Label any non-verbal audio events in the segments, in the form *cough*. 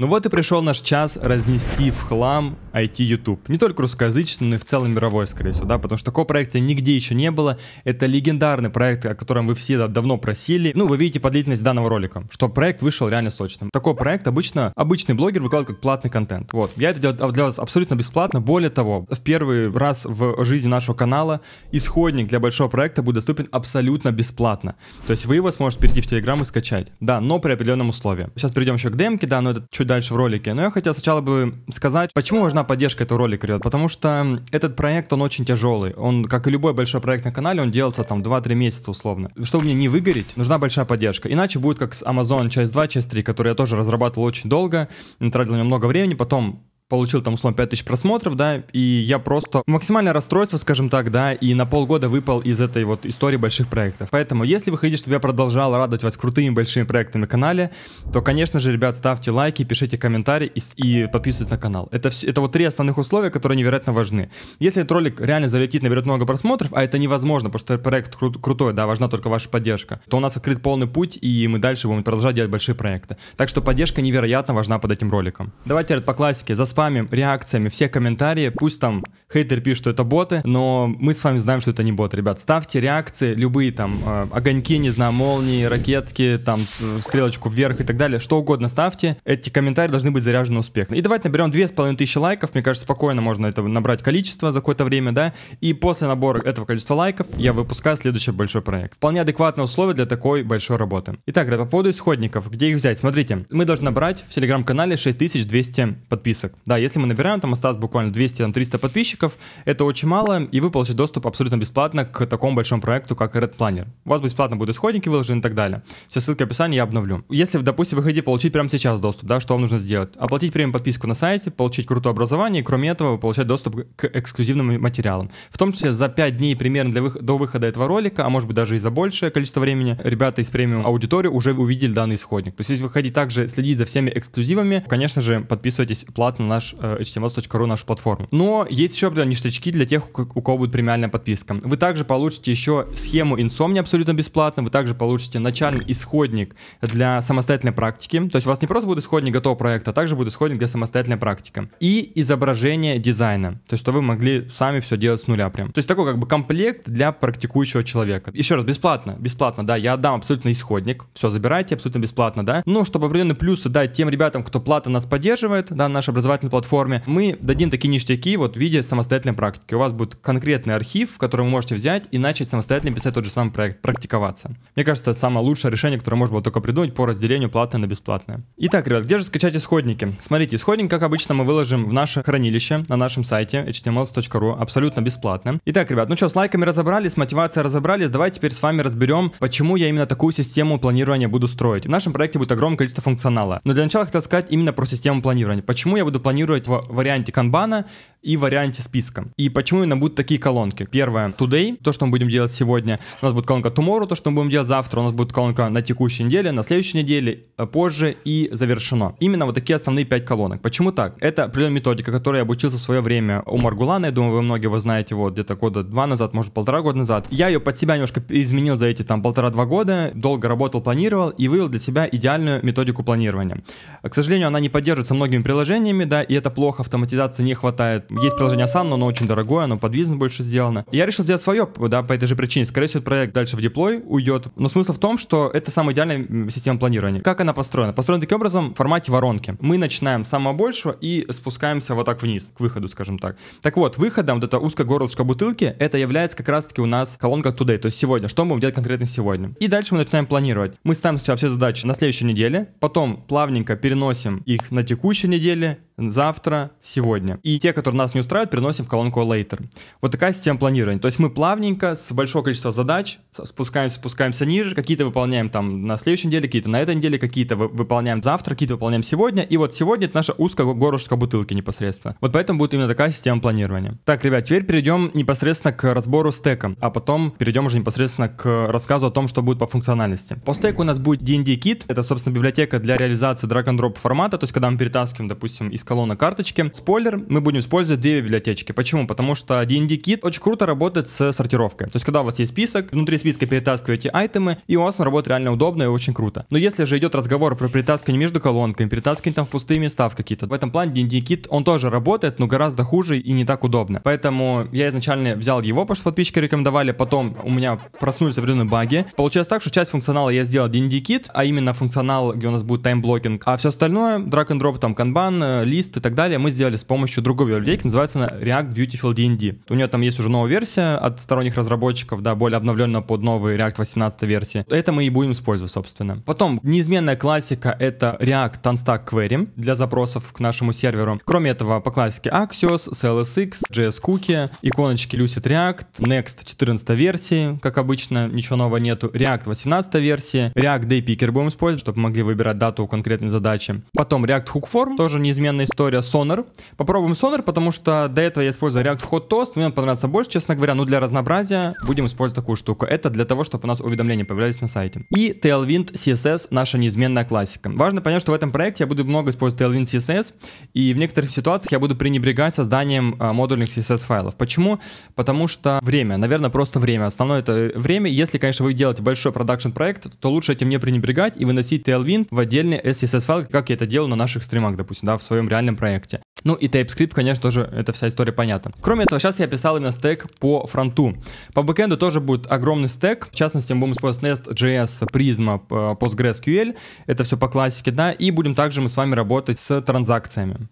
Ну вот и пришел наш час разнести в хлам IT YouTube. Не только русскоязычный, но и в целом мировой, скорее всего, да, потому что такого проекта нигде еще не было. Это легендарный проект, о котором вы все давно просили. Ну, вы видите по длительности данного ролика, что проект вышел реально сочным. Такой проект обычно обычный блогер выкладывает как платный контент. Вот, я это делаю для вас абсолютно бесплатно. Более того, в первый раз в жизни нашего канала исходник для большого проекта будет доступен абсолютно бесплатно. То есть вы его сможете перейти в Телеграм и скачать. Да, но при определенном условии. Сейчас перейдем еще к демке, да, но это чуть дальше в ролике. Но я хотел сначала бы сказать, почему важна поддержка этого ролика, ребят. Потому что этот проект, он очень тяжелый. Он, как и любой большой проект на канале, он делался там 2-3 месяца условно. Чтобы мне не выгореть, нужна большая поддержка. Иначе будет как с Amazon часть 2, часть 3, который я тоже разрабатывал очень долго, тратил на него много времени, потом получил там, условно, 5000 просмотров, да, и я просто максимальное расстройство, скажем так, да, и на полгода выпал из этой вот истории больших проектов. Поэтому, если вы хотите, чтобы я продолжал радовать вас крутыми большими проектами канале, то, конечно же, ребят, ставьте лайки, пишите комментарии и, и подписывайтесь на канал. Это, все, это вот три основных условия, которые невероятно важны. Если этот ролик реально залетит, наберет много просмотров, а это невозможно, потому что проект кру- крутой, да, важна только ваша поддержка, то у нас открыт полный путь, и мы дальше будем продолжать делать большие проекты. Так что поддержка невероятно важна под этим роликом. Давайте, ребят, по классике, за спа вами реакциями все комментарии. Пусть там хейтер пишет, что это боты, но мы с вами знаем, что это не боты ребят. Ставьте реакции, любые там э, огоньки, не знаю, молнии, ракетки, там э, стрелочку вверх и так далее. Что угодно ставьте. Эти комментарии должны быть заряжены успехом. И давайте наберем 2500 лайков. Мне кажется, спокойно можно это набрать количество за какое-то время, да. И после набора этого количества лайков я выпускаю следующий большой проект. Вполне адекватное условие для такой большой работы. Итак, ребят, по поводу исходников, где их взять? Смотрите, мы должны набрать в телеграм-канале 6200 подписок. Да, если мы набираем, там осталось буквально 200-300 подписчиков, это очень мало, и вы получите доступ абсолютно бесплатно к такому большому проекту, как Red Planner. У вас бесплатно будут исходники выложены и так далее. Все ссылки в описании я обновлю. Если, допустим, вы хотите получить прямо сейчас доступ, да, что вам нужно сделать? Оплатить премиум подписку на сайте, получить крутое образование, и кроме этого вы получаете доступ к эксклюзивным материалам. В том числе за 5 дней примерно для вы... до выхода этого ролика, а может быть даже и за большее количество времени, ребята из премиум аудитории уже увидели данный исходник. То есть если вы хотите также следить за всеми эксклюзивами, конечно же, подписывайтесь платно на наш наш htmls.ru, э, эм нашу платформу. Но есть еще определенные штучки для тех, у кого будет премиальная подписка. Вы также получите еще схему Insomnia абсолютно бесплатно, вы также получите начальный исходник для самостоятельной практики. То есть у вас не просто будет исходник готового проекта, а также будет исходник для самостоятельной практики. И изображение дизайна, то есть что вы могли сами все делать с нуля прям. То есть такой как бы комплект для практикующего человека. Еще раз, бесплатно, бесплатно, да, я отдам абсолютно исходник, все забирайте абсолютно бесплатно, да. Но чтобы определенные плюсы дать тем ребятам, кто плата нас поддерживает, да, наш образовательный на платформе, мы дадим такие ништяки вот в виде самостоятельной практики. У вас будет конкретный архив, который вы можете взять и начать самостоятельно писать тот же самый проект, практиковаться. Мне кажется, это самое лучшее решение, которое можно было только придумать по разделению платное на бесплатное. Итак, ребят, где же скачать исходники? Смотрите, исходник, как обычно, мы выложим в наше хранилище на нашем сайте htmls.ru абсолютно бесплатно. Итак, ребят, ну что, с лайками разобрались, с мотивацией разобрались, давайте теперь с вами разберем, почему я именно такую систему планирования буду строить. В нашем проекте будет огромное количество функционала. Но для начала хотел сказать именно про систему планирования. Почему я буду планировать планировать в варианте канбана и варианте списка. И почему именно будут такие колонки? Первое, today, то, что мы будем делать сегодня. У нас будет колонка tomorrow, то, что мы будем делать завтра. У нас будет колонка на текущей неделе, на следующей неделе, э, позже и завершено. Именно вот такие основные пять колонок. Почему так? Это определенная методика, которой я обучился в свое время у Маргулана. Я думаю, вы многие его знаете, вот где-то года два назад, может полтора года назад. Я ее под себя немножко изменил за эти там полтора-два года, долго работал, планировал и вывел для себя идеальную методику планирования. К сожалению, она не поддерживается многими приложениями, да, и это плохо, автоматизации не хватает. Есть приложение сам, но оно очень дорогое, оно под бизнес больше сделано. я решил сделать свое, да, по этой же причине. Скорее всего, проект дальше в деплой уйдет. Но смысл в том, что это самая идеальная система планирования. Как она построена? Построена таким образом в формате воронки. Мы начинаем с самого большего и спускаемся вот так вниз, к выходу, скажем так. Так вот, выходом вот это узкая горлышко бутылки, это является как раз-таки у нас колонка today, то есть сегодня, что мы будем делать конкретно сегодня. И дальше мы начинаем планировать. Мы ставим сначала все задачи на следующей неделе, потом плавненько переносим их на текущей неделе, завтра, сегодня. И те, которые нас не устраивают, переносим в колонку later. Вот такая система планирования. То есть мы плавненько, с большого количества задач, спускаемся, спускаемся ниже, какие-то выполняем там на следующей неделе, какие-то на этой неделе, какие-то выполняем завтра, какие-то выполняем сегодня. И вот сегодня это наша узкая горлышко бутылки непосредственно. Вот поэтому будет именно такая система планирования. Так, ребят, теперь перейдем непосредственно к разбору стека, а потом перейдем уже непосредственно к рассказу о том, что будет по функциональности. По стеку у нас будет D&D Kit, это, собственно, библиотека для реализации drag-and-drop формата, то есть когда мы перетаскиваем, допустим, из колонна карточки. Спойлер, мы будем использовать две библиотечки. Почему? Потому что D&D Kit очень круто работает с сортировкой. То есть, когда у вас есть список, внутри списка перетаскиваете айтемы, и у вас он работает реально удобно и очень круто. Но если же идет разговор про перетаскивание между колонками, перетаскивание там в пустые места в какие-то, в этом плане D&D Kit, он тоже работает, но гораздо хуже и не так удобно. Поэтому я изначально взял его, потому что подписчики рекомендовали, потом у меня проснулись определенные баги. Получилось так, что часть функционала я сделал D&D Kit, а именно функционал, где у нас будет таймблокинг, а все остальное, драг н дроп там канбан, лист, э, лист и так далее мы сделали с помощью другого библиотеки, называется она React Beautiful D&D. У нее там есть уже новая версия от сторонних разработчиков, да, более обновленная под новый React 18 версии. Это мы и будем использовать, собственно. Потом, неизменная классика — это React Unstack Query для запросов к нашему серверу. Кроме этого, по классике Axios, CLSX, JS Cookie, иконочки Lucid React, Next 14 версии, как обычно, ничего нового нету, React 18 версии, React Day Picker будем использовать, чтобы могли выбирать дату конкретной задачи. Потом React Hook Form, тоже неизменный офигенная история Sonar. Попробуем Sonar, потому что до этого я использовал React Hot Toast. Мне он понравился больше, честно говоря. Но для разнообразия будем использовать такую штуку. Это для того, чтобы у нас уведомления появлялись на сайте. И Tailwind CSS, наша неизменная классика. Важно понять, что в этом проекте я буду много использовать Tailwind CSS. И в некоторых ситуациях я буду пренебрегать созданием а, модульных CSS файлов. Почему? Потому что время. Наверное, просто время. Основное это э, время. Если, конечно, вы делаете большой продакшн проект, то лучше этим не пренебрегать и выносить Tailwind в отдельный CSS файл, как я это делал на наших стримах, допустим, да, в своем реальном проекте. Ну и TypeScript, конечно, тоже эта вся история понятна. Кроме этого, сейчас я писал именно стек по фронту. По бэкэнду тоже будет огромный стек. В частности, мы будем использовать Nest.js, Prisma, э, PostgreSQL. Это все по классике, да. И будем также мы с вами работать с транзакциями.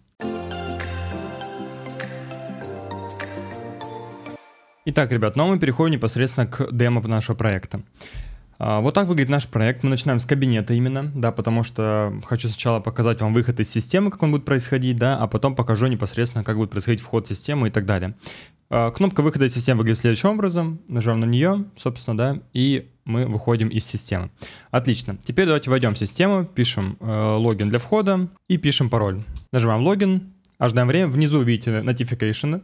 Итак, ребят, ну а мы переходим непосредственно к демо нашего проекта. А, вот так выглядит наш проект. Мы начинаем с кабинета именно, да, потому что хочу сначала показать вам выход из системы, как он будет происходить, да, а потом покажу непосредственно, как будет происходить вход в систему и так далее. А, кнопка выхода из системы выглядит следующим образом. Нажимаем на нее, собственно, да, и мы выходим из системы. Отлично. Теперь давайте войдем в систему, пишем э, логин для входа и пишем пароль. Нажимаем логин, HDM время. Внизу видите notification,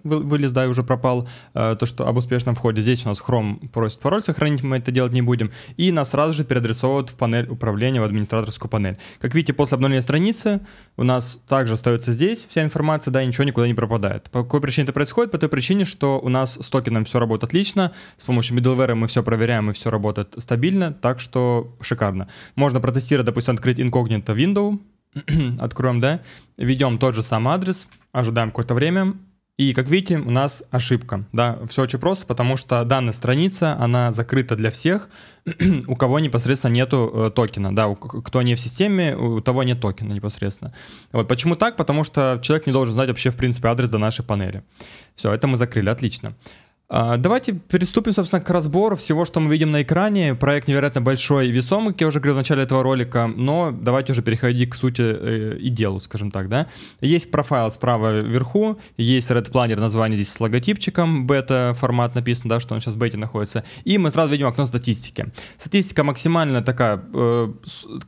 да и уже пропал, э, то, что об успешном входе. Здесь у нас Chrome просит пароль сохранить, мы это делать не будем. И нас сразу же переадресовывают в панель управления, в администраторскую панель. Как видите, после обновления страницы у нас также остается здесь вся информация, да, ничего никуда не пропадает. По какой причине это происходит? По той причине, что у нас с токеном все работает отлично, с помощью middleware мы все проверяем и все работает стабильно, так что шикарно. Можно протестировать, допустим, открыть инкогнито Windows. *clears throat* откроем, да, ведем тот же сам адрес, ожидаем какое-то время, и, как видите, у нас ошибка. Да, все очень просто, потому что данная страница, она закрыта для всех, *clears throat* у кого непосредственно нету э, токена. Да, у, кто не в системе, у того нет токена непосредственно. Вот почему так? Потому что человек не должен знать вообще, в принципе, адрес до нашей панели. Все, это мы закрыли, отлично. А, давайте переступим, собственно, к разбору всего, что мы видим на экране. Проект невероятно большой и весомый, как я уже говорил в начале этого ролика, но давайте уже переходить к сути э, и делу, скажем так, да. Есть профайл справа вверху, есть Red Planner, название здесь с логотипчиком, бета-формат написано, да, что он сейчас в бете находится, и мы сразу видим окно статистики. Статистика максимально такая, э,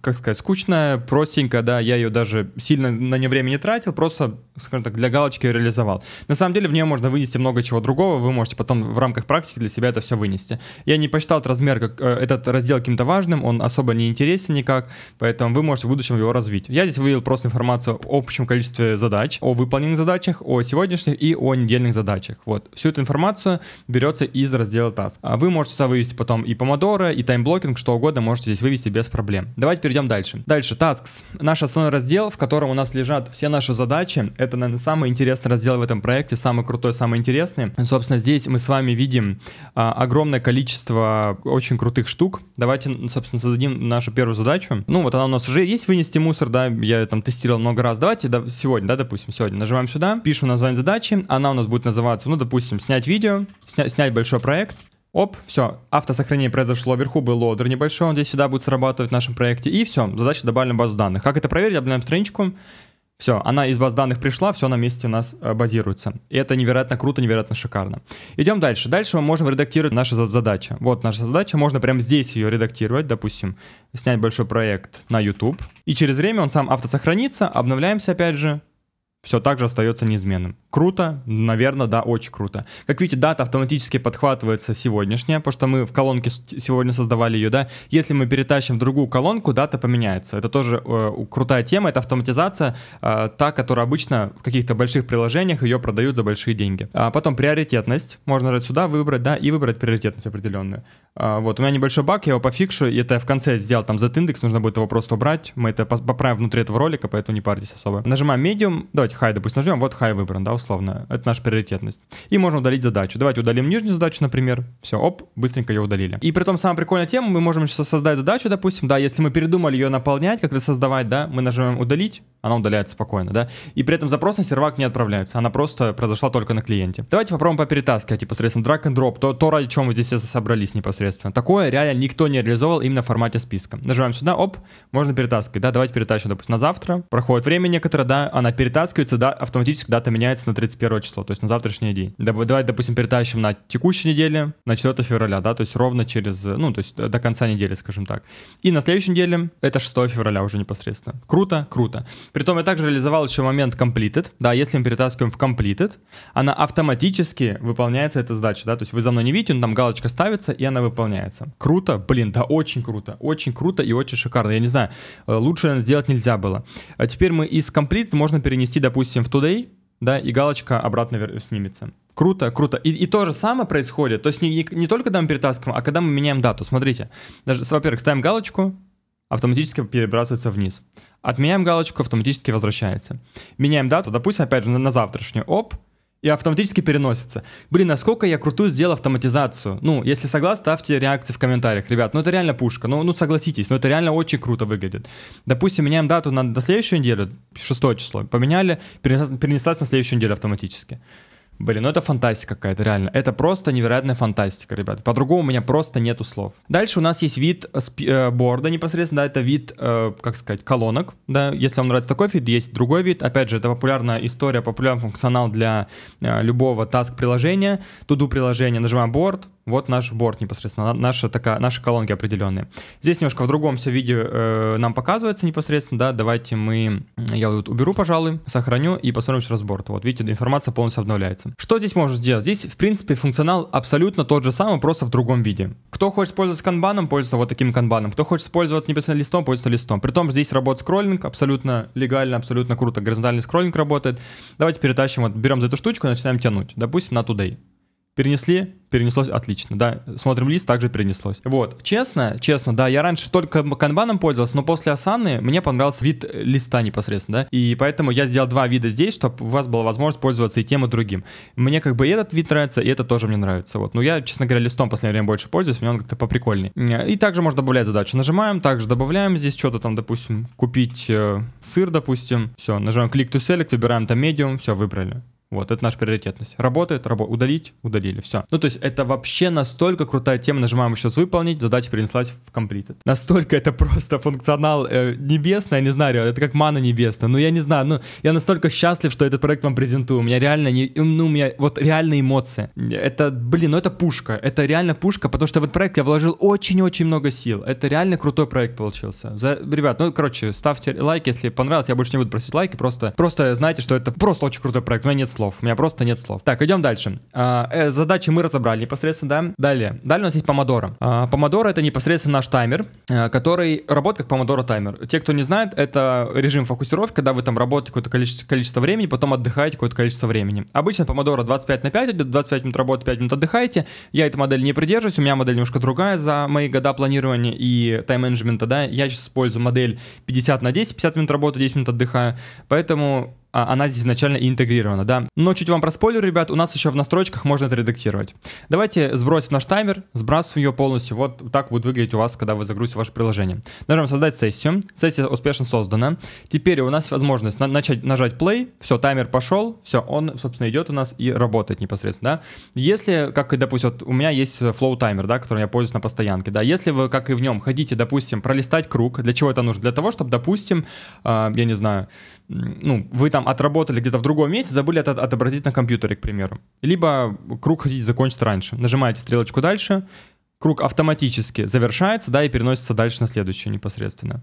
как сказать, скучная, простенькая, да, я ее даже сильно на нее время не тратил, просто, скажем так, для галочки ее реализовал. На самом деле в нее можно вынести много чего другого, вы можете потом в рамках практики для себя это все вынести. Я не посчитал этот размер, как, э, этот раздел каким-то важным, он особо не интересен никак, поэтому вы можете в будущем его развить. Я здесь вывел просто информацию о общем количестве задач, о выполненных задачах, о сегодняшних и о недельных задачах. Вот. Всю эту информацию берется из раздела Task. А вы можете сюда вывести потом и помодоры, и таймблокинг, что угодно можете здесь вывести без проблем. Давайте перейдем дальше. Дальше, Tasks. Наш основной раздел, в котором у нас лежат все наши задачи. Это, наверное, самый интересный раздел в этом проекте, самый крутой, самый интересный. Собственно, здесь мы мы с вами видим а, огромное количество очень крутых штук. Давайте, собственно, зададим нашу первую задачу. Ну, вот она у нас уже есть, вынести мусор, да, я ее там тестировал много раз. Давайте да, сегодня, да, допустим, сегодня нажимаем сюда, пишем название задачи, она у нас будет называться, ну, допустим, снять видео, сня, снять большой проект. Оп, все, автосохранение произошло, вверху был лодер небольшой, он здесь всегда будет срабатывать в нашем проекте, и все, задача добавлена в базу данных. Как это проверить? Обновляем страничку, все, она из баз данных пришла, все на месте у нас э, базируется. И это невероятно круто, невероятно шикарно. Идем дальше. Дальше мы можем редактировать наша задача. Вот наша задача, можно прямо здесь ее редактировать, допустим, снять большой проект на YouTube. И через время он сам автосохранится, обновляемся опять же, все так же остается неизменным. Круто, наверное, да, очень круто. Как видите, дата автоматически подхватывается сегодняшняя, потому что мы в колонке сегодня создавали ее, да. Если мы перетащим в другую колонку, дата поменяется. Это тоже э, крутая тема, это автоматизация, э, та, которая обычно в каких-то больших приложениях ее продают за большие деньги. А потом приоритетность, можно сюда, выбрать, да, и выбрать приоритетность определенную. А, вот, у меня небольшой баг, я его пофикшу, и это я в конце сделал там z-индекс, нужно будет его просто убрать. Мы это поправим внутри этого ролика, поэтому не парьтесь особо. Нажимаем medium, давайте high, допустим, нажмем, вот high выбран, да, условно. Это наша приоритетность. И можно удалить задачу. Давайте удалим нижнюю задачу, например. Все, оп, быстренько ее удалили. И при том, самая прикольная тема, мы можем сейчас создать задачу, допустим, да, если мы передумали ее наполнять, как-то создавать, да, мы нажимаем удалить, она удаляется спокойно, да. И при этом запрос на сервак не отправляется, она просто произошла только на клиенте. Давайте попробуем поперетаскивать, типа, средством drag and drop, то, то ради чего мы здесь собрались непосредственно непосредственно. Такое реально никто не реализовал именно в формате списка. Нажимаем сюда, оп, можно перетаскивать, да, давайте перетащим, допустим, на завтра. Проходит время некоторое, да, она перетаскивается, да, автоматически дата меняется на 31 число, то есть на завтрашний день. Давай, допустим, перетащим на текущей неделе, на 4 февраля, да, то есть ровно через, ну, то есть до конца недели, скажем так. И на следующей неделе это 6 февраля уже непосредственно. Круто, круто. Притом я также реализовал еще момент completed, да, если мы перетаскиваем в completed, она автоматически выполняется эта задача, да, то есть вы за мной не видите, там галочка ставится, и она выполняется выполняется. Круто, блин, да очень круто, очень круто и очень шикарно. Я не знаю, э, лучше сделать нельзя было. А теперь мы из complete можно перенести, допустим, в today, да, и галочка обратно снимется. Круто, круто. И, и то же самое происходит. То есть не, не, не только когда мы перетаскиваем, а когда мы меняем дату. Смотрите, даже, во-первых, ставим галочку, автоматически перебрасывается вниз. Отменяем галочку, автоматически возвращается. Меняем дату, допустим, опять же, на, на завтрашнюю. Оп, и автоматически переносится. Блин, насколько я крутую сделал автоматизацию? Ну, если согласны, ставьте реакции в комментариях, ребят. Ну, это реально пушка. Ну, ну согласитесь, но ну, это реально очень круто выглядит. Допустим, меняем дату на, на следующую неделю, 6 число, поменяли, перенеслась, на следующую неделю автоматически. Блин, ну это фантастика какая-то, реально. Это просто невероятная фантастика, ребят. По-другому у меня просто нету слов. Дальше у нас есть вид э, борда непосредственно, да, это вид, э, как сказать, колонок, да. Если вам нравится такой вид, есть другой вид. Опять же, это популярная история, популярный функционал для э, любого таск приложения Туду-приложение, нажимаем борт, вот наш борт непосредственно, наша, такая, наши колонки определенные. Здесь немножко в другом все видео э, нам показывается непосредственно, да, давайте мы, я вот уберу, пожалуй, сохраню и посмотрим через борт. Вот видите, информация полностью обновляется. Что здесь можно сделать? Здесь, в принципе, функционал абсолютно тот же самый, просто в другом виде. Кто хочет пользоваться канбаном, пользуется вот таким канбаном. Кто хочет пользоваться непосредственно листом, пользуется листом. Притом здесь работает скроллинг, абсолютно легально, абсолютно круто. Горизонтальный скроллинг работает. Давайте перетащим, вот берем за эту штучку и начинаем тянуть. Допустим, на Today. Перенесли, перенеслось отлично, да. Смотрим лист, также перенеслось. Вот, честно, честно, да, я раньше только канбаном пользовался, но после Асаны мне понравился вид э, листа непосредственно, да, и поэтому я сделал два вида здесь, чтобы у вас была возможность пользоваться и тем, и другим. Мне как бы и этот вид нравится, и это тоже мне нравится, вот. Но я, честно говоря, листом в последнее время больше пользуюсь, мне он как-то поприкольней. И также можно добавлять задачу. Нажимаем, также добавляем здесь что-то там, допустим, купить э, сыр, допустим. Все, нажимаем клик to select, выбираем там medium, все, выбрали. Вот, это наша приоритетность. Работает, работает. Удалить, удалили, все. Ну, то есть это вообще настолько крутая тема. Нажимаем еще раз выполнить, задача перенеслась в completed. Настолько это просто функционал э, небесный, я не знаю, это как мана небесная. Ну, я не знаю, ну, я настолько счастлив, что этот проект вам презентую. У меня реально, не, ну, у меня вот реальные эмоции. Это, блин, ну это пушка. Это реально пушка, потому что в этот проект я вложил очень-очень много сил. Это реально крутой проект получился. За, ребят, ну, короче, ставьте лайк, если понравилось. Я больше не буду просить лайки, просто, просто знаете, что это просто очень крутой проект. У меня нет слов. У меня просто нет слов. Так, идем дальше. А, э, задачи мы разобрали непосредственно, да? Далее. Далее у нас есть помодоро. Э, помодоро — это непосредственно наш таймер, э, который работает как помодоро таймер. Те, кто не знает, это режим фокусировки, когда вы там работаете какое-то количество, количество времени, потом отдыхаете какое-то количество времени. Обычно помодоро 25 на 5 идет, 25 минут работы, 5 минут отдыхаете. Я эту модель не придерживаюсь, у меня модель немножко другая за мои года планирования и тайм-менеджмента, да? Я сейчас использую модель 50 на 10, 50 минут работы, 10 минут отдыхаю. Поэтому а, она здесь изначально интегрирована, да. Но чуть вам проспойлер, ребят, у нас еще в настройках можно это редактировать. Давайте сбросим наш таймер, сбрасываем ее полностью. Вот так будет выглядеть у вас, когда вы загрузите ваше приложение. Нажимаем «Создать сессию». Сессия успешно создана. Теперь у нас возможность на начать нажать play, все, таймер пошел, все, он, собственно, идет у нас и работает непосредственно, да. Если, как и, допустим, вот у меня есть flow таймер, да, который я пользуюсь на постоянке, да, если вы, как и в нем, хотите, допустим, пролистать круг, для чего это нужно? Для того, чтобы, допустим, э, я не знаю, ну, вы там отработали где-то в другом месте, забыли это отобразить на компьютере, к примеру. Либо круг хотите закончить раньше. Нажимаете стрелочку дальше, круг автоматически завершается, да, и переносится дальше на следующую непосредственно.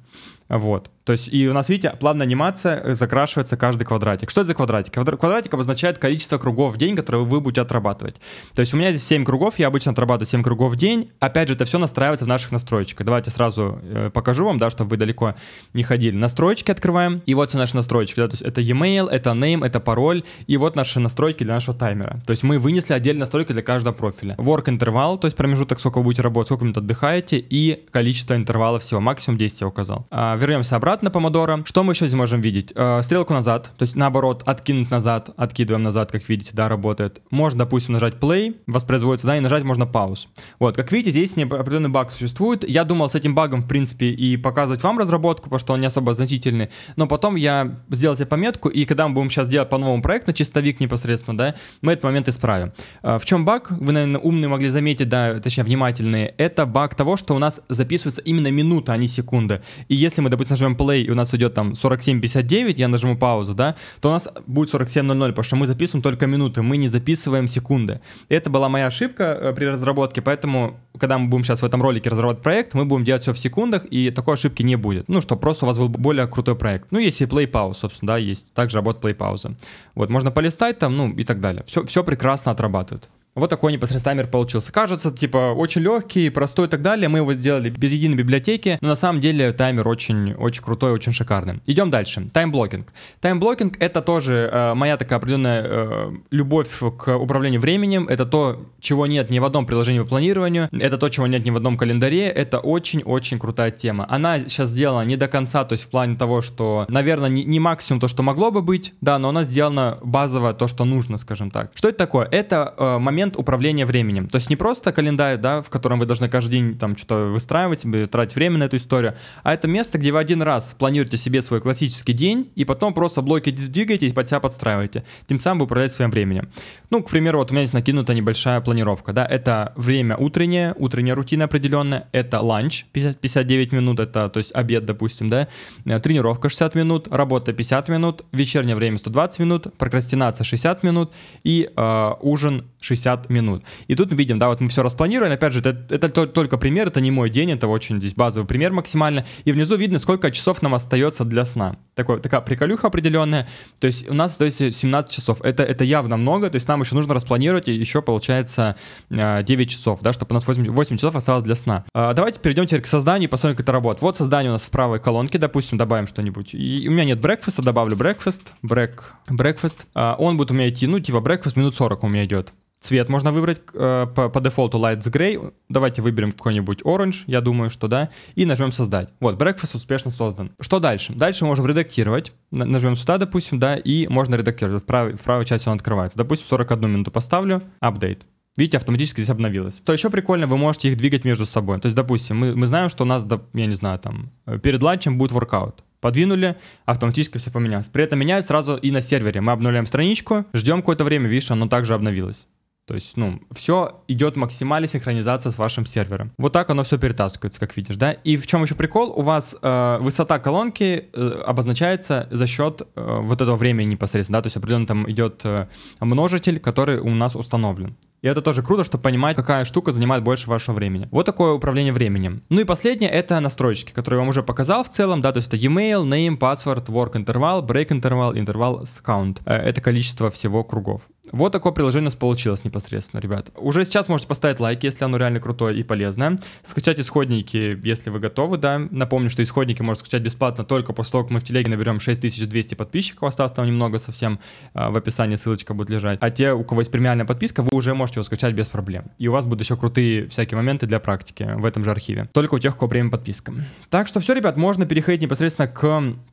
Вот. То есть, и у нас, видите, плавная анимация э, закрашивается каждый квадратик. Что это за квадратик? Квадратик обозначает количество кругов в день, которые вы будете отрабатывать. То есть у меня здесь 7 кругов, я обычно отрабатываю 7 кругов в день. Опять же, это все настраивается в наших настройках. Давайте сразу э, покажу вам, да, чтобы вы далеко не ходили. Настройки открываем, и вот все наши настройки, да, то есть это e-mail, это name, это пароль, и вот наши настройки для нашего таймера. То есть мы вынесли отдельные настройки для каждого профиля. Work интервал, то есть промежуток, сколько будете работать, сколько минут отдыхаете и количество интервалов всего. Максимум 10 я указал. А, вернемся обратно по помодорам. Что мы еще здесь можем видеть? А, стрелку назад, то есть наоборот, откинуть назад, откидываем назад, как видите, да, работает. Можно, допустим, нажать play, воспроизводится, да, и нажать можно пауз. Вот, как видите, здесь определенный баг существует. Я думал с этим багом, в принципе, и показывать вам разработку, потому что он не особо значительный. Но потом я сделал себе пометку, и когда мы будем сейчас делать по новому проекту, чистовик непосредственно, да, мы этот момент исправим. А, в чем баг? Вы, наверное, умные могли заметить, да, точнее, внимательно внимательные, это баг того, что у нас записывается именно минута, а не секунда. И если мы, допустим, нажмем play, и у нас идет там 47.59, я нажму паузу, да, то у нас будет 47.00, потому что мы записываем только минуты, мы не записываем секунды. Это была моя ошибка э, при разработке, поэтому, когда мы будем сейчас в этом ролике разрабатывать проект, мы будем делать все в секундах, и такой ошибки не будет. Ну, что просто у вас был более крутой проект. Ну, если play pause, собственно, да, есть. Также работает play пауза. Вот, можно полистать там, ну, и так далее. Все, все прекрасно отрабатывает. Вот такой непосредственно получился. Кажется, типа, очень легкий, простой и так далее. Мы его сделали без единой библиотеки, но на самом деле таймер очень, очень крутой, очень шикарный. Идем дальше. Таймблокинг. Таймблокинг — это тоже э, моя такая определенная э, любовь к управлению временем. Это то, чего нет ни в одном приложении по планированию. Это то, чего нет ни в одном календаре. Это очень-очень крутая тема. Она сейчас сделана не до конца, то есть в плане того, что, наверное, не, не максимум то, что могло бы быть, да, но она сделана базово то, что нужно, скажем так. Что это такое? Это э, момент элемент управления временем. То есть не просто календарь, да, в котором вы должны каждый день там что-то выстраивать, тратить время на эту историю, а это место, где вы один раз планируете себе свой классический день, и потом просто блоки двигаете и под себя подстраиваете. Тем самым вы управляете своим временем. Ну, к примеру, вот у меня здесь накинута небольшая планировка, да, это время утреннее, утренняя рутина определенная, это ланч 50, 59 минут, это, то есть обед, допустим, да, э, тренировка 60 минут, работа 50 минут, вечернее время 120 минут, прокрастинация 60 минут и э, ужин 60 50 минут. И тут мы видим, да, вот мы все распланировали, опять же, это, это только пример, это не мой день, это очень здесь базовый пример максимально, и внизу видно, сколько часов нам остается для сна. Такой, такая приколюха определенная, то есть у нас остается 17 часов, это, это явно много, то есть нам еще нужно распланировать еще, получается, 9 э, часов, да, чтобы у нас 8, 8 часов осталось для сна. А, давайте перейдем теперь к созданию и посмотрим, как это работает. Вот создание у нас в правой колонке, допустим, добавим что-нибудь. И у меня нет брекфеста, добавлю breakfast, break, breakfast. А, он будет у меня идти, ну, типа breakfast минут 40 у меня идет. Цвет можно выбрать э, по, по дефолту Lights Gray. Давайте выберем какой-нибудь Orange, я думаю, что да. И нажмем создать. Вот, Breakfast успешно создан. Что дальше? Дальше можем редактировать. Нажмем сюда, допустим, да, и можно редактировать. В, прав, в правой части он открывается. Допустим, 41 минуту поставлю. Update. Видите, автоматически здесь обновилось. то еще прикольно, вы можете их двигать между собой. То есть, допустим, мы, мы знаем, что у нас, я не знаю, там, э, перед ланчем будет воркаут подвинули, автоматически все поменялось. При этом меняется сразу и на сервере. Мы обновляем страничку, ждем какое-то время, видишь, оно также обновилось. То есть, ну, все идет максимальная синхронизация с вашим сервером. Вот так оно все перетаскивается, как видишь, да? И в чем еще прикол? У вас э, высота колонки э, обозначается за счет э, вот этого времени непосредственно, да? То есть определенно там идет э, множитель, который у нас установлен. И это тоже круто, чтобы понимать, какая штука занимает больше вашего времени. Вот такое управление временем. Ну и последнее — это настройки, которые я вам уже показал в целом, да, то есть это email, name, password, work interval, break interval, interval count. Э, это количество всего кругов. Вот такое приложение у нас получилось непосредственно, ребят. Уже сейчас можете поставить лайк, если оно реально крутое и полезное. Скачать исходники, если вы готовы, да. Напомню, что исходники можно скачать бесплатно только после того, как мы в телеге наберем 6200 подписчиков. Осталось там немного совсем. А, в описании ссылочка будет лежать. А те, у кого есть премиальная подписка, вы уже можете его скачать без проблем. И у вас будут еще крутые всякие моменты для практики в этом же архиве. Только у тех, у кого премиум подписка. Так что все, ребят, можно переходить непосредственно к,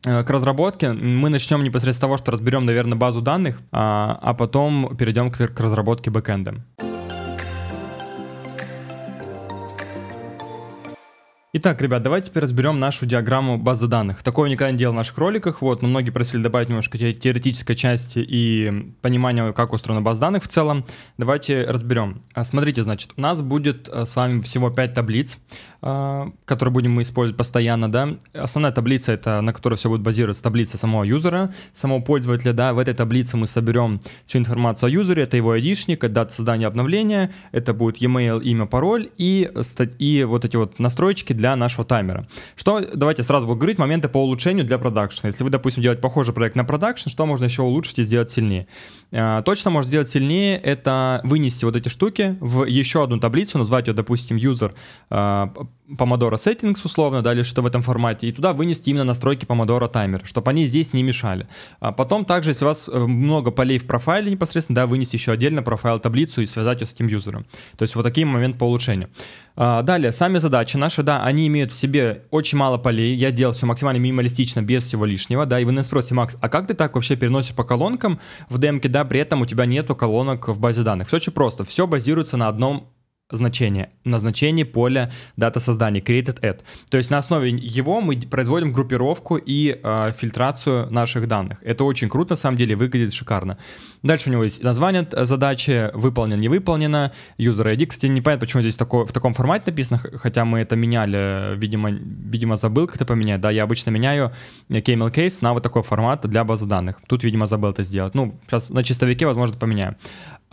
э, к разработке. Мы начнем непосредственно с того, что разберем, наверное, базу данных, а, а потом перейдем к, к разработке бэкэнда. Итак, ребят, давайте теперь разберем нашу диаграмму базы данных. Такое никогда не делал в наших роликах, вот, но многие просили добавить немножко теоретической части и понимания, как устроена база данных в целом. Давайте разберем. А, смотрите, значит, у нас будет э, с вами всего 5 таблиц, э, которые будем мы использовать постоянно, да. Основная таблица, это на которой все будет базироваться, таблица самого юзера, самого пользователя, да. В этой таблице мы соберем всю информацию о юзере, это его айдишник, это дата создания обновления, это будет e-mail, имя, пароль и, и вот эти вот настройки для нашего таймера. Что, давайте сразу буду говорить, моменты по улучшению для продакшна. Если вы, допустим, делаете похожий проект на продакшн, что можно еще улучшить и сделать сильнее? А, точно можно сделать сильнее, это вынести вот эти штуки в еще одну таблицу, назвать ее, допустим, user Pomodoro а, Settings условно, да, или что-то в этом формате, и туда вынести именно настройки Pomodoro Timer, чтобы они здесь не мешали. А потом также, если у вас э, много полей в профайле непосредственно, да, вынести еще отдельно профайл таблицу и связать ее с этим юзером. То есть вот такие моменты по улучшению. А, далее, сами задачи наши, да, они имеют в себе очень мало полей. Я делал все максимально минималистично, без всего лишнего, да. И вы меня спросите, Макс, а как ты так вообще переносишь по колонкам в демке, да, при этом у тебя нету колонок в базе данных? Все очень просто. Все базируется на одном значение, назначение поля дата создания created at. То есть на основе его мы производим группировку и э, фильтрацию наших данных. Это очень круто, на самом деле, выглядит шикарно. Дальше у него есть название э, задачи, выполнено, не выполнено, user ID. Кстати, непонятно, почему здесь такое, в таком формате написано, хотя мы это меняли, видимо, видимо забыл как-то поменять. Да, я обычно меняю KML э, case на вот такой формат для базы данных. Тут, видимо, забыл это сделать. Ну, сейчас на чистовике, возможно, поменяю.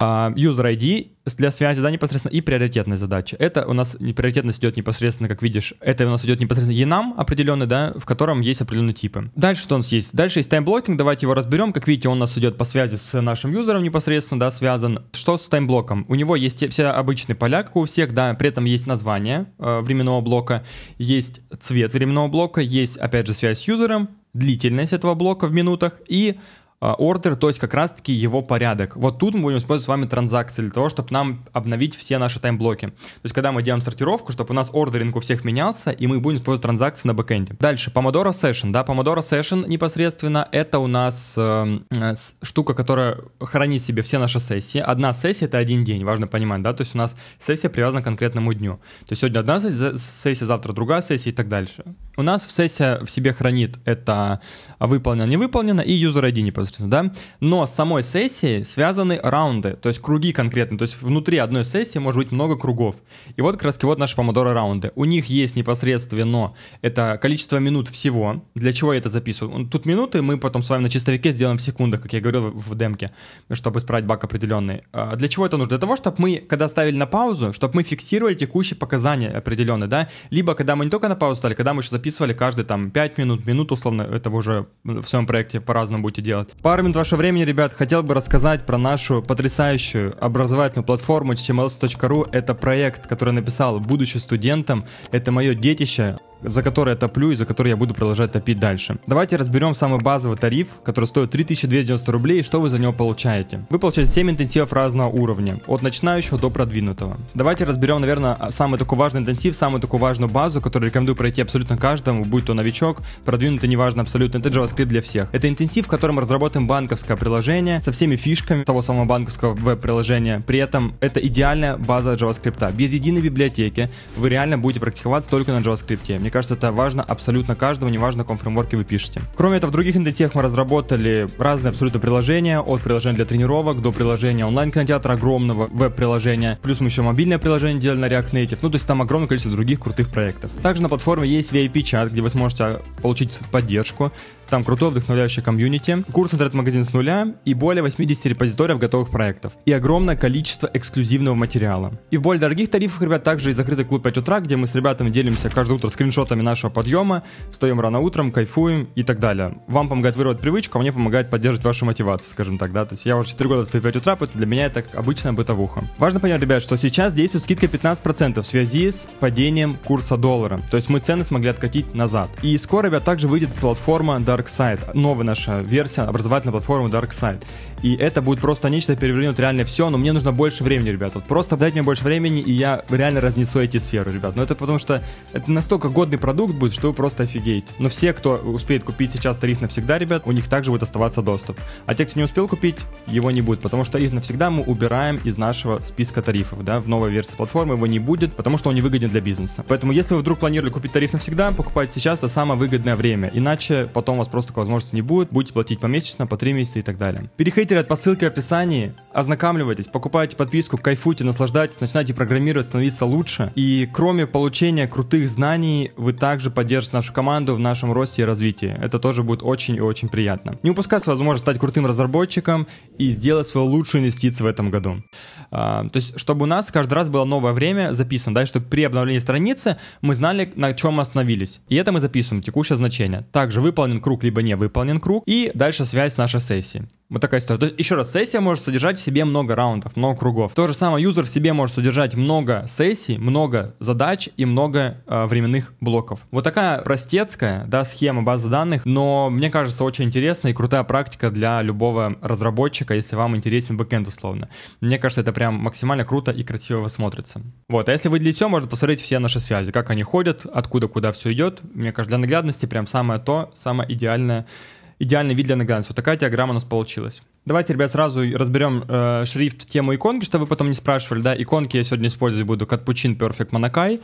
А, user ID для связи, да, непосредственно, и приоритетная задача. Это у нас приоритетность идет непосредственно, как видишь, это у нас идет непосредственно enum определенный, да, в котором есть определенные типы. Дальше что у нас есть? Дальше есть таймблокинг, давайте его разберем. Как видите, он у нас идет по связи с нашим юзером непосредственно, да, связан. Что с таймблоком? У него есть все обычные поля, как у всех, да, при этом есть название э, временного блока, есть цвет временного блока, есть, опять же, связь с юзером, длительность этого блока в минутах и а, ордер, то есть как раз-таки его порядок. Вот тут мы будем использовать с вами транзакции для того, чтобы нам обновить все наши таймблоки. То есть когда мы делаем сортировку, чтобы у нас ордеринг у всех менялся, и мы будем использовать транзакции на бэкэнде. Дальше, Pomodoro Session. Да, Pomodoro Session непосредственно это у нас эм, э, э, штука, которая хранит себе все наши сессии. Одна сессия — это один день, важно понимать, да, то есть у нас сессия привязана к конкретному дню. То есть сегодня одна сессия, завтра другая сессия и так дальше. У нас сессия в себе хранит это выполнено, не выполнено и юзер ID непосредственно непосредственно, да, но с самой сессией связаны раунды, то есть круги конкретные. то есть внутри одной сессии может быть много кругов. И вот как раз вот наши помодоро раунды. У них есть непосредственно это количество минут всего, для чего я это записываю. Тут минуты мы потом с вами на чистовике сделаем в секундах, как я говорил в демке, чтобы исправить баг определенный. А для чего это нужно? Для того, чтобы мы, когда ставили на паузу, чтобы мы фиксировали текущие показания определенные, да, либо когда мы не только на паузу стали, когда мы еще записывали каждый там 5 минут, минут условно, это вы уже в своем проекте по-разному будете делать. Пару минут вашего времени, ребят, хотел бы рассказать про нашу потрясающую образовательную платформу htmls.ru. Эм Это проект, который написал, будучи студентом. Это мое детище за который я топлю и за который я буду продолжать топить дальше. Давайте разберем самый базовый тариф, который стоит 3290 рублей и что вы за него получаете. Вы получаете 7 интенсивов разного уровня, от начинающего до продвинутого. Давайте разберем, наверное, самый такой важный интенсив, самую такую важную базу, которую рекомендую пройти абсолютно каждому, будь то новичок, продвинутый, неважно абсолютно, это JavaScript для всех. Это интенсив, в котором мы разработаем банковское приложение со всеми фишками того самого банковского веб-приложения. При этом это идеальная база JavaScript. Без единой библиотеки вы реально будете практиковаться только на JavaScript. Мне кажется, это важно абсолютно каждому, неважно, на каком фреймворке вы пишете. Кроме этого, в других индотех мы разработали разные абсолютно приложения, от приложения для тренировок до приложения онлайн-кинотеатра, огромного веб-приложения. Плюс мы еще мобильное приложение делали на React Native. Ну, то есть там огромное количество других крутых проектов. Также на платформе есть VIP-чат, где вы сможете получить поддержку. Там крутое вдохновляющее комьюнити, курс интернет-магазин с нуля и более 80 репозиториев готовых проектов. И огромное количество эксклюзивного материала. И в более дорогих тарифах, ребят, также и закрытый клуб 5 утра, где мы с ребятами делимся каждое утро скриншотами нашего подъема, встаем рано утром, кайфуем и так далее. Вам помогает вырвать привычку, а мне помогает поддерживать вашу мотивацию, скажем так, да. То есть я уже 4 года встаю 5 утра, поэтому для меня это обычная бытовуха. Важно понять, ребят, что сейчас действует скидка 15% в связи с падением курса доллара. То есть мы цены смогли откатить назад. И скоро, ребят, также выйдет платформа Dark Dark Side, новая наша версия образовательной платформы Dark Side и это будет просто нечто, перевернет реально все, но мне нужно больше времени, ребят. Вот просто дайте мне больше времени, и я реально разнесу эти сферы, ребят. Но это потому что это настолько годный продукт будет, что вы просто офигеете. Но все, кто успеет купить сейчас тариф навсегда, ребят, у них также будет оставаться доступ. А те, кто не успел купить, его не будет, потому что тариф навсегда мы убираем из нашего списка тарифов, да, в новой версии платформы его не будет, потому что он не выгоден для бизнеса. Поэтому, если вы вдруг планировали купить тариф навсегда, покупайте сейчас, это а самое выгодное время, иначе потом у вас просто возможности не будет, будете платить помесячно, по 3 месяца и так далее. Переходите Твиттере по ссылке в описании. Ознакомливайтесь, покупайте подписку, кайфуйте, наслаждайтесь, начинайте программировать, становиться лучше. И кроме получения крутых знаний, вы также поддержите нашу команду в нашем росте и развитии. Это тоже будет очень и очень приятно. Не упускайте возможность стать крутым разработчиком и сделать свою лучшую инвестицию в этом году. А, то есть, чтобы у нас каждый раз было новое время записано, да, и чтобы при обновлении страницы мы знали, на чем мы остановились. И это мы записываем, текущее значение. Также выполнен круг, либо не выполнен круг. И дальше связь с нашей сессией. Вот такая история. То есть, еще раз, сессия может содержать в себе много раундов, много кругов. То же самое, юзер в себе может содержать много сессий, много задач и много э, временных блоков. Вот такая простецкая, да, схема базы данных, но мне кажется, очень интересная и крутая практика для любого разработчика, если вам интересен бэкэнд условно. Мне кажется, это прям максимально круто и красиво смотрится. Вот, а если выделить все, можно посмотреть все наши связи, как они ходят, откуда куда все идет. Мне кажется, для наглядности прям самое то, самое идеальное идеальный вид для наглядности. Вот такая диаграмма у нас получилась. Давайте, ребят, сразу разберем э, шрифт, тему иконки, чтобы вы потом не спрашивали, да, иконки я сегодня использовать буду Катпучин Perfect Monokai,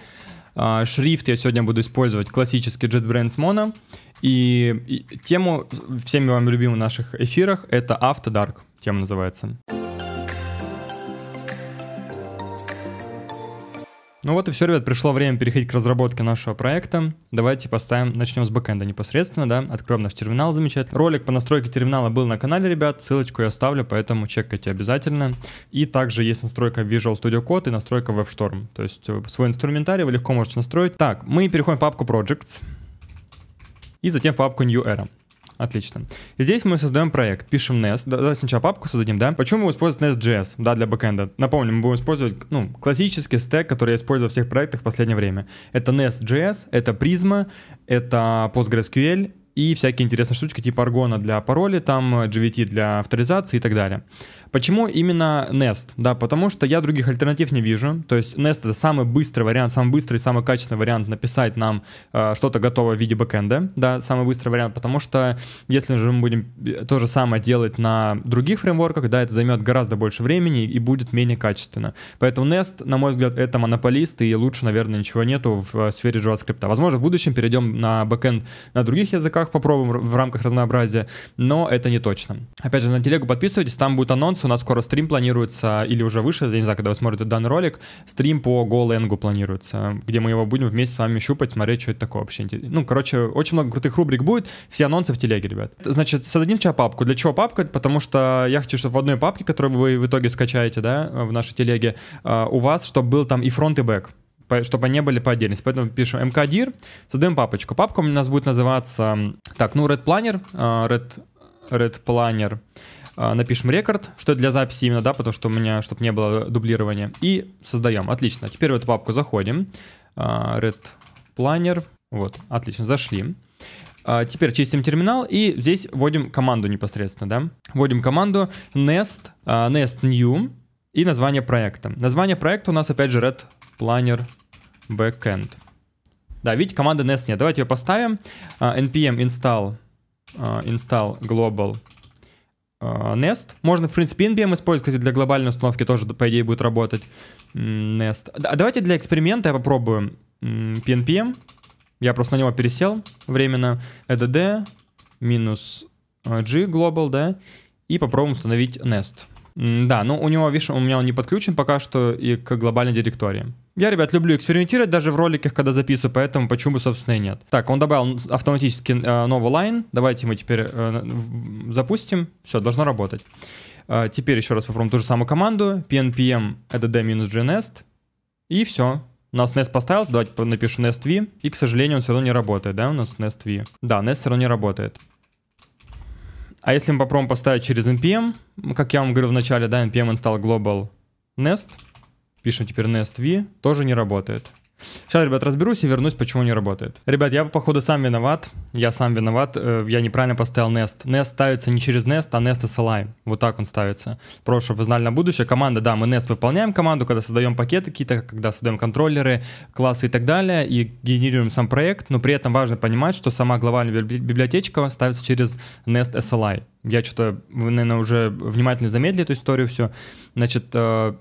э, шрифт я сегодня буду использовать классический JetBrains Mono, и, и тему всеми вам любимых наших эфирах, это After Dark, тема называется. Ну вот и все, ребят, пришло время переходить к разработке нашего проекта. Давайте поставим, начнем с бэкэнда непосредственно, да, откроем наш терминал замечательно. Ролик по настройке терминала был на канале, ребят, ссылочку я оставлю, поэтому чекайте обязательно. И также есть настройка Visual Studio Code и настройка WebStorm, то есть э, свой инструментарий вы легко можете настроить. Так, мы переходим в папку Projects и затем в папку New Era. Отлично. И здесь мы создаем проект, пишем Nest. Да, сначала папку создадим, да? Почему мы используем Nest.js, да, для бэкэнда? Напомню, мы будем использовать, ну, классический стек, который я использую во всех проектах в последнее время. Это Nest.js, это Prisma, это PostgreSQL, и всякие интересные штучки типа Argona для пароля, там э, GVT для авторизации и так далее. Почему именно Nest? Да, потому что я других альтернатив не вижу. То есть Nest это самый быстрый вариант, самый быстрый, самый качественный вариант написать нам э, что-то готовое в виде бэкэнда. Да, самый быстрый вариант, потому что если же мы будем э, то же самое делать на других фреймворках, да, это займет гораздо больше времени и будет менее качественно. Поэтому Nest, на мой взгляд, это монополист, и лучше, наверное, ничего нету в э, сфере JavaScript. Возможно, в будущем перейдем на бэкэнд на других языках, попробуем в рамках разнообразия, но это не точно. Опять же, на телегу подписывайтесь, там будет анонс, анонс. У нас скоро стрим планируется, или уже выше, я не знаю, когда вы смотрите данный ролик, стрим по голенгу планируется, где мы его будем вместе с вами щупать, смотреть, что это такое вообще. Ну, короче, очень много крутых рубрик будет, все анонсы в телеге, ребят. Значит, создадим сейчас папку. Для чего папка? Потому что я хочу, чтобы в одной папке, которую вы в итоге скачаете, да, в нашей телеге, э, у вас, чтобы был там и фронт, и бэк чтобы они были по отдельности. Поэтому пишем mkdir, создаем папочку. Папка у нас будет называться, так, ну, Red Planner, э, Red, Red Planner, а, напишем рекорд, что это для записи именно, да, потому что у меня, чтобы не было дублирования, и создаем. Отлично. Теперь в эту папку заходим. А, Red Planner. Вот, отлично, зашли. А, теперь чистим терминал и здесь вводим команду непосредственно, да? Вводим команду nest, nest new и название проекта. Название проекта у нас опять же Red Planner Backend. Да, видите, команды nest нет. Давайте ее поставим. npm install, install global Э, Nest. Можно, в принципе, NPM использовать, для глобальной установки тоже, по идее, будет работать Nest. А давайте для эксперимента я попробую PNPM. Я просто на него пересел временно. EDD минус э, G global, да, и попробуем установить Nest. Да, ну у него, видишь, у меня он не подключен пока что и к глобальной директории. Я, ребят, люблю экспериментировать даже в роликах, когда записываю, поэтому почему бы, собственно, и нет. Так, он добавил автоматически э, новый лайн. Давайте мы теперь э, запустим. Все, должно работать. Э, теперь еще раз попробуем ту же самую команду. pnpm add-gnest. И все. У нас nest поставился, давайте напишем nestv. И, к сожалению, он все равно не работает, да, у нас nestv. Да, nest все равно не работает. А если мы попробуем поставить через npm, как я вам говорил в начале, да, npm install global nest, пишем теперь nest v, тоже не работает. Сейчас, ребят, разберусь и вернусь, почему не работает. Ребят, я, походу, сам виноват. Я сам виноват. Э, я неправильно поставил Nest. Nest ставится не через Nest, а Nest SLI. Вот так он ставится. Прошу, вы знали на будущее. Команда, да, мы Nest выполняем команду, когда создаем пакеты какие-то, когда создаем контроллеры, классы и так далее, и генерируем сам проект, но при этом важно понимать, что сама глобальная библиотечка ставится через Nest SLI. Я что-то, наверное, уже внимательно замедлил эту историю все. Значит, э,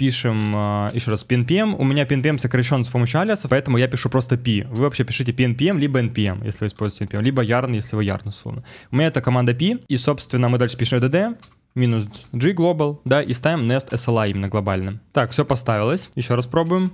пишем а, еще раз PNPM. Эм. У меня PNPM эм сокращен с помощью алиаса, поэтому я пишу просто P. Вы вообще пишите PNPM, эм либо NPM, если вы используете NPM, либо yarn, если вы yarn условно. У меня это команда P, и, собственно, мы дальше пишем DD, минус G global, да, и ставим nest SLI именно глобальным. Так, все поставилось. Еще раз пробуем.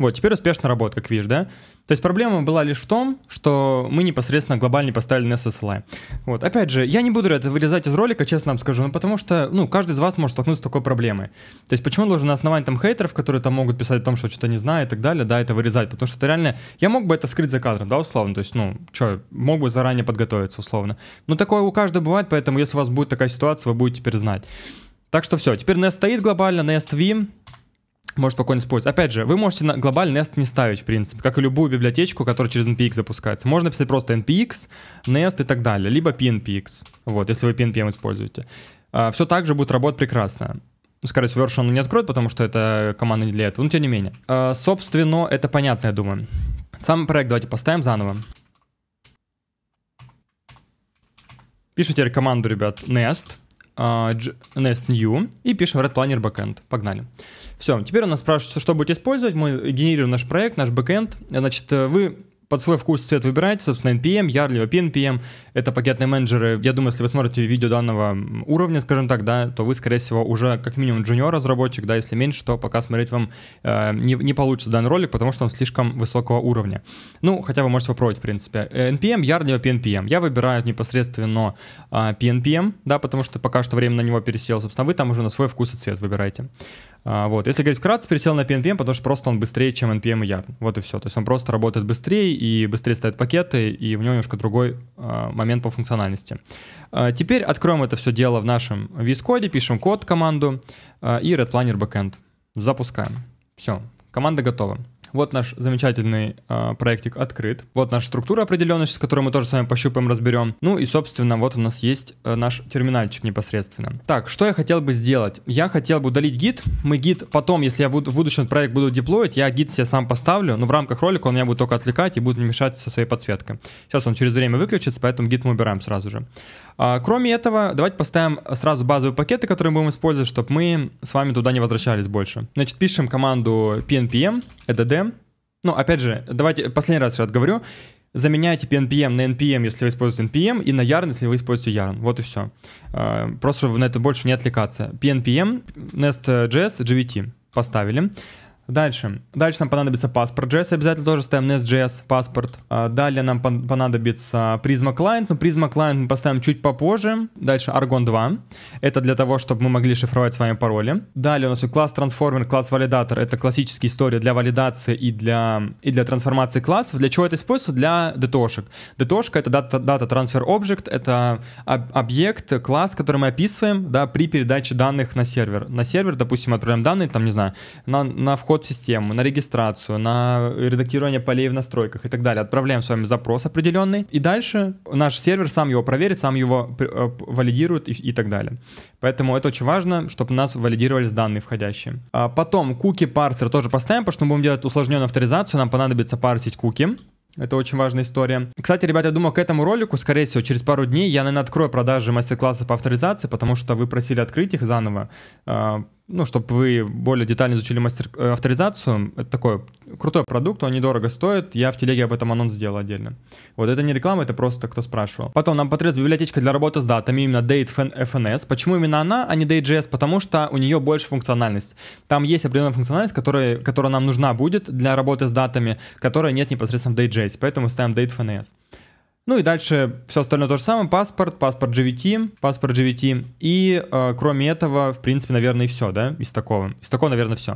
Вот, теперь успешно работает, как видишь, да? То есть проблема была лишь в том, что мы непосредственно глобально поставили на SSLI. Вот, опять же, я не буду это вырезать из ролика, честно вам скажу, ну потому что, ну, каждый из вас может столкнуться с такой проблемой. То есть почему нужно на основании там хейтеров, которые там могут писать о том, что что-то не знаю и так далее, да, это вырезать, потому что это реально, я мог бы это скрыть за кадром, да, условно, то есть, ну, что, мог бы заранее подготовиться, условно. Но такое у каждого бывает, поэтому если у вас будет такая ситуация, вы будете теперь знать. Так что все, теперь Nest стоит глобально, Nest Vim, Можете спокойно использовать. Опять же, вы можете на глобальный nest не ставить, в принципе, как и любую библиотечку, которая через npx запускается. Можно написать просто npx, nest и так далее, либо pnpx, вот, если вы pnpm используете. А, все так же будет работать прекрасно. Ну, скорее всего, вершу он не откроет, потому что это команда не для этого, но тем не менее. А, собственно, это понятно, я думаю. Сам проект давайте поставим заново. Пишите команду, ребят, nest а, nest new и пишем red planner backend. Погнали. Все, теперь у нас спрашивается, что будет использовать. Мы генерируем наш проект, наш backend. Значит, э, вы под свой вкус цвет выбирайте, собственно, NPM, YAR, PNPM, это пакетные менеджеры. Я думаю, если вы смотрите видео данного уровня, скажем так, да, то вы, скорее всего, уже как минимум джуниор-разработчик, да, если меньше, то пока смотреть вам э, не, не получится данный ролик, потому что он слишком высокого уровня. Ну, хотя вы можете попробовать, в принципе. Э, NPM, YAR, PNPM. Я выбираю непосредственно э, а, PNPM, да, потому что пока что время на него пересел, собственно, вы там уже на свой вкус и цвет выбираете. А, вот. Если говорить вкратце, пересел на PNPM, потому что просто он быстрее, чем NPM и Yarn. Вот и все. То есть он просто работает быстрее и быстрее ставит пакеты, и в нем немножко другой а, момент по функциональности. А, теперь откроем это все дело в нашем VS Code, пишем код команду а, и Red Planner Backend. Запускаем. Все, команда готова. Вот наш замечательный э, проектик открыт. Вот наша структура определенность, сейчас, которую мы тоже с вами пощупаем, разберем. Ну и, собственно, вот у нас есть э, наш терминальчик непосредственно. Так, что я хотел бы сделать? Я хотел бы удалить гид. Мы гид потом, если я буду, в будущем проект буду деплоить, я гид себе сам поставлю, но в рамках ролика он меня будет только отвлекать и будет не мешать со своей подсветкой. Сейчас он через время выключится, поэтому гид мы убираем сразу же. А, кроме этого, давайте поставим сразу базовые пакеты, которые мы будем использовать, чтобы мы с вами туда не возвращались больше. Значит, пишем команду pnpm, add e ну, опять же, давайте последний раз отговорю. Заменяйте PNPM на NPM, если вы используете NPM, и на Yarn, если вы используете Yarn. Вот и все. Э, просто на это больше не отвлекаться. PNPM, Nest.js, GVT поставили. Дальше. Дальше нам понадобится паспорт JS, обязательно тоже ставим Nest.js паспорт. А, далее нам понадобится Prisma Client, но ну, Prisma Client мы поставим чуть попозже. Дальше Argon 2. Это для того, чтобы мы могли шифровать с вами пароли. Далее у нас класс Transformer, класс Validator. Это классические истории для валидации и для, и для трансформации классов. Для чего это используется? Для DTOшек. DTOшка это Data, Data Transfer Object, это объект, класс, который мы описываем да, при передаче данных на сервер. На сервер, допустим, отправляем данные, там, не знаю, на, на вход топ-систему, на регистрацию, на редактирование полей в настройках и так далее. Отправляем с вами запрос определенный, и дальше наш сервер сам его проверит, сам его э, валидирует и, и так далее. Поэтому это очень важно, чтобы у нас валидировались данные входящие. А потом куки парсер тоже поставим, потому что мы будем делать усложненную авторизацию, нам понадобится парсить куки. Это очень важная история. Кстати, ребят, я думаю, к этому ролику, скорее всего, через пару дней я, наверное, открою продажи мастер-класса по авторизации, потому что вы просили открыть их заново. А, ну, чтобы вы более детально изучили мастер э, авторизацию, это такой крутой продукт, он недорого стоит, я в телеге об этом анонс сделал отдельно. Вот это не реклама, это просто кто спрашивал. Потом нам потребуется библиотечка для работы с датами, именно Date FNS. Почему именно она, а не Date.js? Потому что у нее больше функциональность. Там есть определенная функциональность, которая, которая нам нужна будет для работы с датами, которой нет непосредственно в Date.js, поэтому ставим Date FNS. Ну и дальше все остальное то же самое. Паспорт, паспорт GVT, паспорт GVT. И э, кроме этого, в принципе, наверное, и все, да, из такого. Из такого, наверное, все.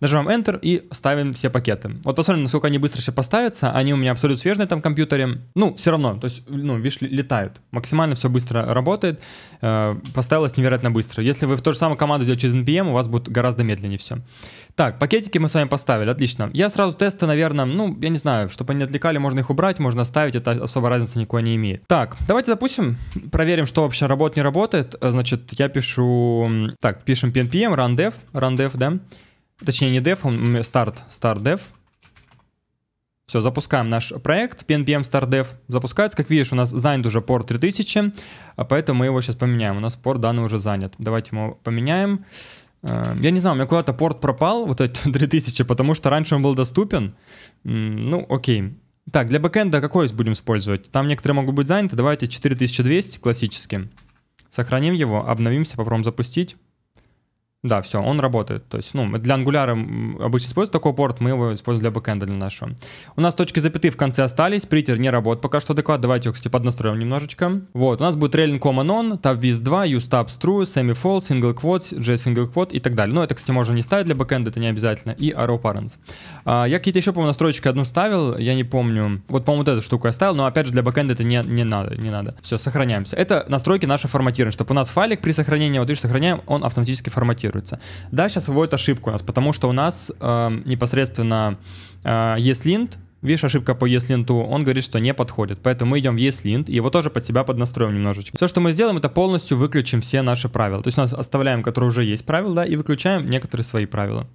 Нажимаем Enter и ставим все пакеты. Вот посмотрим, насколько они быстро сейчас поставятся. Они у меня абсолютно свежие на этом компьютере. Ну, все равно, то есть, ну, видишь, летают. Максимально все быстро работает. Э, поставилось невероятно быстро. Если вы в ту же самую команду сделаете через NPM, у вас будет гораздо медленнее все. Так, пакетики мы с вами поставили, отлично. Я сразу тесты, наверное, ну, я не знаю, чтобы они отвлекали, можно их убрать, можно оставить, это особо разницы никакой не имеет. Так, давайте допустим, проверим, что вообще работает, не работает. Э, значит, я пишу... Так, пишем pnpm, run dev, да? Точнее, не dev, он старт, старт dev. Все, запускаем наш проект, PNPM Start Dev запускается. Как видишь, у нас занят уже порт 3000, а поэтому мы его сейчас поменяем. У нас порт данный уже занят. Давайте мы его поменяем. Э, я не знаю, у меня куда-то порт пропал, вот эти 3000, *laughs* потому что раньше он был доступен. Ну, окей. Так, для бэкэнда какой будем использовать? Там некоторые могут быть заняты. Давайте 4200 классическим. Сохраним его, обновимся, попробуем запустить. Да, все, он работает. То есть, ну, для ангуляра обычно используется такой порт, мы его используем для бэкэнда для нашего. У нас точки запятые в конце остались, притер не работает пока что адекват, давайте его, кстати, поднастроим немножечко. Вот, у нас будет Railing Common On, Tab Viz 2, Use Tabs True, Semi False, Single Quotes, J Single Quote и так далее. Но ну, это, кстати, можно не ставить для бэкэнда, это не обязательно. И Arrow Parents. А, я какие-то еще, по-моему, настройки одну ставил, я не помню. Вот, по-моему, вот эту штуку я ставил, но, опять же, для бэкэнда это не, не надо, не надо. Все, сохраняемся. Это настройки нашего форматирования, чтобы у нас файлик при сохранении, вот видишь, сохраняем, он автоматически форматирует идентифицируется. Да, сейчас выводит ошибку у нас, потому что у нас э, непосредственно э, ESLint, видишь, ошибка по ESLint, он говорит, что не подходит. Поэтому мы идем в ESLint, и его тоже под себя поднастроим немножечко. Все, что мы сделаем, это полностью выключим все наши правила. То есть у нас оставляем, которые уже есть правила, да, и выключаем некоторые свои правила.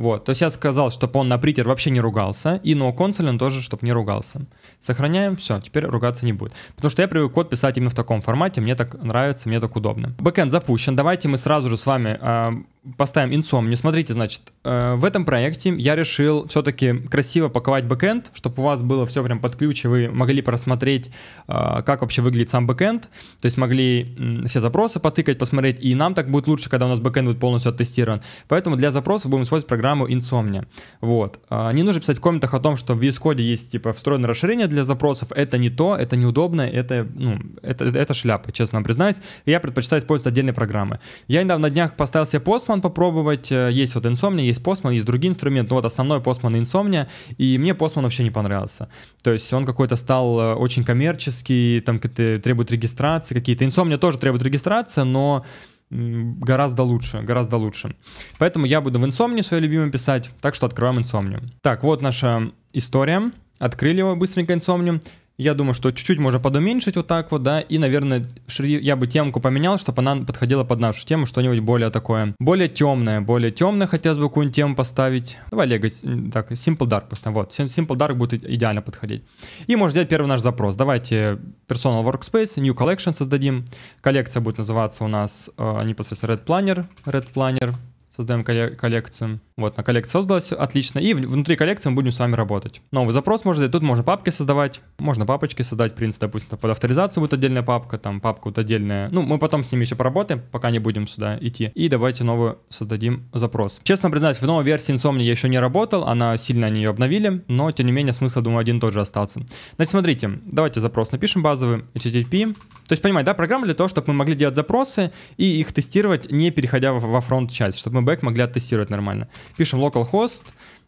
Вот, то есть я сказал, чтобы он на притер вообще не ругался, и no консоль он тоже, чтобы не ругался. Сохраняем, все, теперь ругаться не будет. Потому что я привык код писать именно в таком формате, мне так нравится, мне так удобно. Бэкэнд запущен, давайте мы сразу же с вами э, поставим Не Смотрите, значит, э, в этом проекте я решил все-таки красиво паковать бэкэнд, чтобы у вас было все прям под ключ, и вы могли просмотреть, э, как вообще выглядит сам бэкэнд, то есть могли э, все запросы потыкать, посмотреть, и нам так будет лучше, когда у нас бэкэнд будет полностью оттестирован. Поэтому для запросов будем использовать программу программу Insomnia. Вот. А, не нужно писать в комментах о том, что в VS Code есть типа встроенное расширение для запросов. Это не то, это неудобно, это, ну, это, это шляпа, честно вам признаюсь. Я предпочитаю использовать отдельные программы. Я недавно на днях поставил себе Postman попробовать. Э, есть вот Insomnia, есть Postman, есть другие инструменты. Вот основной Postman и Insomnia. И мне Postman вообще не понравился. То есть он какой-то стал э, очень коммерческий, там требует регистрации какие-то. Insomnia тоже требует регистрации, но гораздо лучше, гораздо лучше. Поэтому я буду в Insomni свое любимое писать, так что открываем Insomni. Так, вот наша история. Открыли его быстренько Insomnium. Я думаю, что чуть-чуть можно подуменьшить вот так вот, да, и, наверное, я бы темку поменял, чтобы она подходила под нашу тему, что-нибудь более такое, более темное, более темное хотелось бы какую-нибудь тему поставить. Давай Лего, так, Simple Dark просто вот, Simple Dark будет идеально подходить. И можно сделать первый наш запрос. Давайте Personal Workspace, New Collection создадим, коллекция будет называться у нас э, непосредственно Red Planner, Red Planner, создаем коллекцию. Вот, на коллекция создалась, отлично. И внутри коллекции мы будем с вами работать. Новый запрос можно Тут можно папки создавать, можно папочки создать, в принципе, допустим, под авторизацию будет отдельная папка, там папка вот отдельная. Ну, мы потом с ними еще поработаем, пока не будем сюда идти. И давайте новую создадим запрос. Честно признаюсь, в новой версии Insomnia я еще не работал, она сильно они ее обновили, но, тем не менее, смысл, думаю, один тот же остался. Значит, смотрите, давайте запрос напишем базовый, HTTP, то есть, понимаете, да, программа для того, чтобы мы могли делать запросы и их тестировать, не переходя во фронт-часть, чтобы мы бэк могли оттестировать нормально. Пишем localhost,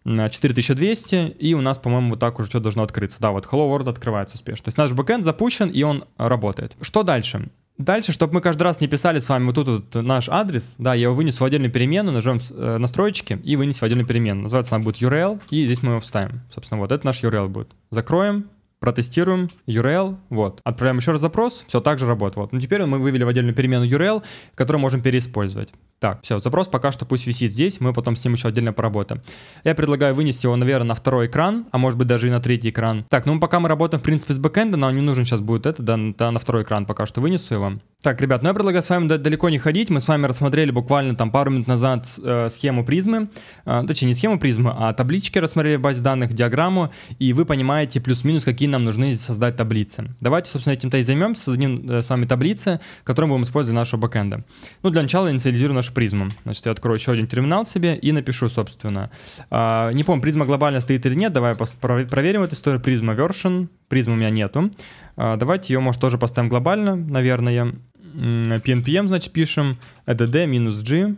4200, и у нас, по-моему, вот так уже что должно открыться. Да, вот Hello World открывается успешно. То есть наш бэкэнд запущен, и он работает. Что дальше? Дальше, чтобы мы каждый раз не писали с вами вот тут вот наш адрес, да, я его вынес в отдельную переменную, нажмем э, настройки и вынес в отдельную переменную. Называется она будет URL, и здесь мы его вставим. Собственно, вот это наш URL будет. Закроем, протестируем URL, вот, отправляем еще раз запрос, все так же работает, вот. Но ну, теперь мы вывели в отдельную перемену URL, которую можем переиспользовать. Так, все, запрос пока что пусть висит здесь, мы потом с ним еще отдельно поработаем. Я предлагаю вынести его, наверное, на второй экран, а может быть даже и на третий экран. Так, ну пока мы работаем, в принципе, с бэкэнда, нам не нужен сейчас будет это, да на второй экран пока что вынесу его. Так, ребят, ну я предлагаю с вами далеко не ходить. Мы с вами рассмотрели буквально там пару минут назад э, схему призмы. Э, точнее, не схему призмы, а таблички рассмотрели в базе данных, диаграмму. И вы понимаете плюс-минус, какие нам нужны создать таблицы. Давайте, собственно, этим-то и займемся. Создадим э, с вами таблицы, которые будем использовать для нашего бэкэнда. Ну, для начала инициализирую нашу призму. Значит, я открою еще один терминал себе и напишу, собственно. Э, не помню, призма глобально стоит или нет. Давай проверим эту историю. Призма version. Призмы у меня нету. Э, давайте ее, может, тоже поставим глобально, наверное. PNPM, значит, пишем add minus g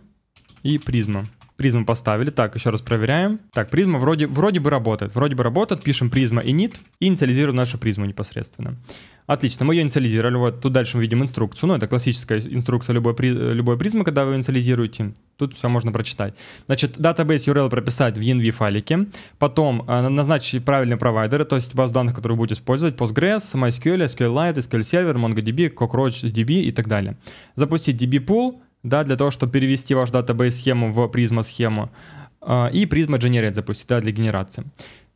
и призма. Призму поставили. Так, еще раз проверяем. Так, призма вроде, вроде бы работает. Вроде бы работает. Пишем призма и init и инициализируем нашу призму непосредственно. Отлично, мы ее инициализировали. Вот тут дальше мы видим инструкцию. Ну, это классическая инструкция любой, при, любой призмы, когда вы инициализируете. Тут все можно прочитать. Значит, database URL прописать в env файлике. Потом э, назначить правильные провайдеры, то есть базу данных, которые вы будете использовать. Postgres, MySQL, SQLite, SQL Server, MongoDB, CockroachDB и так далее. Запустить DB Pool, да, для того, чтобы перевести вашу database-схему в призма схему э, и призма Generate запустить, да, для генерации.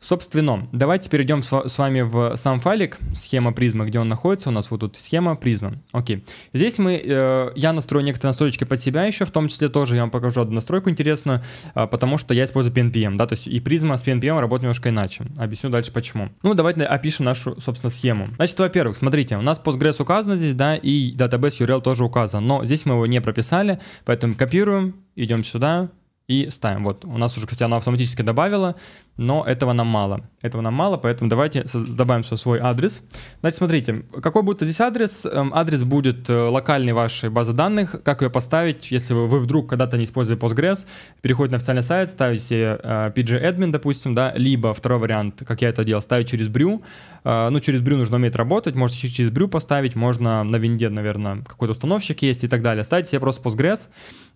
Собственно, давайте перейдем с вами в сам файлик, схема призмы, где он находится, у нас вот тут схема призма. Окей, здесь мы, э, я настрою некоторые настройки под себя еще, в том числе тоже я вам покажу одну настройку интересную, э, потому что я использую PNPM, да, то есть и призма с PNPM работает немножко иначе. Объясню дальше почему. Ну, давайте опишем нашу, собственно, схему. Значит, во-первых, смотрите, у нас Postgres указано здесь, да, и database URL тоже указан, но здесь мы его не прописали, поэтому копируем, идем сюда, и ставим. Вот, у нас уже, кстати, она автоматически добавила но этого нам мало. Этого нам мало, поэтому давайте добавим свой адрес. Значит, смотрите, какой будет здесь адрес? Эм, адрес будет э, локальный вашей базы данных. Как ее поставить, если вы вдруг когда-то не используете Postgres, переходите на официальный сайт, ставите э, pgadmin, допустим, да, либо второй вариант, как я это делал, ставить через Брю. Э, ну, через Брю нужно уметь работать, можете через Брю поставить, можно на винде, наверное, какой-то установщик есть и так далее. Ставите себе просто Postgres.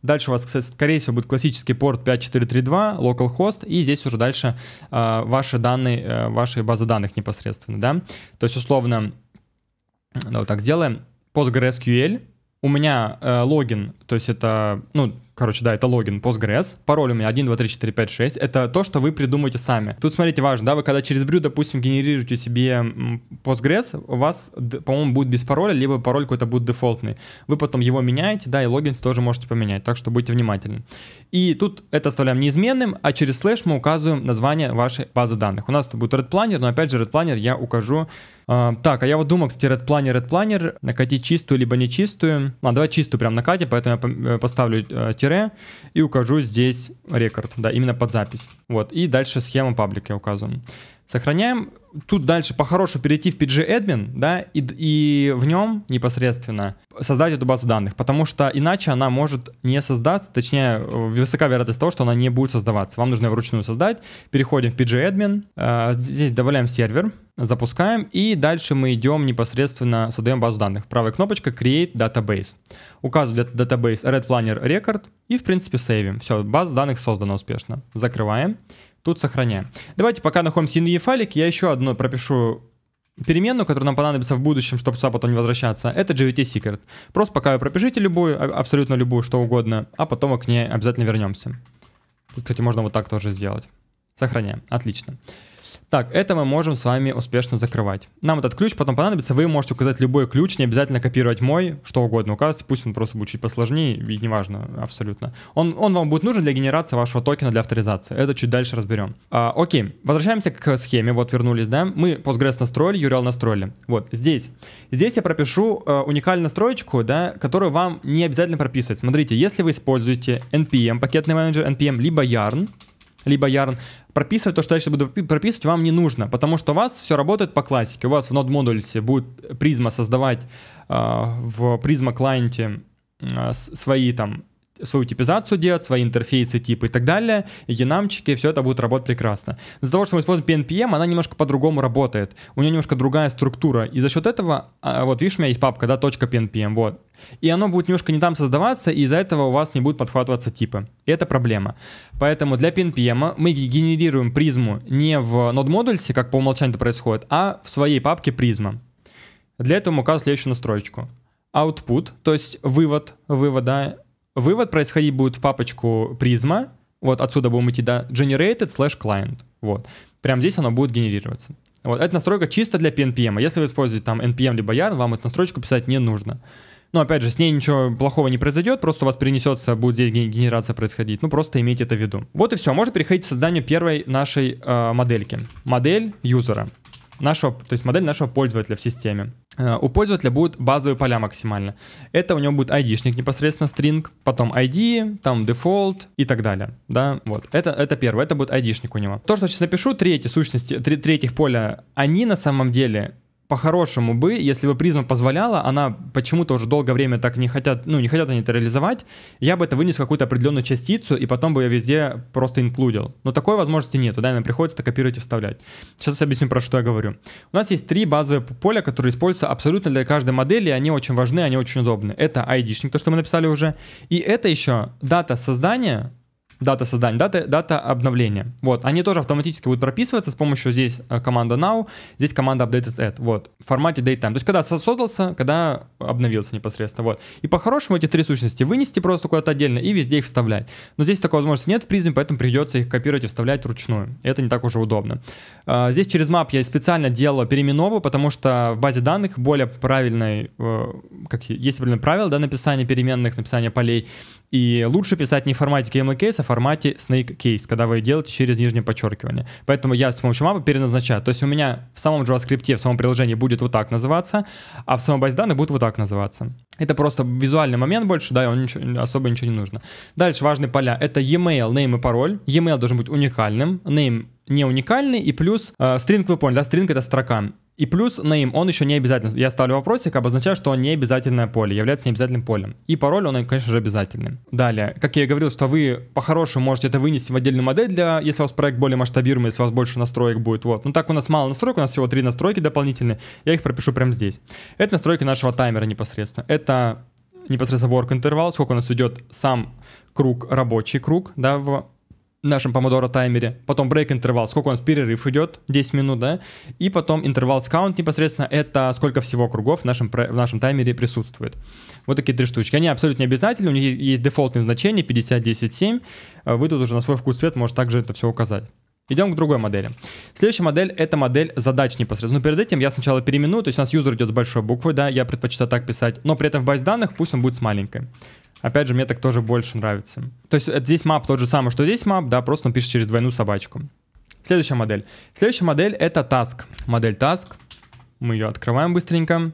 Дальше у вас, кстати, скорее всего, будет классический порт 5432, localhost, и здесь уже дальше Э, ваши данные, э, вашей базы данных непосредственно, да. То есть, условно, ну, так сделаем. PostgreSQL, у меня э, логин, то есть это, ну, Короче, да, это логин Postgres. Пароль у меня 1, 2, 3, 4, 5, 6. Это то, что вы придумаете сами. Тут, смотрите, важно, да, вы когда через брю, допустим, генерируете себе Postgres, у вас, по-моему, будет без пароля, либо пароль какой-то будет дефолтный. Вы потом его меняете, да, и логин тоже можете поменять, так что будьте внимательны. И тут это оставляем неизменным, а через слэш мы указываем название вашей базы данных. У нас это будет Planner, но опять же Red Planner я укажу а, так, а я вот думал, кстати, Red Planner, Red Planner, накатить чистую, либо не чистую. А, давай чистую прям накатим, поэтому я э, поставлю э, тире и укажу здесь рекорд, да, именно под запись. Вот, и дальше схема паблика указываем. Сохраняем. Тут дальше по-хорошему перейти в PG-admin, да, и, и в нем непосредственно создать эту базу данных, потому что иначе она может не создаться, точнее, высока вероятность того, что она не будет создаваться. Вам нужно ее вручную создать. Переходим в PG-admin, э, здесь добавляем сервер, запускаем, и дальше мы идем непосредственно, создаем базу данных. Правая кнопочка Create Database. Указываем database Red Planner Record и, в принципе, сейвим. Все, база данных создана успешно. Закрываем. Тут сохраняем. Давайте пока находимся INE файлик, я еще одно пропишу переменную, которая нам понадобится в будущем, чтобы сюда потом не возвращаться, это GVT Secret. Просто пока вы пропишите любую, а, абсолютно любую, что угодно, а потом мы к ней обязательно вернемся. Тут, кстати, можно вот так тоже сделать. Сохраняем. Отлично. Так, это мы можем с вами успешно закрывать. Нам этот ключ потом понадобится, вы можете указать любой ключ, не обязательно копировать мой, что угодно указывать, пусть он просто будет чуть посложнее, и неважно абсолютно. Он, он вам будет нужен для генерации вашего токена для авторизации, это чуть дальше разберем. А, окей, возвращаемся к схеме, вот вернулись, да, мы Postgres настроили, URL настроили, вот здесь. Здесь я пропишу э, уникальную настроечку, да, которую вам не обязательно прописывать. Смотрите, если вы используете NPM, пакетный менеджер NPM, либо Yarn, либо Yarn, прописывать то, что я сейчас буду прописывать, вам не нужно, потому что у вас все работает по классике. У вас в Node-модульсе будет призма создавать э, в призма клиенте э, а, свои там свою типизацию делать, свои интерфейсы, типы и так далее, и динамчики, все это будет работать прекрасно. Из-за того, что мы используем PNPM, она немножко по-другому работает, у нее немножко другая структура, и за счет этого, а, вот видишь, у меня есть папка, да, .pnpm, вот, и оно будет немножко не там создаваться, и из-за этого у вас не будут подхватываться типы. И это проблема. Поэтому для PNPM мы генерируем призму не в нод модульсе как по умолчанию это происходит, а в своей папке призма Для этого мы указываем следующую настройку Output, то есть вывод, вывода, Вывод происходить будет в папочку призма, вот отсюда будем идти до generated slash client, вот. прям здесь оно будет генерироваться. Вот, эта настройка чисто для PNPM. А если вы используете там NPM либо YARN, вам эту настройку писать не нужно. Но опять же, с ней ничего плохого не произойдет, просто у вас перенесется, будет здесь генерация происходить. Ну, просто имейте это в виду. Вот и все. Можно переходить к созданию первой нашей э, модельки. Модель юзера нашего, то есть модель нашего пользователя в системе. Э, у пользователя будут базовые поля максимально. Это у него будет ID-шник непосредственно, string, потом ID, там default и так далее. Да, вот. Это, это первое, это будет ID-шник у него. То, что сейчас напишу, третьи сущности, три, третьих поля, они на самом деле по-хорошему бы, если бы призма позволяла, она почему-то уже долгое время так не хотят, ну, не хотят они это реализовать, я бы это вынес какую-то определенную частицу, и потом бы я везде просто инклюдил. Но такой возможности нету, да, нам приходится это копировать и вставлять. Сейчас я объясню, про что я говорю. У нас есть три базовые поля, которые используются абсолютно для каждой модели, они очень важны, они очень удобны. Это ID-шник, то, что мы написали уже, и это еще дата создания, дата создания, дата, дата обновления. Вот, они тоже автоматически будут прописываться с помощью здесь э, команда now, здесь команда updated at, вот, в формате date time. То есть когда создался, когда обновился непосредственно, вот. И по-хорошему эти три сущности вынести просто куда-то отдельно и везде их вставлять. Но здесь такой возможности нет в призме, поэтому придется их копировать и вставлять вручную. Это не так уже удобно. А, здесь через map я специально делал переименовываю, потому что в базе данных более правильной, э, как есть определенные правила, да, написания переменных, написания полей, и лучше писать не в формате KML Case, а в формате Snake Case, когда вы делаете через нижнее подчеркивание. Поэтому я с помощью мапы переназначаю. То есть у меня в самом JavaScript, в самом приложении будет вот так называться, а в самом базе данных будет вот так называться. Это просто визуальный момент больше, да, и он ничего, особо ничего не нужно. Дальше важные поля. Это e-mail, name и пароль. E-mail должен быть уникальным, name не уникальный, и плюс э, string, вы поняли, да, string это строка. И плюс name, он еще не обязательно. Я ставлю вопросик, обозначаю, что он не обязательное поле, является необязательным полем. И пароль, он, конечно же, обязательный. Далее, как я и говорил, что вы по-хорошему можете это вынести в отдельную модель, для, если у вас проект более масштабируемый, если у вас больше настроек будет. Вот. Ну так у нас мало настроек, у нас всего три настройки дополнительные. Я их пропишу прямо здесь. Это настройки нашего таймера непосредственно. Это непосредственно work интервал, сколько у нас идет сам круг, рабочий круг, да, в нашем помодоро таймере, потом брейк интервал, сколько у нас перерыв идет, 10 минут, да, и потом интервал с count непосредственно, это сколько всего кругов в нашем, в нашем таймере присутствует. Вот такие три штучки. Они абсолютно не обязательны, у них есть дефолтные значения 50, 10, 7, вы тут уже на свой вкус цвет можете также это все указать. Идем к другой модели. Следующая модель — это модель задач непосредственно. Но ну, перед этим я сначала переименую, то есть у нас юзер идет с большой буквы, да, я предпочитаю так писать, но при этом в базе данных пусть он будет с маленькой. Опять же, мне так тоже больше нравится. То есть здесь мап тот же самый, что здесь мап, да, просто он пишет через двойную собачку. Следующая модель. Следующая модель это task. Модель task. Мы ее открываем быстренько.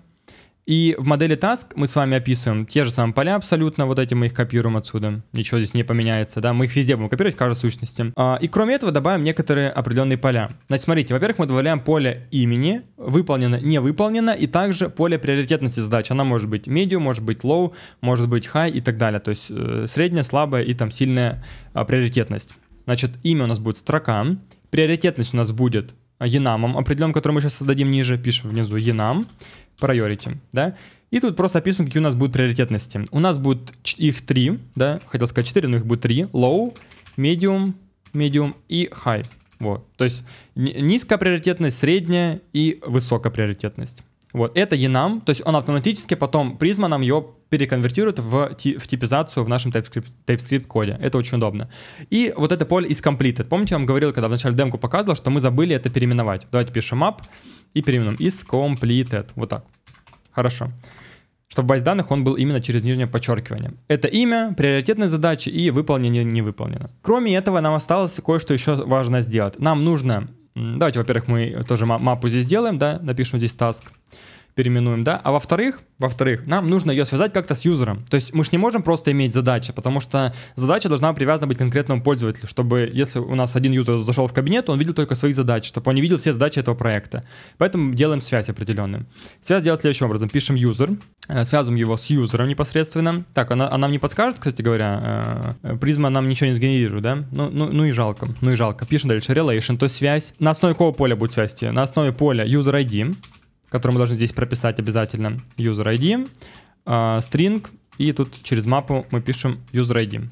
И в модели task мы с вами описываем те же самые поля абсолютно, вот эти мы их копируем отсюда. Ничего здесь не поменяется, да, мы их везде будем копировать, в каждой сущности. А, и кроме этого добавим некоторые определенные поля. Значит, смотрите, во-первых, мы добавляем поле имени, выполнено, не выполнено, и также поле приоритетности задач. Она может быть medium, может быть low, может быть high и так далее. То есть э, средняя, слабая и там сильная а, приоритетность. Значит, имя у нас будет строка, приоритетность у нас будет а, енамом определенным, который мы сейчас создадим ниже, пишем внизу енам priority, да, и тут просто описано, какие у нас будут приоритетности. У нас будет их три, да, хотел сказать четыре, но их будет три. Low, medium, medium и high. Вот. То есть низкая приоритетность, средняя и высокая приоритетность. Вот, это enum, то есть он автоматически потом, призма нам ее переконвертирует в, ти, в типизацию в нашем TypeScript, TypeScript коде. Это очень удобно. И вот это поле is completed. Помните, я вам говорил, когда в начале демку показывал, что мы забыли это переименовать. Давайте пишем map и переименуем is completed. Вот так. Хорошо. Чтобы баз данных он был именно через нижнее подчеркивание. Это имя, приоритетные задачи и выполнение не выполнено. Кроме этого, нам осталось кое-что еще важно сделать. Нам нужно Давайте, во-первых, мы тоже мапу здесь сделаем, да, напишем здесь task переименуем, да? А во-вторых, во-вторых, нам нужно ее связать как-то с юзером. То есть мы же не можем просто иметь задачи, потому что задача должна привязана быть к конкретному пользователю, чтобы если у нас один юзер зашел в кабинет, он видел только свои задачи, чтобы он не видел все задачи этого проекта. Поэтому делаем связь определенную. Связь делать следующим образом. Пишем юзер, э, связываем его с юзером непосредственно. Так, она, она нам не подскажет, кстати говоря, э, призма нам ничего не сгенерирует, да? Ну, ну, ну и жалко, ну и жалко. Пишем дальше relation, то есть связь. На основе какого поля будет связь? На основе поля user ID, который мы должны здесь прописать обязательно user ID, а, string, и тут через мапу мы пишем user ID.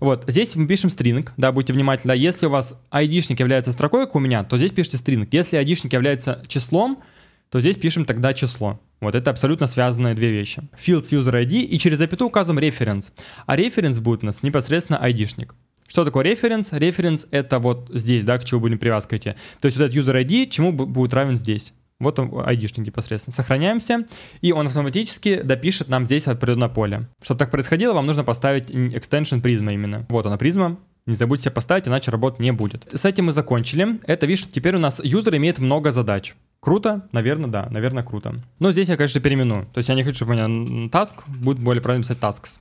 Вот, здесь мы пишем string, да, будьте внимательны, да, если у вас ID-шник является строкой, как у меня, то здесь пишите string, если ID-шник является числом, то здесь пишем тогда число. Вот это абсолютно связанные две вещи. Fields user ID и через запятую указываем reference А reference будет у нас непосредственно ID-шник. Что такое reference reference это вот здесь, да, к чему будем привязкивать. То есть вот этот user ID чему будет равен здесь. Вот он, айдишник непосредственно. Сохраняемся, и он автоматически допишет нам здесь определенное поле. Чтобы так происходило, вам нужно поставить extension призма именно. Вот она призма, не забудьте поставить, иначе работ не будет. С этим мы закончили. Это, видишь, теперь у нас юзер имеет много задач. Круто? Наверное, да. Наверное, круто. Но здесь я, конечно, переименую. То есть я не хочу, чтобы у меня task, будет более правильно писать tasks.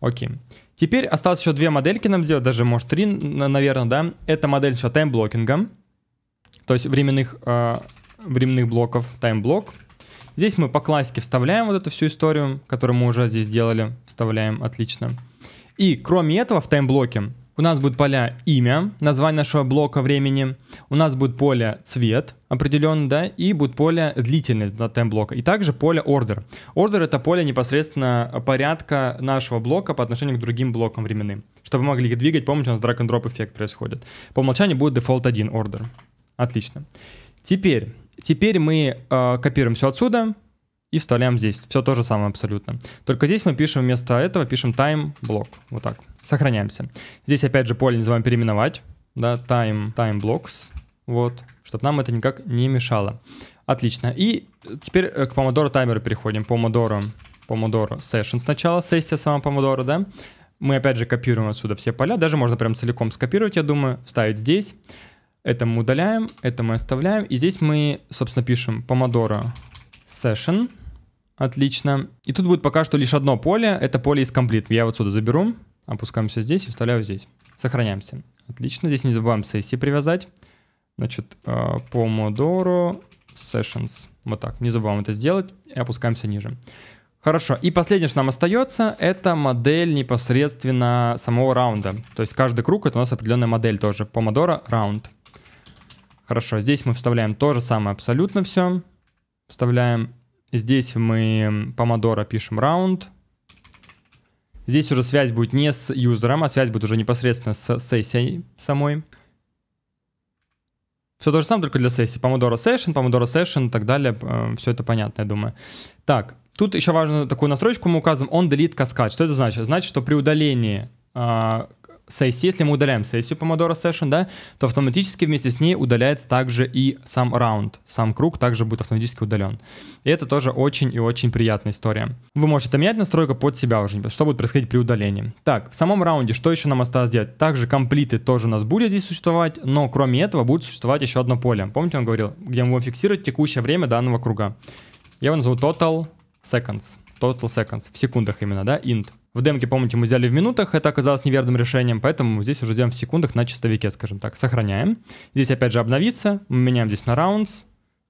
Окей. Теперь осталось еще две модельки нам сделать, даже, может, три, наверное, да. Это модель еще тайм-блокинга, то есть временных э, временных блоков, блок Здесь мы по классике вставляем вот эту всю историю, которую мы уже здесь делали. Вставляем, отлично. И кроме этого в блоке у нас будет поля имя, название нашего блока времени, у нас будет поле цвет определенно, да, и будет поле длительность да, блока и также поле order order это поле непосредственно порядка нашего блока по отношению к другим блокам временным. Чтобы мы могли их двигать, помните, у нас drag and drop эффект происходит. По умолчанию будет дефолт 1 order Отлично. Теперь Теперь мы э, копируем все отсюда и вставляем здесь. Все то же самое абсолютно. Только здесь мы пишем вместо этого, пишем time блок. Вот так. Сохраняемся. Здесь опять же поле называем переименовать. Да, time, time blocks. Вот. Чтобы нам это никак не мешало. Отлично. И теперь э, к помодору таймеру переходим. Помодору, помодору session сначала. Сессия сама помодору, да? Мы опять же копируем отсюда все поля. Даже можно прям целиком скопировать, я думаю. Вставить здесь. Это мы удаляем, это мы оставляем. И здесь мы, собственно, пишем Pomodoro Session. Отлично. И тут будет пока что лишь одно поле. Это поле из Complete. Я вот сюда заберу, опускаемся здесь и вставляю здесь. Сохраняемся. Отлично. Здесь не забываем сессии привязать. Значит, Pomodoro э, Sessions. Вот так. Не забываем это сделать и опускаемся ниже. Хорошо. И последнее, что нам остается, это модель непосредственно самого раунда. То есть каждый круг это у нас определенная модель тоже. Помодоро раунд. Хорошо, здесь мы вставляем то же самое абсолютно все. Вставляем. Здесь мы помодоро пишем раунд. Здесь уже связь будет не с юзером, а связь будет уже непосредственно с сессией самой. Все то же самое, только для сессии. Помодоро session, помодоро session и так далее. Э, все это понятно, я думаю. Так, тут еще важно такую настройку мы указываем. Он delete каскад. Что это значит? Значит, что при удалении а, сессии, если мы удаляем сессию Pomodoro Session, да, то автоматически вместе с ней удаляется также и сам раунд, сам круг также будет автоматически удален. И это тоже очень и очень приятная история. Вы можете менять настройку под себя уже, что будет происходить при удалении. Так, в самом раунде что еще нам осталось сделать? Также комплиты тоже у нас будет здесь существовать, но кроме этого будет существовать еще одно поле. Помните, он говорил, где мы будем фиксировать текущее время данного круга. Я его назову total seconds. Total seconds, в секундах именно, да, int. В демке, помните, мы взяли в минутах, это оказалось неверным решением, поэтому здесь уже сделаем в секундах на чистовике, скажем так. Сохраняем. Здесь опять же обновиться, мы меняем здесь на rounds,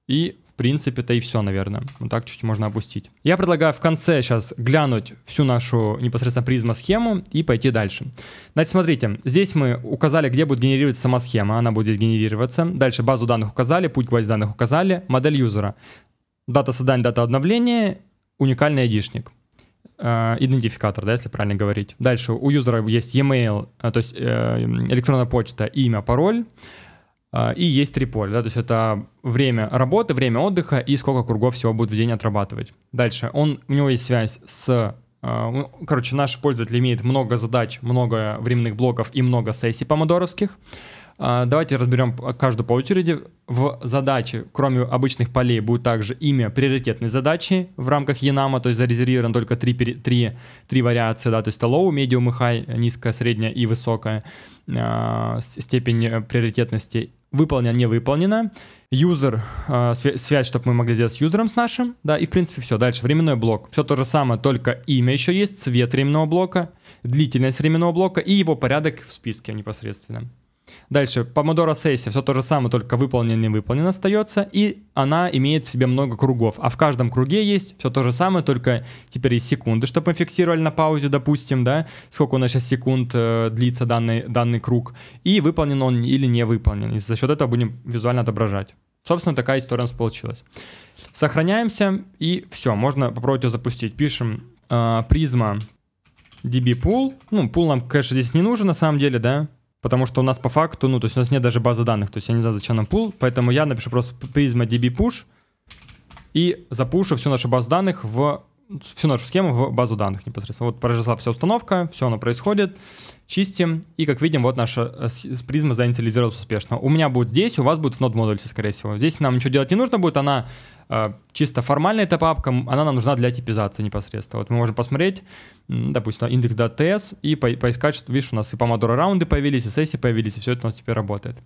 и в принципе то и все, наверное. Вот так чуть можно опустить. Я предлагаю в конце сейчас глянуть всю нашу непосредственно призма схему и пойти дальше. Значит, смотрите, здесь мы указали, где будет генерироваться сама схема, она будет здесь генерироваться. Дальше базу данных указали, путь к базе данных указали, модель юзера. Дата создания, дата обновления, уникальный айдишник. Э, идентификатор, да, если правильно говорить. Дальше у юзера есть e-mail, э, то есть э, электронная почта, имя, пароль. И есть три поля, да, то есть это время работы, время отдыха и сколько кругов всего будет в день отрабатывать. Дальше он, у него есть связь с Короче, наш пользователь имеет много задач, много временных блоков и много сессий помодоровских. А, давайте разберем каждую по очереди. В задаче, кроме обычных полей, будет также имя приоритетной задачи в рамках Енама, то есть зарезервирован только три, три, три вариации, да, то есть это low, medium и high, низкая, средняя и высокая э, степень приоритетности. Выполнено, не выполнено. Юзер, э, связь, чтобы мы могли сделать с юзером с нашим, да, и в принципе все. Дальше временной блок. Все то же самое, только имя еще есть, цвет временного блока, длительность временного блока и его порядок в списке непосредственно. Дальше, помодора сессия, все то же самое, только выполнено, не выполнено остается, и она имеет в себе много кругов, а в каждом круге есть все то же самое, только теперь есть секунды, чтобы мы фиксировали на паузе, допустим, да, сколько у нас сейчас секунд э, длится данный, данный круг, и выполнен он или не выполнен, и за счет этого будем визуально отображать. Собственно, такая история у нас получилась. Сохраняемся, и все, можно попробовать ее запустить. Пишем э, призма db pool, ну, пул нам, конечно, здесь не нужен на самом деле, да, Потому что у нас по факту, ну, то есть у нас нет даже базы данных, то есть я не знаю, зачем нам пул, поэтому я напишу просто призма db push и запушу всю нашу базу данных в всю нашу схему в базу данных непосредственно. Вот произошла вся установка, все оно происходит, чистим, и как видим, вот наша э, призма заинициализировалась успешно. У меня будет здесь, у вас будет в нод модуле, скорее всего. Здесь нам ничего делать не нужно будет, она Э, чисто формально эта папка, она нам нужна для типизации непосредственно. Вот мы можем посмотреть, допустим, index.ts и по поискать, что, видишь, у нас и помодоро раунды появились, и сессии появились, и все это у нас теперь работает.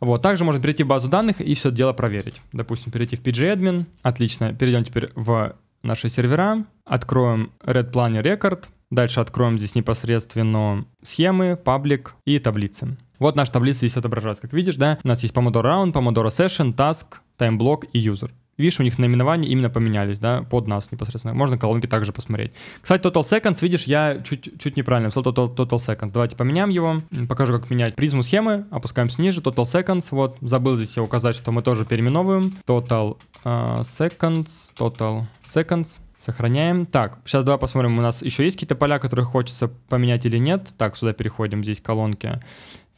Вот, также можно перейти в базу данных и все дело проверить. Допустим, перейти в pgadmin, отлично, перейдем теперь в наши сервера, откроем Red Planner Record, дальше откроем здесь непосредственно схемы, паблик и таблицы. Вот наша таблица здесь отображается, как видишь, да, у нас есть Pomodoro Round, Pomodoro Session, Task, TimeBlock и User. Видишь, у них наименования именно поменялись, да, под нас непосредственно. Можно колонки также посмотреть. Кстати, Total Seconds, видишь, я чуть, чуть неправильно писал Total, Total Seconds. Давайте поменяем его. Покажу, как менять призму схемы. Опускаем ниже. Total Seconds. Вот, забыл здесь указать, что мы тоже переименовываем. Total uh, Seconds. Total Seconds. Сохраняем. Так, сейчас давай посмотрим, у нас еще есть какие-то поля, которые хочется поменять или нет. Так, сюда переходим, здесь колонки.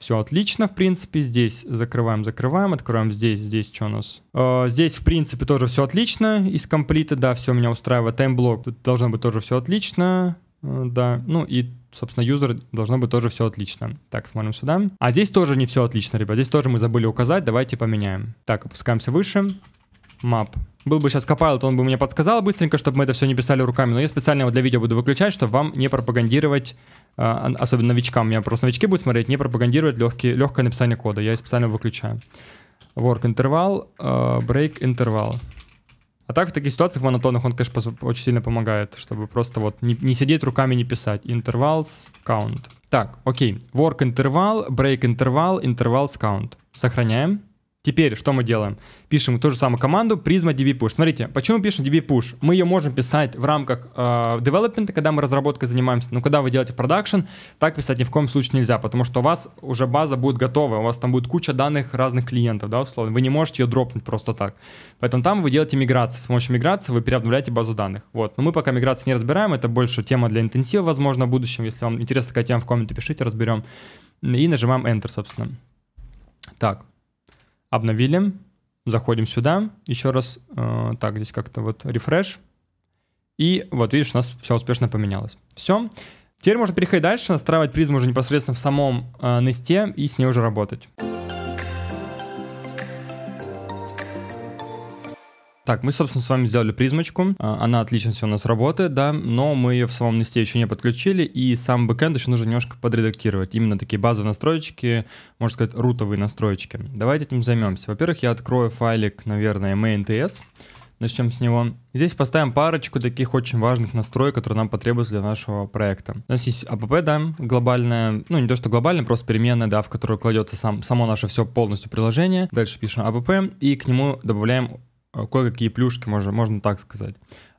Все отлично, в принципе, здесь закрываем, закрываем, открываем здесь, здесь что у нас. Э, здесь, в принципе, тоже все отлично из комплита, да, все меня устраивает. Таймблок, тут должно быть тоже все отлично, э, да, ну и собственно, юзер должно быть тоже все отлично. Так, смотрим сюда. А здесь тоже не все отлично, ребят. Здесь тоже мы забыли указать. Давайте поменяем. Так, опускаемся выше map. Был бы сейчас копайл, то он бы мне подсказал быстренько, чтобы мы это все не писали руками. Но я специально его для видео буду выключать, чтобы вам не пропагандировать, а, особенно новичкам. меня просто новички будут смотреть, не пропагандировать легкие, легкое написание кода. Я специально выключаю. Work interval, а, break interval. А так в таких ситуациях монотонных он, конечно, очень сильно помогает, чтобы просто вот не, не сидеть руками, не писать. Intervals, count. Так, окей. Work interval, break interval, intervals count. Сохраняем. Теперь что мы делаем? Пишем ту же самую команду Prisma DB Push. Смотрите, почему пишем DB Push? Мы ее можем писать в рамках э, development, когда мы разработкой занимаемся, но когда вы делаете продакшн, так писать ни в коем случае нельзя, потому что у вас уже база будет готова, у вас там будет куча данных разных клиентов, да, условно. Вы не можете ее дропнуть просто так. Поэтому там вы делаете миграции. С помощью миграции вы переобновляете базу данных. Вот. Но мы пока миграции не разбираем, это больше тема для интенсива, возможно, в будущем. Если вам интересна такая тема в комменты, пишите, разберем. И нажимаем Enter, собственно. Так, Обновили. Заходим сюда. Еще раз. Э, так, здесь как-то вот рефреш. И вот видишь, у нас все успешно поменялось. Все. Теперь можно переходить дальше, настраивать призму уже непосредственно в самом э, несте и с ней уже работать. Так, мы, собственно, с вами сделали призмочку. А, она отлично все у нас работает, да, но мы ее в самом месте еще не подключили, и сам бэкэнд еще нужно немножко подредактировать. Именно такие базовые настройки, можно сказать, рутовые настройки. Давайте этим займемся. Во-первых, я открою файлик, наверное, main.ts. Начнем с него. Здесь поставим парочку таких очень важных настроек, которые нам потребуются для нашего проекта. У нас есть app, да, глобальная, ну не то что глобальная, просто переменная, да, в которую кладется сам, само наше все полностью приложение. Дальше пишем app и к нему добавляем кое-какие плюшки, можно, можно так сказать.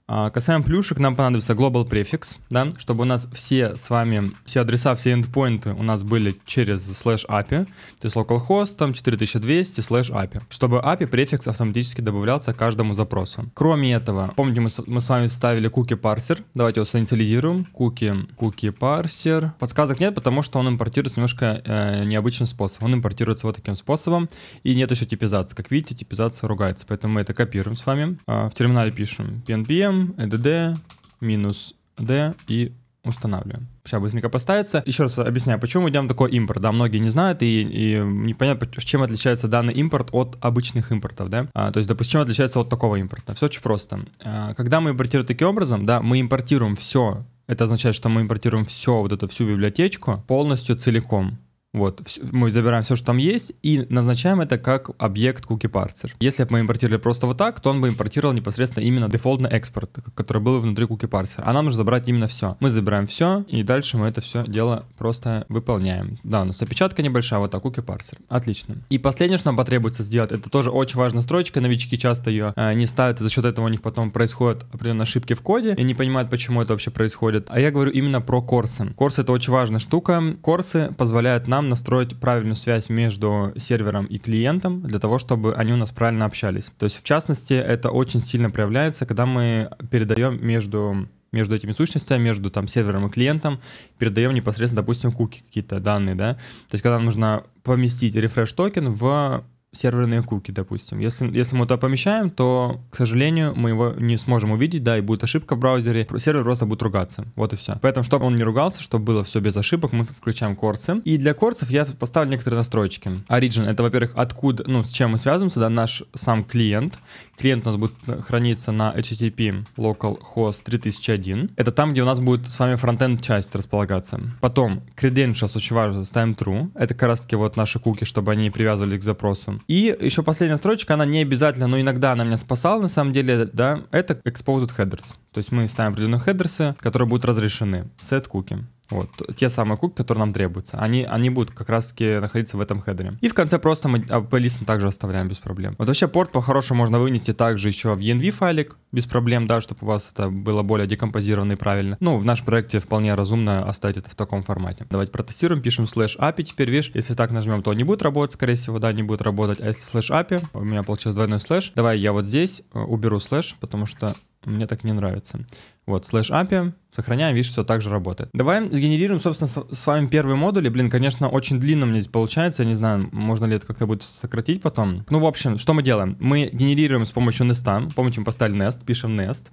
А, касаемо плюшек, нам понадобится global prefix, да, чтобы у нас все с вами, все адреса, все эндпоинты у нас были через слэш API, то есть localhost, там 4200 слэш API, чтобы API префикс автоматически добавлялся к каждому запросу. Кроме этого, помните, мы с, мы с вами ставили cookie парсер, давайте его инициализируем, cookie, cookie парсер. Подсказок нет, потому что он импортируется немножко э, необычным способом, он импортируется вот таким способом, и нет еще типизации, как видите, типизация ругается, поэтому мы это копируем с вами, э, в терминале пишем pnpm, Вызываем add минус d и устанавливаем. Сейчас быстренько поставится. Еще раз объясняю, почему мы делаем такой импорт, да, многие не знают и, и непонятно, чем отличается данный импорт от обычных импортов, да, а, то есть, допустим, чем отличается от такого импорта. Все очень просто. А, когда мы импортируем таким образом, да, мы импортируем все, это означает, что мы импортируем все, вот эту всю библиотечку полностью целиком, вот, мы забираем все, что там есть, и назначаем это как объект cookie parser. Если бы мы импортировали просто вот так, то он бы импортировал непосредственно именно дефолтный экспорт, который был внутри cookie parser. А нам нужно забрать именно все. Мы забираем все, и дальше мы это все дело просто выполняем. Да, у нас опечатка небольшая, вот так, cookie parser. Отлично. И последнее, что нам потребуется сделать, это тоже очень важная строчка, новички часто ее э, не ставят, и за счет этого у них потом происходят определенные ошибки в коде, и не понимают, почему это вообще происходит. А я говорю именно про курсы. Курсы это очень важная штука. Курсы позволяют нам нам настроить правильную связь между сервером и клиентом для того, чтобы они у нас правильно общались. То есть, в частности, это очень сильно проявляется, когда мы передаем между между этими сущностями, между там сервером и клиентом, передаем непосредственно, допустим, куки какие-то данные, да. То есть, когда нам нужно поместить рефреш токен в серверные куки, допустим. Если, если мы туда помещаем, то, к сожалению, мы его не сможем увидеть, да, и будет ошибка в браузере, сервер просто будет ругаться. Вот и все. Поэтому, чтобы он не ругался, чтобы было все без ошибок, мы включаем корцы. И для корцев я поставлю некоторые настройки. Origin — это, во-первых, откуда, ну, с чем мы связываемся, да, наш сам клиент клиент у нас будет храниться на HTTP localhost 3001. Это там, где у нас будет с вами фронтенд часть располагаться. Потом credentials, очень важно, ставим true. Это как раз таки вот наши куки, чтобы они привязывали к запросу. И еще последняя строчка, она не обязательно, но иногда она меня спасала на самом деле, да, это exposed headers. То есть мы ставим определенные хедерсы, которые будут разрешены. Set куки. Вот, те самые куки, которые нам требуются. Они, они будут как раз-таки находиться в этом хедере. И в конце просто мы API а, также оставляем без проблем. Вот вообще порт по-хорошему можно вынести также еще в ENV файлик, без проблем, да, чтобы у вас это было более декомпозировано и правильно. Ну, в нашем проекте вполне разумно оставить это в таком формате. Давайте протестируем, пишем слэш API. Теперь, видишь, если так нажмем, то не будет работать, скорее всего, да, не будет работать. А если слэш API, у меня получилось двойной слэш. Давай я вот здесь э, уберу слэш, потому что мне так не нравится. Вот, слэш API, сохраняем, видишь, все так же работает. Давай сгенерируем, собственно, с вами первые модули. Блин, конечно, очень длинно мне здесь получается, я не знаю, можно ли это как-то будет сократить потом. Ну, в общем, что мы делаем? Мы генерируем с помощью Nest, помните, мы поставили Nest, пишем Nest,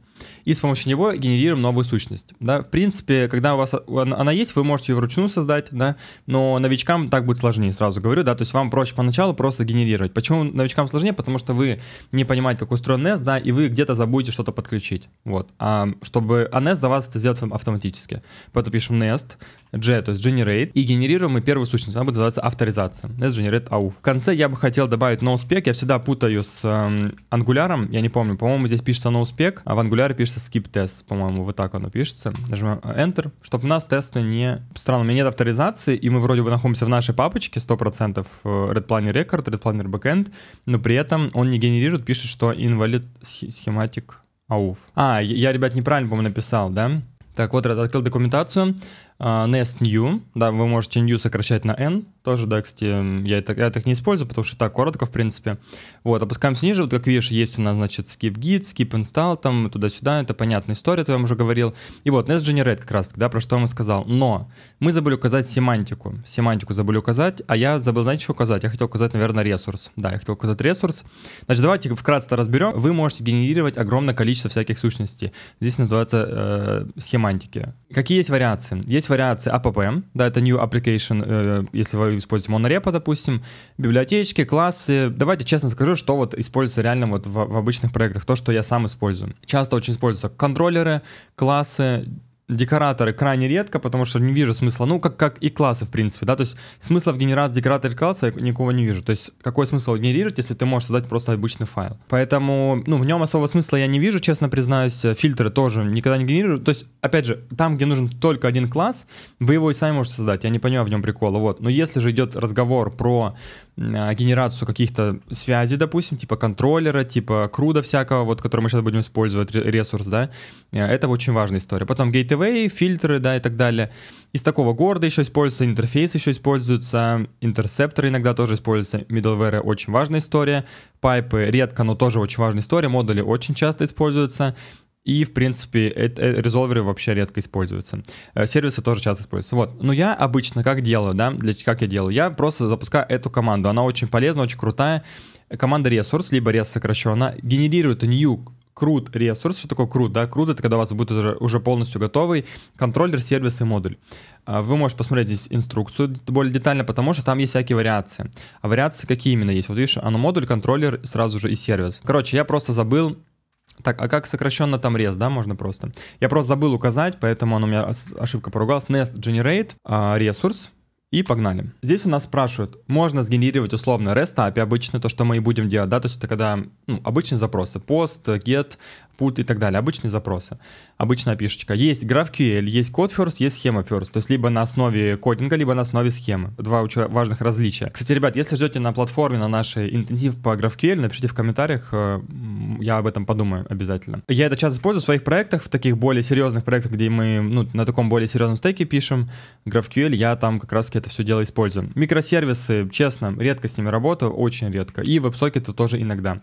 и с помощью него генерируем новую сущность, да. В принципе, когда у вас она есть, вы можете ее вручную создать, да, но новичкам так будет сложнее, сразу говорю, да, то есть вам проще поначалу просто генерировать. Почему новичкам сложнее? Потому что вы не понимаете, как устроен Nest, да, и вы где-то забудете что-то подключить подключить. Вот. А, чтобы, а за вас это сделает автоматически. Поэтому пишем NEST, G, то есть generate, и генерируем мы первую сущность. Она будет называться авторизация. NEST generate AU. В конце я бы хотел добавить NoSpec. Я всегда путаю с эм, Angular, я не помню. По-моему, здесь пишется NoSpec, а в Angular пишется skip test, по-моему. Вот так оно пишется. Нажимаем Enter, чтобы у нас тесты не... Странно, у меня нет авторизации, и мы вроде бы находимся в нашей папочке 100% э, Red Planner Record, Red Planner Backend, но при этом он не генерирует, пишет, что invalid схематик ауф. А, я, ребят, неправильно, по-моему, написал, да? Так, вот, открыл документацию. Uh, Nest New, да, вы можете New сокращать на N, тоже, да, кстати, я это, я так не использую, потому что так коротко, в принципе. Вот, опускаемся ниже, вот как видишь, есть у нас, значит, skip git, skip install, там, туда-сюда, это понятная история, это я вам уже говорил. И вот, Nest Generate как раз, да, про что я вам сказал. Но мы забыли указать семантику, семантику забыли указать, а я забыл, знаете, что указать? Я хотел указать, наверное, ресурс, да, я хотел указать ресурс. Значит, давайте вкратце разберем. Вы можете генерировать огромное количество всяких сущностей. Здесь называется э, схемантики. Какие есть вариации? Есть вариации APP, а да, это New Application, э, если вы используете монорепо, допустим, библиотечки, классы. Давайте честно скажу, что вот используется реально вот в, в обычных проектах, то, что я сам использую. Часто очень используются контроллеры, классы, декораторы крайне редко, потому что не вижу смысла, ну, как, как и классы, в принципе, да, то есть смысла в генерации декоратора класса я никого не вижу, то есть какой смысл генерировать, если ты можешь создать просто обычный файл. Поэтому, ну, в нем особого смысла я не вижу, честно признаюсь, фильтры тоже никогда не генерирую, то есть, опять же, там, где нужен только один класс, вы его и сами можете создать, я не понимаю в нем прикола, вот, но если же идет разговор про а, генерацию каких-то связей, допустим, типа контроллера, типа круда всякого, вот, который мы сейчас будем использовать, ресурс, да, э, это очень важная история. Потом gateway, фильтры, да, и так далее. Из такого города еще используется, интерфейс еще используется, интерсепторы иногда тоже используются, middleware очень важная история, пайпы редко, но тоже очень важная история, модули очень часто используются, и, в принципе, э, резолверы вообще редко используются. Э, сервисы тоже часто используются. Вот. Но я обычно как делаю, да, для, как я делаю? Я просто запускаю эту команду. Она очень полезна, очень крутая. Команда ресурс, либо рес сокращенно, генерирует new крут ресурс. Что такое крут? Да, крут это когда у вас будет уже, уже полностью готовый контроллер, сервис и модуль. А, вы можете посмотреть здесь инструкцию более детально, потому что там есть всякие вариации. А вариации какие именно есть? Вот видишь, оно модуль, контроллер, сразу же и сервис. Короче, я просто забыл так, а как сокращенно там рез, да, можно просто? Я просто забыл указать, поэтому он у меня ошибка поругалась. Nest Generate, ресурс, а, и погнали. Здесь у нас спрашивают, можно сгенерировать условно REST API, обычно то, что мы и будем делать, да, то есть это когда ну, обычные запросы, post, get, put и так далее, обычные запросы, обычная пишечка. Есть GraphQL, есть CodeFirst, есть схема SchemaFirst, то есть либо на основе кодинга, либо на основе схемы. Два очень важных различия. Кстати, ребят, если ждете на платформе, на нашей интенсив по GraphQL, напишите в комментариях, э, я об этом подумаю обязательно. Я это часто использую в своих проектах, в таких более серьезных проектах, где мы ну, на таком более серьезном стейке пишем GraphQL, я там как раз это все дело использую. Микросервисы, честно, редко с ними работаю, очень редко. И WebSocket тоже иногда.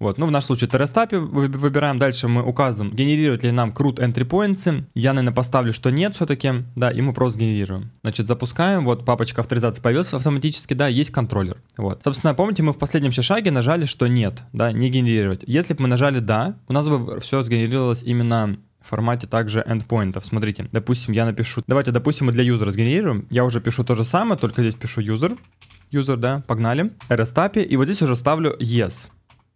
Вот, ну, в нашем случае террастапе выбираем. Дальше мы указываем, генерировать ли нам крут entry points. Я, наверное, поставлю, что нет все-таки. Да, и мы просто генерируем. Значит, запускаем. Вот папочка авторизации появилась автоматически. Да, есть контроллер. Вот. Собственно, помните, мы в последнем шаге нажали, что нет. Да, не генерировать. Если бы мы нажали «да», у нас бы все сгенерировалось именно в формате также эндпоинтов. Смотрите, допустим, я напишу... Давайте, допустим, мы для юзера сгенерируем. Я уже пишу то же самое, только здесь пишу user. User, да, погнали. RSTAP. И вот здесь уже ставлю yes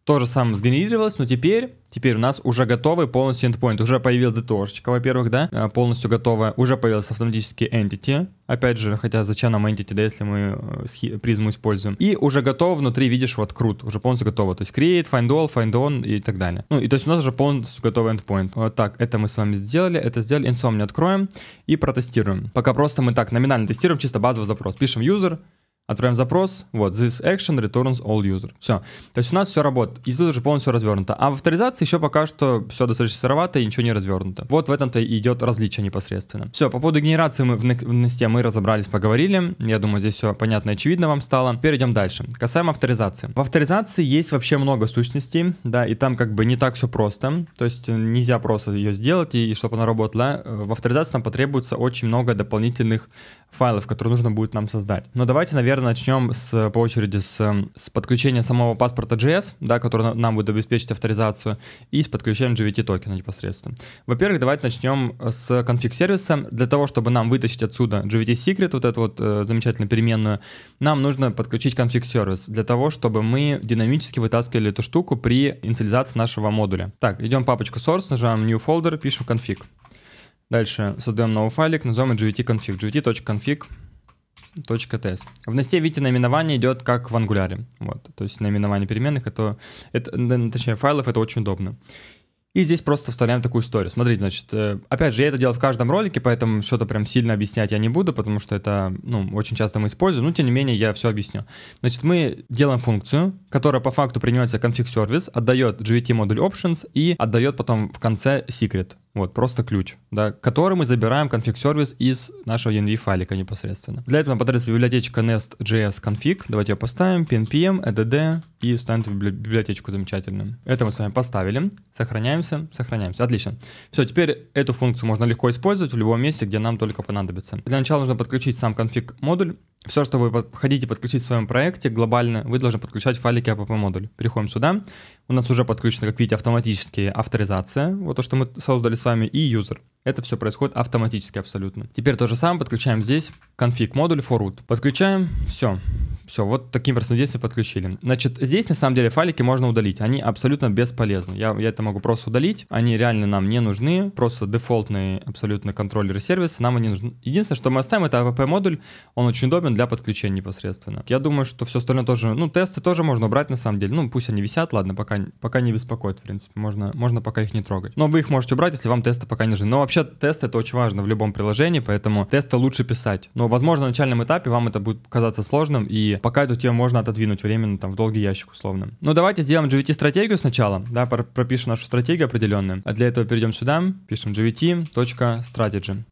то же самое сгенерировалось, но теперь, теперь у нас уже готовый полностью endpoint, уже появилась DTOшечка, во-первых, да, а, полностью готовая, уже появился автоматический entity, опять же, хотя зачем нам entity, да, если мы э, призму используем, и уже готов внутри, видишь, вот крут, уже полностью готово, то есть create, find all, find on и так далее. Ну, и то есть у нас уже полностью готовый endpoint. Вот так, это мы с вами сделали, это сделали, insomnia откроем и протестируем. Пока просто мы так номинально тестируем, чисто базовый запрос, пишем user, Отправим запрос, вот, this action returns all user. Все. То есть у нас все работает, и тут уже полностью развернуто. А в авторизации еще пока что все достаточно сыровато и ничего не развернуто. Вот в этом-то и идет различие непосредственно. Все, по поводу генерации мы в Несте мы разобрались, поговорили. Я думаю, здесь все понятно и очевидно вам стало. Перейдем дальше. Касаемо авторизации. В авторизации есть вообще много сущностей, да, и там как бы не так все просто. То есть нельзя просто ее сделать, и, и чтобы она работала. Э, в авторизации нам потребуется очень много дополнительных файлов, которые нужно будет нам создать. Но давайте, наверное, Наверное, начнем с, по очереди с, эм, с подключения самого паспорта JS, да, который нам будет обеспечить авторизацию, и с подключением GVT токена непосредственно. Во-первых, давайте начнем э, с конфиг-сервиса. Для того, чтобы нам вытащить отсюда GVT Secret, вот эту вот э, замечательную переменную, нам нужно подключить конфиг-сервис для того, чтобы мы динамически вытаскивали эту штуку при инициализации нашего модуля. Так, идем в папочку source, нажимаем new folder, пишем конфиг. Дальше создаем новый файлик, назовем GVT config, gvt.config .ts. В Насте, видите, наименование идет как в ангуляре. Вот, то есть наименование переменных, это, это, точнее, файлов, это очень удобно. И здесь просто вставляем такую историю. Смотрите, значит, э, опять же, я это делал в каждом ролике, поэтому что-то прям сильно объяснять я не буду, потому что это, ну, очень часто мы используем, но тем не менее я все объясню. Значит, мы делаем функцию, которая по факту принимается config service, отдает GVT модуль options и отдает потом в конце secret вот просто ключ, да, который мы забираем конфиг сервис из нашего env файлика непосредственно. Для этого нам понадобится библиотечка nest.js config, давайте ее поставим, pnpm, add e и станет библиотечку замечательным. Это мы с вами поставили, сохраняемся, сохраняемся, отлично. Все, теперь эту функцию можно легко использовать в любом месте, где нам только понадобится. Для начала нужно подключить сам конфиг модуль, все, что вы хотите подключить в своем проекте глобально, вы должны подключать файлики app-модуль. Переходим сюда. У нас уже подключена, как видите, автоматически авторизация, вот то, что мы создали с сами, и юзер. Это все происходит автоматически абсолютно. Теперь то же самое подключаем здесь, конфиг модуль for root. Подключаем, все. Все, вот таким образом здесь мы подключили. Значит, здесь на самом деле файлики можно удалить. Они абсолютно бесполезны. Я, я это могу просто удалить. Они реально нам не нужны. Просто дефолтные абсолютно контроллеры сервиса нам они нужны. Единственное, что мы оставим, это app-модуль. Он очень удобен для подключения непосредственно. Я думаю, что все остальное тоже... Ну, тесты тоже можно убрать на самом деле. Ну, пусть они висят, ладно, пока, пока не беспокоит, в принципе. Можно, можно пока их не трогать. Но вы их можете убрать, если вам тесты пока не нужны. Но вообще Вообще тест это очень важно в любом приложении, поэтому тесты лучше писать. Но, возможно, на начальном этапе вам это будет казаться сложным, и пока эту тему можно отодвинуть временно там в долгий ящик условно. Ну давайте сделаем GVT-стратегию сначала, да, пропишем нашу стратегию определенную. А для этого перейдем сюда, пишем gvt.strategy.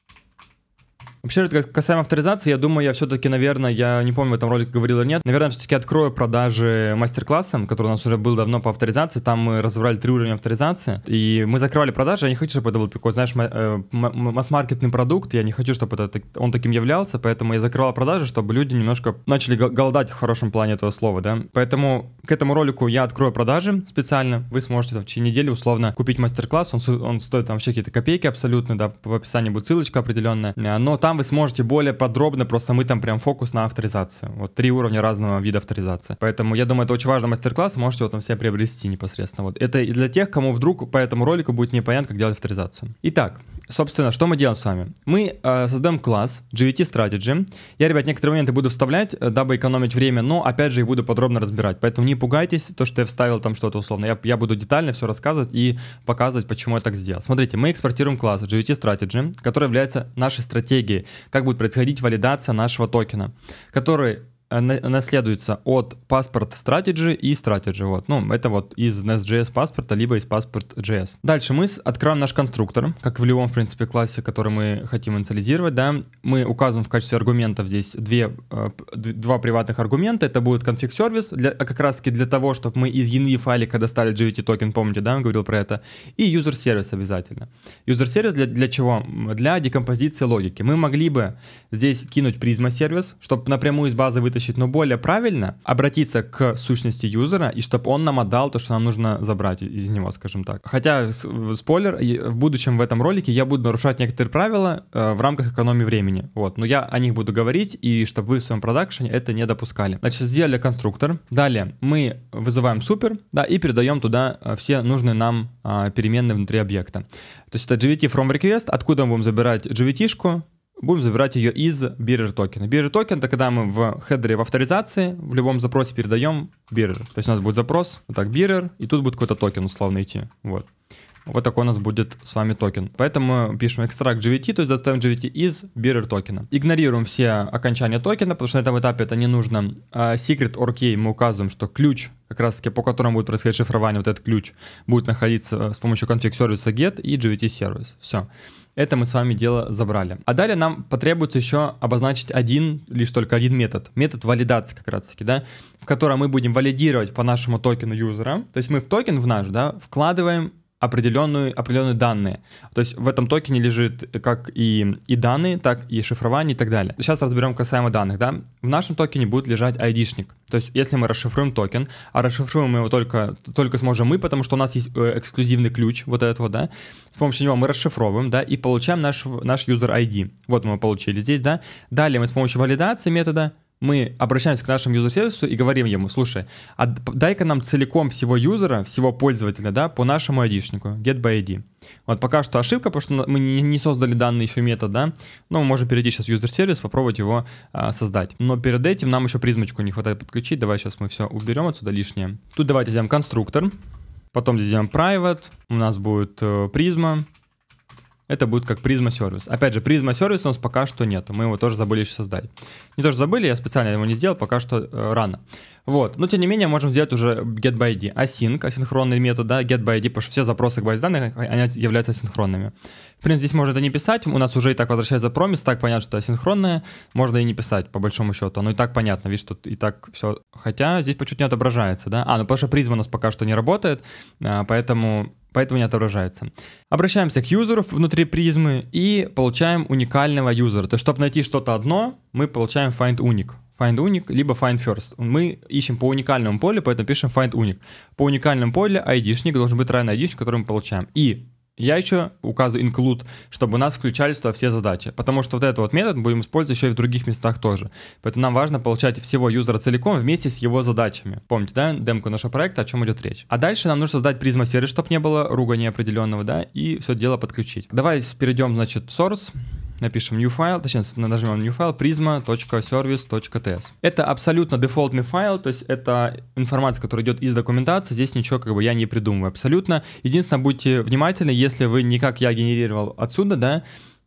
Вообще, касаемо авторизации, я думаю, я все-таки, наверное, я не помню, в этом ролике говорил или нет, наверное, все-таки открою продажи мастер классом который у нас уже был давно по авторизации, там мы разобрали три уровня авторизации, и мы закрывали продажи, я не хочу, чтобы это был такой, знаешь, э, масс-маркетный продукт, я не хочу, чтобы это, он таким являлся, поэтому я закрывал продажи, чтобы люди немножко начали голодать в хорошем плане этого слова, да, поэтому к этому ролику я открою продажи специально, вы сможете там, в течение недели условно купить мастер-класс, он, он стоит там вообще какие-то копейки абсолютно, да, в описании будет ссылочка определенная, э, но там там вы сможете более подробно, просто мы там прям фокус на авторизацию. Вот три уровня разного вида авторизации. Поэтому я думаю, это очень важный мастер-класс, можете его там все приобрести непосредственно. Вот это и для тех, кому вдруг по этому ролику будет непонятно, как делать авторизацию. Итак, собственно, что мы делаем с вами? Мы э, создаем класс GVT Strategy. Я, ребят, некоторые моменты буду вставлять, э, дабы экономить время, но опять же их буду подробно разбирать. Поэтому не пугайтесь, то, что я вставил там что-то условно. Я, я буду детально все рассказывать и показывать, почему я так сделал. Смотрите, мы экспортируем класс GVT Strategy, который является нашей стратегией как будет происходить валидация нашего токена, который наследуется от паспорт Strategy и Strategy. Вот. Ну, это вот из Nest.js паспорта, либо из паспорт js Дальше мы откроем наш конструктор, как в любом, в принципе, классе, который мы хотим инициализировать. Да. Мы указываем в качестве аргументов здесь две, э, два приватных аргумента. Это будет конфиг сервис, для, а как раз таки для того, чтобы мы из YNV файлика достали GVT токен, помните, да, я говорил про это. И user сервис обязательно. User сервис для, для чего? Для декомпозиции логики. Мы могли бы здесь кинуть призма сервис, чтобы напрямую из базы вытащить вытащить, но более правильно обратиться к сущности юзера, и чтобы он нам отдал то, что нам нужно забрать из него, скажем так. Хотя, спойлер, в будущем в этом ролике я буду нарушать некоторые правила э, в рамках экономии времени. Вот, но я о них буду говорить, и чтобы вы в своем продакшене это не допускали. Значит, сделали конструктор. Далее мы вызываем супер, да, и передаем туда э, все нужные нам а, переменные внутри объекта. То есть это GVT from request, откуда мы будем забирать GVT-шку, будем забирать ее из bearer токена. bearer токен — это когда мы в хедере в авторизации в любом запросе передаем bearer. То есть у нас будет запрос, вот так, bearer, и тут будет какой-то токен условно идти. Вот. Вот такой у нас будет с вами токен. Поэтому мы пишем экстракт GVT, то есть доставим GVT из bearer токена. Игнорируем все окончания токена, потому что на этом этапе это не нужно. А, secret or key мы указываем, что ключ, как раз таки по которому будет происходить шифрование, вот этот ключ, будет находиться э, с помощью конфиг сервиса get и GVT сервис. Все. Это мы с вами дело забрали. А далее нам потребуется еще обозначить один, лишь только один метод. Метод валидации как раз таки, да, в котором мы будем валидировать по нашему токену юзера. То есть мы в токен в наш, да, вкладываем определенную, определенные данные. То есть в этом токене лежит как и, и данные, так и шифрование и так далее. Сейчас разберем касаемо данных. Да? В нашем токене будет лежать id То есть если мы расшифруем токен, а расшифруем мы его только, только сможем мы, потому что у нас есть э, эксклюзивный ключ вот этого, да, с помощью него мы расшифровываем, да, и получаем наш, наш user ID. Вот мы получили здесь, да. Далее мы с помощью валидации метода мы обращаемся к нашему юзер-сервису и говорим ему, слушай, а дай-ка нам целиком всего юзера, всего пользователя, да, по нашему id-шнику, get by id. Вот пока что ошибка, потому что мы не создали данный еще метод, да, но мы можем перейти сейчас в юзер-сервис, попробовать его а, создать. Но перед этим нам еще призмочку не хватает подключить, давай сейчас мы все уберем отсюда лишнее. Тут давайте сделаем конструктор, потом сделаем private, у нас будет э, призма, это будет как призма сервис. Опять же, призма сервис у нас пока что нет, мы его тоже забыли еще создать. Не тоже забыли, я специально его не сделал, пока что э, рано. Вот, но тем не менее можем сделать уже get by ID, async, асинхронный метод, да, get by ID, потому что все запросы к базе данных, они являются асинхронными. В принципе, здесь можно это не писать, у нас уже и так возвращается промис, так понятно, что асинхронное, можно и не писать, по большому счету, оно и так понятно, видишь, тут и так все, хотя здесь по чуть не отображается, да, а, ну потому что призма у нас пока что не работает, а, поэтому поэтому не отображается. Обращаемся к юзеру внутри призмы и получаем уникального юзера. То есть, чтобы найти что-то одно, мы получаем find unique. Find unique, либо find first. Мы ищем по уникальному полю, поэтому пишем find unique. По уникальному полю айдишник должен быть равен айдишник, который мы получаем. И я еще указываю include, чтобы у нас включались туда все задачи, потому что вот этот вот метод будем использовать еще и в других местах тоже. Поэтому нам важно получать всего юзера целиком вместе с его задачами. Помните, да, демку нашего проекта, о чем идет речь. А дальше нам нужно создать призма сервис, чтобы не было ругания определенного, да, и все дело подключить. Давай перейдем, значит, в source напишем new файл, точнее, нажмем new файл prisma.service.ts. Это абсолютно дефолтный файл, то есть это информация, которая идет из документации, здесь ничего как бы я не придумываю абсолютно. Единственное, будьте внимательны, если вы никак я генерировал отсюда, да,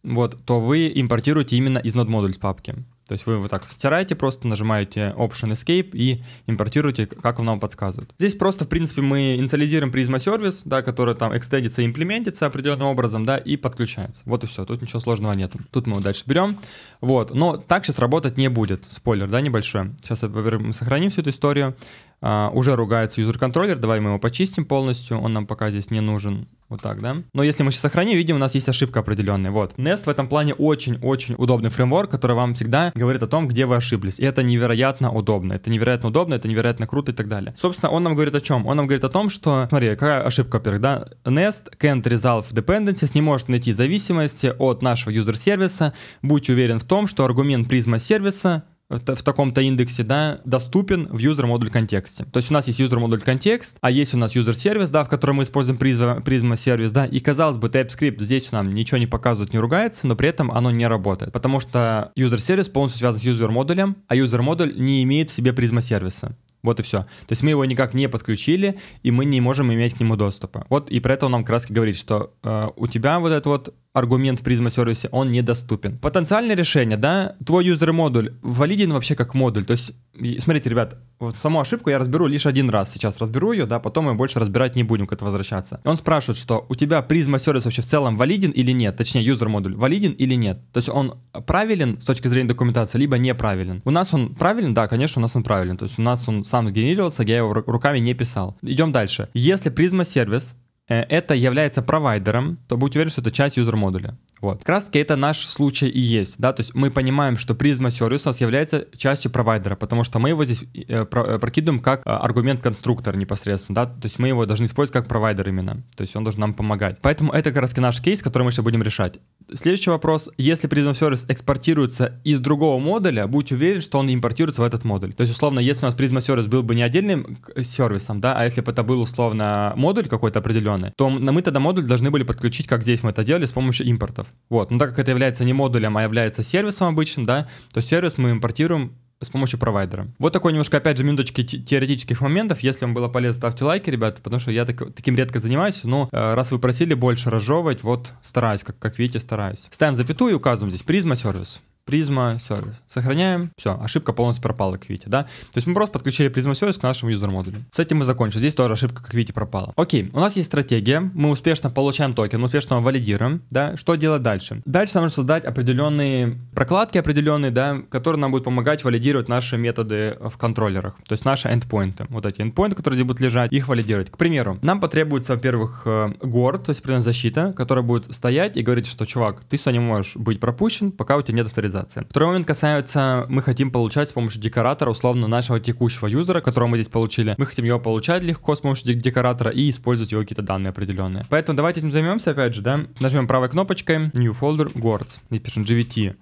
вот, то вы импортируете именно из Node Modules папки. То есть вы вот так стираете, просто нажимаете Option Escape и импортируете, как вам подсказывают. Здесь просто, в принципе, мы инициализируем Prisma сервис, да, который там экстендится, и имплементится определенным образом, да, и подключается. Вот и все, тут ничего сложного нету. Тут мы его дальше берем. Вот, но так сейчас работать не будет, спойлер, да, небольшой. Сейчас, во-первых, мы сохраним всю эту историю. А, уже ругается юзер-контроллер, давай мы его почистим полностью, он нам пока здесь не нужен. Вот так, да? Но если мы сейчас сохраним, видим, у нас есть ошибка определенная. Вот. Nest в этом плане очень-очень удобный фреймворк, который вам всегда говорит о том, где вы ошиблись. И это невероятно удобно. Это невероятно удобно, это невероятно круто и так далее. Собственно, он нам говорит о чем? Он нам говорит о том, что, смотри, какая ошибка, во-первых, да? Nest can't resolve dependencies, не может найти зависимости от нашего юзер-сервиса. Будь уверен в том, что аргумент призма сервиса — в таком-то индексе, да, доступен в user модуль контексте. То есть у нас есть user модуль контекст, а есть у нас user сервис, да, в котором мы используем призма, призма сервис, да, и казалось бы, TypeScript здесь нам ничего не показывает, не ругается, но при этом оно не работает, потому что user сервис полностью связан с user модулем, а user модуль не имеет в себе призма сервиса. Вот и все. То есть мы его никак не подключили, и мы не можем иметь к нему доступа. Вот и про это он нам как раз говорит, что э, у тебя вот этот вот аргумент в призма сервисе, он недоступен. Потенциальное решение, да, твой юзер модуль валиден вообще как модуль. То есть, смотрите, ребят, вот саму ошибку я разберу лишь один раз сейчас разберу ее, да, потом мы больше разбирать не будем, к этому возвращаться. Он спрашивает, что у тебя призма сервис вообще в целом валиден или нет, точнее, юзер модуль валиден или нет. То есть он правилен с точки зрения документации, либо неправилен. У нас он правилен, да, конечно, у нас он правилен. То есть у нас он сам сгенерировался, я его руками не писал. Идем дальше. Если призма сервис Э, это является провайдером, то будь уверен, что это часть юзер-модуля. Вот. Как раз таки это наш случай и есть, да, то есть мы понимаем, что призма сервис у нас является частью провайдера, потому что мы его здесь э, э, прокидываем как э, аргумент-конструктор непосредственно, да, то есть мы его должны использовать как провайдер именно, то есть он должен нам помогать. Поэтому это как раз таки наш кейс, который мы сейчас будем решать. Следующий вопрос, если призма сервис экспортируется из другого модуля, будь уверен, что он импортируется в этот модуль. То есть, условно, если у нас призма сервис был бы не отдельным сервисом, да, а если бы это был, условно, модуль какой-то определенный, то мы тогда модуль должны были подключить, как здесь мы это делали, с помощью импортов. Вот. Но так как это является не модулем, а является сервисом обычным, да, то сервис мы импортируем с помощью провайдера. Вот такой немножко, опять же, минуточки теоретических моментов. Если вам было полезно, ставьте лайки, ребята, потому что я так, таким редко занимаюсь, но э, раз вы просили больше разжевывать, вот стараюсь, как, как видите, стараюсь. Ставим запятую и указываем здесь призма сервис призма все, Сохраняем, все, ошибка полностью пропала как видите, да? То есть мы просто подключили призма сервис к нашему юзер модулю. С этим мы закончим, здесь тоже ошибка как видите, пропала. Окей, у нас есть стратегия, мы успешно получаем токен, мы успешно его валидируем, да? Что делать дальше? Дальше нам нужно создать определенные прокладки определенные, да, которые нам будут помогать валидировать наши методы в контроллерах, то есть наши эндпоинты. Вот эти эндпоинты, которые здесь будут лежать, их валидировать. К примеру, нам потребуется, во-первых, э, гор, то есть защита, которая будет стоять и говорить, что, чувак, ты сегодня можешь быть пропущен, пока у тебя нет авторизации реализации. Второй момент касается, мы хотим получать с помощью декоратора, условно, нашего текущего юзера, которого мы здесь получили. Мы хотим его получать легко с помощью декоратора и использовать его какие-то данные определенные. Поэтому давайте этим займемся, опять же, да. Нажмем правой кнопочкой New Folder Words и пишем GVT.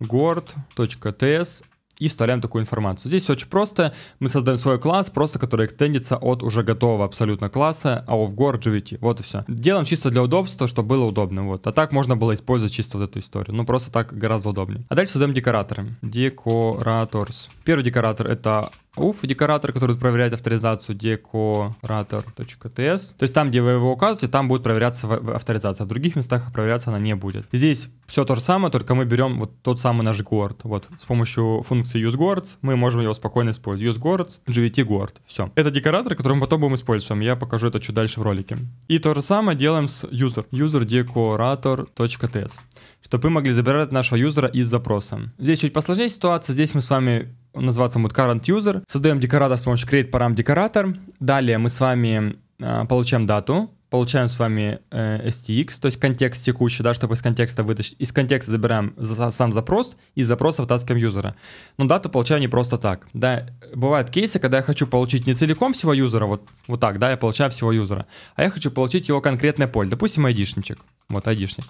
Gord.ts и вставляем такую информацию. Здесь очень просто. Мы создаем свой класс, просто который экстендится от уже готового абсолютно класса а в GVT. Вот и все. Делаем чисто для удобства, чтобы было удобно. Вот. А так можно было использовать чисто вот эту историю. Ну, просто так гораздо удобнее. А дальше создаем декораторы. Декораторс. Первый декоратор — это UF, декоратор, который проверяет авторизацию decorator.ts. То есть там, где вы его указываете, там будет проверяться авторизация, в других местах проверяться она не будет. Здесь все то же самое, только мы берем вот тот самый наш город. Вот с помощью функции useGuards мы можем его спокойно использовать. useGuards, GVT-guard, все. Это декоратор, который мы потом будем использовать. Я покажу это чуть дальше в ролике. И то же самое делаем с user. user userdecorator.ts чтобы вы могли забирать нашего юзера из запроса. Здесь чуть посложнее ситуация, здесь мы с вами называться будет current user, создаем декоратор с помощью create param декоратор, далее мы с вами э, получаем дату, получаем с вами э, stx, то есть контекст текущий, да, чтобы из контекста вытащить. Из контекста забираем за, сам запрос, из запроса вытаскиваем юзера. Но дату получаю не просто так. Да, бывают кейсы, когда я хочу получить не целиком всего юзера, вот, вот так, да, я получаю всего юзера, а я хочу получить его конкретное поле. Допустим, айдишничек. Вот айдишник.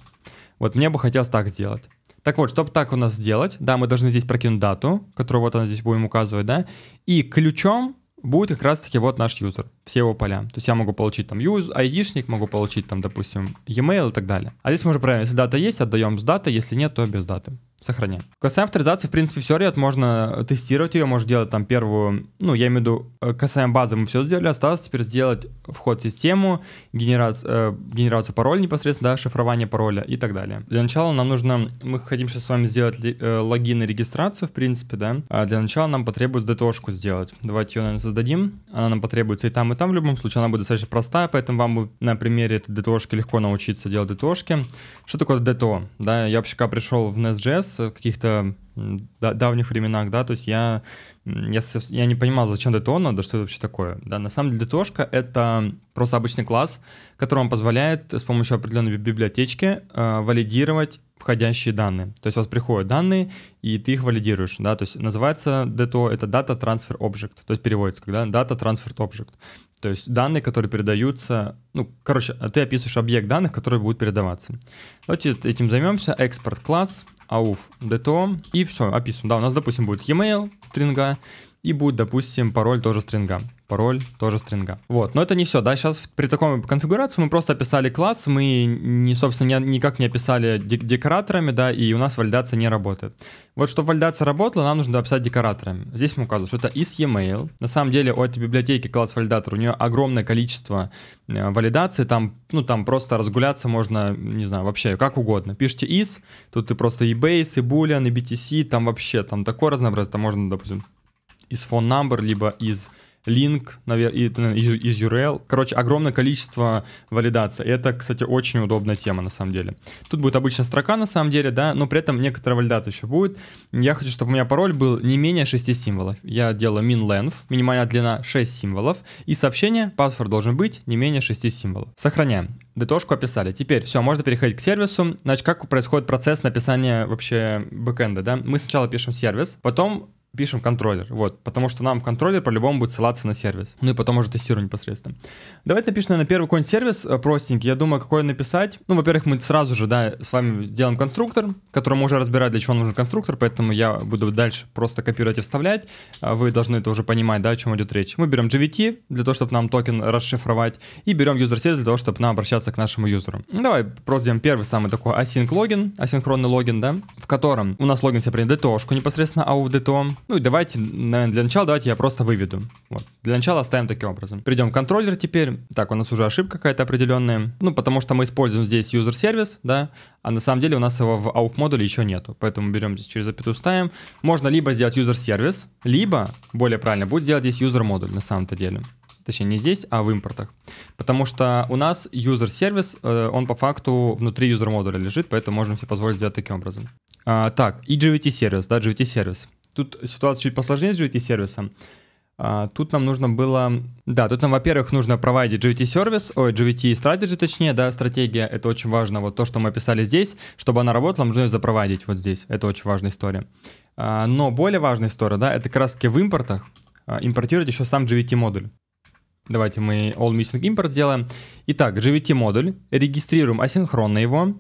Вот мне бы хотелось так сделать. Так вот, чтобы так у нас сделать, да, мы должны здесь прокинуть дату, которую вот она здесь будем указывать, да, и ключом будет как раз-таки вот наш юзер, все его поля. То есть я могу получить там юз, айдишник, могу получить там, допустим, e-mail и так далее. А здесь мы уже проверим, если дата есть, отдаем с даты, если нет, то без даты. Сохраняем. Касаемо авторизации, в принципе, все ряд, можно э, тестировать ее, можно делать там первую, ну, я имею в виду, э, касаемо базы мы все сделали, осталось теперь сделать вход в систему, генерацию, э, генерацию пароля непосредственно, да, шифрование пароля и так далее. Для начала нам нужно, мы хотим сейчас с вами сделать э, логин и регистрацию, в принципе, да, а для начала нам потребуется ДТОшку сделать. Давайте ее, наверное, создадим, она нам потребуется и там, и там в любом случае, она будет достаточно простая, поэтому вам на примере этой ДТОшки легко научиться делать ДТОшки. Что такое ДТО? Да, я вообще пришел в NestJS, CSS в каких-то давних временах, да, то есть я, я, я не понимал, зачем Daytona, да что это вообще такое, да, на самом деле Datoshka — это просто обычный класс, который вам позволяет с помощью определенной библиотечки э, валидировать входящие данные, то есть у вас приходят данные, и ты их валидируешь, да, то есть называется DTO — это Data Transfer Object, то есть переводится когда Data Transfer Object, то есть данные, которые передаются, ну, короче, ты описываешь объект данных, которые будут передаваться. Давайте этим займемся, экспорт класс — ауф dto, и все, описываем. Да, у нас, допустим, будет e-mail стринга, и будет, допустим, пароль тоже стринга. Пароль тоже стринга. Вот, но это не все, да, сейчас при таком конфигурации мы просто описали класс, мы, не, собственно, не, никак не описали декораторами, да, и у нас валидация не работает. Вот, чтобы валидация работала, нам нужно описать декораторами. Здесь мы указываем, что это is email. На самом деле у этой библиотеки класс валидатор, у нее огромное количество э, валидации, там, ну, там просто разгуляться можно, не знаю, вообще как угодно. Пишите is, тут ты просто и base, и boolean, и btc, там вообще, там такое разнообразие, там можно, допустим, из phone number, либо из link, наверное, из, из URL. Короче, огромное количество валидаций. Это, кстати, очень удобная тема, на самом деле. Тут будет обычная строка, на самом деле, да, но при этом некоторая валидация еще будет. Я хочу, чтобы у меня пароль был не менее 6 символов. Я делаю min length, минимальная длина 6 символов, и сообщение, паспорт должен быть не менее 6 символов. Сохраняем. ДТОшку описали. Теперь все, можно переходить к сервису. Значит, как происходит процесс написания вообще бэкэнда, да? Мы сначала пишем сервис, потом пишем контроллер, вот, потому что нам контроллер по-любому будет ссылаться на сервис, ну и потом уже тестирую непосредственно. Давайте напишем, наверное, первый какой-нибудь сервис э, простенький, я думаю, какой написать. Ну, во-первых, мы сразу же, да, с вами сделаем конструктор, который мы уже разбирали, для чего нужен конструктор, поэтому я буду дальше просто копировать и вставлять, а вы должны это уже понимать, да, о чем идет речь. Мы берем GVT для того, чтобы нам токен расшифровать, и берем user сервис для того, чтобы нам обращаться к нашему юзеру. Ну, давай просто сделаем первый самый такой async логин, асинхронный логин, да, в котором у нас логин себе принят DTO-шку непосредственно, а у DTO ну и давайте, наверное, для начала давайте я просто выведу. Вот. Для начала оставим таким образом. Придем в контроллер теперь. Так, у нас уже ошибка какая-то определенная. Ну, потому что мы используем здесь user сервис, да, а на самом деле у нас его в auth модуле еще нету. Поэтому берем здесь через запятую ставим. Можно либо сделать user сервис, либо, более правильно, будет сделать здесь user модуль на самом-то деле точнее не здесь, а в импортах. Потому что у нас user-сервис, э, он по факту внутри user-модуля лежит, поэтому можем себе позволить сделать таким образом. А, так, и GVT-сервис, да, GVT-сервис. Тут ситуация чуть посложнее с GVT-сервисом. А, тут нам нужно было... Да, тут нам, во-первых, нужно проводить GVT-сервис, ой, GVT-стратегия точнее, да, стратегия, это очень важно, вот то, что мы описали здесь, чтобы она работала, нам нужно ее запроводить вот здесь, это очень важная история. А, но более важная история, да, это как раз таки в импортах а, импортировать еще сам GVT-модуль. Давайте мы all missing import сделаем. Итак, GVT-модуль, регистрируем асинхронно его,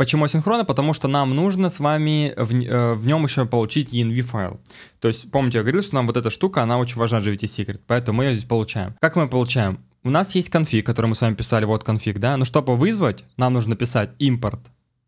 Почему асинхронно? Потому что нам нужно с вами в, э, в нем еще получить ENV файл. То есть, помните, я говорил, что нам вот эта штука, она очень важна в GVT Secret, поэтому мы ее здесь получаем. Как мы получаем? У нас есть конфиг, который мы с вами писали, вот конфиг, да? Но чтобы вызвать, нам нужно писать импорт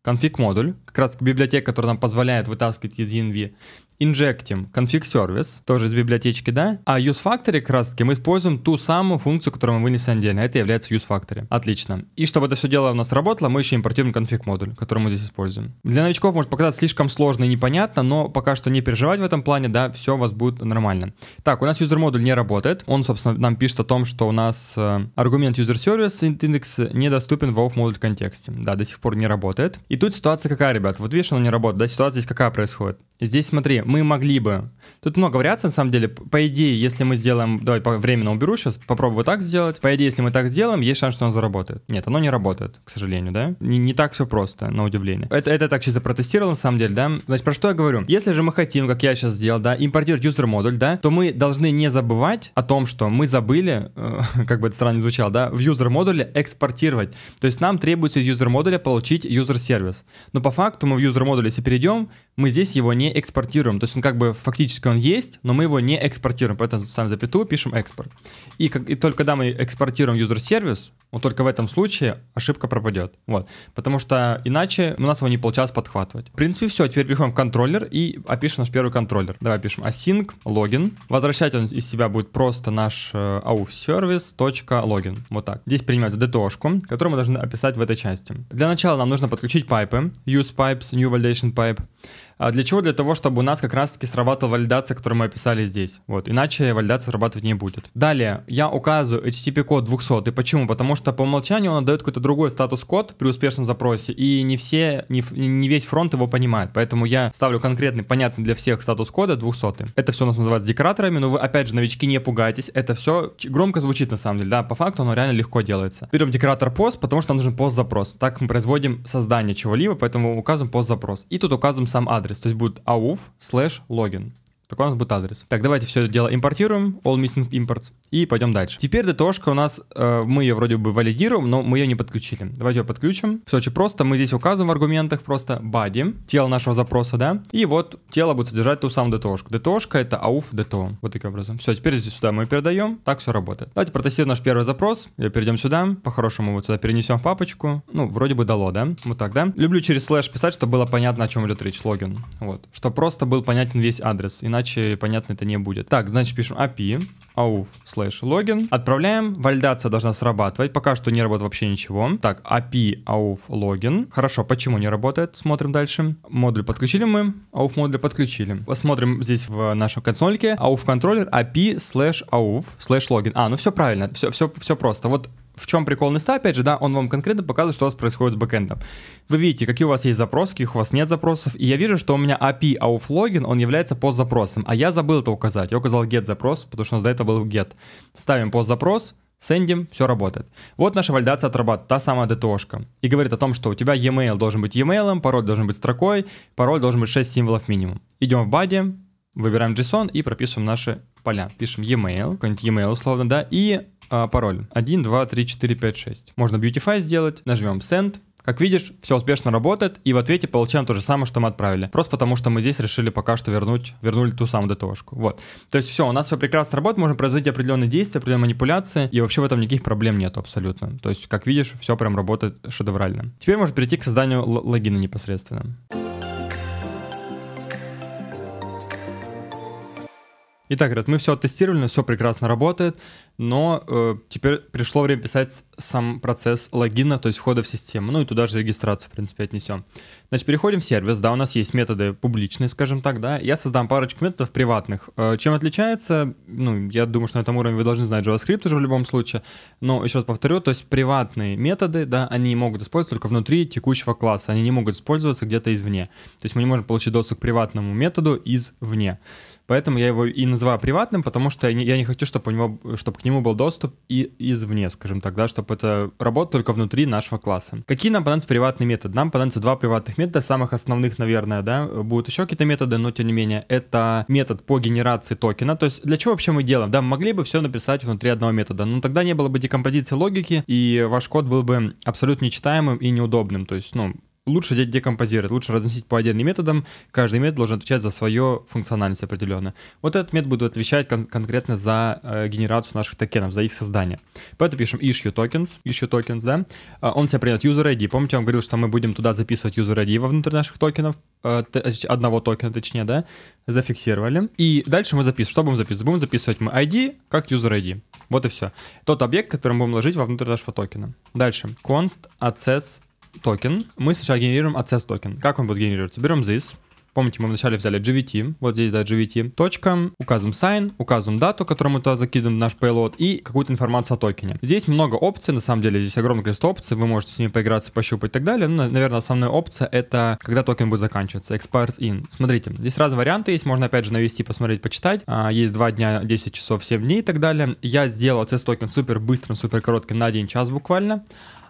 конфиг модуль, как раз библиотека, которая нам позволяет вытаскивать из ENV инжектим config service, тоже из библиотечки, да? А use factory как раз таки мы используем ту самую функцию, которую мы вынесли отдельно. Это является use factory. Отлично. И чтобы это все дело у нас работало, мы еще импортируем конфиг модуль, который мы здесь используем. Для новичков может показаться слишком сложно и непонятно, но пока что не переживать в этом плане, да, все у вас будет нормально. Так, у нас user модуль не работает. Он, собственно, нам пишет о том, что у нас э, аргумент user service index недоступен в off модуль контексте. Да, до сих пор не работает. И тут ситуация какая, ребят? Вот видишь, оно не работает. Да, ситуация здесь какая происходит? Здесь, смотри, мы могли бы. Тут много вариаций, на самом деле. По идее, если мы сделаем... Давай временно уберу сейчас, попробую так сделать. По идее, если мы так сделаем, есть шанс, что он заработает. Нет, оно не работает, к сожалению, да? Не, не так все просто, на удивление. Это, это так чисто протестировал, на самом деле, да? Значит, про что я говорю? Если же мы хотим, как я сейчас сделал, да, импортировать user модуль, да, то мы должны не забывать о том, что мы забыли, э, *laughs* как бы это странно звучало, да, в user модуле экспортировать. То есть нам требуется из user модуля получить user сервис. Но по факту мы в user модуле, если перейдем, мы здесь его не экспортируем экспортируем. То есть он как бы фактически он есть, но мы его не экспортируем. Поэтому ставим запятую, пишем экспорт. И, как, и только когда мы экспортируем юзер-сервис, вот только в этом случае ошибка пропадет. Вот. Потому что иначе у нас его не получалось подхватывать. В принципе, все. Теперь переходим в контроллер и опишем наш первый контроллер. Давай пишем async login. Возвращать он из себя будет просто наш э, auth service.login. Вот так. Здесь принимается DTO-шку, которую мы должны описать в этой части. Для начала нам нужно подключить пайпы. Use pipes, new validation pipe. А для чего? Для того, чтобы у нас как раз-таки срабатывала валидация, которую мы описали здесь. Вот, иначе валидация срабатывать не будет. Далее, я указываю HTTP-код 200. И почему? Потому что по умолчанию он отдает какой-то другой статус-код при успешном запросе, и не все, не, не весь фронт его понимает. Поэтому я ставлю конкретный, понятный для всех статус-кода 200. Это все у нас называется декораторами, но вы, опять же, новички, не пугайтесь. Это все громко звучит на самом деле, да, по факту оно реально легко делается. Берем декоратор пост, потому что нам нужен пост-запрос. Так мы производим создание чего-либо, поэтому указываем пост-запрос. И тут указываем сам адрес адрес. То есть будет ауф слэш логин. Такой у нас будет адрес. Так, давайте все это дело импортируем. All missing imports и пойдем дальше. Теперь ДТОшка у нас, э, мы ее вроде бы валидируем, но мы ее не подключили. Давайте ее подключим. Все очень просто, мы здесь указываем в аргументах просто body, тело нашего запроса, да, и вот тело будет содержать ту самую ДТОшку. ДТОшка это ауф ДТО, вот таким образом. Все, теперь здесь сюда мы передаем, так все работает. Давайте протестируем наш первый запрос, я э, перейдем сюда, по-хорошему вот сюда перенесем в папочку, ну, вроде бы дало, да, вот так, да. Люблю через слэш писать, чтобы было понятно, о чем идет речь, логин, вот, что просто был понятен весь адрес, иначе понятно это не будет. Так, значит, пишем API, ауф слэш логин. Отправляем. Валидация должна срабатывать. Пока что не работает вообще ничего. Так, API ауф логин. Хорошо, почему не работает? Смотрим дальше. Модуль подключили мы. Ауф модуль подключили. Посмотрим здесь в нашем консольке. Ауф контроллер API слэш ауф слэш логин. А, ну все правильно. Все, все, все просто. Вот в чем прикол Неста, опять же, да, он вам конкретно показывает, что у вас происходит с бэкэндом. Вы видите, какие у вас есть запросы, каких у вас нет запросов, и я вижу, что у меня API login он является пост запросом, а я забыл это указать, я указал get запрос, потому что у нас до этого был get. Ставим пост запрос, сендим, все работает. Вот наша валидация отрабатывает, та самая ДТОшка. И говорит о том, что у тебя e-mail должен быть e-mail, пароль должен быть строкой, пароль должен быть 6 символов минимум. Идем в баде, выбираем JSON и прописываем наши поля. Пишем e-mail, какой-нибудь e-mail условно, да, и а, пароль. 1, 2, 3, 4, 5, 6. Можно Beautify сделать, нажмем Send, как видишь, все успешно работает, и в ответе получаем то же самое, что мы отправили. Просто потому, что мы здесь решили пока что вернуть, вернули ту самую ДТОшку. Вот. То есть все, у нас все прекрасно работает, можно производить определенные действия, определенные манипуляции, и вообще в этом никаких проблем нет абсолютно. То есть, как видишь, все прям работает шедеврально. Теперь можно перейти к созданию логина непосредственно. Итак, говорят, мы все оттестировали, все прекрасно работает, но э, теперь пришло время писать сам процесс логина, то есть входа в систему, ну и туда же регистрацию, в принципе, отнесем. Значит, переходим в сервис, да, у нас есть методы публичные, скажем так, да, я создам парочку методов приватных. Э, чем отличается, ну, я думаю, что на этом уровне вы должны знать JavaScript уже в любом случае, но еще раз повторю, то есть приватные методы, да, они могут использоваться только внутри текущего класса, они не могут использоваться где-то извне. То есть мы не можем получить доступ к приватному методу извне. Поэтому я его и называю приватным, потому что я не, я не хочу, чтобы, у него, чтобы к нему был доступ и извне, скажем так, да, чтобы это работало только внутри нашего класса. Какие нам понадобятся приватные методы? Нам понадобятся два приватных метода, самых основных, наверное, да, будут еще какие-то методы, но тем не менее, это метод по генерации токена, то есть для чего вообще мы делаем? Да, мы могли бы все написать внутри одного метода, но тогда не было бы декомпозиции логики, и ваш код был бы абсолютно нечитаемым и неудобным, то есть, ну, лучше декомпозировать, лучше разносить по отдельным методам. Каждый метод должен отвечать за свою функциональность определенно. Вот этот метод будет отвечать кон- конкретно за э, генерацию наших токенов, за их создание. Поэтому пишем issue tokens, issue tokens, да. А, он тебе принят user ID. Помните, вам говорил, что мы будем туда записывать user ID вовнутрь наших токенов, э, э одного токена точнее, да, зафиксировали. И дальше мы записываем. Что будем записывать? Будем записывать мы ID как user ID. Вот и все. Тот объект, который мы будем ложить вовнутрь нашего токена. Дальше. const access токен, мы сначала генерируем access токен. Как он будет генерироваться? Берем this, Помните, мы вначале взяли GVT, вот здесь, да, GVT, точка, указываем sign, указываем дату, которую мы туда закидываем наш payload, и какую-то информацию о токене. Здесь много опций, на самом деле, здесь огромное количество опций, вы можете с ними поиграться, пощупать и так далее, но, наверное, основная опция — это когда токен будет заканчиваться, expires in. Смотрите, здесь разные варианты есть, можно, опять же, навести, посмотреть, почитать, а, есть 2 дня, 10 часов, 7 дней и так далее. Я сделал тест токен супер быстрым, супер коротким, на 1 час буквально,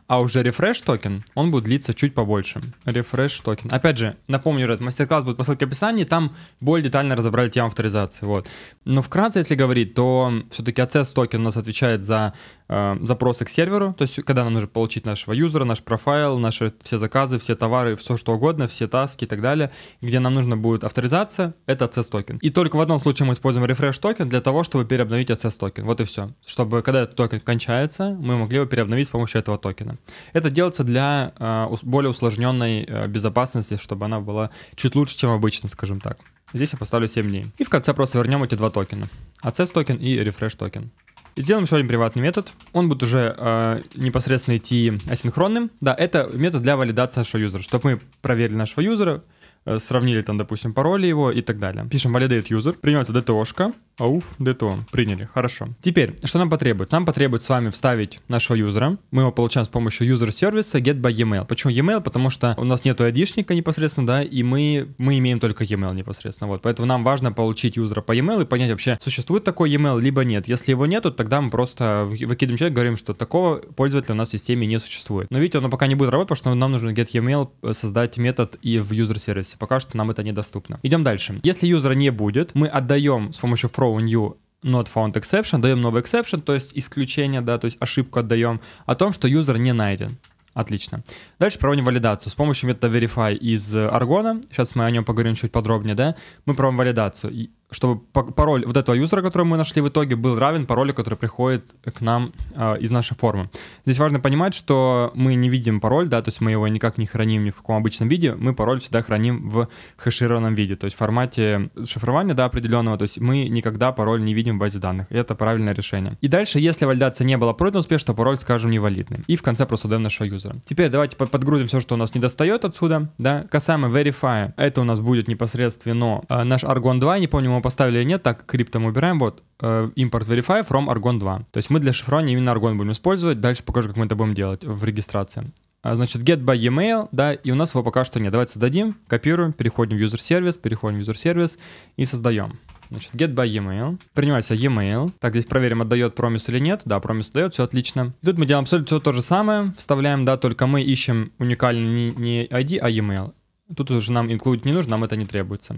а уже рефреш токен, он будет длиться чуть побольше. Рефреш токен. Опять же, напомню, этот мастер-класс будет по ссылке в описании, там более детально разобрали тему авторизации. Вот. Но вкратце, если говорить, то все-таки ACS токен у нас отвечает за э, запросы к серверу, то есть когда нам нужно получить нашего юзера, наш профайл, наши все заказы, все товары, все что угодно, все таски и так далее, где нам нужно будет авторизация, это ACS токен. И только в одном случае мы используем рефреш токен для того, чтобы переобновить ACS токен. Вот и все. Чтобы когда этот токен кончается, мы могли его переобновить с помощью этого токена сделано. Это делается для э, более усложненной э, безопасности, чтобы она была чуть лучше, чем обычно, скажем так. Здесь я поставлю 7 дней. И в конце просто вернем эти два токена. Access а токен и refresh токен. Сделаем еще один приватный метод. Он будет уже э, непосредственно идти асинхронным. Да, это метод для валидации нашего юзера, чтобы мы проверили нашего юзера, э, сравнили там, допустим, пароли его и так далее. Пишем validate user, принимается DTO-шка, ауф, DTO, приняли, хорошо. Теперь, что нам потребуется? Нам потребуется с вами вставить нашего юзера. Мы его получаем с помощью юзер-сервиса get by email. Почему email? Потому что у нас нету айдишника непосредственно, да, и мы, мы имеем только email непосредственно, вот. Поэтому нам важно получить юзера по email и понять вообще, существует такой email, либо нет. Если его нет, то тогда мы просто выкидываем человек, говорим, что такого пользователя у нас в системе не существует. Но видите, оно пока не будет работать, потому что нам нужно get email, э, создать метод и в user сервисе Пока что нам это недоступно. Идем дальше. Если юзера не будет, мы отдаем с помощью throw new not found exception, даем новый exception, то есть исключение, да, то есть ошибку отдаем о том, что юзер не найден. Отлично. Дальше проводим валидацию с помощью метода verify из аргона. Сейчас мы о нем поговорим чуть подробнее, да. Мы проводим валидацию чтобы пароль вот этого юзера, который мы нашли в итоге, был равен паролю, который приходит к нам э, из нашей формы. Здесь важно понимать, что мы не видим пароль, да, то есть мы его никак не храним ни в каком обычном виде, мы пароль всегда храним в хэшированном виде, то есть в формате шифрования, да, определенного, то есть мы никогда пароль не видим в базе данных, и это правильное решение. И дальше, если валидация не была пройдена успешно, то пароль, скажем, невалидный. И в конце просто даем нашего юзера. Теперь давайте подгрузим все, что у нас не достает отсюда, да, касаемо verify, это у нас будет непосредственно э, наш argon 2, не помню, поставили или нет, так криптом убираем, вот, импорт э, import verify from argon 2. То есть мы для шифрования именно argon будем использовать, дальше покажу, как мы это будем делать в регистрации. А, значит, get by email, да, и у нас его пока что нет. Давайте создадим, копируем, переходим в user service, переходим в user service и создаем. Значит, get by email. Принимается email. Так, здесь проверим, отдает промис или нет. Да, промис отдает, все отлично. И тут мы делаем абсолютно все то же самое. Вставляем, да, только мы ищем уникальный не ID, а email. Тут уже нам include не нужно, нам это не требуется.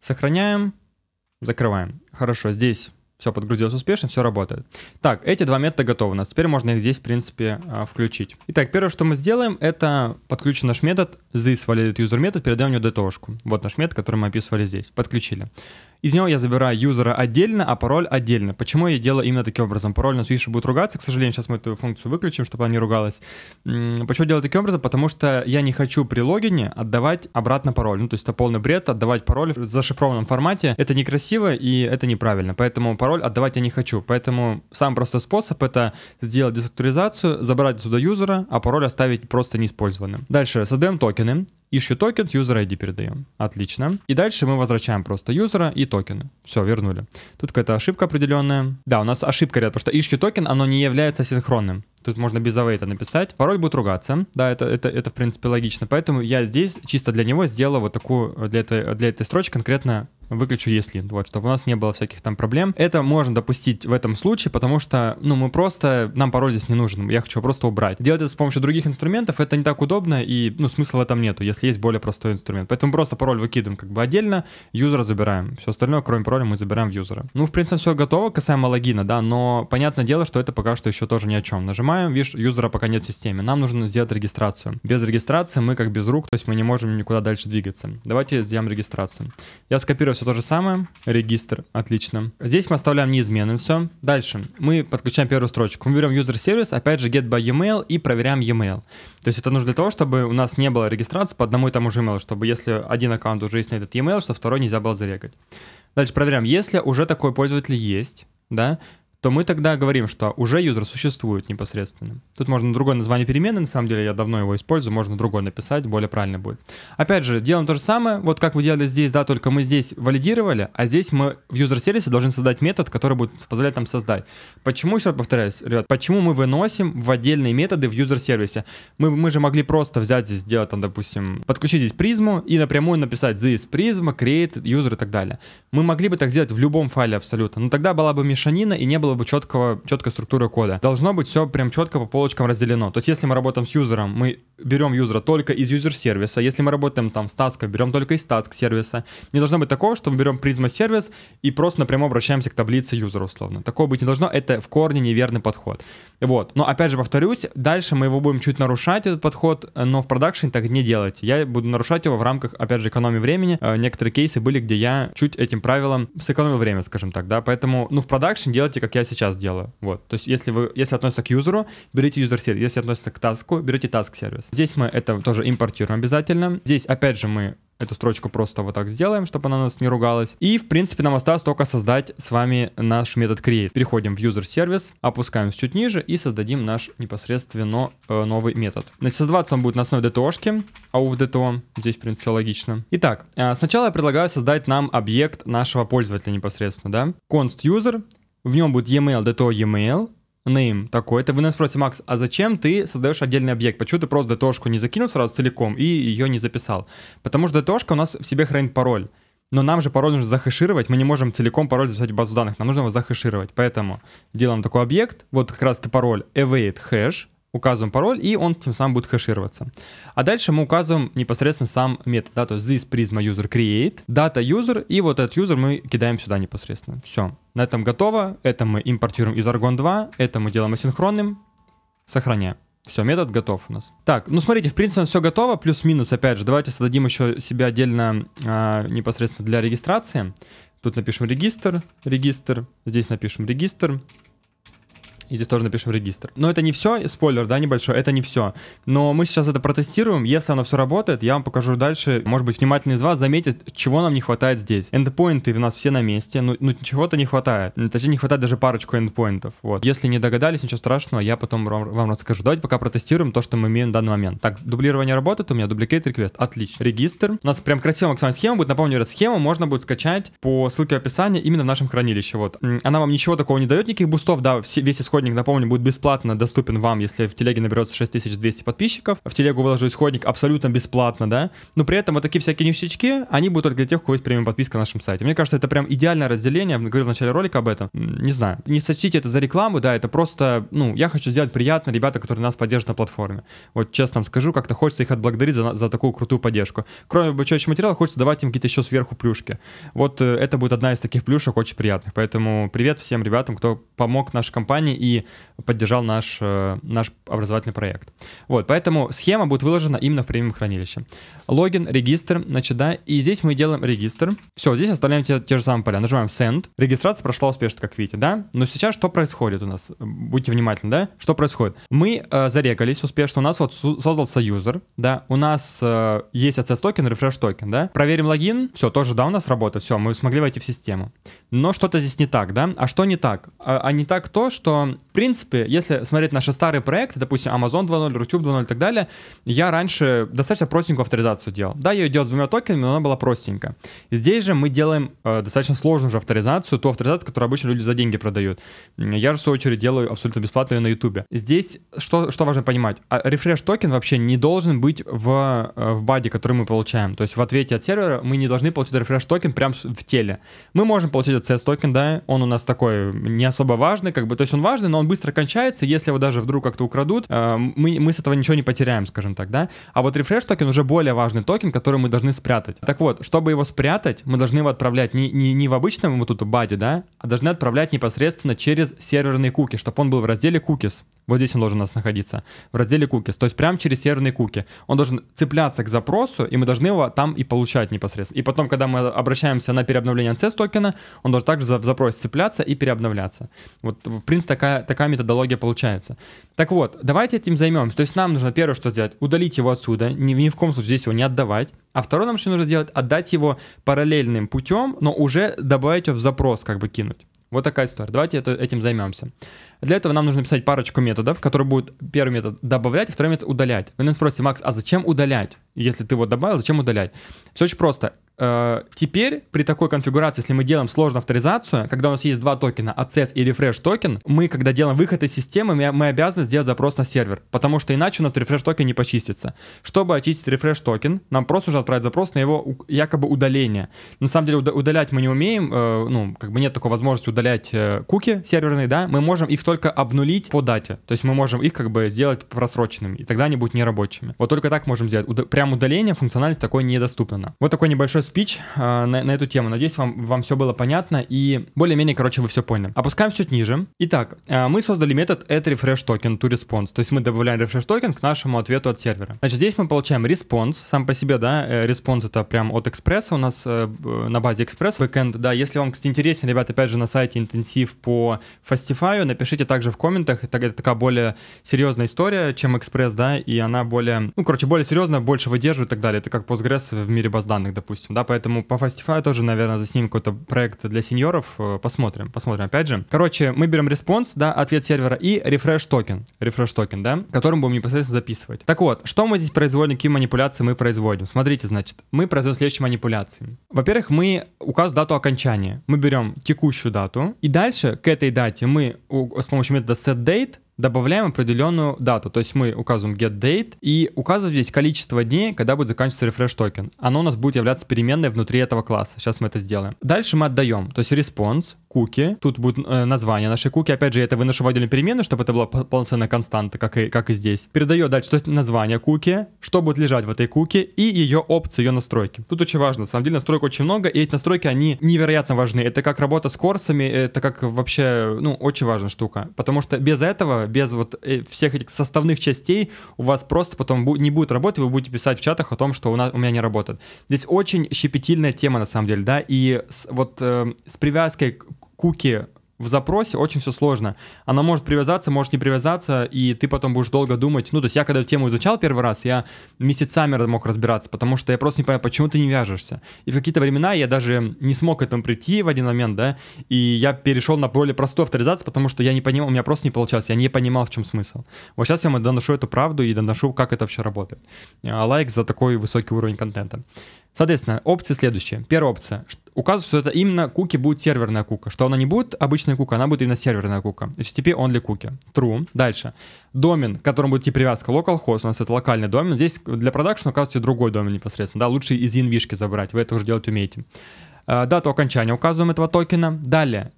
Сохраняем. Закрываем. Хорошо, здесь все подгрузилось успешно, все работает. Так, эти два метода готовы у нас. Теперь можно их здесь, в принципе, а, включить. Итак, первое, что мы сделаем, это подключим наш метод this validated user метод, передаем в него dto -шку. Вот наш метод, который мы описывали здесь. Подключили. Из него я забираю юзера отдельно, а пароль отдельно. Почему я делаю именно таким образом? Пароль на Switch будет ругаться, к сожалению, сейчас мы эту функцию выключим, чтобы она не ругалась. Почему делаю таким образом? Потому что я не хочу при логине отдавать обратно пароль. Ну, то есть это полный бред, отдавать пароль в зашифрованном формате. Это некрасиво и это неправильно. Поэтому пароль отдавать я не хочу. Поэтому самый простой способ это сделать деструктуризацию, забрать сюда юзера, а пароль оставить просто неиспользованным. Дальше создаем токены. Issue токен с user ID передаем. Отлично. И дальше мы возвращаем просто юзера и токены. Все, вернули. Тут какая-то ошибка определенная. Да, у нас ошибка ряд, потому что issue токен, оно не является синхронным. Тут можно без авейта написать. Пароль будет ругаться. Да, это, это, это в принципе логично. Поэтому я здесь чисто для него сделал вот такую, для этой, для этой строчки конкретно выключу если, вот, чтобы у нас не было всяких там проблем. Это можно допустить в этом случае, потому что, ну, мы просто, нам пароль здесь не нужен, я хочу просто убрать. Делать это с помощью других инструментов, это не так удобно, и, ну, смысла в этом нету, если есть более простой инструмент. Поэтому просто пароль выкидываем как бы отдельно, юзера забираем. Все остальное, кроме пароля, мы забираем в юзера. Ну, в принципе, все готово касаемо логина, да, но понятное дело, что это пока что еще тоже ни о чем. Нажимаем, видишь, юзера пока нет в системе. Нам нужно сделать регистрацию. Без регистрации мы как без рук, то есть мы не можем никуда дальше двигаться. Давайте сделаем регистрацию. Я скопирую все то же самое. Регистр, отлично. Здесь мы оставляем неизменным все. Дальше мы подключаем первую строчку. Мы берем user service, опять же get by email и проверяем email. То есть это нужно для того, чтобы у нас не было регистрации по одному и тому же email, чтобы если один аккаунт уже есть на этот email, то второй нельзя было зарегать. Дальше проверяем, если уже такой пользователь есть, да, то мы тогда говорим, что уже юзер существует непосредственно. Тут можно другое название перемены, на самом деле я давно его использую, можно другое написать, более правильно будет. Опять же, делаем то же самое, вот как вы делали здесь, да, только мы здесь валидировали, а здесь мы в юзер-сервисе должны создать метод, который будет позволять нам создать. Почему, еще повторяюсь, ребят, почему мы выносим в отдельные методы в юзер-сервисе? Мы, мы же могли просто взять здесь, сделать там, допустим, подключить здесь призму и напрямую написать this prisma, create, user и так далее. Мы могли бы так сделать в любом файле абсолютно, но тогда была бы мешанина и не было было бы четкого, четкая структура кода. Должно быть все прям четко по полочкам разделено. То есть если мы работаем с юзером, мы берем юзера только из юзер-сервиса. Если мы работаем там с таском, берем только из таск-сервиса. Не должно быть такого, что мы берем призма-сервис и просто напрямую обращаемся к таблице юзера условно. Такого быть не должно, это в корне неверный подход. Вот, но опять же повторюсь, дальше мы его будем чуть нарушать, этот подход, но в продакшене так не делайте. Я буду нарушать его в рамках, опять же, экономии времени. Э, некоторые кейсы были, где я чуть этим правилом сэкономил время, скажем так, да, поэтому, ну, в продакшене делайте, как я я сейчас делаю. Вот. То есть если вы, если относится к юзеру, берите юзер сервис. Если относится к таску, берите таск сервис. Здесь мы это тоже импортируем обязательно. Здесь опять же мы эту строчку просто вот так сделаем, чтобы она нас не ругалась. И, в принципе, нам осталось только создать с вами наш метод create. Переходим в user сервис, опускаемся чуть ниже и создадим наш непосредственно э, новый метод. Значит, создаваться он будет на основе DTO-шки, а у в DTO. Здесь, в принципе, логично. Итак, э, сначала я предлагаю создать нам объект нашего пользователя непосредственно, да? const user в нем будет email, dto email, name такой-то. Вы нас спросите, Макс, а зачем ты создаешь отдельный объект? Почему ты просто dto шку не закинул сразу целиком и ее не записал? Потому что dto шка у нас в себе хранит пароль. Но нам же пароль нужно захешировать. мы не можем целиком пароль записать в базу данных, нам нужно его захешировать. Поэтому делаем такой объект, вот как раз таки пароль await hash, указываем пароль, и он тем самым будет хэшироваться. А дальше мы указываем непосредственно сам метод, да, то есть this prisma user create, data user, и вот этот user мы кидаем сюда непосредственно. Все, на этом готово, это мы импортируем из Argon 2, это мы делаем асинхронным, сохраняем. Все, метод готов у нас. Так, ну смотрите, в принципе, все готово, плюс-минус, опять же, давайте создадим еще себе отдельно а, непосредственно для регистрации. Тут напишем регистр, регистр, здесь напишем регистр, и здесь тоже напишем регистр. Но это не все, спойлер, да, небольшой, это не все. Но мы сейчас это протестируем, если оно все работает, я вам покажу дальше, может быть, внимательный из вас заметит, чего нам не хватает здесь. Эндпоинты у нас все на месте, но ну, ну чего-то не хватает, точнее не хватает даже парочку эндпоинтов, вот. Если не догадались, ничего страшного, я потом вам, расскажу. Давайте пока протестируем то, что мы имеем в данный момент. Так, дублирование работает у меня, дубликейтер квест. отлично. Регистр, у нас прям красивая максимальная схема будет, напомню, раз схему можно будет скачать по ссылке в описании именно в нашем хранилище, вот. Она вам ничего такого не дает, никаких бустов, да, все, весь исход исходник, напомню, будет бесплатно доступен вам, если в телеге наберется 6200 подписчиков. В телегу выложу исходник абсолютно бесплатно, да. Но при этом вот такие всякие ништячки, они будут только для тех, у кого есть премиум подписка на нашем сайте. Мне кажется, это прям идеальное разделение. Я говорил в начале ролика об этом. Не знаю. Не сочтите это за рекламу, да, это просто, ну, я хочу сделать приятно ребята, которые нас поддержат на платформе. Вот честно вам скажу, как-то хочется их отблагодарить за, за такую крутую поддержку. Кроме обучающего материала, хочется давать им какие-то еще сверху плюшки. Вот э, это будет одна из таких плюшек очень приятных. Поэтому привет всем ребятам, кто помог нашей компании и и поддержал наш, э, наш образовательный проект. Вот, поэтому схема будет выложена именно в премиум хранилище. Логин, регистр, значит, да, и здесь мы делаем регистр. Все, здесь оставляем те, те же самые поля. Нажимаем send. Регистрация прошла успешно, как видите, да? Но сейчас что происходит у нас? Будьте внимательны, да? Что происходит? Мы э, зарегались успешно, у нас вот создался юзер, да, у нас э, есть access токен, refresh токен, да? Проверим логин, все, тоже, да, у нас работа, все, мы смогли войти в систему. Но что-то здесь не так, да? А что не так? А, а не так то, что в принципе, если смотреть наши старые проекты, допустим, Amazon 2.0, Rutube 2.0 и так далее, я раньше достаточно простенькую авторизацию делал. Да, я ее делал с двумя токенами, но она была простенькая. Здесь же мы делаем э, достаточно сложную же авторизацию, ту авторизацию, которую обычно люди за деньги продают. Я же, в свою очередь, делаю абсолютно бесплатно ее на YouTube. Здесь что, что важно понимать? А рефреш токен вообще не должен быть в, э, в баде, который мы получаем. То есть в ответе от сервера мы не должны получить рефреш токен прям в теле. Мы можем получить CS токен, да, он у нас такой не особо важный, как бы, то есть он важный, свободный, но он быстро кончается, если его даже вдруг как-то украдут, э, мы, мы с этого ничего не потеряем, скажем так, да? А вот рефреш токен уже более важный токен, который мы должны спрятать. Так вот, чтобы его спрятать, мы должны его отправлять не, не, не в обычном вот тут баде, да, а должны отправлять непосредственно через серверные куки, чтобы он был в разделе cookies. Вот здесь он должен у нас находиться, в разделе cookies, то есть прям через серверные куки. Он должен цепляться к запросу, и мы должны его там и получать непосредственно. И потом, когда мы обращаемся на переобновление ANSES токена, он должен также в запросе цепляться и переобновляться. Вот, в принципе, такая такая, методология получается. Так вот, давайте этим займемся. То есть нам нужно первое, что сделать, удалить его отсюда, ни, ни в коем случае здесь его не отдавать. А второе нам что нужно сделать, отдать его параллельным путем, но уже добавить его в запрос, как бы кинуть. Вот такая история. Давайте это, этим займемся. Для этого нам нужно писать парочку методов, которые будут первый метод добавлять, второй метод удалять. Вы нас спросите, Макс, а зачем удалять? Если ты его добавил, зачем удалять? Все очень просто. Э, теперь при такой конфигурации, если мы делаем сложную авторизацию, когда у нас есть два токена, access и refresh токен, мы, когда делаем выход из системы, мы обязаны сделать запрос на сервер, потому что иначе у нас refresh токен не почистится. Чтобы очистить refresh токен, нам просто уже отправить запрос на его якобы удаление. На самом деле удалять мы не умеем, э, ну, как бы нет такой возможности удалять э, куки серверные, да, мы можем их только обнулить по дате. То есть мы можем их как бы сделать просроченными, и тогда они будут нерабочими. Вот только так можем сделать. Уда- прям удаление функциональность такой недоступна Вот такой небольшой спич э, на, на эту тему. Надеюсь, вам, вам все было понятно и более-менее, короче, вы все поняли. Опускаем чуть ниже. Итак, э, мы создали метод to response, То есть мы добавляем refresh токен к нашему ответу от сервера. Значит, здесь мы получаем response. Сам по себе, да, э, response это прям от экспресса у нас э, на базе экспресс backend. Да, если вам, кстати, интересен, ребят, опять же, на сайте интенсив по Fastify, напишите пишите также в комментах. Это, это такая более серьезная история, чем Экспресс, да, и она более, ну, короче, более серьезная, больше выдерживает и так далее. Это как Postgres в мире баз данных, допустим, да, поэтому по Fastify тоже, наверное, заснимем какой-то проект для сеньоров, э, посмотрим, посмотрим опять же. Короче, мы берем респонс, да, ответ сервера и рефреш токен, рефреш токен, да, которым будем непосредственно записывать. Так вот, что мы здесь производим, какие манипуляции мы производим? Смотрите, значит, мы производим следующие манипуляции. Во-первых, мы указываем дату окончания. Мы берем текущую дату, и дальше к этой дате мы с помощью метода setDate добавляем определенную дату. То есть мы указываем getDate и указываем здесь количество дней, когда будет заканчиваться refresh токен. Оно у нас будет являться переменной внутри этого класса. Сейчас мы это сделаем. Дальше мы отдаем, то есть response куки. Тут будет э, название нашей куки. Опять же, я это выношу в отдельную переменную, чтобы это была полноценная константа, как и, как и здесь. Передаю дальше то есть название куки, что будет лежать в этой куке и ее опции, ее настройки. Тут очень важно. На самом деле настроек очень много, и эти настройки, они невероятно важны. Это как работа с корсами, это как вообще, ну, очень важная штука. Потому что без этого, без вот э, всех этих составных частей у вас просто потом не будет работать, вы будете писать в чатах о том, что у, нас, у меня не работает. Здесь очень щепетильная тема, на самом деле, да, и с, вот э, с привязкой к куки в запросе очень все сложно. Она может привязаться, может не привязаться, и ты потом будешь долго думать. Ну, то есть я когда эту тему изучал первый раз, я месяцами мог разбираться, потому что я просто не понимаю, почему ты не вяжешься. И в какие-то времена я даже не смог к этому прийти в один момент, да, и я перешел на более простую авторизацию, потому что я не понимал, у меня просто не получалось, я не понимал, в чем смысл. Вот сейчас я доношу эту правду и доношу, как это вообще работает. А, лайк за такой высокий уровень контента. Соответственно, опции следующие. Первая опция. Указывает, что это именно куки будет серверная кука. Что она не будет обычная кука, она будет именно серверная кука. HTTP only куки. True. Дальше. Домен, к которому будет и привязка localhost. У нас это локальный домен. Здесь для продакшн указывается другой домен непосредственно. Да, лучше из инвишки забрать. Вы это уже делать умеете. А, дату окончания указываем этого токена. Далее.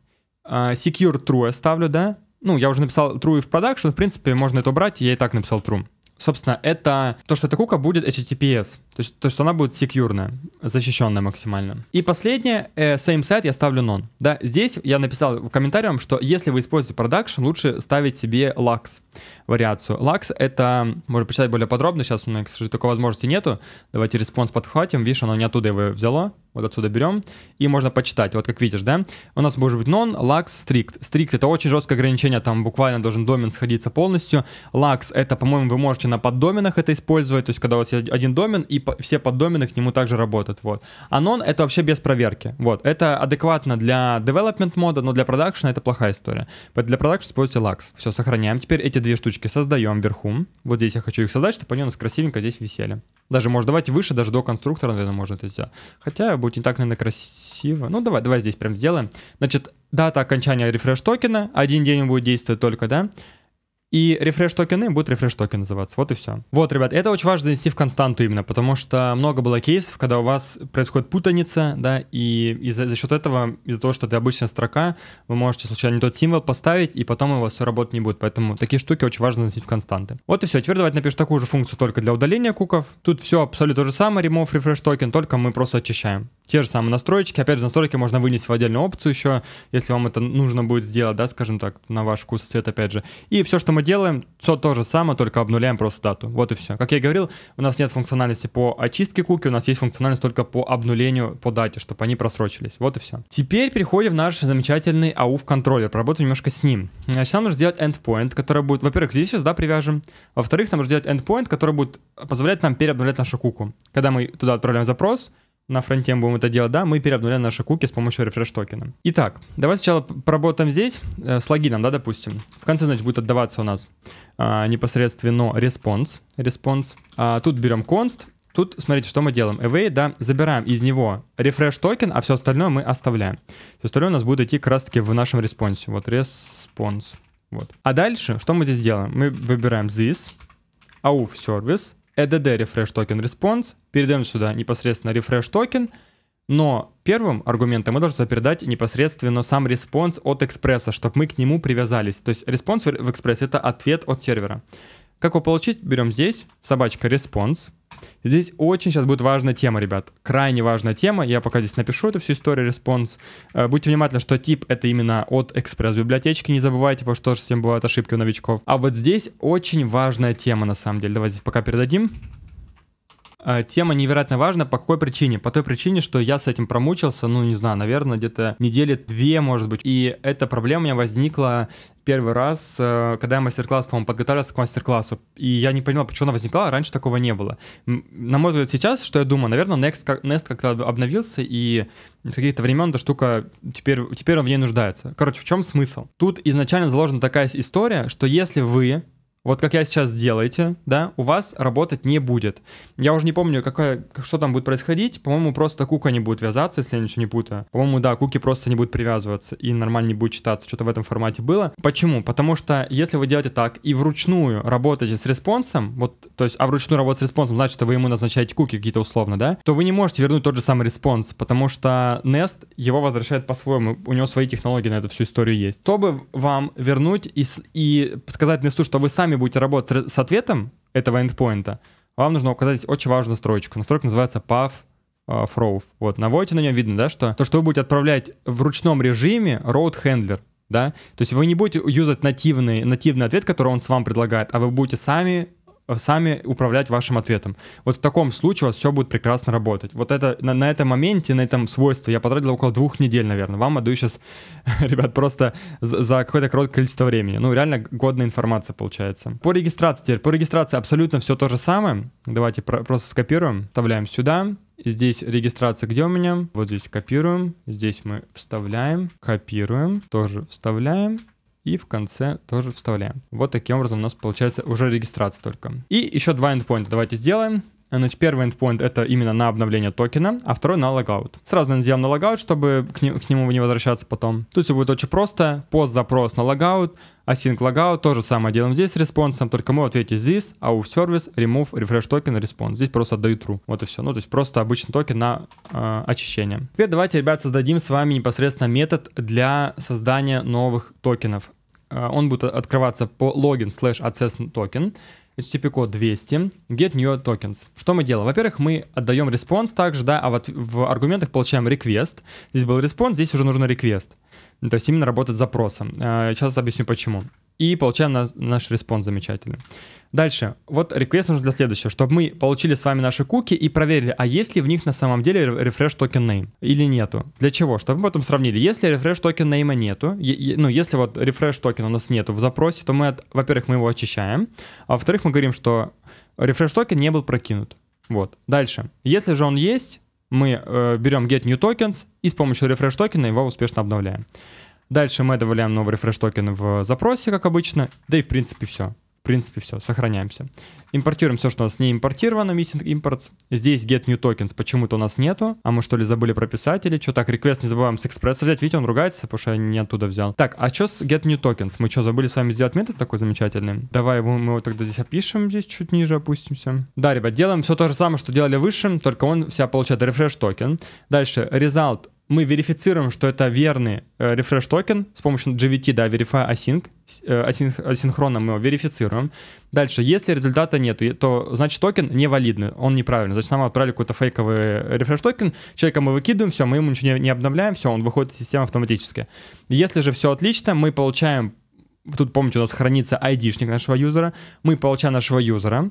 А, secure true я ставлю, да. Ну, я уже написал true в продакшн. В принципе, можно это убрать. Я и так написал true. Собственно, это то, что эта кука будет HTTPS. То есть, то, что она будет секьюрная, защищенная максимально. И последнее, э, same site я ставлю non. Да, здесь я написал в комментариях, что если вы используете production, лучше ставить себе LUX вариацию. LUX это, можно почитать более подробно, сейчас у меня, к сожалению, такой возможности нету. Давайте response подхватим, видишь, оно не оттуда его взяло, вот отсюда берем, и можно почитать, вот как видишь, да? У нас может быть non, lux, strict. Strict — это очень жесткое ограничение, там буквально должен домен сходиться полностью. Lux — это, по-моему, вы можете на поддоменах это использовать, то есть когда у вас есть один домен, и все поддомены к нему также работают, вот. Анон — это вообще без проверки, вот. Это адекватно для development мода, но для продакшена это плохая история. Поэтому для продакшена используйте лакс. Все, сохраняем. Теперь эти две штучки создаем вверху. Вот здесь я хочу их создать, чтобы они у нас красивенько здесь висели. Даже, может, давайте выше, даже до конструктора, наверное, можно это сделать. Хотя будет не так, наверное, красиво. Ну, давай, давай здесь прям сделаем. Значит, дата окончания рефреш токена. Один день он будет действовать только, да? И рефреш токены будут рефреш токен называться. Вот и все. Вот, ребят, это очень важно занести в константу именно, потому что много было кейсов, когда у вас происходит путаница, да, и, и за, за счет этого, из-за того, что это обычная строка, вы можете случайно не тот символ поставить, и потом у вас все работать не будет. Поэтому такие штуки очень важно заносить в константы. Вот и все. Теперь давайте напишем такую же функцию только для удаления куков. Тут все абсолютно то же самое, remove refresh токен, только мы просто очищаем. Те же самые настройки. Опять же, настройки можно вынести в отдельную опцию еще, если вам это нужно будет сделать, да, скажем так, на ваш вкус и цвет, опять же. И все, что мы мы делаем все то же самое, только обнуляем просто дату. Вот и все. Как я и говорил, у нас нет функциональности по очистке куки, у нас есть функциональность только по обнулению по дате, чтобы они просрочились. Вот и все. Теперь переходим в наш замечательный AUF контроллер, поработаем немножко с ним. Значит, нам нужно сделать endpoint, который будет, во-первых, здесь сейчас, да, привяжем. Во-вторых, нам нужно сделать endpoint, который будет позволять нам переобнулять нашу куку. Когда мы туда отправляем запрос, на фронте мы будем это делать, да, мы переобновляем наши куки с помощью рефреш токена. Итак, давай сначала поработаем здесь э, с логином, да, допустим. В конце, значит, будет отдаваться у нас э, непосредственно response, response. А тут берем const, Тут, смотрите, что мы делаем. Away, да, забираем из него refresh токен, а все остальное мы оставляем. Все остальное у нас будет идти как раз-таки в нашем респонсе. Вот response. Вот. А дальше, что мы здесь делаем? Мы выбираем this, auf service, EDD э, Refresh Token Response, передаем сюда непосредственно Refresh Token, но первым аргументом мы должны передать непосредственно сам Response от экспресса, чтобы мы к нему привязались. То есть Response в экспрессе — это ответ от сервера. Как его получить? Берем здесь, собачка Response. Здесь очень сейчас будет важная тема, ребят. Крайне важная тема. Я пока здесь напишу эту всю историю Response. Э, будьте внимательны, что тип это именно от экспресс-библиотечки. Не забывайте, потому что тоже с ним бывают ошибки у новичков. А вот здесь очень важная тема на самом деле. Давайте пока передадим. А, тема невероятно важна. По какой причине? По той причине, что я с этим промучился, ну, не знаю, наверное, где-то недели две, может быть. И эта проблема у меня возникла первый раз, э, когда я мастер-класс, по-моему, подготовился к мастер-классу. И я не понимал, почему она возникла, а раньше такого не было. На мой взгляд, сейчас, что я думаю, наверное, Next, Next как-то обновился, и с каких-то времен эта штука, теперь, теперь он в ней нуждается. Короче, в чем смысл? Тут изначально заложена такая история, что если вы вот как я сейчас делаете, да, у вас работать не будет. Я уже не помню, какое, что там будет происходить. По-моему, просто кука не будет вязаться, если я ничего не путаю. По-моему, да, куки просто не будут привязываться и нормально не будет читаться. Что-то в этом формате было. Почему? Потому что если вы делаете так и вручную работаете с респонсом, вот, то есть, а вручную работать с респонсом значит, что вы ему назначаете куки какие-то условно, да, то вы не можете вернуть тот же самый респонс, потому что Nest его возвращает по-своему. У него свои технологии на эту всю историю есть. Чтобы вам вернуть и, и сказать Nest, что вы сами сами будете работать с ответом этого эндпоинта, вам нужно указать очень важную строчку. Настройка называется path Фроув. Э, вот, наводите на нем, видно, да, что то, что вы будете отправлять в ручном режиме road handler, да, то есть вы не будете юзать нативный, нативный ответ, который он с вам предлагает, а вы будете сами Э, сами управлять вашим ответом. Вот в таком случае у вас все будет прекрасно работать. Вот это на, на этом моменте, на этом свойстве я потратил около двух недель, наверное. Вам отдаю сейчас, *laughs* ребят, просто за, за какое-то короткое количество времени. Ну, реально годная информация получается. По регистрации теперь. По регистрации абсолютно все то же самое. Давайте про- просто скопируем, вставляем сюда. Здесь регистрация где у меня? Вот здесь копируем. Здесь мы вставляем, копируем, тоже вставляем и в конце тоже вставляем. Вот таким образом у нас получается уже регистрация только. И еще два эндпоинта давайте сделаем. Значит, первый endpoint — это именно на обновление токена, а второй на логаут. Сразу сделаем на логаут, чтобы к, не, к нему не возвращаться потом. Тут все будет очень просто. Пост-запрос на логаут, async logout, то же самое делаем здесь с респонсом, только мы ответим ответе а у service, remove, refresh токен, response. Здесь просто отдаю true. Вот и все. Ну, то есть просто обычный токен на э, очищение. Теперь давайте, ребят, создадим с вами непосредственно метод для создания новых токенов. Э, он будет открываться по login slash access токен. token. HTTP-код 200, get new tokens. Что мы делаем? Во-первых, мы отдаем response также, да, а вот в аргументах получаем request. Здесь был response, здесь уже нужен request. То есть именно работать с запросом. Э, сейчас объясню почему и получаем наш, наш респонс замечательный. Дальше. Вот реквест нужен для следующего, чтобы мы получили с вами наши куки и проверили, а есть ли в них на самом деле refresh токен name или нету. Для чего? Чтобы мы потом сравнили. Если refresh токен name нету, ну, если вот refresh токен у нас нету в запросе, то мы, во-первых, мы его очищаем, а во-вторых, мы говорим, что refresh токен не был прокинут. Вот. Дальше. Если же он есть, мы э, берем get new tokens и с помощью refresh токена его успешно обновляем. Дальше мы добавляем новый рефреш токен в запросе, как обычно, да и в принципе все. В принципе, все, сохраняемся. Импортируем все, что у нас не импортировано, missing imports. Здесь get new tokens почему-то у нас нету. А мы что ли забыли прописать или что? Так, request не забываем с экспресса взять. Видите, он ругается, потому что я не оттуда взял. Так, а что с get new tokens? Мы что, забыли с вами сделать метод такой замечательный? Давай его, мы его тогда здесь опишем, здесь чуть ниже опустимся. Да, ребят, делаем все то же самое, что делали выше, только он вся получает refresh токен. Дальше result мы верифицируем, что это верный э, рефреш токен с помощью GVT, да, Verify Async, э, асинх, асинхронно мы его верифицируем. Дальше, если результата нет, то значит токен невалидный, он неправильный. Значит, нам отправили какой-то фейковый рефреш э, токен, человека мы выкидываем, все, мы ему ничего не, не обновляем, все, он выходит из системы автоматически. Если же все отлично, мы получаем, тут помните, у нас хранится ID-шник нашего юзера, мы получаем нашего юзера,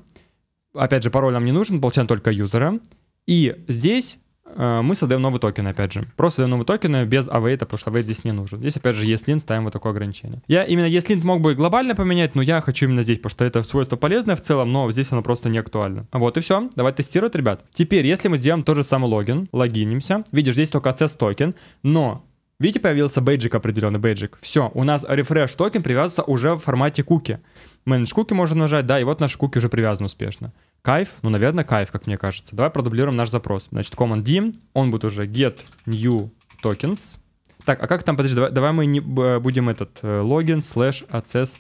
опять же, пароль нам не нужен, получаем только юзера, и здесь Э, мы создаем новый токен, опять же. Просто создаем новый токен без авейта, потому что авейт здесь не нужен. Здесь, опять же, ESLint ставим вот такое ограничение. Я именно ESLint мог бы глобально поменять, но я хочу именно здесь, потому что это свойство полезное в целом, но здесь оно просто не актуально. Вот и все. Давай тестировать, ребят. Теперь, если мы сделаем тот же самый логин, логинимся. Видишь, здесь только access токен, но Видите, появился бейджик определенный, бейджик. Все, у нас refresh токен привязывается уже в формате куки. Менедж куки можно нажать, да, и вот наши куки уже привязаны успешно. Кайф? Ну, наверное, кайф, как мне кажется. Давай продублируем наш запрос. Значит, command D, он будет уже get new tokens. Так, а как там, подожди, давай, давай мы не будем этот логин э, слэш access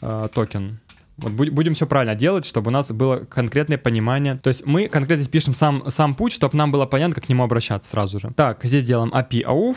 э, токен. Вот будем все правильно делать, чтобы у нас было конкретное понимание. То есть мы конкретно здесь пишем сам, сам путь, чтобы нам было понятно, как к нему обращаться сразу же. Так, здесь делаем API AUF,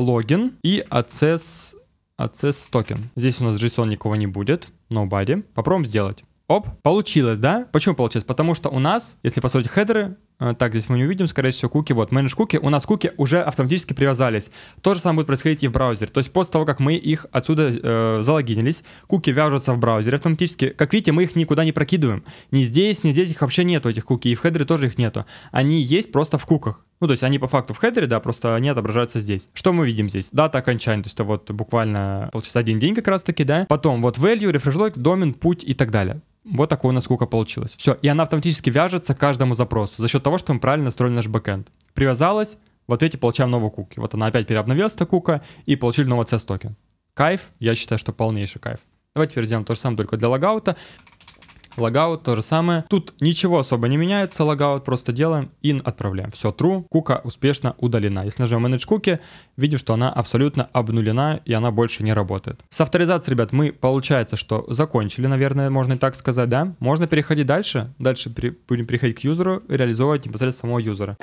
логин э, и access, access токен. Здесь у нас JSON никого не будет, nobody. Попробуем сделать. Оп, получилось, да? Почему получилось? Потому что у нас, если посмотреть хедеры, э, так, здесь мы не увидим, скорее всего, куки. Вот, менедж куки. У нас куки уже автоматически привязались. То же самое будет происходить и в браузере. То есть после того, как мы их отсюда э, залогинились, куки вяжутся в браузере автоматически. Как видите, мы их никуда не прокидываем. Ни здесь, ни здесь их вообще нету, этих куки. И в хедере тоже их нету. Они есть просто в куках. Ну, то есть они по факту в хедере, да, просто они отображаются здесь. Что мы видим здесь? Дата окончания, то есть это вот буквально, получается, один день как раз-таки, да. Потом вот value, refresh log, домен, путь и так далее. Вот такое у нас сколько получилось. Все, и она автоматически вяжется к каждому запросу за счет того, что мы правильно настроили наш бэкэнд. Привязалась, в ответе получаем новую куки. Вот она опять переобновилась, эта кука, и получили новый CS-токен. Кайф, я считаю, что полнейший кайф. Давайте теперь сделаем то же самое, только для логаута логаут то же самое. Тут ничего особо не меняется, логаут просто делаем, in отправляем. Все true, кука успешно удалена. Если нажмем manage cookie, видим, что она абсолютно обнулена и она больше не работает. С авторизацией, ребят, мы, получается, что закончили, наверное, можно и так сказать, да? Можно переходить дальше, дальше при, будем переходить к юзеру и реализовывать непосредственно самого юзера.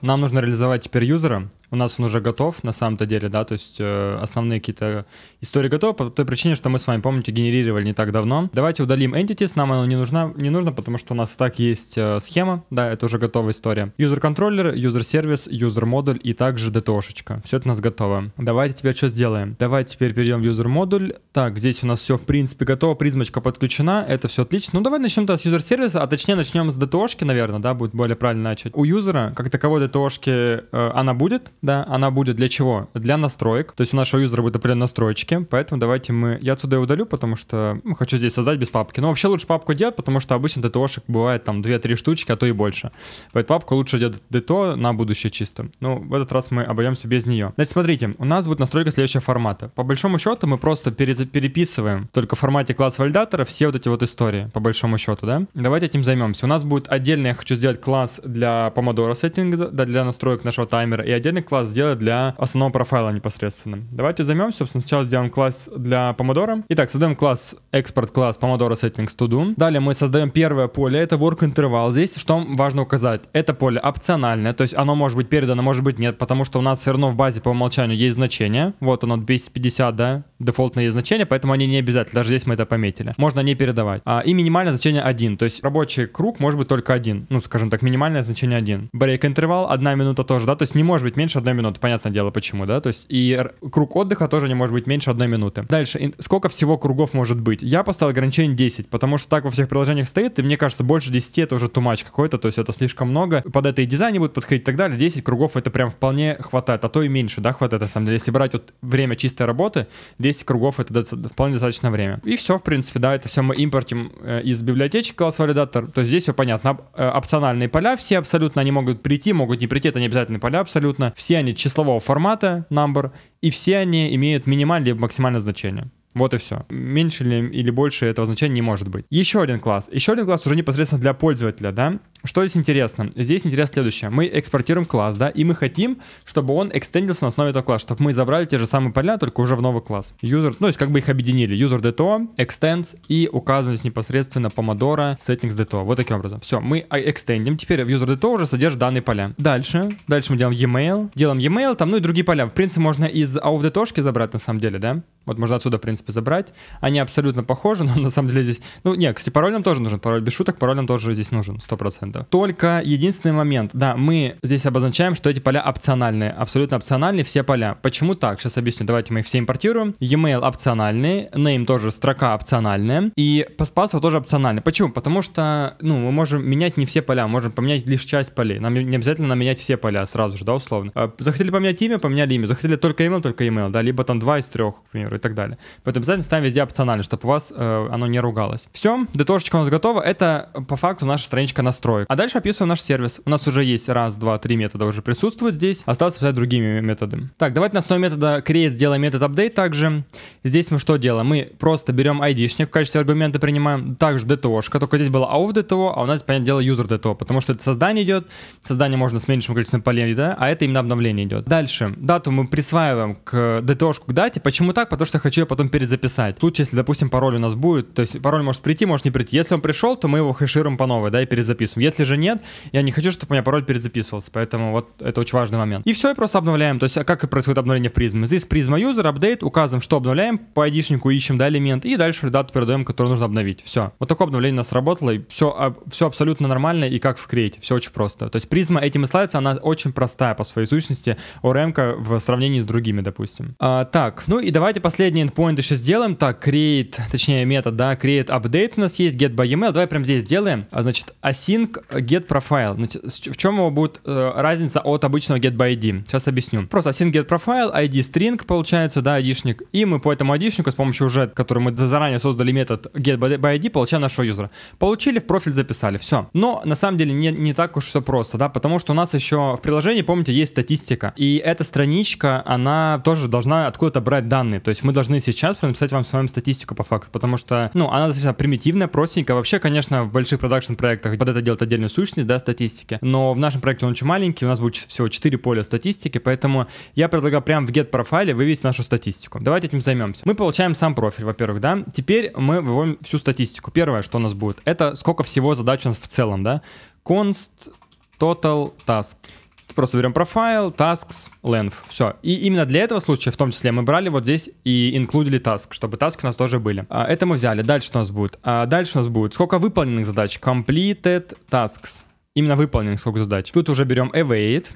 Нам нужно реализовать теперь юзера у нас он уже готов на самом-то деле, да, то есть э, основные какие-то истории готовы по той причине, что мы с вами, помните, генерировали не так давно. Давайте удалим entities, нам оно не нужно, не нужно потому что у нас и так есть э, схема, да, это уже готовая история. User-контроллер, user-сервис, user-модуль и также DTO-шечка. Все это у нас готово. Давайте теперь что сделаем? Давайте теперь перейдем в user-модуль. Так, здесь у нас все в принципе готово, призмочка подключена, это все отлично. Ну давай начнем с user-сервиса, а точнее начнем с DTO-шки, наверное, да, будет более правильно начать. У юзера, как таковой DTO-шки, э, она будет, да, она будет для чего? Для настроек. То есть у нашего юзера будут определенные настроечки, поэтому давайте мы... Я отсюда удалю, потому что ну, хочу здесь создать без папки. Но ну, вообще лучше папку делать, потому что обычно ДТОшек бывает там 2-3 штучки, а то и больше. Поэтому папку лучше делать ДТО на будущее чисто. Ну, в этот раз мы обойдемся без нее. Значит, смотрите, у нас будет настройка следующего формата. По большому счету мы просто переписываем только в формате класс валидатора все вот эти вот истории, по большому счету, да? Давайте этим займемся. У нас будет отдельный, я хочу сделать класс для помодора сеттинга, да, для настроек нашего таймера, и отдельный класс сделать для основного профайла непосредственно. Давайте займемся, собственно, сначала сделаем класс для помодора. Итак, создаем класс, экспорт класс помодора settings to do. Далее мы создаем первое поле, это work interval. Здесь что важно указать? Это поле опциональное, то есть оно может быть передано, может быть нет, потому что у нас все равно в базе по умолчанию есть значение. Вот оно 250, да, дефолтные значение, поэтому они не обязательно, даже здесь мы это пометили. Можно не передавать. А, и минимальное значение 1, то есть рабочий круг может быть только один, ну, скажем так, минимальное значение 1. Break интервал, 1 минута тоже, да, то есть не может быть меньше одной минуты, понятное дело, почему, да? То есть и круг отдыха тоже не может быть меньше одной минуты. Дальше, сколько всего кругов может быть? Я поставил ограничение 10, потому что так во всех приложениях стоит, и мне кажется, больше 10 это уже тумач какой-то, то есть это слишком много. Под это и дизайн не будет подходить и так далее. 10 кругов это прям вполне хватает, а то и меньше, да, хватает на самом деле. Если брать вот время чистой работы, 10 кругов это вполне достаточно время. И все, в принципе, да, это все мы импортим э, из библиотечки класс валидатор. То есть здесь все понятно. Э, опциональные поля все абсолютно, они могут прийти, могут не прийти, это не обязательные поля абсолютно. Все все они числового формата, number, и все они имеют минимальное либо максимальное значение. Вот и все. Меньше или, или больше этого значения не может быть. Еще один класс. Еще один класс уже непосредственно для пользователя, да? Что здесь интересно? Здесь интересно следующее. Мы экспортируем класс, да, и мы хотим, чтобы он экстендился на основе этого класса, чтобы мы забрали те же самые поля, только уже в новый класс. User, ну, то есть как бы их объединили. User DTO, extends и указываем здесь непосредственно Pomodoro, settings DTO. Вот таким образом. Все, мы а, экстендим. Теперь в user DTO уже содержит данные поля. Дальше. Дальше мы делаем e-mail. Делаем e-mail, там, ну и другие поля. В принципе, можно из AUF а DTO забрать на самом деле, да? Вот можно отсюда, в принципе, забрать. Они абсолютно похожи, *laughs* но на самом деле здесь... Ну, не, кстати, пароль нам тоже нужен. Пароль без шуток, пароль нам тоже здесь нужен, 100%. Только единственный момент. Да, мы здесь обозначаем, что эти поля опциональные. Абсолютно опциональные все поля. Почему так? Сейчас объясню. Давайте мы их все импортируем. E-mail опциональный, name тоже строка опциональная. И паспассов тоже опциональный. Почему? Потому что, ну, мы можем менять не все поля, можем поменять лишь часть полей. Нам не обязательно менять все поля сразу же, да, условно. А, захотели поменять имя, поменяли имя. Захотели только email, только email, да, либо там два из трех, например примеру, и так далее. Поэтому обязательно ставим везде опционально, чтобы у вас э, оно не ругалось. Все, ДТОшечка у нас готова. Это по факту наша страничка настроек. А дальше описываем наш сервис. У нас уже есть раз, два, три метода уже присутствуют здесь. Осталось писать другими методами. Так, давайте на основе метода create сделаем метод update также. Здесь мы что делаем? Мы просто берем ID-шник в качестве аргумента принимаем. Также dto только здесь было out DTO, а у нас, понятное дело, user DTO, потому что это создание идет. Создание можно с меньшим количеством полей, да, а это именно обновление идет. Дальше. Дату мы присваиваем к DTO-шку к дате. Почему так? Потому потому что хочу ее потом перезаписать. В случае, если, допустим, пароль у нас будет, то есть пароль может прийти, может не прийти. Если он пришел, то мы его хэшируем по новой, да, и перезаписываем. Если же нет, я не хочу, чтобы у меня пароль перезаписывался, поэтому вот это очень важный момент. И все, и просто обновляем, то есть а как и происходит обновление в призме. Здесь призма user, update, указываем, что обновляем, по id ищем, да, элемент, и дальше дату передаем, которую нужно обновить. Все. Вот такое обновление у нас работало, и все, все абсолютно нормально, и как в Create, все очень просто. То есть призма этим и славится, она очень простая по своей сущности, ORM в сравнении с другими, допустим. А, так, ну и давайте посмотрим последний endpoint еще сделаем. Так, create, точнее метод, да, create update у нас есть, get by email. Давай прям здесь сделаем. А, значит, async get profile. Значит, в чем его будет э, разница от обычного get by ID? Сейчас объясню. Просто async get profile, ID string получается, да, ID-шник. И мы по этому ID-шнику с помощью уже, который мы заранее создали метод get by ID, получаем нашего юзера. Получили, в профиль записали, все. Но на самом деле не, не так уж все просто, да, потому что у нас еще в приложении, помните, есть статистика. И эта страничка, она тоже должна откуда-то брать данные. То есть есть мы должны сейчас написать вам с вами статистику по факту, потому что, ну, она достаточно примитивная, простенькая. Вообще, конечно, в больших продакшн-проектах под это делать отдельную сущность, да, статистики. Но в нашем проекте он очень маленький, у нас будет всего 4 поля статистики, поэтому я предлагаю прямо в get профайле вывести нашу статистику. Давайте этим займемся. Мы получаем сам профиль, во-первых, да. Теперь мы выводим всю статистику. Первое, что у нас будет, это сколько всего задач у нас в целом, да. Const total task. Просто берем профайл, tasks, length, все. И именно для этого случая, в том числе, мы брали вот здесь и инклюдили task, чтобы таски у нас тоже были. А, это мы взяли. Дальше у нас будет. А, дальше у нас будет сколько выполненных задач. Completed tasks. Именно выполненных сколько задач. Тут уже берем await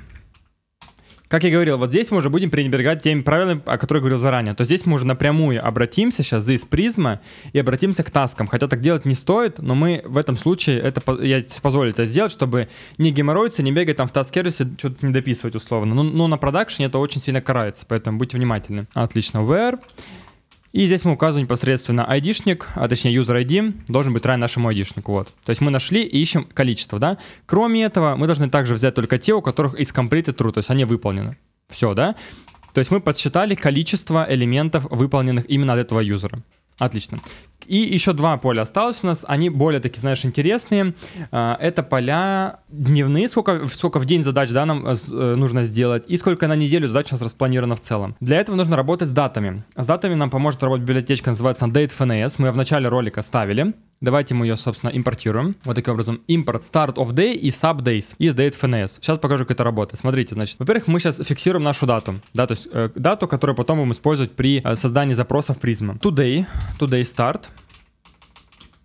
как я говорил, вот здесь мы уже будем пренебрегать теми правилами, о которых говорил заранее. То здесь мы уже напрямую обратимся сейчас за из призма и обратимся к таскам. Хотя так делать не стоит, но мы в этом случае, это, я позволю это сделать, чтобы не геморроиться, не бегать там в таск-сервисе, что-то не дописывать условно. Но, ну, но на продакшене это очень сильно карается, поэтому будьте внимательны. Отлично, where... И здесь мы указываем непосредственно айдишник, а точнее user ID, должен быть равен нашему айдишнику. Вот. То есть мы нашли и ищем количество, да. Кроме этого, мы должны также взять только те, у которых из completed true, то есть они выполнены. Все, да? То есть мы подсчитали количество элементов, выполненных именно от этого юзера. Отлично. И еще два поля осталось у нас, они более такие, знаешь, интересные. А, это поля дневные, сколько, сколько в день задач да, нам э, э, нужно сделать, и сколько на неделю задач у нас распланировано в целом. Для этого нужно работать с датами. С датами нам поможет работать библиотечка, называется Date FNS. Мы в начале ролика ставили. Давайте мы ее, собственно, импортируем. Вот таким образом. import start of day и sub days из date Сейчас покажу, как это работает. Смотрите, значит, во-первых, мы сейчас фиксируем нашу дату. Да, то есть э, дату, которую потом будем использовать при э, создании запросов призма. Today, today start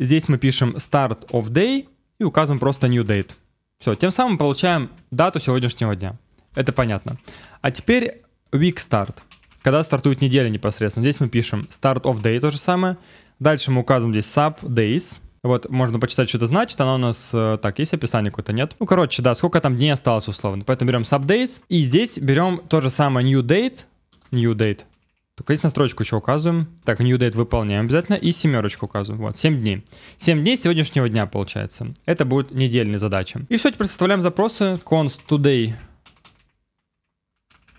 Здесь мы пишем start of day и указываем просто new date. Все, тем самым получаем дату сегодняшнего дня. Это понятно. А теперь week start, когда стартует неделя непосредственно. Здесь мы пишем start of day, то же самое. Дальше мы указываем здесь sub days. Вот, можно почитать, что это значит. Она у нас... Э, так, есть описание какое-то, нет? Ну, короче, да, сколько там дней осталось условно. Поэтому берем sub days. И здесь берем то же самое new date. New date. Конечно, строчку еще указываем. Так, new date выполняем обязательно и семерочку указываем. Вот, 7 дней. 7 дней сегодняшнего дня получается. Это будет недельная задача. И все, теперь составляем запросы. const today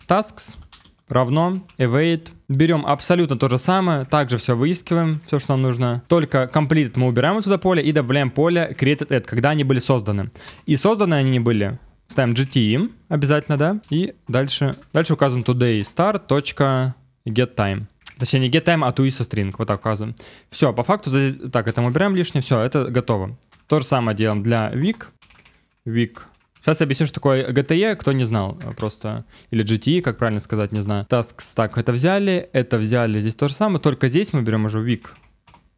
tasks равно await. Берем абсолютно то же самое, также все выискиваем, все, что нам нужно. Только completed мы убираем отсюда поле и добавляем поле created at, когда они были созданы. И созданы они не были. Ставим GTM обязательно, да? И дальше, дальше указываем today star get time. Точнее, не get time, а to is string. Вот так указываем. Все, по факту, так, это мы убираем лишнее, все, это готово. То же самое делаем для week. Week. Сейчас я объясню, что такое GTE, кто не знал а просто. Или GTE, как правильно сказать, не знаю. Task stack, это взяли, это взяли, здесь то же самое, только здесь мы берем уже week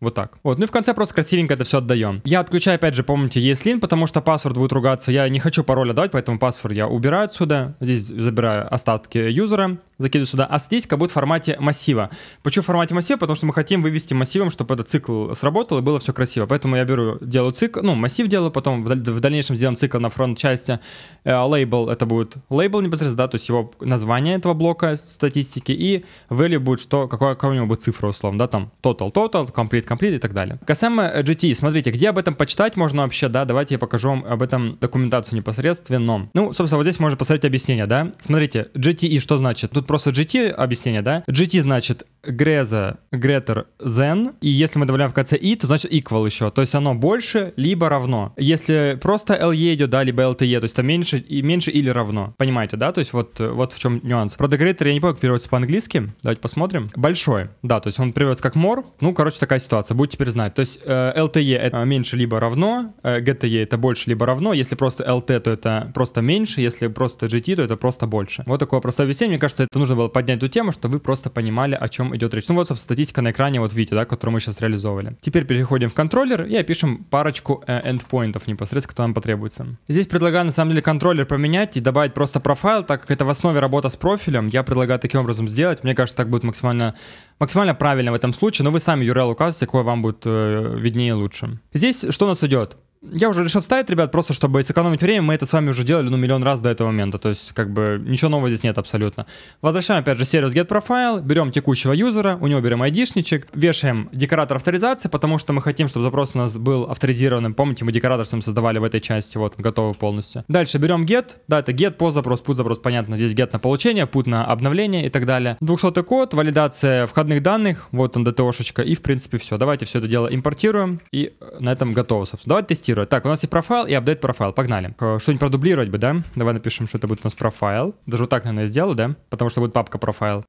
вот так. Вот, ну и в конце просто красивенько это все отдаем. Я отключаю, опять же, помните, ESLint, потому что паспорт будет ругаться. Я не хочу пароль отдавать, поэтому паспорт я убираю отсюда. Здесь забираю остатки юзера, закидываю сюда. А здесь как будет в формате массива. Почему в формате массива? Потому что мы хотим вывести массивом, чтобы этот цикл сработал и было все красиво. Поэтому я беру, делаю цикл, ну, массив делаю, потом в дальнейшем сделаем цикл на фронт-части. Э, лейбл, это будет лейбл непосредственно, да, то есть его название этого блока статистики. И value будет, что, какое, какая у него будет цифра, условно, да, там, total, total, complete Complete Complete и так далее. Касаемо э, GT, e, смотрите, где об этом почитать можно вообще, да, давайте я покажу вам об этом документацию непосредственно. Ну, собственно, вот здесь можно посмотреть объяснение, да. Смотрите, GT и e, что значит? Тут просто GT e объяснение, да. GT значит Греза, greater than, и если мы добавляем в конце и, то значит equal еще, то есть оно больше либо равно. Если просто LE идет, да, либо LTE, то есть там меньше, и меньше или равно. Понимаете, да? То есть вот, э, вот в чем нюанс. Правда, greater, я не помню, как переводится по-английски. Давайте посмотрим. Большой, да, то есть он переводится как more. Ну, короче, такая ситуация ситуация, будете теперь знать. То есть э, LTE это меньше либо равно, э, GTE это больше либо равно. Если просто LT, то это просто меньше, если просто GT, то это просто больше. Вот такое простое объяснение. Мне кажется, это нужно было поднять эту тему, чтобы вы просто понимали, о чем идет речь. Ну вот, собственно, статистика на экране, вот видите, да, которую мы сейчас реализовали. Теперь переходим в контроллер и опишем парочку э, эндпоинтов непосредственно, которые нам потребуются. Здесь предлагаю, на самом деле, контроллер поменять и добавить просто профайл, так как это в основе работа с профилем. Я предлагаю таким образом сделать. Мне кажется, так будет максимально максимально правильно в этом случае, но вы сами URL указываете, какой вам будет э, виднее и лучше. Здесь что у нас идет? я уже решил вставить, ребят, просто чтобы сэкономить время, мы это с вами уже делали, ну, миллион раз до этого момента, то есть, как бы, ничего нового здесь нет абсолютно. Возвращаем, опять же, сервис getProfile, берем текущего юзера, у него берем айдишничек, вешаем декоратор авторизации, потому что мы хотим, чтобы запрос у нас был авторизированным, помните, мы декоратор сам создавали в этой части, вот, готовы полностью. Дальше берем get, да, это get, по запрос, put запрос, понятно, здесь get на получение, put на обновление и так далее. 200 код, валидация входных данных, вот он, DTO-шечка, и, в принципе, все. Давайте все это дело импортируем, и э, на этом готово, собственно. Давайте тестируем редактировать. Так, у нас и профайл, и апдейт профайл. Погнали. Э, что-нибудь продублировать бы, да? Давай напишем, что это будет у нас профайл. Даже вот так, наверное, сделаю, да? Потому что будет папка профайл.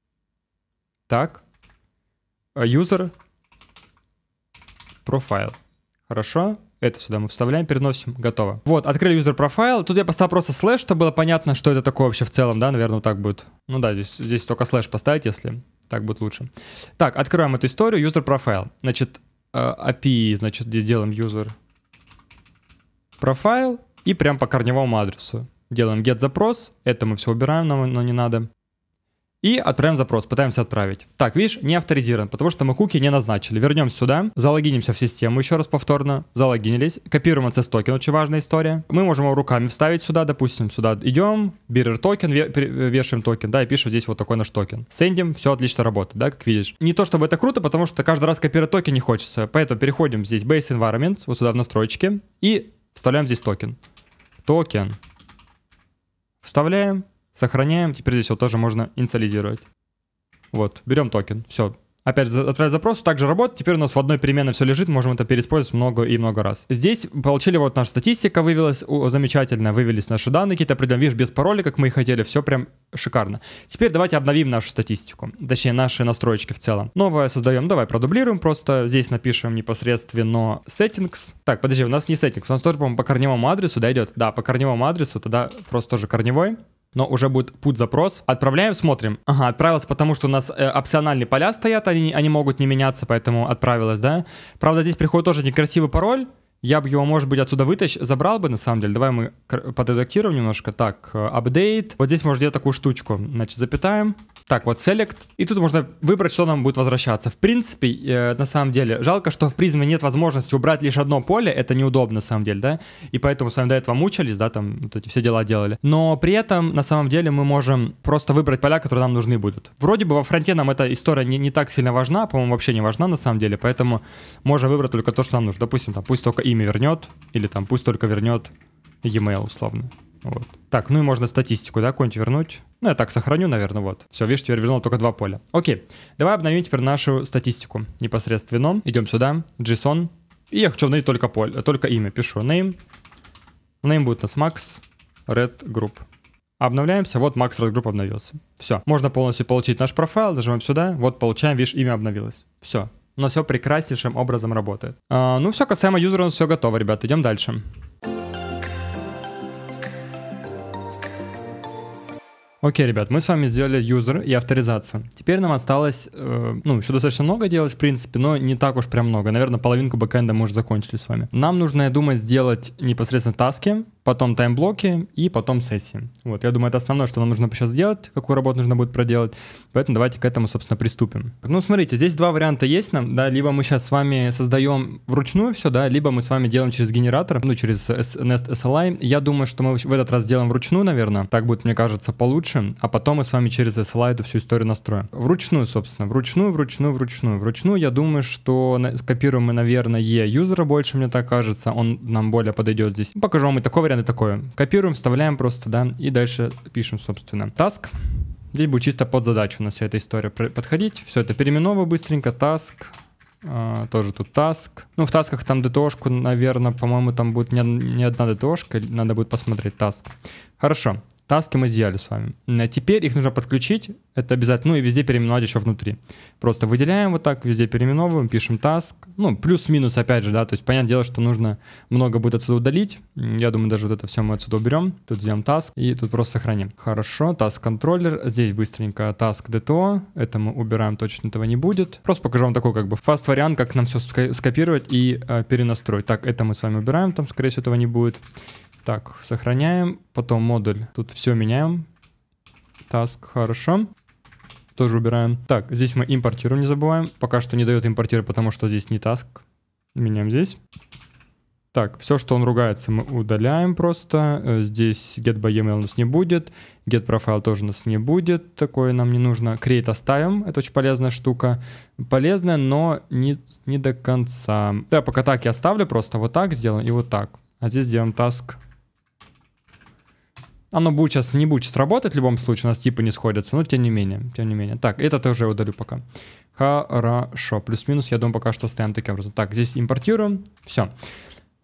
Так. User. Э, профайл. Хорошо. Это сюда мы вставляем, переносим, готово. Вот, открыли user профайл. Тут я поставил просто слэш, чтобы было понятно, что это такое вообще в целом, да, наверное, вот так будет. Ну да, здесь, здесь только слэш поставить, если так будет лучше. Так, открываем эту историю, user профайл. Значит, э, API, значит, здесь делаем user профайл и прям по корневому адресу. Делаем get запрос, это мы все убираем, нам, но не надо. И отправим запрос, пытаемся отправить. Так, видишь, не авторизирован, потому что мы куки не назначили. Вернемся сюда, залогинимся в систему еще раз повторно, залогинились, копируем CSS токен, очень важная история. Мы можем его руками вставить сюда, допустим, сюда идем, берем токен, вешаем токен, да, и пишем здесь вот такой наш токен. Сендим, все отлично работает, да, как видишь. Не то чтобы это круто, потому что каждый раз копировать токен не хочется, поэтому переходим здесь base environment, вот сюда в настройки, и Вставляем здесь токен. Токен. Вставляем, сохраняем. Теперь здесь вот тоже можно инициализировать. Вот, берем токен. Все, Опять отправить запрос, также работает, теперь у нас в одной переменной все лежит, можем это переиспользовать много и много раз. Здесь получили вот наша статистика, вывелась у, замечательно, вывелись наши данные, какие-то определенные, видишь, без пароля, как мы и хотели, все прям шикарно. Теперь давайте обновим нашу статистику, точнее наши настройки в целом. Новое создаем, давай продублируем просто, здесь напишем непосредственно settings. Так, подожди, у нас не settings, у нас тоже, по-моему, по корневому адресу, да, идет? Да, по корневому адресу, тогда просто тоже корневой но уже будет put запрос. Отправляем, смотрим. Ага, отправилось, потому что у нас э, опциональные поля стоят, они, они могут не меняться, поэтому отправилось, да. Правда, здесь приходит тоже некрасивый пароль. Я бы его, может быть, отсюда вытащил, забрал бы, на самом деле. Давай мы подредактируем немножко. Так, апдейт. Э, вот здесь можно делать такую штучку. Значит, запитаем. Так, вот Select. И тут можно выбрать, что нам будет возвращаться. В принципе, э, на самом деле, жалко, что в призме нет возможности убрать лишь одно поле. Это неудобно, на самом деле, да? И поэтому с вами до этого мучались, да, там вот эти все дела делали. Но при этом, на самом деле, мы можем просто выбрать поля, которые нам нужны будут. Вроде бы во фронте нам эта история не, не так сильно важна, по-моему, вообще не важна, на самом деле. Поэтому можем выбрать только то, что нам нужно. Допустим, там пусть только имя вернет, или там пусть только вернет e-mail, условно. Вот. Так, ну и можно статистику, да, какую-нибудь вернуть. Ну, я так сохраню, наверное, вот. Все, видишь, теперь вернул только два поля. Окей, давай обновим теперь нашу статистику непосредственно. Идем сюда, JSON. И я хочу обновить только поле, только имя. Пишу name. Name будет у нас max red group. Обновляемся, вот Max Red Group обновился. Все, можно полностью получить наш профайл, нажимаем сюда, вот получаем, видишь, имя обновилось. Все, у нас все прекраснейшим образом работает. А, ну все, касаемо юзера, у нас все готово, ребят, идем дальше. Окей, ребят, мы с вами сделали юзер и авторизацию. Теперь нам осталось, э, ну, еще достаточно много делать, в принципе, но не так уж прям много. Наверное, половинку бэкэнда мы уже закончили с вами. Нам нужно, я думаю, сделать непосредственно таски, потом таймблоки и потом сессии. Вот, я думаю, это основное, что нам нужно сейчас сделать, какую работу нужно будет проделать, поэтому давайте к этому, собственно, приступим. Ну, смотрите, здесь два варианта есть нам, да, либо мы сейчас с вами создаем вручную все, да, либо мы с вами делаем через генератор, ну, через Nest SLI. Я думаю, что мы в этот раз сделаем вручную, наверное, так будет, мне кажется, получше, а потом мы с вами через SLI эту всю историю настроим. Вручную, собственно, вручную, вручную, вручную. Вручную, я думаю, что скопируем мы, наверное, юзера больше, мне так кажется, он нам более подойдет здесь. Покажу вам и такой вариант, варианты такое. Копируем, вставляем просто, да, и дальше пишем, собственно. Task. Здесь будет чисто под задачу у нас вся эта история подходить. Все это переименовываю быстренько. Task. Uh, тоже тут таск. Ну, в тасках там ДТОшку, наверное, по-моему, там будет не, не одна ДТОшка, надо будет посмотреть таск. Хорошо. Таски мы сделали с вами. Э, теперь их нужно подключить, это обязательно, ну и везде переименовать еще внутри. Просто выделяем вот так, везде переименовываем, пишем task, ну плюс-минус опять же, да, то есть понятное дело, что нужно много будет отсюда удалить, я думаю, даже вот это все мы отсюда уберем, тут сделаем task и тут просто сохраним. Хорошо, task контроллер, здесь быстренько task DTO, это мы убираем, точно этого не будет. Просто покажу вам такой как бы fast вариант, как нам все скопировать и э, перенастроить. Так, это мы с вами убираем, там скорее всего этого не будет. Так, сохраняем, потом модуль. Тут все меняем. Task, хорошо. Тоже убираем. Так, здесь мы импортируем, не забываем. Пока что не дает импортировать, потому что здесь не task. Меняем здесь. Так, все, что он ругается, мы удаляем просто. Э, здесь get by email у нас не будет. Get profile тоже у нас не будет. Такое нам не нужно. Create оставим. Это очень полезная штука. Полезная, но не, не до конца. Да, пока так я оставлю просто. Вот так сделаем и вот так. А здесь сделаем task оно будет сейчас, не будет сейчас работать в любом случае, у нас типы не сходятся, но тем не менее, тем не менее. Так, это тоже я удалю пока. Хорошо, плюс-минус, я думаю, пока что стоим таким образом. Так, здесь импортируем, все. Все.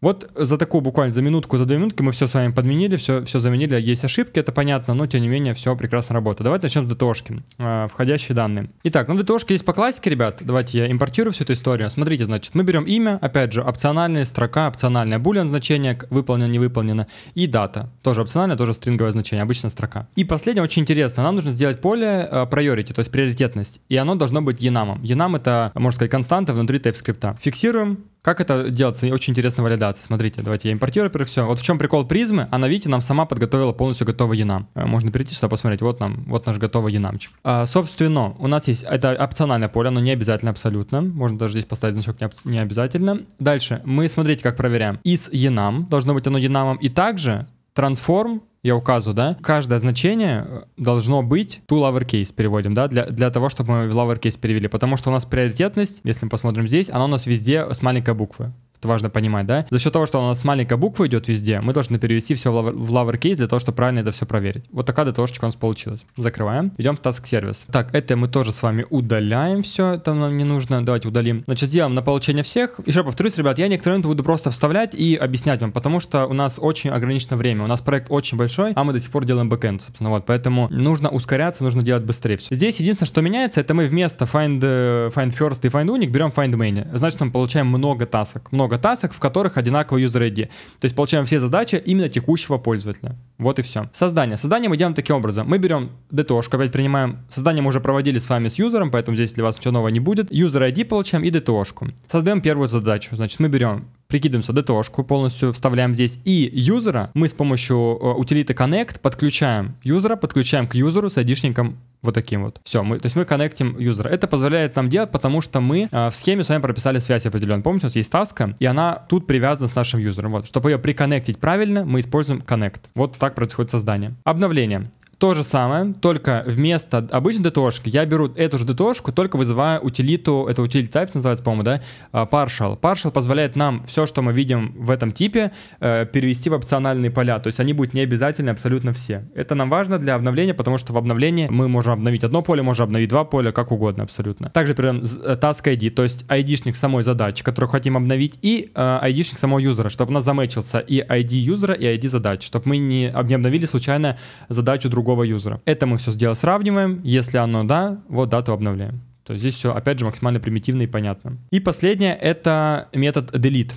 Вот за такую буквально, за минутку, за две минутки мы все с вами подменили, все, все заменили. Есть ошибки, это понятно, но тем не менее все прекрасно работает. Давайте начнем с DTOшки, э, входящие данные. Итак, ну DTOшки есть по классике, ребят. Давайте я импортирую всю эту историю. Смотрите, значит, мы берем имя, опять же, опциональная строка, опциональное boolean значение, выполнено, не выполнено, и дата. Тоже опциональное, тоже стринговое значение, обычно строка. И последнее, очень интересно, нам нужно сделать поле э, priority, то есть приоритетность, и оно должно быть enum. Enum это, можно сказать, константа внутри TypeScript. Фиксируем, как это делается? Очень интересная валидация. Смотрите, давайте я импортирую, во-первых, все. Вот в чем прикол призмы, она, видите, нам сама подготовила полностью готовый енам. Э, можно перейти сюда, посмотреть, вот нам, вот наш готовый енамчик. А, собственно, у нас есть, это опциональное поле, но не обязательно абсолютно. Можно даже здесь поставить значок не, не обязательно. Дальше, мы, смотрите, как проверяем. Из енам, должно быть оно енамом, и также transform, я указываю, да, каждое значение э, должно быть to lowercase переводим, да, для, для того, чтобы мы lowercase перевели, потому что у нас приоритетность, если мы посмотрим здесь, она у нас везде с маленькой буквы. Это важно понимать, да? За счет того, что у нас маленькая буква идет везде, мы должны перевести все в кейс для того, чтобы правильно это все проверить. Вот такая дтошечка у нас получилась. Закрываем. Идем в task сервис. Так, это мы тоже с вами удаляем все, это нам не нужно. Давайте удалим. Значит, сделаем на получение всех. Еще повторюсь, ребят, я некоторые моменты буду просто вставлять и объяснять вам, потому что у нас очень ограничено время. У нас проект очень большой, а мы до сих пор делаем бэкэнд, собственно, вот. Поэтому нужно ускоряться, нужно делать быстрее все. Здесь единственное, что меняется, это мы вместо find, э, find first и find unique берем find many. Значит, мы получаем много тасок, много много тасок, в которых одинаковый user ID. То есть получаем все задачи именно текущего пользователя. Вот и все. Создание. Создание мы делаем таким образом. Мы берем dto опять принимаем. Создание мы уже проводили с вами с юзером, поэтому здесь для вас ничего нового не будет. User ID получаем и dto Создаем первую задачу. Значит, мы берем прикидываем сюда полностью вставляем здесь, и юзера мы с помощью э, утилиты connect подключаем юзера, подключаем к юзеру с айдишником вот таким вот. Все, мы, то есть мы коннектим юзера. Это позволяет нам делать, потому что мы э, в схеме с вами прописали связь определенную. Помните, у нас есть таска, и она тут привязана с нашим юзером. Вот, чтобы ее приконнектить правильно, мы используем connect. Вот так происходит создание. Обновление то же самое, только вместо обычной ДТОшки я беру эту же ДТОшку, только вызываю утилиту, это utility type называется, по-моему, да, а, partial. Partial позволяет нам все, что мы видим в этом типе, э, перевести в опциональные поля, то есть они будут не обязательны абсолютно все. Это нам важно для обновления, потому что в обновлении мы можем обновить одно поле, можем обновить два поля, как угодно абсолютно. Также берем э, task ID, то есть ID-шник самой задачи, которую хотим обновить, и ID-шник э, самого юзера, чтобы у нас замечился и ID юзера, и ID задачи, чтобы мы не, не обновили случайно задачу другого другого юзера. Это мы все сделаем, сравниваем. Если оно да, вот дату обновляем. То есть здесь все, опять же, максимально примитивно и понятно. И последнее — это метод delete.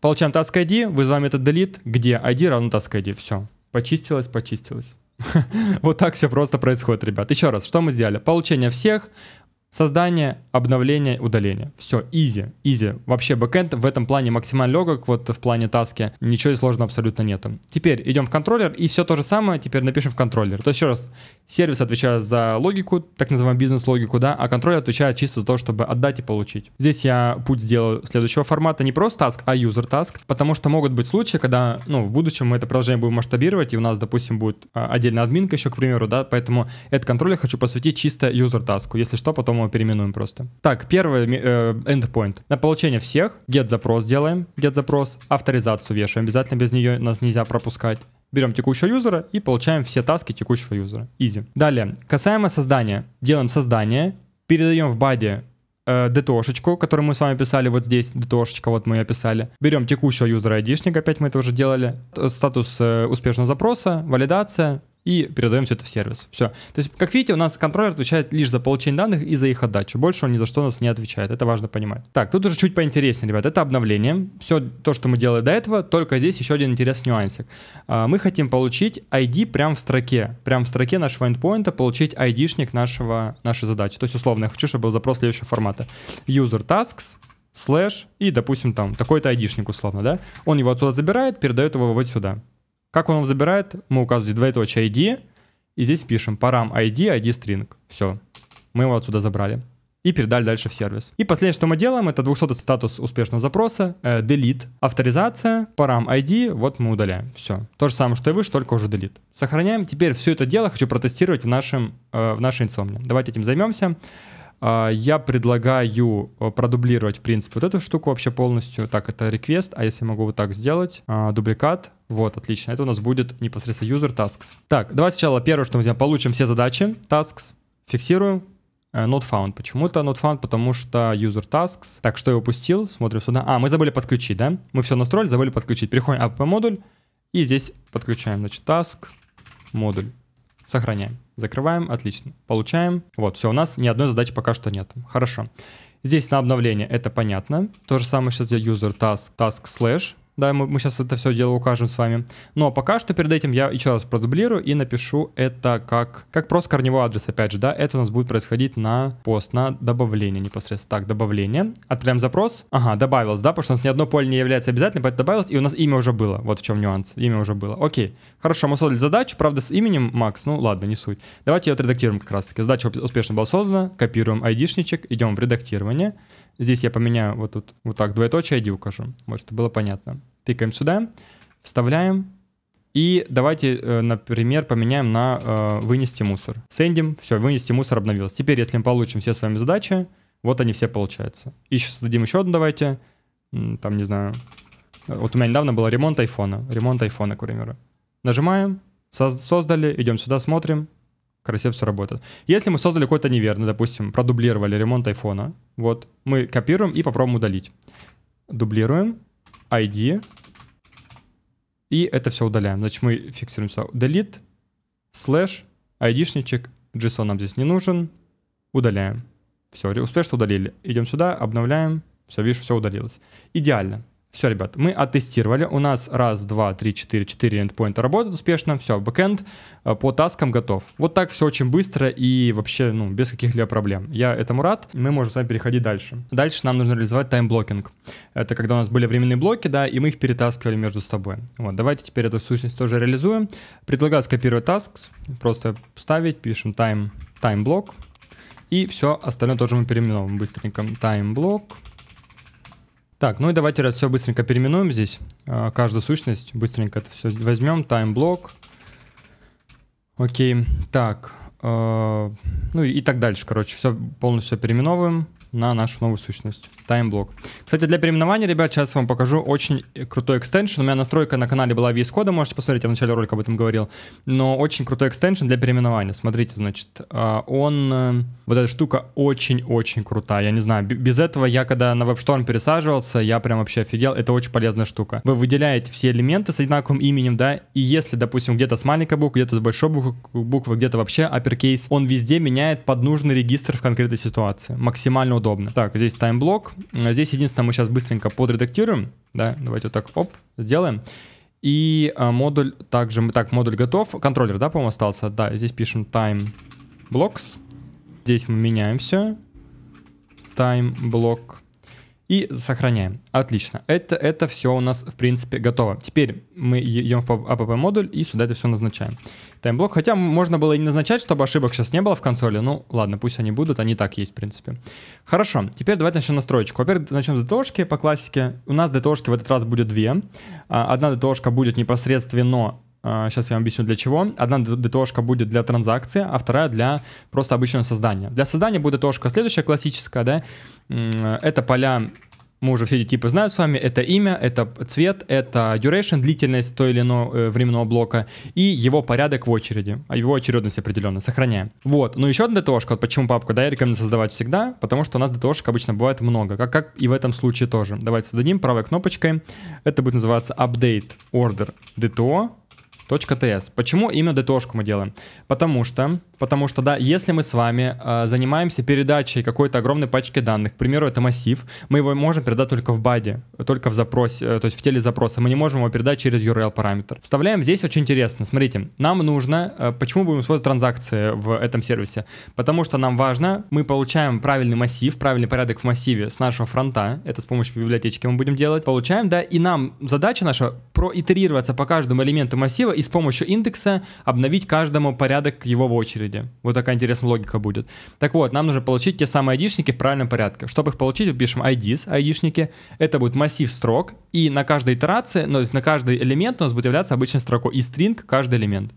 Получаем task ID, вызываем метод delete, где ID равно task ID. Все. Почистилось, почистилось. *laughs* Вот так все просто происходит, ребят. Еще раз, что мы сделали? Получение всех, Создание, обновление, удаление. Все, easy, easy. Вообще бэкэнд в этом плане максимально легок, вот в плане таски. Ничего сложного абсолютно нету. Теперь идем в контроллер и все то же самое теперь напишем в контроллер. То есть еще раз, сервис отвечает за логику, так называемую бизнес-логику, да, а контроллер отвечает чисто за то, чтобы отдать и получить. Здесь я путь сделаю следующего формата, не просто task, а user task, потому что могут быть случаи, когда, ну, в будущем мы это приложение будем масштабировать, и у нас, допустим, будет а, отдельная админка еще, к примеру, да, поэтому этот контроллер хочу посвятить чисто user task. Если что, потом по-другому переименуем просто. Так, первый э, endpoint. На получение всех get запрос делаем, get запрос, авторизацию вешаем, обязательно без нее нас нельзя пропускать. Берем текущего юзера и получаем все таски текущего юзера. easy Далее, касаемо создания. Делаем создание, передаем в баде э, DTOшечку, которую мы с вами писали вот здесь, DTOшечка, вот мы ее писали Берем текущего юзера айдишника, опять мы это уже делали. Э, статус э, успешного запроса, валидация, и передаем все это в сервис. Все. То есть, как видите, у нас контроллер отвечает лишь за получение данных и за их отдачу. Больше он ни за что у нас не отвечает. Это важно понимать. Так, тут уже чуть поинтереснее, ребят. Это обновление. Все то, что мы делали до этого, только здесь еще один интересный нюансик. А, мы хотим получить ID прямо в строке. Прямо в строке нашего endpoint получить ID-шник нашего, нашей задачи. То есть, условно, я хочу, чтобы был запрос следующего формата. User tasks, слэш и, допустим, там, такой-то айдишник условно, да, он его отсюда забирает, передает его вот сюда. Как он его забирает? Мы указываем двоеточие ID, и здесь пишем парам ID, ID string. Все, мы его отсюда забрали и передали дальше в сервис. И последнее, что мы делаем, это 200 статус успешного запроса, э, delete, авторизация, парам ID, вот мы удаляем. Все. То же самое, что и выше, только уже delete. Сохраняем. Теперь все это дело хочу протестировать в, нашем, э, в нашей инсомне. Давайте этим займемся. А, я предлагаю э, продублировать, в принципе, вот эту штуку вообще полностью. Так, это request, а если могу вот так сделать, а, дубликат, вот, отлично. Это у нас будет непосредственно user tasks. Так, давай сначала первое, что мы сделаем, получим все задачи, tasks, фиксируем, э, Not found. Почему-то not found, потому что user tasks. Так, что я упустил? Смотрим сюда. А, мы забыли подключить, да? Мы все настроили, забыли подключить. Переходим app модуль и здесь подключаем, значит, task модуль. Сохраняем. Закрываем, отлично. Получаем. Вот, все, у нас ни одной задачи пока что нет. Хорошо. Здесь на обновление это понятно. То же самое сейчас для user task, task slash. Да, мы, мы сейчас это все дело укажем с вами. Но пока что перед этим я еще раз продублирую и напишу это как, как просто корневой адрес, опять же, да. Это у нас будет происходить на пост, на добавление непосредственно. Так, добавление. Отправляем запрос. Ага, добавилось, да, потому что у нас ни одно поле не является обязательным, поэтому добавилось, и у нас имя уже было. Вот в чем нюанс. Имя уже было. Окей. Хорошо, мы создали задачу, правда, с именем Макс. Ну, ладно, не суть. Давайте ее отредактируем как раз-таки. Задача успешно была создана. Копируем айдишничек, идем в редактирование. Здесь я поменяю вот тут, вот так, двоеточие ID укажу, вот, чтобы было понятно. Тыкаем сюда, вставляем, и давайте, э, например, поменяем на э, «вынести мусор». Сендим, все, «вынести мусор» обновилось. Теперь, если мы получим все с вами задачи, вот они все получаются. И сейчас дадим еще одну, давайте, там, не знаю, вот у меня недавно был ремонт айфона, ремонт айфона, к примеру. Нажимаем, создали, идем сюда, смотрим, красиво все работает. Если мы создали какой-то неверный, ну, допустим, продублировали ремонт айфона, вот, мы копируем и попробуем удалить. Дублируем, ID, и это все удаляем. Значит, мы фиксируем сюда delete, слэш, айдишничек, JSON нам здесь не нужен, удаляем. Все, успешно удалили. Идем сюда, обновляем, все, видишь, все удалилось. Идеально. Все, ребят, мы оттестировали. У нас раз, два, три, четыре, четыре эндпоинта работают успешно. Все, бэкенд э, по таскам готов. Вот так все очень быстро и вообще ну, без каких-либо проблем. Я этому рад. Мы можем с вами переходить дальше. Дальше нам нужно реализовать таймблокинг. Это когда у нас были временные блоки, да, и мы их перетаскивали между собой. Вот, давайте теперь эту сущность тоже реализуем. Предлагаю скопировать таск, просто вставить, пишем time, time block И все остальное тоже мы переименовываем быстренько. Time block. Так, ну и давайте раз все быстренько переименуем здесь. А, каждую сущность быстренько это все возьмем. Таймблок. Окей, так. А, ну и так дальше, короче. Все полностью переименовываем на нашу новую сущность. Таймблок. Кстати, для переименования, ребят, сейчас вам покажу очень крутой экстеншн. У меня настройка на канале была VS Code, можете посмотреть, я в начале ролика об этом говорил. Но очень крутой экстеншн для переименования. Смотрите, значит, а, он... Э, вот эта штука очень-очень крутая. Я не знаю, без этого я, когда на WebStorm пересаживался, я прям вообще офигел. Это очень полезная штука. Вы выделяете все элементы с одинаковым именем, да, и если, допустим, где-то с маленькой буквы, где-то с большой буквы, где-то вообще апперкейс, он везде меняет под нужный регистр в конкретной ситуации. Максимально удобно. Так, здесь таймблок. Здесь единственное, мы сейчас быстренько подредактируем. Да, давайте вот так, оп, сделаем. И а, модуль также, мы так, модуль готов. Контроллер, да, по-моему, остался? Да, здесь пишем time blocks. Здесь мы меняем все. Time block и сохраняем. Отлично. Это, это все у нас, в принципе, готово. Теперь мы идем в app-модуль и сюда это все назначаем. Таймблок. Хотя можно было и не назначать, чтобы ошибок сейчас не было в консоли. Ну, ладно, пусть они будут, они так есть, в принципе. Хорошо. Теперь давайте начнем настроечку. Во-первых, начнем с dto по классике. У нас dto в этот раз будет две. А, одна dto будет непосредственно Сейчас а, я вам объясню для чего. Одна ДТОшка будет для транзакции, а вторая для просто обычного создания. Для создания будет ДТОшка следующая, классическая, да. Это поля, мы уже все эти типы знаем с вами. Это имя, это цвет, это duration, длительность той или иного э, временного блока и его порядок в очереди. А его очередность определенно, сохраняем. Вот, Ну еще одна ДТОшка, вот почему папку, да, я рекомендую создавать всегда, потому что у нас ДТОшек обычно бывает много, как, как и в этом случае тоже. Давайте создадим правой кнопочкой. Это будет называться update order DTO Точка Т.С. Почему именно ДТОшку мы делаем? Потому что Потому что, да, если мы с вами э, занимаемся передачей какой-то огромной пачки данных, к примеру, это массив, мы его можем передать только в баде, только в запросе, э, то есть в теле запроса. Мы не можем его передать через URL параметр. Вставляем здесь очень интересно. Смотрите, нам нужно, э, почему будем использовать транзакции в этом сервисе? Потому что нам важно, мы получаем правильный массив, правильный порядок в массиве с нашего фронта, это с помощью библиотечки мы будем делать, получаем, да, и нам задача наша проитерироваться по каждому элементу массива и с помощью индекса обновить каждому порядок его в очереди очереди. Вот такая интересная логика будет. Так вот, нам нужно получить те самые айдишники в правильном порядке. Чтобы их получить, мы пишем IDs, айдишники. Это будет массив строк, и на каждой итерации, ну, то есть на каждый элемент у нас будет являться обычной строкой и стринг каждый элемент.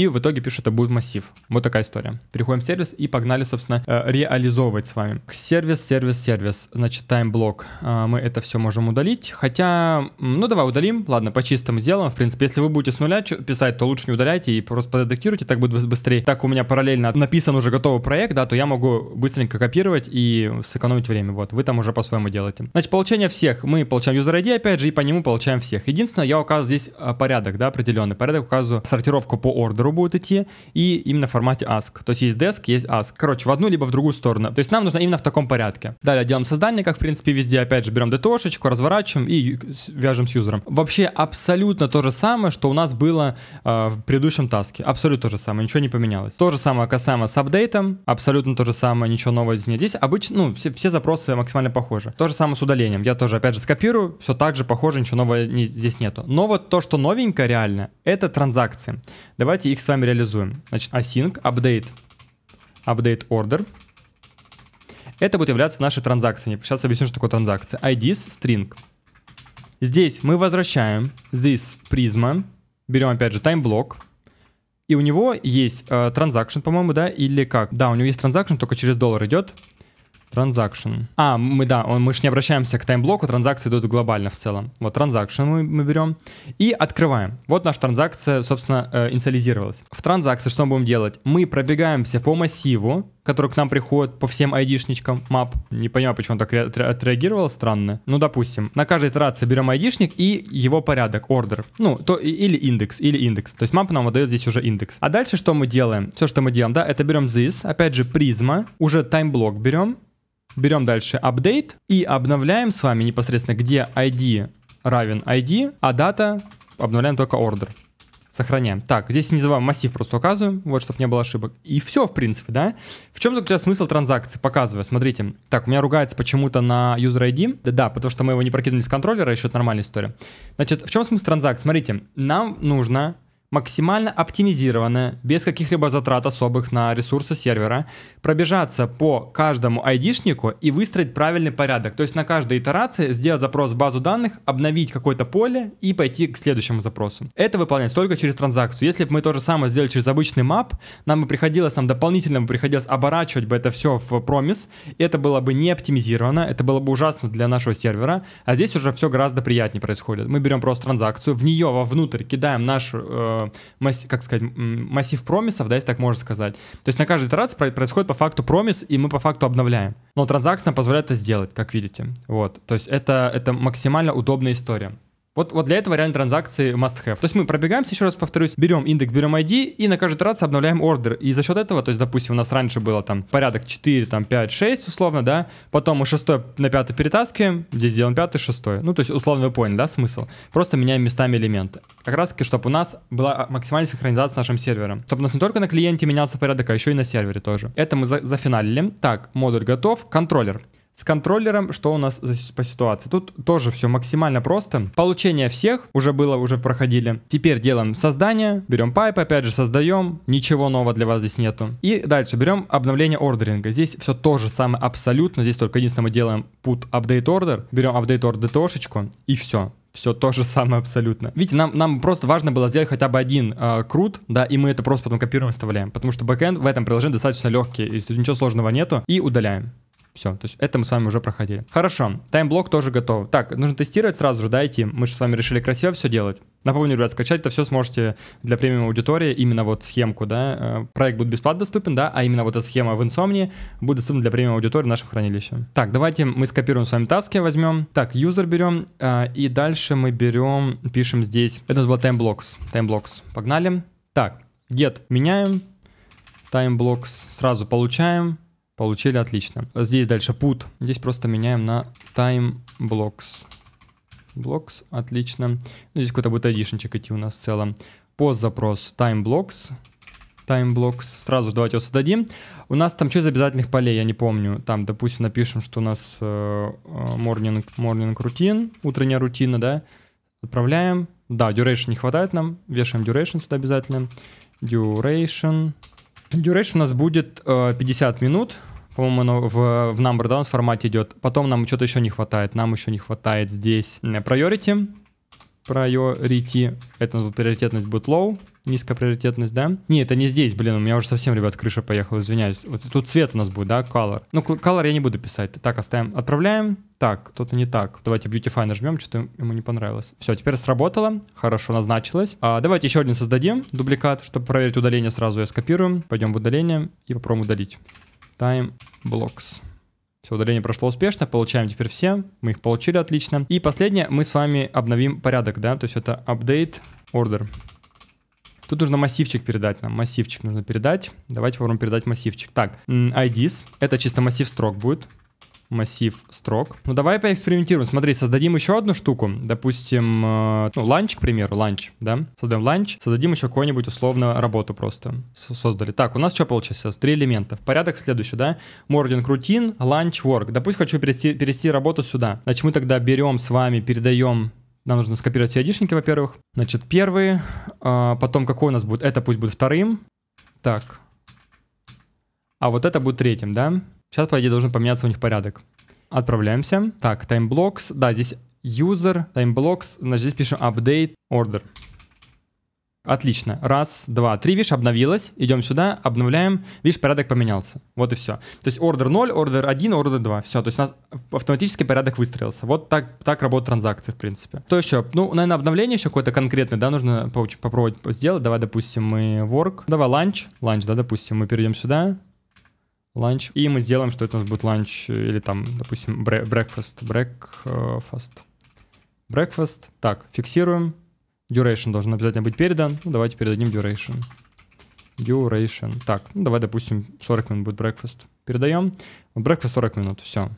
И в итоге пишут, это будет массив. Вот такая история. Переходим в сервис и погнали, собственно, э, реализовывать с вами. Сервис, сервис, сервис. Значит, таймблок. Э, мы это все можем удалить. Хотя, ну давай удалим. Ладно, по-чистому сделаем. В принципе, если вы будете с нуля писать, то лучше не удаляйте и просто подредактируйте, так будет быстрее. Так у меня параллельно написан уже готовый проект, да, то я могу быстренько копировать и сэкономить время. Вот, вы там уже по-своему делаете. Значит, получение всех. Мы получаем user ID, опять же, и по нему получаем всех. Единственное, я указываю здесь э, порядок, да, определенный порядок, указываю сортировку по ордеру которого будут идти, и именно в формате ask. То есть есть desk, есть ask. Короче, в одну либо в другую сторону. То есть нам нужно именно в таком порядке. Далее делаем создание, как в принципе везде, опять же, берем dto разворачиваем и вяжем с юзером. Вообще абсолютно то же самое, что у нас было э, в предыдущем таске. Абсолютно то же самое, ничего не поменялось. То же самое касаемо с апдейтом, абсолютно то же самое, ничего нового здесь нет. Здесь обычно, ну, все, все запросы максимально похожи. То же самое с удалением. Я тоже, опять же, скопирую, все так же похоже, ничего нового не, здесь нету. Но вот то, что новенькое реально, это транзакции. Давайте их с вами реализуем. Значит, async update update order. Это будет являться нашей транзакцией. Сейчас объясню, что такое транзакция. IDs string. Здесь мы возвращаем this prisma, берем опять же таймблок, и у него есть транзакшн, э, по-моему, да, или как? Да, у него есть транзакшн, только через доллар идет. Транзакшн. А, мы, да, он, мы же не обращаемся к таймблоку, транзакции идут глобально в целом. Вот транзакшн мы, мы берем и открываем. Вот наша транзакция, собственно, э, инициализировалась. В транзакции что мы будем делать? Мы пробегаемся по массиву, который к нам приходит по всем айдишничкам мап. Не понимаю, почему он так отреагировал, странно. Ну, допустим, на каждой итерации берем айдишник и его порядок, ордер. Ну, то или индекс, или индекс. То есть мап нам выдает здесь уже индекс. А дальше что мы делаем? Все, что мы делаем, да, это берем this, опять же, призма, уже таймблок берем, берем дальше update и обновляем с вами непосредственно, где ID равен ID, а дата обновляем только order. Сохраняем. Так, здесь не забываем массив просто указываем, вот, чтобы не было ошибок. И все, в принципе, да? В чем заключается смысл транзакции? Показываю, смотрите. Так, у меня ругается почему-то на user ID. Да, да, потому что мы его не прокинули с контроллера, еще это нормальная история. Значит, в чем смысл транзакции? Смотрите, нам нужно максимально оптимизированно, без каких-либо затрат особых на ресурсы сервера, пробежаться по каждому айдишнику и выстроить правильный порядок. То есть на каждой итерации сделать запрос в базу данных, обновить какое-то поле и пойти к следующему запросу. Это выполняется только через транзакцию. Если бы мы то же самое сделали через обычный map, нам бы приходилось, нам дополнительно бы приходилось оборачивать бы это все в промис, это было бы не оптимизировано, это было бы ужасно для нашего сервера, а здесь уже все гораздо приятнее происходит. Мы берем просто транзакцию, в нее вовнутрь кидаем нашу э, Э, масс, как сказать, массив промисов, да, если так можно сказать. То есть на каждой итерации происходит по факту промис, и мы по факту обновляем. Но транзакция позволяет это сделать, как видите. Вот. То есть это, это максимально удобная история. Вот, вот для этого реально транзакции must have. То есть мы пробегаемся, еще раз повторюсь, берем индекс, берем ID и на каждый раз обновляем ордер. И за счет этого, то есть, допустим, у нас раньше было там порядок 4, там 5, 6 условно, да, потом мы 6 на 5 перетаскиваем, здесь делаем 5, 6. Ну, то есть, условно вы поняли, да, смысл. Просто меняем местами элементы. Как раз таки, чтобы у нас была максимальная синхронизация с нашим сервером. Чтобы у нас не только на клиенте менялся порядок, а еще и на сервере тоже. Это мы за зафиналили. Так, модуль готов. Контроллер. С контроллером что у нас за, по ситуации? Тут тоже все максимально просто. Получение всех уже было, уже проходили. Теперь делаем создание, берем пайп, опять же создаем. Ничего нового для вас здесь нету. И дальше берем обновление ордеринга. Здесь все то же самое абсолютно. Здесь только единственное мы делаем put update order, берем update order тошечку и все все то же самое абсолютно. Видите, нам, нам просто важно было сделать хотя бы один э, крут, да, и мы это просто потом копируем и вставляем, потому что бэкэнд в этом приложении достаточно легкий, если ничего сложного нету, и удаляем. Все, то есть это мы с вами уже проходили. Хорошо, таймблок тоже готов. Так, нужно тестировать сразу же, да, идти. Мы же с вами решили красиво все делать. Напомню, ребят, скачать это все сможете для премиум аудитории, именно вот схемку, да. Э, проект будет бесплатно доступен, да, а именно вот эта схема в Insomni будет доступна для премиум аудитории в нашем хранилище. Так, давайте мы скопируем с вами таски, возьмем. Так, юзер берем, э, и дальше мы берем, пишем здесь. Это у нас был таймблокс, таймблокс. Погнали. Так, get меняем, таймблокс сразу получаем. Получили отлично. Здесь дальше put. Здесь просто меняем на time blocks. Blocks, отлично. Ну, здесь какой-то будет эдишнчик идти у нас в целом. post запрос time blocks. Time blocks. Сразу давайте его создадим. У нас там что из обязательных полей, я не помню. Там, допустим, напишем, что у нас э, э, morning, morning routine, утренняя рутина, да. Отправляем. Да, duration не хватает нам. Вешаем duration сюда обязательно. Duration. Duration у нас будет э, 50 минут по-моему, оно в, в number downs формате идет. Потом нам что-то еще не хватает. Нам еще не хватает здесь priority. Priority. Это ну, приоритетность будет low. Низкая приоритетность, да? Не, это не здесь, блин, у меня уже совсем, ребят, крыша поехала, извиняюсь. Вот тут цвет у нас будет, да, color. Ну, color я не буду писать. Так, оставим, отправляем. Так, кто-то не так. Давайте Beautify нажмем, что-то ему не понравилось. Все, теперь сработало, хорошо назначилось. А, давайте еще один создадим, дубликат, чтобы проверить удаление сразу я скопируем. Пойдем в удаление и попробуем удалить time blocks. Все, удаление прошло успешно, получаем теперь все, мы их получили отлично. И последнее, мы с вами обновим порядок, да, то есть это update order. Тут нужно массивчик передать нам. Массивчик нужно передать. Давайте попробуем передать массивчик. Так, IDs. Это чисто массив строк будет массив строк. Ну, давай поэкспериментируем. Смотри, создадим еще одну штуку. Допустим, э, ну, ланч, к примеру, ланч, да? Создаем ланч, создадим еще какую-нибудь условно работу просто. С создали. Так, у нас что получилось сейчас? Три элемента. Порядок следующий, да? Morning routine, lunch work. Допустим, хочу перевести, перевести работу сюда. Значит, мы тогда берем с вами, передаем нам нужно скопировать все айдишники, во-первых. Значит, первые. Э, потом какой у нас будет? Это пусть будет вторым. Так. А вот это будет третьим, да? Сейчас, по идее, должен поменяться у них порядок. Отправляемся. Так, таймблокс. Да, здесь user, таймблокс. Значит, здесь пишем update order. Отлично. Раз, два, три. Видишь, обновилось. Идем сюда, обновляем. Видишь, порядок поменялся. Вот и все. То есть order 0, order 1, order 2. Все. То есть у нас автоматически порядок выстроился. Вот так, так работают транзакции, в принципе. То еще? Ну, наверное, обновление еще какое-то конкретное, да, нужно попробовать сделать. Давай, допустим, мы work. Давай, ланч. Ланч, да, допустим, мы перейдем сюда ланч, и мы сделаем, что это у нас будет ланч, э, или там, допустим, breakfast, breakfast, breakfast, так, фиксируем, duration должен обязательно быть передан, ну, давайте передадим duration, duration, так, ну, давай, допустим, 40 минут будет breakfast, передаем, breakfast 40 минут, все,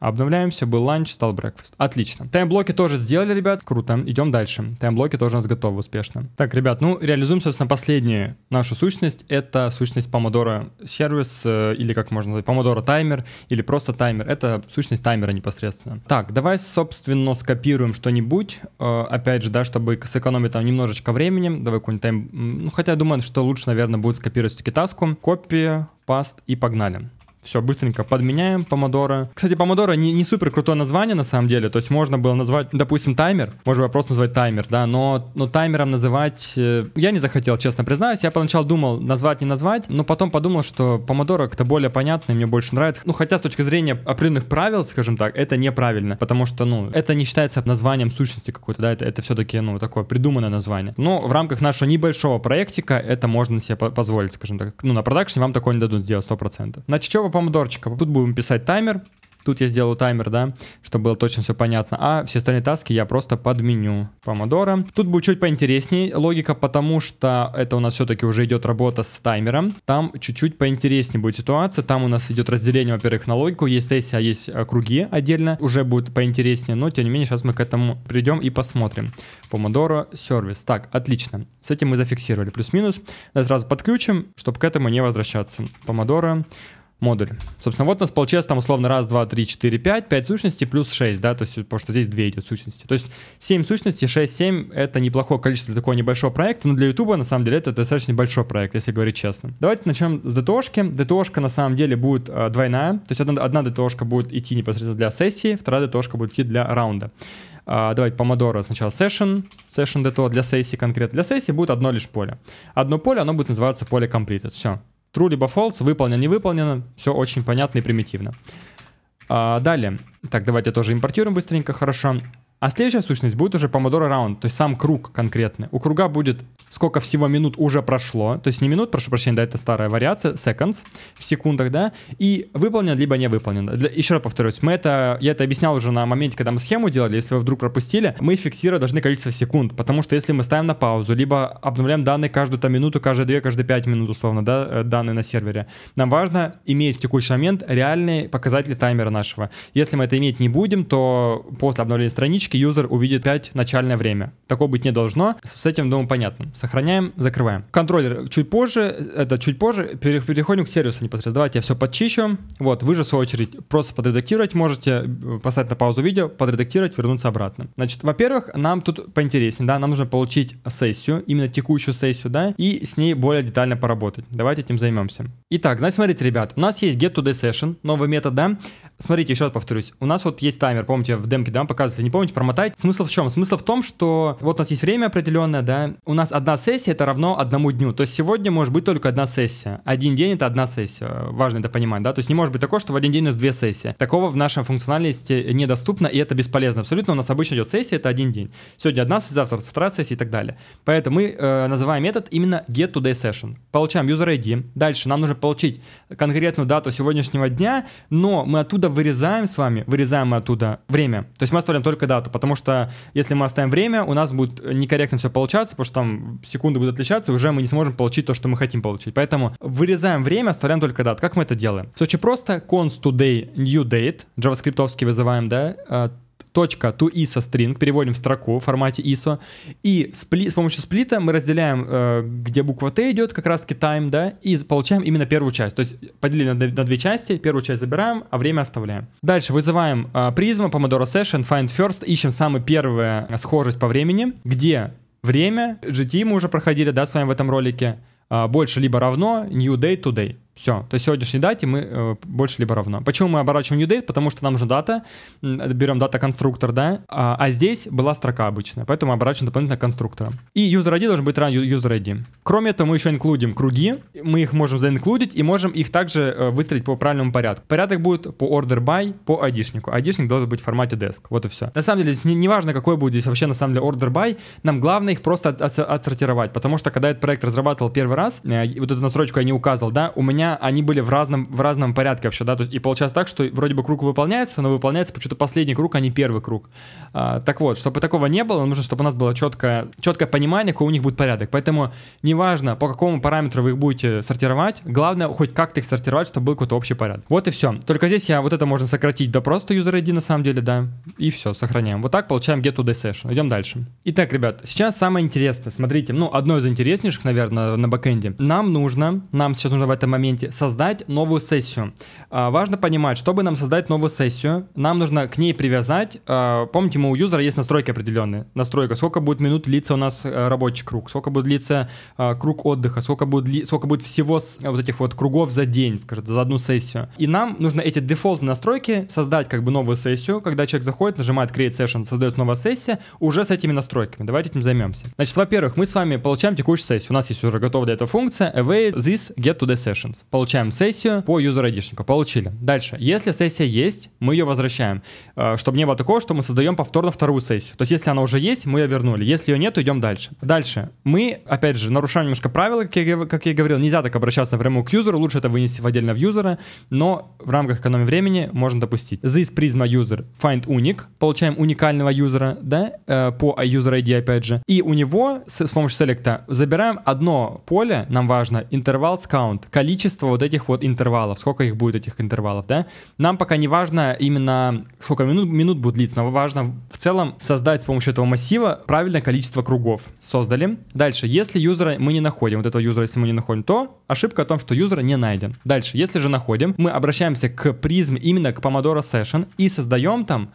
Обновляемся, был ланч, стал брекфаст. Отлично. Таймблоки тоже сделали, ребят. Круто. Идем дальше. Таймблоки тоже у нас готовы успешно. Так, ребят, ну, реализуем, собственно, последнюю нашу сущность. Это сущность помодора сервис, э, или как можно назвать, помодора таймер, или просто таймер. Это сущность таймера непосредственно. Так, давай, собственно, скопируем что-нибудь. Э, опять же, да, чтобы сэкономить там немножечко времени. Давай какой-нибудь тайм... Ну, хотя я думаю, что лучше, наверное, будет скопировать все-таки таску. Копия, паст и погнали все быстренько подменяем помодоро. Кстати, помодоро не, не супер крутое название на самом деле, то есть можно было назвать, допустим, таймер, можно было просто назвать таймер, да, но, но таймером называть э, я не захотел, честно признаюсь, я поначалу думал назвать, не назвать, но потом подумал, что помодоро как-то более понятно, мне больше нравится, ну хотя с точки зрения определенных правил, скажем так, это неправильно, потому что, ну, это не считается названием сущности какой-то, да, это, это все-таки, ну, такое придуманное название. Но в рамках нашего небольшого проектика это можно себе позволить, скажем так, ну, на продакшне вам такое не дадут сделать 100%. Значит, что такого помодорчика. Тут будем писать таймер, Тут я сделаю таймер, да, чтобы было точно все понятно. А все остальные таски я просто подменю помодора. Тут будет чуть поинтереснее логика, потому что это у нас все-таки уже идет работа с таймером. Там чуть-чуть поинтереснее будет ситуация. Там у нас идет разделение, во-первых, на логику. Есть сессия, а есть э, круги отдельно. Уже будет поинтереснее, но тем не менее сейчас мы к этому придем и посмотрим. Помодоро сервис. Так, отлично. С этим мы зафиксировали плюс-минус. Сразу подключим, чтобы к этому не возвращаться. Помодоро модуль. Собственно, вот у нас получается там условно раз, два, три, четыре, пять, пять сущностей плюс 6, да, то есть, потому что здесь 2 идет сущности. То есть 7 сущностей, 6, 7 — это неплохое количество для такого небольшого проекта, но для YouTube на самом деле это достаточно большой проект, если говорить честно. Давайте начнем с DTO-шки. DTO-шка на самом деле будет э, двойная, то есть одна, одна DTO-шка будет идти непосредственно для сессии, вторая DTO-шка будет идти для раунда. Uh, давайте помодоро сначала session, session DTO для сессии конкретно. Для сессии будет одно лишь поле. Одно поле, оно будет называться поле completed. Все. True либо false, выполнено, не выполнено, все очень понятно и примитивно. А, далее, так, давайте тоже импортируем быстренько, хорошо. А следующая сущность будет уже помодоро раунд, то есть сам круг конкретный. У круга будет сколько всего минут уже прошло, то есть не минут, прошу прощения, да, это старая вариация, seconds, в секундах, да, и выполнено, либо не выполнено. Для, еще раз повторюсь, мы это, я это объяснял уже на моменте, когда мы схему делали, если вы вдруг пропустили, мы фиксировать должны количество секунд, потому что если мы ставим на паузу, либо обновляем данные каждую там минуту, каждые две, каждые пять минут, условно, да, э, данные на сервере, нам важно иметь в текущий момент реальные показатели таймера нашего. Если мы это иметь не будем, то после обновления странички страничке юзер увидит 5 начальное время. Такого быть не должно. С этим, думаю, понятно. Сохраняем, закрываем. Контроллер чуть позже, это чуть позже. Переходим к сервису непосредственно. Давайте я все подчищу. Вот, вы же, в свою очередь, просто подредактировать можете, поставить на паузу видео, подредактировать, вернуться обратно. Значит, во-первых, нам тут поинтереснее, да, нам нужно получить сессию, именно текущую сессию, да, и с ней более детально поработать. Давайте этим займемся. Итак, значит, смотрите, ребят, у нас есть get today session, новый метод, да, Смотрите, еще раз повторюсь. У нас вот есть таймер, помните, в демке, да, показывается. Не помните, промотать. Смысл в чем? Смысл в том, что вот у нас есть время определенное, да. У нас одна сессия, это равно одному дню. То есть сегодня может быть только одна сессия. Один день — это одна сессия. Важно это понимать, да. То есть не может быть такого, что в один день у нас две сессии. Такого в нашем функциональности недоступно, и это бесполезно абсолютно. У нас обычно идет сессия, это один день. Сегодня одна сессия, завтра вторая сессия и так далее. Поэтому мы э, называем метод именно get today session. Получаем user ID. Дальше нам нужно получить конкретную дату сегодняшнего дня, но мы оттуда оттуда вырезаем с вами, вырезаем мы оттуда время. То есть мы оставляем только дату, потому что если мы оставим время, у нас будет некорректно все получаться, потому что там секунды будут отличаться, и уже мы не сможем получить то, что мы хотим получить. Поэтому вырезаем время, оставляем только дату. Как мы это делаем? Все очень просто. const today new date, JavaScript вызываем, да, а, .toISO string, переводим в строку в формате ISO, и спли, с помощью сплита мы разделяем, э, где буква T идет, как раз-таки time, да, и получаем именно первую часть. То есть поделили на, на две части, первую часть забираем, а время оставляем. Дальше вызываем э, призму, Pomodoro Session, Find First, ищем самую первую э, схожесть по времени, где время, GT мы уже проходили, да, с вами в этом ролике, э, больше либо равно, new day, today. Все. То есть сегодняшней дате мы э, больше либо равно. Почему мы оборачиваем new date? Потому что нам нужна дата, берем дата-конструктор, да, а, а здесь была строка обычная, поэтому мы оборачиваем дополнительно конструктором. И user ID должен быть равен user ID. Кроме этого, мы еще инклюдим круги, мы их можем заинклюдить и можем их также э, выстроить по правильному порядку. Порядок будет по order by, по ID-шнику. ID-шник должен быть в формате desk. Вот и все. На самом деле, здесь не, не важно, какой будет здесь вообще на самом деле order by, нам главное их просто от, от, отсортировать, потому что когда этот проект разрабатывал первый раз, э, вот эту настройку я не указывал, да, у меня они были в разном, в разном порядке вообще, да, то есть и получалось так, что вроде бы круг выполняется, но выполняется почему-то последний круг, а не первый круг. А, так вот, чтобы такого не было, нужно, чтобы у нас было четкое, четкое понимание, какой у них будет порядок. Поэтому неважно, по какому параметру вы их будете сортировать, главное хоть как-то их сортировать, чтобы был какой-то общий порядок. Вот и все. Только здесь я вот это можно сократить до да, просто user ID на самом деле, да, и все, сохраняем. Вот так получаем get to the session. Идем дальше. Итак, ребят, сейчас самое интересное. Смотрите, ну, одно из интереснейших, наверное, на бэкэнде. Нам нужно, нам сейчас нужно в этом моменте моменте создать новую сессию. А, важно понимать, чтобы нам создать новую сессию, нам нужно к ней привязать. А, помните, мы у юзера есть настройки определенные. Настройка, сколько будет минут длиться у нас э, рабочий круг, сколько будет длиться а, круг отдыха, сколько будет, сколько будет всего э, вот этих вот кругов за день, скажем, за одну сессию. И нам нужно эти дефолтные настройки создать как бы новую сессию. Когда человек заходит, нажимает Create Session, создается новая сессия уже с этими настройками. Давайте этим займемся. Значит, во-первых, мы с вами получаем текущую сессию. У нас есть уже готовая для этого функция await this get to the sessions получаем сессию по юзер-айдишнику, получили. Дальше, если сессия есть, мы ее возвращаем, э, чтобы не было такого, что мы создаем повторно вторую сессию. То есть если она уже есть, мы ее вернули, если ее нет, идем дальше. Дальше, мы, опять же, нарушаем немножко правила, как я, как я говорил, нельзя так обращаться напрямую к юзеру, лучше это вынести в отдельно в юзера, но в рамках экономии времени можно допустить. This призма user find unique, получаем уникального юзера, да, э, по user ID опять же, и у него с, с помощью селекта забираем одно поле, нам важно, интервал count, количество количество вот этих вот интервалов, сколько их будет, этих интервалов, да. Нам пока не важно именно сколько минут, минут будет длиться, но важно в целом создать с помощью этого массива правильное количество кругов. Создали. Дальше, если юзера мы не находим, вот этого юзера, если мы не находим, то ошибка о том, что юзера не найден. Дальше, если же находим, мы обращаемся к призме именно к Pomodoro Session и создаем там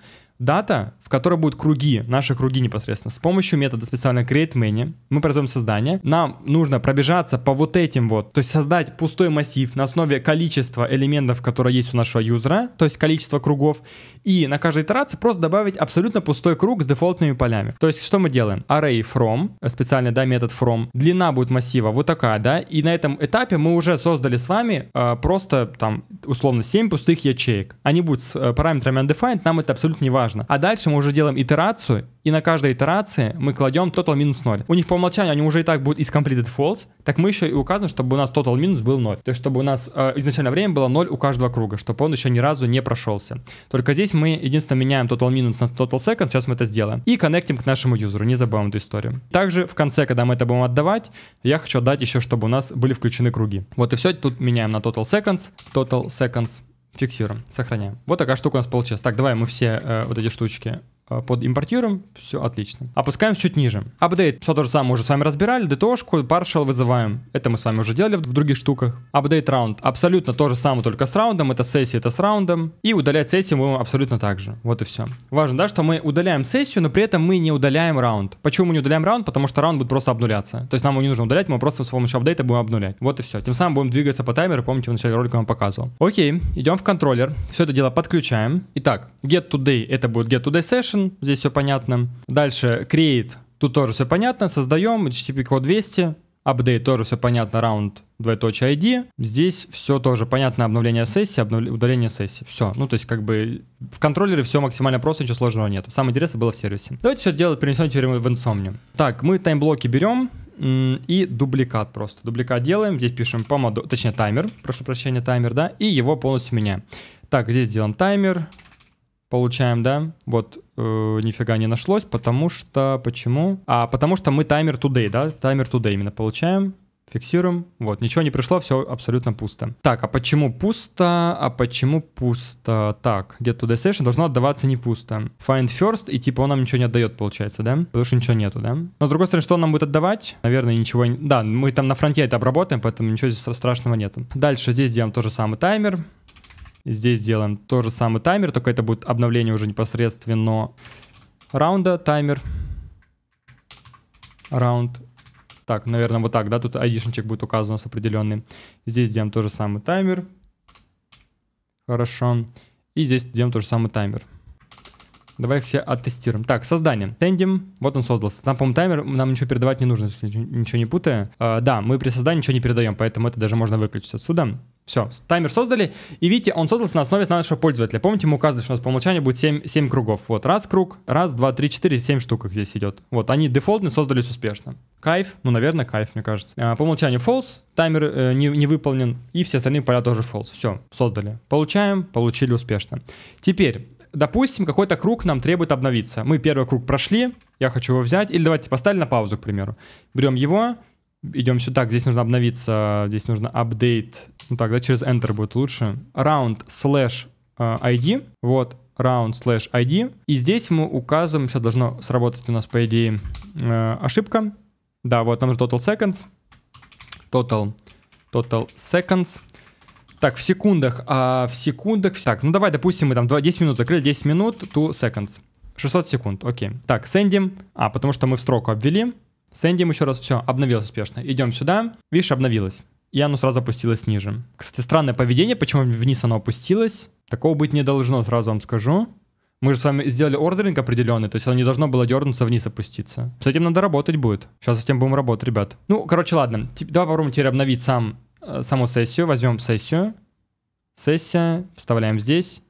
дата, в которой будут круги, наши круги непосредственно. С помощью метода специального createMany мы производим создание. Нам нужно пробежаться по вот этим вот, то есть создать пустой массив на основе количества элементов, которые есть у нашего юзера, то есть количество кругов, и на каждой итерации просто добавить абсолютно пустой круг с дефолтными полями. То есть что мы делаем? Array from, специальный да, метод from, длина будет массива вот такая, да, и на этом этапе мы уже создали с вами э, просто там условно 7 пустых ячеек. Они будут с э, параметрами undefined, нам это абсолютно не важно важно. А дальше мы уже делаем итерацию, и на каждой итерации мы кладем total минус 0. У них по умолчанию они уже и так будут из completed false, так мы еще и указываем, чтобы у нас total минус был 0. То есть, чтобы у нас э, изначально время было 0 у каждого круга, чтобы он еще ни разу не прошелся. Только здесь мы единственно меняем total минус на total second, сейчас мы это сделаем. И коннектим к нашему юзеру, не забываем эту историю. Также в конце, когда мы это будем отдавать, я хочу отдать еще, чтобы у нас были включены круги. Вот и все, тут меняем на total seconds, total seconds Фиксируем, сохраняем. Вот такая штука у нас получилась. Так, давай мы все э, вот эти штучки Э, под импортируем, все отлично. Опускаем чуть ниже. Апдейт, все то же самое уже с вами разбирали, ДТОшку, partial вызываем. Это мы с вами уже делали в, других штуках. Апдейт раунд, абсолютно то же самое, только с раундом, это сессия, это с раундом. И удалять сессию мы абсолютно так же, вот и все. Важно, да, что мы удаляем сессию, но при этом мы не удаляем раунд. Почему мы не удаляем раунд? Потому что раунд будет просто обнуляться. То есть нам его не нужно удалять, мы просто с помощью апдейта будем обнулять. Вот и все. Тем самым будем двигаться по таймеру, помните, в начале ролика я вам показывал. Окей, идем в контроллер, все это дело подключаем. Итак, get today это будет get today session, Action, здесь все понятно. Дальше Create, тут тоже все понятно. Создаем HTTP код 200, Update тоже все понятно, раунд двоеточие ID. Здесь все тоже понятно, обновление сессии, обнов... удаление сессии. Все, ну то есть как бы в контроллере все максимально просто, ничего сложного нет. Самое интересное было в сервисе. Давайте все делать перенесем теперь в Insomnium. Так, мы таймблоки берем, и дубликат просто. Дубликат делаем, здесь пишем помаду, точнее таймер, прошу прощения, таймер, да, и его полностью меняем. Так, здесь делаем таймер, получаем, да, вот э, нифига не нашлось, потому что, почему? А, потому что мы таймер today, да, таймер today именно получаем, фиксируем, вот, ничего не пришло, все абсолютно пусто. Так, а почему пусто, а почему пусто? Так, get to destination должно отдаваться не пусто. Find first, и типа он нам ничего не отдает, получается, да? Потому что ничего нету, да? Но с другой стороны, что он нам будет отдавать? Наверное, ничего... Да, мы там на фронте это обработаем, поэтому ничего здесь страшного нету. Дальше здесь делаем тоже самый таймер. Здесь делаем то же самый таймер, только это будет обновление уже непосредственно раунда, таймер, раунд. Так, наверное, вот так, да, тут айдишничек будет указан у нас определенный. Здесь делаем то же самый таймер. Хорошо. И здесь делаем то же самый таймер. Давай их все оттестируем. Так, создание. Тендим. Вот он создался. Там, по-моему, таймер нам ничего передавать не нужно, если ничего не путая. А, да, мы при создании ничего не передаем, поэтому это даже можно выключить отсюда. Все, таймер создали. И видите, он создался на основе нашего пользователя. Помните, мы указывали, что у нас по умолчанию будет 7, 7 кругов. Вот, раз круг, раз, два, три, четыре, семь штук здесь идет. Вот, они дефолтные, создались успешно. Кайф, ну, наверное, кайф, мне кажется. А, по умолчанию false, таймер э, не, не выполнен, и все остальные поля тоже false. Все, создали. Получаем, получили успешно. Теперь, допустим, какой-то круг нам требует обновиться. Мы первый круг прошли, я хочу его взять. Или давайте поставили на паузу, к примеру. Берем его, идем сюда, здесь нужно обновиться, здесь нужно апдейт, ну так, да, через Enter будет лучше, round slash ID, вот, round slash ID, и здесь мы указываем, сейчас должно сработать у нас, по идее, э, ошибка, да, вот, там же total seconds, total, total seconds, так, в секундах, а в секундах, так, ну давай, допустим, мы там 2, 10 минут закрыли, 10 минут, 2 seconds, 600 секунд, окей, так, sendим, а, потому что мы в строку обвели, Сендим еще раз, все, обновилось успешно. Идем сюда, видишь, обновилось. И оно сразу опустилось ниже. Кстати, странное поведение, почему вниз оно опустилось. Такого быть не должно, сразу вам скажу. Мы же с вами сделали ордеринг определенный, то есть оно не должно было дернуться вниз опуститься. С этим надо работать будет. Сейчас с этим будем работать, ребят. Ну, короче, ладно. Давай попробуем теперь обновить сам, э, саму сессию. Возьмем сессию. Сессия. Вставляем здесь.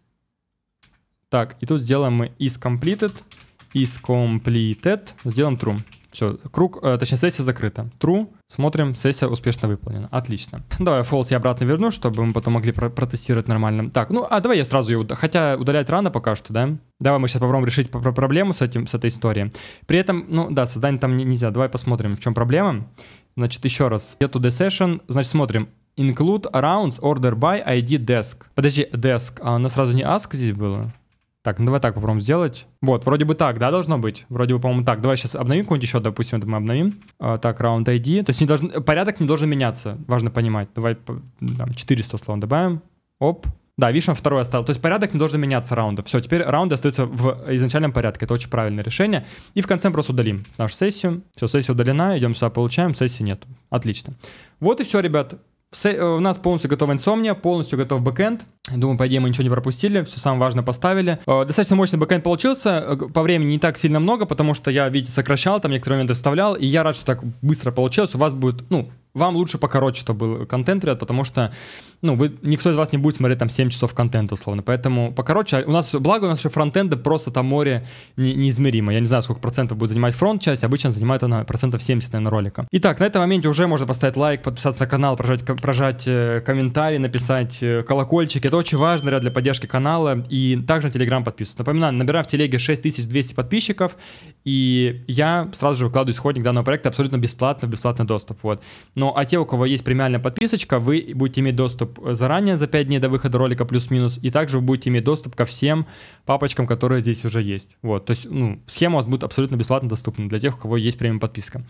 Так, и тут сделаем мы is completed. Is completed. Сделаем true. Все, круг, э, точнее, сессия закрыта. True. Смотрим, сессия успешно выполнена. Отлично. Давай false я обратно верну, чтобы мы потом могли про- протестировать нормально. Так, ну, а давай я сразу ее... Уда- хотя удалять рано пока что, да? Давай мы сейчас попробуем решить про- проблему с, этим, с этой историей. При этом, ну, да, создание там не- нельзя. Давай посмотрим, в чем проблема. Значит, еще раз. Get to the session. Значит, смотрим. Include rounds order by ID desk. Подожди, desk. А у нас сразу не ask здесь было? Так, ну давай так попробуем сделать. Вот, вроде бы так, да, должно быть? Вроде бы, по-моему, так. Давай сейчас обновим какой-нибудь еще, допустим, это мы обновим. А, так, раунд ID. То есть не должен, порядок не должен меняться, важно понимать. Давай там, 400 условно добавим. Оп. Да, видишь, он второй остался. То есть порядок не должен меняться раунда. Все, теперь раунды остаются в изначальном порядке. Это очень правильное решение. И в конце просто удалим нашу сессию. Все, сессия удалена. Идем сюда, получаем. Сессии нет. Отлично. Вот и все, ребят. Э, у нас полностью готов инсомния, полностью готов бэкэнд. Думаю, по идее мы ничего не пропустили, все самое важное поставили. Э, достаточно мощный бэкэнд получился, э, по времени не так сильно много, потому что я, видите, сокращал, там некоторые моменты вставлял, и я рад, что так быстро получилось. У вас будет, ну, вам лучше покороче чтобы был контент ряд, потому что, ну, вы, никто из вас не будет смотреть там 7 часов контента, условно. Поэтому покороче. А у нас, благо, у нас еще фронтенда просто там море не, неизмеримо. Я не знаю, сколько процентов будет занимать фронт-часть. Обычно занимает она процентов 70, наверное, ролика. Итак, на этом моменте уже можно поставить лайк, подписаться на канал, прожать, прожать э, комментарий, написать э, колокольчик. Это очень важно ряд для поддержки канала. И также на Телеграм подписываться. Напоминаю, набираю в Телеге 6200 подписчиков, и я сразу же выкладываю исходник данного проекта абсолютно бесплатно, бесплатный доступ. Вот. Но но ну, а те, у кого есть премиальная подписочка, вы будете иметь доступ э, заранее за 5 дней до выхода ролика плюс-минус, и также вы будете иметь доступ ко всем папочкам, которые здесь уже есть. Вот, то есть, ну, схема у вас будет абсолютно бесплатно доступна для тех, у кого есть премиум подписка.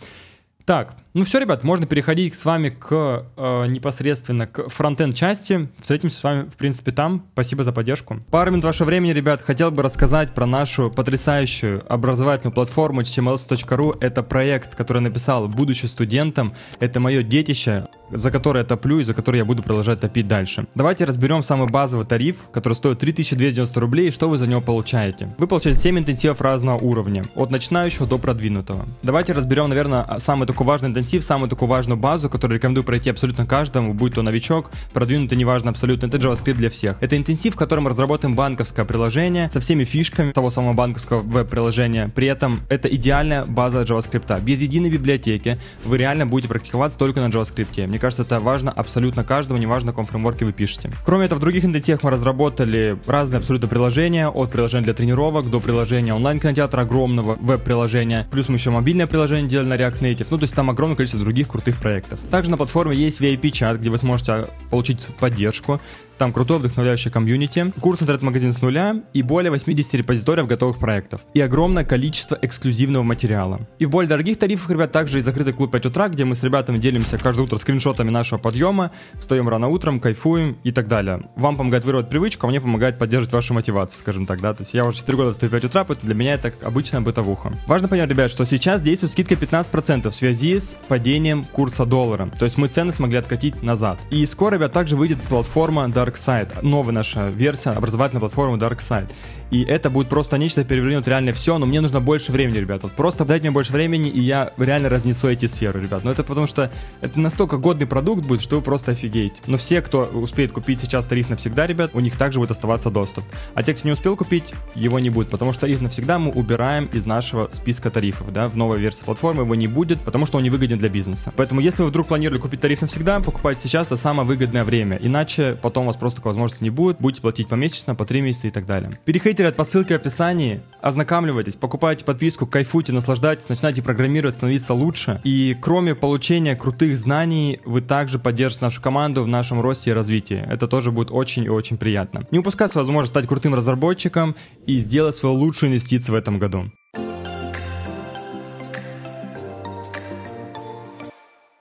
Так, ну все, ребят, можно переходить с вами к э, непосредственно к фронтенд части. Встретимся с вами, в принципе, там. Спасибо за поддержку. Пару минут вашего времени, ребят, хотел бы рассказать про нашу потрясающую образовательную платформу htmls.ru. Эм Это проект, который написал, будучи студентом. Это мое детище за который я топлю и за который я буду продолжать топить дальше. Давайте разберем самый базовый тариф, который стоит 3290 рублей и что вы за него получаете. Вы получаете 7 интенсивов разного уровня, от начинающего до продвинутого. Давайте разберем, наверное, самый такой важный интенсив, самую такую важную базу, которую рекомендую пройти абсолютно каждому, будь то новичок, продвинутый, неважно абсолютно, это JavaScript для всех. Это интенсив, в котором разработаем банковское приложение со всеми фишками того самого банковского веб-приложения. При этом это идеальная база JavaScript. Без единой библиотеки вы реально будете практиковаться только на JavaScript. Мне кажется, это важно абсолютно каждому, неважно, на каком фреймворке вы пишете. Кроме этого, в других интетех мы разработали разные абсолютно приложения, от приложений для тренировок до приложения онлайн-кинотеатра, огромного веб-приложения, плюс мы еще мобильное приложение делали на React Native, ну, то есть там огромное количество других крутых проектов. Также на платформе есть VIP-чат, где вы сможете получить поддержку, там крутое вдохновляющее комьюнити, курс интернет-магазин с нуля и более 80 репозиториев готовых проектов. И огромное количество эксклюзивного материала. И в более дорогих тарифах, ребят, также и закрытый клуб 5 утра, где мы с ребятами делимся каждое утро скриншотами нашего подъема, встаем рано утром, кайфуем и так далее. Вам помогает вырвать привычку, а мне помогает поддерживать вашу мотивацию, скажем так, да. То есть я уже 4 года встаю в 5 утра, поэтому для меня это обычная бытовуха. Важно понять, ребят, что сейчас действует скидка 15% в связи с падением курса доллара. То есть мы цены смогли откатить назад. И скоро, ребят, также выйдет платформа до Dark Side, новая наша версия образовательной платформы Dark Side и это будет просто нечто, перевернет реально все, но мне нужно больше времени, ребят. Вот просто дайте мне больше времени, и я реально разнесу эти сферы, ребят. Но это потому что это настолько годный продукт будет, что вы просто офигеете. Но все, кто успеет купить сейчас тариф навсегда, ребят, у них также будет оставаться доступ. А те, кто не успел купить, его не будет, потому что тариф навсегда мы убираем из нашего списка тарифов, да, в новой версии платформы его не будет, потому что он не выгоден для бизнеса. Поэтому, если вы вдруг планировали купить тариф навсегда, покупайте сейчас, это а самое выгодное время, иначе потом у вас просто такой возможности не будет, будете платить помесячно, по 3 месяца и так далее. Переходите Твиттере по ссылке в описании. Ознакомливайтесь, покупайте подписку, кайфуйте, наслаждайтесь, начинайте программировать, становиться лучше. И кроме получения крутых знаний, вы также поддержите нашу команду в нашем росте и развитии. Это тоже будет очень и очень приятно. Не упускайте возможность стать крутым разработчиком и сделать свою лучшую инвестицию в этом году.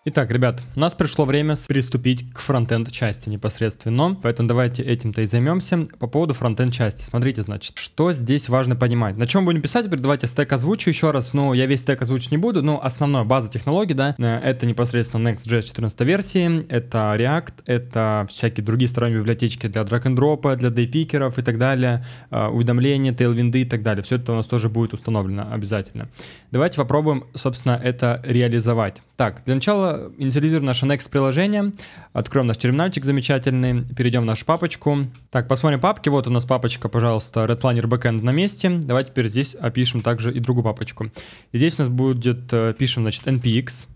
Итак, ребят, у нас пришло время приступить к фронтенд части непосредственно, поэтому давайте этим-то и займемся. По поводу фронтенд части, смотрите, значит, что здесь важно понимать. На чем будем писать, теперь давайте стек озвучу еще раз, ну, я весь стек озвучу не буду, но основная база технологий, да, э, это непосредственно Next.js 14 версии, это React, это всякие другие сторонние библиотечки для drag and drop, для дейпикеров и так далее, э, уведомления, Tailwind и так далее, все это у нас тоже будет установлено обязательно. Давайте попробуем, собственно, это реализовать. Так, для начала инициализируем наше Next приложение, откроем наш терминальчик замечательный, перейдем в нашу папочку. Так, посмотрим папки. Вот у нас папочка, пожалуйста, Red Planner Backend на месте. Давайте теперь здесь опишем также и другую папочку. И здесь у нас будет, э, пишем, значит, npx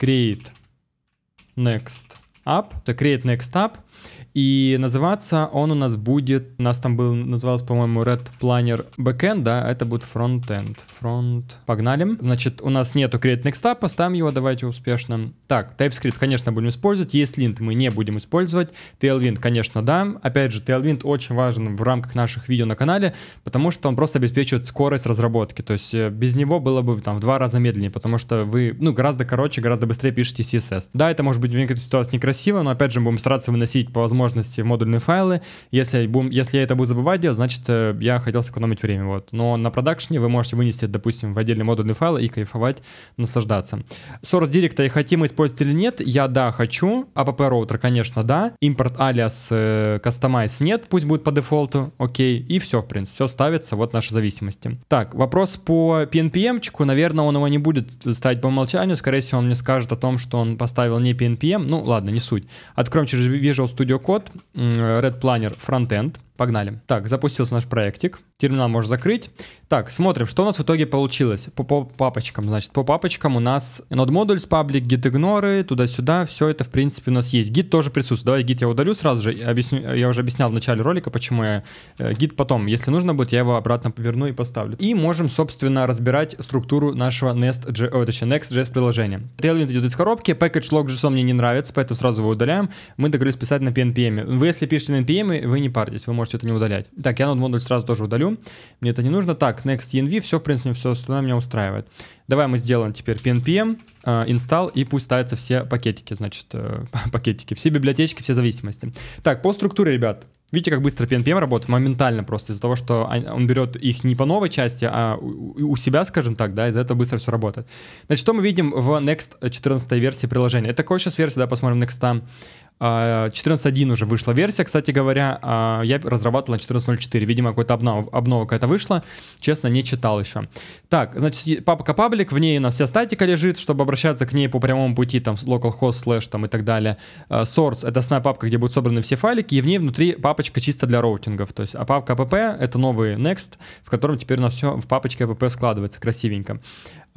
create next app, create next app. И называться он у нас будет, у нас там был, назывался, по-моему, Red Planner Backend, да, это будет Frontend. Front, погнали. Значит, у нас нету Create Next Tab, поставим его, давайте успешно. Так, TypeScript, конечно, будем использовать, ESLint мы не будем использовать, Tailwind, конечно, да. Опять же, Tailwind очень важен в рамках наших видео на канале, потому что он просто обеспечивает скорость разработки, то есть э, без него было бы там в два раза медленнее, потому что вы, ну, гораздо короче, гораздо быстрее пишете CSS. Да, это может быть в некоторых ситуациях некрасиво, но опять же, будем стараться выносить по возможности возможности в модульные файлы. Если, будем, если я это буду забывать делать, значит, э, я хотел сэкономить время. Вот. Но на продакшне вы можете вынести, допустим, в отдельный модульный файл и кайфовать, наслаждаться. Source Direct хотим использовать или нет? Я да, хочу. APP Router, конечно, да. Импорт алиас э, Customize нет. Пусть будет по дефолту. Окей. И все, в принципе. Все ставится. Вот наши зависимости. Так, вопрос по PNPM. -чику. Наверное, он его не будет ставить по умолчанию. Скорее всего, он мне скажет о том, что он поставил не PNPM. Ну, ладно, не суть. Откроем через Visual Studio Code Э, Red Planner Frontend, Погнали. Так, запустился наш проектик. Терминал можешь закрыть. Так, смотрим, что у нас в итоге получилось. По, по папочкам, значит, по папочкам у нас node modules, public, git ignore, туда-сюда, все это, в принципе, у нас есть. Git тоже присутствует. Давай git я удалю сразу же. Объясню, я уже объяснял в начале ролика, почему я э, git потом. Если нужно будет, я его обратно поверну и поставлю. И можем, собственно, разбирать структуру нашего nest о, точнее, Next.js приложения. Tailwind идет из коробки, package log.json мне не нравится, поэтому сразу его удаляем. Мы договорились писать на PNPM. Вы, если пишете на NPM, вы не парьтесь, вы можете можете это не удалять. Так, я нод модуль сразу тоже удалю. Мне это не нужно. Так, next env, все, в принципе, все остальное меня устраивает. Давай мы сделаем теперь pnpm, э, install, и пусть ставятся все пакетики, значит, э, *laughs* пакетики, все библиотечки, все зависимости. Так, по структуре, ребят, Видите, как быстро PNPM работает? Моментально просто из-за того, что он берет их не по новой части, а у себя, скажем так, да, из-за этого быстро все работает. Значит, что мы видим в Next 14 версии приложения? Это какой сейчас версия, да, посмотрим Next. 14.1 а, уже вышла версия, кстати говоря, а, я разрабатывал на 14.04, видимо, какой-то обнов, обновка это вышла, честно, не читал еще. Так, значит, папка паблик, в ней у нас вся статика лежит, чтобы обращаться к ней по прямому пути, там, localhost, slash, там, и так далее. А, source — это основная папка, где будут собраны все файлики, и в ней внутри папочка чисто для роутингов, то есть, а папка app — это новый next, в котором теперь у нас все в папочке app складывается красивенько.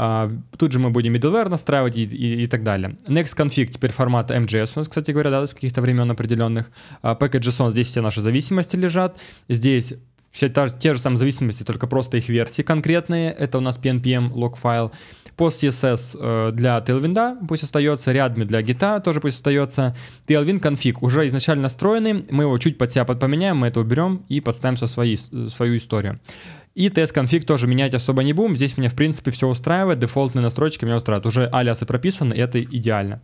А, тут же мы будем middleware настраивать и, и, и так далее. Next config теперь формат MJS у нас, кстати говоря, да, с каких-то времен определенных. А, Package.json, здесь все наши зависимости лежат. Здесь все та, те же самые зависимости, только просто их версии конкретные. Это у нас PNPM лог файл. Postcss для Tailwind пусть остается, Readme для Git тоже пусть остается. Tailwind конфиг уже изначально настроенный, мы его чуть под себя подпоменяем, мы это уберем и подставим со свои, э, свою историю. И TS-конфиг тоже менять особо не будем. Здесь меня, в принципе, все устраивает. Дефолтные настройки меня устраивают. Уже алиасы прописаны, это идеально.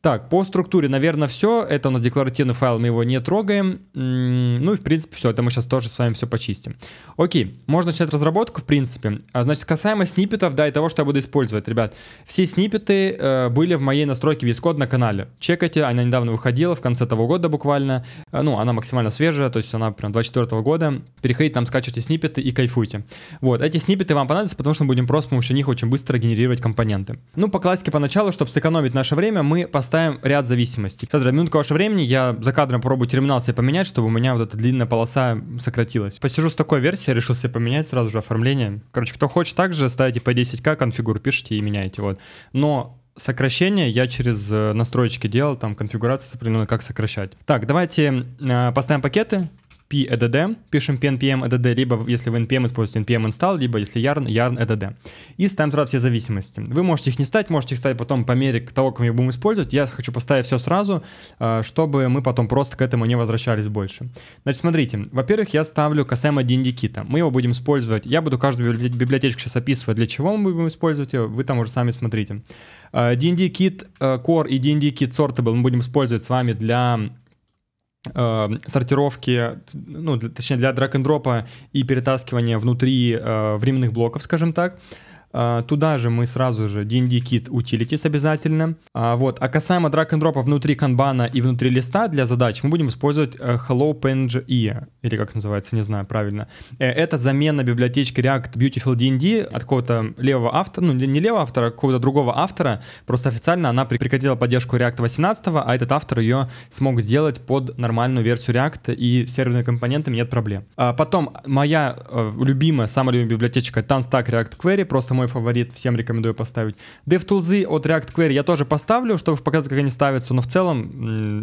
Так, по структуре, наверное, все. Это у нас декларативный файл, мы его не трогаем. Ну и, в принципе, все. Это мы сейчас тоже с вами все почистим. Окей, можно начать разработку, в принципе. А, значит, касаемо снипетов, да, и того, что я буду использовать, ребят. Все снипеты э, были в моей настройке VS Code на канале. Чекайте, она недавно выходила, в конце того года буквально. Э, ну, она максимально свежая, то есть она прям 24 -го года. Переходите там, скачивайте снипеты и кайфуйте. Вот, эти снипеты вам понадобятся, потому что мы будем просто с помощью них очень быстро генерировать компоненты. Ну, по классике поначалу, чтобы сэкономить наше время, мы по поставим ряд зависимостей. Сандра, минутка вашего времени, я за кадром попробую себе поменять, чтобы у меня вот эта длинная полоса сократилась. Посижу с такой версией, решил себе поменять сразу же оформление. Короче, кто хочет, так же, ставите по 10к конфигур, пишите и меняйте, вот. Но сокращение я через э, настройки делал, там конфигурация определенно как сокращать. Так, давайте э, поставим пакеты. PADD, e пишем npm ADD, e либо если вы NPM используете NPM install, либо если yarn, yarn ADD. E и ставим сразу все зависимости. Вы можете их не ставить, можете их ставить потом по мере того, как мы их будем использовать. Я хочу поставить все сразу, э, чтобы мы потом просто к этому не возвращались больше. Значит, смотрите, во-первых, я ставлю касаемо DNDKit. Мы его будем использовать. Я буду каждую библиотечку сейчас описывать, для чего мы будем использовать ее. Вы там уже сами смотрите. DNDKit э, э, Core и DNDKit Sortable мы будем использовать с вами для Эм, сортировки, ну, для, точнее, для драг-н-дропа и перетаскивания внутри э, временных блоков, скажем так, а, туда же мы сразу же D&D Kit Utilities обязательно. А, вот. А касаемо драг н дропа внутри канбана и внутри листа для задач, мы будем использовать э, Hello Png e, или как называется, не знаю правильно. Э, это замена библиотечки React Beautiful D&D от какого-то левого автора, ну не левого автора, а какого-то другого автора. Просто официально она прекратила поддержку React 18, а этот автор ее смог сделать под нормальную версию React и серверными компонентами нет проблем. А, потом моя э, любимая, самая любимая библиотечка Tanstack React Query, просто мой мой фаворит, всем рекомендую поставить. DevTools от React Query я тоже поставлю, чтобы показать, как они ставятся, но в целом,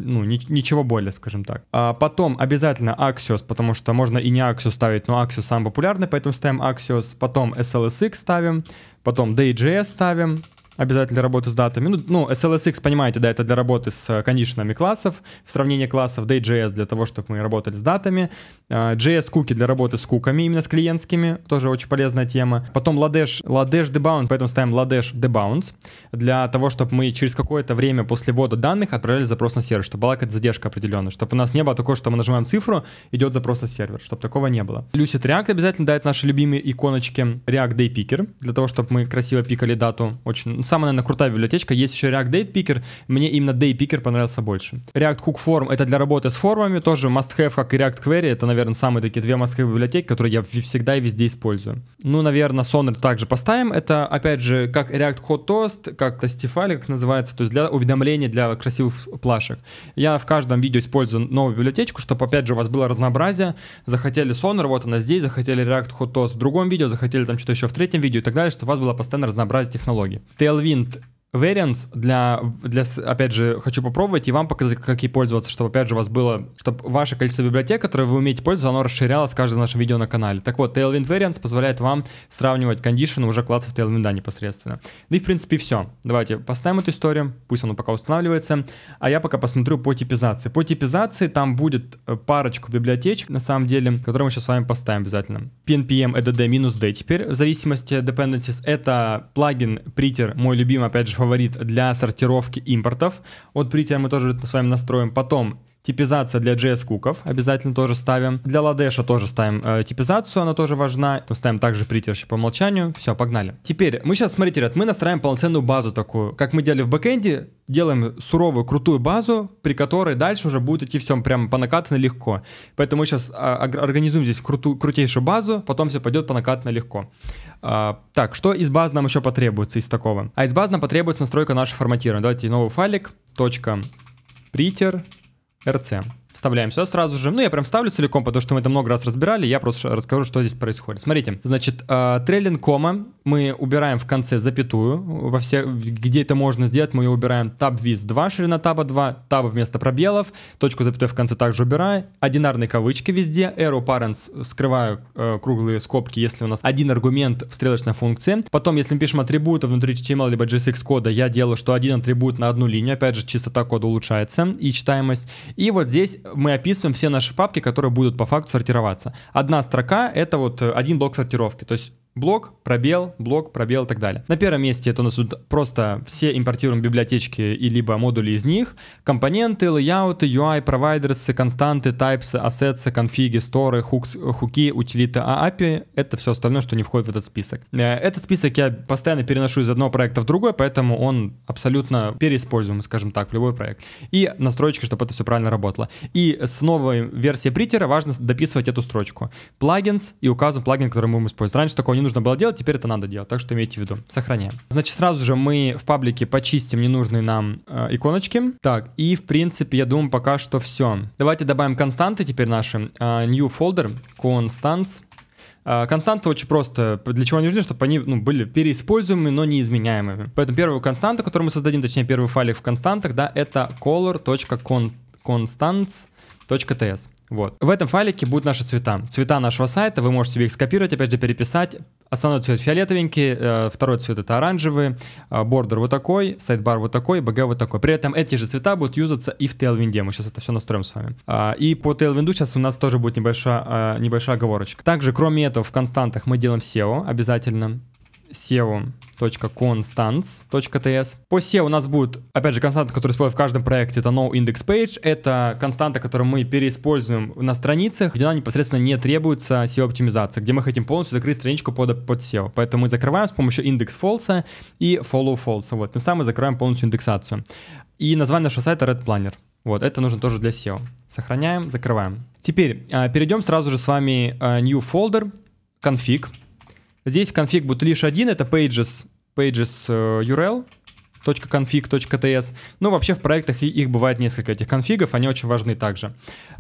ну, ни- ничего более, скажем так. А потом обязательно Axios, потому что можно и не Axios ставить, но Axios самый популярный, поэтому ставим Axios, потом SLSX ставим, потом DJS ставим, обязатель работы с датами. Ну, ну, SLSX, понимаете, да, это для работы с э, кондишенами классов, сравнение классов, да JS для того, чтобы мы работали с датами. Э, JS-куки для работы с куками, именно с клиентскими, тоже очень полезная тема. Потом Ladesh, Ladesh Debounce, поэтому ставим Ladesh Debounce для того, чтобы мы через какое-то время после ввода данных отправляли запрос на сервер, чтобы была какая-то задержка определенная, чтобы у нас не было такого, что мы нажимаем цифру, идет запрос на сервер, чтобы такого не было. Lucid React обязательно дает наши любимые иконочки React Day Picker, для того, чтобы мы красиво пикали дату, очень самая, наверное, крутая библиотечка. Есть еще React Date Picker. Мне именно Date Picker понравился больше. React Hook Form — это для работы с формами, тоже must-have, как и React Query. Это, наверное, самые такие две must-have библиотеки, которые я всегда и везде использую. Ну, наверное, Sonar также поставим. Это, опять же, как React Hot Toast, как Testify, как называется, то есть для уведомлений для красивых плашек. Я в каждом видео использую новую библиотечку, чтобы, опять же, у вас было разнообразие. Захотели Sonar, вот она здесь, захотели React Hot Toast в другом видео, захотели там что-то еще в третьем видео и так далее, чтобы у вас было постоянно разнообразие технологий. TL Элвинт Variants для, для, опять же, хочу попробовать и вам показать, как ей пользоваться, чтобы, опять же, у вас было, чтобы ваше количество библиотек, которые вы умеете пользоваться, оно расширялось каждое каждым видео на канале. Так вот, Tailwind Variants позволяет вам сравнивать condition уже классов Tailwind а, непосредственно. Да и, в принципе, все. Давайте поставим эту историю, пусть оно пока устанавливается, а я пока посмотрю по типизации. По типизации там будет э, парочку библиотечек, на самом деле, которые мы сейчас с вами поставим обязательно. PNPM, EDD, минус D теперь, в зависимости dependencies, это плагин, притер, мой любимый, опять же, фаворит для сортировки импортов. От притера мы тоже с вами настроим. Потом Типизация для JS-куков обязательно тоже ставим. Для ладеша тоже ставим э, типизацию, она тоже важна. То ставим также притерщик по умолчанию. Все, погнали. Теперь, мы сейчас, смотрите, ребят, мы настраиваем полноценную базу такую. Как мы делали в бэкэнде, делаем суровую, крутую базу, при которой дальше уже будет идти все прямо по накатанной легко. Поэтому мы сейчас а, организуем здесь круту, крутейшую базу, потом все пойдет по накатанной легко. А, так, что из баз нам еще потребуется из такого? А из баз нам потребуется настройка нашего форматирования. Давайте новый файлик, точка, притер, rc. Вставляем сюда сразу же. Ну, я прям вставлю целиком, потому что мы это много раз разбирали. Я просто расскажу, что здесь происходит. Смотрите, значит, трейлинг кома мы убираем в конце запятую, во все, где это можно сделать, мы ее убираем tab viz 2, ширина таба 2, таб вместо пробелов, точку запятой в конце также убираю, одинарные кавычки везде, arrow parents скрываю э, круглые скобки, если у нас один аргумент в стрелочной функции. Потом, если мы пишем атрибуты внутри HTML либо JSX кода, я делаю, что один атрибут на одну линию, опять же, чистота кода улучшается и читаемость. И вот здесь мы описываем все наши папки, которые будут по факту сортироваться. Одна строка — это вот э, один блок сортировки, то есть Блок, пробел, блок, пробел и так далее. На первом месте это у нас тут просто все импортируем библиотечки и либо модули из них, компоненты, лейауты, UI, провайдерсы, константы, types, ассетсы, конфиги, сторы, хукс, хуки, утилиты, а API — это все остальное, что не входит в этот список. Э, этот список я постоянно переношу из одного проекта в другой, поэтому он абсолютно переиспользуем, скажем так, в любой проект. И настройки, чтобы это все правильно работало. И с новой версии притера важно дописывать эту строчку. Plugins и указываем плагин, который мы будем использовать. Раньше такого не нужно было делать, теперь это надо делать, так что имейте в виду. Сохраняем. Значит, сразу же мы в паблике почистим ненужные нам э, иконочки. Так, и в принципе, я думаю, пока что все. Давайте добавим константы теперь наши. Э, new folder, constants. Э, константы очень просто. Для чего они нужны? Чтобы они ну, были переиспользуемыми, но неизменяемыми. Поэтому первую константу, которую мы создадим, точнее первый файлик в константах, да, это color.constants.ts. Вот. В этом файлике будут наши цвета. Цвета нашего сайта, вы можете себе их скопировать, опять же переписать. Основной цвет фиолетовенький, э, второй цвет это оранжевый, э, бордер вот такой, сайт-бар вот такой, БГ вот такой. При этом эти же цвета будут юзаться и в Tailwind. Мы сейчас это все настроим с вами. А, и по Tailwind сейчас у нас тоже будет небольшая, э, небольшая оговорочка. Также, кроме этого, в константах мы делаем SEO обязательно seo.constants.ts. По SEO у нас будет, опять же, константа, которую используем в каждом проекте, это noindexPage. Это константа, которую мы переиспользуем на страницах, где нам непосредственно не требуется SEO-оптимизация, где мы хотим полностью закрыть страничку под, под SEO. Поэтому мы закрываем с помощью индекс false и follow false. Вот, тем ну, самым мы закрываем полностью индексацию. И название нашего сайта Red Planner. Вот, это нужно тоже для SEO. Сохраняем, закрываем. Теперь э, перейдем сразу же с вами э, new folder config. Здесь конфиг будет лишь один, это pages, pages э, URL, .config.ts. Ну, вообще в проектах их бывает несколько этих конфигов, они очень важны также.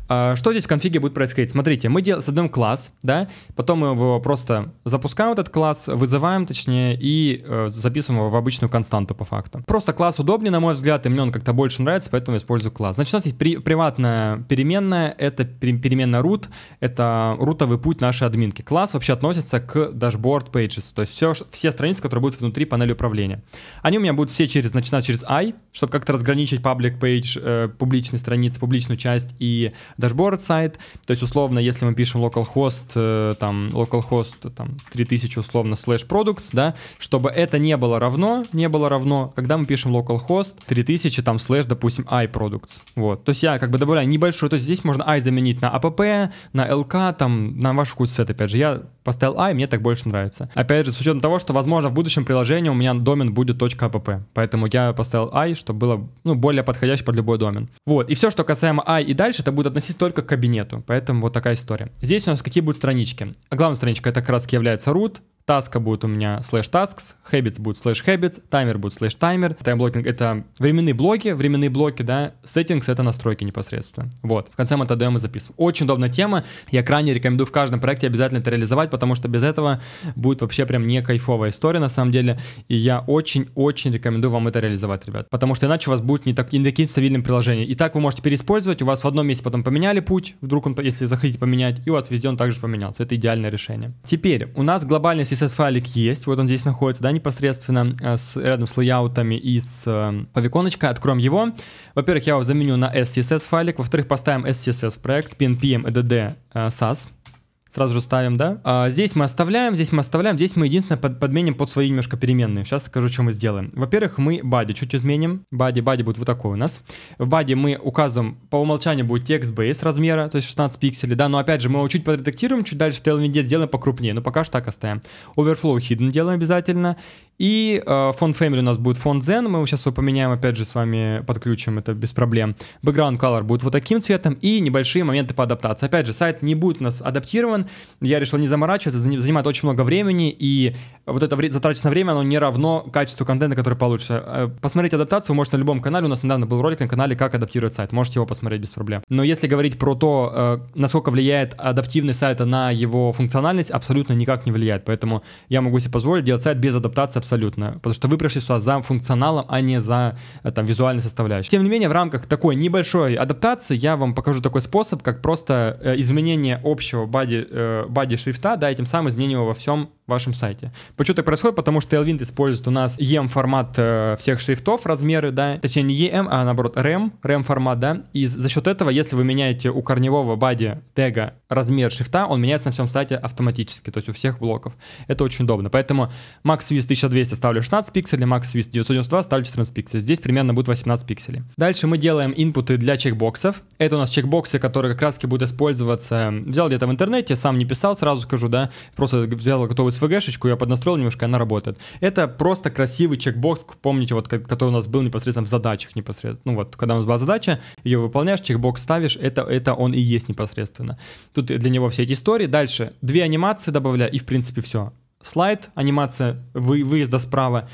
А, что здесь в конфиге будет происходить? Смотрите, мы дел... создаем класс, да, потом мы его просто запускаем этот класс, вызываем, точнее, и э, записываем его в обычную константу по факту. Просто класс удобнее, на мой взгляд, и мне он как-то больше нравится, поэтому использую класс. Значит, у нас есть при... приватная переменная, это переменная root, это рутовый путь нашей админки. Класс вообще относится к dashboard pages, то есть все, все страницы, которые будут внутри панели управления. Они у меня будут все через, начиная через i, чтобы как-то разграничить public page, э, публичные страницы, публичную часть и дашборд сайт. То есть, условно, если мы пишем localhost, э, там, localhost, там, 3000, условно, slash products, да, чтобы это не было равно, не было равно, когда мы пишем localhost 3000, там, slash, допустим, iProducts. Вот. То есть я как бы добавляю небольшую, то есть здесь можно i заменить на app, на lk, там, на ваш вкус сет, опять же. Я поставил i, мне так больше нравится. Опять же, с учетом того, что, возможно, в будущем приложении у меня домен будет .app, поэтому я поставил i, чтобы было, ну, более подходящий под любой домен. Вот. И все, что касаемо i и дальше, это будет относиться относиться только к кабинету, поэтому вот такая история. Здесь у нас какие будут странички. А главная страничка это как раз является root, Таска будет у меня slash tasks, habits будет slash habits, таймер будет слэш таймер. Таймблокинг — это временные блоки, временные блоки, да, settings — это настройки непосредственно. Вот, в конце мы это даем и записываем. Очень удобная тема, я крайне рекомендую в каждом проекте обязательно это реализовать, потому что без этого будет вообще прям не кайфовая история на самом деле, и я очень-очень рекомендую вам это реализовать, ребят, потому что иначе у вас будет не, так, не таким стабильным приложением. И так вы можете переиспользовать, у вас в одном месте потом поменяли путь, вдруг он, если захотите поменять, и у вас везде он также поменялся. Это идеальное решение. Теперь у нас глобальная CSS файлик есть, вот он здесь находится, да, непосредственно э, с, рядом с лейаутами и с э, повиконочкой. Откроем его. Во-первых, я его заменю на SCSS файлик, во-вторых, поставим SCSS проект, pnpm add e э, sas сразу же ставим, да. А здесь мы оставляем, здесь мы оставляем, здесь мы единственное под, подменим под свои немножко переменные. Сейчас скажу, что мы сделаем. Во-первых, мы body чуть изменим. Body, body будет вот такой у нас. В body мы указываем, по умолчанию будет текст base размера, то есть 16 пикселей, да, но опять же мы его чуть подредактируем, чуть дальше tail сделаем покрупнее, но пока что так оставим. Overflow hidden делаем обязательно. И э, фон Family у нас будет фон Zen, мы его сейчас его поменяем, опять же, с вами подключим, это без проблем. Background Color будет вот таким цветом и небольшие моменты по адаптации. Опять же, сайт не будет у нас адаптирован, я решил не заморачиваться, занимает очень много времени, и вот это затраченное время, оно не равно качеству контента, который получится. Э, посмотреть адаптацию можно на любом канале, у нас недавно был ролик на канале «Как адаптировать сайт», можете его посмотреть без проблем. Но если говорить про то, э, насколько влияет адаптивный сайт на его функциональность, абсолютно никак не влияет, поэтому я могу себе позволить делать сайт без адаптации абсолютно, потому что вы пришли сюда за функционалом, а не за э, там, визуальной составляющей. Тем не менее, в рамках такой небольшой адаптации я вам покажу такой способ, как просто э, изменение общего body, э, бади шрифта, да, и тем самым изменение его во всем вашем сайте. Почему так происходит? Потому что Tailwind использует у нас EM формат всех шрифтов, размеры, да, точнее не EM, а наоборот RAM, RAM формат, да, и за счет этого, если вы меняете у корневого бади тега размер шрифта, он меняется на всем сайте автоматически, то есть у всех блоков. Это очень удобно. Поэтому MaxVis 1000 200 ставлю 16 пикселей, Max Swiss 992 ставлю 14 пикселей. Здесь примерно будет 18 пикселей. Дальше мы делаем инпуты для чекбоксов. Это у нас чекбоксы, которые как раз таки будут использоваться. Взял где-то в интернете, сам не писал, сразу скажу, да. Просто взял готовую свг-шечку, я поднастроил немножко, она работает. Это просто красивый чекбокс, помните, вот который у нас был непосредственно в задачах непосредственно. Ну вот, когда у нас была задача, ее выполняешь, чекбокс ставишь, это, это он и есть непосредственно. Тут для него все эти истории. Дальше две анимации добавляю и в принципе все слайд, анимация вы, выезда справа,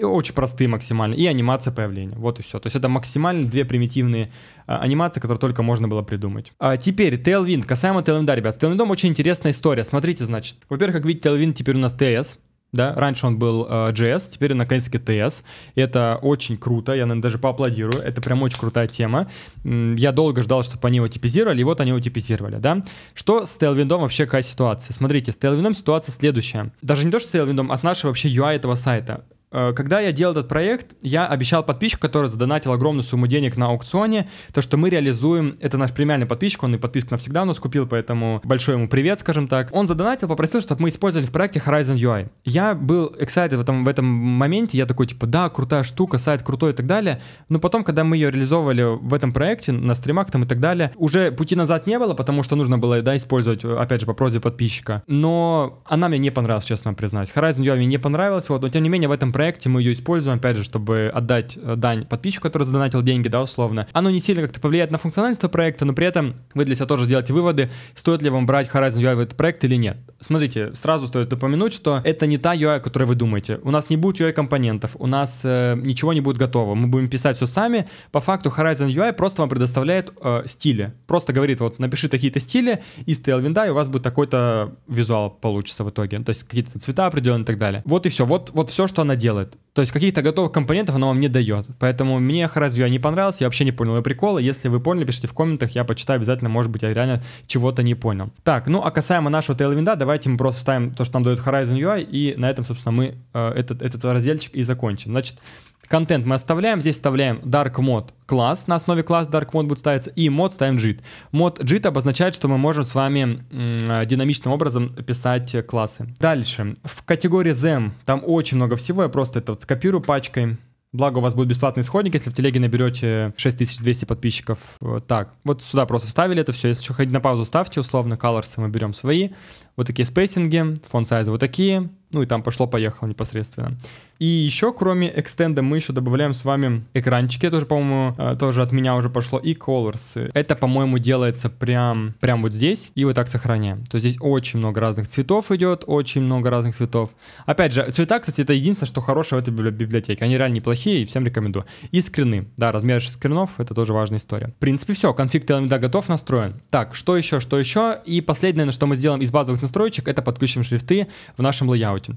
очень простые максимально, и анимация появления. Вот и все. То есть это максимально две примитивные а, анимации, которые только можно было придумать. А теперь Tailwind. Касаемо Tailwind, ребят. С Tailwind очень интересная история. Смотрите, значит. Во-первых, как видите, Tailwind теперь у нас TS да, раньше он был э, JS, теперь он наконец-таки TS, это очень круто, я, наверное, даже поаплодирую, это прям очень крутая тема, я долго ждал, чтобы они его типизировали, и вот они его типизировали, да. Что с Tailwind вообще какая ситуация? Смотрите, с Tailwind ситуация следующая, даже не то, что с Tailwind, от нашего вообще UI этого сайта, Э, когда я делал этот проект, я обещал подписчику, который задонатил огромную сумму денег на аукционе, то, что мы реализуем, это наш премиальный подписчик, он и подписку навсегда у нас купил, поэтому большой ему привет, скажем так. Он задонатил, попросил, чтобы мы использовали в проекте Horizon UI. Я был excited в этом, в этом моменте, я такой, типа, да, крутая штука, сайт крутой и так далее, но потом, когда мы ее реализовывали в этом проекте, на стримах там и так далее, уже пути назад не было, потому что нужно было, да, использовать, э, опять же, по просьбе подписчика. Но она мне не понравилась, честно признаюсь. Horizon UI мне не понравилась, вот, но тем не менее в этом проекте проекте мы ее используем, опять же, чтобы отдать э, дань подписчику, который задонатил деньги, да, условно. Оно не сильно как-то повлияет на функциональность проекта, но при этом вы для себя тоже сделаете выводы, стоит ли вам брать Horizon UI в этот проект или нет. Смотрите, сразу стоит упомянуть, что это не та UI, которую вы думаете. У нас не будет UI-компонентов, у нас э, ничего не будет готово, мы будем писать все сами. По факту Horizon UI просто вам предоставляет э, стили. Просто говорит, вот напиши какие то стили из Tailwind, и у вас будет такой-то визуал получится в итоге. То есть какие-то цвета определенные и так далее. Вот и все. Вот, вот все, что она делает делает. То есть каких-то готовых компонентов она вам не дает. Поэтому мне Харазюя не понравился, я вообще не понял ее прикола. Если вы поняли, пишите в комментах, я почитаю обязательно, может быть, я реально чего-то не понял. Так, ну а касаемо нашего Tailwind, давайте мы просто вставим то, что нам дает Horizon UI, и на этом, собственно, мы э, этот, этот разделчик и закончим. Значит, Контент мы оставляем, здесь вставляем dark mode класс, на основе класса dark mode будет ставиться, и мод ставим JIT. Мод JIT обозначает, что мы можем с вами э, динамичным образом писать классы. Дальше, в категории them там очень много всего, я просто это вот скопирую пачкой. Благо у вас будет бесплатный исходник, если в телеге наберете 6200 подписчиков. Так, вот сюда просто вставили это все. Если что, ходить на паузу ставьте, условно, colors мы берем свои. Вот такие спейсинги, фон сайзы вот такие. Ну и там пошло-поехало непосредственно. И еще, кроме экстенда, мы еще добавляем с вами экранчики. Это по-моему, э, тоже от меня уже пошло. И colors. Это, по-моему, делается прям, прям вот здесь. И вот так сохраняем. То есть здесь очень много разных цветов идет, очень много разных цветов. Опять же, цвета, кстати, это единственное, что хорошее в этой библиотеке. Они реально неплохие, и всем рекомендую. И скрины. Да, размер скринов, это тоже важная история. В принципе, все. Конфиг TLMDA готов, настроен. Так, что еще, что еще? И последнее, на что мы сделаем из базовых настроечек, это подключим шрифты в нашем лейауте.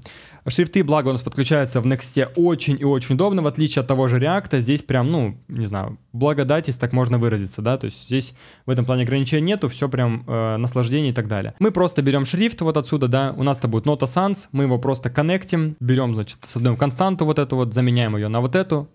Шрифты, благо, у нас подключаются в Next очень и очень удобно, в отличие от того же React, а здесь прям, ну, не знаю, благодать, если так можно выразиться, да, то есть здесь в этом плане ограничений нету, все прям э, наслаждение и так далее. Мы просто берем шрифт вот отсюда, да, у нас это будет Nota Sans, мы его просто коннектим, берем, значит, создаем константу вот эту вот, заменяем ее на вот эту,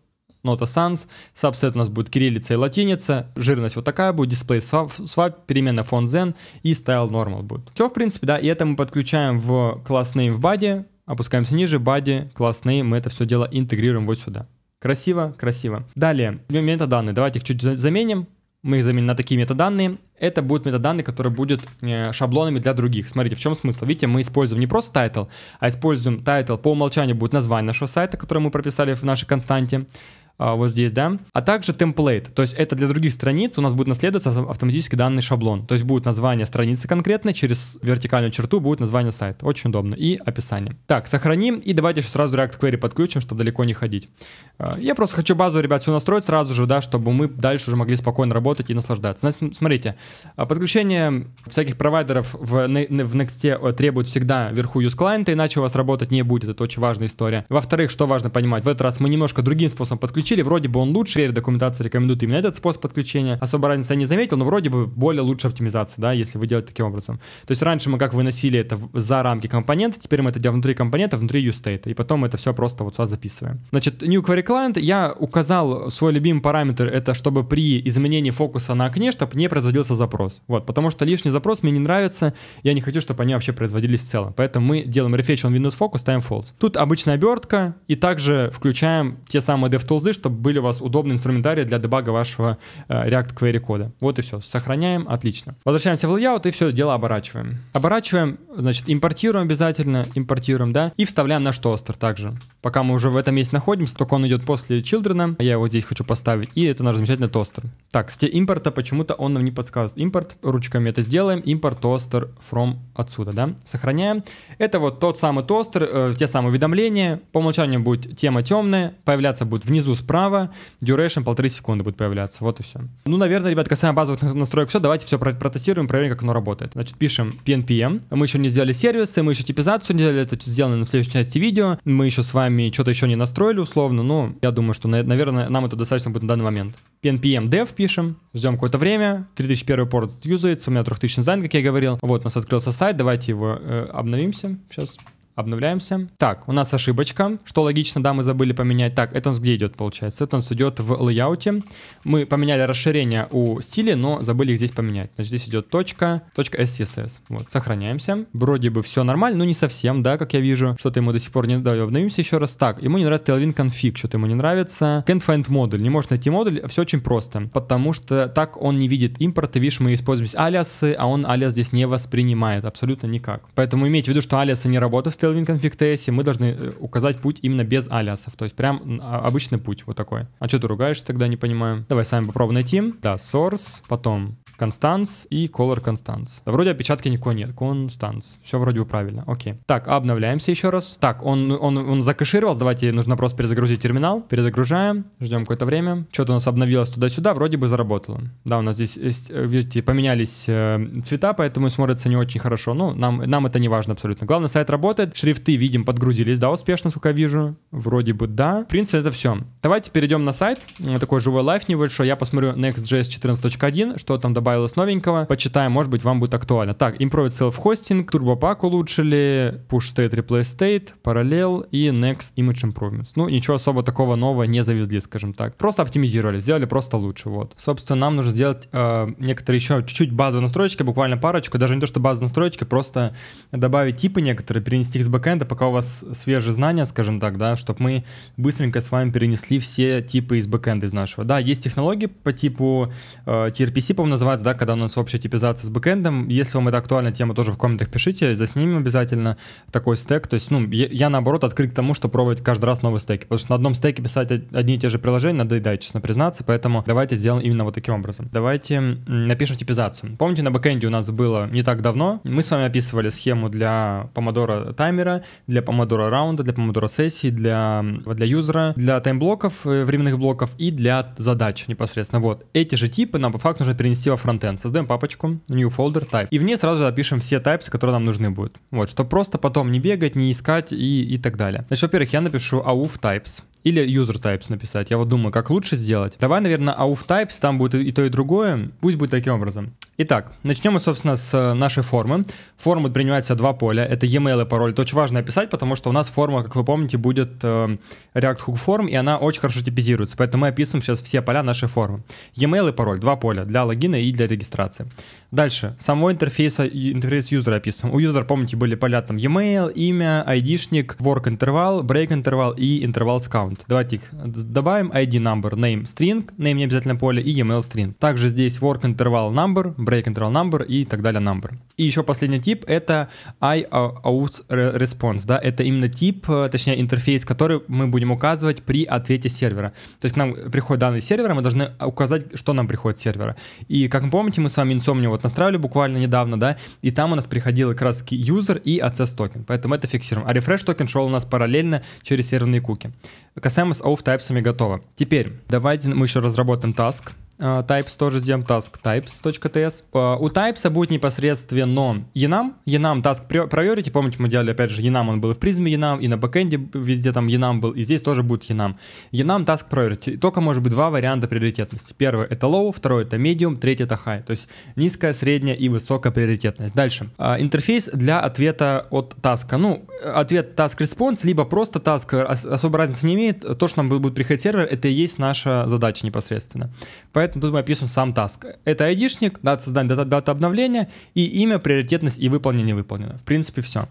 нота sans, subset у нас будет кириллица и латиница, жирность вот такая будет, display swap, swap переменная font zen и style normal будет. Все, в принципе, да, и это мы подключаем в класс name в Баде. Опускаемся ниже, body, класс name, мы это все дело интегрируем вот сюда. Красиво, красиво. Далее, метаданные. Давайте их чуть заменим. Мы их заменим на такие метаданные. Это будут метаданные, которые будут э, шаблонами для других. Смотрите, в чем смысл. Видите, мы используем не просто title, а используем title. По умолчанию будет название нашего сайта, которое мы прописали в нашей константе. А, вот здесь, да. А также темплейт, то есть это для других страниц у нас будет наследоваться автоматически данный шаблон, то есть будет название страницы конкретно, через вертикальную черту будет название сайта, очень удобно, и описание. Так, сохраним, и давайте еще сразу React Query подключим, чтобы далеко не ходить. А, я просто хочу базу, ребят, все настроить сразу же, да, чтобы мы дальше уже могли спокойно работать и наслаждаться. Значит, смотрите, а, подключение всяких провайдеров в, в Next э, требует всегда вверху use клиента, иначе у вас работать не будет, это очень важная история. Во-вторых, что важно понимать, в этот раз мы немножко другим способом подключим подключили, вроде бы он лучше, теперь документация рекомендует именно этот способ подключения. Особо разницы я не заметил, но вроде бы более лучше оптимизация, да, если вы делаете таким образом. То есть раньше мы как выносили это за рамки компонента, теперь мы это делаем внутри компонента, внутри UState, и потом это все просто вот сюда записываем. Значит, new query client, я указал свой любимый параметр, это чтобы при изменении фокуса на окне, чтобы не производился запрос. Вот, потому что лишний запрос мне не нравится, я не хочу, чтобы они вообще производились в целом. Поэтому мы делаем refetch on Windows Focus, ставим false. Тут обычная обертка, и также включаем те самые DevTools, чтобы были у вас удобные инструментарии для дебага вашего э, React query кода. Вот и все. Сохраняем, отлично. Возвращаемся в layout и все дело оборачиваем. Оборачиваем, значит, импортируем обязательно, импортируем, да, и вставляем наш тостер также. Пока мы уже в этом месте находимся, только он идет после children, я его здесь хочу поставить, и это наш замечательный тостер. Так, кстати, импорта почему-то он нам не подсказывает. Импорт, ручками это сделаем, импорт тостер from отсюда, да, сохраняем. Это вот тот самый тостер, э, те самые уведомления, по умолчанию будет тема темная, появляться будет внизу справа, duration полторы секунды будет появляться, вот и все. Ну, наверное, ребят, касаемо базовых настроек все, давайте все протестируем, проверим, как оно работает. Значит, пишем PNPM, мы еще не сделали сервисы, мы еще типизацию не делали, это сделано на следующей части видео, мы еще с вами что-то еще не настроили условно, но я думаю, что, наверное, нам это достаточно будет на данный момент. PNPM dev пишем, ждем какое-то время, 3001 порт юзается, у меня 3000 дизайн, как я говорил, вот у нас открылся сайт, давайте его э, обновимся сейчас. Обновляемся. Так, у нас ошибочка, что логично, да, мы забыли поменять. Так, это у нас где идет, получается? Это у нас идет в лейауте. Мы поменяли расширение у стиля, но забыли их здесь поменять. Значит, здесь идет точка, точка .scss. Вот, сохраняемся. Вроде бы все нормально, но не совсем, да, как я вижу. Что-то ему до сих пор не... Давай обновимся еще раз. Так, ему не нравится Tailwind config, что-то ему не нравится. Can't find модуль, не может найти модуль, все очень просто. Потому что так он не видит импорта, видишь, мы используем алиасы, а он алиас здесь не воспринимает абсолютно никак. Поэтому имейте в виду, что алиасы не работают Tailwind Config TS мы должны э, указать путь именно без алиасов, то есть прям а, обычный путь вот такой. А что ты ругаешься тогда, не понимаю? Давай сами попробуем найти. Да, source, потом Констанс и Color Констанс. Да вроде опечатки никакой нет. Констанс. Все вроде бы правильно. Окей. Так, обновляемся еще раз. Так, он, он, он закэшировался. Давайте нужно просто перезагрузить терминал. Перезагружаем. Ждем какое-то время. Что-то у нас обновилось туда-сюда. Вроде бы заработало. Да, у нас здесь, есть, э, видите, типа, поменялись э, цвета, поэтому смотрится не очень хорошо. Ну, нам, нам это не важно абсолютно. Главное, сайт работает. Шрифты, видим, подгрузились, да, успешно, сколько вижу. Вроде бы да. В принципе, это все. Давайте перейдем на сайт. Такой живой лайф небольшой. Я посмотрю Next.js 14.1, что там добавилось добавилось новенького. Почитаем, может быть, вам будет актуально. Так, Improved Self-Hosting, Turbopack улучшили, Push State, Replay State, Parallel и Next Image Improvements. Ну, ничего особо такого нового не завезли, скажем так. Просто оптимизировали, сделали просто лучше, вот. Собственно, нам нужно сделать э, некоторые еще чуть-чуть базовые настройки, буквально парочку, даже не то, что базовые настройки, просто добавить типы некоторые, перенести их с бэкэнда, пока у вас свежие знания, скажем так, да, чтобы мы быстренько с вами перенесли все типы из бэкэнда из нашего. Да, есть технологии по типу э, TRPC, по-моему, называют ситуация, да, когда у нас общая типизация с бэкэндом. Если вам это актуальная тема, тоже в комментах пишите, заснимем обязательно такой стек. То есть, ну, я, я наоборот открыт к тому, что пробовать каждый раз новые стеки, потому что на одном стеке писать одни и те же приложения надоедает, честно признаться, поэтому давайте сделаем именно вот таким образом. Давайте напишем типизацию. Помните, на бэкэнде у нас было не так давно, мы с вами описывали схему для помодора таймера, для помодора раунда, для помодора сессии, для, для юзера, для таймблоков, э, временных блоков и для задач непосредственно. Вот. Эти же типы нам по факту нужно перенести во фронтенд. Создаем папочку new folder type. И в ней сразу запишем все types, которые нам нужны будут. Вот, чтобы просто потом не бегать, не искать и, и так далее. Значит, во-первых, я напишу AUF types или user types написать. Я вот думаю, как лучше сделать. Давай, наверное, auf types, там будет и то, и другое. Пусть будет таким образом. Итак, начнем мы, собственно, с э, нашей формы. Форму принимается два поля. Это e-mail и пароль. Это очень важно описать, потому что у нас форма, как вы помните, будет э, React Hook Form, и она очень хорошо типизируется. Поэтому мы описываем сейчас все поля нашей формы. E-mail и пароль. Два поля для логина и для регистрации. Дальше. Самого интерфейса, интерфейс юзера описываем. У юзера, помните, были поля там e-mail, имя, ID-шник, work interval, break interval и interval count. Давайте их добавим. ID number, name string, name не обязательно поле и e-mail string. Также здесь work interval number, break control number и так далее number. И еще последний тип — это IOUT response, да, это именно тип, э, точнее интерфейс, который мы будем указывать при ответе сервера. То есть к нам приходят данные сервера, мы должны указать, что нам приходит с сервера. И как вы помните, мы с вами Insomnia вот настраивали буквально недавно, да, и там у нас приходил как раз user и access токен, поэтому это фиксируем. А refresh токен шел у нас параллельно через серверные куки. Касаемо с off types готово. Теперь давайте мы еще разработаем task, а, types тоже сделаем task types.ts. А, у Types будет непосредственно enum. Enum task priority. Помните, мы делали опять же enum, он был и в призме enum, и на бэкэнде везде там enum был, и здесь тоже будет enum. Enum task priority. Только может быть два варианта приоритетности. Первый это low, второй это medium, третий это high. То есть низкая, средняя и высокая приоритетность. Дальше. А, интерфейс для ответа от таска. Ну, ответ task response, либо просто task особой разницы не имеет. То, что нам будет приходить сервер, это и есть наша задача непосредственно. Поэтому поэтому тут мы опишем сам таск. Это айдишник, дата создания, дата, дата обновления и имя, приоритетность и выполнение выполнено. В принципе, все.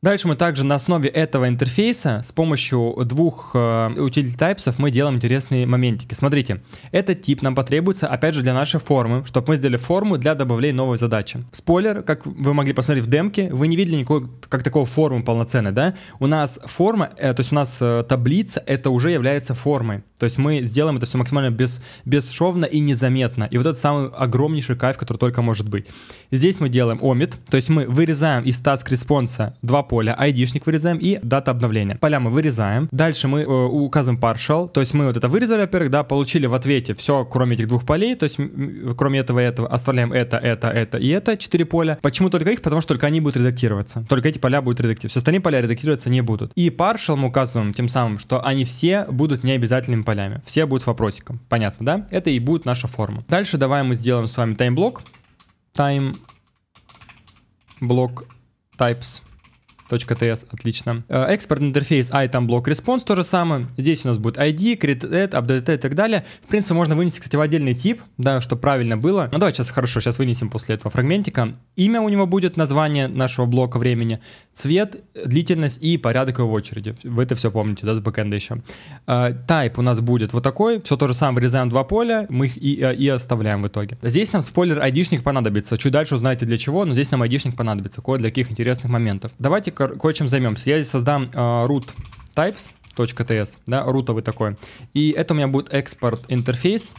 Дальше мы также на основе этого интерфейса с помощью двух э, utility мы делаем интересные моментики. Смотрите, этот тип нам потребуется, опять же, для нашей формы, чтобы мы сделали форму для добавления новой задачи. Спойлер, как вы могли посмотреть в демке, вы не видели никакой, как такого формы полноценной, да? У нас форма, э, то есть у нас э, таблица, это уже является формой. То есть мы сделаем это все максимально без, бесшовно и незаметно. И вот это самый огромнейший кайф, который только может быть. Здесь мы делаем omit, то есть мы вырезаем из task response два поля айдишник вырезаем и дата обновления. Поля мы вырезаем. Дальше мы э, указываем partial, то есть мы вот это вырезали, во-первых, да, получили в ответе все, кроме этих двух полей, то есть кроме этого и этого оставляем это, это, это и это, четыре поля. Почему только их? Потому что только они будут редактироваться. Только эти поля будут редактироваться. Все остальные поля редактироваться не будут. И partial мы указываем тем самым, что они все будут необязательными полями. Все будут с вопросиком. Понятно, да? Это и будет наша форма. Дальше давай мы сделаем с вами таймблок. Тайм блок types .ts, отлично. Э, Экспорт интерфейс item а блок response то же самое. Здесь у нас будет ID, create add, update и так далее. В принципе, можно вынести, кстати, в отдельный тип, да, что правильно было. Ну, давай сейчас, хорошо, сейчас вынесем после этого фрагментика. Имя у него будет, название нашего блока времени, цвет, длительность и порядок его в очереди. Вы это все помните, да, с бэкэнда еще. Type э, у нас будет вот такой. Все то же самое, вырезаем два поля, мы их и, э, и оставляем в итоге. Здесь нам спойлер id понадобится. Чуть дальше узнаете для чего, но здесь нам id понадобится. Кое для каких интересных моментов. Давайте кое-чем займемся. Я здесь создам а, root types.ts, да, рутовый такой. И это у меня будет экспорт интерфейс.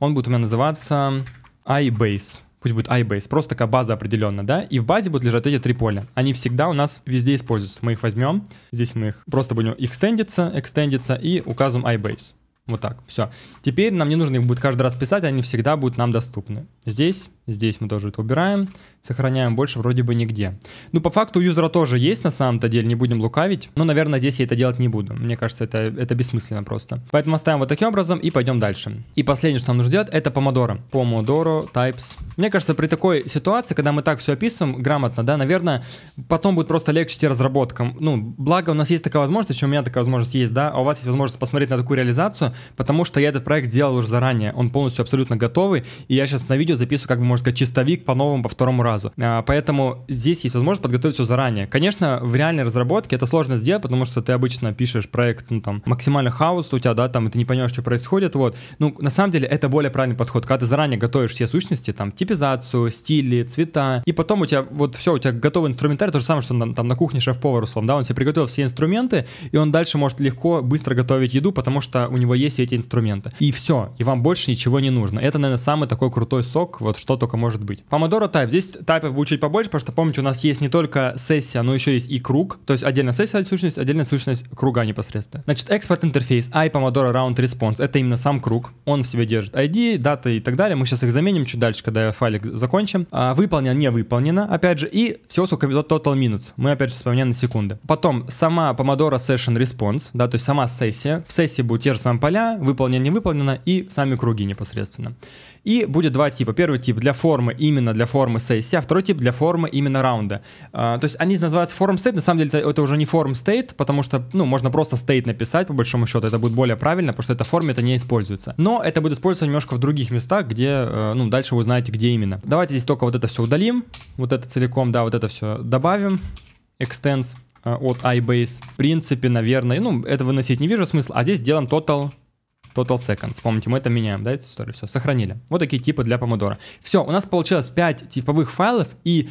Он будет у меня называться iBase пусть будет iBase, просто такая база определенно, да, и в базе будут лежать эти три поля. Они всегда у нас везде используются. Мы их возьмем, здесь мы их просто будем экстендиться, экстендиться и указываем iBase. Вот так, все. Теперь нам не нужно их будет каждый раз писать, они всегда будут нам доступны. Здесь, здесь мы тоже это убираем сохраняем больше вроде бы нигде. Ну, по факту юзера тоже есть на самом-то деле, не будем лукавить. Но, наверное, здесь я это делать не буду. Мне кажется, это, это бессмысленно просто. Поэтому оставим вот таким образом и пойдем дальше. И последнее, что нам нужно делать, это помодоро. Помодоро types. Мне кажется, при такой ситуации, когда мы так все описываем грамотно, да, наверное, потом будет просто легче разработкам. Ну, благо у нас есть такая возможность, еще у меня такая возможность есть, да, а у вас есть возможность посмотреть на такую реализацию, потому что я этот проект делал уже заранее. Он полностью абсолютно готовый, и я сейчас на видео записываю, как бы, можно сказать, чистовик по новому, по второму разу сразу. А, поэтому здесь есть возможность подготовить все заранее. Конечно, в реальной разработке это сложно сделать, потому что ты обычно пишешь проект, ну там, максимально хаос у тебя, да, там, и ты не понимаешь, что происходит, вот. Ну, на самом деле, это более правильный подход, когда ты заранее готовишь все сущности, там, типизацию, стили, цвета, и потом у тебя вот все, у тебя готовый инструментарий, то же самое, что на, там на кухне шеф-повар, условно, да, он себе приготовил все инструменты, и он дальше может легко, быстро готовить еду, потому что у него есть эти инструменты. И все, и вам больше ничего не нужно. Это, наверное, самый такой крутой сок, вот что только может быть. Помодоро тайп. Здесь тайпов будет чуть побольше, потому что, помните, у нас есть не только сессия, но еще есть и круг, то есть отдельно сессия сущность, отдельная сущность круга непосредственно. Значит, экспорт интерфейс I Pomodoro Round Response, это именно сам круг, он в себе держит ID, даты и так далее, мы сейчас их заменим чуть дальше, когда файлик закончим. А, выполнено, не выполнено, опять же, и все, сколько total minutes, мы опять же вспоминаем на секунды. Потом сама Pomodoro Session Response, да, то есть сама сессия, в сессии будут те же самые поля, выполнено, не выполнено и сами круги непосредственно. И будет два типа. Первый тип для формы, именно для формы сессии, а второй тип для формы именно раунда. А, то есть они называются form state, на самом деле это, это уже не form state, потому что, ну, можно просто state написать, по большому счету, это будет более правильно, потому что это форме это не используется. Но это будет использоваться немножко в других местах, где, э, ну, дальше вы узнаете, где именно. Давайте здесь только вот это все удалим, вот это целиком, да, вот это все добавим, extends э, от iBase. В принципе, наверное, ну, это выносить не вижу смысла, а здесь делаем total total seconds. Помните, мы это меняем, да, эту историю, все, сохранили. Вот такие типы для помодора. Все, у нас получилось 5 типовых файлов, и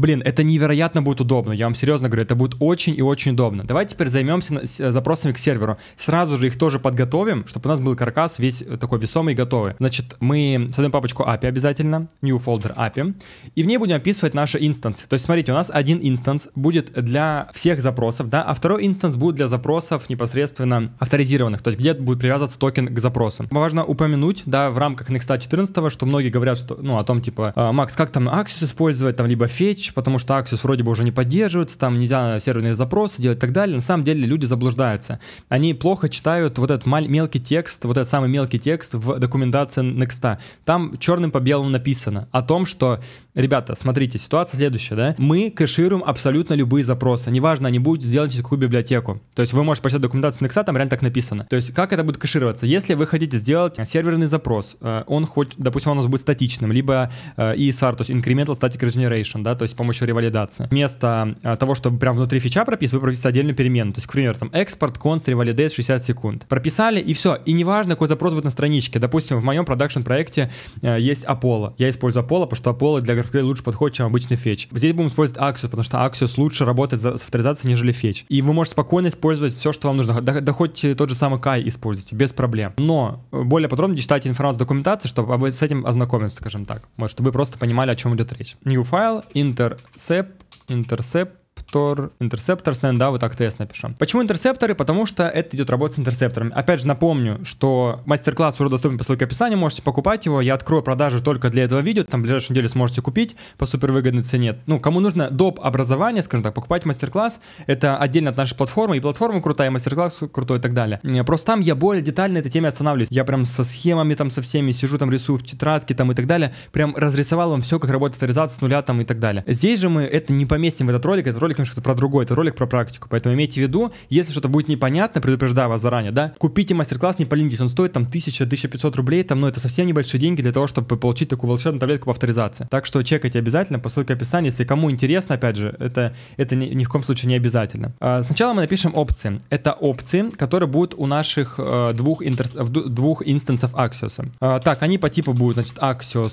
Блин, это невероятно будет удобно, я вам серьезно говорю, это будет очень и очень удобно. Давайте теперь займемся э, запросами к серверу. Сразу же их тоже подготовим, чтобы у нас был каркас весь э, такой весомый и готовый. Значит, мы создаем папочку API обязательно, new folder API, и в ней будем описывать наши инстансы. То есть, смотрите, у нас один инстанс будет для всех запросов, да, а второй инстанс будет для запросов непосредственно авторизированных, то есть где будет привязываться токен к запросам. Важно упомянуть, да, в рамках Next 14, что многие говорят, что, ну, о том, типа, «А, Макс, как там Axios использовать, там, либо Fetch, вещь, потому что Аксис вроде бы уже не поддерживается, там нельзя серверные запросы делать и так далее. На самом деле люди заблуждаются. Они плохо читают вот этот мал- мелкий текст, вот этот самый мелкий текст в документации Next. Там черным по белому написано о том, что ребята, смотрите, ситуация следующая, да? Мы кэшируем абсолютно любые запросы, неважно, они будут сделать какую библиотеку. То есть вы можете почитать документацию Nexa, там реально так написано. То есть как это будет кэшироваться? Если вы хотите сделать серверный запрос, э, он хоть, допустим, он у нас будет статичным, либо э, ESR, то есть Incremental Static Regeneration, да, то есть с помощью ревалидации. Вместо э, того, чтобы прям внутри фича прописывать, вы прописываете отдельную перемену. То есть, к примеру, там экспорт, конст revalidate 60 секунд. Прописали и все. И неважно, какой запрос будет на страничке. Допустим, в моем продакшн проекте есть Apollo. Я использую Apollo, потому что Apollo для SafeGrade лучше подходит, чем обычный фетч. Здесь будем использовать Axios, потому что Axios лучше работает с авторизацией, нежели фетч. И вы можете спокойно использовать все, что вам нужно. Да, да хоть тот же самый Кай используйте, без проблем. Но э, более подробно читайте информацию документации, чтобы с этим ознакомиться, скажем так. Вот, чтобы вы просто понимали, о чем идет речь. New file, intercept, intercept, интерсептор, интерсептор сен, да, вот так ТС напишем. Почему интерсепторы? Потому что это идет работа с интерсепторами. Опять же, напомню, что мастер-класс уже доступен по ссылке в описании, можете покупать его. Я открою продажи только для этого видео, там в ближайшую неделю сможете купить по супер выгодной цене. Ну, кому нужно доп. образование, скажем так, покупать мастер-класс, это отдельно от нашей платформы, и платформа крутая, и мастер-класс крутой и так далее. Просто там я более детально этой теме останавливаюсь. Я прям со схемами там со всеми сижу, там рисую в тетрадке там и так далее. Прям разрисовал вам все, как работает реализация с нуля там и так далее. Здесь же мы это не поместим в этот ролик, этот ролик потому что это про другое, это ролик про практику. Поэтому имейте в виду, если что-то будет непонятно, предупреждаю вас заранее, да, купите мастер-класс, не поленитесь, он стоит там 1000-1500 рублей, там, ну, это совсем небольшие деньги для того, чтобы получить такую волшебную таблетку по авторизации. Так что чекайте обязательно по ссылке в описании, если кому интересно, опять же, это, это ни, ни в коем случае не обязательно. А, сначала мы напишем опции. Это опции, которые будут у наших э, двух, интерс, двух инстансов Axios. А, так, они по типу будут, значит, Axios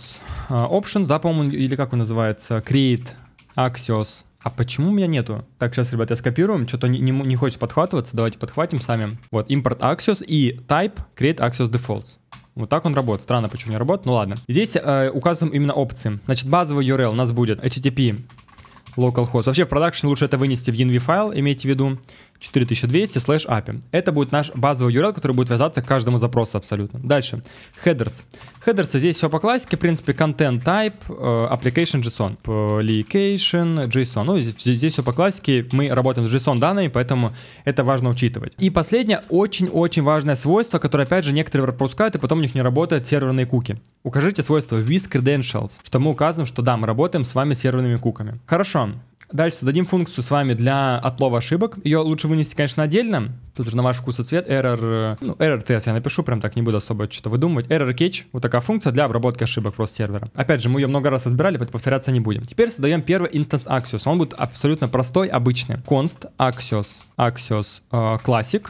э, Options, да, по-моему, или как он называется, Create Axios а почему у меня нету? Так, сейчас, ребят, я скопирую. что-то не, не, не хочет подхватываться, давайте подхватим сами. Вот, import axios и type create axios defaults. Вот так он работает. Странно, почему не работает, ну ладно. Здесь э, указываем именно опции. Значит, базовый URL у нас будет http localhost. Вообще в продакшн лучше это вынести в env файл, имейте в виду. 4200 слэш API. Это будет наш базовый URL, который будет вязаться к каждому запросу абсолютно. Дальше. Headers. Headers здесь все по классике. В принципе, content type, э, application JSON, application JSON. Ну, здесь, здесь все по классике. Мы работаем с JSON данными, поэтому это важно учитывать. И последнее, очень-очень важное свойство, которое, опять же, некоторые пропускают, и потом у них не работают серверные куки. Укажите свойство with credentials, что мы указываем, что да, мы работаем с вами с серверными куками. Хорошо. Дальше создадим функцию с вами для отлова ошибок. Ее лучше вынести, конечно, отдельно. Тут же на ваш вкус и цвет. Error, ну, error test я напишу, прям так не буду особо что-то выдумывать. Error catch, вот такая функция для обработки ошибок просто сервера. Опять же, мы ее много раз разбирали, поэтому повторяться не будем. Теперь создаем первый instance axios. Он будет абсолютно простой, обычный. const axios, axios э, classic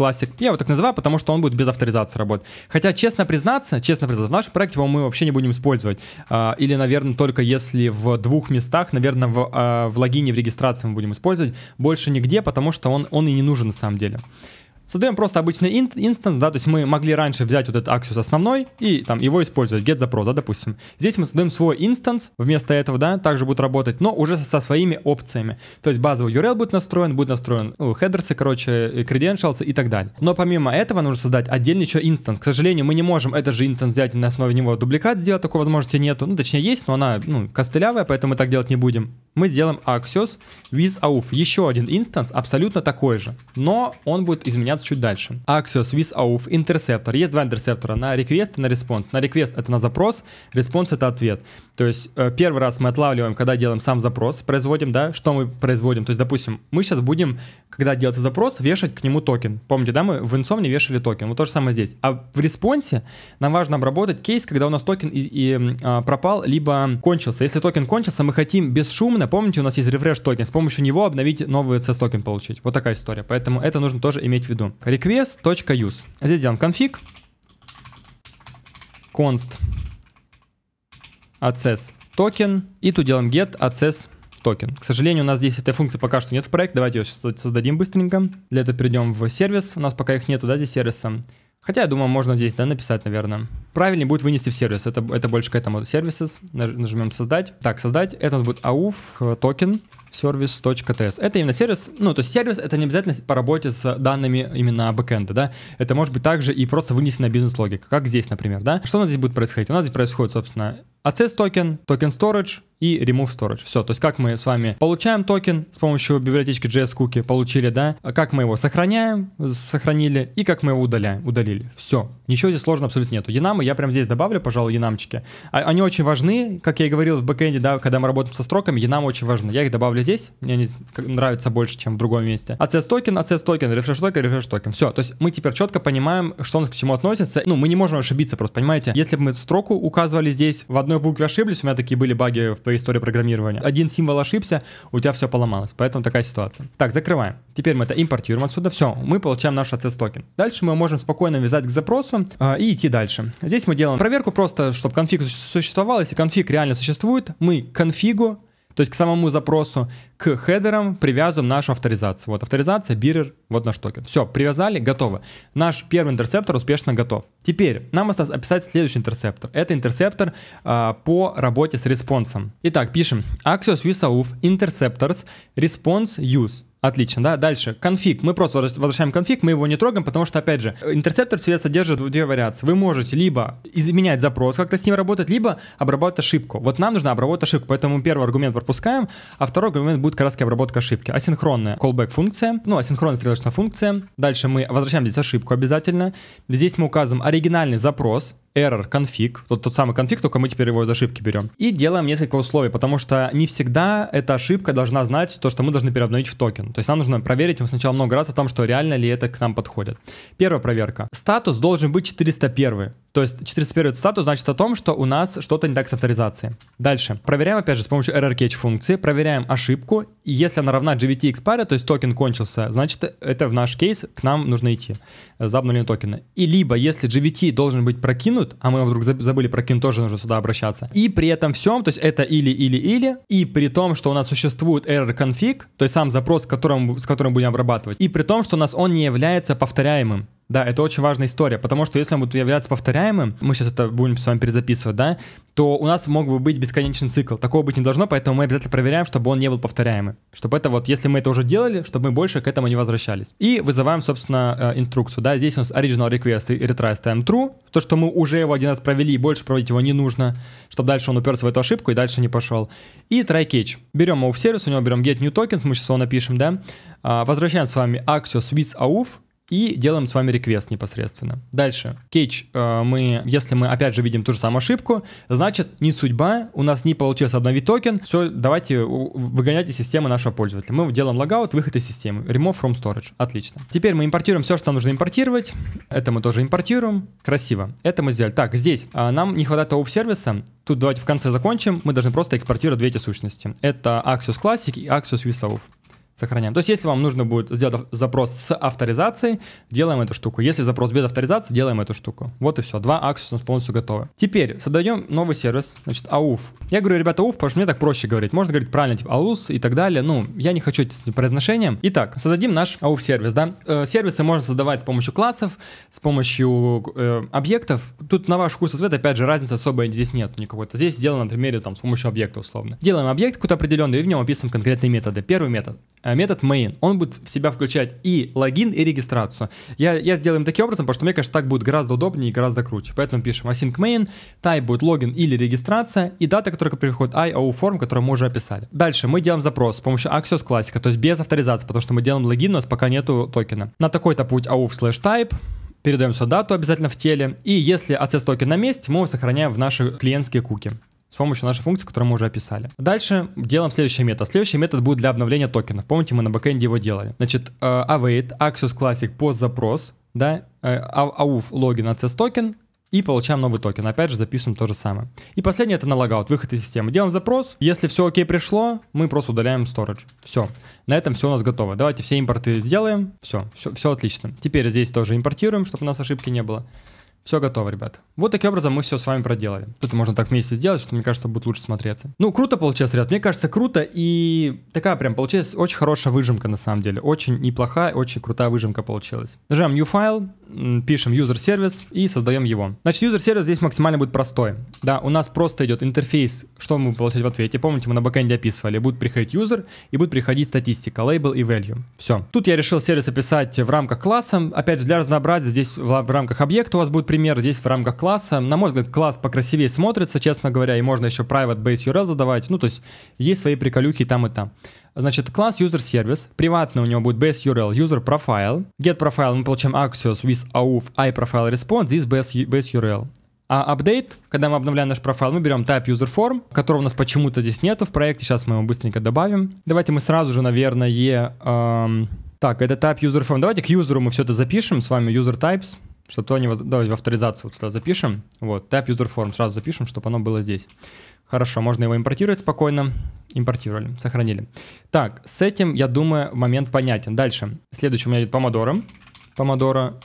классик. Я его так называю, потому что он будет без авторизации работать. Хотя, честно признаться, честно признаться, в нашем проекте его мы вообще не будем использовать. А, или, наверное, только если в двух местах, наверное, в, а, в логине, в регистрации мы будем использовать. Больше нигде, потому что он, он и не нужен на самом деле. Создаем просто обычный ин- инстанс, да, то есть мы могли раньше взять вот этот аксиус основной и там его использовать, get запрос, да, допустим. Здесь мы создаем свой инстанс вместо этого, да, также будет работать, но уже со своими опциями. То есть базовый URL будет настроен, будет настроен ну, хедерсы, короче, credentials и так далее. Но помимо этого нужно создать отдельный еще инстанс. К сожалению, мы не можем этот же инстанс взять на основе него дубликат сделать, такой возможности нету. Ну, точнее, есть, но она, ну, костылявая, поэтому мы так делать не будем. Мы сделаем Axios with AUF. Еще один инстанс абсолютно такой же, но он будет изменяться сейчас чуть дальше. Axios with AUF Interceptor. Есть два интерсептора, на request и на response. На request это на запрос, response это ответ. То есть э, первый раз мы отлавливаем, когда делаем сам запрос, производим, да, что мы производим. То есть, допустим, мы сейчас будем, когда делается запрос, вешать к нему токен. Помните, да, мы в инсом не вешали токен. Вот то же самое здесь. А в респонсе нам важно обработать кейс, когда у нас токен и, и а, пропал, либо кончился. Если токен кончился, мы хотим бесшумно, помните, у нас есть рефреш токен, с помощью него обновить новый CSS токен получить. Вот такая история. Поэтому это нужно тоже иметь в виду делаем request.use. Здесь делаем config const access токен, и тут делаем get access токен. К сожалению, у нас здесь этой функции пока что нет в проект. Давайте ее сейчас создадим быстренько. Для этого перейдем в сервис. У нас пока их нету, да, здесь сервиса. Хотя, я думаю, можно здесь, да, написать, наверное. Правильнее будет вынести в сервис. Это, это больше к этому. Services. Нажмем создать. Так, создать. Это у нас будет AUF токен service.ts. Это именно сервис, ну, то есть сервис это не обязательно по работе с данными именно бэкэнда, да, это может быть также и просто вынесенная бизнес-логика, как здесь, например, да. Что у нас здесь будет происходить? У нас здесь происходит, собственно, access токен, токен storage, и remove storage. Все, то есть как мы с вами получаем токен с помощью библиотечки JS Cookie, получили, да, а как мы его сохраняем, сохранили, и как мы его удаляем, удалили. Все, ничего здесь сложного абсолютно нету. Янамы я прям здесь добавлю, пожалуй, янамчики. А, они очень важны, как я и говорил в бэкэнде, да, когда мы работаем со строками, янамы очень важны. Я их добавлю здесь, мне они нравятся больше, чем в другом месте. ACS токен, ACS токен, рефреш токен, рефреш токен. Все, то есть мы теперь четко понимаем, что у нас к чему относится. Ну, мы не можем ошибиться, просто понимаете, если бы мы строку указывали здесь, в одной букве ошиблись, у меня такие были баги в твоя история программирования. Один символ ошибся, у тебя все поломалось. Поэтому такая ситуация. Так, закрываем. Теперь мы это импортируем отсюда. Все, мы получаем наш отец токен. Дальше мы можем спокойно вязать к запросу э, и идти дальше. Здесь мы делаем проверку просто, чтобы конфиг существовал. Если конфиг реально существует, мы конфигу то есть к самому запросу, к хедерам привязываем нашу авторизацию. Вот авторизация, бирер, вот наш токен. Все, привязали, готово. Наш первый интерсептор успешно готов. Теперь нам осталось описать следующий интерсептор. Это интерсептор а, по работе с респонсом. Итак, пишем Axios Visauf Interceptors Response Use. Отлично, да. Дальше. Конфиг. Мы просто возвращаем конфиг, мы его не трогаем, потому что, опять же, интерцептор в себе содержит две вариации. Вы можете либо изменять запрос, как-то с ним работать, либо обрабатывать ошибку. Вот нам нужно обработать ошибку, поэтому первый аргумент пропускаем, а второй аргумент будет как раз обработка ошибки. Асинхронная callback функция, ну, асинхронная стрелочная функция. Дальше мы возвращаем здесь ошибку обязательно. Здесь мы указываем оригинальный запрос, error config, тот, тот самый конфиг, только мы теперь его из ошибки берем, и делаем несколько условий, потому что не всегда эта ошибка должна знать то, что мы должны переобновить в токен. То есть нам нужно проверить сначала много раз о том, что реально ли это к нам подходит. Первая проверка. Статус должен быть 401. То есть 401 статус значит о том, что у нас что-то не так с авторизацией. Дальше. Проверяем опять же с помощью error catch функции, проверяем ошибку. Если она равна GVT expire, то есть токен кончился, значит это в наш кейс к нам нужно идти э, за обновление токена. И либо если GVT должен быть прокинут, кинут, а мы вдруг забыли про кин, тоже нужно сюда обращаться. И при этом всем, то есть это или-или-или, и при том, что у нас существует error config, то есть сам запрос, которым, с которым будем обрабатывать, и при том, что у нас он не является повторяемым. Да, это очень важная история, потому что если он будет являться повторяемым, мы сейчас это будем с вами перезаписывать, да, то у нас мог бы быть бесконечный цикл. Такого быть не должно, поэтому мы обязательно проверяем, чтобы он не был повторяемым. Чтобы это вот, если мы это уже делали, чтобы мы больше к этому не возвращались. И вызываем, собственно, э, инструкцию, да, здесь у нас original request и retry ставим true, то, что мы уже его один раз провели, больше проводить его не нужно, чтобы дальше он уперся в эту ошибку и дальше не пошел. И try catch. Берем его сервис, у него берем get new tokens, мы сейчас его напишем, да, а, возвращаем с вами Axios with AUF, и делаем с вами реквест непосредственно. Дальше. Кетч, э, мы, если мы опять же видим ту же самую ошибку, значит не судьба, у нас не получилось обновить токен, все, давайте выгоняйте систему нашего пользователя. Мы делаем логаут, выход из системы, remove from storage, отлично. Теперь мы импортируем все, что нам нужно импортировать, это мы тоже импортируем, красиво, это мы сделали. Так, здесь э, нам не хватает того сервиса, тут давайте в конце закончим, мы должны просто экспортировать две эти сущности. Это Axios Classic и Axios Resolve сохраняем. То есть, если вам нужно будет сделать запрос с авторизацией, делаем эту штуку. Если запрос без авторизации, делаем эту штуку. Вот и все. Два аксуса у нас полностью готовы. Теперь создаем новый сервис, значит, AUF. Я говорю, ребята, AUF, потому что мне так проще говорить. Можно говорить правильно, типа AUS и так далее. Ну, я не хочу с произношением. Итак, создадим наш AUF-сервис, да. Э, сервисы можно создавать с помощью классов, с помощью э, объектов. Тут на ваш вкус и цвет, опять же, разницы особой здесь нет никакой-то. Здесь сделано например, там с помощью объекта условно. Делаем объект какой-то определенный и в нем описываем конкретные методы. Первый метод э, — Э, метод main. Он будет в себя включать и логин, и регистрацию. Я, я сделаем таким образом, потому что мне кажется, так будет гораздо удобнее и гораздо круче. Поэтому пишем async main, type будет логин или регистрация, и дата, которая приходит IO form, которую мы уже описали. Дальше мы делаем запрос с помощью Axios классика, то есть без авторизации, потому что мы делаем логин, у нас пока нету токена. На такой-то путь AUF slash type, передаем сюда дату обязательно в теле, и если access токен на месте, мы его сохраняем в наши клиентские куки с помощью нашей функции, которую мы уже описали. Дальше делаем следующий метод. Следующий метод будет для обновления токенов. Помните, мы на бэкэнде его делали. Значит, э, await, access classic, post запрос, да, э, а, ауф логин, access токен, и получаем новый токен. Опять же, записываем то же самое. И последнее это на логаут, выход из системы. Делаем запрос. Если все окей пришло, мы просто удаляем storage. Все. На этом все у нас готово. Давайте все импорты сделаем. Все, все, все отлично. Теперь здесь тоже импортируем, чтобы у нас ошибки не было. Все готово, ребят. Вот таким образом мы все с вами проделали. Тут можно так вместе сделать, что, мне кажется, будет лучше смотреться. Ну, круто получилось, ребят. Мне кажется, круто. И такая прям получилась очень хорошая выжимка, на самом деле. Очень неплохая, очень крутая выжимка получилась. Нажимаем New File, пишем User Service и создаем его. Значит, User Service здесь максимально будет простой. Да, у нас просто идет интерфейс, что мы будем получать в ответе. Помните, мы на бэкэнде описывали. Будет приходить user и будет приходить статистика, лейбл и value. Все. Тут я решил сервис описать в рамках класса. Опять же, для разнообразия здесь в рамках объекта у вас будет пример здесь в рамках класса. На мой взгляд, класс покрасивее смотрится, честно говоря, и можно еще private base URL задавать. Ну, то есть есть свои приколюхи там и там. Значит, класс user service, приватный у него будет base URL, user profile. Get profile мы получаем axios with auth i profile response, this base, base URL. А update, когда мы обновляем наш профайл, мы берем type user form, которого у нас почему-то здесь нету в проекте, сейчас мы его быстренько добавим. Давайте мы сразу же, наверное, эм... так, это type user form. Давайте к юзеру мы все это запишем, с вами user types чтобы то не... Воз... в авторизацию вот сюда запишем. Вот, tab user form сразу запишем, чтобы оно было здесь. Хорошо, можно его импортировать спокойно. Импортировали, сохранили. Так, с этим, я думаю, момент понятен. Дальше. Следующий у меня идет Pomodoro. Pomodoro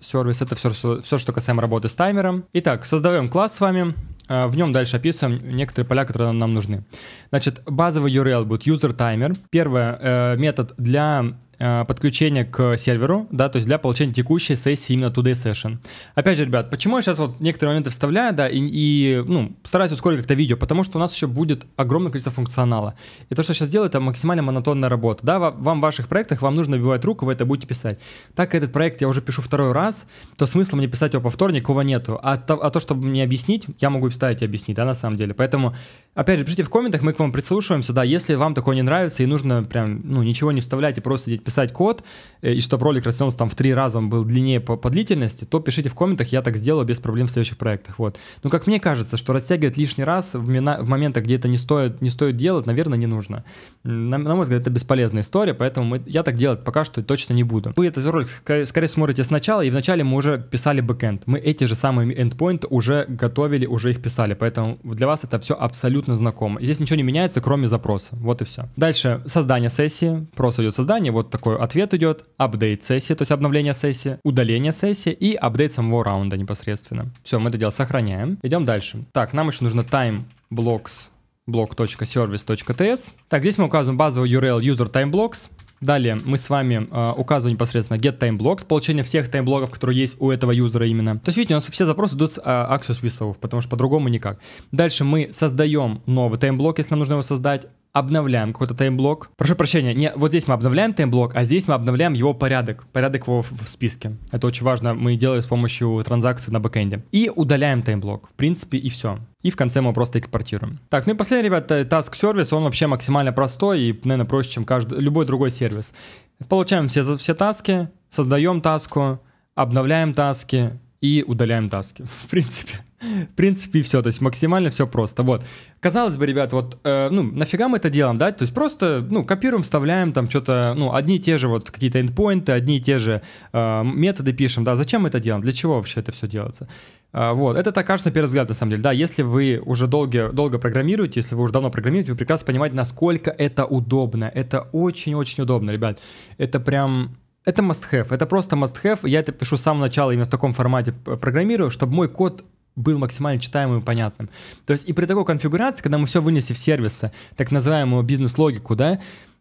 сервис. Это все, все, все, что касаемо работы с таймером. Итак, создаем класс с вами. А, в нем дальше описываем некоторые поля, которые нам, нам нужны. Значит, базовый URL будет user timer. Первый э, метод для Э, подключение к серверу, да, то есть для получения текущей сессии именно Today Session. Опять же, ребят, почему я сейчас вот некоторые моменты вставляю, да, и, и ну, стараюсь ускорить как-то видео, потому что у нас еще будет огромное количество функционала. И то, что я сейчас делаю, это максимально монотонная работа, да, вам в ваших проектах вам нужно набивать руку, вы это будете писать. Так как этот проект я уже пишу второй раз, то смысла мне писать его по вторник, его нету. А то, а то чтобы мне объяснить, я могу вставить и объяснить, да, на самом деле. Поэтому, опять же, пишите в комментах, мы к вам прислушиваемся, да, если вам такое не нравится и нужно прям, ну, ничего не вставлять и просто сидеть писать код, э, и чтобы ролик растянулся там в три раза, он был длиннее по, по длительности, то пишите в комментах, я так сделаю без проблем в следующих проектах. Вот. Но как мне кажется, что растягивать лишний раз в, мина, в моментах, где это не стоит, не стоит делать, наверное, не нужно. На, на мой взгляд, это бесполезная история, поэтому мы, я так делать пока что точно не буду. Вы этот ролик скорее, смотрите сначала, и вначале мы уже писали бэкэнд. Мы эти же самые endpoint уже готовили, уже их писали, поэтому для вас это все абсолютно знакомо. здесь ничего не меняется, кроме запроса. Вот и все. Дальше создание сессии. Просто идет создание. Вот такой ответ идет, апдейт сессии, то есть обновление сессии, удаление сессии и апдейт самого раунда непосредственно. Все, мы это дело сохраняем. Идем дальше. Так, нам еще нужно time blocks block.service.ts. Так, здесь мы указываем базовый URL user time blocks. Далее мы с вами э, указываем непосредственно get time blocks, получение всех time таймблоков, которые есть у этого юзера именно. То есть видите, у нас все запросы идут с э, access весов, потому что по-другому никак. Дальше мы создаем новый time таймблок, если нам нужно его создать обновляем какой-то таймблок. Прошу прощения, не, вот здесь мы обновляем таймблок, а здесь мы обновляем его порядок, порядок его в, в списке. Это очень важно, мы делаем с помощью транзакции на бэкэнде. И удаляем таймблок, в принципе, и все. И в конце мы просто экспортируем. Так, ну и последний, ребята, task сервис, он вообще максимально простой и, наверное, проще, чем каждый, любой другой сервис. Получаем все, все таски, создаем таску, обновляем таски, и удаляем таски, *laughs* в принципе. В принципе, и все, то есть максимально все просто. Вот, казалось бы, ребят, вот, э, ну, нафига мы это делаем, да, то есть просто, ну, копируем, вставляем там что-то, ну, одни и те же вот какие-то эндпоинты, одни и те же э, методы пишем, да, зачем мы это делаем, для чего вообще это все делается? Э, вот, это так кажется на первый взгляд, на самом деле, да, если вы уже долго, долго программируете, если вы уже давно программируете, вы прекрасно понимаете, насколько это удобно, это очень-очень удобно, ребят, это прям это must-have, это просто must-have. Я это пишу с самого начала именно в таком формате программирую, чтобы мой код был максимально читаемым и понятным. То есть и при такой конфигурации, когда мы все вынесли в сервисы, так называемую бизнес-логику, да,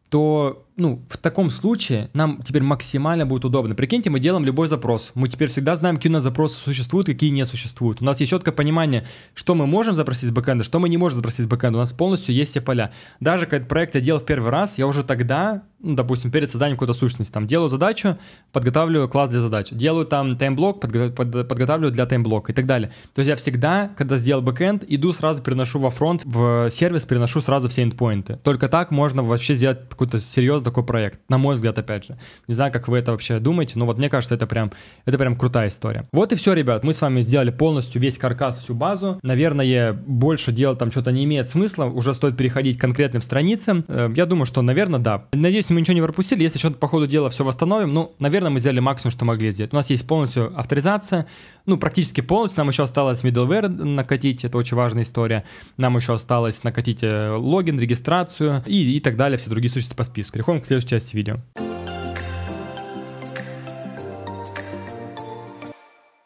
то ну, в таком случае нам теперь максимально будет удобно. Прикиньте, мы делаем любой запрос. Мы теперь всегда знаем, какие у нас запросы существуют, какие не существуют. У нас есть четкое понимание, что мы можем запросить с бэкэнда, что мы не можем запросить с бэкэнда. У нас полностью есть все поля. Даже когда проект я делал в первый раз, я уже тогда, ну, допустим, перед созданием какой-то сущности, там, делаю задачу, подготавливаю класс для задач, делаю там таймблок, подго- под- подготавливаю для таймблока и так далее. То есть я всегда, когда сделал бэкэнд, иду сразу переношу во фронт, в сервис переношу сразу все эндпоинты. Только так можно вообще сделать какую-то серьезную такой проект. На мой взгляд, опять же. Не знаю, как вы это вообще думаете, но вот мне кажется, это прям, это прям крутая история. Вот и все, ребят. Мы с вами сделали полностью весь каркас, всю базу. Наверное, больше делать там что-то не имеет смысла. Уже стоит переходить к конкретным страницам. Э, я думаю, что, наверное, да. Надеюсь, мы ничего не пропустили. Если что-то по ходу дела все восстановим, ну, наверное, мы сделали максимум, что могли сделать. У нас есть полностью авторизация, ну, практически полностью. Нам еще осталось middleware накатить, это очень важная история. Нам еще осталось накатить э, логин, регистрацию и, и так далее, все другие существа по списку. Переходим вам к следующей части видео.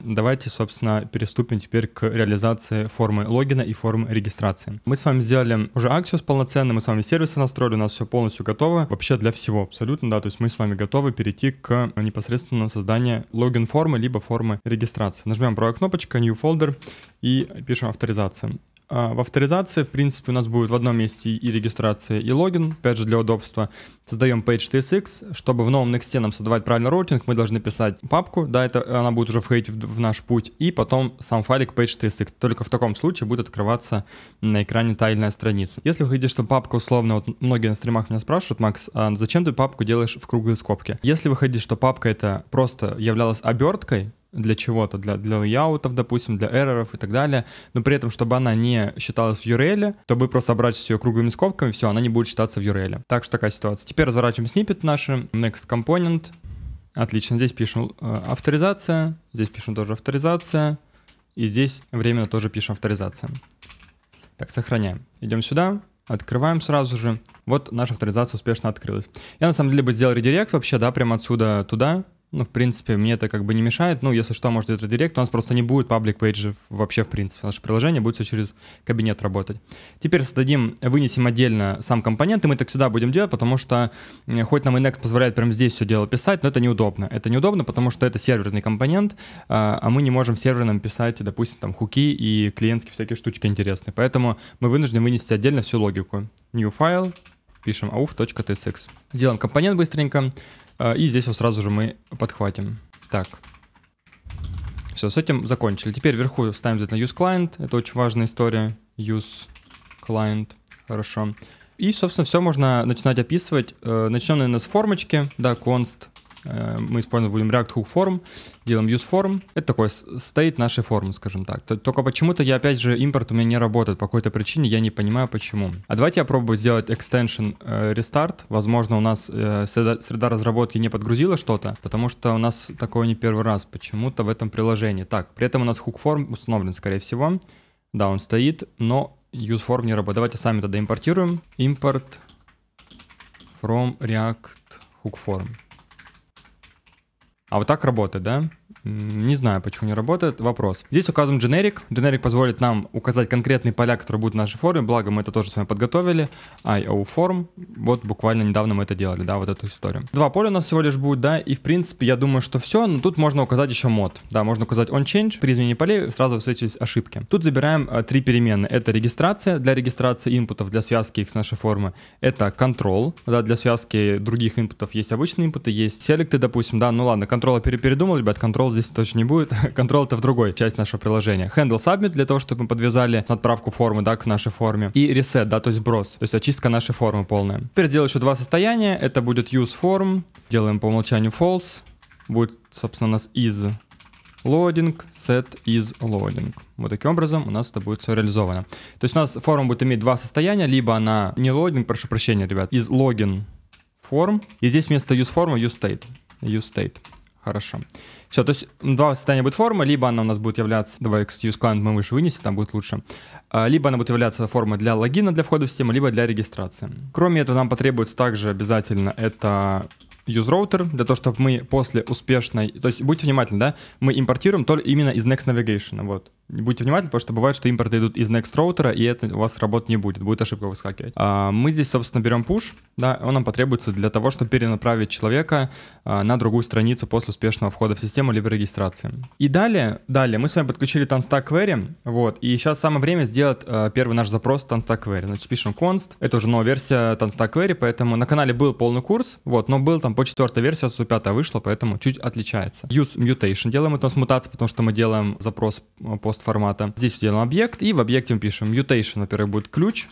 Давайте, собственно, переступим теперь к реализации формы логина и формы регистрации. Мы с вами сделали уже Axios полноценно, мы с вами сервисы настроили, у нас все полностью готово. Вообще для всего абсолютно, да, то есть мы с вами готовы перейти к непосредственному созданию логин формы, либо формы регистрации. Нажмем правая кнопочка New Folder и пишем авторизация. А, в авторизации, в принципе, у нас будет в одном месте и регистрация, и логин. Опять же, для удобства создаем page TSX. Чтобы в новом Next нам создавать правильный роутинг, мы должны писать папку, да, это она будет уже входить в, в наш путь, и потом сам файлик page TSX. Только в таком случае будет открываться на экране тайная страница. Если вы хотите, что папка условно, вот многие на стримах меня спрашивают, Макс, а зачем ты папку делаешь в круглые скобки? Если вы хотите, что папка это просто являлась оберткой, для чего-то, для, для лейаутов, допустим, для эрроров и так далее, но при этом, чтобы она не считалась в URL, то вы просто обратите ее круглыми скобками, все, она не будет считаться в URL. Так что такая ситуация. Теперь разворачиваем снипет наши, next component. Отлично, здесь пишем э, авторизация, здесь пишем тоже авторизация, и здесь временно тоже пишем авторизация. Так, сохраняем. Идем сюда, Открываем сразу же. Вот наша авторизация успешно открылась. Я на самом деле бы сделал редирект вообще, да, прямо отсюда туда. Ну, в принципе, мне это как бы не мешает. Ну, если что, может, это директ. У нас просто не будет паблик пейджи вообще, в принципе. Наше приложение будет все через кабинет работать. Теперь создадим, вынесем отдельно сам компонент, и мы так всегда будем делать, потому что хоть нам Index позволяет прямо здесь все дело писать, но это неудобно. Это неудобно, потому что это серверный компонент, а, а мы не можем серверным писать, допустим, там хуки и клиентские всякие штучки интересные. Поэтому мы вынуждены вынести отдельно всю логику. New file, пишем auf.tsx. Делаем компонент быстренько. А, и здесь вот сразу же мы подхватим. Так. Все, с этим закончили. Теперь вверху ставим на use client. Это очень важная история. Use client. Хорошо. И, собственно, все можно начинать описывать. Э, Начнем, наверное, с формочки. Да, const Э, мы используем будем React Hook Form, делаем use form. Это такой стоит нашей формы, скажем так. Только почему-то я опять же импорт у меня не работает по какой-то причине, я не понимаю почему. А давайте я пробую сделать extension э, restart. Возможно, у нас э, среда, среда разработки не подгрузила что-то, потому что у нас такое не первый раз почему-то в этом приложении. Так, при этом у нас hook form установлен, скорее всего. Да, он стоит, но use form не работает. Давайте сами тогда импортируем. Import from React Hook Form. А вот так работает, да? Не знаю, почему не работает. Вопрос. Здесь указан generic. Generic позволит нам указать конкретные поля, которые будут в нашей форме. Благо, мы это тоже с вами подготовили. IO form. Вот буквально недавно мы это делали, да, вот эту историю. Два поля у нас всего лишь будет, да, и в принципе, я думаю, что все. Но тут можно указать еще мод. Да, можно указать on change. При изменении полей сразу встретились ошибки. Тут забираем а, три переменные. Это регистрация для регистрации инпутов, для связки их с нашей формы. Это control, да, для связки других инпутов. Есть обычные инпуты, есть селекты, допустим, да. Ну ладно, контрола перепередумал, ребят, контрол control здесь точно не будет. control *laughs* это в другой часть нашего приложения. Handle submit для того, чтобы мы подвязали отправку формы, да, к нашей форме. И reset, да, то есть брос, то есть очистка нашей формы полная. Теперь сделаю еще два состояния. Это будет use form. Делаем по умолчанию false. Будет, собственно, у нас is loading, set is loading. Вот таким образом у нас это будет все реализовано. То есть у нас форма будет иметь два состояния, либо она не loading, прошу прощения, ребят, is login form, и здесь вместо use form use state. Use state. Хорошо. Все, то есть два состояния будет форма. Либо она у нас будет являться, давай excuse client мы выше вынесем, там будет лучше. А, либо она будет являться формой для логина, для входа в систему, либо для регистрации. Кроме этого, нам потребуется также обязательно это useRouter для того, чтобы мы после успешной... То есть будьте внимательны, да? Мы импортируем только именно из Next Navigation, вот. Будьте внимательны, потому что бывает, что импорты идут из Next Router, и это у вас работать не будет, будет ошибка выскакивать. А, мы здесь, собственно, берем push, да, он нам потребуется для того, чтобы перенаправить человека а, на другую страницу после успешного входа в систему либо регистрации. И далее, далее мы с вами подключили Tanstack Query, вот, и сейчас самое время сделать а, первый наш запрос Tanstack Query. Значит, пишем const, это уже новая версия Tanstack Query, поэтому на канале был полный курс, вот, но был там по четвертой версии, а 5 вышла, поэтому чуть отличается. Use mutation делаем, это с мутацией, потому что мы делаем запрос э, пост формата. Здесь делаем объект, и в объекте мы пишем mutation, во-первых, будет ключ,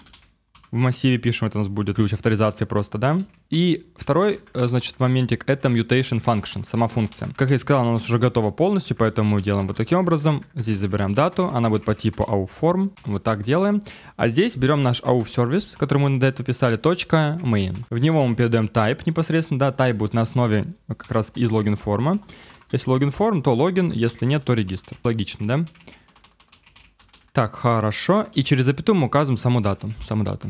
в массиве пишем, это у нас будет ключ авторизации просто, да. И второй, э, значит, моментик — это mutation function, сама функция. Как я и сказал, она у нас уже готова полностью, поэтому мы делаем вот таким образом. Здесь забираем дату, она будет по типу auform, вот так делаем. А здесь берем наш auth service который мы до этого писали, .main. В него мы передаем type непосредственно, да, type будет на основе как раз из логин форма. Если логин форм, то логин, если нет, то регистр. Логично, да? Так, хорошо. И через запятую мы указываем саму дату. Саму дату.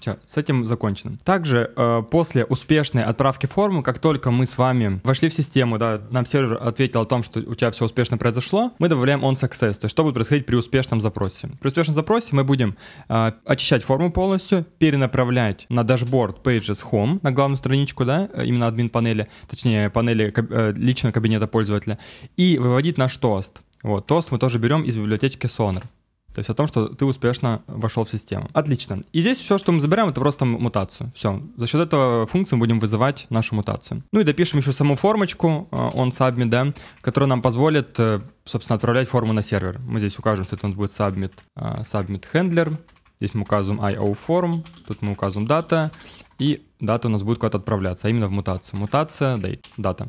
Все, с этим закончено. Также э, после успешной отправки формы, как только мы с вами вошли в систему, да, нам сервер ответил о том, что у тебя все успешно произошло, мы добавляем on success, то есть что будет происходить при успешном запросе. При успешном запросе мы будем э, очищать форму полностью, перенаправлять на дашборд Pages Home, на главную страничку, да, э, именно админ панели, точнее панели э, личного кабинета пользователя, и выводить наш тост. Вот, тост мы тоже берем из библиотеки Sonar. То есть о том, что ты успешно вошел в систему. Отлично. И здесь все, что мы забираем, это просто мутацию. Все. За счет этого функции будем вызывать нашу мутацию. Ну и допишем еще саму формочку, он э, submit, да, которая нам позволит, э, собственно, отправлять форму на сервер. Мы здесь укажем, что это у нас будет submit, э, submit handler. Здесь мы указываем IO form, тут мы указываем дата, и дата у нас будет куда-то отправляться, а именно в мутацию. Мутация, date, дата.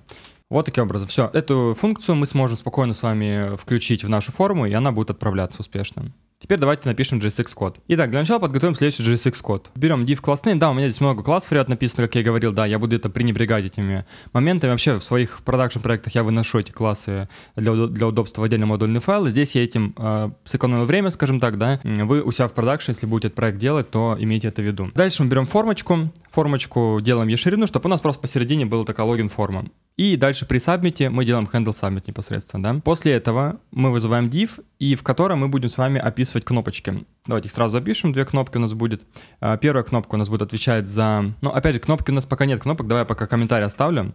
Вот таким образом. Все, эту функцию мы сможем спокойно с вами включить в нашу форму, и она будет отправляться успешно. Теперь давайте напишем JSX-код. Итак, для начала подготовим следующий JSX-код. Берем div класс name. Да, у меня здесь много классов ряд написано, как я говорил. Да, я буду это пренебрегать этими моментами. Вообще в своих продакшн-проектах я выношу эти классы для, для удобства в отдельный модульный файл. Здесь я этим э, сэкономил время, скажем так, да. Вы у себя в продакшн, если будете этот проект делать, то имейте это в виду. Дальше мы берем формочку. Формочку делаем ей ширину, чтобы у нас просто посередине была такая логин-форма. И дальше при сабмите мы делаем handle submit непосредственно, да. После этого мы вызываем div, и в котором мы будем с вами описывать записывать кнопочки. Давайте их сразу запишем, две кнопки у нас будет. А, первая кнопка у нас будет отвечать за... Ну, опять же, кнопки у нас пока нет кнопок, давай я пока комментарий оставлю.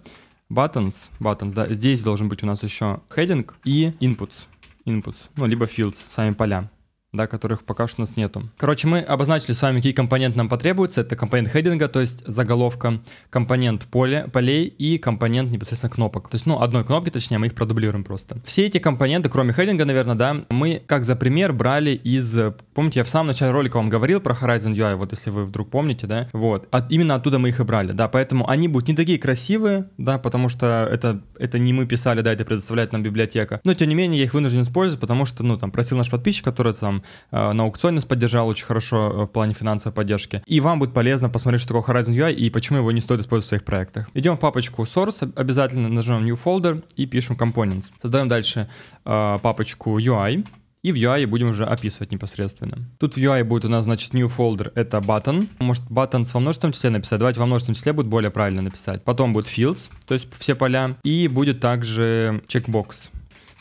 Buttons, buttons, да, здесь должен быть у нас еще heading и inputs, inputs, ну, либо fields, сами поля да, которых пока что у нас нету. Короче, мы обозначили с вами, какие компоненты нам потребуются. Это компонент хединга, то есть заголовка, компонент поле полей и компонент непосредственно кнопок. То есть, ну, одной кнопки, точнее, мы их продублируем просто. Все эти компоненты, кроме хединга, наверное, да, мы как за пример брали из... Помните, я в самом начале ролика вам говорил про Horizon UI, вот если вы вдруг помните, да? Вот. От, именно оттуда мы их и брали, да, поэтому они будут не такие красивые, да, потому что это, это не мы писали, да, это предоставляет нам библиотека. Но, тем не менее, я их вынужден использовать, потому что, ну, там, просил наш подписчик, который там Э, на аукционе поддержал очень хорошо э, в плане финансовой поддержки. И вам будет полезно посмотреть, что такое Horizon UI и почему его не стоит использовать в своих проектах. Идем в папочку Source, обязательно нажимаем New Folder и пишем Components. Создаем дальше э, папочку UI. И в UI будем уже описывать непосредственно. Тут в UI будет у нас, значит, new folder — это button. Может, button во множественном числе написать? Давайте во множественном числе будет более правильно написать. Потом будет fields, то есть все поля. И будет также checkbox.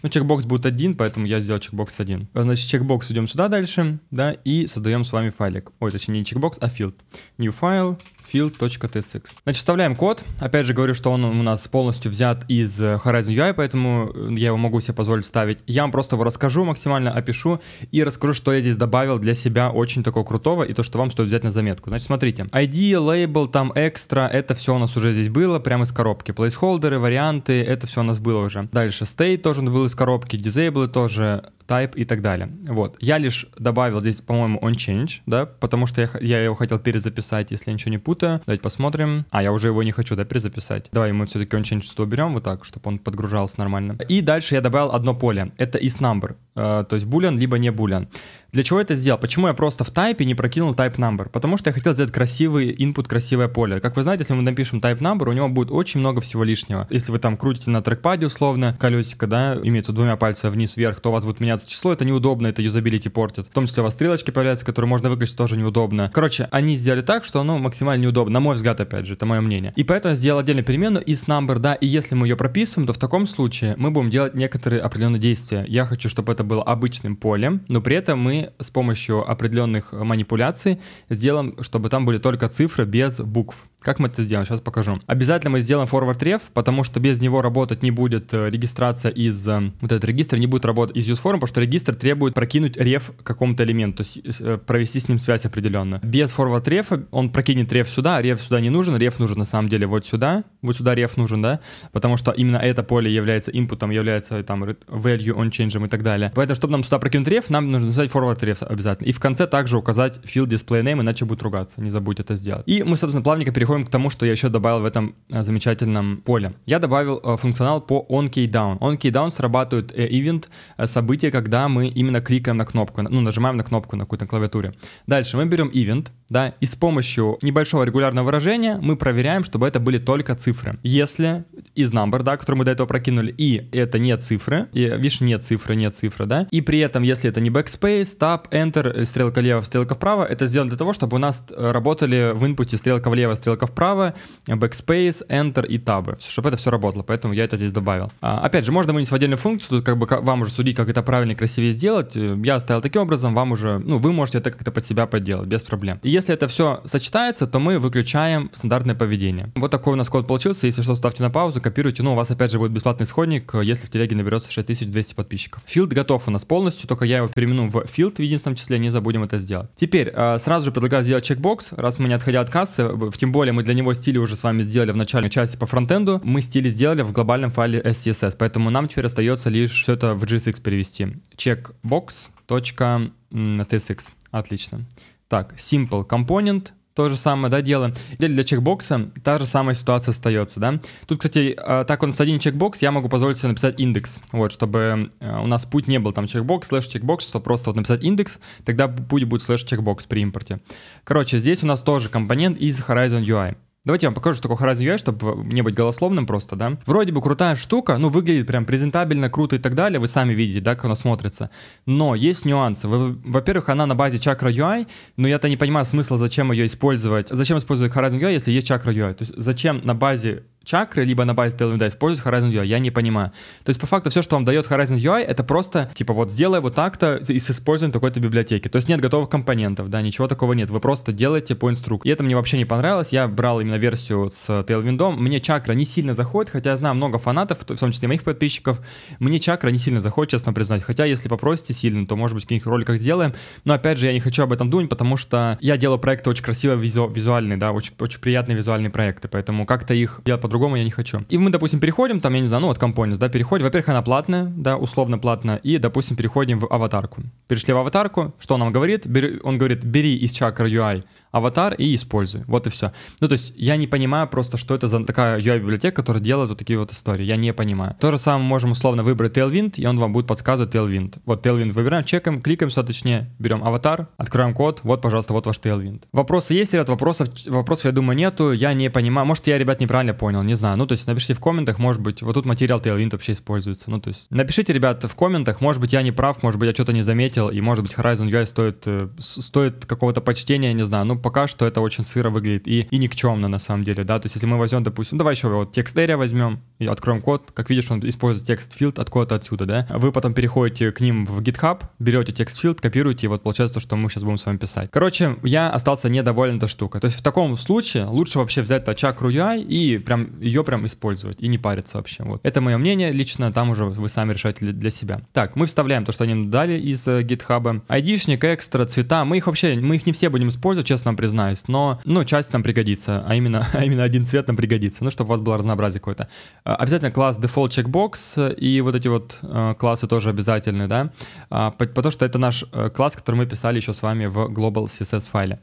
Ну, чекбокс будет один, поэтому я сделал чекбокс один. Значит, чекбокс идем сюда дальше, да, и создаем с вами файлик. Ой, точнее, не чекбокс, а field. New file, field.tsx. Значит, вставляем код. Опять же говорю, что он у нас полностью взят из э, Horizon UI, поэтому э, я его могу себе позволить вставить. Я вам просто его расскажу, максимально опишу и расскажу, что я здесь добавил для себя очень такого крутого и то, что вам стоит взять на заметку. Значит, смотрите. ID, label, там extra, это все у нас уже здесь было, прямо из коробки. Плейсхолдеры, варианты, это все у нас было уже. Дальше state тоже был из коробки, disable тоже type и так далее. Вот. Я лишь добавил здесь, по-моему, onChange, да, потому что я, я его хотел перезаписать, если я ничего не путаю круто. Давайте посмотрим. А, я уже его не хочу, да, перезаписать? Давай мы все-таки он что уберем вот так, чтобы он подгружался нормально. И дальше я добавил одно поле. Это is number, э, то есть boolean, либо не boolean. Для чего это сделал? Почему я просто в type не прокинул type number? Потому что я хотел сделать красивый input, красивое поле. Как вы знаете, если мы напишем type number, у него будет очень много всего лишнего. Если вы там крутите на трекпаде условно колесико, да, имеется двумя пальцами вниз-вверх, то у вас будет меняться число, это неудобно, это юзабилити портит. В том числе у вас стрелочки появляются, которые можно выключить, тоже неудобно. Короче, они сделали так, что оно максимально неудобно, на мой взгляд, опять же, это мое мнение. И поэтому я сделал отдельную перемену из number, да, и если мы ее прописываем, то в таком случае мы будем делать некоторые определенные действия. Я хочу, чтобы это было обычным полем, но при этом мы с помощью определенных манипуляций сделаем, чтобы там были только цифры без букв. Как мы это сделаем? Сейчас покажу. Обязательно мы сделаем forward ref, потому что без него работать не будет э, регистрация из... Э, вот этот регистр не будет работать из useform, потому что регистр требует прокинуть реф какому-то элементу, то есть э, провести с ним связь определенно. Без forward ref он прокинет реф сюда, реф а сюда не нужен, реф нужен на самом деле вот сюда, вот сюда реф нужен, да, потому что именно это поле является инпутом, является там value on change и так далее. Поэтому, чтобы нам сюда прокинуть реф, нам нужно написать forward ref обязательно. И в конце также указать field display name, иначе будет ругаться, не забудь это сделать. И мы, собственно, плавненько переходим подходим к тому, что я еще добавил в этом э, замечательном поле. Я добавил э, функционал по onKeyDown. OnKeyDown срабатывает э, event событие, когда мы именно кликаем на кнопку, ну, нажимаем на кнопку на какой-то клавиатуре. Дальше мы берем event, да, и с помощью небольшого регулярного выражения мы проверяем, чтобы это были только цифры. Если из number, да, который мы до этого прокинули, и это не цифры, и, видишь, нет цифры, нет цифры, да, и при этом, если это не backspace, tab, enter, стрелка лево, стрелка вправо, это сделано для того, чтобы у нас работали в инпуте стрелка влево, стрелка кнопка вправо, backspace, enter и табы, чтобы это все работало, поэтому я это здесь добавил. А, опять же, можно вынести в отдельную функцию, тут как бы вам уже судить, как это правильно и красивее сделать. Э, я оставил таким образом, вам уже, ну, вы можете это как-то под себя подделать, без проблем. И если это все сочетается, то мы выключаем стандартное поведение. Вот такой у нас код получился, если что, ставьте на паузу, копируйте, ну, у вас опять же будет бесплатный исходник, э, если в телеге наберется 6200 подписчиков. Филд готов у нас полностью, только я его перемену в филд в единственном числе, не забудем это сделать. Теперь э, сразу же предлагаю сделать чекбокс, раз мы не отходя от кассы, в тем более более мы для него стили уже с вами сделали в начальной части по фронтенду, мы стили сделали в глобальном файле SCSS, поэтому нам теперь остается лишь все это в JSX перевести. Checkbox.tsx. Отлично. Так, simple component то же самое, да, делаем. Или для чекбокса та же самая ситуация остается, да. Тут, кстати, а, так у нас один чекбокс, я могу позволить себе написать индекс, вот, чтобы э, у нас путь не был там чекбокс, слэш чекбокс, чтобы просто вот написать индекс, тогда путь будет слэш чекбокс при импорте. Короче, здесь у нас тоже компонент из Horizon UI. Давайте я вам покажу такой Horizon UI, чтобы не быть голословным просто, да. Вроде бы крутая штука, ну, выглядит прям презентабельно, круто и так далее, вы сами видите, да, как она смотрится. Но есть нюансы. Во-первых, она на базе Chakra UI, но я-то не понимаю смысла, зачем ее использовать. Зачем использовать Horizon UI, если есть Chakra UI? То есть зачем на базе чакры, либо на базе Tailwind использовать используют Horizon UI, я не понимаю. То есть, по факту, все, что вам дает Horizon UI, это просто, типа, вот сделай вот так-то и с использованием такой-то библиотеки. То есть нет готовых компонентов, да, ничего такого нет. Вы просто делаете по инструкции. И это мне вообще не понравилось. Я брал именно версию с Tailwind. Мне чакра не сильно заходит, хотя я знаю много фанатов, в том числе моих подписчиков. Мне чакра не сильно заходит, честно признать. Хотя, если попросите сильно, то, может быть, в каких-нибудь роликах сделаем. Но, опять же, я не хочу об этом думать, потому что я делаю проекты очень красиво визу- визуальные, да, очень, очень приятные визуальные проекты. Поэтому как-то их делать по по-другому я не хочу. И мы, допустим, переходим, там, я не знаю, ну, от компонент, да, переходим, во-первых, она платная, да, условно платная, и, допустим, переходим в аватарку. Перешли в аватарку, что он нам говорит? Бери, он говорит, бери из чакры UI аватар и используй. Вот и все. Ну, то есть я не понимаю просто, что это за такая UI-библиотека, которая делает вот такие вот истории. Я не понимаю. То же самое можем условно выбрать Tailwind, и он вам будет подсказывать Tailwind. Вот Tailwind выбираем, чекаем, кликаем, все точнее, берем аватар, открываем код, вот, пожалуйста, вот ваш Tailwind. Вопросы есть, ряд вопросов, вопросов, я думаю, нету, я не понимаю. Может, я, ребят, неправильно понял, не знаю. Ну, то есть напишите в комментах, может быть, вот тут материал Tailwind вообще используется. Ну, то есть напишите, ребят, в комментах, может быть, я не прав, может быть, я что-то не заметил, и, может быть, Horizon UI стоит, э, стоит какого-то почтения, не знаю. Ну, пока что это очень сыро выглядит и, и никчемно на самом деле, да, то есть если мы возьмем, допустим, ну, давай еще вот текст area возьмем и откроем код, как видишь, он использует текст field от кода отсюда, да, вы потом переходите к ним в GitHub, берете текст field, копируете, и вот получается то, что мы сейчас будем с вами писать. Короче, я остался недоволен этой штукой, то есть в таком случае лучше вообще взять чакру UI и прям ее прям использовать и не париться вообще, вот. Это мое мнение лично, там уже вы сами решаете для себя. Так, мы вставляем то, что они дали из э, GitHub. ID-шник, экстра, цвета, мы их вообще, мы их не все будем использовать, честно вам признаюсь, но, ну, часть нам пригодится, а именно, *laughs* а именно один цвет нам пригодится, ну, чтобы у вас было разнообразие какое-то. А, обязательно класс Default Checkbox и вот эти вот э, классы тоже обязательны, да, а, потому что это наш э, класс, который мы писали еще с вами в Global CSS файле.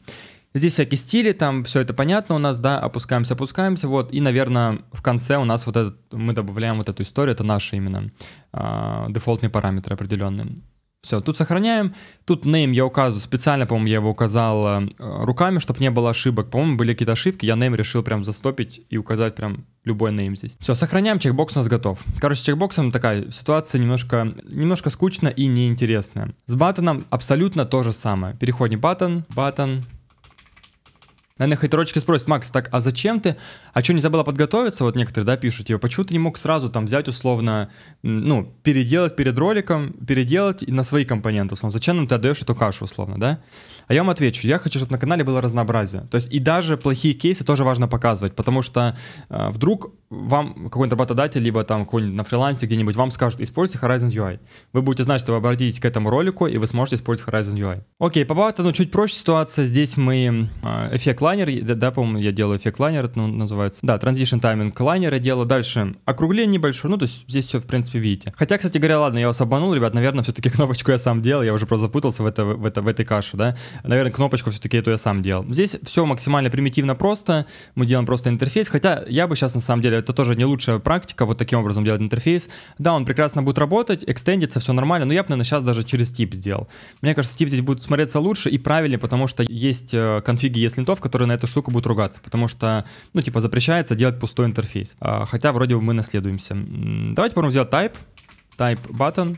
Здесь всякие стили, там все это понятно у нас, да, опускаемся, опускаемся, вот, и, наверное, в конце у нас вот этот, мы добавляем вот эту историю, это наши именно э, дефолтные параметры определенные. Все, тут сохраняем. Тут name я указываю, специально, по-моему, я его указал э, руками, чтобы не было ошибок. По-моему, были какие-то ошибки, я name решил прям застопить и указать прям любой name здесь. Все, сохраняем, чекбокс у нас готов. Короче, с чекбоксом такая ситуация немножко, немножко скучная и неинтересная. С батоном абсолютно то же самое. Переходим баттон, баттон, Наверное, хейтерочки спросят, Макс, так, а зачем ты? А что, не забыла подготовиться? Вот некоторые, да, пишут, типа, почему ты не мог сразу там взять, условно, ну, переделать перед роликом, переделать на свои компоненты, условно. Зачем нам ты отдаешь эту кашу, условно, да? А я вам отвечу, я хочу, чтобы на канале было разнообразие. То есть и даже плохие кейсы тоже важно показывать, потому что э, вдруг вам какой-нибудь работодатель, либо там какой-нибудь на фрилансе где-нибудь вам скажут, используйте Horizon UI. Вы будете знать, что вы обратитесь к этому ролику, и вы сможете использовать Horizon UI. Окей, по поводу, ну, чуть проще ситуация. Здесь мы э, эффект лайнер, да, да по-моему, я делаю эффект лайнер, это ну, называется. Да, transition timing лайнер я делаю. Дальше округление небольшое, ну, то есть здесь все, в принципе, видите. Хотя, кстати говоря, ладно, я вас обманул, ребят, наверное, все-таки *laughs* кнопочку я сам делал, я уже просто запутался в, это, в, это, в этой каше, да. Наверное, кнопочку все-таки эту я сам делал. Здесь все максимально примитивно просто, мы делаем просто интерфейс, хотя я бы сейчас, на самом деле, это тоже не лучшая практика, вот таким образом делать интерфейс. Да, он прекрасно будет работать, экстендится, все нормально, но я бы, наверное, сейчас даже через тип сделал. Мне кажется, тип здесь будет смотреться лучше и правильнее, потому что есть э, конфиги, есть линтовка, которые на эту штуку будут ругаться, потому что, ну, типа, запрещается делать пустой интерфейс. А, хотя вроде бы мы наследуемся. Давайте попробуем сделать type, type button.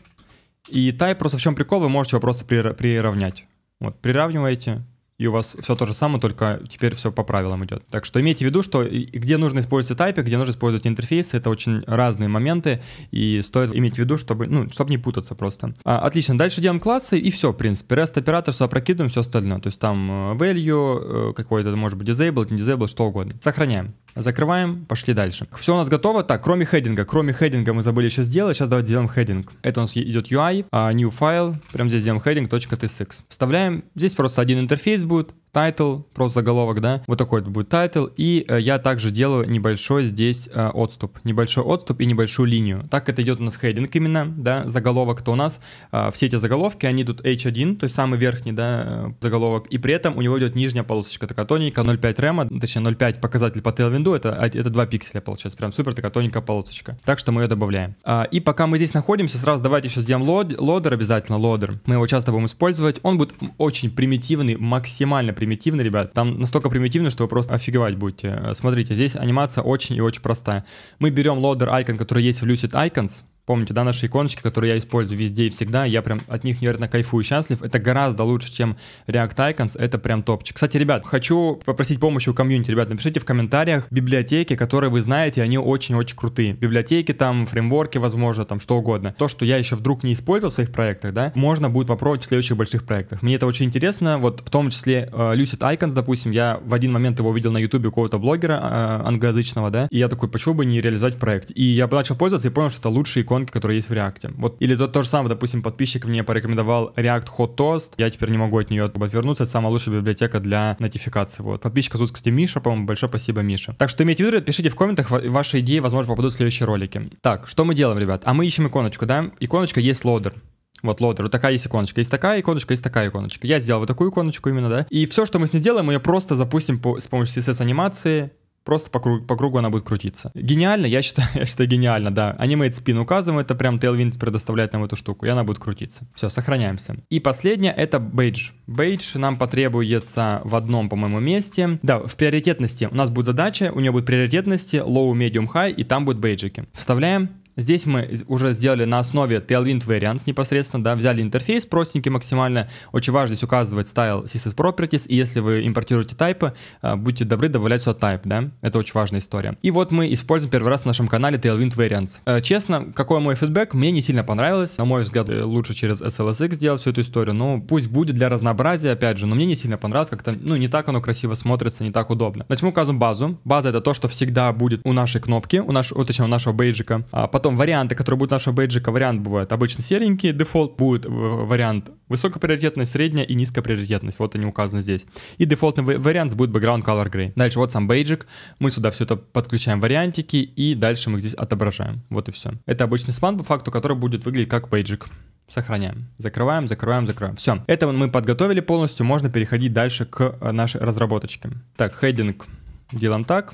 И type просто в чем прикол, вы можете его просто приравнять. Вот, приравниваете, и у вас все то же самое, только теперь все по правилам идет. Так что имейте в виду, что где нужно использовать тайпы, где нужно использовать интерфейсы, это очень разные моменты, и стоит иметь в виду, чтобы, ну, чтобы не путаться просто. А, отлично, дальше делаем классы, и все, в принципе, REST оператор все опрокидываем, все остальное, то есть там э, value, э, какой-то, может быть, disabled, не disabled, что угодно. Сохраняем. Закрываем, пошли дальше. Все у нас готово. Так, кроме хединга. Кроме хединга мы забыли еще сделать. Сейчас давайте сделаем хединг. Это у нас идет UI, а, new file. прям здесь сделаем хединг.tsx. Вставляем. Здесь просто один интерфейс будет тайтл, просто заголовок, да, вот такой вот будет тайтл, и э, я также делаю небольшой здесь э, отступ, небольшой отступ и небольшую линию. Так это идет у нас хединг именно, да, заголовок, то у нас э, все эти заголовки, они тут H1, то есть самый верхний, да, э, заголовок, и при этом у него идет нижняя полосочка, такая тоненькая, 0,5 рема, точнее 0,5 показатель по Tailwind, это, а, это 2 пикселя получается, прям супер такая тоненькая полосочка. Так что мы ее добавляем. А, и пока мы здесь находимся, сразу давайте еще сделаем лод, лодер обязательно, лодер. Мы его часто будем использовать, он будет очень примитивный, максимально примитивный, примитивно, ребят. Там настолько примитивно, что вы просто офигевать будете. Смотрите, здесь анимация очень и очень простая. Мы берем лодер icon, который есть в Lucid Icons, Помните, да, наши иконочки, которые я использую везде и всегда, я прям от них невероятно кайфую и счастлив. Это гораздо лучше, чем React Icons, это прям топчик. Кстати, ребят, хочу попросить помощи у комьюнити. Ребят, напишите в комментариях библиотеки, которые вы знаете, они очень-очень крутые. Библиотеки там, фреймворки, возможно, там что угодно. То, что я еще вдруг не использовал в своих проектах, да, можно будет попробовать в следующих больших проектах. Мне это очень интересно, вот в том числе э, Lucid Icons, допустим, я в один момент его видел на YouTube у какого-то блогера э, англоязычного, да, и я такой, почему бы не реализовать проект? И я начал пользоваться и понял, что это лучший икон иконки, которые есть в реакте. Вот, или то, то же самое, допустим, подписчик мне порекомендовал React Hot Toast, я теперь не могу от нее отвернуться, это самая лучшая библиотека для нотификации, вот. подписчик зовут, кстати, Миша, по-моему, большое спасибо, Миша. Так что имейте в виду, пишите в комментах ваши идеи, возможно, попадут в следующие ролики. Так, что мы делаем, ребят? А мы ищем иконочку, да? Иконочка есть лодер. Вот лодер, вот такая есть иконочка, есть такая иконочка, есть такая иконочка. Я сделал вот такую иконочку именно, да. И все, что мы с ней сделаем, мы ее просто запустим по, с помощью CSS анимации Просто по кругу, по кругу она будет крутиться. Гениально, я считаю, *laughs* я считаю гениально, да. Animate Spin указываем, это прям Tailwind предоставляет нам эту штуку, и она будет крутиться. Все, сохраняемся. И последнее — это Beige. Beige нам потребуется в одном, по-моему, месте. Да, в приоритетности у нас будет задача, у нее будет приоритетности Low, Medium, High, и там будут бейджики. Вставляем, Здесь мы уже сделали на основе Tailwind Variants непосредственно, да, взяли интерфейс простенький максимально. Очень важно здесь указывать style CSS properties, и если вы импортируете тайпы, а, будьте добры добавлять сюда type, да, это очень важная история. И вот мы используем первый раз в нашем канале Tailwind Variants. Э, честно, какой мой фидбэк, мне не сильно понравилось, на мой взгляд, э, лучше через SLSX делать всю эту историю, но пусть будет для разнообразия, опять же, но мне не сильно понравилось, как-то, ну, не так оно красиво смотрится, не так удобно. Значит, мы указываем базу, база это то, что всегда будет у нашей кнопки, у нашего, точнее, у нашего бейджика, а, Потом варианты, которые будут нашего бейджика, вариант бывает обычно серенький, дефолт будет э, вариант высокая приоритетность средняя и низкая приоритетность Вот они указаны здесь. И дефолтный вариант будет background color gray. Дальше вот сам бейджик. Мы сюда все это подключаем вариантики и дальше мы их здесь отображаем. Вот и все. Это обычный спан по факту, который будет выглядеть как бейджик. Сохраняем. Закрываем, закрываем, закрываем. Все. Это мы подготовили полностью. Можно переходить дальше к э, нашей разработочке. Так, хединг делаем так.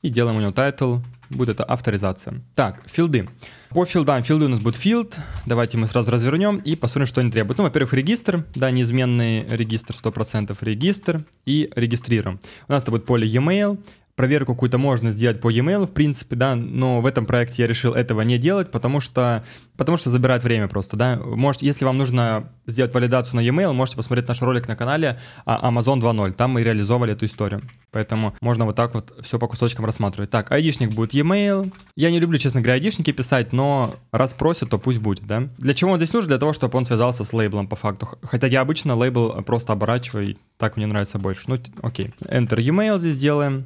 И делаем у него title будет это авторизация. Так, филды. По филдам, филды у нас будут филд, давайте мы сразу развернем и посмотрим, что они требуют. Ну, во-первых, регистр, да, неизменный регистр 100%, регистр и регистрируем. У нас это будет поле e-mail, проверку какую-то можно сделать по e-mail, в принципе, да, но в этом проекте я решил этого не делать, потому что, потому что забирает время просто, да. Может, если вам нужно сделать валидацию на e-mail, можете посмотреть наш ролик на канале а, Amazon 2.0, там мы реализовали эту историю. Поэтому можно вот так вот все по кусочкам рассматривать. Так, айдишник будет e-mail. Я не люблю, честно говоря, айдишники писать, но раз просят, то пусть будет, да. Для чего он здесь нужен? Для того, чтобы он связался с лейблом по факту. Хотя я обычно лейбл просто оборачиваю, и так мне нравится больше. Ну, окей. Enter e-mail здесь делаем.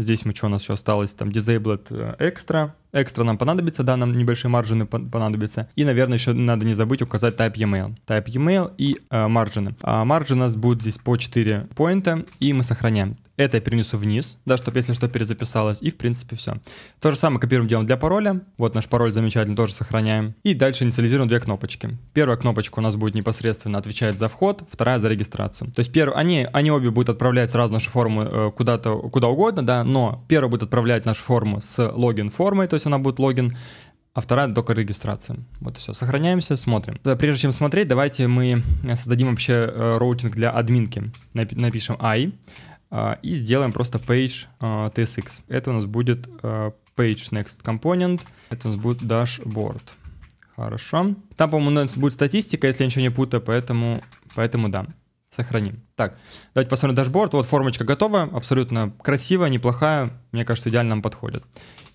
Здесь мы что у нас еще осталось? Там Disabled э, Extra, экстра нам понадобится, да, нам небольшие маржины понадобятся. И, наверное, еще надо не забыть указать type email. Type email и э, маржины. А маржин у нас будут здесь по 4 поинта, и мы сохраняем. Это я перенесу вниз, да, чтобы если что перезаписалось, и в принципе все. То же самое копируем, делаем для пароля. Вот наш пароль замечательно, тоже сохраняем. И дальше инициализируем две кнопочки. Первая кнопочка у нас будет непосредственно отвечать за вход, вторая за регистрацию. То есть первые, они, они обе будут отправлять сразу нашу форму э, куда-то, куда угодно, да, но первая будет отправлять нашу форму с логин формой, то есть она будет логин, а вторая только регистрация. Вот и все. Сохраняемся, смотрим. Прежде чем смотреть, давайте мы э, создадим вообще э, роутинг для админки. Напишем i э, и сделаем просто page tsx. Это у нас будет page next component, это у нас будет dashboard. Хорошо. Там, по-моему, у нас будет статистика, если я ничего не путаю, поэтому, поэтому да. Сохраним. Так, давайте посмотрим дашборд. Вот формочка готова, абсолютно красивая, неплохая. Мне кажется, идеально нам подходит.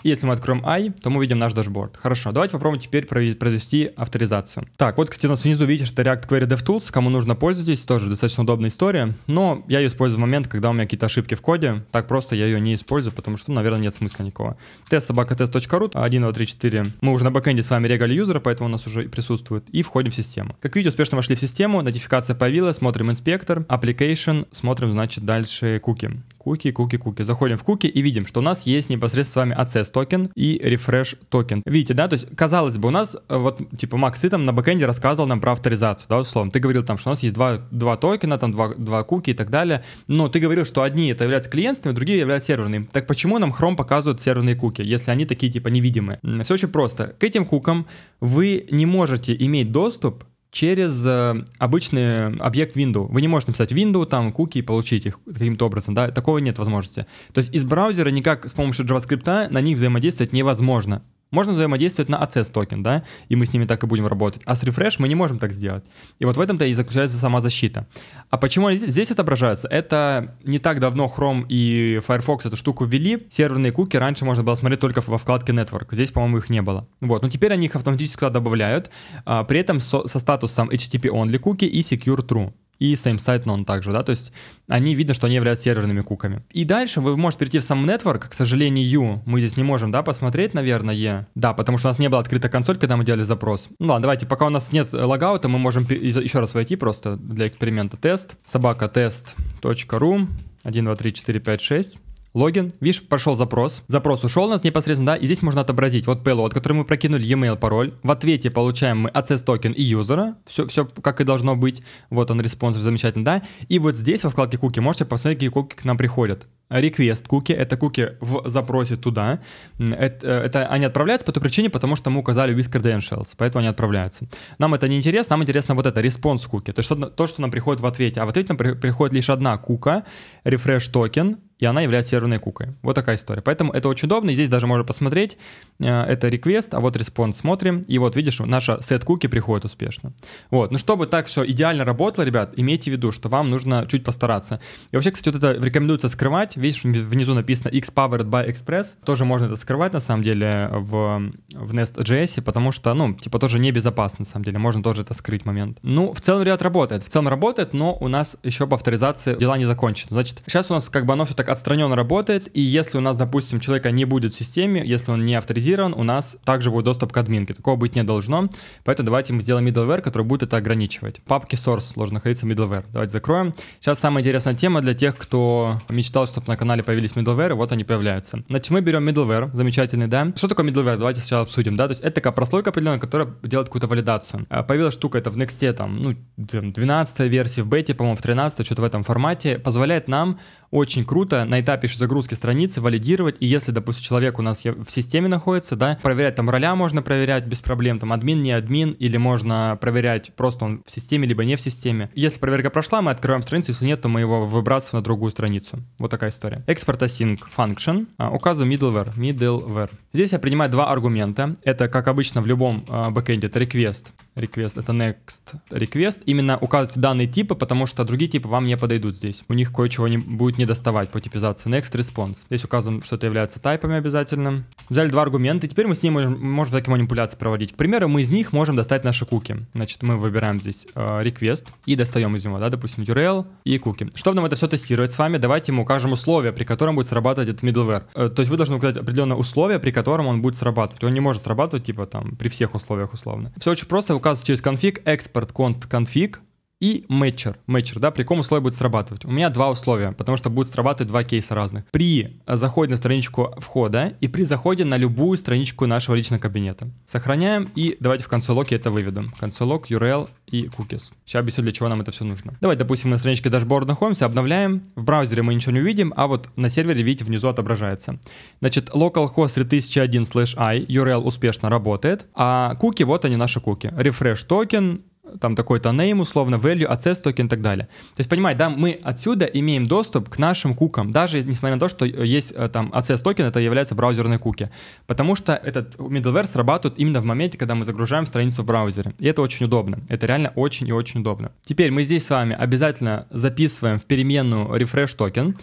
Если мы откроем i, то мы увидим наш дашборд. Хорошо, давайте попробуем теперь произвести авторизацию. Так, вот, кстати, у нас внизу видите, что React Query DevTools, кому нужно пользуйтесь, тоже достаточно удобная история, но я ее использую в момент, когда у меня какие-то ошибки в коде, так просто я ее не использую, потому что, наверное, нет смысла никакого. Тест собака тест.ру 1234. Мы уже на бэкэнде с вами регали юзера, поэтому у нас уже присутствует, и входим в систему. Как видите, успешно вошли в систему, нотификация появилась, смотрим инспектор, application, смотрим, значит, дальше куки. Куки, куки, куки. Заходим в куки и видим, что у нас есть непосредственно с вами access токен и refresh токен. Видите, да, то есть, казалось бы, у нас э, вот, типа, Макс, ты там на бэкэнде рассказывал нам про авторизацию, да, условно. Ты говорил там, что у нас есть два, два токена, там два, два куки и так далее. Но ты говорил, что одни это являются клиентскими, другие являются серверными. Так почему нам Chrome показывает серверные куки, если они такие, типа, невидимые? Все очень просто. К этим кукам вы не можете иметь доступ через э, обычный э, объект window. Вы не можете написать window, там, куки и получить их каким-то образом, да, такого нет возможности. То есть из браузера никак с помощью JavaScript на них взаимодействовать невозможно можно взаимодействовать на ACS токен, да, и мы с ними так и будем работать. А с Refresh мы не можем так сделать. И вот в этом-то и заключается сама защита. А почему они здесь отображаются? Это не так давно Chrome и Firefox эту штуку ввели. Серверные куки раньше можно было смотреть только во вкладке Network. Здесь, по-моему, их не было. Вот, но теперь они их автоматически добавляют, а, при этом со, со статусом HTTP Only куки и Secure True и same site none также, да, то есть они видно, что они являются серверными куками. И дальше вы можете перейти в сам network, к сожалению, мы здесь не можем, да, посмотреть, наверное, да, потому что у нас не была открыта консоль, когда мы делали запрос. Ну ладно, давайте, пока у нас нет э, логаута, мы можем еще раз войти просто для эксперимента тест, собака тест точка тест.ру 1, 2, 3, 4, 5, 6 логин, видишь, прошел запрос, запрос ушел у нас непосредственно, да, и здесь можно отобразить вот payload, который мы прокинули, e-mail, пароль, в ответе получаем мы access токен и юзера, все, все как и должно быть, вот он респонсор, замечательно, да, и вот здесь во вкладке куки можете посмотреть, какие куки к нам приходят, Request куки — это куки в запросе туда. Это, э, это они отправляются по той причине, потому что мы указали with credentials, поэтому они отправляются. Нам это не интересно, нам интересно вот это, response куки, то, что, то, что нам приходит в ответе. А в ответе нам при, приходит лишь одна кука, refresh токен, и она является серверной кукой. Вот такая история. Поэтому это очень удобно, и здесь даже можно посмотреть, э, это request, а вот response смотрим, и вот видишь, наша set куки приходит успешно. Вот, Ну чтобы так все идеально работало, ребят, имейте в виду, что вам нужно чуть постараться. И вообще, кстати, вот это рекомендуется скрывать, скрывать. Видишь, внизу написано X Powered by Express. Тоже можно это скрывать, на самом деле, в, в Nest.js, потому что, ну, типа тоже небезопасно, на самом деле. Можно тоже это скрыть момент. Ну, в целом ряд работает. В целом работает, но у нас еще по авторизации дела не закончены. Значит, сейчас у нас как бы оно все так отстраненно работает, и если у нас, допустим, человека не будет в системе, если он не авторизирован, у нас также будет доступ к админке. Такого быть не должно, поэтому давайте мы сделаем middleware, который будет это ограничивать. В папке source должен находиться middleware. Давайте закроем. Сейчас самая интересная тема для тех, кто мечтал, чтобы чтобы на канале появились middleware, вот они появляются. Значит, мы берем middleware, замечательный, да? Что такое middleware? Давайте сначала обсудим, да? То есть это такая прослойка определенная, которая делает какую-то валидацию. А, появилась штука, это в Next, там, ну, 12 версии, в бете, по-моему, в 13 что-то в этом формате, позволяет нам очень круто на этапе загрузки страницы валидировать, и если, допустим, человек у нас в системе находится, да, проверять там роля можно проверять без проблем, там админ, не админ, или можно проверять просто он в системе, либо не в системе. Если проверка прошла, мы открываем страницу, если нет, то мы его выбрасываем на другую страницу. Вот такая история. Export async function, а, указываю middleware, middleware. Здесь я принимаю два аргумента. Это, как обычно, в любом а, бэкэнде, это request. Request — это next request. Именно указывайте данные типы, потому что другие типы вам не подойдут здесь. У них кое-чего не, будет не доставать по типизации. Next response. Здесь указываем, что это является тайпами обязательно. Взяли два аргумента, и теперь мы с ними можем, можем такие манипуляции проводить. К примеру, мы из них можем достать наши куки. Значит, мы выбираем здесь а, request и достаем из него, да, допустим, URL и куки. Чтобы нам это все тестировать с вами, давайте мы укажем условия условия, при котором будет срабатывать этот middleware. Э, то есть вы должны указать определенное условие, при котором он будет срабатывать. Он не может срабатывать, типа, там, при всех условиях условно. Все очень просто, указывается через конфиг, экспорт конт конфиг и мэтчер. Мэтчер, да, при каком условии будет срабатывать. У меня два условия, потому что будут срабатывать два кейса разных. При э, заходе на страничку входа и при заходе на любую страничку нашего личного кабинета. Сохраняем и давайте в консолоке это выведем. Консолок, URL и cookies. Сейчас объясню, для чего нам это все нужно. Давайте, допустим, на страничке дашборда находимся, обновляем. В браузере мы ничего не увидим, а вот на сервере, видите, внизу отображается. Значит, localhost 3001 slash i, URL успешно работает, а куки, вот они наши куки. Refresh токен, там такой-то name, условно, value, access токен и так далее. То есть, понимаете, да, мы отсюда имеем доступ к нашим кукам, даже несмотря на то, что есть э, там access токен, это является браузерной куки, потому что этот middleware срабатывает именно в моменте, когда мы загружаем страницу в браузере, и это очень удобно, это реально очень и очень удобно. Теперь мы здесь с вами обязательно записываем в переменную refresh токен,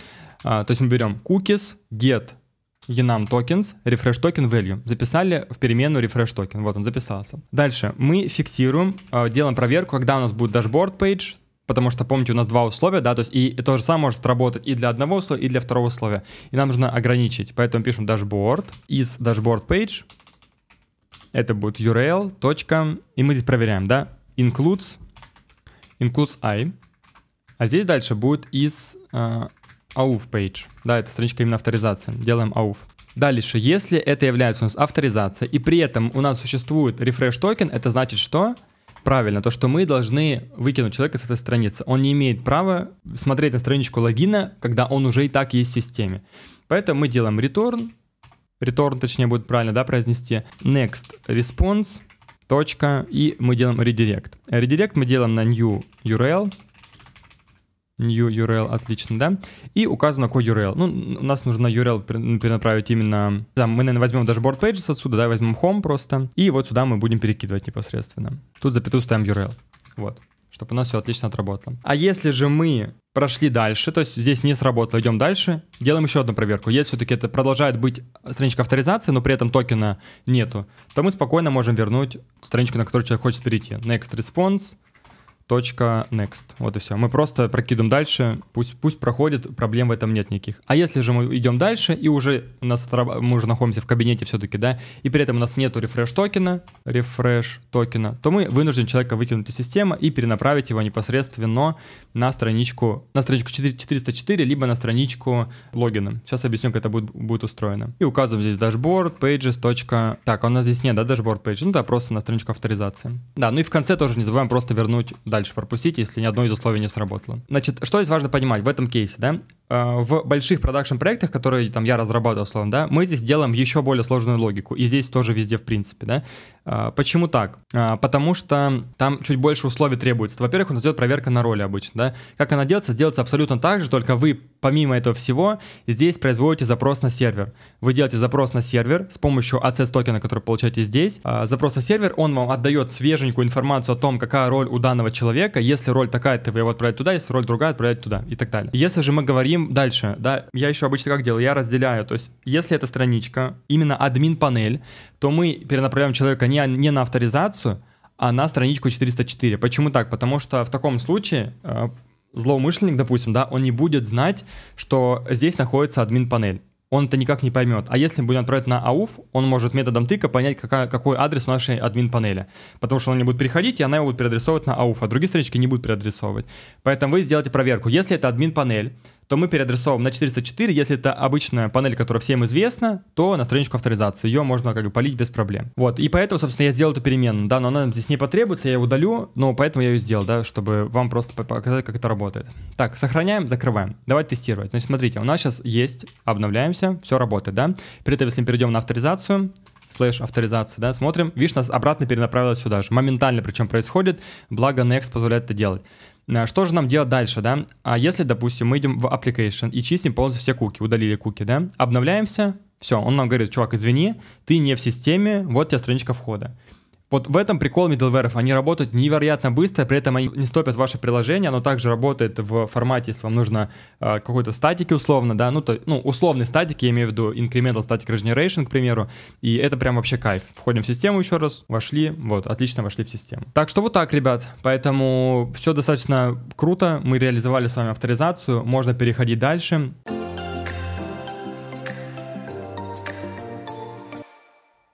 а, то есть мы берем cookies, get enum tokens, refresh token value. Записали в переменную refresh token. Вот он записался. Дальше мы фиксируем, э, делаем проверку, когда у нас будет dashboard page, потому что, помните, у нас два условия, да, то есть и, и то же самое может сработать и для одного условия, и для второго условия. И нам нужно ограничить, поэтому пишем dashboard из dashboard page, это будет URL, точка, и мы здесь проверяем, да, includes, includes i, а здесь дальше будет из э, AUF page. Да, это страничка именно авторизации. Делаем AUF. Дальше, если это является у нас авторизация, и при этом у нас существует refresh токен, это значит что? Правильно, то, что мы должны выкинуть человека с этой страницы. Он не имеет права смотреть на страничку логина, когда он уже и так есть в системе. Поэтому мы делаем return, return точнее будет правильно, да, произнести, next response, точка, и мы делаем redirect. Redirect мы делаем на new URL, new URL, отлично, да, и указано какой URL. Ну, у нас нужно URL перенаправить именно, да, мы, наверное, возьмем даже board pages отсюда, да, возьмем home просто, и вот сюда мы будем перекидывать непосредственно. Тут запятую ставим URL, вот, чтобы у нас все отлично отработало. А если же мы прошли дальше, то есть здесь не сработало, идем дальше, делаем еще одну проверку. Если все-таки это продолжает быть страничка авторизации, но при этом токена нету, то мы спокойно можем вернуть страничку, на которую человек хочет перейти. Next response — .next. Вот и все. Мы просто прокидываем дальше, пусть, пусть проходит, проблем в этом нет никаких. А если же мы идем дальше, и уже у нас мы уже находимся в кабинете все-таки, да, и при этом у нас нету рефреш токена, рефреш токена, то мы вынуждены человека выкинуть из системы и перенаправить его непосредственно на страничку, на страничку 404, либо на страничку логина. Сейчас объясню, как это будет, будет устроено. И указываем здесь dashboard, pages. Так, а у нас здесь нет, да, dashboard page, ну да, просто на страничку авторизации. Да, ну и в конце тоже не забываем просто вернуть дальше пропустить, если ни одно из условий не сработало. Значит, что здесь важно понимать в этом кейсе, да? Э, в больших продакшн-проектах, которые там я разрабатывал, условно, да, мы здесь делаем еще более сложную логику, и здесь тоже везде в принципе, да. Э, почему так? Э, потому что там чуть больше условий требуется. Во-первых, у нас идет проверка на роли обычно, да. Как она делается? Делается абсолютно так же, только вы помимо этого всего здесь производите запрос на сервер. Вы делаете запрос на сервер с помощью ACS а токена, который получаете здесь. Запрос на сервер, он вам отдает свеженькую информацию о том, какая роль у данного человека. Если роль такая-то, вы его отправляете туда, если роль другая, отправляете туда и так далее. Если же мы говорим Переходим дальше, да, я еще обычно как делаю, я разделяю, то есть если эта страничка, именно админ панель, то мы перенаправляем человека не, не на авторизацию, а на страничку 404. Почему так? Потому что в таком случае э, злоумышленник, допустим, да, он не будет знать, что здесь находится админ панель он это никак не поймет. А если будем отправить на АУФ, он может методом тыка понять, какая, какой адрес в нашей админ-панели. Потому что он не будет приходить, и она его будет переадресовывать на АУФ, а другие странички не будут переадресовывать. Поэтому вы сделайте проверку. Если это админ-панель, то мы переадресовываем на 404. Если это обычная панель, которая всем известна, то на страничку авторизации. Ее можно как бы полить без проблем. Вот, и поэтому, собственно, я сделал эту переменную. Да, но она здесь не потребуется, я ее удалю, но поэтому я ее сделал, да, чтобы вам просто показать, как это работает. Так, сохраняем, закрываем. Давайте тестировать. Значит, смотрите, у нас сейчас есть, обновляемся, все работает, да. При этом, если мы перейдем на авторизацию, слэш авторизации, да, смотрим, видишь, нас обратно перенаправилось сюда же, моментально причем происходит, благо Next позволяет это делать. Э, что же нам делать дальше, да? А если, допустим, мы идем в application и чистим полностью все куки, удалили куки, да? Обновляемся, все, он нам говорит, чувак, извини, ты не в системе, вот тебе страничка входа. Вот в этом прикол middleware'ов. Они работают невероятно быстро, при этом они не стопят ваше приложение, оно также работает в формате, если вам нужно э, какой-то статики условно, да, ну, то, ну, условный статики, я имею в виду incremental static regeneration, к примеру, и это прям вообще кайф. Входим в систему еще раз, вошли, вот, отлично вошли в систему. Так что вот так, ребят, поэтому все достаточно круто, мы реализовали с вами авторизацию, можно переходить дальше. Дальше.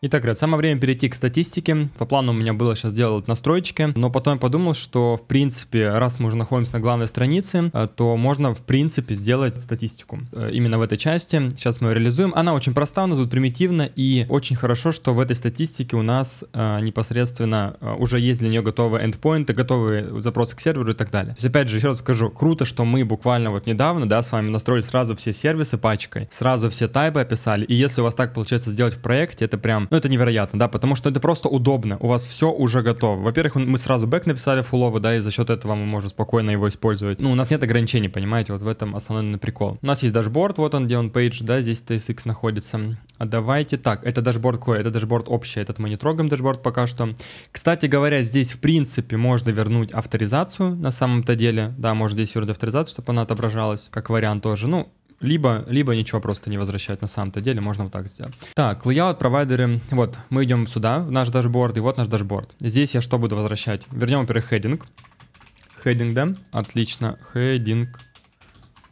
Итак, ребят, самое время перейти к статистике. По плану у меня было сейчас делать настройки, но потом я подумал, что, в принципе, раз мы уже находимся на главной странице, э, то можно, в принципе, сделать статистику. Э, именно в этой части. Сейчас мы ее реализуем. Она очень проста, нас, тут примитивно и очень хорошо, что в этой статистике у нас э, непосредственно уже есть для нее готовые эндпоинты, готовые запросы к серверу и так далее. То есть, опять же, еще раз скажу, круто, что мы буквально вот недавно, да, с вами настроили сразу все сервисы пачкой, сразу все тайпы описали, и если у вас так получается сделать в проекте, это прям ну, это невероятно, да, потому что это просто удобно. У вас все уже готово. Во-первых, мы сразу бэк написали фуловый, да, и за счет этого мы можем спокойно его использовать. Ну, у нас нет ограничений, понимаете, вот в этом основной прикол. У нас есть дашборд, вот он, где он пейдж, да, здесь TSX находится. А давайте так, это дашборд кое, это дашборд общий, этот мы не трогаем дашборд пока что. Кстати говоря, здесь в принципе можно вернуть авторизацию на самом-то деле. Да, можно здесь вернуть авторизацию, чтобы она отображалась, как вариант тоже. Ну, либо, либо ничего просто не возвращать на самом-то деле, можно вот так сделать. Так, layout провайдеры, вот, мы идем сюда, в наш дашборд, и вот наш дашборд. Здесь я что буду возвращать? Вернем, во-первых, хединг. Хединг, да? Отлично, хединг.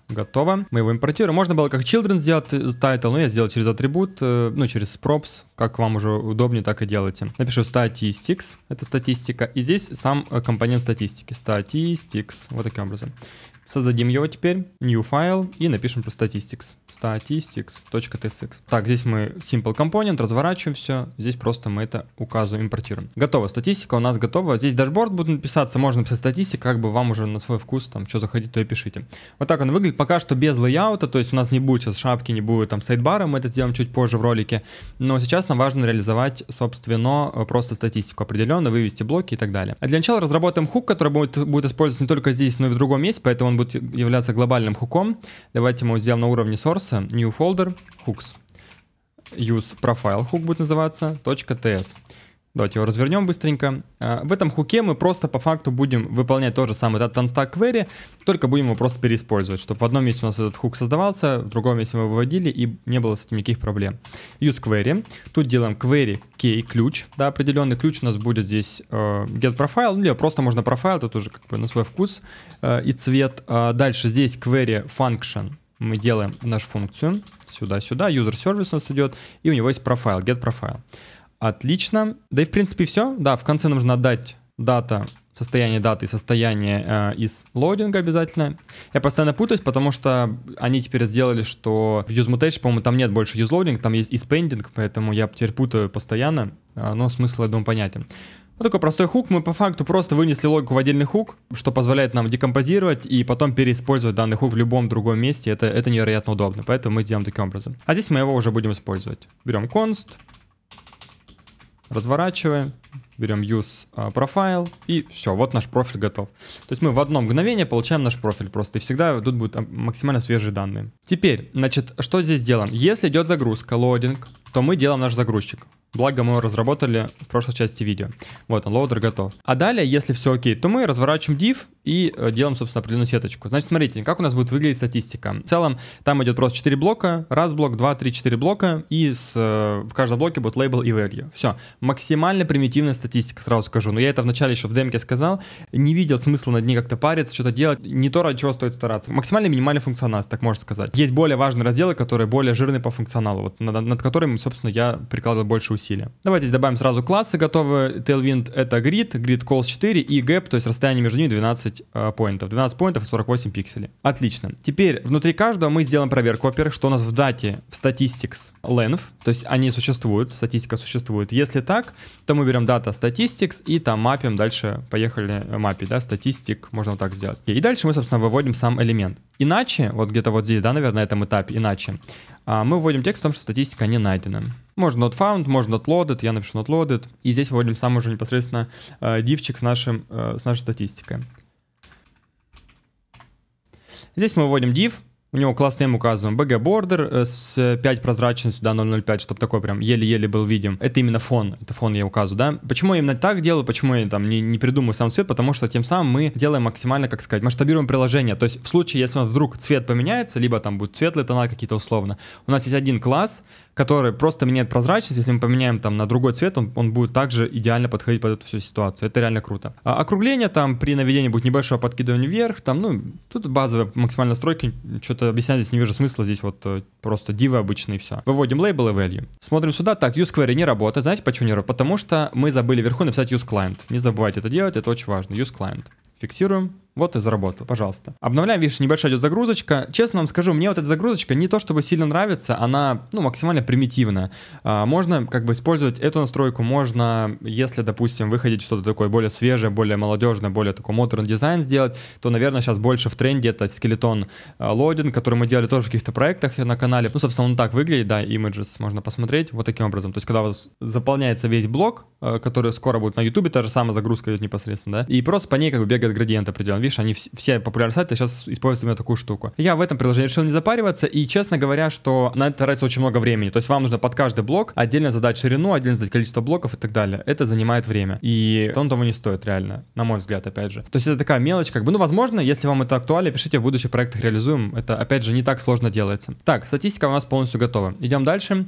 Готово. Мы его импортируем. Можно было как children сделать э, title, но я сделал через атрибут, э, ну, через props. Как вам уже удобнее, так и делайте. Напишу statistics, это статистика. И здесь сам э, компонент статистики. Statistics, вот таким образом. Создадим его теперь, new File и напишем по statistics, statistics.tsx. Так, здесь мы simple component, разворачиваем все, здесь просто мы это указываем, импортируем. Готово, статистика у нас готова, здесь дашборд будет написаться, можно написать статистика, как бы вам уже на свой вкус, там, что заходить, то и пишите. Вот так он выглядит, пока что без лейаута, то есть у нас не будет сейчас шапки, не будет там сайдбара, мы это сделаем чуть позже в ролике, но сейчас нам важно реализовать, собственно, э, просто статистику определенно, вывести блоки и так далее. А для начала разработаем хук, который будет, будет использоваться не только здесь, но и в другом месте, поэтому он будет являться глобальным хуком. Давайте мы его сделаем на уровне сорса. New folder, hooks. Use profile hook будет называться, .ts. Давайте его развернем быстренько. А, в этом хуке мы просто по факту будем выполнять тот же самый этот unstack query, только будем его просто переиспользовать, чтобы в одном месте у нас этот хук создавался, в другом месте мы выводили и не было с этим никаких проблем. Use query. Тут делаем query key ключ, да, определенный ключ у нас будет здесь э, get profile, ну, или просто можно profile, тут уже как бы на свой вкус э, и цвет. А дальше здесь query function мы делаем нашу функцию сюда-сюда, user service у нас идет, и у него есть profile, get profile. Отлично. Да и в принципе все. Да, в конце нужно отдать дата, состояние даты, состояние э, из лоудинга обязательно. Я постоянно путаюсь, потому что они теперь сделали, что в use mutation, по-моему, там нет больше use loading, там есть испендинг, поэтому я теперь путаю постоянно, э, но смысл, я думаю, понятен. Вот такой простой хук. Мы по факту просто вынесли логику в отдельный хук, что позволяет нам декомпозировать и потом переиспользовать данный хук в любом другом месте. Это, это невероятно удобно, поэтому мы сделаем таким образом. А здесь мы его уже будем использовать. Берем const, разворачиваем, берем use а, profile, и все, вот наш профиль готов. То есть мы в одно мгновение получаем наш профиль просто, и всегда тут будут а, максимально свежие данные. Теперь, значит, что здесь делаем? Если идет загрузка, лодинг, то мы делаем наш загрузчик. Благо мы его разработали в прошлой части видео. Вот, лоудер готов. А далее, если все окей, то мы разворачиваем div и э, делаем, собственно, определенную сеточку. Значит, смотрите, как у нас будет выглядеть статистика. В целом, там идет просто 4 блока, раз блок, 2, 3, 4 блока, и с, э, в каждом блоке будет лейбл и value. Все, максимально примитивная статистика, сразу скажу. Но я это вначале еще в демке сказал, не видел смысла над ней как-то париться, что-то делать, не то, ради чего стоит стараться. Максимально минимальный функционал, так можно сказать. Есть более важные разделы, которые более жирные по функционалу, вот над, над которыми, собственно, я прикладывал больше усилий усилия. Давайте добавим сразу классы готовые. Tailwind — это grid, grid calls 4 и gap, то есть расстояние между ними 12 э, поинтов. 12 поинтов и 48 пикселей. Отлично. Теперь внутри каждого мы сделаем проверку, во-первых, что у нас в дате в statistics length, то есть они существуют, статистика существует. Если так, то мы берем data statistics и там мапим дальше, поехали мапить, да, статистик, можно вот так сделать. И дальше мы, собственно, выводим сам элемент. Иначе, вот где-то вот здесь, да, наверное, на этом этапе, иначе, а, мы вводим текст о том, что статистика не найдена. Можно not found, можно not loaded, я напишу not loaded. И здесь вводим сам уже непосредственно э, дивчик с, нашим, э, с нашей статистикой. Здесь мы вводим div, у него классным указываем BG Border с 5 прозрачностью, да, 0.05, чтобы такой прям еле-еле был видим. Это именно фон, это фон я указываю, да. Почему я именно так делаю, почему я там не, не придумаю сам цвет, потому что тем самым мы делаем максимально, как сказать, масштабируем приложение. То есть в случае, если у нас вдруг цвет поменяется, либо там будет светлые тона какие-то условно, у нас есть один класс, который просто меняет прозрачность. Если мы поменяем там на другой цвет, он, он будет также идеально подходить под эту всю ситуацию. Это реально круто. А, округление там при наведении будет небольшое подкидывание вверх. Там, ну, тут базовые максимально стройки. Что-то объяснять здесь не вижу смысла. Здесь вот э, просто дивы обычные и все. Выводим лейбл и value. Смотрим сюда. Так, use useQuery не работает. Знаете почему не работает? Потому что мы забыли вверху написать use client. Не забывайте это делать, это очень важно. Use client. Фиксируем. Вот и заработал, пожалуйста. Обновляем, видишь, небольшая идет загрузочка. Честно вам скажу, мне вот эта загрузочка не то чтобы сильно нравится, она, ну, максимально примитивная. А, можно как бы использовать эту настройку, можно, если, допустим, выходить что-то такое более свежее, более молодежное, более такой модерн дизайн сделать, то, наверное, сейчас больше в тренде это скелетон а, лодин, который мы делали тоже в каких-то проектах на канале. Ну, собственно, он так выглядит, да, images можно посмотреть вот таким образом. То есть, когда у вас заполняется весь блок, а, который скоро будет на Ютубе, та же самая загрузка идет непосредственно, да, и просто по ней как бы бегают градиенты, определенный видишь, они все популярные сайты сейчас используют именно такую штуку. Я в этом приложении решил не запариваться, и, честно говоря, что на это тратится очень много времени. То есть вам нужно под каждый блок отдельно задать ширину, отдельно задать количество блоков и так далее. Это занимает время. И он того не стоит, реально, на мой взгляд, опять же. То есть это такая мелочь, как бы, ну, возможно, если вам это актуально, пишите в будущих проектах реализуем. Это, опять же, не так сложно делается. Так, статистика у нас полностью готова. Идем дальше. Дальше.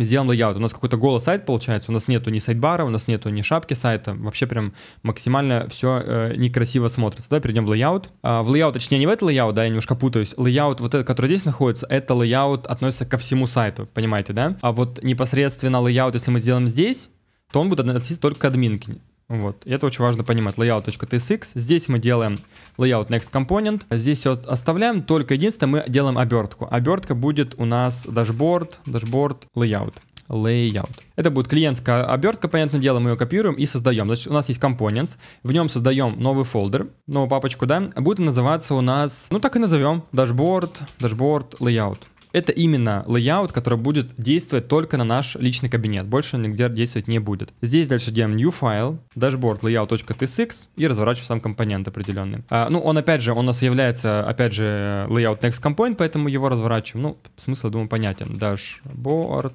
мы сделаем лайаут. У нас какой-то голый сайт получается, у нас нету ни сайт-бара, у нас нету ни шапки сайта, вообще прям максимально все э, некрасиво смотрится. Давай перейдем в лайаут. А, в лайаут, точнее не в этот лайаут, да, я немножко путаюсь. Лайаут вот этот, который здесь находится, это лайаут относится ко всему сайту, понимаете, да? А вот непосредственно лайаут, если мы сделаем здесь, то он будет относиться только к админке. Вот. И это очень важно понимать. Layout.tsx. Здесь мы делаем layout next component. Здесь все оставляем, только единственное, мы делаем обертку. Обертка будет у нас dashboard, dashboard layout layout. Это будет клиентская обертка, понятное дело, мы ее копируем и создаем. Значит, у нас есть components, в нем создаем новый фолдер, новую папочку, да, будет называться у нас, ну так и назовем, dashboard, dashboard layout. Это именно layout, который будет действовать только на наш личный кабинет, больше нигде действовать не будет. Здесь дальше делаем new file, dashboard layout.tsx и разворачиваем сам компонент определенный. А, ну, он опять же, он у нас является, опять же, layout next component, поэтому его разворачиваем. Ну, смысл, думаю, понятен. Dashboard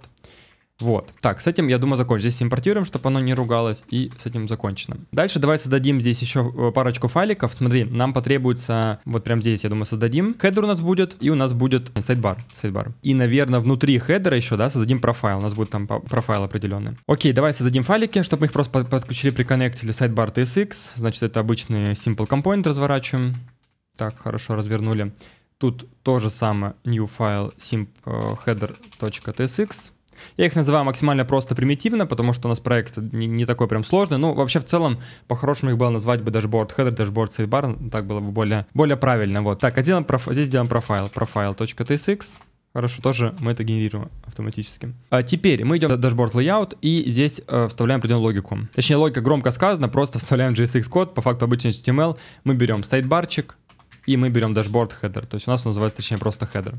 вот, так, с этим, я думаю, закончим. Здесь импортируем, чтобы оно не ругалось, и с этим закончено. Дальше давай создадим здесь еще э, парочку файликов. Смотри, нам потребуется, вот прям здесь, я думаю, создадим. Хедер у нас будет, и у нас будет сайдбар. сайдбар. И, наверное, внутри хедера еще, да, создадим профайл. У нас будет там профайл определенный. Окей, давай создадим файлики, чтобы мы их просто подключили, приконнектили сайдбар TSX. Значит, это обычный simple component разворачиваем. Так, хорошо, развернули. Тут то же самое, new file simp э, header.tsx. Я их называю максимально просто примитивно, потому что у нас проект не, не такой прям сложный. Ну, вообще, в целом, по-хорошему их было назвать бы дашборд хедер, дашборд сейбар. Ну, так было бы более, более правильно. Вот. Так, а делаем проф... здесь сделаем профайл. Profile.tsx. Хорошо, тоже мы это генерируем автоматически. А теперь мы идем на дашборд layout и здесь э, вставляем определенную логику. Точнее, логика громко сказана, просто *laughs* вставляем JSX-код, по факту обычный HTML. Эм мы берем сайт-барчик и мы берем дашборд header, То есть у нас он называется, точнее, просто header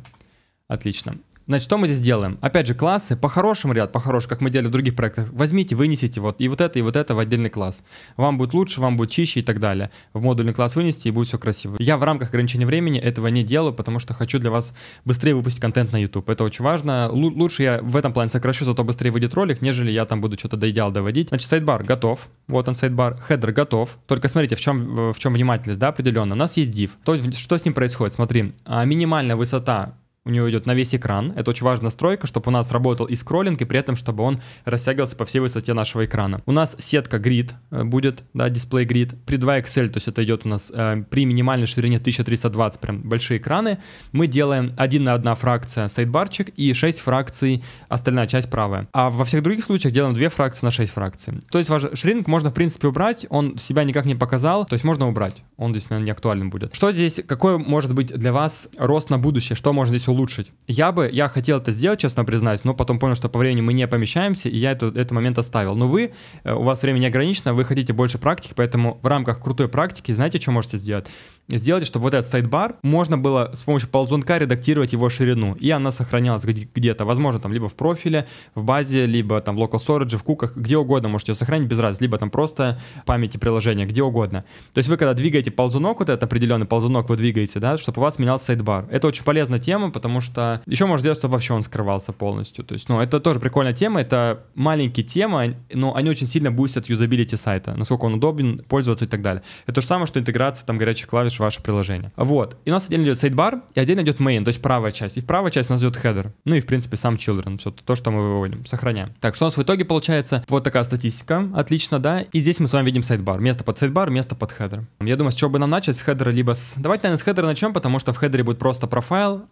Отлично. Значит, что мы здесь делаем? Опять же, классы по-хорошему ряд, по-хорошему, как мы делали в других проектах, возьмите, вынесите вот и вот это, и вот это в отдельный класс. Вам будет лучше, вам будет чище и так далее. В модульный класс вынести, и будет все красиво. Я в рамках ограничения времени этого не делаю, потому что хочу для вас быстрее выпустить контент на YouTube. Это очень важно. Л- лучше я в этом плане сокращу, зато быстрее выйдет ролик, нежели я там буду что-то до идеала доводить. Значит, сайдбар готов. Вот он, сайдбар. Хедер готов. Только смотрите, в чем, в чем внимательность, да, определенно. У нас есть div. То, что с ним происходит? Смотри, а, минимальная высота у него идет на весь экран. Это очень важная настройка, чтобы у нас работал и скроллинг, и при этом, чтобы он растягивался по всей высоте нашего экрана. У нас сетка grid э, будет, да, дисплей grid, при 2XL, то есть это идет у нас э, при минимальной ширине 1320, прям большие экраны. Мы делаем 1 на 1 фракция сайдбарчик и 6 фракций остальная часть правая. А во всех других случаях делаем 2 фракции на 6 фракций. То есть ваш шринг можно, в принципе, убрать, он себя никак не показал, то есть можно убрать. Он здесь, наверное, не актуален будет. Что здесь, какой может быть для вас рост на будущее, что можно здесь улучшить? улучшить. Я бы, я хотел это сделать, честно признаюсь, но потом понял, что по времени мы не помещаемся, и я этот, этот момент оставил. Но вы, э, у вас время не ограничено, вы хотите больше практики, поэтому в рамках крутой практики, знаете, что можете сделать? Сделайте, чтобы вот этот сайт-бар, можно было с помощью ползунка редактировать его ширину, и она сохранялась где-то, возможно, там либо в профиле, в базе, либо там в local storage, в куках, где угодно можете ее сохранить без разницы, либо там просто памяти приложения, где угодно. То есть вы когда двигаете ползунок, вот этот определенный ползунок вы двигаете, да, чтобы у вас менялся сайт-бар. Это очень полезная тема, потому потому что еще можно сделать, чтобы вообще он скрывался полностью. То есть, ну, это тоже прикольная тема, это маленькие темы, но они очень сильно бустят юзабилити сайта, насколько он удобен пользоваться и так далее. Это то же самое, что интеграция там горячих клавиш в ваше приложение. Вот. И у нас отдельно идет сайдбар, и отдельно идет main, то есть правая часть. И в правой часть у нас идет хедер. Ну и, в принципе, сам children, все то, что мы выводим, сохраняем. Так, что у нас в итоге получается? Вот такая статистика, отлично, да. И здесь мы с вами видим сайдбар, Место под сайдбар, место под хедер. Я думаю, с чего бы нам начать? С хедера либо с... Давайте, наверное, с хедера начнем, потому что в хедере будет просто профайл,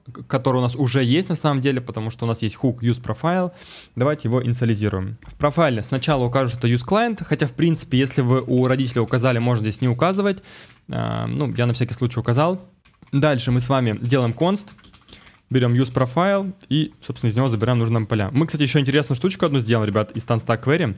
который у нас уже есть на самом деле, потому что у нас есть hook useProfile. Давайте его инициализируем. В профайле сначала укажу, что use useClient, хотя в принципе, если вы у родителя указали, можно здесь не указывать. Эм, ну, я на всякий случай указал. Дальше мы с вами делаем const, берем use profile и, собственно, из него забираем нужные нам поля. Мы, кстати, еще интересную штучку одну сделаем, ребят, из Tanstack Query.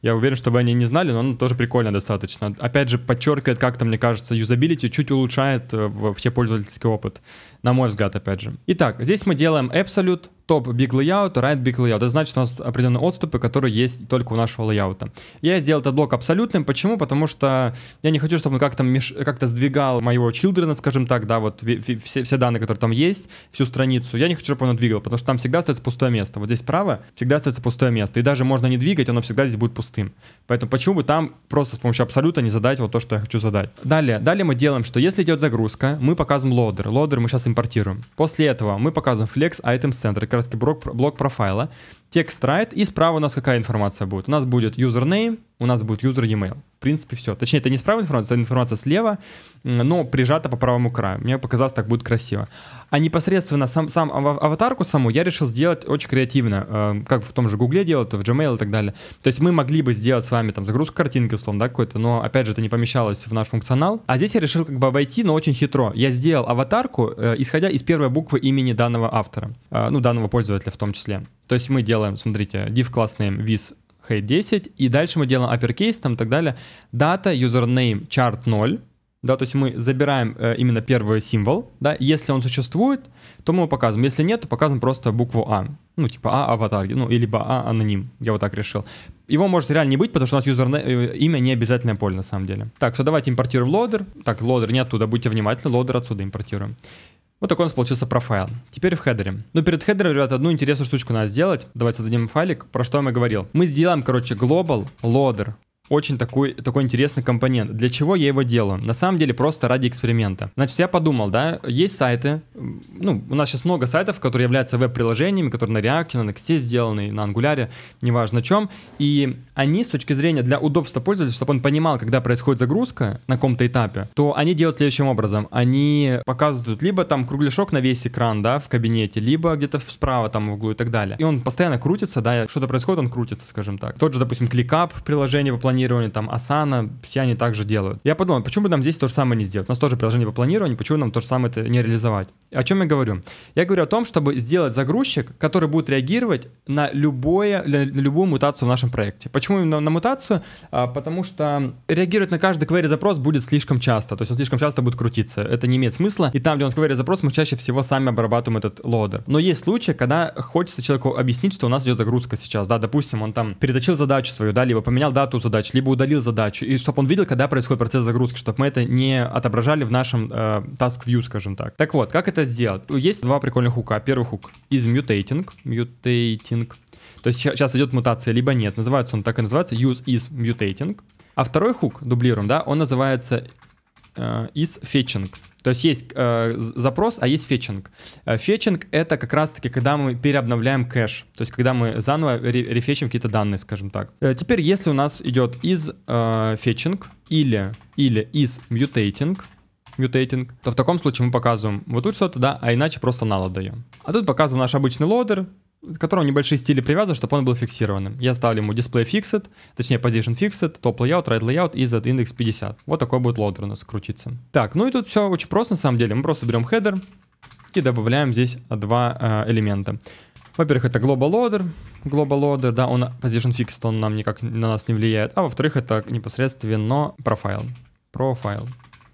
Я уверен, что вы о ней не знали, но она тоже прикольная достаточно. Опять же, подчеркивает как-то, мне кажется, юзабилити, чуть улучшает э, вообще пользовательский опыт. На мой взгляд, опять же. Итак, здесь мы делаем absolute топ big layout, right big layout. Это значит, у нас определенные отступы, которые есть только у нашего лейаута. Я сделал этот блок абсолютным. Почему? Потому что я не хочу, чтобы он как-то меш... как сдвигал моего children, скажем так, да, вот все, все данные, которые там есть, всю страницу. Я не хочу, чтобы он двигал, потому что там всегда остается пустое место. Вот здесь справа всегда остается пустое место. И даже можно не двигать, оно всегда здесь будет пустым. Поэтому почему бы там просто с помощью абсолюта не задать вот то, что я хочу задать. Далее, далее мы делаем, что если идет загрузка, мы показываем лодер. Лодер мы сейчас импортируем. После этого мы показываем flex item center хакеровский блок, блок профайла, текст write, и справа у нас какая информация будет? У нас будет username, у нас будет user email. В принципе, все. Точнее, это не справа информация, это информация слева, но прижата по правому краю. Мне показалось, так будет красиво. А непосредственно сам, сам аватарку саму я решил сделать очень креативно, э, как в том же Гугле делают, в Gmail и так далее. То есть мы могли бы сделать с вами там загрузку картинки, условно, да, какой-то, но, опять же, это не помещалось в наш функционал. А здесь я решил как бы обойти, но очень хитро. Я сделал аватарку, э, исходя из первой буквы имени данного автора, э, ну, данного пользователя в том числе. То есть мы делаем, смотрите, div class name with height 10, и дальше мы делаем uppercase там и так далее. Data, username, chart 0, да, то есть мы забираем э, именно первый символ, да, если он существует, то мы его показываем, если нет, то показываем просто букву А, ну, типа А аватар, ну, либо А аноним, я вот так решил. Его может реально не быть, потому что у нас юзерне... Э, имя не обязательное поле на самом деле. Так, все, давайте импортируем лодер. Так, лодер не оттуда, будьте внимательны, лодер отсюда импортируем. Вот такой у нас получился профайл. Теперь в хедере. Но ну, перед хедером, ребята, одну интересную штучку надо сделать. Давайте зададим файлик, про что я говорил. Мы сделаем, короче, global loader очень такой, такой интересный компонент. Для чего я его делаю? На самом деле просто ради эксперимента. Значит, я подумал, да, есть сайты, ну, у нас сейчас много сайтов, которые являются веб-приложениями, которые на React, на Next сделаны, на Angular, неважно чем, и они с точки зрения для удобства пользователя, чтобы он понимал, когда происходит загрузка на каком-то этапе, то они делают следующим образом. Они показывают либо там кругляшок на весь экран, да, в кабинете, либо где-то справа там в углу и так далее. И он постоянно крутится, да, что-то происходит, он крутится, скажем так. Тот же, допустим, кликап приложение по планированию планированию, там Asana, все они также делают. Я подумал, почему бы нам здесь то же самое не сделать? У нас тоже приложение по планированию, почему нам то же самое это не реализовать? О чем я говорю? Я говорю о том, чтобы сделать загрузчик, который будет реагировать на, любое, на любую мутацию в нашем проекте. Почему именно на мутацию? А, потому что реагировать на каждый query-запрос будет слишком часто, то есть он слишком часто будет крутиться. Это не имеет смысла, и там, где он query-запрос, мы чаще всего сами обрабатываем этот лодер. Но есть случаи, когда хочется человеку объяснить, что у нас идет загрузка сейчас, да, допустим, он там переточил задачу свою, да, либо поменял дату задачи, задач, либо удалил задачу, и чтобы он видел, когда происходит процесс загрузки, чтобы мы это не отображали в нашем э, task view, скажем так. Так вот, как это сделать? Есть два прикольных хука. Первый хук из mutating, mutating, то есть сейчас идет мутация, либо нет, называется он так и называется, use is mutating. А второй хук, дублируем, да, он называется Э, из fetching. То есть есть э, запрос, а есть фетчинг. Э, фетчинг — это как раз-таки, когда мы переобновляем кэш, то есть когда мы заново ре рефетчим какие-то данные, скажем так. Э, теперь, если у нас идет из э, или, или из mutating, mutating, то в таком случае мы показываем вот тут что-то, да, а иначе просто null отдаем. А тут показываем наш обычный лодер, к которому небольшие стили привязаны, чтобы он был фиксированным. Я ставлю ему display fixed, точнее position fixed, top layout, right layout и z index 50. Вот такой будет лоадер у нас крутиться. Так, ну и тут все очень просто на самом деле. Мы просто берем header и добавляем здесь два э, элемента. Во-первых, это global loader, global loader, да, он position fixed, он нам никак на нас не влияет. А во-вторых, это непосредственно profile, profile.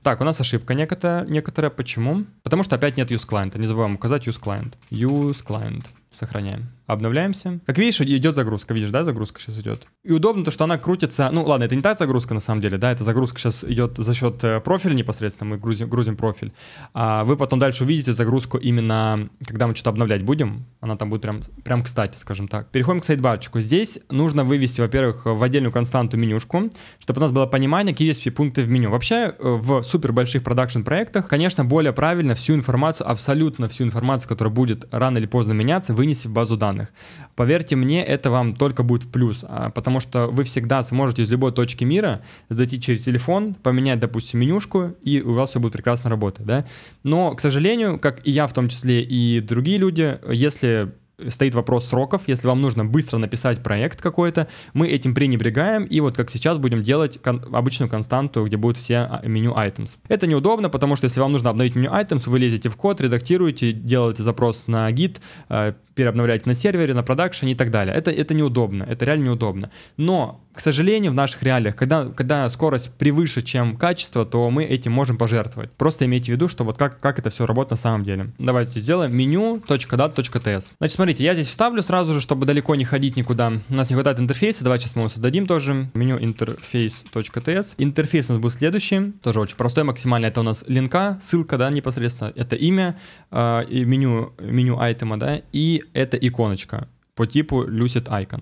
Так, у нас ошибка некоторая, некоторая. Почему? Потому что опять нет use client. Не забываем указать use client. Use client сохраняем. Обновляемся. Как видишь, идет загрузка. Видишь, да, загрузка сейчас идет. И удобно то, что она крутится. Ну, ладно, это не та загрузка на самом деле, да, это загрузка сейчас идет за счет э, профиля непосредственно. Мы грузим, грузим профиль. А вы потом дальше увидите загрузку именно, когда мы что-то обновлять будем. Она там будет прям, прям кстати, скажем так. Переходим к сайдбарчику. Здесь нужно вывести, во-первых, в отдельную константу менюшку, чтобы у нас было понимание, какие есть все пункты в меню. Вообще, э, в супер больших продакшн проектах, конечно, более правильно всю информацию, абсолютно всю информацию, которая будет рано или поздно меняться, вынести в базу данных данных. Поверьте мне, это вам только будет в плюс, а, потому что вы всегда сможете из любой точки мира зайти через телефон, поменять, допустим, менюшку, и у вас все будет прекрасно работать, да. Но, к сожалению, как и я в том числе, и другие люди, если стоит вопрос сроков, если вам нужно быстро написать проект какой-то, мы этим пренебрегаем, и вот как сейчас будем делать кон- обычную константу, где будут все а, меню items. Это неудобно, потому что если вам нужно обновить меню items, вы лезете в код, редактируете, делаете запрос на гид, э, переобновлять на сервере, на продакшене и так далее. Это, это неудобно, это реально неудобно. Но, к сожалению, в наших реалиях, когда, когда скорость превыше, чем качество, то мы этим можем пожертвовать. Просто имейте в виду, что вот как, как это все работает на самом деле. Давайте сделаем меню меню.dat.ts. Значит, смотрите, я здесь вставлю сразу же, чтобы далеко не ходить никуда. У нас не хватает интерфейса, давайте сейчас мы его создадим тоже. Меню интерфейс.ts. Интерфейс у нас будет следующий, тоже очень простой максимально. Это у нас линка, ссылка, да, непосредственно. Это имя, э, и меню, меню айтема, да, и это иконочка по типу Lucid Icon.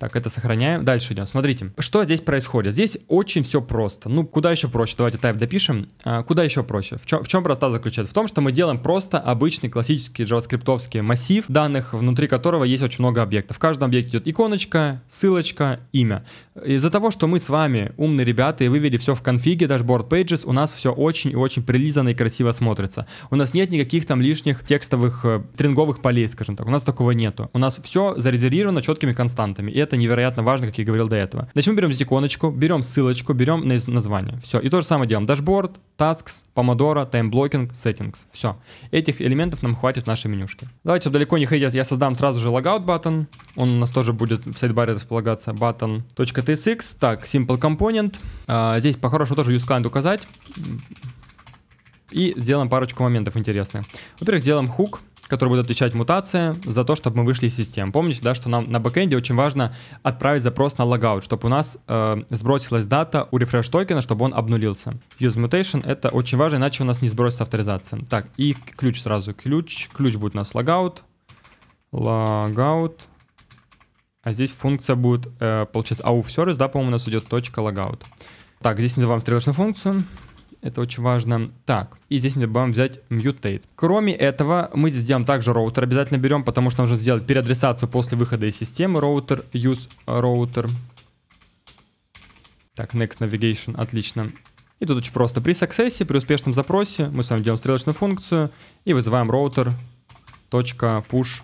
Так, это сохраняем. Дальше идем. Смотрите, что здесь происходит. Здесь очень все просто. Ну, куда еще проще? Давайте type допишем. А, куда еще проще? В чем, в чем простота заключается? В том, что мы делаем просто обычный классический JavaScript массив данных, внутри которого есть очень много объектов. В каждом объекте идет иконочка, ссылочка, имя. Из-за того, что мы с вами умные ребята и вывели все в конфиге, dashboard pages, у нас все очень и очень прилизано и красиво смотрится. У нас нет никаких там лишних текстовых, э, тренговых полей, скажем так. У нас такого нету. У нас все зарезервировано четкими константами. И это это невероятно важно, как я говорил до этого. Значит, мы берем здесь иконочку, берем ссылочку, берем название. Все. И то же самое делаем. Дашборд, tasks, помодора, таймблокинг, settings. Все. Этих элементов нам хватит в нашей менюшке. Давайте, чтобы далеко не ходить, я создам сразу же логаут button. Он у нас тоже будет в сайдбаре располагаться. Button.tsx. Так, simple component. А, здесь по-хорошему тоже use client указать. И сделаем парочку моментов интересных. Во-первых, сделаем hook который будет отвечать мутация за то, чтобы мы вышли из системы. Помните, да, что нам на бэкэнде очень важно отправить запрос на логаут, чтобы у нас э, сбросилась дата у рефреш токена, чтобы он обнулился. Use mutation — это очень важно, иначе у нас не сбросится авторизация. Так, и ключ сразу. Ключ, ключ будет у нас логаут. Логаут. А здесь функция будет, э, получается, auf service, да, по-моему, у нас идет точка логаут. Так, здесь называем стрелочную функцию. Это очень важно. Так, и здесь не добавим взять mutate. Кроме этого, мы сделаем также роутер. Обязательно берем, потому что нужно сделать переадресацию после выхода из системы. Роутер, use роутер. Так, next navigation, отлично. И тут очень просто. При success, при успешном запросе, мы с вами делаем стрелочную функцию и вызываем роутер .push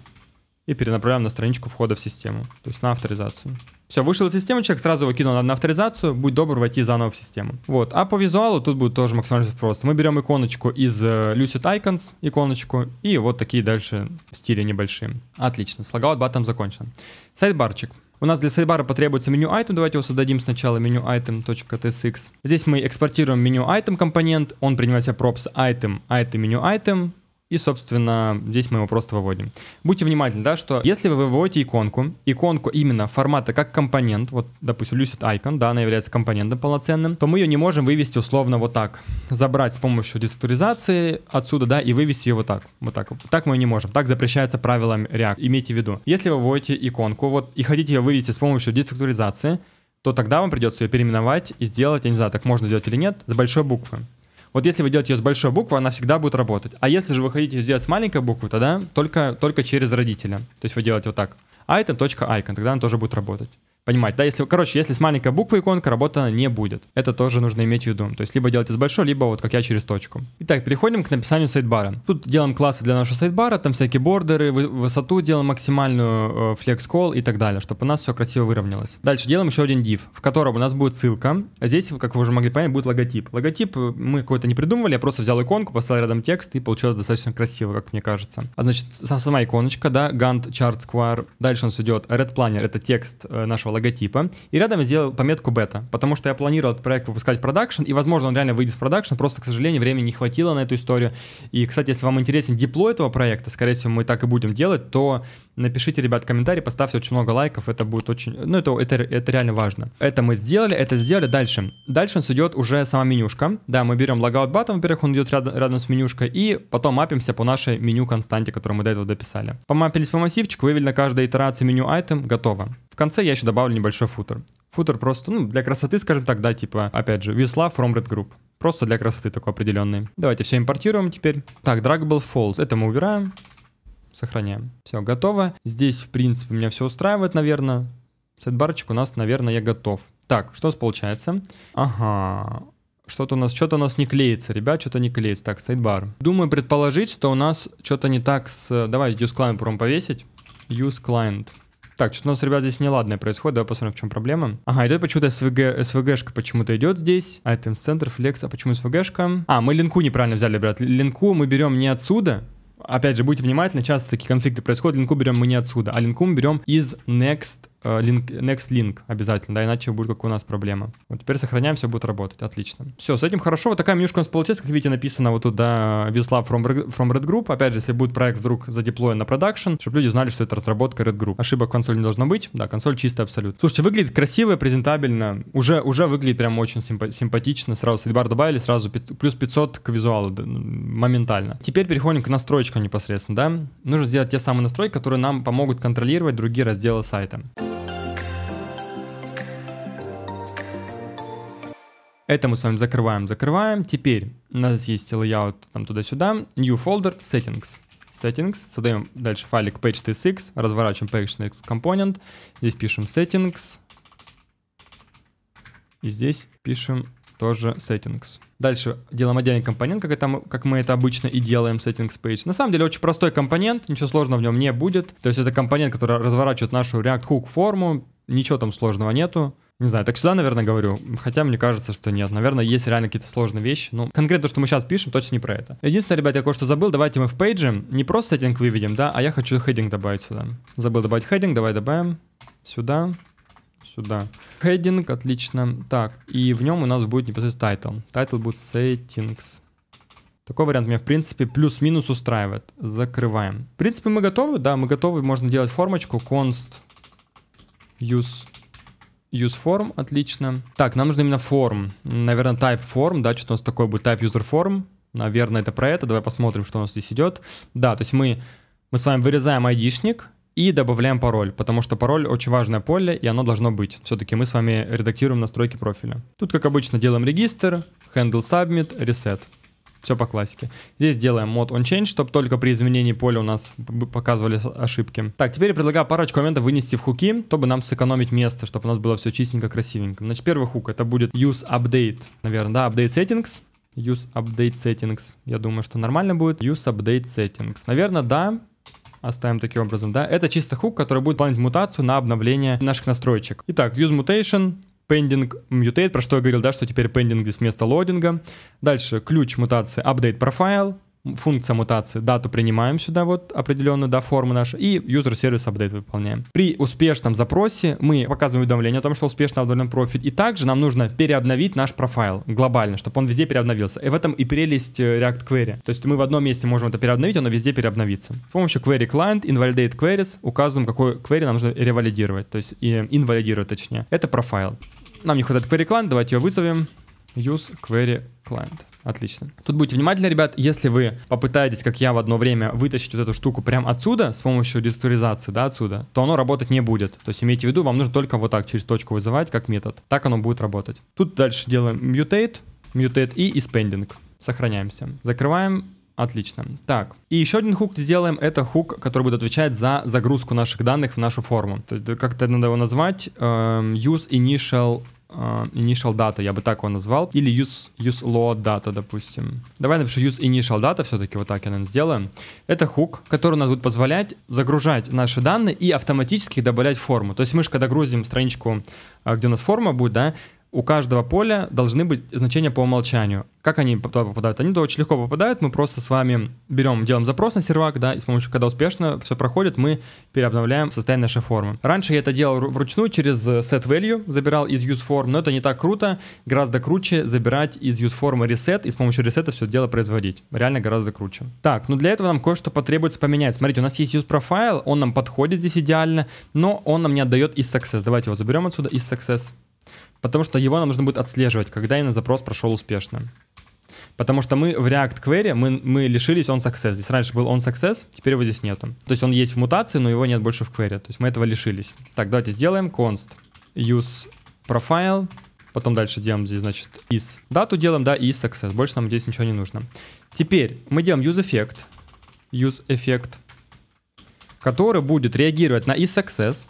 и перенаправляем на страничку входа в систему, то есть на авторизацию. Все, вышел из системы, человек сразу его кинул на авторизацию, будь добр войти заново в систему. Вот. А по визуалу тут будет тоже максимально просто. Мы берем иконочку из э, Lucid Icons, иконочку, и вот такие дальше стили небольшие. Отлично, слагаут батом закончен. Сайдбарчик. У нас для сайдбара потребуется меню item, давайте его создадим сначала, меню item.tsx. Здесь мы экспортируем меню item компонент, он принимает себе props item, item, меню item, и, собственно, здесь мы его просто выводим. Будьте внимательны, да, что если вы выводите иконку, иконку именно формата как компонент, вот, допустим, Lucid Icon, да, она является компонентом полноценным, то мы ее не можем вывести условно вот так. Забрать с помощью деструктуризации отсюда, да, и вывести ее вот так. Вот так. так мы ее не можем. Так запрещается правилами React. Имейте в виду. Если вы выводите иконку, вот, и хотите ее вывести с помощью деструктуризации, то тогда вам придется ее переименовать и сделать, я не знаю, так можно сделать или нет, с большой буквы. Вот если вы делаете ее с большой буквы, она всегда будет работать. А если же вы хотите сделать с маленькой буквы, тогда только, только через родителя. То есть вы делаете вот так. Item.icon, тогда она тоже будет работать понимать. Да, если, короче, если с маленькой буквы иконка, работа не будет. Это тоже нужно иметь в виду. То есть либо делать из большой, либо вот как я через точку. Итак, переходим к написанию сайдбара. Тут делаем классы для нашего сайдбара, там всякие бордеры, высоту делаем максимальную, э, флекс кол и так далее, чтобы у нас все красиво выровнялось. Дальше делаем еще один div, в котором у нас будет ссылка. А здесь, как вы уже могли понять, будет логотип. Логотип э, мы какой-то не придумывали, я просто взял иконку, поставил рядом текст и получилось достаточно красиво, как мне кажется. А значит, сама иконочка, да, Gantt Chart Square. Дальше у нас идет Red Planner, это текст э, нашего логотипа, и рядом сделал пометку бета, потому что я планировал этот проект выпускать в продакшн, и, возможно, он реально выйдет в продакшн, просто, к сожалению, времени не хватило на эту историю. И, кстати, если вам интересен диплой этого проекта, скорее всего, мы так и будем делать, то Напишите, ребят, комментарий, поставьте очень много лайков, это будет очень... Ну, это, это, это реально важно. Это мы сделали, это сделали. Дальше. Дальше у нас идет уже сама менюшка. Да, мы берем логаут button, во-первых, он идет рядом, рядом с менюшкой, и потом мапимся по нашей меню константе, которую мы до этого дописали. Помапились по массивчику, вывели на каждой итерации меню item, готово. В конце я еще добавлю небольшой футер. Футер просто, ну, для красоты, скажем так, да, типа, опять же, Вислав from Red Group. Просто для красоты такой определенный. Давайте все импортируем теперь. Так, Draggable false, Это мы убираем сохраняем. Все, готово. Здесь, в принципе, меня все устраивает, наверное. Сетбарчик у нас, наверное, я готов. Так, что у нас получается? Ага, что-то у нас, что-то у нас не клеится, ребят, что-то не клеится. Так, сайдбар. Думаю предположить, что у нас что-то не так с... Давай use client пром повесить. Use client. Так, что-то у нас, ребят, здесь неладное происходит. Давай посмотрим, в чем проблема. Ага, идет почему-то SVG, SVG-шка почему-то идет здесь. Item а Center, Flex. А почему SVG-шка? А, мы линку неправильно взяли, ребят. Линку мы берем не отсюда, Опять же, будьте внимательны, часто такие конфликты происходят. Линку берем мы не отсюда, а линку мы берем из next Э, link, next link обязательно, да, иначе будет как у нас проблема. Вот теперь сохраняем, все будет работать, отлично. Все, с этим хорошо, вот такая менюшка у нас получилась, как видите, написано вот тут, да, Вислав from, from Red Group, опять же, если будет проект вдруг задеплоен на продакшн, чтобы люди знали, что это разработка Red Group. Ошибок в консоли не должно быть, да, консоль чистая абсолютно. Слушайте, выглядит красиво, презентабельно, уже, уже выглядит прям очень симпа- симпатично, сразу сайдбар добавили, сразу плюс 500 к визуалу, да, моментально. Теперь переходим к настройкам непосредственно, да, нужно сделать те самые настройки, которые нам помогут контролировать другие разделы сайта. Это мы с вами закрываем, закрываем. Теперь у нас есть layout там туда-сюда. New folder, settings. Settings. Создаем дальше файлик page.tsx, разворачиваем page.tsx component. Здесь пишем settings. И здесь пишем тоже settings. Дальше делаем отдельный компонент, как, это, как мы это обычно и делаем, settings page. На самом деле очень простой компонент, ничего сложного в нем не будет. То есть это компонент, который разворачивает нашу React Hook форму, ничего там сложного нету. Не знаю, так сюда, наверное, говорю. Хотя мне кажется, что нет. Наверное, есть реально какие-то сложные вещи. Ну, конкретно то, что мы сейчас пишем, точно не про это. Единственное, ребят, я кое-что забыл. Давайте мы в пейдже не просто сеттинг выведем, да, а я хочу хединг добавить сюда. Забыл добавить хединг. давай добавим сюда, сюда. Хединг, отлично. Так, и в нем у нас будет непосредственно тайтл. Тайтл будет settings. Такой вариант меня, в принципе, плюс-минус устраивает. Закрываем. В принципе, мы готовы, да, мы готовы. Можно делать формочку const use Use form отлично. Так, нам нужно именно form, Наверное, type form, да, что у нас такое будет, type user form. Наверное, это про это. Давай посмотрим, что у нас здесь идет. Да, то есть мы, мы с вами вырезаем айдишник и добавляем пароль, потому что пароль очень важное поле, и оно должно быть. Все-таки мы с вами редактируем настройки профиля. Тут, как обычно, делаем регистр, handle submit, reset. Все по классике. Здесь делаем мод on change, чтобы только при изменении поля у нас показывали ошибки. Так, теперь я предлагаю парочку моментов вынести в хуки, чтобы нам сэкономить место, чтобы у нас было все чистенько, красивенько. Значит, первый хук это будет use update, наверное, да, update settings. Use update settings. Я думаю, что нормально будет. Use update settings. Наверное, да оставим таким образом, да. Это чисто хук, который будет выполнять мутацию на обновление наших настроечек. Итак, use mutation, pending mutate, про что я говорил, да, что теперь pending здесь вместо лодинга. Дальше ключ мутации update profile, функция мутации. Дату принимаем сюда вот определенную, да, форму нашу, и user service update выполняем. При успешном запросе мы показываем уведомление о том, что успешно обновлен профиль, и также нам нужно переобновить наш профайл глобально, чтобы он везде переобновился. И в этом и прелесть э, React Query. То есть мы в одном месте можем это переобновить, оно везде переобновится. С помощью Query Client, Invalidate Queries указываем, какой query нам нужно ревалидировать, то есть и инвалидировать точнее. Это профайл. Нам не хватает Query Client, давайте ее вызовем. Use Query Client. Отлично. Тут будьте внимательны, ребят, если вы попытаетесь, как я в одно время, вытащить вот эту штуку прямо отсюда, с помощью деструктуризации, да, отсюда, то оно работать не будет. То есть имейте в виду, вам нужно только вот так через точку вызывать, как метод. Так оно будет работать. Тут дальше делаем mutate, mutate и и spending. Сохраняемся. Закрываем Отлично. Так, и еще один хук сделаем, это хук, который будет отвечать за загрузку наших данных в нашу форму. То есть как-то надо его назвать, эм, use initial uh, initial data, я бы так его назвал, или use, use load data, допустим. Давай напишу use initial data, все-таки вот так я, наверное, сделаем. Это хук, который у нас будет позволять загружать наши данные и автоматически добавлять форму. То есть мы же, когда грузим страничку, э, где у нас форма будет, да, у каждого поля должны быть значения по умолчанию. Как они туда попадают? Они туда очень легко попадают, мы просто с вами берем, делаем запрос на сервак, да, и с помощью, когда успешно все проходит, мы переобновляем состояние нашей формы. Раньше я это делал вручную через э, set value, забирал из use form, но это не так круто, гораздо круче забирать из use form reset и с помощью ресета все дело производить. Реально гораздо круче. Так, но ну для этого нам кое-что потребуется поменять. Смотрите, у нас есть use profile, он нам подходит здесь идеально, но он нам не отдает из success. Давайте его заберем отсюда из success потому что его нам нужно будет отслеживать, когда именно запрос прошел успешно. Потому что мы в React Query, мы, мы лишились on success. Здесь раньше был on success, теперь его здесь нету. То есть он есть в мутации, но его нет больше в query. То есть мы этого лишились. Так, давайте сделаем const use profile. Потом дальше делаем здесь, значит, is дату делаем, да, и is success. Больше нам здесь ничего не нужно. Теперь мы делаем use effect. Use effect, который будет реагировать на is success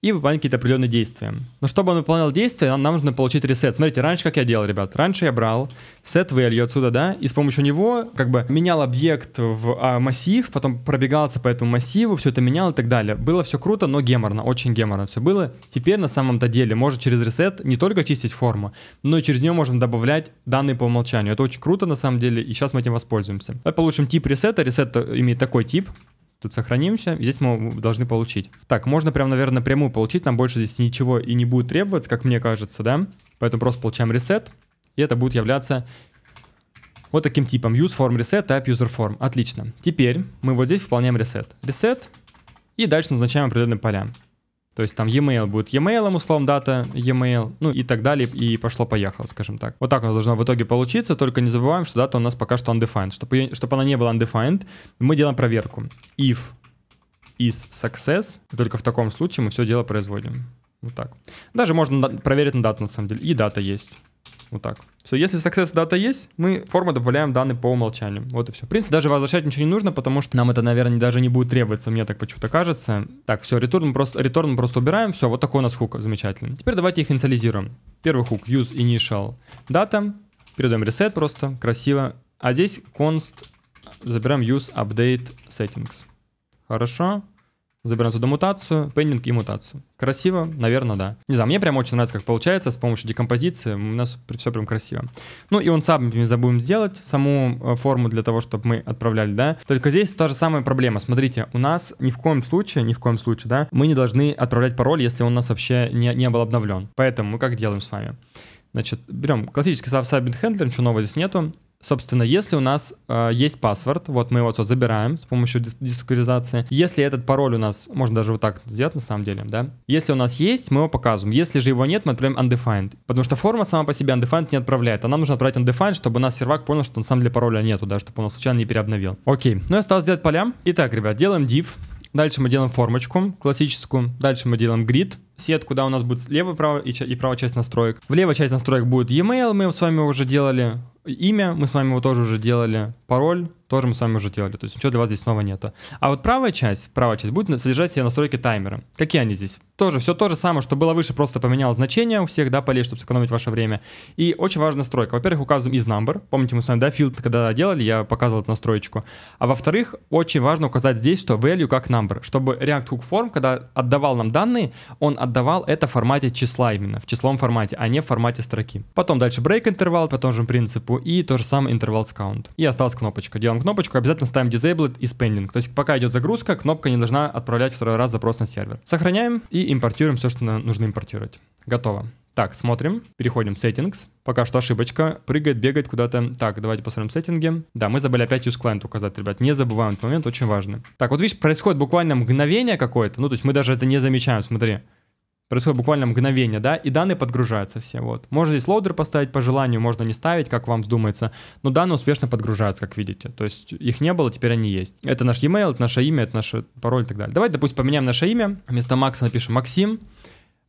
и выполнять какие-то определенные действия. Но чтобы он выполнял действия, нам, нужно получить ресет. Смотрите, раньше как я делал, ребят? Раньше я брал set value отсюда, да, и с помощью него как бы менял объект в а, массив, потом пробегался по этому массиву, все это менял и так далее. Было все круто, но геморно, очень геморно все было. Теперь на самом-то деле можно через ресет не только чистить форму, но и через нее можно добавлять данные по умолчанию. Это очень круто на самом деле, и сейчас мы этим воспользуемся. Мы получим тип ресета. Ресет имеет такой тип. Тут сохранимся, здесь мы должны получить. Так, можно прям, наверное, прямую получить, нам больше здесь ничего и не будет требоваться, как мне кажется, да? Поэтому просто получаем ресет, и это будет являться вот таким типом. UseForm reset, type userForm. Отлично. Теперь мы вот здесь выполняем reset. Reset, и дальше назначаем определенные поля. То есть там e-mail будет e-mail, условно, дата e-mail, ну и так далее, и пошло-поехало, скажем так. Вот так у нас должно в итоге получиться, только не забываем, что дата у нас пока что undefined. Чтобы, ее, чтобы она не была undefined, мы делаем проверку. If is success, и только в таком случае мы все дело производим. Вот так. Даже можно проверить на дату, на самом деле. И дата есть. Вот так. Все, если success дата есть, мы форму добавляем данные по умолчанию. Вот и все. В принципе, даже возвращать ничего не нужно, потому что нам это, наверное, даже не будет требоваться, мне так почему-то кажется. Так, все, return мы просто, return мы просто убираем. Все, вот такой у нас хук, замечательный. Теперь давайте их инициализируем. Первый хук use initial data. Передаем reset просто, красиво. А здесь const, забираем use update settings. Хорошо. Забираем сюда мутацию, пейнинг и мутацию. Красиво? Наверное, да. Не знаю, мне прям очень нравится, как получается с помощью декомпозиции. У нас все прям красиво. Ну и он сам мы забудем сделать, саму форму для того, чтобы мы отправляли, да. Только здесь та же самая проблема. Смотрите, у нас ни в коем случае, ни в коем случае, да, мы не должны отправлять пароль, если он у нас вообще не, не был обновлен. Поэтому мы как делаем с вами? Значит, берем классический subsubmit хендлер, ничего нового здесь нету. Собственно, если у нас э, есть паспорт, вот мы его отсюда забираем с помощью деструктуризации. Если этот пароль у нас, можно даже вот так сделать на самом деле, да? Если у нас есть, мы его показываем. Если же его нет, мы отправляем undefined. Потому что форма сама по себе undefined не отправляет. А нам нужно отправить undefined, чтобы у нас сервак понял, что на самом деле пароля нету, да, чтобы он его случайно не переобновил. Окей, ну и осталось сделать поля. Итак, ребят, делаем div. Дальше мы делаем формочку классическую. Дальше мы делаем grid сет, куда у нас будет левая правая и, правая часть настроек. В левой части настроек будет e-mail, мы с вами уже делали, имя, мы с вами его тоже уже делали, пароль тоже мы с вами уже делали, то есть ничего для вас здесь снова нету. А вот правая часть, правая часть будет содержать все настройки таймера. Какие они здесь? Тоже все то же самое, что было выше, просто поменял значение у всех, да, полей, чтобы сэкономить ваше время. И очень важная настройка. Во-первых, указываем из number. Помните, мы с вами, да, field, когда делали, я показывал эту настроечку. А во-вторых, очень важно указать здесь, что value как number, чтобы React Hook Form, когда отдавал нам данные, он отдавал отдавал это в формате числа именно, в числовом формате, а не в формате строки. Потом дальше break интервал по тому же принципу и то же самое интервал с count. И осталась кнопочка. Делаем кнопочку, обязательно ставим disabled и spending. То есть пока идет загрузка, кнопка не должна отправлять второй раз запрос на сервер. Сохраняем и импортируем все, что нужно импортировать. Готово. Так, смотрим, переходим в settings. Пока что ошибочка, прыгает, бегает куда-то. Так, давайте посмотрим сеттинги. Да, мы забыли опять use client указать, ребят, не забываем этот момент, очень важный. Так, вот видишь, происходит буквально мгновение какое-то, ну то есть мы даже это не замечаем, смотри происходит буквально мгновение, да, и данные подгружаются все, вот. Можно здесь лоудер поставить по желанию, можно не ставить, как вам вздумается, но данные успешно подгружаются, как видите, то есть их не было, теперь они есть. Это наш e-mail, это наше имя, это наш пароль и так далее. Давайте, допустим, поменяем наше имя, вместо Макса напишем Максим,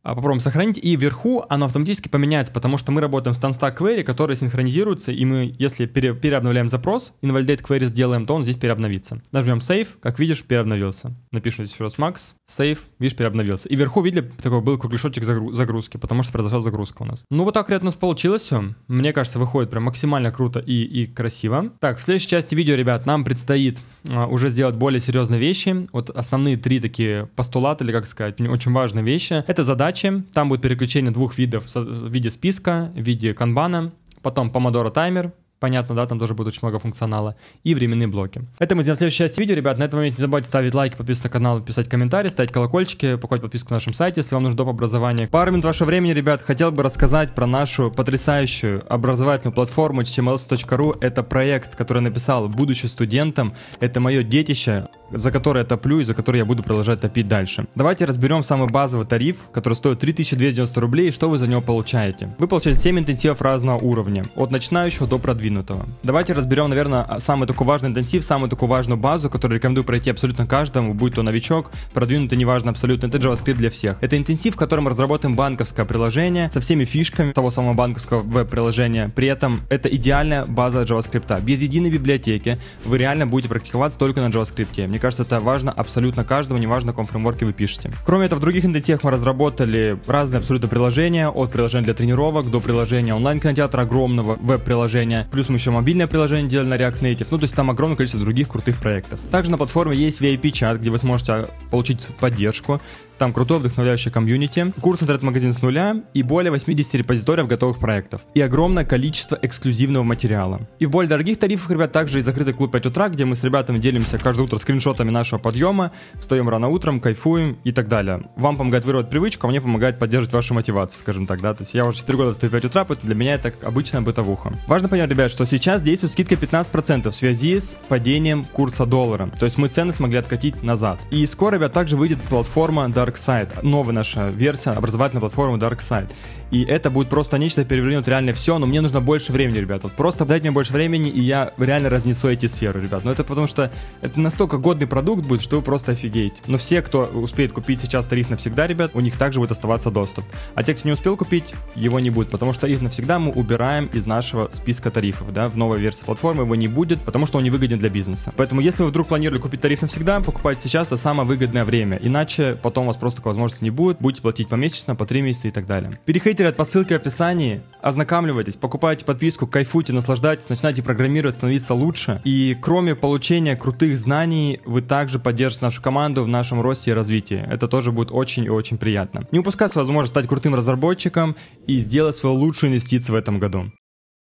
а, попробуем сохранить, и вверху оно автоматически поменяется, потому что мы работаем с TanStack Query, который синхронизируется, и мы, если пере, переобновляем запрос, invalidate query сделаем, то он здесь переобновится. Нажмем save, как видишь, переобновился. напишем здесь еще раз max, save, видишь, переобновился. И вверху, видели, такой был кругляшочек загрузки, потому что произошла загрузка у нас. Ну вот так, ребят, у нас получилось все. Мне кажется, выходит прям максимально круто и, и красиво. Так, в следующей части видео, ребят, нам предстоит а, уже сделать более серьезные вещи. Вот основные три такие постулаты, или как сказать, очень важные вещи. Это задача задачи. Там будет переключение двух видов в виде списка, в виде канбана, потом помодоро таймер, Понятно, да, там тоже будет очень много функционала. И временные блоки. Это мы сделаем в следующей части видео, ребят. На этом моменте не забывайте ставить лайки, подписываться на канал, писать комментарии, ставить колокольчики, покупать подписку на нашем сайте, если вам нужно доп. образование. Пару минут вашего времени, ребят, хотел бы рассказать про нашу потрясающую образовательную платформу htmls.ru. Эм Это проект, который написал, будучи студентом. Это мое детище за которые я топлю и за которые я буду продолжать топить дальше. Давайте разберем самый базовый тариф, который стоит 3290 рублей и что вы за него получаете. Вы получаете 7 интенсивов разного уровня, от начинающего до продвинутого. Давайте разберем, наверное, самый такой важный интенсив, самую такую важную базу, которую рекомендую пройти абсолютно каждому, будь то новичок, продвинутый, неважно абсолютно, это JavaScript для всех. Это интенсив, в котором мы разработаем банковское приложение со всеми фишками того самого банковского веб-приложения. При этом это идеальная база JavaScript. Без единой библиотеки вы реально будете практиковаться только на JavaScript. Мне кажется, это важно абсолютно каждому, неважно, на каком фреймворке вы пишете. Кроме этого, в других индотех мы разработали разные абсолютно приложения, от приложения для тренировок до приложения онлайн-кинотеатра, огромного веб-приложения, плюс мы еще мобильное приложение делали на React Native, ну то есть там огромное количество других крутых проектов. Также на платформе есть VIP-чат, где вы сможете получить поддержку, там крутое вдохновляющее комьюнити, курс интернет-магазин с нуля и более 80 репозиториев готовых проектов. И огромное количество эксклюзивного материала. И в более дорогих тарифах, ребят, также и закрытый клуб 5 утра, где мы с ребятами делимся каждое утро скриншотами нашего подъема, встаем рано утром, кайфуем и так далее. Вам помогает вырвать привычку, а мне помогает поддерживать вашу мотивацию, скажем так, да. То есть я уже 4 года встаю 5 утра, поэтому для меня это обычная бытовуха. Важно понять, ребят, что сейчас действует скидка 15% в связи с падением курса доллара. То есть мы цены смогли откатить назад. И скоро, ребят, также выйдет платформа Dark DarkSide, новая наша версия образовательной платформы DarkSide и это будет просто нечто, перевернет реально все, но мне нужно больше времени, ребят. Вот просто дайте мне больше времени, и я реально разнесу эти сферы, ребят. Но это потому что это настолько годный продукт будет, что вы просто офигеете. Но все, кто успеет купить сейчас тариф навсегда, ребят, у них также будет оставаться доступ. А те, кто не успел купить, его не будет, потому что тариф навсегда мы убираем из нашего списка тарифов, да, в новой версии платформы его не будет, потому что он не выгоден для бизнеса. Поэтому, если вы вдруг планировали купить тариф навсегда, покупайте сейчас, это а самое выгодное время, иначе потом у вас просто такой возможности не будет, будете платить помесячно, по 3 месяца и так далее. Переходите Твиттере по ссылке в описании. Ознакомливайтесь, покупайте подписку, кайфуйте, наслаждайтесь, начинайте программировать, становиться лучше. И кроме получения крутых знаний, вы также поддержите нашу команду в нашем росте и развитии. Это тоже будет очень и очень приятно. Не упускайте возможность стать крутым разработчиком и сделать свою лучшую инвестицию в этом году.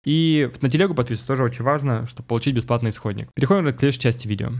И на телегу подписываться тоже очень важно, чтобы получить бесплатный исходник. Переходим к следующей части видео.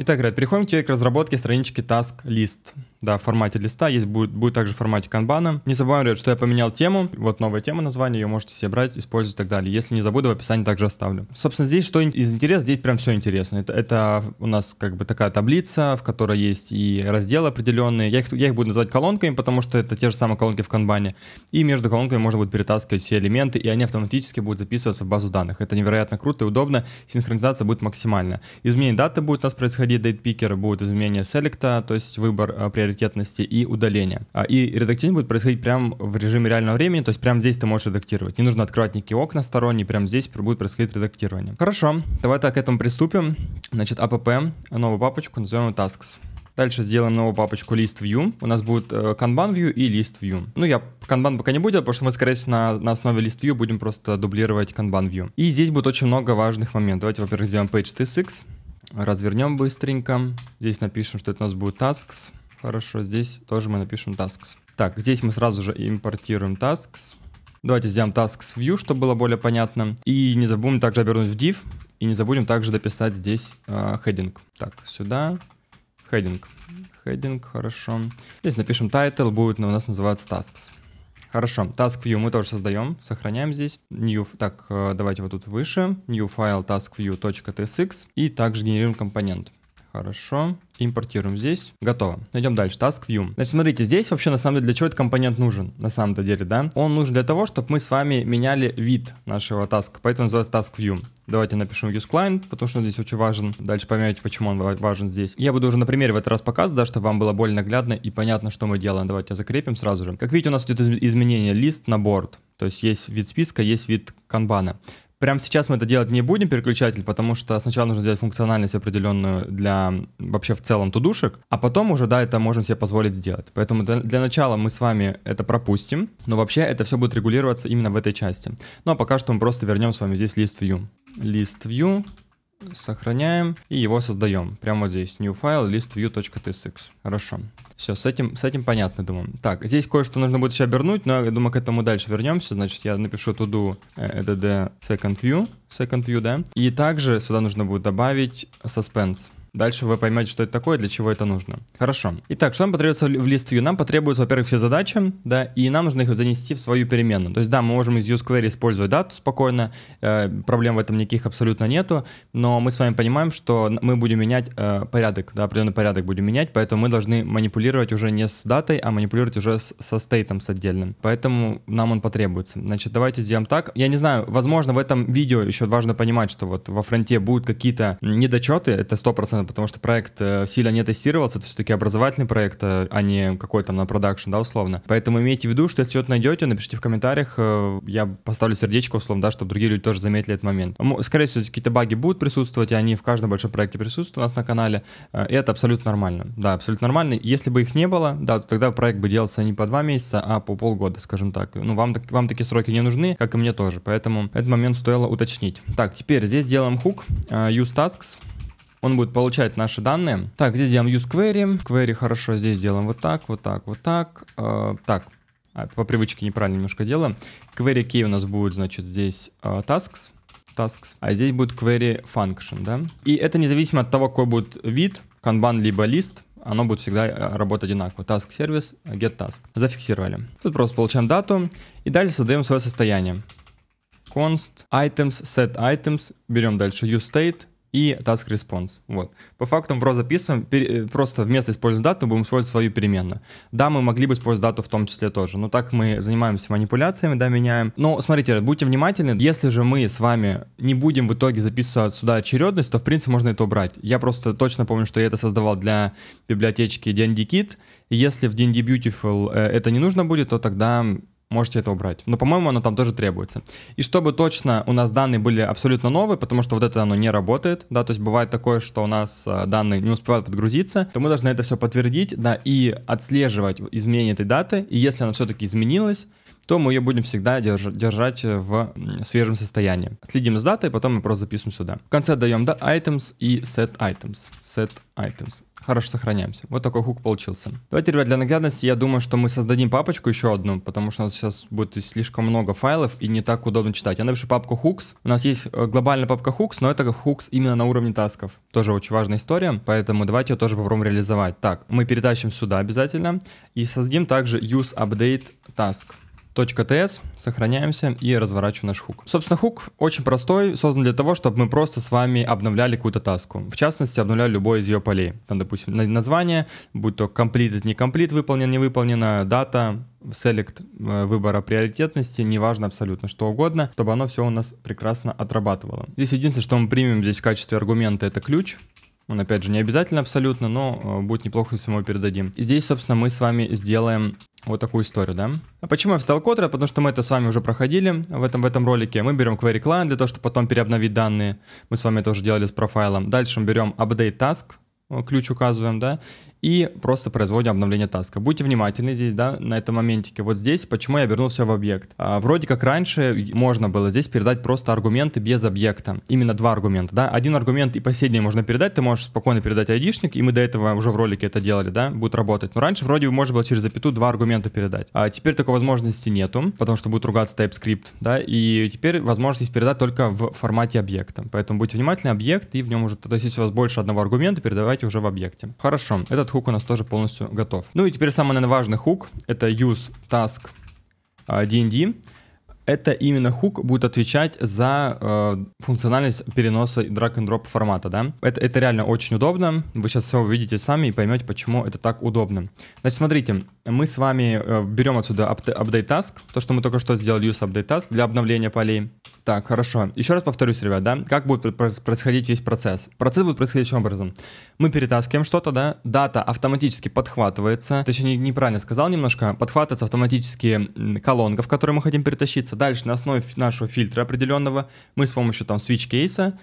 Итак, ребят, переходим теперь к разработке странички Task List. Да, в формате листа. Есть будет, будет также в формате канбана. Не забываем, что я поменял тему. Вот новая тема название, ее можете себе брать, использовать и так далее. Если не забуду, в описании также оставлю. Собственно, здесь что из интереса, здесь прям все интересно. Это, это у нас как бы такая таблица, в которой есть и разделы определенные. Я их, я их буду называть колонками, потому что это те же самые колонки в канбане. И между колонками можно будет перетаскивать все элементы, и они автоматически будут записываться в базу данных. Это невероятно круто и удобно. Синхронизация будет максимальная. Изменение даты будет у нас происходить, дейтпикеры будут изменения селекта, то есть выбор приоритета приоритетности и удаления. А, и редактирование будет происходить прямо в режиме реального времени, то есть прямо здесь ты можешь редактировать. Не нужно открывать никакие окна сторонние, прямо здесь будет происходить редактирование. Хорошо, давай так к этому приступим. Значит, app, новую папочку, назовем ее tasks. Дальше сделаем новую папочку list view. У нас будет э, kanban view и list view. Ну, я kanban пока не буду, потому что мы, скорее всего, на, на основе list view будем просто дублировать kanban view. И здесь будет очень много важных моментов. Давайте, во-первых, сделаем page tsx. Развернем быстренько. Здесь напишем, что это у нас будет tasks. Хорошо, здесь тоже мы напишем tasks. Так, здесь мы сразу же импортируем tasks. Давайте сделаем tasks view, чтобы было более понятно. И не забудем также обернуть в div. И не забудем также дописать здесь э, heading. Так, сюда heading. Heading, хорошо. Здесь напишем title, будет у нас называться tasks. Хорошо, task view мы тоже создаем, сохраняем здесь. New, так, э, давайте вот тут выше. New file view.tsx и также генерируем компонент. Хорошо. Импортируем здесь. Готово. Найдем дальше. Task View. Значит, смотрите, здесь вообще на самом деле для чего этот компонент нужен? На самом-то деле, да? Он нужен для того, чтобы мы с вами меняли вид нашего таска. Поэтому называется Task View. Давайте напишем use client, потому что он здесь очень важен. Дальше поймете, почему он важен здесь. Я буду уже на примере в этот раз показывать, да, чтобы вам было более наглядно и понятно, что мы делаем. Давайте закрепим сразу же. Как видите, у нас идет изменение лист на борт. То есть есть вид списка, есть вид канбана. Прямо сейчас мы это делать не будем, переключатель, потому что сначала нужно сделать функциональность определенную для вообще в целом тудушек, а потом уже, да, это можем себе позволить сделать. Поэтому для начала мы с вами это пропустим, но вообще это все будет регулироваться именно в этой части. Ну а пока что мы просто вернем с вами здесь лист view. Лист view, сохраняем и его создаем. Прямо здесь. New file list view.tsx. Хорошо. Все, с этим, с этим понятно, думаю. Так, здесь кое-что нужно будет еще обернуть, но я думаю, к этому дальше вернемся. Значит, я напишу туду э, add second view, second view, да. И также сюда нужно будет добавить suspense. Дальше вы поймете, что это такое, для чего это нужно. Хорошо. Итак, что нам потребуется в ListView? Нам потребуются, во-первых, все задачи, да, и нам нужно их занести в свою переменную. То есть, да, мы можем из useQuery использовать дату спокойно, э, проблем в этом никаких абсолютно нету, но мы с вами понимаем, что мы будем менять э, порядок, да, определенный порядок будем менять, поэтому мы должны манипулировать уже не с датой, а манипулировать уже с, со стейтом, с отдельным. Поэтому нам он потребуется. Значит, давайте сделаем так. Я не знаю, возможно, в этом видео еще важно понимать, что вот во фронте будут какие-то недочеты, это 100% классно, потому что проект э, сильно не тестировался, это все-таки образовательный проект, э, а не какой-то на продакшн, да, условно. Поэтому имейте в виду, что если что-то найдете, напишите в комментариях, э, я поставлю сердечко, условно, да, чтобы другие люди тоже заметили этот момент. Скорее всего, какие-то баги будут присутствовать, и они в каждом большом проекте присутствуют у нас на канале, и это абсолютно нормально. Да, абсолютно нормально. Если бы их не было, да, то тогда проект бы делался не по два месяца, а по полгода, скажем так. Ну, вам, вам такие сроки не нужны, как и мне тоже, поэтому этот момент стоило уточнить. Так, теперь здесь делаем хук, use tasks, он будет получать наши данные. Так, здесь делаем use query. Query хорошо, здесь делаем вот так, вот так, вот так. Э, так, а, по привычке неправильно немножко делаем. Query key у нас будет, значит, здесь э, tasks. Tasks. А здесь будет query function, да? И это независимо от того, какой будет вид, kanban либо лист, оно будет всегда э, работать одинаково. Task service, get task. Зафиксировали. Тут просто получаем дату и далее создаем свое состояние. Const, items, set items, берем дальше use state, и task response. Вот. По факту в RAW записываем, э, просто вместо используем дату будем использовать свою переменную. Да, мы могли бы использовать дату в том числе тоже, но так мы занимаемся манипуляциями, да, меняем. Но смотрите, будьте внимательны, если же мы с вами не будем в итоге записывать сюда очередность, то в принципе можно это убрать. Я просто точно помню, что я это создавал для библиотечки DND Kit, если в DND Beautiful э, это не нужно будет, то тогда можете это убрать. Но, по-моему, оно там тоже требуется. И чтобы точно у нас данные были абсолютно новые, потому что вот это оно не работает, да, то есть бывает такое, что у нас э, данные не успевают подгрузиться, то мы должны это все подтвердить, да, и отслеживать изменение этой даты, и если она все-таки изменилась, то мы ее будем всегда держ- держать э, в свежем состоянии. Следим за датой, потом мы просто записываем сюда. В конце даем да, items и set items. Set items. Хорошо, сохраняемся. Вот такой хук получился. Давайте, ребят, для наглядности я думаю, что мы создадим папочку еще одну, потому что у нас сейчас будет слишком много файлов и не так удобно читать. Я напишу папку hooks. У нас есть э, глобальная папка hooks, но это hooks именно на уровне тасков. Тоже очень важная история, поэтому давайте ее тоже попробуем реализовать. Так, мы перетащим сюда обязательно и создадим также use update task. .ts, сохраняемся и разворачиваем наш хук. Собственно, хук очень простой, создан для того, чтобы мы просто с вами обновляли какую-то таску. В частности, обновляли любой из ее полей. Там, допустим, название, будь то completed, не complete, выполнен, не выполнено, дата, select э, выбора приоритетности, неважно абсолютно что угодно, чтобы оно все у нас прекрасно отрабатывало. Здесь единственное, что мы примем здесь в качестве аргумента, это ключ. Он, опять же, не обязательно абсолютно, но э, будет неплохо, если мы его передадим. Здесь, собственно, мы с вами сделаем вот такую историю, да? А почему я встал кодера? Потому что мы это с вами уже проходили в этом, в этом ролике. Мы берем query client для того, чтобы потом переобновить данные. Мы с вами тоже делали с профайлом. Дальше мы берем update task, э, ключ указываем, да, и просто производим обновление таска. Будьте внимательны здесь, да, на этом моментике. Вот здесь, почему я вернулся в объект. А, вроде как раньше можно было здесь передать просто аргументы без объекта. Именно два аргумента, да. Один аргумент и последний можно передать, ты можешь спокойно передать айдишник, и мы до этого уже в ролике это делали, да, будет работать. Но раньше вроде бы можно было через запятую два аргумента передать. А теперь такой возможности нету, потому что будет ругаться TypeScript, да, и теперь возможность передать только в формате объекта. Поэтому будьте внимательны, объект и в нем уже, то есть если у вас больше одного аргумента, передавайте уже в объекте. Хорошо, это этот хук у нас тоже полностью готов. Ну и теперь самый, наверное, важный хук — это use task D&D. А, это именно хук будет отвечать за э, функциональность переноса drag and drop формата, да. Это, это реально очень удобно. Вы сейчас все увидите сами и поймете, почему это так удобно. Значит, смотрите, мы с вами э, берем отсюда update task, то, что мы только что сделали use update task для обновления полей. Так, хорошо. Еще раз повторюсь, ребят, да, как будет происходить весь процесс. Процесс будет происходить таким образом. Мы перетаскиваем что-то, да, дата автоматически подхватывается, точнее, неправильно сказал немножко, подхватывается автоматически колонка, в которой мы хотим перетащиться, Дальше на основе нашего фильтра определенного мы с помощью там switch кейса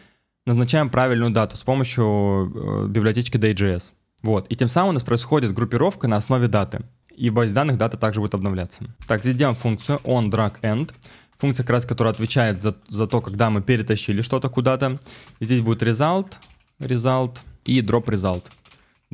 назначаем правильную дату с помощью э, библиотечки DJS. Вот. И тем самым у нас происходит группировка на основе даты. И в базе данных дата также будет обновляться. Так, здесь делаем функцию onDragEnd. Функция, как раз, которая отвечает за, за то, когда мы перетащили что-то куда-то. И здесь будет result, result и drop result.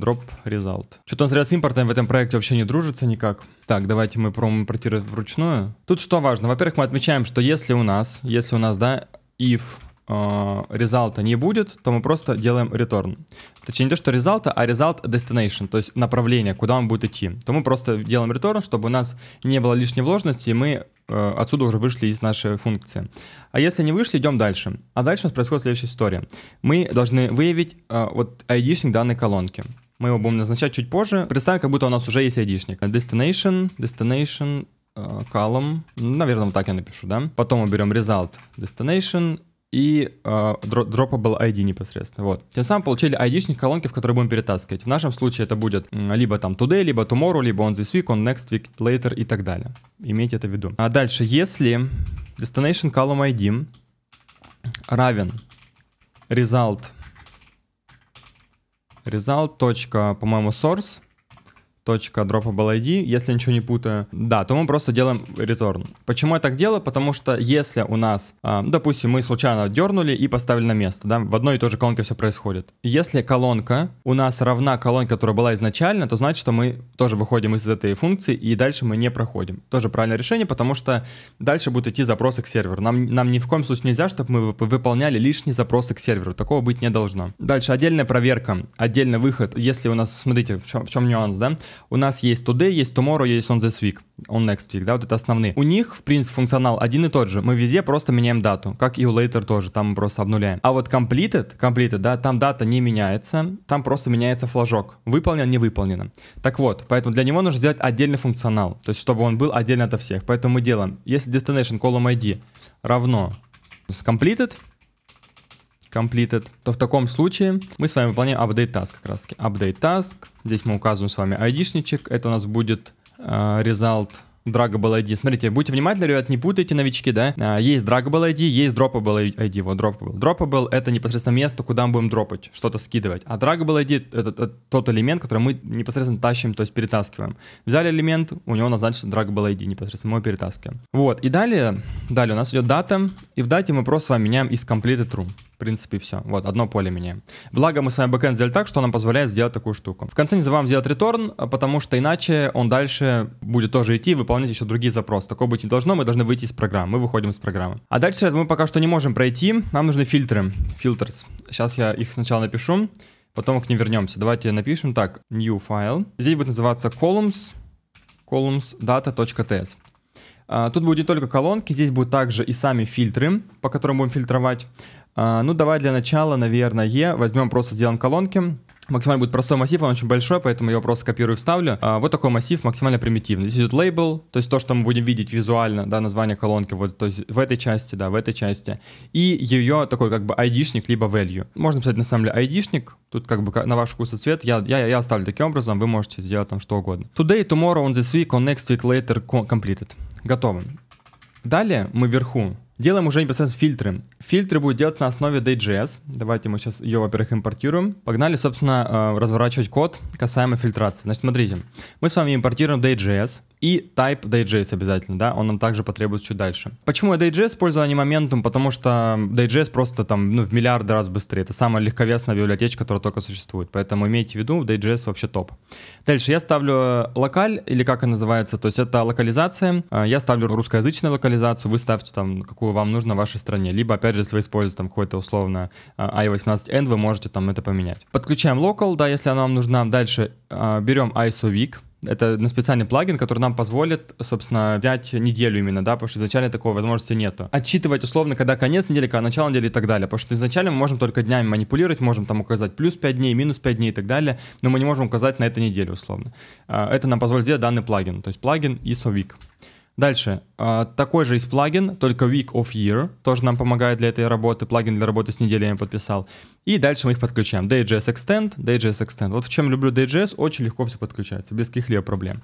Drop result. Что-то он зря с импортом в этом проекте вообще не дружится никак. Так, давайте мы пробуем импортировать вручную. Тут что важно? Во-первых, мы отмечаем, что если у нас, если у нас, да, if э, результата не будет, то мы просто делаем return. Точнее, не то, что результата, а result destination, то есть направление, куда он будет идти. То мы просто делаем return, чтобы у нас не было лишней вложенности, и мы э, отсюда уже вышли из нашей функции. А если не вышли, идем дальше. А дальше у нас происходит следующая история. Мы должны выявить э, вот id-шник данной колонки. Мы его будем назначать чуть позже. Представим, как будто у нас уже есть айдишник. Destination, destination, э, column. Наверное, вот так я напишу, да? Потом мы берем result, destination и э, droppable ID непосредственно. Вот. Тем самым получили ID-шник колонки, в которые будем перетаскивать. В нашем случае это будет либо там today, либо tomorrow, либо on this week, on next week, later и так далее. Имейте это в виду. А дальше, если destination column ID равен result result. По-моему, source. .dropable.id, если ничего не путаю, да, то мы просто делаем return. Почему я так делаю? Потому что если у нас, э, допустим, мы случайно дернули и поставили на место, да, в одной и той же колонке все происходит. Если колонка у нас равна колонке, которая была изначально, то значит, что мы тоже выходим из этой функции и дальше мы не проходим. Тоже правильное решение, потому что дальше будут идти запросы к серверу. Нам, нам ни в коем случае нельзя, чтобы мы выполняли лишние запросы к серверу. Такого быть не должно. Дальше отдельная проверка, отдельный выход. Если у нас, смотрите, в чем, в чем нюанс, да? У нас есть Today, есть Tomorrow, есть On This Week, On Next Week, да, вот это основные. У них, в принципе, функционал один и тот же. Мы везде просто меняем дату, как и у Later тоже, там мы просто обнуляем. А вот Completed, Completed, да, там дата не меняется, там просто меняется флажок. Выполнен, не выполнено. Так вот, поэтому для него нужно сделать отдельный функционал, то есть чтобы он был отдельно от всех. Поэтому мы делаем, если Destination Column ID равно с Completed, completed, то в таком случае мы с вами выполняем update task как раз таки. Update task, здесь мы указываем с вами id это у нас будет э, result Draggable ID. Смотрите, будьте внимательны, ребят, не путайте, новички, да? А, есть Draggable ID, есть Droppable ID, вот Droppable. Droppable — это непосредственно место, куда мы будем дропать, что-то скидывать. А Draggable ID — это, тот элемент, который мы непосредственно тащим, то есть перетаскиваем. Взяли элемент, у него назначится Draggable ID, непосредственно мы его перетаскиваем. Вот, и далее, далее у нас идет дата, и в дате мы просто с вами меняем из Completed Room. В принципе, все. Вот, одно поле меняем. Благо, мы с вами бэкэнд сделали так, что нам позволяет сделать такую штуку. В конце не забываем сделать return, а, потому что иначе он дальше будет тоже идти и выполнять еще другие запросы. Такого быть не должно, мы должны выйти из программы. Мы выходим из программы. А дальше мы пока что не можем пройти. Нам нужны фильтры. Filters. Сейчас я их сначала напишу, потом к ним вернемся. Давайте напишем так, new file. Здесь будет называться columns, columns data.ts. А, тут будут не только колонки, здесь будут также и сами фильтры, по которым будем фильтровать. А, ну, давай для начала, наверное, возьмем просто сделаем колонки. Максимально будет простой массив, он очень большой, поэтому я его просто копирую и вставлю. А, вот такой массив максимально примитивный. Здесь идет лейбл, то есть то, что мы будем видеть визуально, да, название колонки, вот, то есть в этой части, да, в этой части. И ее такой как бы айдишник, либо value. Можно писать на самом деле айдишник, тут как бы на ваш вкус и цвет. Я, я, я оставлю таким образом, вы можете сделать там что угодно. Today, tomorrow, on this week, on next week, later, completed. Готово. Далее мы вверху Делаем уже непосредственно фильтры. Фильтры будут делать на основе Day.js. Давайте мы сейчас ее, во-первых, импортируем. Погнали, собственно, э, разворачивать код касаемо фильтрации. Значит, смотрите, мы с вами импортируем Day.js и type Day.js обязательно, да, он нам также потребуется чуть дальше. Почему я Day.js использую, а не Momentum? Потому что Day.js просто там, ну, в миллиарды раз быстрее. Это самая легковесная библиотечка, которая только существует. Поэтому имейте в виду, Day.js вообще топ. Дальше я ставлю э, локаль, или как она называется, то есть это локализация. Э, я ставлю русскоязычную локализацию, вы ставьте там какую вам нужно в вашей стране. Либо, опять же, если вы используете там какое то условное а, i18n, вы можете там это поменять. Подключаем local, да, если она вам нужна. Дальше а, берем ISOVIC, это на специальный плагин, который нам позволит, собственно, взять неделю именно, да, потому что изначально такой возможности нету. Отчитывать условно, когда конец недели, когда начало недели и так далее, потому что изначально мы можем только днями манипулировать, можем там указать плюс 5 дней, минус 5 дней и так далее, но мы не можем указать на это неделю условно. А, это нам позволит сделать данный плагин, то есть плагин ISOVIC. Дальше. А, такой же есть плагин, только Week of Year. Тоже нам помогает для этой работы. Плагин для работы с неделями подписал. И дальше мы их подключаем. Day.js Extend, Day.js Extend. Вот в чем люблю Day.js, очень легко все подключается, без каких-либо проблем.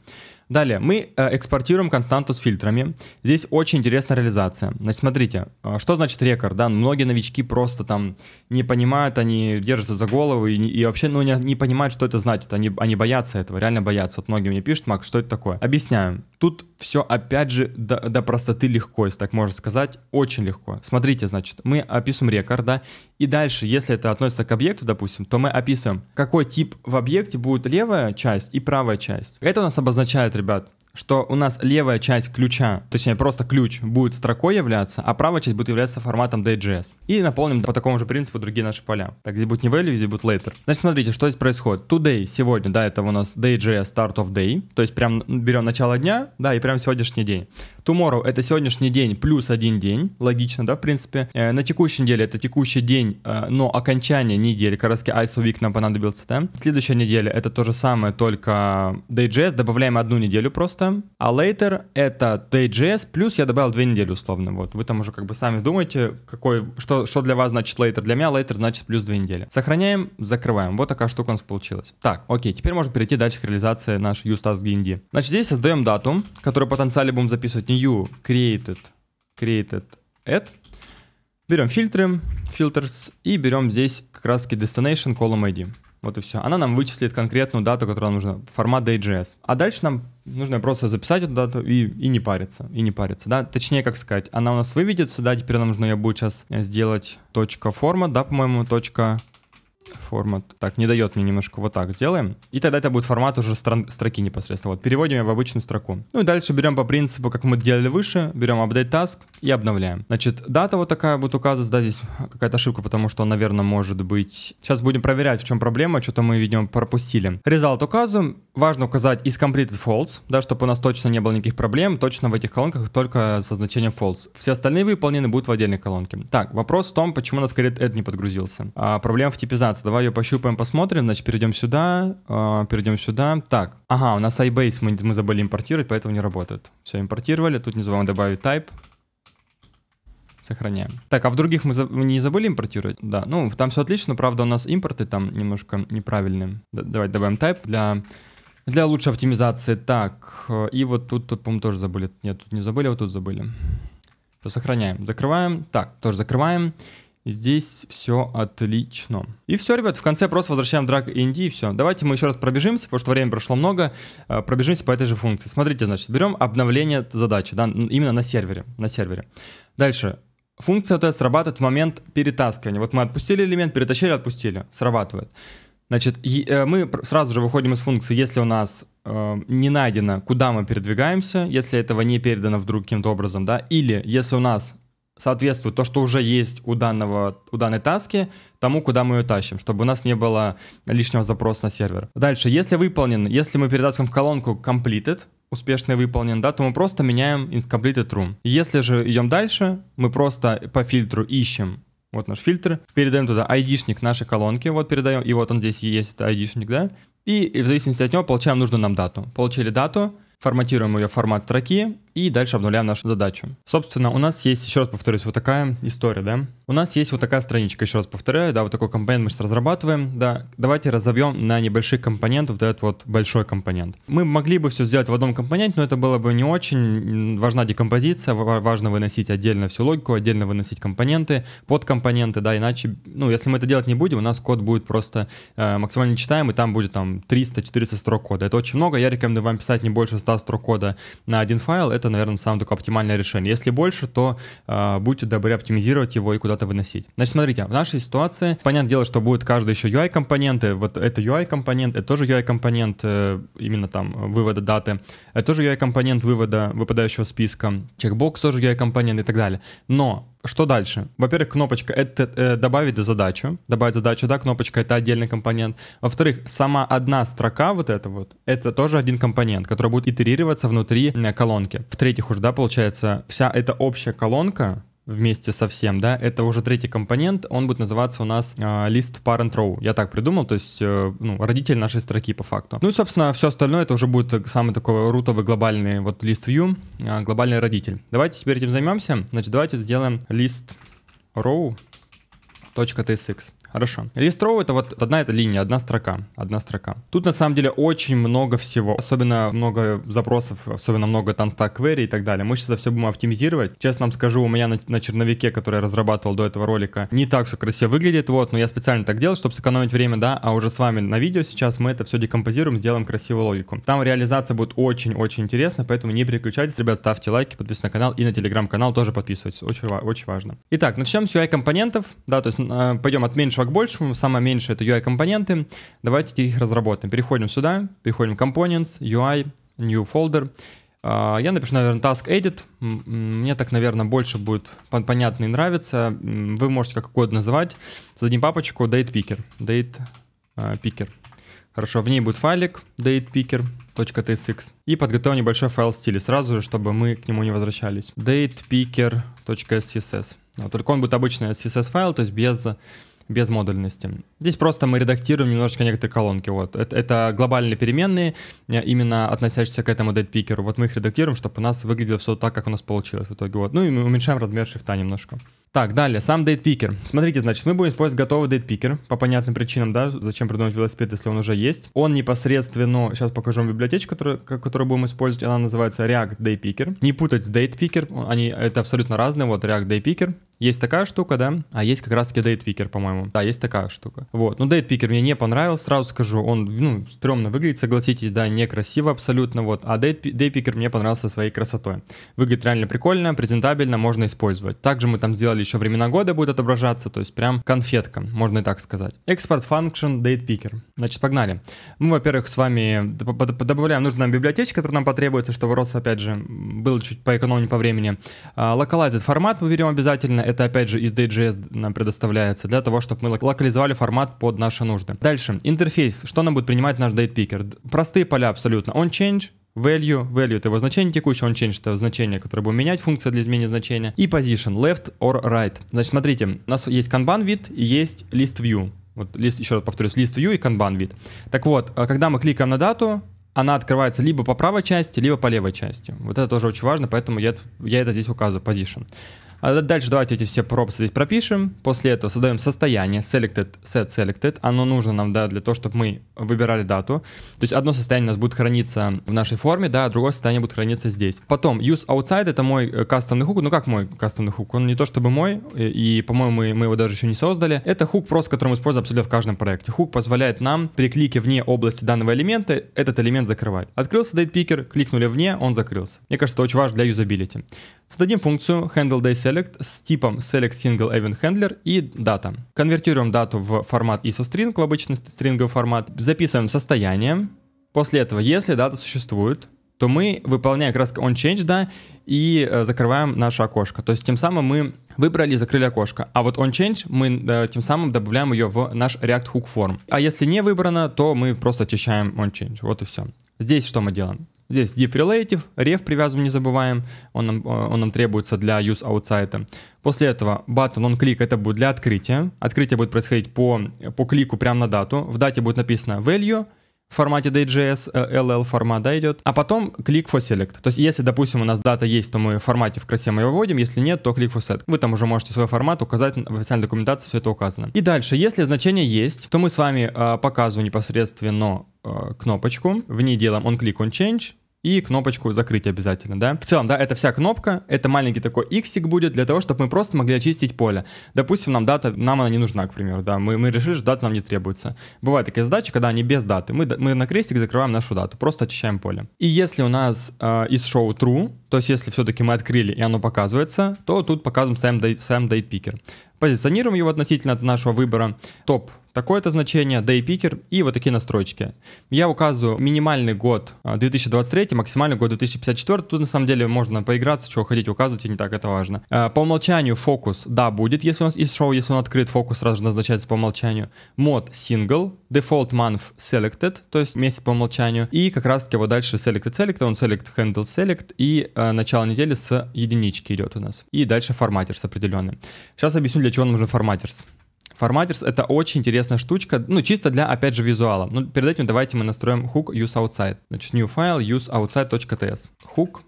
Далее, мы э, экспортируем константу с фильтрами. Здесь очень интересная реализация. Значит, смотрите, э, что значит рекорд, да? Многие новички просто там не понимают, они держатся за голову и, и вообще ну, не, не понимают, что это значит. Они, они боятся этого, реально боятся. Вот многие мне пишут, Мак, что это такое? Объясняю. Тут все, опять же, до, до простоты легко, если так можно сказать, очень легко. Смотрите, значит, мы описываем рекорд, да, и дальше, если это относится к объекту, допустим, то мы описываем, какой тип в объекте будет левая часть и правая часть. Это у нас обозначает ребят, что у нас левая часть ключа, точнее просто ключ будет строкой являться, а правая часть будет являться форматом DJS. И наполним по такому же принципу другие наши поля. Так, здесь будет не value, где будет later. Значит, смотрите, что здесь происходит. Today, сегодня, да, это у нас DJS start of day, то есть прям берем начало дня, да, и прям сегодняшний день. Tomorrow это сегодняшний день плюс один день, логично, да, в принципе. Э, на текущей неделе это текущий день, э, но окончание недели, как раз ISO Week нам понадобился, да. Следующая неделя это то же самое, только DJS, добавляем одну неделю просто, месяца, а later это Day.js, плюс я добавил две недели условно. Вот вы там уже как бы сами думаете, какой, что, что для вас значит later. Для меня later значит плюс две недели. Сохраняем, закрываем. Вот такая штука у нас получилась. Так, окей, теперь можно перейти дальше к реализации нашей useTaskGND. Значит, здесь создаем дату, которую потенциально будем записывать new created created add. Берем фильтры, filters и берем здесь как раз-таки destination column ID. Вот и все. Она нам вычислит конкретную дату, которая нужна, формат DJS. А дальше нам нужно просто записать эту дату и, и не париться, и не париться, да, точнее, как сказать, она у нас выведется, да, теперь нам нужно ее будет сейчас э, сделать точка форма, да, по-моему, точка формат. Так, не дает мне немножко вот так сделаем. И тогда это будет формат уже стран- строки непосредственно. Вот переводим я в обычную строку. Ну и дальше берем по принципу, как мы делали выше, берем update task и обновляем. Значит, дата вот такая будет указываться. Да, здесь какая-то ошибка, потому что, наверное, может быть... Сейчас будем проверять, в чем проблема. Что-то мы, видимо, пропустили. Result указываем. Важно указать из completed false, да, чтобы у нас точно не было никаких проблем. Точно в этих колонках только со значением false. Все остальные выполнены будут в отдельной колонке. Так, вопрос в том, почему у нас скорее это не подгрузился. А, проблема в типизации разбираться. Давай ее пощупаем, посмотрим. Значит, перейдем сюда, э, а, перейдем сюда. Так, ага, у нас iBase мы, мы забыли импортировать, поэтому не работает. Все, импортировали. Тут не забываем добавить type. Сохраняем. Так, а в других мы за... не забыли импортировать? Да, ну там все отлично, правда у нас импорты там немножко неправильные. Д давай добавим type для для лучшей оптимизации. Так, и вот тут, тут по-моему, тоже забыли. Нет, тут не забыли, а вот тут забыли. Все, сохраняем, закрываем. Так, тоже закрываем. Здесь все отлично. И все, ребят, в конце просто возвращаем драг инди и все. Давайте мы еще раз пробежимся, потому что времени прошло много. Э, пробежимся по этой же функции. Смотрите, значит, берем обновление задачи, да, именно на сервере, на сервере. Дальше. Функция эта срабатывает в момент перетаскивания. Вот мы отпустили элемент, перетащили, отпустили. Срабатывает. Значит, э, мы сразу же выходим из функции, если у нас э, не найдено, куда мы передвигаемся, если этого не передано вдруг каким-то образом, да, или если у нас соответствует то, что уже есть у, данного, у данной таски, тому, куда мы ее тащим, чтобы у нас не было лишнего запроса на сервер. Дальше, если выполнен, если мы передаем в колонку completed, успешно выполнен, да, то мы просто меняем isCompleted room. Если же идем дальше, мы просто по фильтру ищем вот наш фильтр, передаем туда id нашей колонки, вот передаем, и вот он здесь есть, это id да, и, и в зависимости от него получаем нужную нам дату. Получили дату, форматируем ее в формат строки, и дальше обнуляем нашу задачу. Собственно, у нас есть, еще раз повторюсь, вот такая история, да. У нас есть вот такая страничка, еще раз повторяю, да, вот такой компонент мы сейчас разрабатываем, да. Давайте разобьем на небольших компонентов вот этот вот большой компонент. Мы могли бы все сделать в одном компоненте, но это было бы не очень. Важна декомпозиция, важно выносить отдельно всю логику, отдельно выносить компоненты, под компоненты, да, иначе, ну, если мы это делать не будем, у нас код будет просто э, максимально читаемый, там будет там 300-400 строк кода. Это очень много, я рекомендую вам писать не больше 100 строк кода на один файл, это это, наверное, самое такое оптимальное решение. Если больше, то э, будьте добры оптимизировать его и куда-то выносить. Значит, смотрите, в нашей ситуации, понятное дело, что будет каждый еще UI-компоненты, вот это UI-компонент, это тоже UI-компонент, э, именно там вывода даты, это тоже UI-компонент вывода выпадающего списка, чекбокс тоже UI-компонент и так далее. Но что дальше? Во-первых, кнопочка — это э, добавить задачу. Добавить задачу, да, кнопочка — это отдельный компонент. Во-вторых, сама одна строка вот эта вот, это тоже один компонент, который будет итерироваться внутри э, колонки. В-третьих уже, да, получается, вся эта общая колонка, вместе со всем, да, это уже третий компонент, он будет называться у нас э, лист parent row, я так придумал, то есть, э, ну, родитель нашей строки по факту. Ну и, собственно, все остальное, это уже будет самый такой рутовый глобальный вот list view, э, глобальный родитель. Давайте теперь этим займемся, значит, давайте сделаем list row .tsx. Хорошо. Лист это вот одна эта линия, одна строка, одна строка. Тут на самом деле очень много всего, особенно много запросов, особенно много танстак query и так далее. Мы сейчас это все будем оптимизировать. Честно вам скажу, у меня на, на черновике, который я разрабатывал до этого ролика, не так все красиво выглядит, вот, но я специально так делал, чтобы сэкономить время, да, а уже с вами на видео сейчас мы это все декомпозируем, сделаем красивую логику. Там реализация будет очень-очень интересна, поэтому не переключайтесь, ребят, ставьте лайки, подписывайтесь на канал и на телеграм-канал тоже подписывайтесь, очень, очень важно. Итак, начнем с UI-компонентов, да, то есть э, пойдем от меньшего к большему, самое меньшее — это UI-компоненты. Давайте их разработаем. Переходим сюда, переходим в Components, UI, New Folder. А, я напишу, наверное, Task Edit. Мне так, наверное, больше будет понятно и нравится. Вы можете как угодно называть. Зададим папочку Date Picker. Date а, Picker. Хорошо, в ней будет файлик datepicker.tsx и подготовим небольшой файл в стиле сразу же, чтобы мы к нему не возвращались. datepicker.css. Вот, только он будет обычный CSS файл, то есть без без модульности. Здесь просто мы редактируем немножечко некоторые колонки. Вот. Это, это глобальные переменные, э, именно относящиеся к этому дедпикеру. Вот мы их редактируем, чтобы у нас выглядело все так, как у нас получилось в итоге. Вот. Ну и мы уменьшаем размер шрифта немножко. Так, далее, сам дейтпикер. Смотрите, значит, мы будем использовать готовый дейтпикер, по понятным причинам, да, зачем придумать велосипед, если он уже есть. Он непосредственно, сейчас покажу вам библиотечку, которую, которую будем использовать, она называется React Daypicker. Не путать с Datepicker, они, это абсолютно разные, вот React Daypicker. Есть такая штука, да, а есть как раз-таки дейтпикер, по-моему. Да, есть такая штука. Вот, ну дейтпикер мне не понравился, сразу скажу, он, ну, стрёмно выглядит, согласитесь, да, некрасиво абсолютно, вот. А дейтпикер мне понравился своей красотой. Выглядит реально прикольно, презентабельно, можно использовать. Также мы там сделали сделали, еще времена года будет отображаться, то есть прям конфетка, можно и так сказать. Export function date picker. Значит, погнали. Мы, во-первых, с вами добавляем нужную библиотечку, которая нам потребуется, чтобы ROS, опять же, был чуть поэкономнее по времени. А, localized формат мы берем обязательно, это, опять же, из Date.js нам предоставляется, для того, чтобы мы локализовали формат под наши нужды. Дальше, интерфейс, что нам будет принимать наш date picker? Простые поля абсолютно. On change, value, value — это его значение текущее, он change — это значение, которое будем менять, функция для изменения значения, и position, left or right. Значит, смотрите, у нас есть kanban вид и есть list view. Вот лист, еще раз повторюсь, list view и kanban вид. Так вот, э, когда мы кликаем на дату, она открывается либо по правой части, либо по левой части. Вот это тоже очень важно, поэтому я, я это здесь указываю, position. А дальше давайте эти все пропсы здесь пропишем. После этого создаем состояние selected, set selected. Оно нужно нам да, для того, чтобы мы выбирали дату. То есть одно состояние у нас будет храниться в нашей форме, да, а другое состояние будет храниться здесь. Потом use outside это мой кастомный э, хук. Ну как мой кастомный хук? Он не то чтобы мой, и, и по-моему, мы, мы его даже еще не создали. Это хук просто, который мы используем абсолютно в каждом проекте. Хук позволяет нам при клике вне области данного элемента этот элемент закрывать. Открылся датпикер, кликнули вне, он закрылся. Мне кажется, это очень важно для юзабилити. Создадим функцию handleDaySelect с типом SelectSingleEventHandler и data. Конвертируем дату в формат ISOString, в обычный стринговый формат. Записываем состояние. После этого, если дата существует, то мы выполняем как раз onChange, да, и э, закрываем наше окошко. То есть тем самым мы выбрали, закрыли окошко. А вот onChange мы э, тем самым добавляем ее в наш React Hook Form. А если не выбрано, то мы просто очищаем onChange. Вот и все. Здесь что мы делаем? Здесь diff relative, ref привязываем, не забываем, он нам, э, он нам требуется для use outside. После этого button on click это будет для открытия. Открытие будет происходить по, по клику прямо на дату. В дате будет написано value, в формате DJS, LL э, формат, да, идет, а потом click for select. То есть, если, допустим, у нас дата есть, то мы в формате в красивом мы его вводим, если нет, то click for set. Вы там уже можете свой формат указать, в официальной документации все это указано. И дальше, если значение есть, то мы с вами э, показываем непосредственно э, кнопочку, в ней делаем on click, on change, и кнопочку закрыть обязательно, да. В целом, да, это вся кнопка, это маленький такой иксик будет для того, чтобы мы просто могли очистить поле. Допустим, нам дата, нам она не нужна, к примеру, да, мы, мы решили, что дата нам не требуется. Бывают такие задачи, когда они без даты. Мы, мы на крестик закрываем нашу дату, просто очищаем поле. И если у нас э, из шоу true, то есть если все-таки мы открыли и оно показывается, то тут показываем сам, сам date picker позиционируем его относительно нашего выбора, топ такое-то значение, day picker и вот такие настройки. Я указываю минимальный год 2023, а, максимальный год 2054. Тут на самом деле можно поиграться, чего хотите указывать, и не так это важно. А, по умолчанию фокус, да, будет, если у нас из шоу, если он открыт, фокус сразу же назначается по умолчанию. Мод single, default month selected, то есть месяц по умолчанию. И как раз таки вот дальше selected select, он select handle select, и э, начало недели с единички идет у нас. И дальше форматер с определенным. Сейчас объясню для чего нам нужен форматерс. Форматерс — это очень интересная штучка, ну, чисто для, опять же, визуала. Но ну, перед этим давайте мы настроим hook use outside. Значит, new file use outside.ts. Hook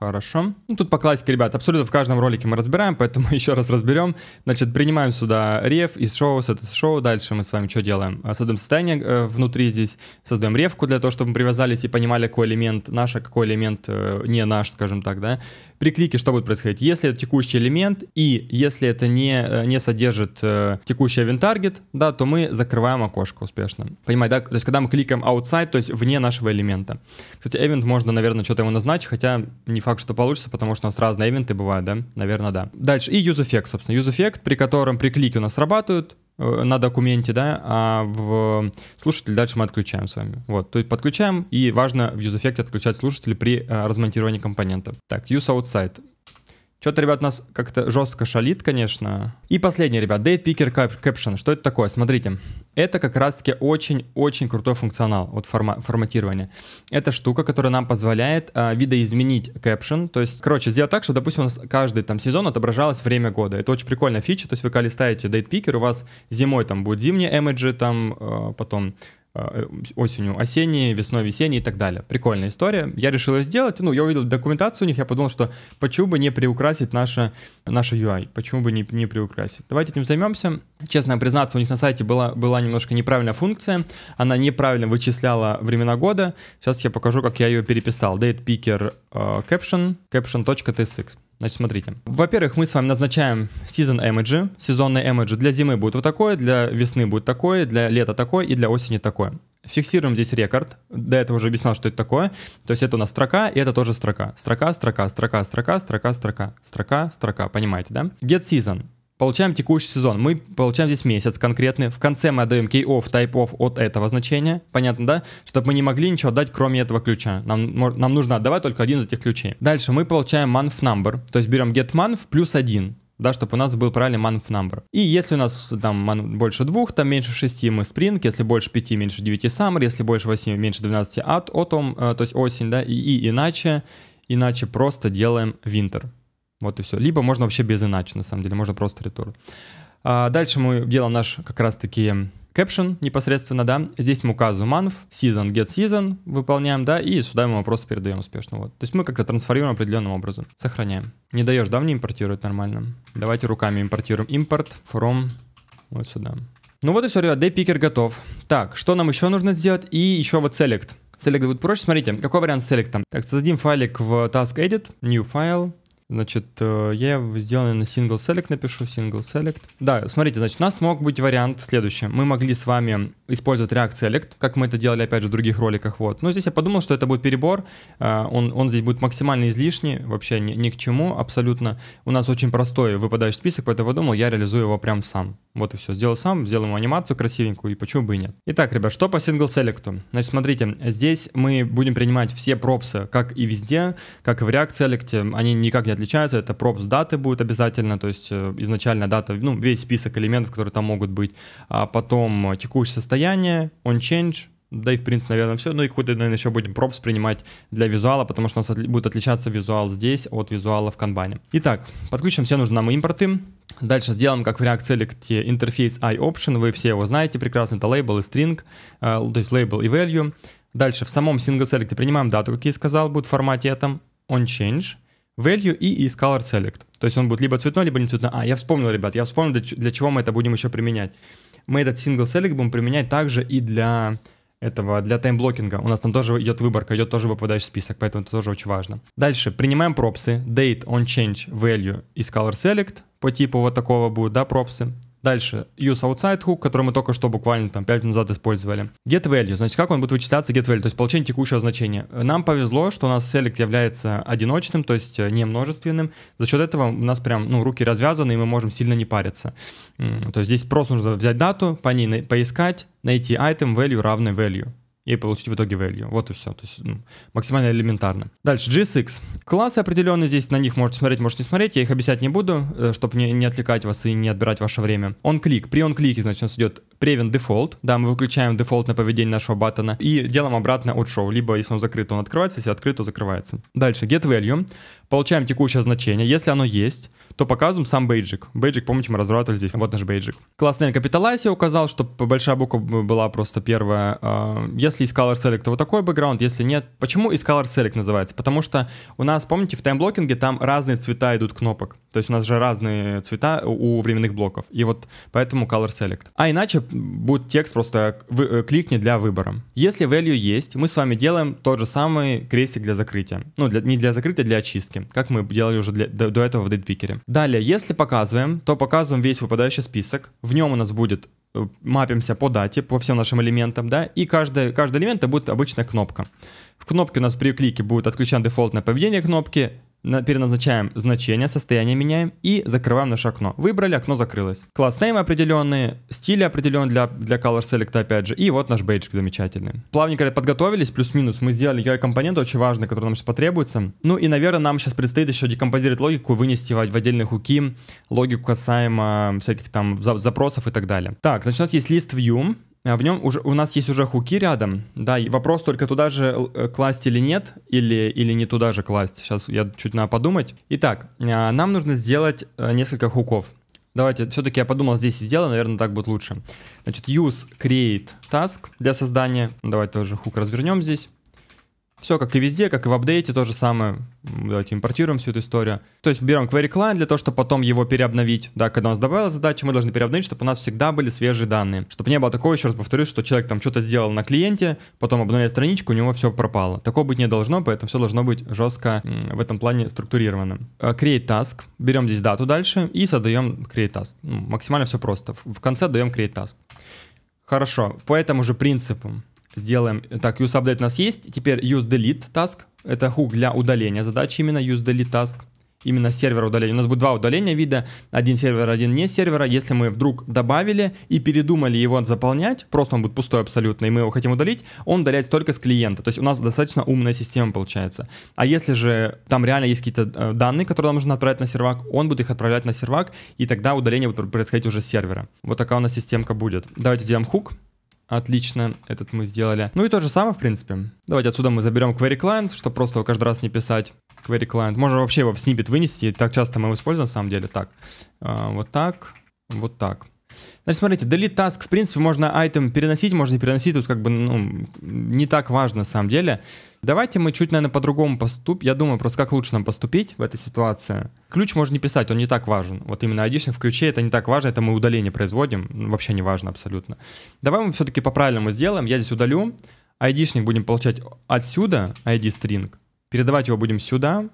Хорошо. Ну, тут по классике, ребят, абсолютно в каждом ролике мы разбираем, поэтому *laughs* еще раз разберем. Значит, принимаем сюда реф из шоу, с этого шоу. Дальше мы с вами что делаем? А, создаем состояние э, внутри здесь, создаем рефку для того, чтобы мы привязались и понимали, какой элемент наш, а какой элемент э, не наш, скажем так, да. При клике что будет происходить? Если это текущий элемент и если это не, э, не содержит э, текущий event target, да, то мы закрываем окошко успешно. Понимаете, да? То есть когда мы кликаем outside, то есть вне нашего элемента. Кстати, event можно, наверное, что-то ему назначить, хотя не факт, что получится, потому что у нас разные ивенты бывают, да? Наверное, да. Дальше. И use effect, собственно. Use effect, при котором при клике у нас срабатывают, Э, на документе, да, а в слушатель дальше мы отключаем с вами. Вот, то есть подключаем, и важно в use effect отключать слушатели при э, размонтировании компонента. Так, use outside. Что-то, ребят, у нас как-то жестко шалит, конечно. И последний, ребят, Date Picker Caption. Что это такое? Смотрите. Это как раз-таки очень-очень крутой функционал от форма форматирования. Это штука, которая нам позволяет э, видоизменить caption. То есть, короче, сделать так, что, допустим, у нас каждый там сезон отображалось время года. Это очень прикольная фича. То есть вы когда листаете Date Picker, у вас зимой там будет зимние эмиджи, там э, потом Э, осенью осенние, весной весенние и так далее. Прикольная история. Я решил ее сделать. Ну, я увидел документацию у них, я подумал, что почему бы не приукрасить наше, наше UI, почему бы не, не приукрасить. Давайте этим займемся. Честно признаться, у них на сайте была, была немножко неправильная функция, она неправильно вычисляла времена года. Сейчас я покажу, как я ее переписал. Date picker uh, caption, caption.tsx. Значит, смотрите. Во-первых, мы с вами назначаем season emoji. Сезонные emoji для зимы будет вот такое, для весны будет такое, для лета такое и для осени такое. Фиксируем здесь рекорд. До этого уже объяснял, что это такое. То есть это у нас строка, и это тоже строка. Строка, строка, строка, строка, строка, строка, строка, строка, понимаете, да? Get season получаем текущий сезон. Мы получаем здесь месяц конкретный. В конце мы отдаем key-off, type-off от этого значения. Понятно, да? Чтобы мы не могли ничего дать кроме этого ключа. Нам, нам нужно отдавать только один из этих ключей. Дальше мы получаем month number. То есть берем get month плюс один, да, чтобы у нас был правильный month number. И если у нас там больше двух, там меньше 6 мы spring, если больше 5, меньше 9 summer, если больше 8, меньше 12 от, autumn, э, то есть осень, да, и, и иначе, иначе просто делаем winter. Вот и все. Либо можно вообще без иначе, на самом деле, можно просто ретур. А дальше мы делаем наш как раз-таки caption непосредственно, да. Здесь мы указываем month, season, get season, выполняем, да, и сюда мы вопрос передаем успешно, вот. То есть мы как-то трансформируем определенным образом. Сохраняем. Не даешь, да, мне импортирует нормально. Давайте руками импортируем. Import from вот сюда. Ну вот и все, ребят, D-пикер готов. Так, что нам еще нужно сделать? И еще вот select. Select будет проще. Смотрите, какой вариант с селектом? Так, создадим файлик в task edit, new file, Значит, э, я сделаю на single select, напишу single select. Да, смотрите, значит, у нас мог быть вариант следующий. Мы могли с вами использовать React Select, как мы это делали, опять же, в других роликах, вот. Но здесь я подумал, что это будет перебор, э, он, он здесь будет максимально излишний, вообще ни, ни к чему, абсолютно. У нас очень простой выпадающий список, поэтому подумал, я реализую его прям сам. Вот и все, сделал сам, сделал ему анимацию красивенькую, и почему бы и нет. Итак, ребят, что по single select? Значит, смотрите, здесь мы будем принимать все пропсы, как и везде, как и в React Select, они никак не отличаются отличаются. Это с даты будет обязательно, то есть э, изначально дата, ну, весь список элементов, которые там могут быть. А потом э, текущее состояние, on change, да и, в принципе, наверное, все. Ну и какой-то, наверное, еще будем пропс принимать для визуала, потому что у нас отли- будет отличаться визуал здесь от визуала в канбане. Итак, подключим все нужные нам импорты. Дальше сделаем, как в React Select, интерфейс iOption. Вы все его знаете прекрасно. Это label и string, э, то есть label и value. Дальше в самом single select принимаем дату, как я и сказал, будет в формате этом onChange value и из color select. То есть он будет либо цветной, либо не цветной. А, я вспомнил, ребят, я вспомнил, для чего мы это будем еще применять. Мы этот single select будем применять также и для этого, для таймблокинга. У нас там тоже идет выборка, идет тоже выпадающий список, поэтому это тоже очень важно. Дальше, принимаем пропсы, date onChange, value из color select, по типу вот такого будут, да, пропсы. Дальше, use outside hook, который мы только что буквально там 5 минут назад использовали. Get value, значит, как он будет вычисляться get value, то есть получение текущего значения. Нам повезло, что у нас select является одиночным, то есть э, не множественным. За счет этого у нас прям, ну, руки развязаны, и мы можем сильно не париться. То есть здесь просто нужно взять дату, по ней поискать, найти item value равный value и получить в итоге value. Вот и все. То есть ну, максимально элементарно. Дальше GSX. Классы определенные здесь, на них можете смотреть, можете не смотреть. Я их объяснять не буду, э, чтобы не, не отвлекать вас и не отбирать ваше время. Он клик. При он клике, значит, у нас идет prevent default. Да, мы выключаем дефолт на поведение нашего баттона и делаем обратное от шоу. Либо если он закрыт, он открывается, если открыт, то закрывается. Дальше get value получаем текущее значение. Если оно есть, то показываем сам бейджик. Бейджик, помните, мы разрабатывали здесь. Вот наш бейджик. Классный капиталайз я указал, чтобы большая буква была просто первая. А, если из color select, то вот такой бэкграунд, если нет. Почему из color select называется? Потому что у нас, помните, в таймблокинге там разные цвета идут кнопок. То есть у нас же разные цвета у временных блоков. И вот поэтому color select. А иначе будет текст просто э, кликни для выбора. Если value есть, мы с вами делаем тот же самый крестик для закрытия. Ну, для, не для закрытия, для очистки, как мы делали уже для, до, до этого в дедпикере. Далее, если показываем, то показываем весь выпадающий список. В нем у нас будет э, мапимся по дате, по всем нашим элементам, да, и каждый, каждый элемент это будет обычная кнопка. В кнопке у нас при клике будет отключен дефолтное поведение кнопки, переназначаем значение, состояние меняем и закрываем наше окно. Выбрали, окно закрылось. Класс name определенный стиль определен для, для color select опять же. И вот наш бейджик замечательный. Плавненько подготовились, плюс-минус. Мы сделали UI-компонент, очень важный, который нам сейчас потребуется. Ну и, наверное, нам сейчас предстоит еще декомпозировать логику, вынести в, в отдельные хуки логику касаемо всяких там запросов и так далее. Так, значит, у нас есть лист view. А в нем уже, у нас есть уже хуки рядом, да, и вопрос только туда же э, класть или нет, или, или не туда же класть, сейчас я чуть надо подумать. Итак, а, нам нужно сделать э, несколько хуков. Давайте, все-таки я подумал, здесь и сделаю, наверное, так будет лучше. Значит, use create task для создания, давайте тоже хук развернем здесь. Все как и везде, как и в апдейте, то же самое. Давайте импортируем всю эту историю. То есть берем query client для того, чтобы потом его переобновить. Да, когда у нас добавилась задача, мы должны переобновить, чтобы у нас всегда были свежие данные. Чтобы не было такого, еще раз повторюсь, что человек там что-то сделал на клиенте, потом обновляет страничку, у него все пропало. Такого быть не должно, поэтому все должно быть жестко в этом плане структурированным. Э, create task. Берем здесь дату дальше и создаем create task. Ну, максимально все просто. В конце даем create task. Хорошо, по этому же принципу сделаем. Так, use update у нас есть. Теперь use delete task. Это хук для удаления задачи именно use delete task. Именно сервер удаления. У нас будет два удаления вида. Один сервер, один не сервера. Если мы вдруг добавили и передумали его заполнять, просто он будет пустой абсолютно, и мы его хотим удалить, он удаляется только с клиента. То есть у нас достаточно умная система получается. А если же там реально есть какие-то э, данные, которые нам нужно отправить на сервак, он будет их отправлять на сервак, и тогда удаление будет происходить уже с сервера. Вот такая у нас системка будет. Давайте сделаем хук. Отлично, этот мы сделали. Ну и то же самое, в принципе. Давайте отсюда мы заберем query client, чтобы просто его каждый раз не писать. Query client. Можно вообще его в снипет вынести, так часто мы его используем на самом деле. Так, а, вот так, вот так. Значит, смотрите, delete task, в принципе, можно айтем переносить, можно не переносить, тут как бы ну, не так важно на самом деле. Давайте мы чуть, наверное, по-другому поступим. Я думаю просто, как лучше нам поступить в этой ситуации. Ключ можно не писать, он не так важен. Вот именно addition в ключе это не так важно, это мы удаление производим, ну, вообще не важно абсолютно. Давай мы все-таки по-правильному сделаем. Я здесь удалю, айдишник будем получать отсюда, id-string, передавать его будем сюда,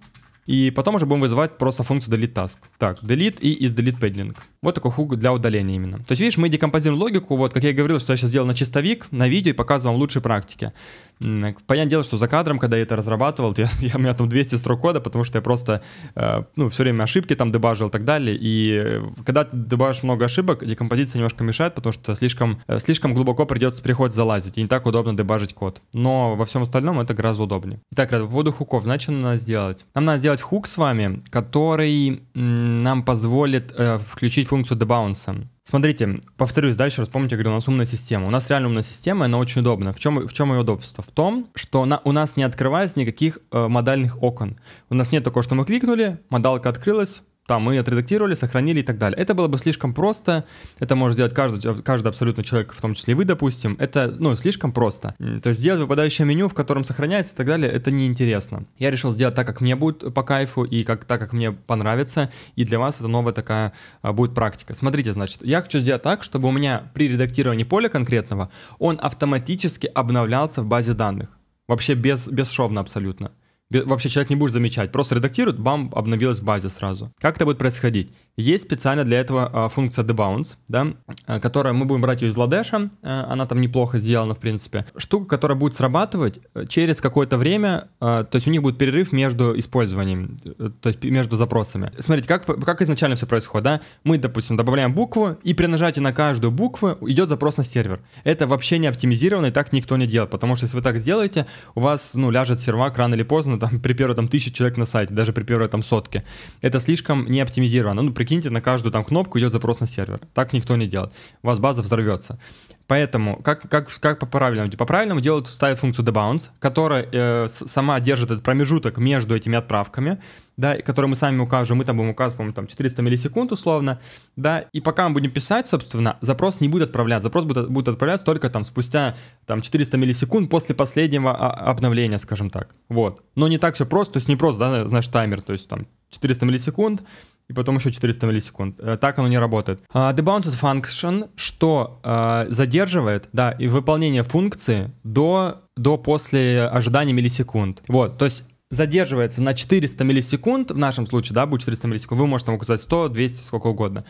и потом уже будем вызывать просто функцию delete task. Так, delete и из delete peddling. Вот такой хук для удаления именно. То есть, видишь, мы декомпозируем логику. Вот, как я говорил, что я сейчас сделал на чистовик, на видео и показываю вам лучшие практики. Понятное дело, что за кадром, когда я это разрабатывал, я, *laughs* я, у меня там 200 строк кода, потому что я просто, э, ну, все время ошибки там дебажил и так далее. И э, когда ты дебажишь много ошибок, декомпозиция немножко мешает, потому что слишком, э, слишком глубоко придется, приходится залазить, и не так удобно дебажить код. Но во всем остальном это гораздо удобнее. Итак, ребят, по поводу хуков, значит, надо сделать? Нам надо сделать сделать хук с вами, который нам позволит э, включить функцию debounce. Смотрите, повторюсь, дальше раз помните, я говорю, у нас умная система. У нас реально умная система, она очень удобна. В чем, в чем ее удобство? В том, что на, у нас не открывается никаких э, модальных окон. У нас нет такого, что мы кликнули, модалка открылась, там мы отредактировали, сохранили и так далее. Это было бы слишком просто, это может сделать каждый, каждый абсолютно человек, в том числе вы, допустим. Это, ну, слишком просто. То есть сделать выпадающее меню, в котором сохраняется и так далее, это неинтересно. Я решил сделать так, как мне будет по кайфу и как, так, как мне понравится, и для вас это новая такая а, будет практика. Смотрите, значит, я хочу сделать так, чтобы у меня при редактировании поля конкретного он автоматически обновлялся в базе данных. Вообще без, бесшовно абсолютно. Вообще человек не будет замечать. Просто редактирует, бам, обновилась в базе сразу. Как это будет происходить? Есть специально для этого а, функция debounce, да, а, которая мы будем брать ее из ладеша, а, она там неплохо сделана, в принципе. Штука, которая будет срабатывать э, через какое-то время, то есть у них будет перерыв между использованием, э, то есть между запросами. Смотрите, как, как изначально все происходит, да? Мы, допустим, добавляем букву, и при нажатии на каждую букву идет запрос на сервер. Это вообще не оптимизировано, и так никто не делает, потому что если вы так сделаете, у вас, ну, ляжет сервак рано или поздно, там, *laughs* при первой, там, тысяче человек на сайте, даже при первой, там, сотке. Это слишком не оптимизировано, ну, при прикиньте, на каждую там кнопку идет запрос на сервер. Так никто не делает. У вас база взорвется. Поэтому как, как, как по-правильному? По-правильному делают, ставят функцию debounce, которая э, сама держит этот промежуток между этими отправками, да, который мы сами укажем, мы там будем указывать, по-моему, там 400 миллисекунд условно, да, и пока мы будем писать, собственно, запрос не будет отправляться, запрос будет, будет отправляться только там спустя там 400 миллисекунд после последнего а, обновления, скажем так, вот. Но не так все просто, то есть не просто, да, знаешь, таймер, то есть там 400 миллисекунд, и потом еще 400 миллисекунд. Э, так оно не работает. Uh, а, the bounded function, что э, задерживает, да, и выполнение функции до, до после ожидания миллисекунд. Вот, то есть задерживается на 400 миллисекунд, в нашем случае, да, будет 400 миллисекунд, вы можете там указать 100, 200, сколько угодно.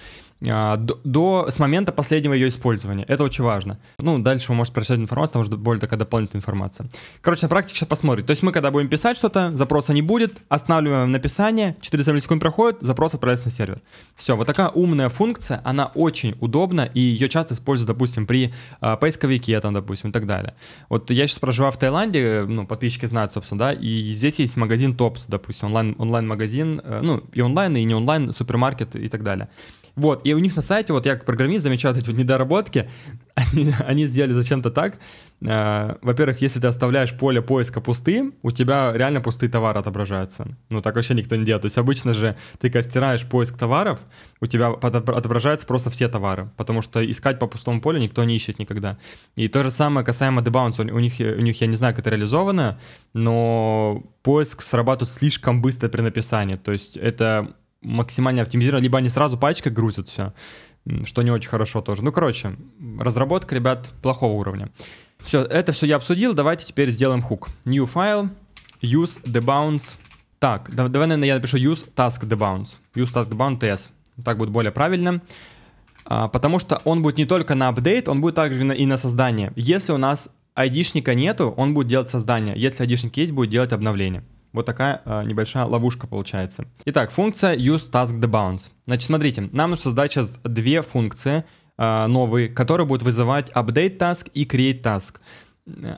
А, до, до, с момента последнего ее использования. Это очень важно. Ну, дальше вы можете прочитать информацию, потому что более такая дополнительная информация. Короче, на практике сейчас посмотрим. То есть мы, когда будем писать что-то, запроса не будет, останавливаем написание, 4 секунд проходит, запрос отправляется на сервер. Все, вот такая умная функция, она очень удобна, и ее часто используют, допустим, при э, поисковике, там, допустим, и так далее. Вот я сейчас проживаю в Таиланде, ну, подписчики знают, собственно, да, и здесь есть магазин Tops, допустим, онлайн, онлайн-магазин, э, ну, и онлайн, и не онлайн, супермаркет и так далее. Вот, и у них на сайте, вот я как программист замечал эти вот недоработки, *laughs* они, они сделали зачем-то так. Э, во-первых, если ты оставляешь поле поиска пустым, у тебя реально пустые товары отображаются. Ну, так вообще никто не делает. То есть обычно же ты когда стираешь поиск товаров, у тебя отображаются просто все товары, потому что искать по пустому полю никто не ищет никогда. И то же самое касаемо дебаунса. У них, у них, я не знаю, как это реализовано, но поиск срабатывает слишком быстро при написании. То есть это максимально оптимизировано, либо они сразу пачка грузят все, что не очень хорошо тоже. Ну, короче, разработка, ребят, плохого уровня. Все, это все я обсудил, давайте теперь сделаем хук. New file, use the bounce. Так, давай, наверное, я напишу use task the bounce. Use task the TS. Так будет более правильно. А, потому что он будет не только на апдейт, он будет также и на создание. Если у нас айдишника нету, он будет делать создание. Если айдишник есть, будет делать обновление. Вот такая э, небольшая ловушка получается. Итак, функция useTaskDebounce. Значит, смотрите, нам нужно создать сейчас две функции э, новые, которые будут вызывать updateTask и createTask.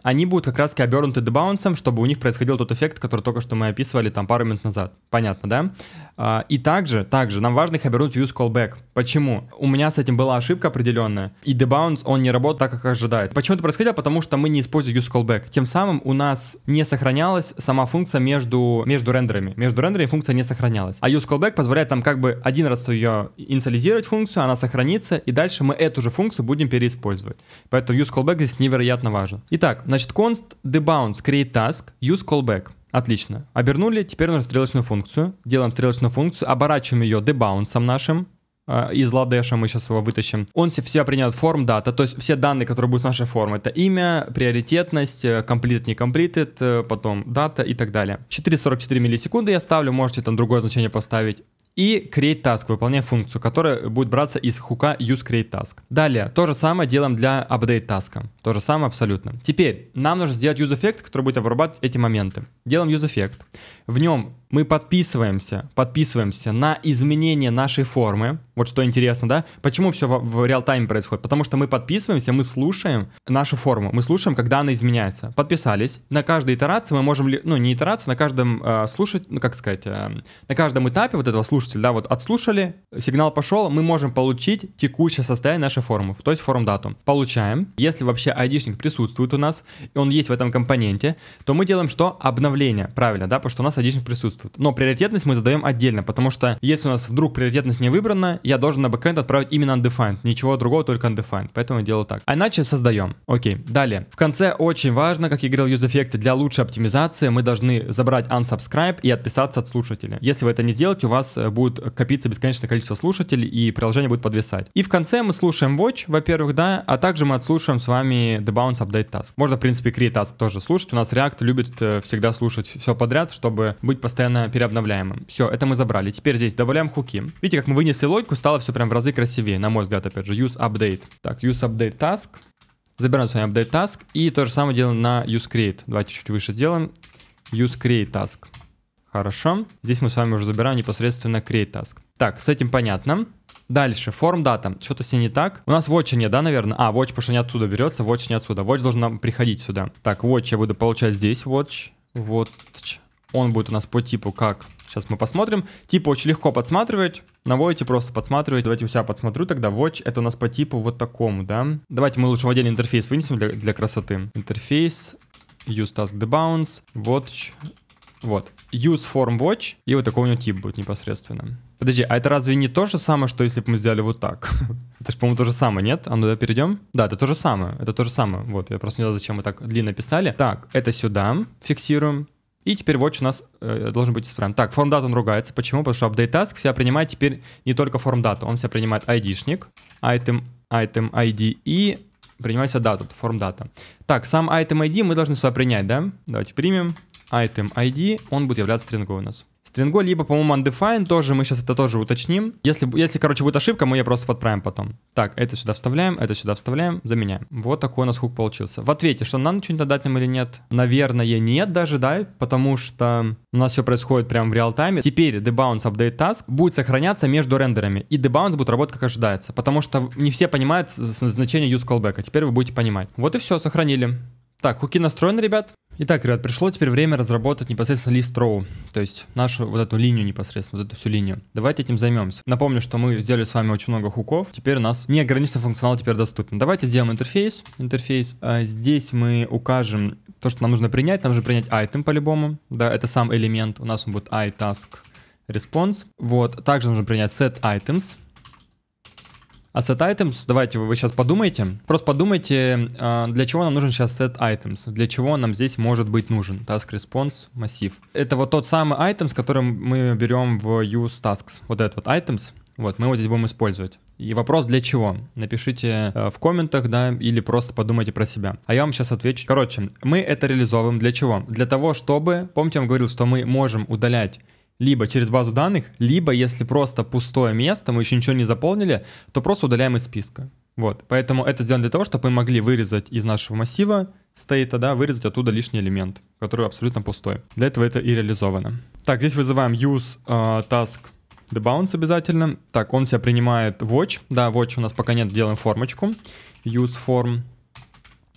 Они будут как раз обернуты дебаунсом, чтобы у них происходил тот эффект, который только что мы описывали там пару минут назад. Понятно, да? Э, и также, также нам важно их обернуть в useCallback. Почему? У меня с этим была ошибка определенная, и debounce, он не работал так, как ожидает. Почему это происходило? Потому что мы не используем use callback. Тем самым у нас не сохранялась сама функция между, между рендерами. Между рендерами функция не сохранялась. А use callback позволяет там как бы один раз ее инициализировать функцию, она сохранится, и дальше мы эту же функцию будем переиспользовать. Поэтому use callback здесь невероятно важен. Итак, значит, const debounce create task use callback. Отлично. Обернули, теперь нужно стрелочную функцию. Делаем стрелочную функцию, оборачиваем ее дебаунсом нашим. А, из Ладеша, мы сейчас его вытащим. Он все принят принимает форм дата, то есть все данные, которые будут с нашей формы, это имя, приоритетность, complete, э, не completed, э, потом дата и так далее. 444 миллисекунды я ставлю, можете там другое значение поставить. И create task, выполняя функцию, которая будет браться из хука use create task. Далее, то же самое делаем для update таска. То же самое абсолютно. Теперь, нам нужно сделать use effect, который будет обрабатывать эти моменты. Делаем use effect. В нем мы подписываемся, подписываемся на изменение нашей формы. Вот что интересно, да? Почему все в, в реал-тайме происходит? Потому что мы подписываемся, мы слушаем нашу форму, мы слушаем, когда она изменяется. Подписались. На каждой итерации мы можем, ну не итерация, на каждом э, слушать, ну как сказать, э, на каждом этапе вот этого слушателя, да, вот отслушали, сигнал пошел, мы можем получить текущее состояние нашей формы, то есть форм-дату. Получаем. Если вообще айдишник присутствует у нас, и он есть в этом компоненте, то мы делаем что? Обновление, правильно, да, потому что у нас айдишник присутствует присутствует. Но приоритетность мы задаем отдельно, потому что если у нас вдруг приоритетность не выбрана, я должен на бэкэнд отправить именно undefined, ничего другого, только undefined. Поэтому я делаю так. А иначе создаем. Окей, далее. В конце очень важно, как я говорил в UseEffect, для лучшей оптимизации мы должны забрать unsubscribe и отписаться от слушателя. Если вы это не сделаете, у вас э, будет копиться бесконечное количество слушателей и приложение будет подвисать. И в конце мы слушаем watch, во-первых, да, а также мы отслушаем с вами the bounce update task. Можно, в принципе, create task тоже слушать. У нас React любит э, всегда слушать все подряд, чтобы быть постоянно постоянно переобновляемым. Все, это мы забрали. Теперь здесь добавляем хуки. Видите, как мы вынесли логику, стало все прям в разы красивее, на мой взгляд, опять же. Use update. Так, use update task. Забираем с вами update task. И то же самое делаем на use create. Давайте чуть выше сделаем. Use create task. Хорошо. Здесь мы с вами уже забираем непосредственно create task. Так, с этим понятно. Дальше, форм дата. Что-то с ней не так. У нас watch нет, да, наверное? А, watch, потому что не отсюда берется, watch не отсюда. Watch должен нам приходить сюда. Так, watch я буду получать здесь, watch. watch. Он будет у нас по типу как... Сейчас мы посмотрим. типа очень легко подсматривать. Наводите просто подсматривать. Давайте у себя подсмотрю тогда. Watch это у нас по типу вот такому, да? Давайте мы лучше в отдельный интерфейс вынесем для, для красоты. Интерфейс, use task debounce watch, вот. Use form watch, и вот такой у него тип будет непосредственно. Подожди, а это разве не то же самое, что если бы мы сделали вот так? *laughs* это же, по-моему, то же самое, нет? А ну да, перейдем. Да, это то же самое, это то же самое. Вот, я просто не знаю, зачем мы так длинно писали. Так, это сюда фиксируем. И теперь watch у нас э, должен быть исправлен. Так, формдат он ругается. Почему? Потому что update task себя принимает теперь не только формдату. Он себя принимает ID-шник, item, item ID и принимает себя дату, формдата. Так, сам item ID мы должны сюда принять, да? Давайте примем. Item ID, он будет являться стрингой у нас. Стринго, либо, по-моему, undefined тоже, мы сейчас это тоже уточним. Если, если, короче, будет ошибка, мы ее просто подправим потом. Так, это сюда вставляем, это сюда вставляем, заменяем. Вот такой у нас хук получился. В ответе, что надо что-нибудь отдать нам или нет? Наверное, нет даже, да, потому что у нас все происходит прямо в реал-тайме. Теперь debounce update task будет сохраняться между рендерами, и debounce будет работать как ожидается, потому что не все понимают значение use callback, а теперь вы будете понимать. Вот и все, сохранили. Так, хуки настроены, ребят. Итак, ребят, пришло теперь время разработать непосредственно лист роу, то есть нашу вот эту линию непосредственно, вот эту всю линию. Давайте этим займемся. Напомню, что мы сделали с вами очень много хуков, теперь у нас неограниченный функционал теперь доступен. Давайте сделаем интерфейс. Интерфейс. А здесь мы укажем то, что нам нужно принять. Нам нужно принять item по-любому. Да, это сам элемент. У нас он будет iTask response. Вот. Также нужно принять set items. А set items, давайте вы, сейчас подумайте, просто подумайте, а, для чего нам нужен сейчас set items, для чего нам здесь может быть нужен task response массив. Это вот тот самый item, с которым мы берем в use tasks, вот этот вот items, вот, мы его здесь будем использовать. И вопрос для чего? Напишите э, в комментах, да, или просто подумайте про себя. А я вам сейчас отвечу. Короче, мы это реализовываем для чего? Для того, чтобы, помните, я вам говорил, что мы можем удалять либо через базу данных, либо если просто пустое место, мы еще ничего не заполнили, то просто удаляем из списка. Вот, поэтому это сделано для того, чтобы мы могли вырезать из нашего массива стейта, да, вырезать оттуда лишний элемент, который абсолютно пустой. Для этого это и реализовано. Так, здесь вызываем use uh, task debounce обязательно. Так, он себя принимает watch, да, watch у нас пока нет, делаем формочку, use form,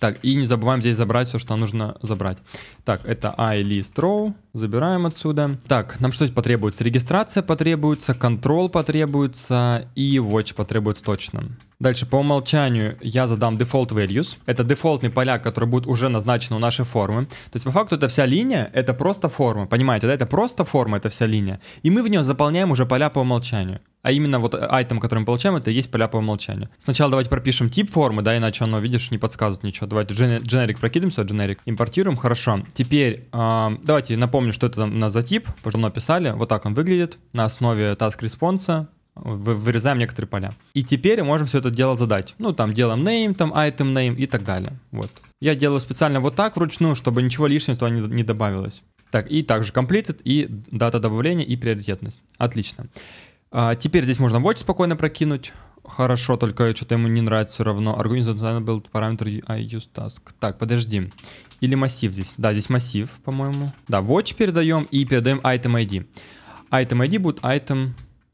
так, и не забываем здесь забрать все, что нужно забрать. Так, это iList row, забираем отсюда. Так, нам что здесь потребуется? Регистрация потребуется, control потребуется и watch потребуется точно. Дальше по умолчанию я задам default values. Это дефолтный поля, который будет уже назначен у нашей формы. То есть по факту это вся линия, это просто форма. Понимаете, да? Это просто форма, это вся линия. И мы в нее заполняем уже поля по умолчанию а именно вот э, айтем, который мы получаем, это и есть поля по умолчанию. Сначала давайте пропишем тип формы, да, иначе оно, видишь, не подсказывает ничего. Давайте generic прокидываем сюда, generic, импортируем, хорошо. Теперь э, давайте напомню, что это у нас за тип, потому что мы описали, вот так он выглядит на основе task response, вырезаем некоторые поля. И теперь можем все это дело задать. Ну, там делаем name, там item name и так далее. Вот. Я делаю специально вот так вручную, чтобы ничего лишнего туда не, не добавилось. Так, и также completed, и дата добавления, и приоритетность. Отлично. А, теперь здесь можно watch спокойно прокинуть. Хорошо, только что-то ему не нравится все равно. Organizational был параметр I а, use task. Так, подожди. Или массив здесь. Да, здесь массив, по-моему. Да, watch передаем и передаем item ID. Item ID будет item,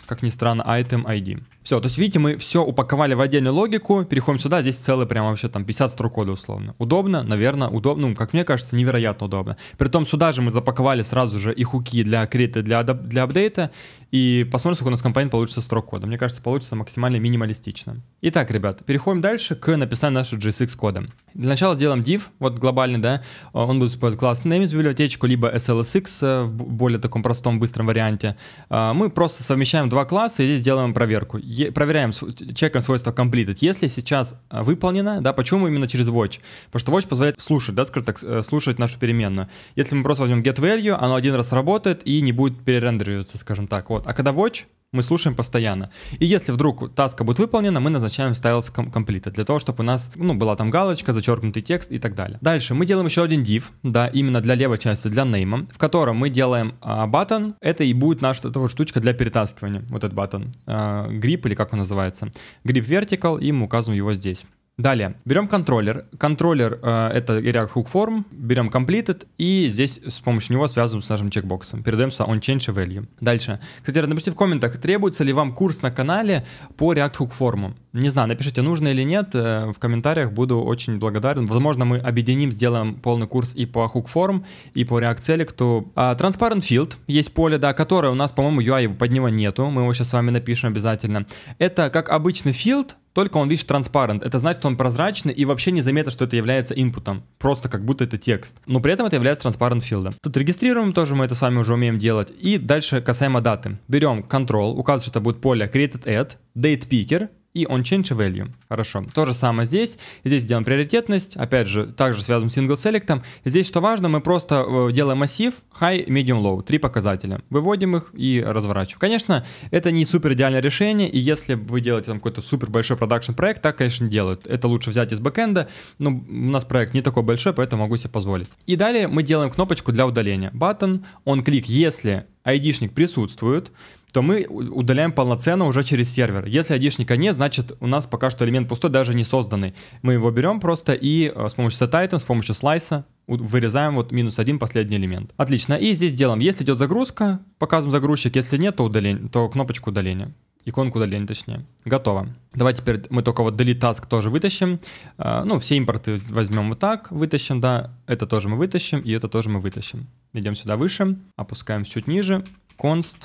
как ни странно, item ID. Все, то есть, видите, мы все упаковали в отдельную логику, переходим сюда, здесь целый прям вообще там 50 строк кода условно. Удобно, наверное, удобно, ну, как мне кажется, невероятно удобно. Притом сюда же мы запаковали сразу же и хуки для крита, для, для апдейта, и посмотрим, сколько у нас компонент получится строк кода. Мне кажется, получится максимально минималистично. Итак, ребят, переходим дальше к написанию нашего JSX кода. Для начала сделаем div, вот глобальный, да, э, он будет использовать класс name из библиотечку, либо SLSX э, в более таком простом, быстром варианте. Э, мы просто совмещаем два класса и здесь делаем проверку проверяем, чекаем свойства completed. Если сейчас а, выполнено, да, почему именно через watch? Потому что watch позволяет слушать, да, скажем так, э, слушать нашу переменную. Если мы просто возьмем get value, оно один раз работает и не будет перерендериваться, скажем так. Вот. А когда watch, мы слушаем постоянно. И если вдруг таска будет выполнена, мы назначаем styles complete для того, чтобы у нас ну, была там галочка, зачеркнутый текст и так далее. Дальше мы делаем еще один div, да, именно для левой части, для name, в котором мы делаем а, button. Это и будет наша эта вот штучка для перетаскивания, вот этот button. А, grip или как он называется. Grip vertical, и мы указываем его здесь. Далее, берем контроллер. Контроллер э, это React Hook Form, берем Completed, и здесь с помощью него связываем с нашим чекбоксом. Передаем сюда onChange value. Дальше. Кстати, напишите в комментах, требуется ли вам курс на канале по React Hook Form. Не знаю, напишите, нужно или нет, э, в комментариях буду очень благодарен. Возможно, мы объединим, сделаем полный курс и по хукформ, и по React Select. А, Transparent Field есть поле, да, которое у нас, по-моему, UI под него нету, мы его сейчас с вами напишем обязательно. Это как обычный field, только он, видишь, транспарент. Это значит, что он прозрачный и вообще не заметно, что это является инпутом. Просто как будто это текст. Но при этом это является транспарент филдом. Тут регистрируем, тоже мы это с вами уже умеем делать. И дальше касаемо даты. Берем control, указываем, что это будет поле created at, date picker, и onChange value. Хорошо. То же самое здесь. Здесь делаем приоритетность. Опять же, также связан с single select. Здесь, что важно, мы просто э, делаем массив high, medium, low. Три показателя. Выводим их и разворачиваем. Конечно, это не супер идеальное решение. И если вы делаете там какой-то супер большой продакшн проект, так, конечно, делают. Это лучше взять из бэкэнда. Но ну, у нас проект не такой большой, поэтому могу себе позволить. И далее мы делаем кнопочку для удаления. Button, он клик, если айдишник присутствует, то мы удаляем полноценно уже через сервер. Если айдишника нет, значит у нас пока что элемент пустой, даже не созданный. Мы его берем просто и э, с помощью set с помощью слайса вырезаем вот минус один последний элемент. Отлично, и здесь делаем, если идет загрузка, показываем загрузчик, если нет, то, удаление, то кнопочку удаления. Иконку удаления, точнее. Готово. Давай теперь мы только вот delete task тоже вытащим. Э, ну, все импорты возьмем вот так, вытащим, да. Это тоже мы вытащим, и это тоже мы вытащим. Идем сюда выше, опускаемся чуть ниже. Const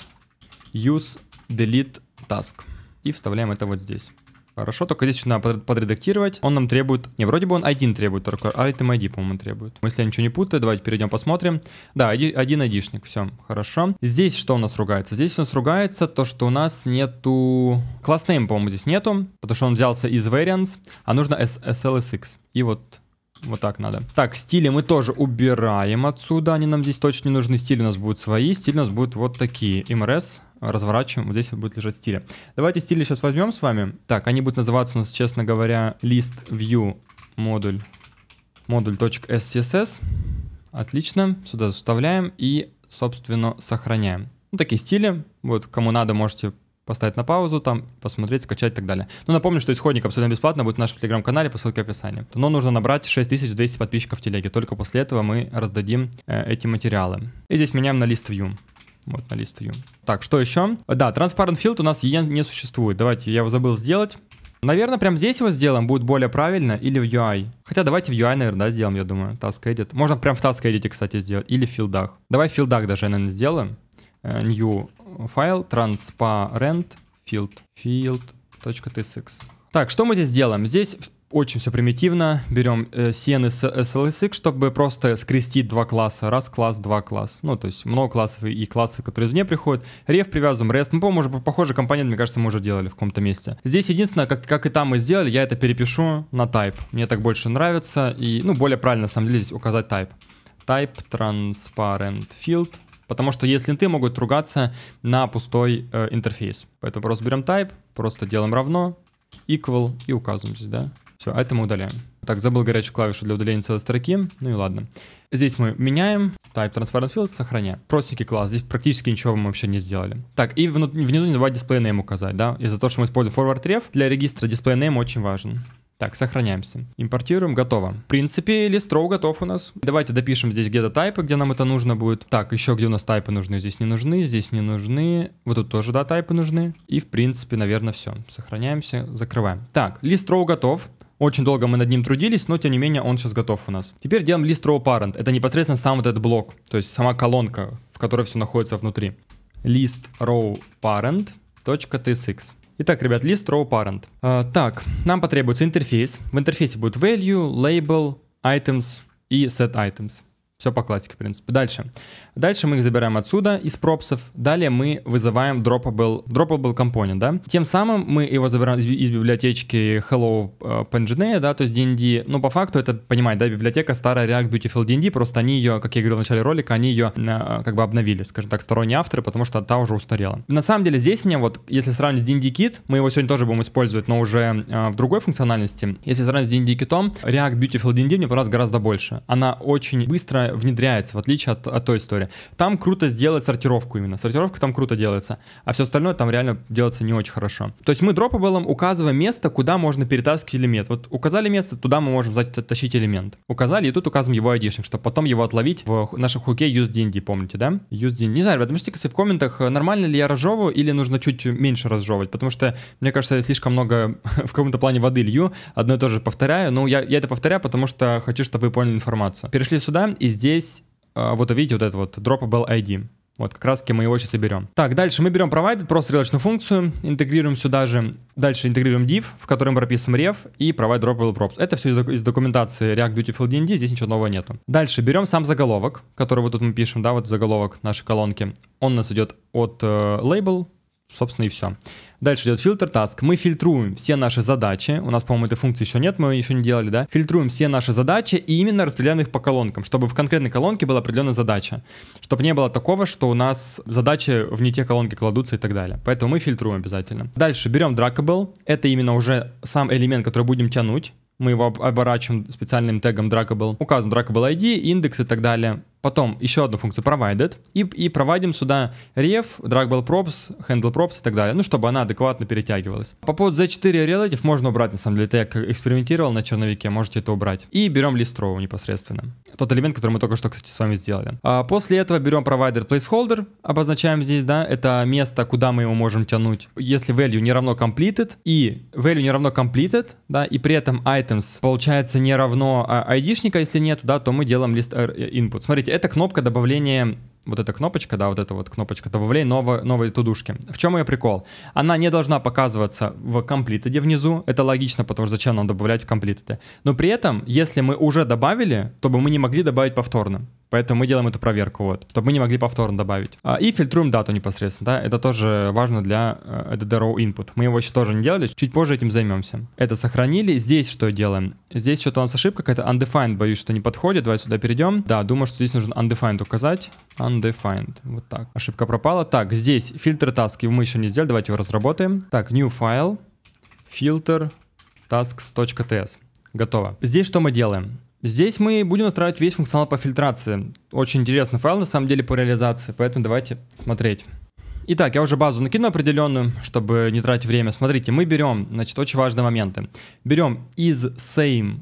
use delete task. И вставляем это вот здесь. Хорошо, только здесь еще надо подредактировать. Он нам требует... Не, вроде бы он один требует, только item ID, по-моему, требует. Ну, если я ничего не путаю, давайте перейдем посмотрим. Да, один ID, шник все, хорошо. Здесь что у нас ругается? Здесь у нас ругается то, что у нас нету... Класс name, по-моему, здесь нету, потому что он взялся из variants, а нужно SLSX. И вот вот так надо. Так, стили мы тоже убираем отсюда. Они нам здесь точно не нужны. Стили у нас будут свои. Стили у нас будут вот такие. MRS разворачиваем, вот здесь вот будет лежать стили. Давайте стили сейчас возьмем с вами. Так, они будут называться у нас, честно говоря, list view модуль модуль.scss. Отлично, сюда заставляем и, собственно, сохраняем. Ну, такие стили, вот кому надо, можете поставить на паузу, там, посмотреть, скачать и так далее. Но ну, напомню, что исходник абсолютно бесплатно будет в нашем телеграм-канале по ссылке в описании. Но нужно набрать 6200 подписчиков в телеге, только после этого мы раздадим э, эти материалы. И здесь меняем на list view. Вот, на лист Так, что еще? Да, transparent field у нас не, не существует. Давайте, я его забыл сделать. Наверное, прям здесь его сделаем, будет более правильно, или в UI. Хотя давайте в UI, наверное, да, сделаем, я думаю, task edit. Можно прям в task edit, кстати, сделать, или в филдах. Давай в филдах даже, наверное, сделаем. Э, new файл, transparent field, field.tsx. Так, что мы здесь делаем? Здесь очень все примитивно. Берем CN э, и SLSX, чтобы просто скрестить два класса. Раз класс, два класс. Ну, то есть много классов и классы, которые извне приходят. Реф привязываем, REST. Ну, по-моему, уже похожий компонент, мне кажется, мы уже делали в каком-то месте. Здесь единственное, как, как и там мы сделали, я это перепишу на type. Мне так больше нравится. И, ну, более правильно, на самом деле, здесь указать type. Type transparent field. Потому что если ты могут ругаться на пустой э, интерфейс. Поэтому просто берем type, просто делаем равно, equal и указываем здесь, да. Все, а это мы удаляем. Так, забыл горячую клавишу для удаления целой строки. Ну и ладно. Здесь мы меняем. Type Transparent Field, сохраняем. Простенький класс. Здесь практически ничего мы вообще не сделали. Так, и вну, внизу не давай display name указать, да? Из-за того, что мы используем forward ref, для регистра display name очень важен. Так, сохраняемся. Импортируем, готово. В принципе, лист row готов у нас. Давайте допишем здесь где-то тайпы, где нам это нужно будет. Так, еще где у нас тайпы нужны. Здесь не нужны, здесь не нужны. Вот тут тоже, да, тайпы нужны. И, в принципе, наверное, все. Сохраняемся, закрываем. Так, лист row готов. Очень долго мы над ним трудились, но тем не менее он сейчас готов у нас. Теперь делаем лист row parent. Это непосредственно сам вот этот блок, то есть сама колонка, в которой все находится внутри. Лист row parent.tsx. Итак, ребят, лист row parent. А, так, нам потребуется интерфейс. В интерфейсе будет value, label, items и set items. Все по классике, в принципе. Дальше. Дальше мы их забираем отсюда, из пропсов. Далее мы вызываем droppable, droppable component, да. Тем самым мы его забираем из, из библиотечки hello э, PNGNA, да, то есть DND. Ну, по факту это, понимаете, да, библиотека старая React Beautiful DND, просто они ее, как я говорил в начале ролика, они ее э, как бы обновили, скажем так, сторонние авторы, потому что та уже устарела. На самом деле здесь мне вот, если сравнить с DND Kit, мы его сегодня тоже будем использовать, но уже э, в другой функциональности. Если сравнить с DND Kit, React Beautiful DND мне понравилась гораздо больше. Она очень быстро внедряется, в отличие от, от той истории. Там круто сделать сортировку именно. Сортировка там круто делается, а все остальное там реально делается не очень хорошо. То есть мы дропабелом указываем место, куда можно перетаскивать элемент. Вот указали место, туда мы можем тащить элемент. Указали, и тут указываем его айдишник, чтобы потом его отловить в нашем хуке useDND, помните, да? useDND. Не знаю, ребят, напишите в комментах, э, нормально ли я разжевываю или нужно чуть меньше разжевывать, потому что, мне кажется, я слишком много *laughs* в каком-то плане воды лью, одно и то же повторяю, но я, я это повторяю, потому что хочу, чтобы вы поняли информацию. Перешли сюда, и здесь, а, вот видите, вот это вот droppable ID. Вот как раз таки мы его сейчас и берем. Так, дальше мы берем provided, просто стрелочную функцию, интегрируем сюда же, дальше интегрируем div, в котором мы прописываем ref и provide droppable props. Это все из документации React Beautiful DND, здесь ничего нового нету. Дальше берем сам заголовок, который вот тут мы пишем, да, вот заголовок нашей колонки. Он у нас идет от э, label, собственно и все. Дальше идет фильтр task. Мы фильтруем все наши задачи. У нас, по-моему, этой функции еще нет, мы ее еще не делали, да? Фильтруем все наши задачи и именно распределяем их по колонкам, чтобы в конкретной колонке была определенная задача. Чтобы не было такого, что у нас задачи в не те колонки кладутся и так далее. Поэтому мы фильтруем обязательно. Дальше берем draggable. Это именно уже сам элемент, который будем тянуть мы его оборачиваем специальным тегом draggable, указываем draggable ID, индекс и так далее. Потом еще одну функцию provided. И, и проводим сюда ref, dragbell props, handle props и так далее. Ну, чтобы она адекватно перетягивалась. По поводу z4 relative можно убрать, на самом деле. Это я экспериментировал на черновике, можете это убрать. И берем list row непосредственно. Тот элемент, который мы только что, кстати, с вами сделали. А после этого берем provider placeholder, обозначаем здесь, да, это место, куда мы его можем тянуть. Если value не равно completed и value не равно completed, да, и при этом items получается не равно а, id если нет, да, то мы делаем list э, э, input. Смотрите, это кнопка добавления вот эта кнопочка, да, вот эта вот кнопочка добавления новой, новой тудушки. В чем ее прикол? Она не должна показываться в комплитеде внизу, это логично, потому что зачем нам добавлять в комплитеде. Но при этом, если мы уже добавили, то бы мы не могли добавить повторно. Поэтому мы делаем эту проверку, вот, чтобы мы не могли повторно добавить. А, и фильтруем дату непосредственно, да, это тоже важно для э, DD Row Input. Мы его еще тоже не делали, чуть позже этим займемся. Это сохранили, здесь что делаем? Здесь что-то у нас ошибка какая-то, undefined, боюсь, что не подходит, давай сюда перейдем. Да, думаю, что здесь нужно undefined указать, undefined, вот так. Ошибка пропала. Так, здесь фильтр таски мы еще не сделали, давайте его разработаем. Так, new file, filter tasks.ts. Готово. Здесь что мы делаем? Здесь мы будем настраивать весь функционал по фильтрации. Очень интересный файл на самом деле по реализации, поэтому давайте смотреть. Итак, я уже базу накину определенную, чтобы не тратить время. Смотрите, мы берем, значит, очень важные моменты. Берем из same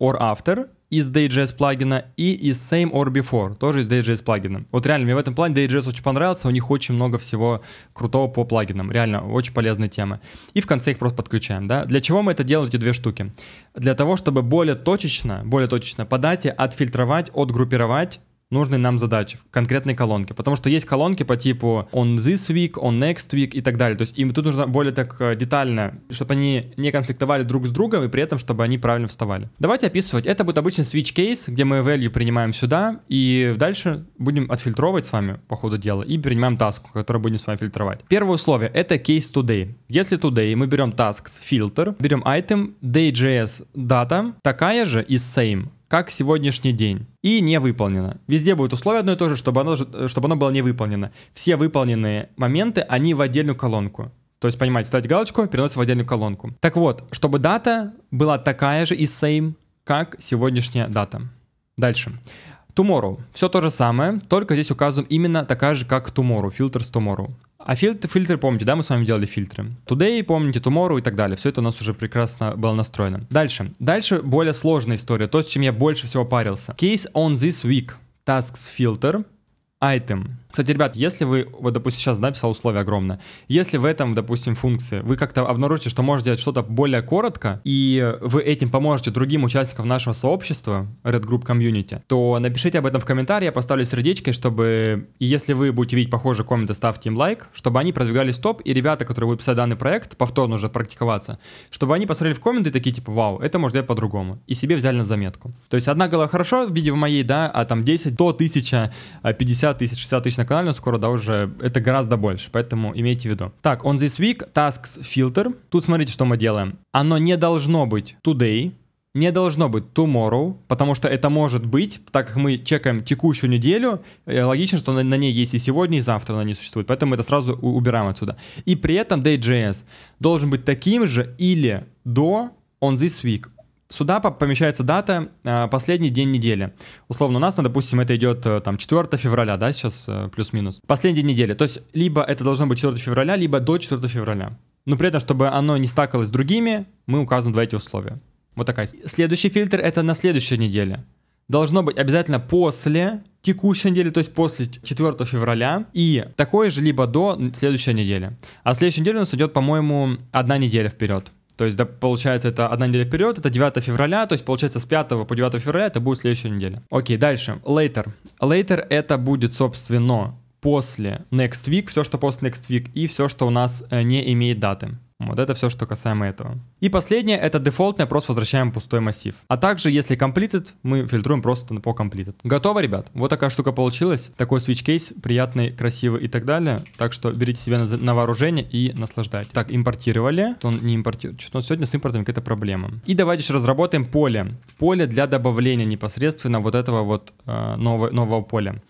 or after из DJS плагина и из Same or Before, тоже из DJS плагина. Вот реально, мне в этом плане DJS очень понравился, у них очень много всего крутого по плагинам, реально, очень полезная тема. И в конце их просто подключаем, да. Для чего мы это делаем, эти две штуки? Для того, чтобы более точечно, более точечно подать, дате отфильтровать, отгруппировать нужной нам задачи в конкретной колонке. Потому что есть колонки по типу on this week, on next week и так далее. То есть им тут нужно более так э, детально, чтобы они не конфликтовали друг с другом и при этом, чтобы они правильно вставали. Давайте описывать. Это будет обычный switch case, где мы value принимаем сюда и дальше будем отфильтровывать с вами по ходу дела и принимаем таску, которую будем с вами фильтровать. Первое условие — это case today. Если today мы берем tasks filter, берем item day.js data, такая же и same как сегодняшний день, и не выполнено. Везде будет условие одно и то же, чтобы оно, э, чтобы оно было не выполнено. Все выполненные моменты, они в отдельную колонку. То есть, понимаете, ставить галочку, переносить в отдельную колонку. Так вот, чтобы дата была такая же и same, как сегодняшняя дата. Дальше. Tomorrow. Все то же самое, только здесь указываем именно такая же, как tomorrow, фильтр с tomorrow. А фильтр, фильтры, помните, да, мы с вами делали фильтры. Today, помните, Tomorrow и так далее. Все это у нас уже прекрасно было настроено. Дальше. Дальше более сложная история, то, с чем я больше всего парился. Case on this week. Tasks filter. Item. Кстати, ребят, если вы, вот, допустим, сейчас написал условие огромное, если в этом, допустим, функции вы как-то обнаружите, что можете делать что-то более коротко, и вы этим поможете другим участникам нашего сообщества, Red Group Community, то напишите об этом в комментарии, я поставлю сердечко, чтобы, и если вы будете видеть похожие комменты, ставьте им лайк, чтобы они продвигались топ, и ребята, которые будут писать данный проект, повторно уже практиковаться, чтобы они посмотрели в комменты и такие, типа, вау, это можно делать по-другому, и себе взяли на заметку. То есть одна голова хорошо в виде моей, да, а там 10, 100 тысяч, 50 а тысяч, 60 тысяч на канале скоро, да, уже это гораздо больше, поэтому имейте в виду. Так, on this week, tasks filter. Тут смотрите, что мы делаем. Оно не должно быть today, не должно быть tomorrow, потому что это может быть, так как мы чекаем текущую неделю, э, логично, что на, на ней есть и сегодня, и завтра она не существует, поэтому мы это сразу убираем отсюда. И при этом day.js должен быть таким же или до on this week сюда помещается дата э, последний день недели. Условно у нас, ну, допустим, это идет э, там 4 февраля, да, сейчас э, плюс-минус. Последний день недели. То есть либо это должно быть 4 февраля, либо до 4 февраля. Но при этом, чтобы оно не стакалось с другими, мы указываем два эти условия. Вот такая. Следующий фильтр — это на следующей неделе. Должно быть обязательно после текущей недели, то есть после 4 февраля, и такое же либо до следующей недели. А следующая неделя у нас идет, по-моему, одна неделя вперед. То есть, да, получается, это одна неделя вперед, это 9 февраля, то есть, получается, с 5 по 9 февраля это будет следующая неделя. Окей, дальше. Later. Later это будет, собственно, после next week, все, что после next week, и все, что у нас э, не имеет даты. Вот это все, что касаемо этого. И последнее, это дефолтное, просто возвращаем пустой массив. А также, если completed, мы фильтруем просто по completed. Готово, ребят? Вот такая штука получилась. Такой switch case приятный, красивый и так далее. Так что берите себе на, на вооружение и наслаждайтесь. Так, импортировали. Он не импортирует. Что он сегодня с импортом какая-то проблема. И давайте же разработаем поле. Поле для добавления непосредственно вот этого вот э, нового, нового поля.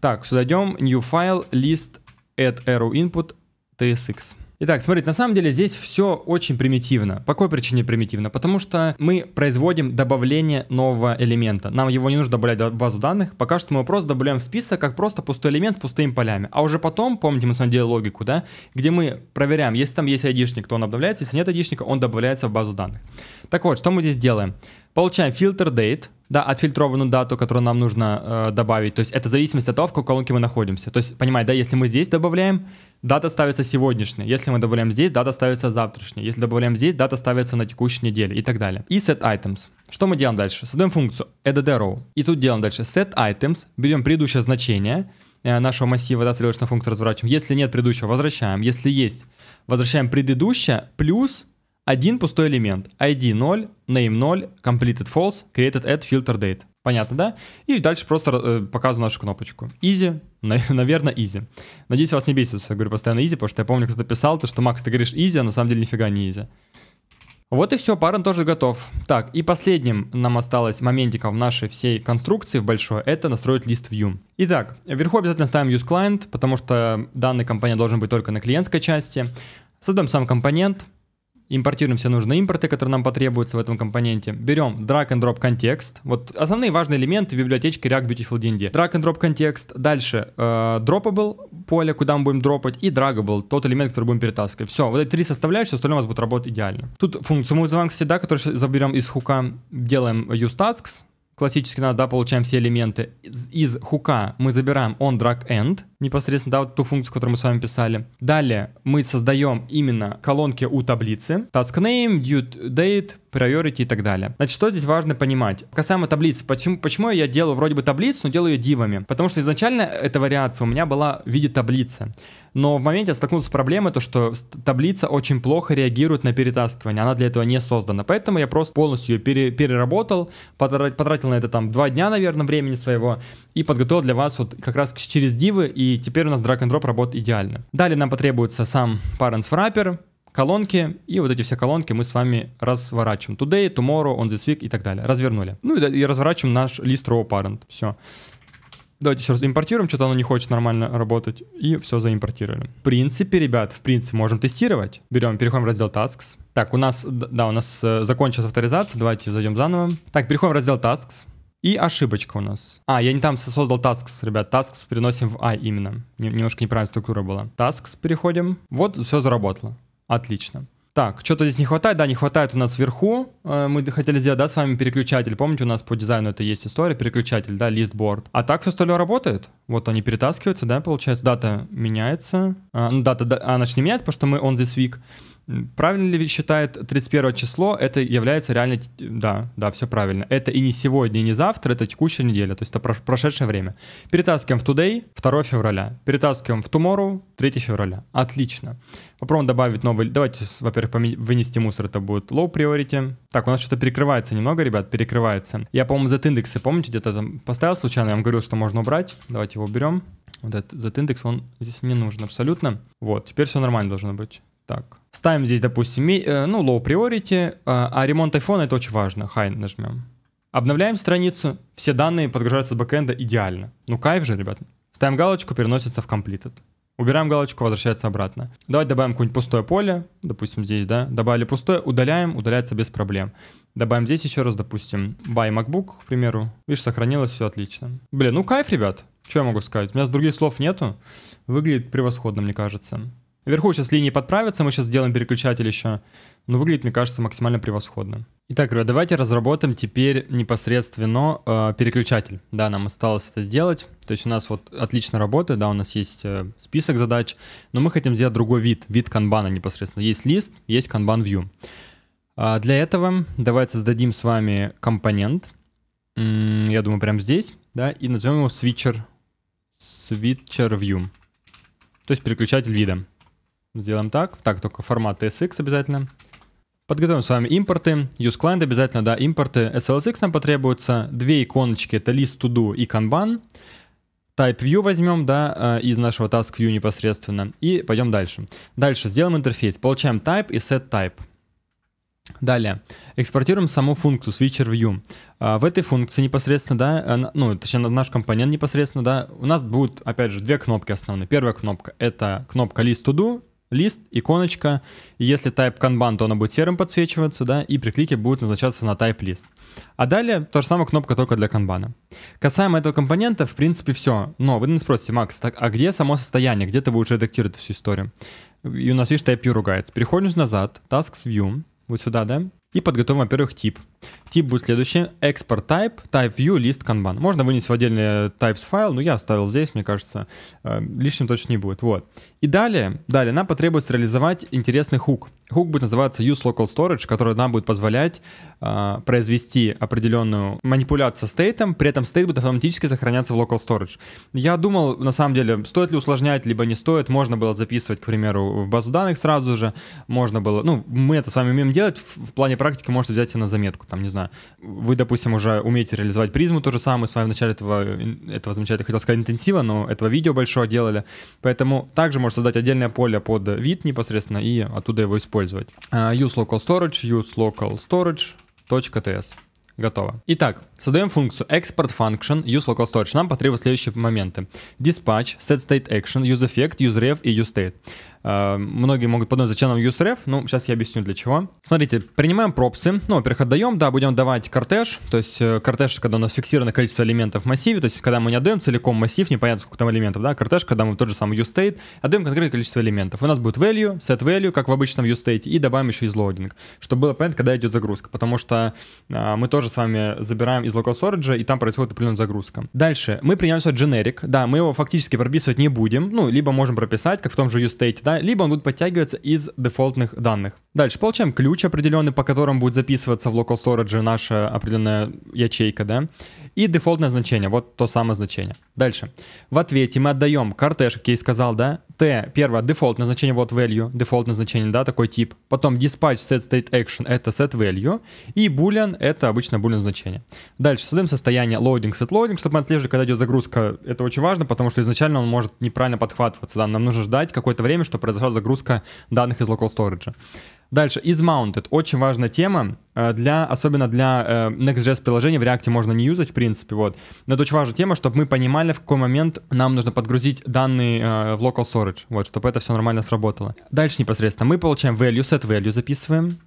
Так, сюда идем, new file, list, add arrow input, tsx. Итак, смотрите, на самом деле здесь все очень примитивно. По какой причине примитивно? Потому что мы производим добавление нового элемента. Нам его не нужно добавлять в базу данных. Пока что мы просто добавляем в список, как просто пустой элемент с пустыми полями. А уже потом, помните, мы с вами делали логику, да, где мы проверяем, если там есть айдишник, то он обновляется, если нет айдишника, он добавляется в базу данных. Так вот, что мы здесь делаем? Получаем filter date, да, отфильтрованную дату, которую нам нужно э, добавить. То есть это зависимость от того, в какой колонке мы находимся. То есть, понимаете, да, если мы здесь добавляем, дата ставится сегодняшняя. Если мы добавляем здесь, дата ставится завтрашняя. Если добавляем здесь, дата ставится на текущей неделе и так далее. И set items. Что мы делаем дальше? Создаем функцию add row. И тут делаем дальше set items, берем предыдущее значение э, нашего массива, да, стрелочную функцию разворачиваем. Если нет предыдущего, возвращаем. Если есть, возвращаем предыдущее плюс один пустой элемент, ID 0, name 0, completed false, created add, filter date. Понятно, да? И дальше просто э, показываю нашу кнопочку. Easy, *laughs* наверное, easy. Надеюсь, вас не бесит, что я говорю постоянно easy, потому что я помню, кто-то писал, то, что Макс, ты говоришь easy, а на самом деле нифига не easy. Вот и все, парень тоже готов. Так, и последним нам осталось моментиком в нашей всей конструкции в большой, это настроить лист view. Итак, вверху обязательно ставим use client, потому что данный компонент должен быть только на клиентской части. Создаем сам компонент, импортируем все нужные импорты, которые нам потребуются в этом компоненте. Берем drag and drop контекст. Вот основные важные элементы библиотечки React Beautiful DND. Drag and drop контекст. Дальше э, droppable поле, куда мы будем дропать, и draggable, тот элемент, который будем перетаскивать. Все, вот эти три составляющие, остальное у вас будет работать идеально. Тут функцию мы вызываем, кстати, да, которую заберем из хука, делаем useTasks, классически надо, да, получаем все элементы. Из, из хука мы забираем on drag end, непосредственно, да, вот ту функцию, которую мы с вами писали. Далее мы создаем именно колонки у таблицы, task name, due date, priority и так далее. Значит, что здесь важно понимать? Касаемо таблицы, почему, почему я делаю вроде бы таблицу, но делаю ее дивами? Потому что изначально эта вариация у меня была в виде таблицы. Но в моменте я столкнулся с проблемой, то что таблица очень плохо реагирует на перетаскивание, она для этого не создана. Поэтому я просто полностью ее пере, переработал, потратил на это там два дня, наверное, времени своего и подготовил для вас вот как раз через дивы и и теперь у нас drag and drop работает идеально. Далее нам потребуется сам parents wrapper, колонки, и вот эти все колонки мы с вами разворачиваем. Today, tomorrow, on this week и так далее. Развернули. Ну и, и разворачиваем наш лист row parent. Все. Давайте еще раз импортируем, что-то оно не хочет нормально работать, и все заимпортировали. В принципе, ребят, в принципе, можем тестировать. Берем, переходим в раздел Tasks. Так, у нас, да, у нас э, закончилась авторизация, давайте зайдем заново. Так, переходим в раздел Tasks. И ошибочка у нас. А, я не там создал tasks, ребят. Tasks переносим в i а именно. Немножко неправильная структура была. Tasks переходим. Вот, все заработало. Отлично. Так, что-то здесь не хватает, да, не хватает у нас вверху, э, мы хотели сделать, да, с вами переключатель, помните, у нас по дизайну это есть история, переключатель, да, листборд. А так все остальное работает, вот они перетаскиваются, да, получается, дата меняется, а, ну, дата, да, она а, же не меняется, потому что мы он здесь week, Правильно ли считает 31 число? Это является реально... Да, да, все правильно. Это и не сегодня, и не завтра, это текущая неделя, то есть это прошедшее время. Перетаскиваем в today, 2 февраля. Перетаскиваем в tomorrow, 3 февраля. Отлично. Попробуем добавить новый... Давайте, во-первых, вынести мусор, это будет low priority. Так, у нас что-то перекрывается немного, ребят, перекрывается. Я, по-моему, z-индексы, помните, где-то там поставил случайно, я вам говорил, что можно убрать. Давайте его уберем. Вот этот z-индекс, он здесь не нужен абсолютно. Вот, теперь все нормально должно быть. Так, Ставим здесь, допустим, э, ну, low priority, э, а ремонт iPhone это очень важно, high нажмем. Обновляем страницу, все данные подгружаются с бэкэнда идеально. Ну кайф же, ребят. Ставим галочку, переносится в completed. Убираем галочку, возвращается обратно. Давайте добавим какое-нибудь пустое поле, допустим, здесь, да, добавили пустое, удаляем, удаляется без проблем. Добавим здесь еще раз, допустим, buy MacBook, к примеру. Видишь, сохранилось все отлично. Блин, ну кайф, ребят. Что я могу сказать? У меня с других слов нету. Выглядит превосходно, мне кажется. Вверху сейчас линии подправятся, мы сейчас сделаем переключатель еще. Но ну, выглядит, мне кажется, максимально превосходно. Итак, ребят, давайте разработаем теперь непосредственно э, переключатель. Да, нам осталось это сделать. То есть у нас вот отлично работает, да, у нас есть э, список задач, но мы хотим сделать другой вид, вид канбана непосредственно. Есть лист, есть канбан view. А для этого давайте создадим с вами компонент. Я думаю, прямо здесь, да, и назовем его switcher, switcher view, то есть переключатель вида. Сделаем так. Так, только формат TSX обязательно. Подготовим с вами импорты. Use client обязательно, да, импорты. SLSX нам потребуется. Две иконочки, это list to do и kanban. Type View возьмем, да, э, из нашего Task View непосредственно. И пойдем дальше. Дальше сделаем интерфейс. Получаем Type и Set Type. Далее, экспортируем саму функцию switcher э, В этой функции непосредственно, да, э, ну, точнее, наш компонент непосредственно, да, у нас будут, опять же, две кнопки основные. Первая кнопка — это кнопка list to do, лист, иконочка. Если type Kanban, то она будет серым подсвечиваться, да, и при клике будет назначаться на type list А далее то же самое кнопка только для Kanban. Касаемо этого компонента, в принципе, все. Но вы нас спросите, Макс, так, а где само состояние, где ты будешь редактировать всю историю? И у нас, видишь, type view ругается. переходим назад, tasks view, вот сюда, да, и подготовим, во-первых, тип. Тип будет следующий. Export type, type view, list kanban. Можно вынести в отдельный э, types файл, но я оставил здесь, мне кажется, э, лишним точно не будет. Вот. И далее, далее нам потребуется реализовать интересный хук. Хук будет называться use local storage, который нам будет позволять э, произвести определенную манипуляцию со стейтом, при этом стейт будет автоматически сохраняться в local storage. Я думал, на самом деле, стоит ли усложнять, либо не стоит. Можно было записывать, к примеру, в базу данных сразу же. Можно было, ну, мы это с вами умеем делать в, в плане практике можете взять себе на заметку. Там, не знаю, вы, допустим, уже умеете реализовать призму, то же самое, с вами в начале этого, этого замечательного, хотел сказать, интенсива, но этого видео большого делали. Поэтому также можно создать отдельное поле под вид непосредственно и оттуда его использовать. Uh, use local storage, use local storage Готово. Итак, Создаем функцию export function useLocalStorage. Нам потребуются следующие моменты. Dispatch, setStateAction, useEffect, useRef и useState. Э, многие могут подумать, зачем нам useRef, ну, сейчас я объясню для чего. Смотрите, принимаем пропсы, ну, во-первых, отдаем, да, будем давать кортеж, то есть э, кортеж, когда у нас фиксировано количество элементов в массиве, то есть когда мы не отдаем целиком массив, непонятно сколько там элементов, да, кортеж, когда мы тот же самый useState, отдаем конкретное количество элементов. У нас будет value, set value, как в обычном useState, и добавим еще излоудинг, чтобы было понятно, когда идет загрузка, потому что uh, мы тоже с вами забираем из local storage, и там происходит определенная загрузка. Дальше, мы принимаем сюда generic, да, мы его фактически прописывать не будем, ну, либо можем прописать, как в том же useState, да, либо он будет подтягиваться из дефолтных данных. Дальше, получаем ключ определенный, по которому будет записываться в local storage наша определенная ячейка, да, и дефолтное значение, вот то самое значение. Дальше. В ответе мы отдаем кортеж, как я и сказал, да, t, первое, дефолтное значение, вот value, дефолтное значение, да, такой тип. Потом dispatch set state action, это set value. И boolean, это обычно boolean значение. Дальше создаем состояние loading, set loading, чтобы мы отслеживали, когда идет загрузка. Это очень важно, потому что изначально он может неправильно подхватываться, да, нам нужно ждать какое-то время, чтобы произошла загрузка данных из local storage. Дальше, is mounted Очень важная тема, э, для, особенно для э, Next.js приложения в React можно не юзать, в принципе, вот. Но это очень важная тема, чтобы мы понимали, в какой момент нам нужно подгрузить данные э, в local storage, вот, чтобы это все нормально сработало. Дальше непосредственно мы получаем value, set value записываем,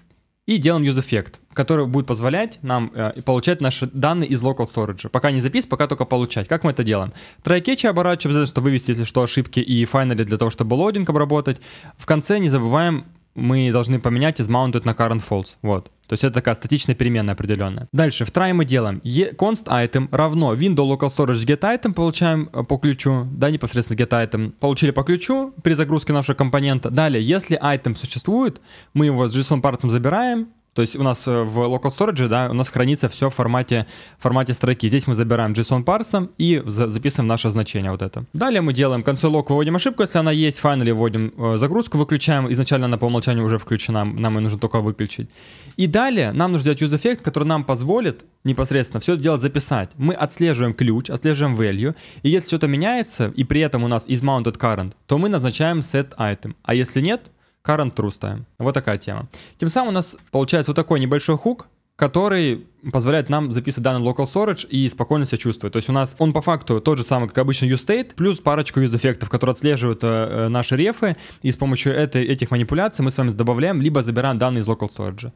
и делаем use effect, который будет позволять нам э, получать наши данные из local storage. Пока не запись, пока только получать. Как мы это делаем? Трайкетчи оборачиваем, обязательно, чтобы вывести, если что, ошибки и файнали для того, чтобы лодинг обработать. В конце не забываем мы должны поменять из mounted на current false. Вот. То есть это такая статичная переменная определенная. Дальше, в try мы делаем e const item равно window local storage get item, получаем э, по ключу, да, непосредственно get item. Получили по ключу при загрузке нашего компонента. Далее, если item существует, мы его с JSON парцем забираем, то есть у нас э, в local storage, да, у нас хранится все в формате, в формате строки. Здесь мы забираем JSON парсом и за записываем наше значение вот это. Далее мы делаем консоль log, выводим ошибку, если она есть, finally вводим э, загрузку, выключаем. Изначально она по умолчанию уже включена, нам ее нужно только выключить. И далее нам нужно делать use effect, который нам позволит непосредственно все это дело записать. Мы отслеживаем ключ, отслеживаем value, и если что-то меняется, и при этом у нас is mounted current, то мы назначаем set item. А если нет, current true ставим. Вот такая тема. Тем самым у нас получается вот такой небольшой хук, который позволяет нам записывать данный local storage и спокойно себя чувствовать. То есть у нас он по факту тот же самый, как обычный useState, плюс парочку юз-эффектов, которые отслеживают э, э, наши рефы, и с помощью этой, этих манипуляций мы с вами добавляем, либо забираем данные из local storage.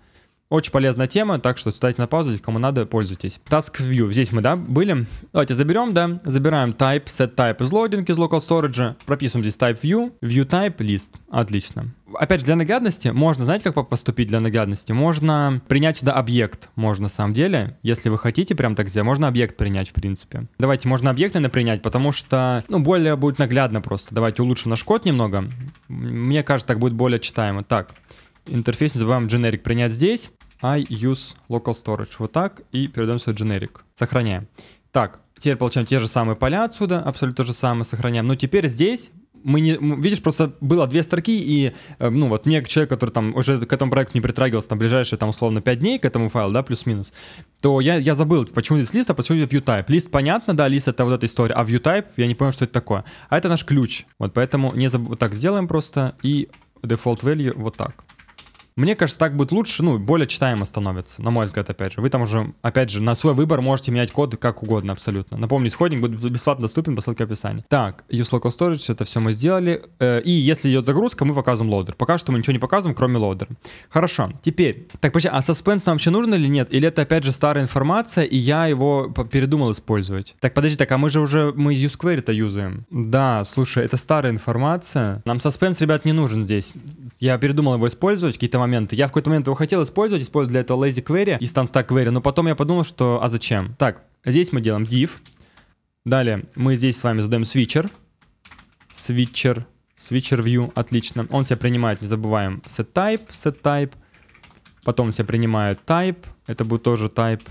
Очень полезная тема, так что ставьте на паузу, кому надо, пользуйтесь. Task View, здесь мы, да, были. Давайте заберем, да, забираем type, set type из логинг из local storage, прописываем здесь type view, view type list, отлично. Опять же, для наглядности можно, знаете, как поступить для наглядности? Можно принять сюда объект, можно на самом деле, если вы хотите прям так сделать, можно объект принять, в принципе. Давайте, можно объект, наверное, принять, потому что, ну, более будет наглядно просто. Давайте улучшим наш код немного. Мне кажется, так будет более читаемо. Так, интерфейс называем generic принять здесь, I use local storage. Вот так и передаем свой generic. Сохраняем. Так, теперь получаем те же самые поля отсюда, абсолютно то же самое сохраняем. Но теперь здесь мы не, видишь, просто было две строки, и, э, ну, вот мне, человек, который там уже к этому проекту не притрагивался, там, ближайшие, там, условно, 5 дней к этому файлу, да, плюс-минус, то я, я забыл, почему здесь лист, а почему здесь ViewType. Лист, понятно, да, лист — это вот эта история, а ViewType, я не понял, что это такое. А это наш ключ, вот, поэтому не заб... вот так сделаем просто, и default value вот так. Мне кажется, так будет лучше, ну, более читаемо становится, на мой взгляд, опять же. Вы там уже, опять же, на свой выбор можете менять коды как угодно абсолютно. Напомню, исходник будет бесплатно доступен по ссылке в описании. Так, use local storage, это все мы сделали. Э, и если идет загрузка, мы показываем лоудер. Пока что мы ничего не показываем, кроме лоудера. Хорошо, теперь. Так, подожди, а suspense нам вообще нужно или нет? Или это, опять же, старая информация, и я его передумал использовать? Так, подожди, так, а мы же уже, мы use query то юзаем. Да, слушай, это старая информация. Нам suspense, ребят, не нужен здесь я передумал его использовать какие-то моменты. Я в какой-то момент его хотел использовать, использовать для этого lazy query и станста query, но потом я подумал, что а зачем? Так, здесь мы делаем div. Далее мы здесь с вами задаем switcher. Switcher. Switcher view, отлично. Он себя принимает, не забываем, set type, set type. Потом себя принимает type, это будет тоже type.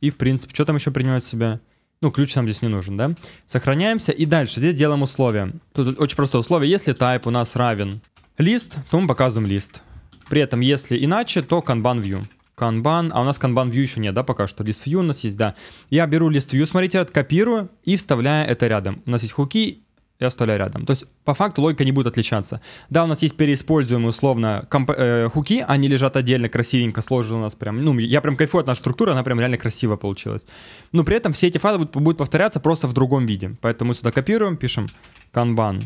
И, в принципе, что там еще принимает себя? Ну, ключ нам здесь не нужен, да? Сохраняемся и дальше здесь делаем условия. Тут очень простое условие. Если type у нас равен лист, то мы показываем лист. При этом, если иначе, то Kanban View. Kanban, а у нас Kanban View еще нет, да, пока что, List View у нас есть, да. Я беру list View, смотрите, копирую и вставляю это рядом. У нас есть хуки, я вставляю рядом. То есть, по факту, логика не будет отличаться. Да, у нас есть переиспользуемые, условно, э, хуки, они лежат отдельно, красивенько сложены у нас прям. Ну, я прям кайфую от нашей структуры, она прям реально красиво получилась. Но при этом все эти файлы будут, будут повторяться просто в другом виде. Поэтому мы сюда копируем, пишем Kanban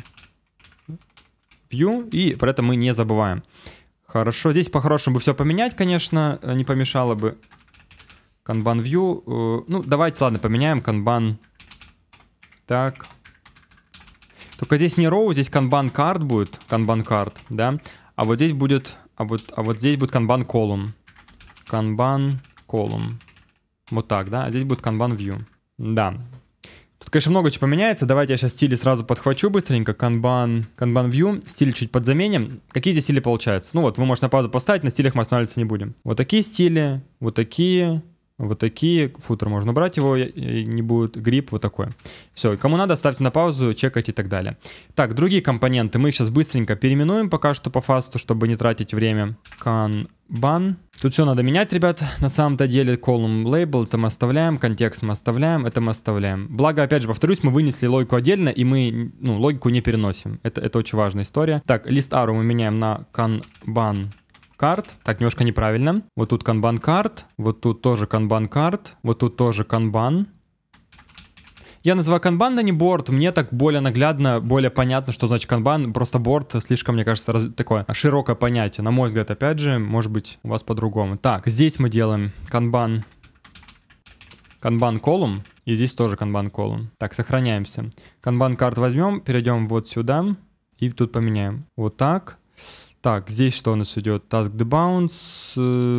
пью, и про это мы не забываем. Хорошо, здесь по-хорошему бы все поменять, конечно, э, не помешало бы. Kanban View, э, ну давайте, ладно, поменяем Kanban. Так. Только здесь не row, здесь Kanban card будет, Kanban card, да. А вот здесь будет, а вот, а вот здесь будет Kanban column. Kanban column. Вот так, да, а здесь будет Kanban View. Да, Тут, конечно, много чего поменяется. Давайте я сейчас стили сразу подхвачу быстренько. Kanban, Kanban View. Стиль чуть подзаменим. Какие здесь стили получаются? Ну вот, вы можете на паузу поставить, на стилях мы останавливаться не будем. Вот такие стили, вот такие, вот такие, футер можно брать его, не будет, грипп вот такой. Все, кому надо, ставьте на паузу, чекайте и так далее. Так, другие компоненты, мы их сейчас быстренько переименуем пока что по фасту, чтобы не тратить время. канбан Тут все надо менять, ребят, на самом-то деле, column label, это мы оставляем, контекст мы оставляем, это мы оставляем. Благо, опять же, повторюсь, мы вынесли логику отдельно, и мы, ну, логику не переносим, это, это очень важная история. Так, лист arrow мы меняем на канбан карт. Так, немножко неправильно. Вот тут канбан карт, вот тут тоже канбан карт, вот тут тоже канбан. Я называю канбан, а не борт. Мне так более наглядно, более понятно, что значит канбан. Просто борт слишком, мне кажется, раз... такое широкое понятие. На мой взгляд, опять же, может быть, у вас по-другому. Так, здесь мы делаем канбан. Канбан колум. И здесь тоже канбан колум. Так, сохраняемся. Канбан карт возьмем, перейдем вот сюда. И тут поменяем. Вот так. Так, здесь что у нас идет? Task the Bounce.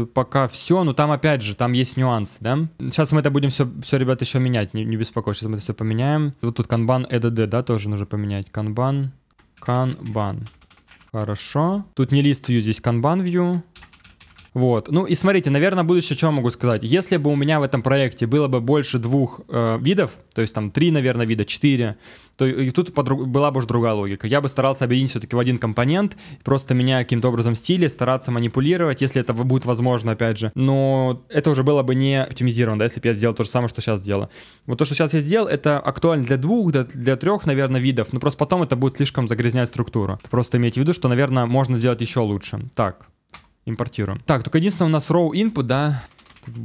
Э, пока все, но ну, там опять же, там есть нюансы, да? Сейчас мы это будем все, все ребят, еще менять, не, не беспокойся, сейчас мы это все поменяем. Вот тут kanban EDD, да, тоже нужно поменять. kanban, kanban, Хорошо. Тут не list view, здесь kanban view. Вот. Ну и смотрите, наверное, будущее, что я могу сказать. Если бы у меня в этом проекте было бы больше двух э, видов, то есть там три, наверное, вида, четыре, то и тут подруг... была бы уже другая логика. Я бы старался объединить все-таки в один компонент, просто меня каким-то образом стили, стараться манипулировать, если это будет возможно, опять же. Но это уже было бы не оптимизировано, да, если бы я сделал то же самое, что сейчас делаю. Вот то, что сейчас я сделал, это актуально для двух, для трех, наверное, видов, но просто потом это будет слишком загрязнять структуру. Просто имейте в виду, что, наверное, можно сделать еще лучше. Так, импортируем. Так, только единственное, у нас row input, да,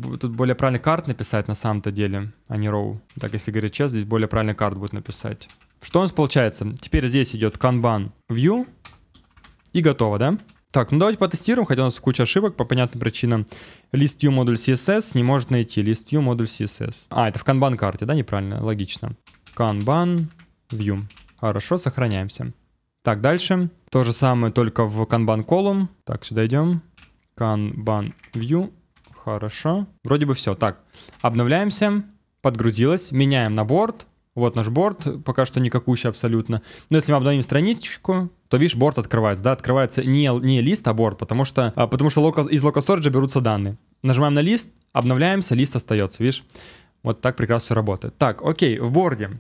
Тут, тут более правильно карт написать на самом-то деле, а не row. Так, если говорить честно, здесь более правильно карт будет написать. Что у нас получается? Теперь здесь идет kanban view и готово, да? Так, ну давайте потестируем, хотя у нас куча ошибок по понятным причинам. List view модуль CSS не может найти. List view модуль CSS. А, это в kanban карте, да? Неправильно, логично. Kanban view. Хорошо, сохраняемся. Так, дальше. То же самое, только в kanban column. Так, сюда идем. Kanban View. Хорошо. Вроде бы все. Так, обновляемся. Подгрузилось. Меняем на борт. Вот наш борт, пока что никакущий абсолютно. Но если мы обновим страничку, то видишь, борт открывается, да, открывается не, не лист, а борт, потому что, а, потому что local, из local storage берутся данные. Нажимаем на лист, обновляемся, лист остается, видишь. Вот так прекрасно все работает. Так, окей, в борде.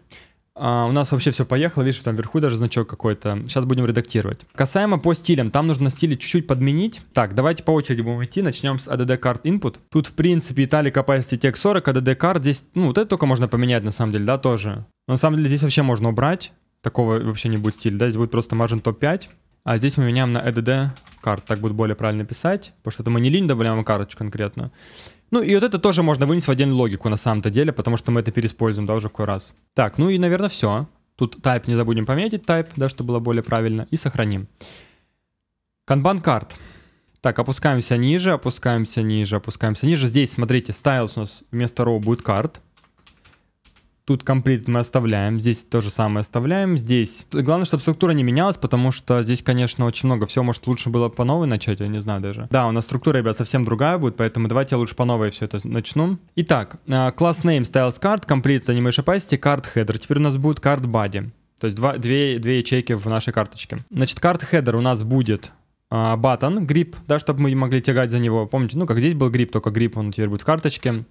А, у нас вообще все поехало, видишь, там вверху даже значок какой-то. Сейчас будем редактировать. Касаемо по стилям, там нужно стили чуть-чуть подменить. Так, давайте по очереди будем идти. Начнем с ADD Card Input. Тут, в принципе, Italic Capacity Tech 40, ADD Card здесь, ну, вот это только можно поменять, на самом деле, да, тоже. Но, на самом деле здесь вообще можно убрать. Такого вообще не будет стиль, да, здесь будет просто margin top 5. А здесь мы меняем на ADD Card, так будет более правильно писать, потому что это мы не линь добавляем, а карточку конкретно. Ну и вот это тоже можно вынести в отдельную логику на самом-то деле, потому что мы это переиспользуем, да, уже какой раз. Так, ну и, наверное, все. Тут type не забудем пометить, type, да, чтобы было более правильно, и сохраним. Kanban card. Так, опускаемся ниже, опускаемся ниже, опускаемся ниже. Здесь, смотрите, styles у нас вместо row будет card. Тут комплит мы оставляем, здесь то же самое оставляем, здесь. Главное, чтобы структура не менялась, потому что здесь, конечно, очень много всего, может, лучше было по новой начать, я не знаю даже. Да, у нас структура, ребят, совсем другая будет, поэтому давайте лучше по новой все это начну. Итак, а, класс name styles card, complete animation opacity, card header. Теперь у нас будет card body. То есть два, две, две ячейки в нашей карточке. Значит, card header у нас будет Батон, грипп, да, чтобы мы могли тягать за него. Помните, ну, как здесь был грипп, только грипп, он теперь будет в карточке.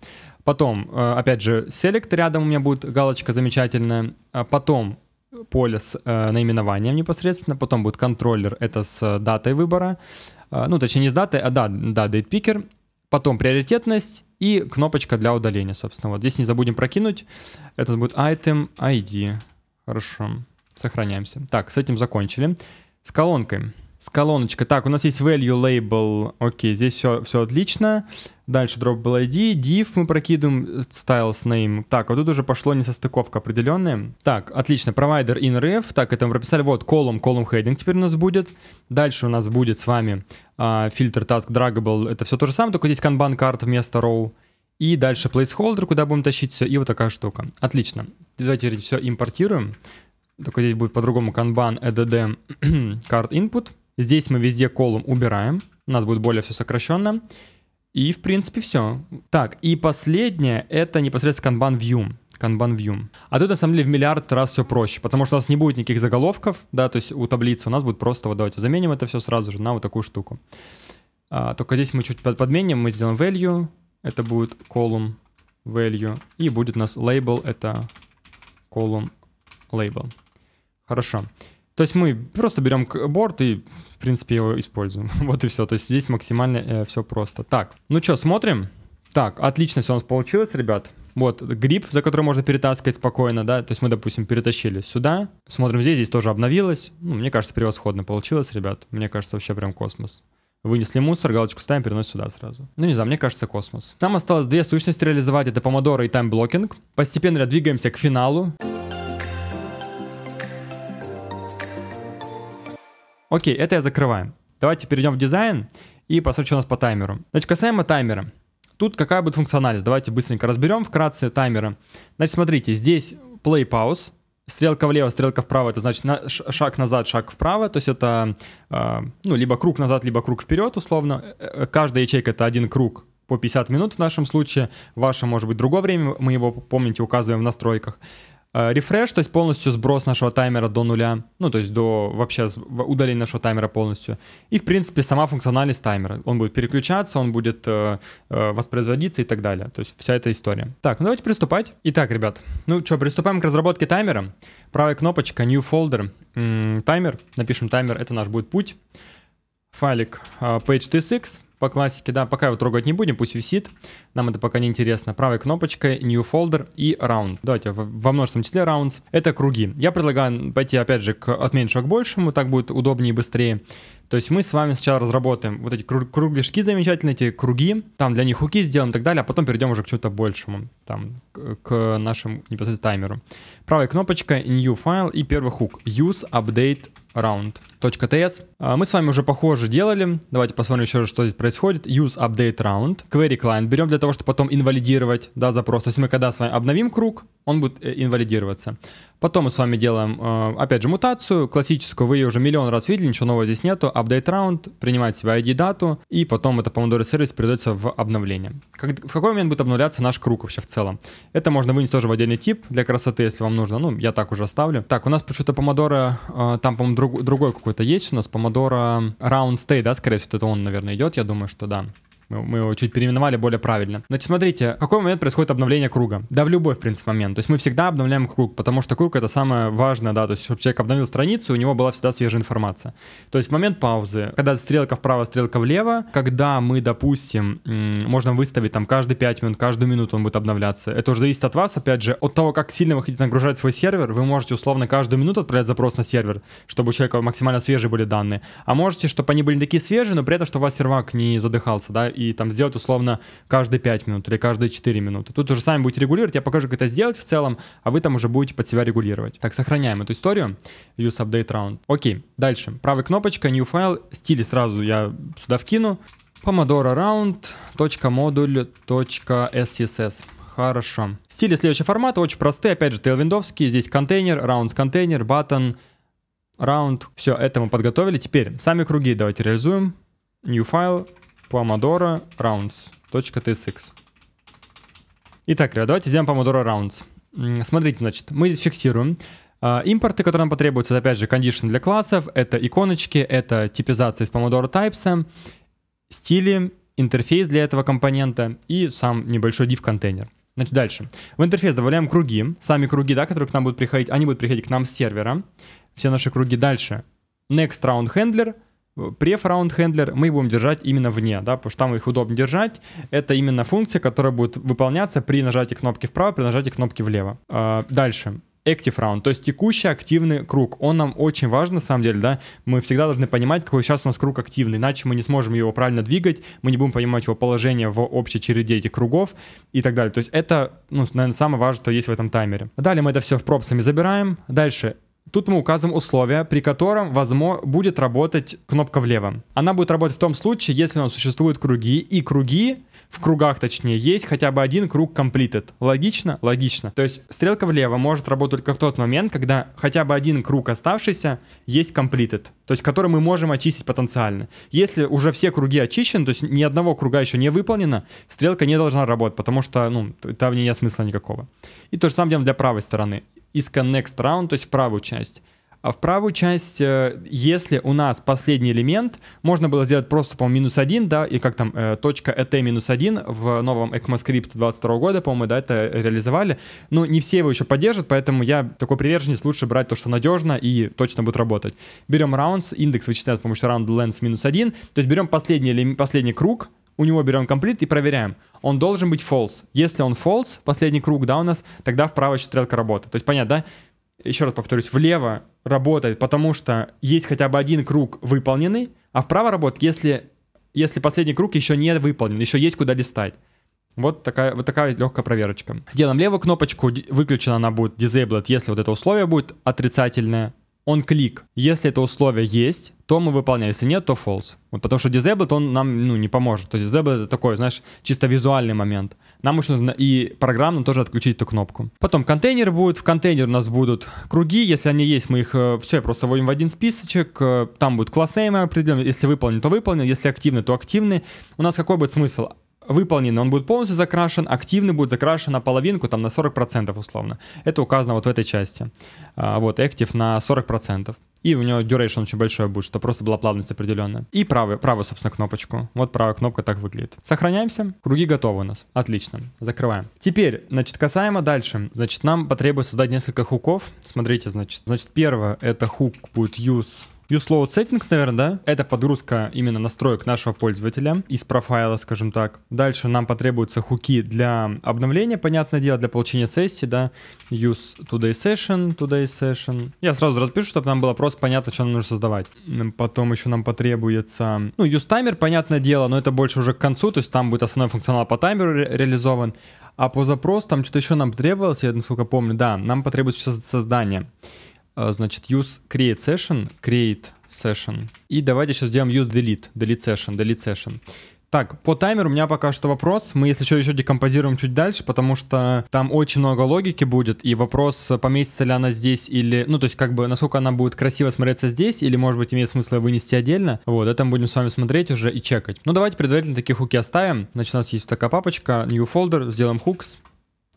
Потом, а, опять же, селект рядом у меня будет галочка замечательная. А потом поле с э, наименованием непосредственно. Потом будет контроллер, это с э, датой выбора. А, ну, точнее, не с датой, а да, да, date picker. Потом приоритетность и кнопочка для удаления, собственно. Вот здесь не забудем прокинуть. Это будет item ID. Хорошо, сохраняемся. Так, с этим закончили. С колонкой с колоночкой. Так, у нас есть value label. Окей, здесь все, все отлично. Дальше dropable ID, div мы прокидываем, styles name. Так, вот тут уже пошло несостыковка определенная. Так, отлично, provider in ref. Так, это мы прописали. Вот, column, column heading теперь у нас будет. Дальше у нас будет с вами а, фильтр task draggable. Это все то же самое, только здесь kanban card вместо row. И дальше placeholder, куда будем тащить все. И вот такая штука. Отлично. Давайте все импортируем. Только здесь будет по-другому kanban add *clears throat* card input. Здесь мы везде колум убираем. У нас будет более все сокращенно. И, в принципе, все. Так, и последнее — это непосредственно Kanban View. Kanban View. А тут, на самом деле, в миллиард раз все проще, потому что у нас не будет никаких заголовков, да, то есть у таблицы у нас будет просто, вот давайте заменим это все сразу же на вот такую штуку. А, только здесь мы чуть подменим, мы сделаем value, это будет column value, и будет у нас label, это column label. Хорошо. То есть мы просто берем борт и принципе, его используем. *laughs* вот и все. То есть здесь максимально э, все просто. Так, ну что, смотрим? Так, отлично все у нас получилось, ребят. Вот гриб, за который можно перетаскивать спокойно, да. То есть мы, допустим, перетащили сюда. Смотрим здесь, здесь тоже обновилось. Ну, мне кажется, превосходно получилось, ребят. Мне кажется, вообще прям космос. Вынесли мусор, галочку ставим, переносим сюда сразу. Ну, не знаю, мне кажется, космос. Нам осталось две сущности реализовать. Это помодоро и таймблокинг. Постепенно ребят, двигаемся к финалу. Окей, это я закрываю. Давайте перейдем в дизайн и посмотрим, что у нас по таймеру. Значит, касаемо таймера. Тут какая будет функциональность? Давайте быстренько разберем вкратце таймера. Значит, смотрите, здесь play pause. Стрелка влево, стрелка вправо, это значит шаг назад, шаг вправо, то есть это а, ну, либо круг назад, либо круг вперед, условно. Э, э, Каждая ячейка это один круг по 50 минут в нашем случае, ваше может быть другое время, мы его, помните, указываем в настройках. Э, рефреш, то есть полностью сброс нашего таймера до нуля, ну то есть до вообще удаления нашего таймера полностью. И в принципе сама функциональность таймера. Он будет переключаться, он будет э, э, воспроизводиться и так далее. То есть вся эта история. Так, ну давайте приступать. Итак, ребят, ну что, приступаем к разработке таймера. Правая кнопочка New Folder, таймер, напишем таймер, это наш будет путь. Файлик э, page.tsx, по классике, да, пока его трогать не будем, пусть висит, нам это пока не интересно. Правой кнопочкой New Folder и Round. Давайте во множественном числе Rounds. Это круги. Я предлагаю пойти опять же к, от меньшего к большему, так будет удобнее и быстрее. То есть мы с вами сначала разработаем вот эти кругляшки замечательные, эти круги, там для них хуки сделаем и так далее, а потом перейдем уже к чему-то большему, там, к, к нашему непосредственно таймеру правая кнопочка New File и первый хук Use Update round .ts а, Мы с вами уже похоже делали. Давайте посмотрим еще что здесь происходит. Use update round. Query client берем для того, чтобы потом инвалидировать да, запрос. То есть мы когда с вами обновим круг, он будет э, инвалидироваться. Потом мы с вами делаем, э, опять же, мутацию классическую. Вы ее уже миллион раз видели, ничего нового здесь нету. Update round принимает в себя ID-дату, и потом это Pomodoro сервис передается в обновление. Как, в какой момент будет обновляться наш круг вообще в целом? Это можно вынести тоже в отдельный тип для красоты, если вам нужно. Ну, я так уже оставлю. Так, у нас почему-то помодора, э, там, по-моему, друг, другой какой-то есть у нас, помодора Round Stay, да, скорее всего, это он, наверное, идет, я думаю, что да. Мы, его чуть переименовали более правильно. Значит, смотрите, в какой момент происходит обновление круга? Да в любой, в принципе, момент. То есть мы всегда обновляем круг, потому что круг — это самое важное, да, то есть чтобы человек обновил страницу, у него была всегда свежая информация. То есть момент паузы, когда стрелка вправо, стрелка влево, когда мы, допустим, можно выставить там каждые 5 минут, каждую минуту он будет обновляться. Это уже зависит от вас, опять же, от того, как сильно вы хотите нагружать свой сервер, вы можете условно каждую минуту отправлять запрос на сервер, чтобы у человека максимально свежие были данные. А можете, чтобы они были такие свежие, но при этом, чтобы у вас сервак не задыхался, да, и там сделать условно каждые 5 минут или каждые 4 минуты. Тут уже сами будете регулировать, я покажу, как это сделать в целом, а вы там уже будете под себя регулировать. Так, сохраняем эту историю. Use Update Round. Окей, дальше. Правой кнопочкой New File, стили сразу я сюда вкину. Pomodoro round.module.scss. Хорошо. Стили следующий формат очень простые. Опять же, tailwindовские. Здесь контейнер, rounds контейнер, button, round. Все, это мы подготовили. Теперь сами круги давайте реализуем. New file, Pomodoro rounds.tsx. Итак, ребят, давайте сделаем Pomodoro rounds. Смотрите, значит, мы здесь фиксируем а, Импорты, которые нам потребуются, это, опять же, condition для классов, это иконочки, это типизация из Pomodoro Types, стили, интерфейс для этого компонента и сам небольшой div-контейнер. Значит, дальше. В интерфейс добавляем круги. Сами круги, да, которые к нам будут приходить, они будут приходить к нам с сервера. Все наши круги дальше. Next round handler — Преф раунд хендлер мы будем держать именно вне, да, потому что там их удобно держать. Это именно функция, которая будет выполняться при нажатии кнопки вправо, при нажатии кнопки влево. А, дальше. Active round, то есть текущий активный круг. Он нам очень важен, на самом деле, да. Мы всегда должны понимать, какой сейчас у нас круг активный, иначе мы не сможем его правильно двигать, мы не будем понимать его положение в общей череде этих кругов и так далее. То есть это, ну, наверное, самое важное, что есть в этом таймере. Далее мы это все в пропсами забираем. Дальше Тут мы указываем условия, при котором возможно, будет работать кнопка влево. Она будет работать в том случае, если у нас существуют круги, и круги, в кругах точнее, есть хотя бы один круг completed. Логично? Логично. То есть стрелка влево может работать только в тот момент, когда хотя бы один круг оставшийся есть completed, то есть который мы можем очистить потенциально. Если уже все круги очищены, то есть ни одного круга еще не выполнено, стрелка не должна работать, потому что, ну, там в ней нет смысла никакого. И то же самое делаем для правой стороны из Connect Round, то есть в правую часть. А в правую часть, э, если у нас последний элемент, можно было сделать просто, по-моему, минус один, да, и как там, э, точка et минус один в новом ECMAScript 22 года, по-моему, да, это реализовали. Но ну, не все его еще поддержат, поэтому я такой приверженец, лучше брать то, что надежно и точно будет работать. Берем rounds, индекс вычисляем с помощью round length минус один, то есть берем последний, последний круг, у него берем комплит и проверяем. Он должен быть false. Если он false, последний круг, да, у нас, тогда вправо еще стрелка работает. То есть понятно, да? еще раз повторюсь, влево работает, потому что есть хотя бы один круг выполненный, а вправо работает, если, если последний круг еще не выполнен, еще есть куда листать. Вот такая, вот такая легкая проверочка. Делаем левую кнопочку, выключена она будет disabled, если вот это условие будет отрицательное он клик. Если это условие есть, то мы выполняем, если нет, то false. Вот потому что disabled он нам ну, не поможет. То есть disabled это такой, знаешь, чисто визуальный момент. Нам нужно и программно тоже отключить эту кнопку. Потом контейнер будет, в контейнер у нас будут круги, если они есть, мы их э, все просто вводим в один списочек, э, там будет класс name определен, если выполнен, то выполнен, если активны, то активны. У нас какой будет смысл? выполнен, он будет полностью закрашен, активный будет закрашен на половинку, там на 40% условно. Это указано вот в этой части. А, вот, active на 40%. И у него duration очень большой будет, что просто была плавность определенная. И правую, правую, собственно, кнопочку. Вот правая кнопка так выглядит. Сохраняемся. Круги готовы у нас. Отлично. Закрываем. Теперь, значит, касаемо дальше. Значит, нам потребуется создать несколько хуков. Смотрите, значит. Значит, первое, это хук будет use Use Load Settings, наверное, да? Это подгрузка именно настроек нашего пользователя из профайла, скажем так. Дальше нам потребуются хуки для обновления, понятное дело, для получения сессии, да? Use Today Session, Today Session. Я сразу распишу, чтобы нам было просто понятно, что нам нужно создавать. Потом еще нам потребуется... Ну, Use Timer, понятное дело, но это больше уже к концу, то есть там будет основной функционал по таймеру ре реализован. А по запросу там что-то еще нам потребовалось, я насколько помню, да, нам потребуется создание. А, значит, use create session, create session. И давайте сейчас сделаем use delete, delete session, delete session. Так, по таймеру у меня пока что вопрос. Мы, если что, еще декомпозируем чуть дальше, потому что там очень много логики будет, и вопрос, поместится ли она здесь или... Ну, то есть, как бы, насколько она будет красиво смотреться здесь, или, может быть, имеет смысл вынести отдельно. Вот, это мы будем с вами смотреть уже и чекать. Ну, давайте предварительно такие хуки оставим. Значит, у нас есть такая папочка, new folder, сделаем hooks.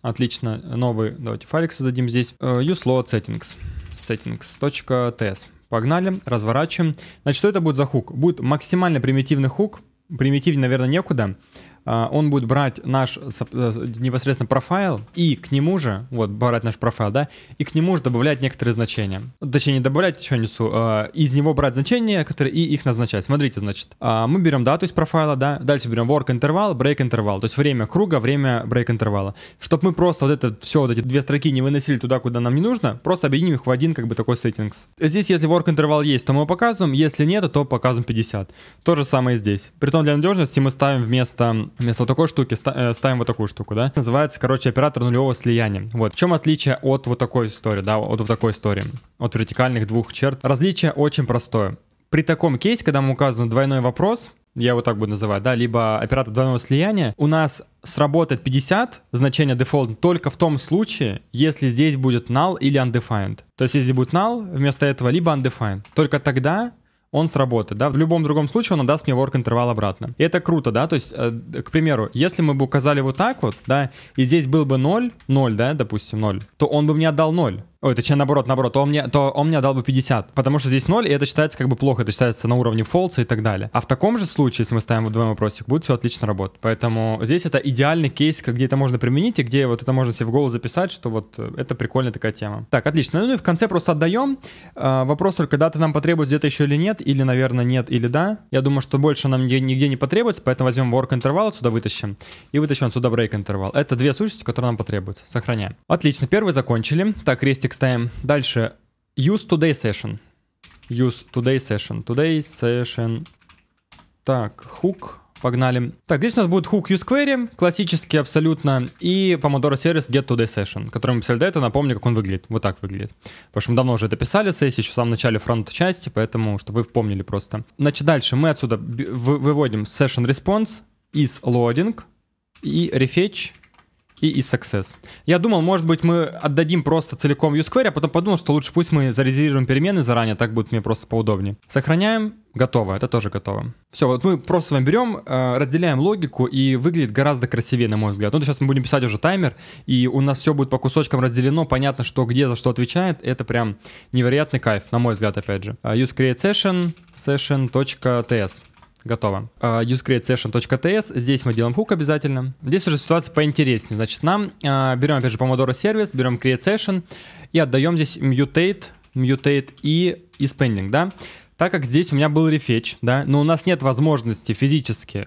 Отлично, новый, давайте файлик создадим здесь. Uh, use load settings settings.ts. Погнали, разворачиваем. Значит, что это будет за хук? Будет максимально примитивный хук. Примитивнее, наверное, некуда. А, он будет брать наш э, э, непосредственно профайл и к нему же, вот, брать наш профайл, да, и к нему же добавлять некоторые значения. Точнее, не добавлять, еще несу, а из него брать значения, которые и их назначать. Смотрите, значит, а, мы берем дату из профайла, да, дальше берем work интервал, break интервал, то есть время круга, время break интервала. Чтобы мы просто вот это все, вот эти две строки не выносили туда, куда нам не нужно, просто объединим их в один, как бы такой settings. Здесь, если work интервал есть, то мы показываем, если нет, то показываем 50. То же самое здесь. Притом для надежности мы ставим вместо вместо вот такой штуки э, ставим вот такую штуку, да. Называется, короче, оператор нулевого слияния. Вот. В чем отличие от вот такой истории, да, от вот такой истории, от вертикальных двух черт? Различие очень простое. При таком кейсе, когда мы указываем двойной вопрос, я его так буду называть, да, либо оператор двойного слияния, у нас сработает 50 значение дефолт только в том случае, если здесь будет null или undefined. То есть если будет null, вместо этого либо undefined. Только тогда он сработает, да, в любом другом случае он отдаст мне work интервал обратно. И это круто, да, то есть, э, к примеру, если мы бы указали вот так вот, да, и здесь был бы 0, 0, да, допустим, 0, то он бы мне отдал 0. Ой, точнее, наоборот, наоборот, то он, мне, то он мне дал бы 50, потому что здесь 0, и это считается как бы плохо, это считается на уровне фолса и так далее. А в таком же случае, если мы ставим вот вдвоем вопросик, будет все отлично работать. Поэтому здесь это идеальный кейс, где это можно применить, и где вот это можно себе в голову записать, что вот э, это прикольная такая тема. Так, отлично. Ну, ну и в конце просто отдаем. А, вопрос только, дата нам потребуется где-то еще или нет, или, наверное, нет, или да. Я думаю, что больше нам нигде, нигде не потребуется, поэтому возьмем work интервал, сюда вытащим, и вытащим сюда break интервал. Это две сущности, которые нам потребуются. Сохраняем. Отлично, первый закончили. Так, крестик fix time. Дальше. Use today session. Use today session. Today session. Так, hook. Погнали. Так, здесь у нас будет hook use query, классический абсолютно, и Pomodoro сервис get today session, который мы писали до этого, напомню, как он выглядит. Вот так выглядит. Потому что давно уже это писали, сессии еще в самом начале фронт части, поэтому, чтобы вы помнили просто. Значит, дальше мы отсюда выводим session response, is loading и refetch и из Я думал, может быть, мы отдадим просто целиком USquare, а потом подумал, что лучше пусть мы зарезервируем перемены заранее, так будет мне просто поудобнее. Сохраняем, готово, это тоже готово. Все, вот мы просто с вами берем, э, разделяем логику и выглядит гораздо красивее, на мой взгляд. Ну, сейчас мы будем писать уже таймер, и у нас все будет по кусочкам разделено, понятно, что где за что отвечает, это прям невероятный кайф, на мой взгляд, опять же. Э, UseCreateSession, session.ts Готово. Uh, а, useCreateSession.ts. Здесь мы делаем хук обязательно. Здесь уже ситуация поинтереснее. Значит, нам uh, берем, опять же, Pomodoro сервис, берем Create Session и отдаем здесь mutate, mutate и, и spending, да? Так как здесь у меня был рефетч, да, но у нас нет возможности физически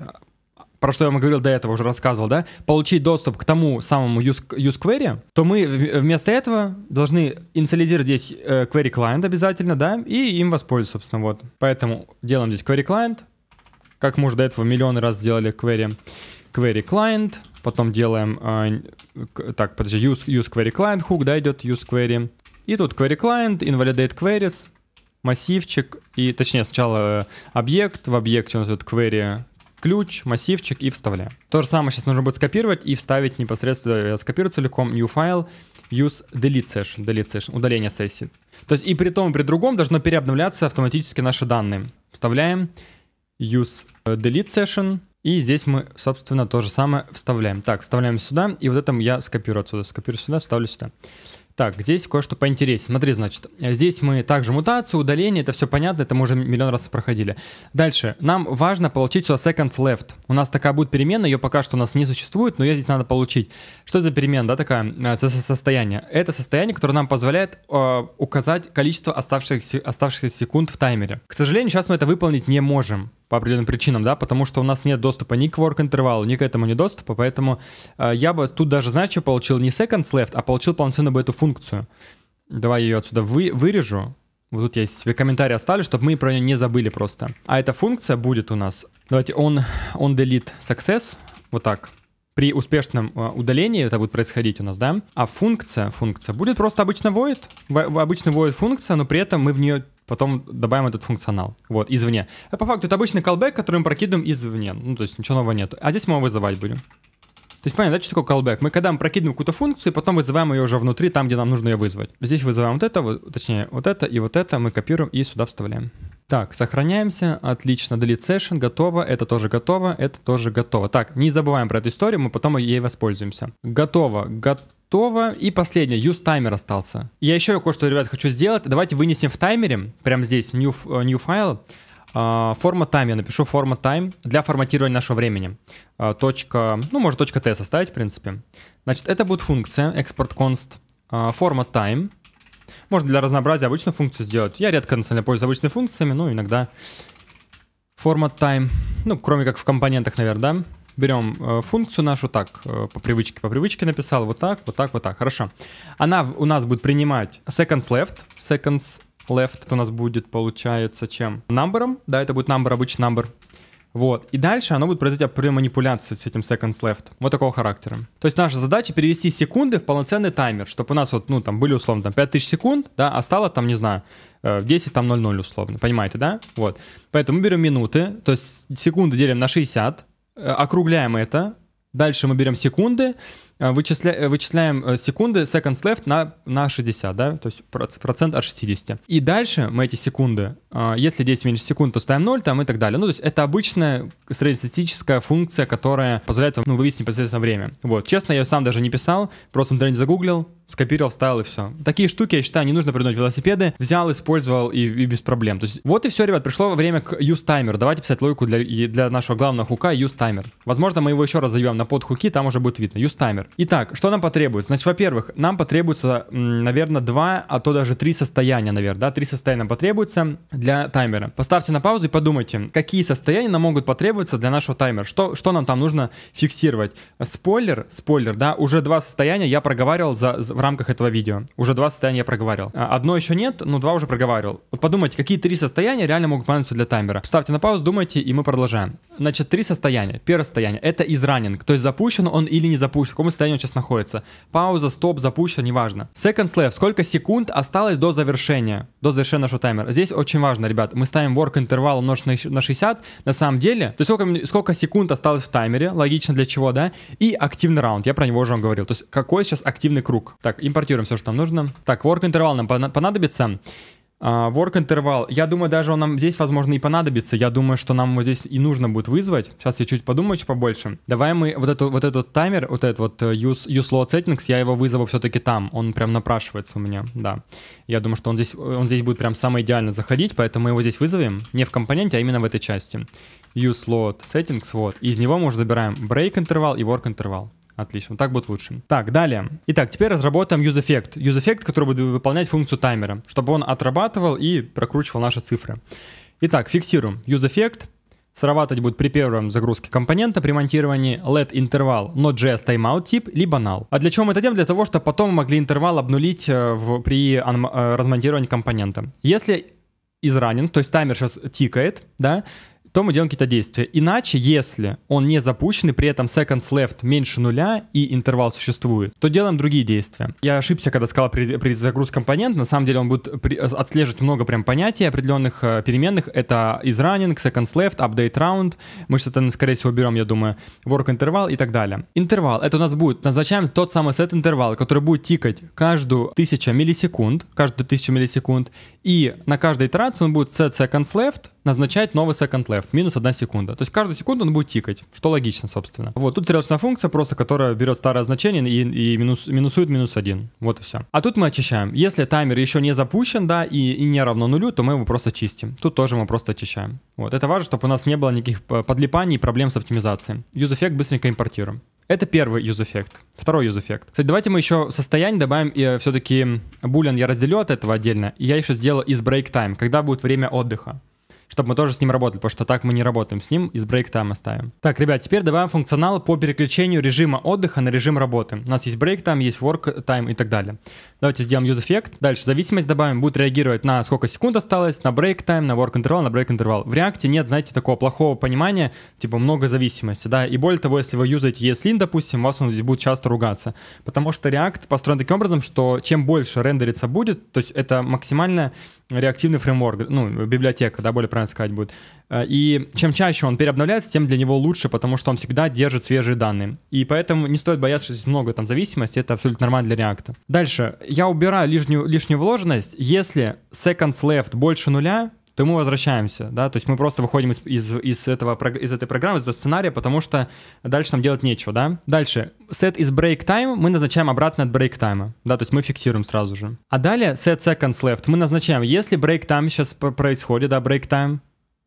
про что я вам говорил до этого, уже рассказывал, да, получить доступ к тому самому use, use query, то мы вместо этого должны инициализировать здесь э, query client обязательно, да, и им воспользоваться, собственно, вот. Поэтому делаем здесь query client, как мы уже до этого миллион раз сделали query, query client, потом делаем, э, так, подожди, use, use query client hook, да, идет use query. И тут query client, invalidate queries, массивчик, и точнее сначала э, объект, в объекте у нас идет query ключ, массивчик и вставляем. То же самое сейчас нужно будет скопировать и вставить непосредственно, я э, скопирую целиком new file, use delete session, delete session, удаление сессии. То есть и при том, и при другом должно переобновляться автоматически наши данные. Вставляем, use э, delete session, и здесь мы, собственно, то же самое вставляем. Так, вставляем сюда, и вот это я скопирую отсюда, скопирую сюда, вставлю сюда. Так, здесь кое-что поинтереснее. Смотри, значит, здесь мы также мутацию, удаление, это все понятно, это мы уже миллион раз проходили. Дальше, нам важно получить сюда seconds left. У нас такая будет переменная, ее пока что у нас не существует, но ее здесь надо получить. Что за перемен, да, такая, э, состояние? Это состояние, которое нам позволяет э, указать количество оставшихся, оставшихся секунд в таймере. К сожалению, сейчас мы это выполнить не можем по определенным причинам, да, потому что у нас нет доступа ни к work интервалу, ни к этому не доступа, поэтому э, я бы тут даже, знаешь, что получил не seconds left, а получил полноценную бы эту функцию. Давай ее отсюда вы, вырежу. Вот тут я себе комментарий оставлю, чтобы мы про нее не забыли просто. А эта функция будет у нас. Давайте он он delete success. Вот так при успешном э, удалении это будет происходить у нас, да, а функция, функция будет просто обычно void, обычно void функция, но при этом мы в нее потом добавим этот функционал, вот, извне. А по факту это обычный callback, который мы прокидываем извне, ну, то есть ничего нового нет. А здесь мы его вызывать будем. То есть понятно, да, что такое callback? Мы когда мы прокидываем какую-то функцию, потом вызываем ее уже внутри, там, где нам нужно ее вызвать. Здесь вызываем вот это, вот, точнее, вот это и вот это, мы копируем и сюда вставляем. Так, сохраняемся, отлично, delete session, готово, это тоже готово, это тоже готово. Так, не забываем про эту историю, мы потом ей воспользуемся. Готово, готово готово. И последнее, use таймер остался. Я еще кое-что, ребят, хочу сделать. Давайте вынесем в таймере, прямо здесь, new, э, new file. А, форма time, я напишу форма time для форматирования нашего времени. А, точка, ну, может, точка t составить, в принципе. Значит, это будет функция export const а, форма time. Можно для разнообразия обычную функцию сделать. Я редко, на самом деле, пользуюсь обычными функциями, но ну, иногда формат time, ну, кроме как в компонентах, наверное, да? Берем э, функцию нашу так, э, по привычке, по привычке написал, вот так, вот так, вот так, хорошо. Она в, у нас будет принимать seconds left, seconds left это у нас будет, получается, чем? Number, да, это будет number, обычный number. Вот. И дальше оно будет произойти определенная манипуляция с этим seconds left. Вот такого характера. То есть наша задача перевести секунды в полноценный таймер, чтобы у нас вот, ну, там были условно там 5000 секунд, да, а стало там, не знаю, 10 э, там 0,0 условно, понимаете, да? Вот. Поэтому берем минуты, то есть секунды делим на 60, э, округляем это, дальше мы берем секунды, Э, вычисля... Э, вычисляем э, секунды seconds left на, на 60, да, то есть процент от 60. И дальше мы эти секунды, если 10 меньше секунд, то ставим 0 там и так далее. Ну, то есть это обычная среднестатистическая функция, которая позволяет вам ну, вывести непосредственно время. Вот, честно, я ее сам даже не писал, просто в интернете загуглил, скопировал, вставил и все. Такие штуки, я считаю, не нужно придумать велосипеды. Взял, использовал и, и без проблем. То есть вот и все, ребят, пришло время к use timer. Давайте писать логику для, для нашего главного хука use timer. Возможно, мы его еще раз зовем на подхуки, там уже будет видно. Use timer например. Итак, что нам потребуется? Значит, во-первых, нам потребуется, наверное, два, а то даже три состояния, наверное, да, три состояния потребуется для таймера. Поставьте на паузу и подумайте, какие состояния нам могут потребоваться для нашего таймера, что, что нам там нужно фиксировать. Спойлер, спойлер, да, уже два состояния я проговаривал за, за, в рамках этого видео, уже два состояния я проговаривал. А, одно еще нет, но два уже проговаривал. Вот подумайте, какие три состояния реально могут понадобиться для таймера. Ставьте на паузу, думайте, и мы продолжаем. Значит, три состояния. Первое состояние — это изранен, то есть запущен он или не запущен, в каком состоянии он сейчас находится. Пауза, стоп, запущен, неважно. Second slave, сколько секунд осталось до завершения, до завершения нашего таймера. Здесь очень важно, ребят, мы ставим work интервал умножить на 60, на самом деле, то есть сколько, сколько секунд осталось в таймере, логично для чего, да, и активный раунд, я про него уже вам говорил, то есть какой сейчас активный круг. Так, импортируем все, что нам нужно. Так, work интервал нам понадобится. А, work интервал. Я думаю, даже он нам здесь, возможно, и понадобится. Я думаю, что нам его здесь и нужно будет вызвать. Сейчас я чуть подумаю чуть побольше. Давай мы вот, эту, вот этот таймер, вот этот вот э, use, use load settings, я его вызову все-таки там. Он прям напрашивается у меня, да. Я думаю, что он здесь, он здесь будет прям самое идеально заходить, поэтому мы его здесь вызовем. Не в компоненте, а именно в этой части. Use load settings, вот. И из него мы уже забираем break интервал и work интервал. Отлично, так будет лучше. Так, далее. Итак, теперь разработаем use-эффект. Use-эффект, который будет выполнять функцию таймера, чтобы он отрабатывал и прокручивал наши цифры. Итак, фиксируем use-эффект. Срабатывать будет при первом загрузке компонента, при монтировании LED интервал Node.js timeout тип, либо null. А для чего мы это делаем? Для того, чтобы потом мы могли интервал обнулить э, в, при э, размонтировании компонента. Если изранен, то есть таймер сейчас тикает, да, то мы делаем какие-то действия. Иначе, если он не запущен, и при этом seconds left меньше нуля и интервал существует, то делаем другие действия. Я ошибся, когда сказал при, при загруз компонент. На самом деле он будет при, э, отслеживать много прям понятий определенных э, переменных. Это is running, seconds left, update round. Мы что-то, скорее всего, берем, я думаю, work интервал и так далее. Интервал. Это у нас будет, назначаем тот самый set интервал, который будет тикать каждую 1000 миллисекунд, каждую 1000 миллисекунд, и на каждой итерации он будет set seconds left назначать новый second left миллиард, минус 1 секунда. То есть каждую секунду он будет тикать, что логично, собственно. Вот, тут стрелочная функция просто, которая берет старое значение и, и минус, минусует минус 1. Вот и все. А тут мы очищаем. Если таймер еще не запущен, да, и, и не равно нулю, то мы его просто чистим. Тут тоже мы просто очищаем. Вот, это важно, чтобы у нас не было никаких э, подлипаний и проблем с оптимизацией. Use-эффект быстренько импортируем. Это первый юз-эффект. Второй юз-эффект. Кстати, давайте мы еще состояние добавим, и э, все-таки булин э, я разделю от этого отдельно, и я еще сделаю из break time, когда будет время отдыха чтобы мы тоже с ним работали, потому что так мы не работаем с ним, из break time оставим. Так, ребят, теперь добавим функционал по переключению режима отдыха на режим работы. У нас есть break time, есть work time и так далее. Давайте сделаем use effect. Дальше зависимость добавим, будет реагировать на сколько секунд осталось, на break time, на work interval, на break interval. В реакте нет, знаете, такого плохого понимания, типа много зависимости, да, и более того, если вы юзаете ESLint, допустим, вас он здесь будет часто ругаться, потому что React построен таким образом, что чем больше рендериться будет, то есть это максимально реактивный фреймворк, ну, библиотека, да, более правильно сказать будет. Э, и чем чаще он переобновляется, тем для него лучше, потому что он всегда держит свежие данные. И поэтому не стоит бояться, что здесь много там зависимости, это абсолютно нормально для React. Дальше, я убираю лишнюю, лишнюю вложенность, если seconds left больше нуля, то мы возвращаемся, да, то есть мы просто выходим из, из, из, этого, из этой программы, из этого сценария, потому что дальше нам делать нечего, да. Дальше, set из break time мы назначаем обратно от break time, да, то есть мы фиксируем сразу же. А далее set seconds left мы назначаем, если break time сейчас происходит, да, break time,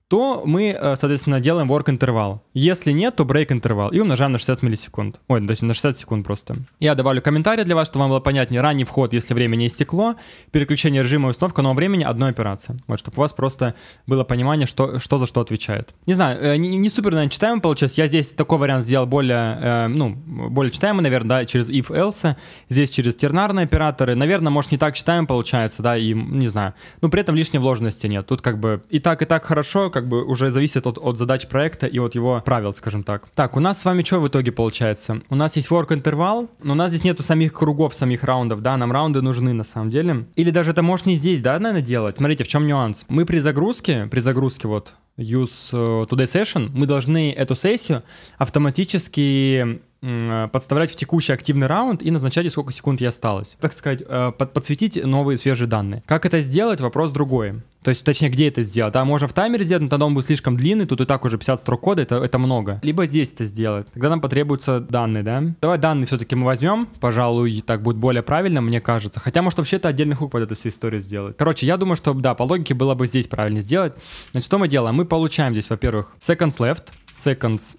то мы, э, соответственно, делаем work интервал. Если нет, то break интервал и умножаем на 60 миллисекунд. Ой, то на 60 секунд просто. Я добавлю комментарий для вас, чтобы вам было понятнее. Ранний вход, если время не истекло, переключение режима и установка нового времени — одной операция, Вот, чтобы у вас просто было понимание, что, что за что отвечает. Не знаю, э, не, не супер, наверное, читаемо получилось. Я здесь такой вариант сделал более, э, ну, более читаемый, наверное, да, через if-else, здесь через тернарные операторы. Наверное, может, не так читаем получается, да, и не знаю. Но при этом лишней вложенности нет. Тут как бы и так, и так хорошо, как бы уже зависит от, от задач проекта и от его правил, скажем так. Так, у нас с вами что в итоге получается? У нас есть work интервал, но у нас здесь нету самих кругов, самих раундов, да, нам раунды нужны на самом деле. Или даже это можно и здесь, да, наверное, делать. Смотрите, в чем нюанс. Мы при загрузке, при загрузке вот use э, today session, мы должны эту сессию автоматически Э, подставлять в текущий активный раунд и назначать, сколько секунд я осталось. Так сказать, э, под, подсветить новые свежие данные. Как это сделать, вопрос другой. То есть, точнее, где это сделать? Да, можно в таймере сделать, но тогда он будет слишком длинный, тут и так уже 50 строк кода, это, это много. Либо здесь это сделать. Тогда нам потребуются данные, да? Давай данные все-таки мы возьмем, пожалуй, так будет более правильно, мне кажется. Хотя, может, вообще то отдельный хук под эту всю историю сделать. Короче, я думаю, что, да, по логике было бы здесь правильно сделать. Значит, что мы делаем? Мы получаем здесь, во-первых, seconds left, seconds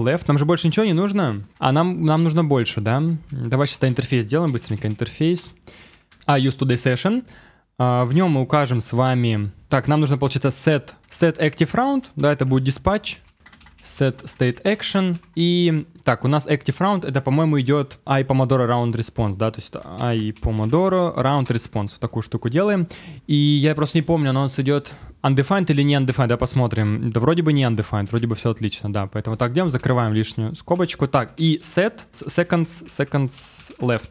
left, нам же больше ничего не нужно, а нам, нам нужно больше, да? Давай сейчас интерфейс сделаем быстренько, интерфейс. А, use today session. А, в нем мы укажем с вами, так, нам нужно, получается, set, set active round, да, это будет dispatch, set state action, и так, у нас active round, это, по-моему, идет i pomodoro round response, да, то есть i pomodoro round response, вот такую штуку делаем, и я просто не помню, но анонс идет Undefined или не undefined, да, посмотрим. Да вроде бы не undefined, вроде бы все отлично, да. Поэтому так, идем, закрываем лишнюю скобочку. Так, и set, seconds, seconds left.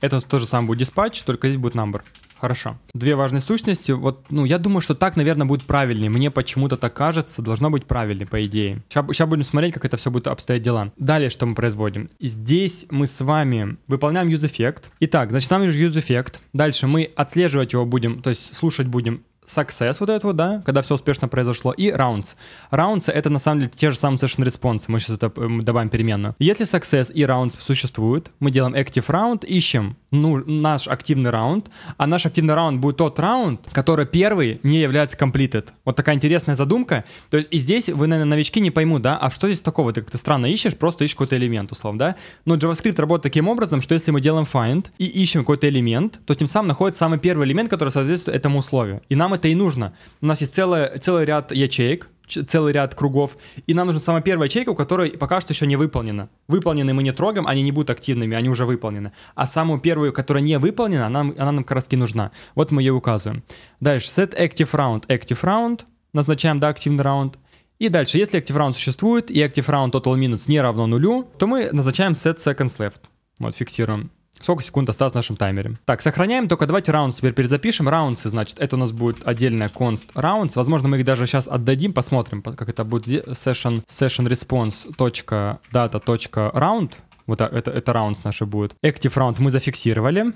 Это то же самое будет dispatch, только здесь будет number. Хорошо. Две важные сущности. Вот, ну, я думаю, что так, наверное, будет правильнее. Мне почему-то так кажется, должно быть правильнее, по идее. Сейчас, будем смотреть, как это все будет обстоять дела. Далее, что мы производим. Здесь мы с вами выполняем use effect. Итак, значит, нам use effect. Дальше мы отслеживать его будем, то есть слушать будем success вот этот вот, да, когда все успешно произошло, и rounds. Rounds — это на самом деле те же самые session response, мы сейчас это э, мы добавим переменную. Если success и rounds существуют, мы делаем active round, ищем ну, наш активный раунд, а наш активный раунд будет тот раунд, который первый не является completed. Вот такая интересная задумка. То есть и здесь вы, наверное, новички не поймут, да, а что здесь такого? Ты как-то странно ищешь, просто ищешь какой-то элемент, условно, да? Но JavaScript работает таким образом, что если мы делаем find и ищем какой-то элемент, то тем самым находится самый первый элемент, который соответствует этому условию. И нам это и нужно. У нас есть целое, целый ряд ячеек, целый ряд кругов, и нам нужна самая первая ячейка, у которой пока что еще не выполнена. Выполнены мы не трогаем, они не будут активными, они уже выполнены. А самую первую, которая не выполнена, она, она нам как раз и нужна. Вот мы ее указываем. Дальше, set active round. Active round, назначаем, да, активный раунд. И дальше, если active round существует, и active round total minutes не равно нулю, то мы назначаем set seconds left. Вот, фиксируем. Сколько секунд осталось в нашем таймере? Так, сохраняем, только давайте раунд теперь перезапишем. Раунсы, значит, это у нас будет отдельная конст rounds. Возможно, мы их даже сейчас отдадим, посмотрим, как это будет session, session response .data .round. Вот а, это, это rounds наши будет. Active round мы зафиксировали.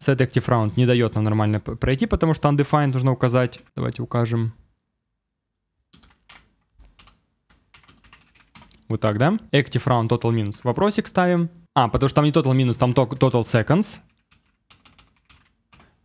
Set active round не дает нам нормально пройти, потому что undefined нужно указать. Давайте укажем Вот так, да? Active round total minus. Вопросик ставим. А, потому что там не total минус, там total seconds.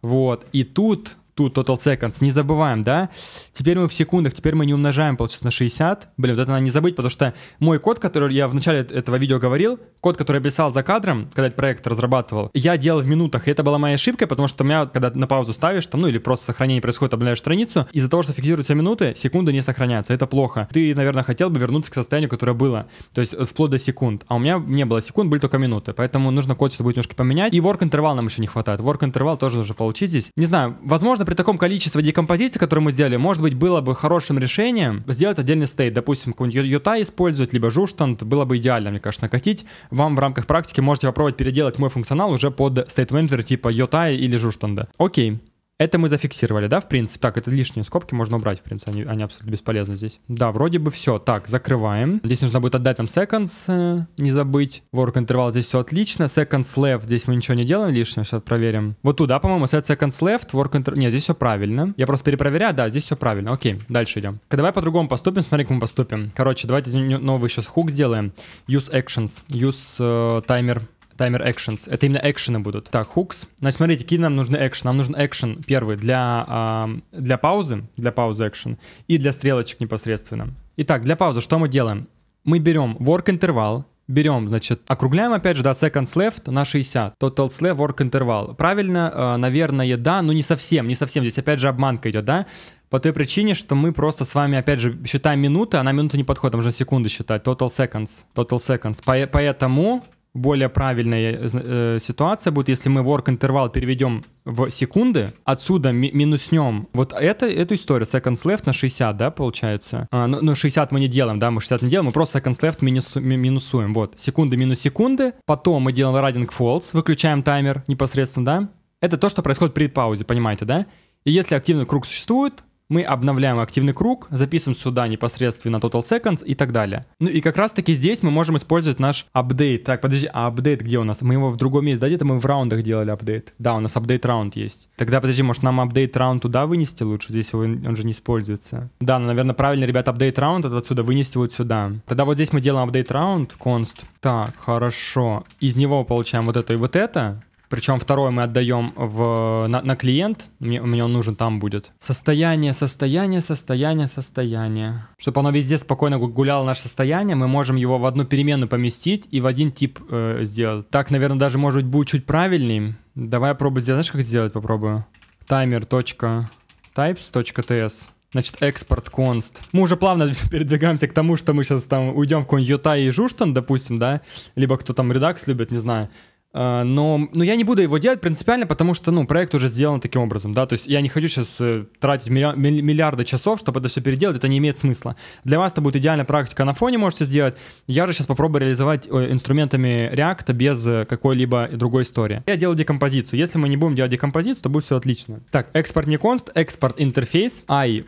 Вот, и тут тут total seconds, не забываем, да? Теперь мы в секундах, теперь мы не умножаем, получается, на 60. Блин, вот это надо не забыть, потому что мой код, который я в начале этого видео говорил, код, который я писал за кадром, когда этот проект разрабатывал, я делал в минутах, и это была моя ошибка, потому что у меня, когда на паузу ставишь, там, ну или просто сохранение происходит, обновляешь страницу, из-за того, что фиксируются минуты, секунды не сохранятся, это плохо. Ты, наверное, хотел бы вернуться к состоянию, которое было, то есть э, вплоть до секунд, а у меня не было секунд, были только минуты, поэтому нужно код, что будет немножко поменять, и work интервал нам еще не хватает, work интервал тоже нужно получить здесь. Не знаю, возможно, Возможно, при таком количестве декомпозиции, которые мы сделали, может быть, было бы хорошим решением сделать отдельный стейт. Допустим, какой-нибудь юта использовать, либо жуштант. Было бы идеально, мне кажется, накатить. Вам в рамках практики можете попробовать переделать мой функционал уже под стейт-менеджер типа юта или жуштанда. Окей. Это мы зафиксировали, да, в принципе? Так, это лишние скобки можно убрать, в принципе, они, они абсолютно бесполезны здесь. Да, вроде бы все. Так, закрываем. Здесь нужно будет отдать нам seconds, э, не забыть. Work interval здесь все отлично. Seconds left, здесь мы ничего не делаем лишнего, сейчас проверим. Вот туда, по-моему, set seconds left, work interval... Нет, здесь все правильно. Я просто перепроверяю, да, здесь все правильно. Окей, дальше идем. Так, давай по-другому поступим, смотри, как мы поступим. Короче, давайте новый сейчас хук сделаем. Use actions, use э, timer Таймер actions. Это именно экшены будут. Так, хукс. Значит, смотрите, какие нам нужны экшен. Нам нужен экшен первый для, э, для паузы, для паузы экшен, и для стрелочек непосредственно. Итак, для паузы что мы делаем? Мы берем work интервал, берем, значит, округляем опять же до seconds left на 60, total slave work interval. Правильно, э, наверное, да, но не совсем, не совсем, здесь опять же обманка идет, да, по той причине, что мы просто с вами, опять же, считаем минуты, а на минуту не подходит, там же секунды считать, total seconds, total seconds, По поэтому более правильная э, э, ситуация будет, если мы work интервал переведем в секунды, отсюда ми- минуснем вот это, эту историю, seconds left на 60, да, получается. А, ну, ну, 60 мы не делаем, да, мы 60 не делаем, мы просто seconds left минусу, ми- минусуем, вот. Секунды минус секунды, потом мы делаем running false, выключаем таймер непосредственно, да. Это то, что происходит при паузе, понимаете, да? И если активный круг существует, мы обновляем активный круг, записываем сюда непосредственно Total Seconds и так далее. Ну и как раз таки здесь мы можем использовать наш апдейт. Так, подожди, а апдейт где у нас? Мы его в другом месте, да, где-то мы в раундах делали апдейт. Да, у нас апдейт раунд есть. Тогда, подожди, может нам апдейт раунд туда вынести лучше? Здесь его, он же не используется. Да, ну, наверное, правильно, ребят, апдейт раунд это отсюда вынести вот сюда. Тогда вот здесь мы делаем апдейт раунд, const. Так, хорошо. Из него получаем вот это и вот это. Причем второй мы отдаем в, на, на клиент, мне, мне он нужен там будет. Состояние, состояние, состояние, состояние. Чтобы оно везде спокойно гуляло наше состояние, мы можем его в одну перемену поместить и в один тип э, сделать. Так, наверное, даже может быть будет чуть правильней. Давай я пробую сделать, знаешь, как сделать, попробую. Timer.types.ts Значит, экспорт конст. Мы уже плавно *laughs* передвигаемся к тому, что мы сейчас там уйдем в какой-нибудь Юта и Жуштан, допустим, да? Либо кто там редакс любит, не знаю. А, но, но я не буду его делать принципиально, потому что, ну, проект уже сделан таким образом, да, то есть я не хочу сейчас э, тратить миллиар, миллиарды часов, чтобы это все переделать, это не имеет смысла. Для вас это будет идеальная практика на фоне можете сделать, я же сейчас попробую реализовать э, инструментами React без э, какой-либо другой истории. Я делаю декомпозицию, если мы не будем делать декомпозицию, то будет все отлично. Так, экспорт не конст, экспорт интерфейс, i,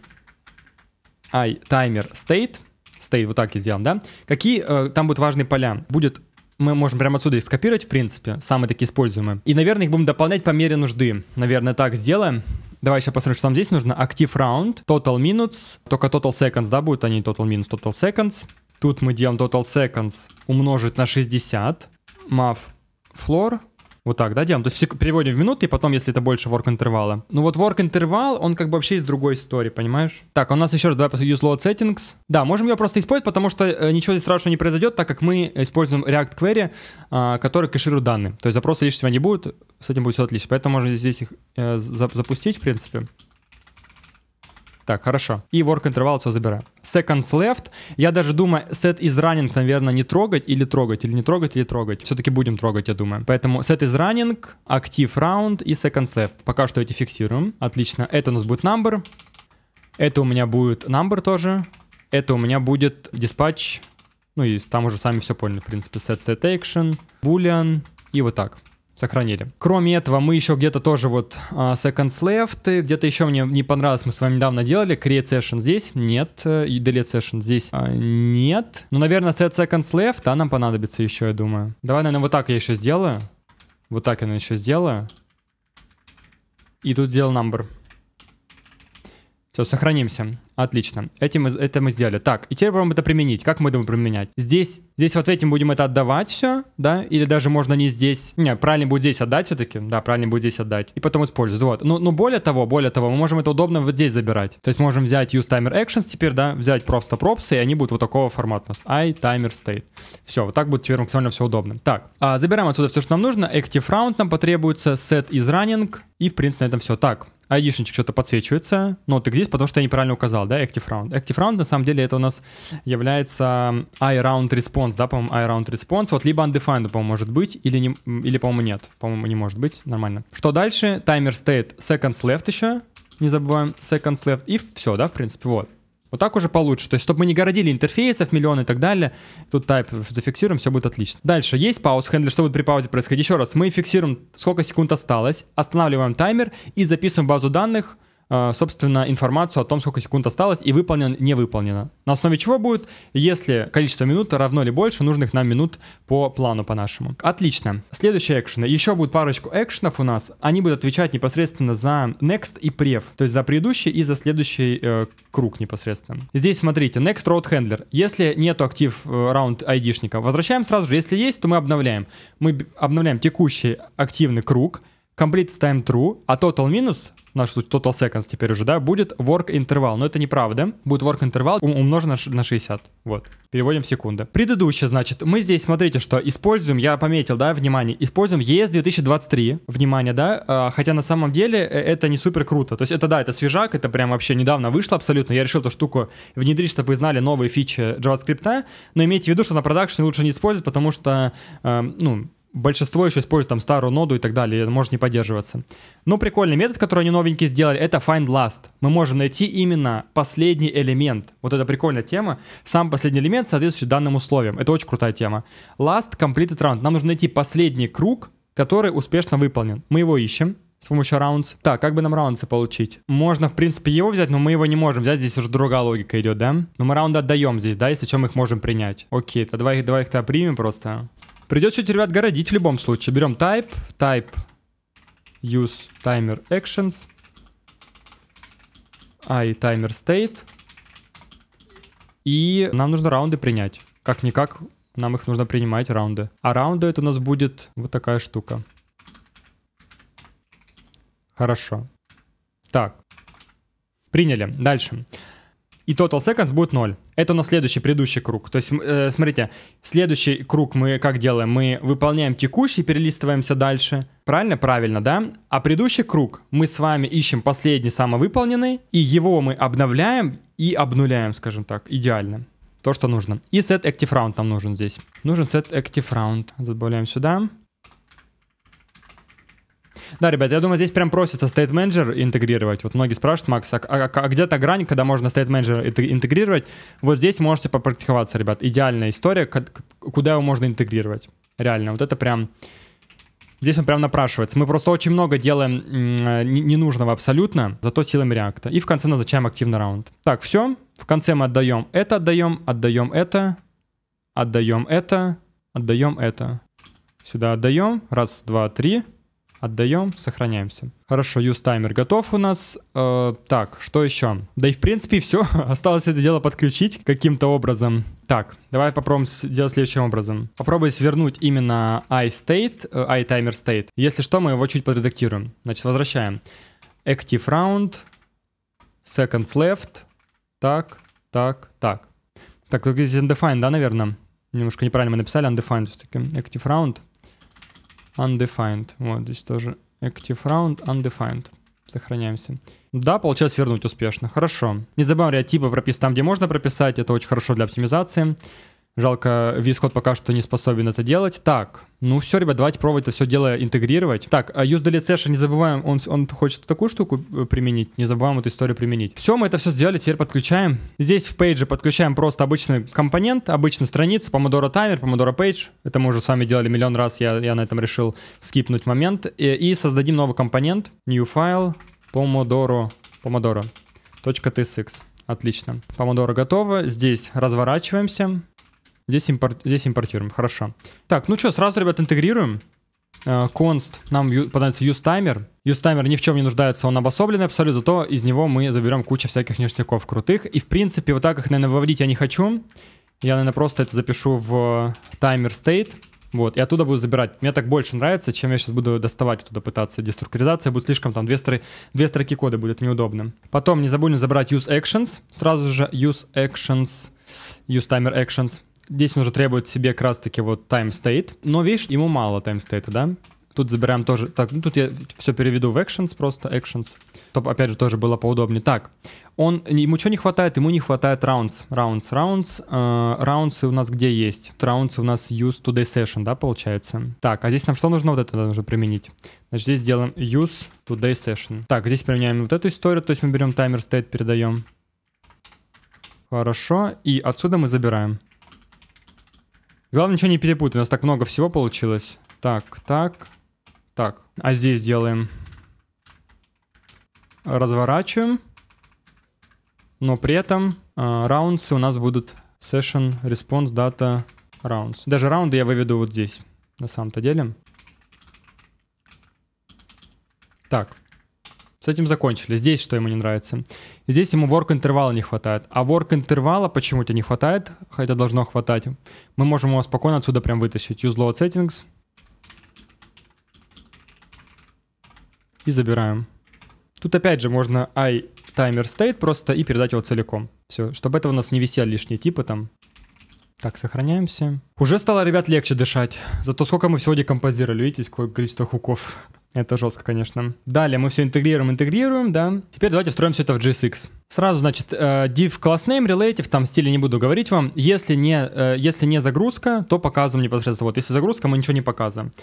i таймер, state, state, вот так и сделаем, да, какие э, там будут важные поля, будет мы можем прямо отсюда их скопировать, в принципе, самые такие используемые. И, наверное, их будем дополнять по мере нужды. Наверное, так сделаем. Давай сейчас посмотрим, что нам здесь нужно. Active round, total minutes, только total seconds, да, будет они а total minutes, total seconds. Тут мы делаем total seconds умножить на 60. Math floor вот так, да, делаем? То есть переводим в минуты, и потом, если это больше work интервала. Ну вот work интервал, он как бы вообще из другой истории, понимаешь? Так, у нас еще раз давай use load settings. Да, можем ее просто использовать, потому что э, ничего здесь страшного не произойдет, так как мы используем React Query, э, который кэширует данные. То есть запроса лишнего не будет, с этим будет все отлично. Поэтому можно здесь их э, запустить, в принципе. Так, хорошо. И work interval все забираем. Seconds left. Я даже думаю, set is running, наверное, не трогать или трогать, или не трогать, или трогать. Все-таки будем трогать, я думаю. Поэтому set is running, active round и seconds left. Пока что эти фиксируем. Отлично. Это у нас будет number. Это у меня будет number тоже. Это у меня будет dispatch. Ну и там уже сами все поняли, в принципе. Set, set action, boolean и вот так сохранили. Кроме этого, мы еще где-то тоже вот uh, Second Left, где-то еще мне не понравилось, мы с вами недавно делали, Create Session здесь нет, и Delete Session здесь uh, нет. Ну, наверное, Set Second Left, да, нам понадобится еще, я думаю. Давай, наверное, вот так я еще сделаю. Вот так я, еще сделаю. И тут сделал number. Все, сохранимся. Отлично, Этим, это мы сделали. Так, и теперь попробуем это применить. Как мы будем применять? Здесь, здесь вот этим будем это отдавать все, да? Или даже можно не здесь. Не, правильно будет здесь отдать все-таки. Да, правильно будет здесь отдать. И потом использовать. Вот. Ну, ну более того, более того, мы можем это удобно вот здесь забирать. То есть можем взять use timer actions теперь, да? Взять просто пропсы, и они будут вот такого формата I timer state. Все, вот так будет теперь максимально все удобно. Так, а, забираем отсюда все, что нам нужно. Active round нам потребуется. Set is running. И, в принципе, на этом все. Так, айдишничек что-то подсвечивается, но ты здесь, потому что я неправильно указал, да, active round. Active round, на самом деле, это у нас является iRound response, да, по-моему, iRound response, вот либо undefined, по-моему, может быть, или, не, или по-моему, нет, по-моему, не может быть, нормально. Что дальше? Таймер state seconds left еще, не забываем, seconds left, и все, да, в принципе, вот. Вот так уже получше. То есть, чтобы мы не городили интерфейсов, миллион и так далее. Тут type зафиксируем, все будет отлично. Дальше есть пауз хендлер. Что будет при паузе происходить? Еще раз, мы фиксируем, сколько секунд осталось, останавливаем таймер и записываем базу данных Э, собственно, информацию о том, сколько секунд осталось и выполнено, не выполнено. На основе чего будет, если количество минут равно или больше нужных нам минут по плану по нашему. Отлично. Следующие экшены. Еще будет парочку экшенов у нас. Они будут отвечать непосредственно за next и prev, то есть за предыдущий и за следующий э, круг непосредственно. Здесь смотрите, next road handler. Если нету актив э, раунд айдишника, возвращаем сразу же. Если есть, то мы обновляем. Мы обновляем текущий активный круг, complete time true, а total минус, в нашем случае total seconds теперь уже, да, будет work interval, Но это неправда. Будет work interval умножен на 60. Вот. Переводим в секунды. Предыдущее, значит, мы здесь, смотрите, что используем, я пометил, да, внимание, используем ES 2023, внимание, да, а, хотя на самом деле э, это не супер круто. То есть это, да, это свежак, это прям вообще недавно вышло абсолютно. Я решил эту штуку внедрить, чтобы вы знали новые фичи JavaScript, но имейте в виду, что на продакшне лучше не использовать, потому что, э, ну, большинство еще использует там старую ноду и так далее, может не поддерживаться. Но прикольный метод, который они новенькие сделали, это find last. Мы можем найти именно последний элемент. Вот это прикольная тема. Сам последний элемент соответствующий данным условиям. Это очень крутая тема. Last completed round. Нам нужно найти последний круг, который успешно выполнен. Мы его ищем с помощью раунс. Так, как бы нам раунсы получить? Можно, в принципе, его взять, но мы его не можем взять. Здесь уже другая логика идет, да? Но мы раунды отдаем здесь, да? Если что, мы их можем принять. Окей, то давай, давай их то примем просто. Придется, ребят, городить в любом случае. Берем type, type, use timer actions, а и timer state. И нам нужно раунды принять. Как-никак нам их нужно принимать, раунды. А раунды это у нас будет вот такая штука. Хорошо. Так. Приняли. Дальше и total seconds будет 0. Это у нас следующий, предыдущий круг. То есть, э, смотрите, следующий круг мы как делаем? Мы выполняем текущий, перелистываемся дальше. Правильно? Правильно, да? А предыдущий круг мы с вами ищем последний самовыполненный, и его мы обновляем и обнуляем, скажем так, идеально. То, что нужно. И set active round нам нужен здесь. Нужен set active round. Добавляем сюда. Да, ребят, я думаю, здесь прям просится State Manager интегрировать. Вот многие спрашивают, Макс, а, а, а где то грань, когда можно State Manager интегрировать? Вот здесь можете попрактиковаться, ребят. Идеальная история, куда его можно интегрировать. Реально, вот это прям... Здесь он прям напрашивается. Мы просто очень много делаем ненужного абсолютно, зато силами реакта. И в конце назначаем активный раунд. Так, все. В конце мы отдаем это, отдаем, отдаем это, отдаем это, отдаем это. Сюда отдаем. Раз, два, три отдаем, сохраняемся. Хорошо, use timer готов у нас. Э, так, что еще? Да и в принципе все. *laughs* Осталось это дело подключить каким-то образом. Так, давай попробуем сделать следующим образом. Попробуй свернуть именно iState, э, iTimer state. Если что, мы его чуть подредактируем. Значит, возвращаем. Active round, seconds left. Так, так, так. Так, только здесь undefined, да, наверное? Немножко неправильно мы написали, undefined все-таки. Active round undefined. Вот здесь тоже active round undefined. Сохраняемся. Да, получается вернуть успешно. Хорошо. Не забываем типы прописать там, где можно прописать. Это очень хорошо для оптимизации. Жалко, VS пока что не способен это делать. Так, ну все, ребят, давайте пробовать это все дело интегрировать. Так, а use delete не забываем, он, он хочет такую штуку э, применить, не забываем эту историю применить. Все, мы это все сделали, теперь подключаем. Здесь в пейдже подключаем просто обычный компонент, обычную страницу, Pomodoro таймер, Pomodoro page. Это мы уже с вами делали миллион раз, я, я на этом решил скипнуть момент. И, и создадим новый компонент, new file, Pomodoro, Pomodoro.tsx. Отлично. Помодоро готово. Здесь разворачиваемся. Здесь, импорт, здесь импортируем, хорошо. Так, ну что, сразу, ребят, интегрируем. Конст, э, uh, нам понадобится юстаймер. Юстаймер ни в чем не нуждается, он обособленный абсолютно, зато из него мы заберем кучу всяких ништяков крутых. И, в принципе, вот так их, наверное, выводить я не хочу. Я, наверное, просто это запишу в таймер state. Вот, и оттуда буду забирать. Мне так больше нравится, чем я сейчас буду доставать оттуда пытаться. Деструктуризация будет слишком, там, две, стр... две строки кода будет неудобно. Потом не забудем забрать use actions. Сразу же use actions, use timer actions. Здесь он уже требует себе как раз-таки вот time state. Но видишь, ему мало time state, да? Тут забираем тоже... Так, ну тут я все переведу в actions просто, actions. Чтобы, опять же, тоже было поудобнее. Так, он, ему чего не хватает? Ему не хватает rounds. Rounds, rounds. Э, rounds у нас где есть? Rounds у нас use today session, да, получается? Так, а здесь нам что нужно вот это нужно применить? Значит, здесь делаем use today session. Так, здесь применяем вот эту историю, то есть мы берем таймер state, передаем. Хорошо, и отсюда мы забираем. Главное, ничего не перепутать. У нас так много всего получилось. Так, так, так. А здесь делаем. Разворачиваем. Но при этом а, раунсы э, у нас будут session response data rounds. Даже раунды я выведу вот здесь, на самом-то деле. Так, с этим закончили. Здесь что ему не нравится. Здесь ему work интервала не хватает. А work интервала почему-то не хватает, хотя должно хватать. Мы можем его спокойно отсюда прям вытащить. Use load settings. И забираем. Тут опять же можно i timer state просто и передать его целиком. Все, чтобы это у нас не висел лишние типы там. Так, сохраняемся. Уже стало, ребят, легче дышать. Зато сколько мы сегодня композировали, видите, сколько количество хуков. Это жестко, конечно. Далее мы все интегрируем, интегрируем, да. Теперь давайте встроим все это в JSX. Сразу, значит, э, div class name relative, там стиле не буду говорить вам. Если не, э, если не загрузка, то показываем непосредственно. Вот, если загрузка, мы ничего не показываем.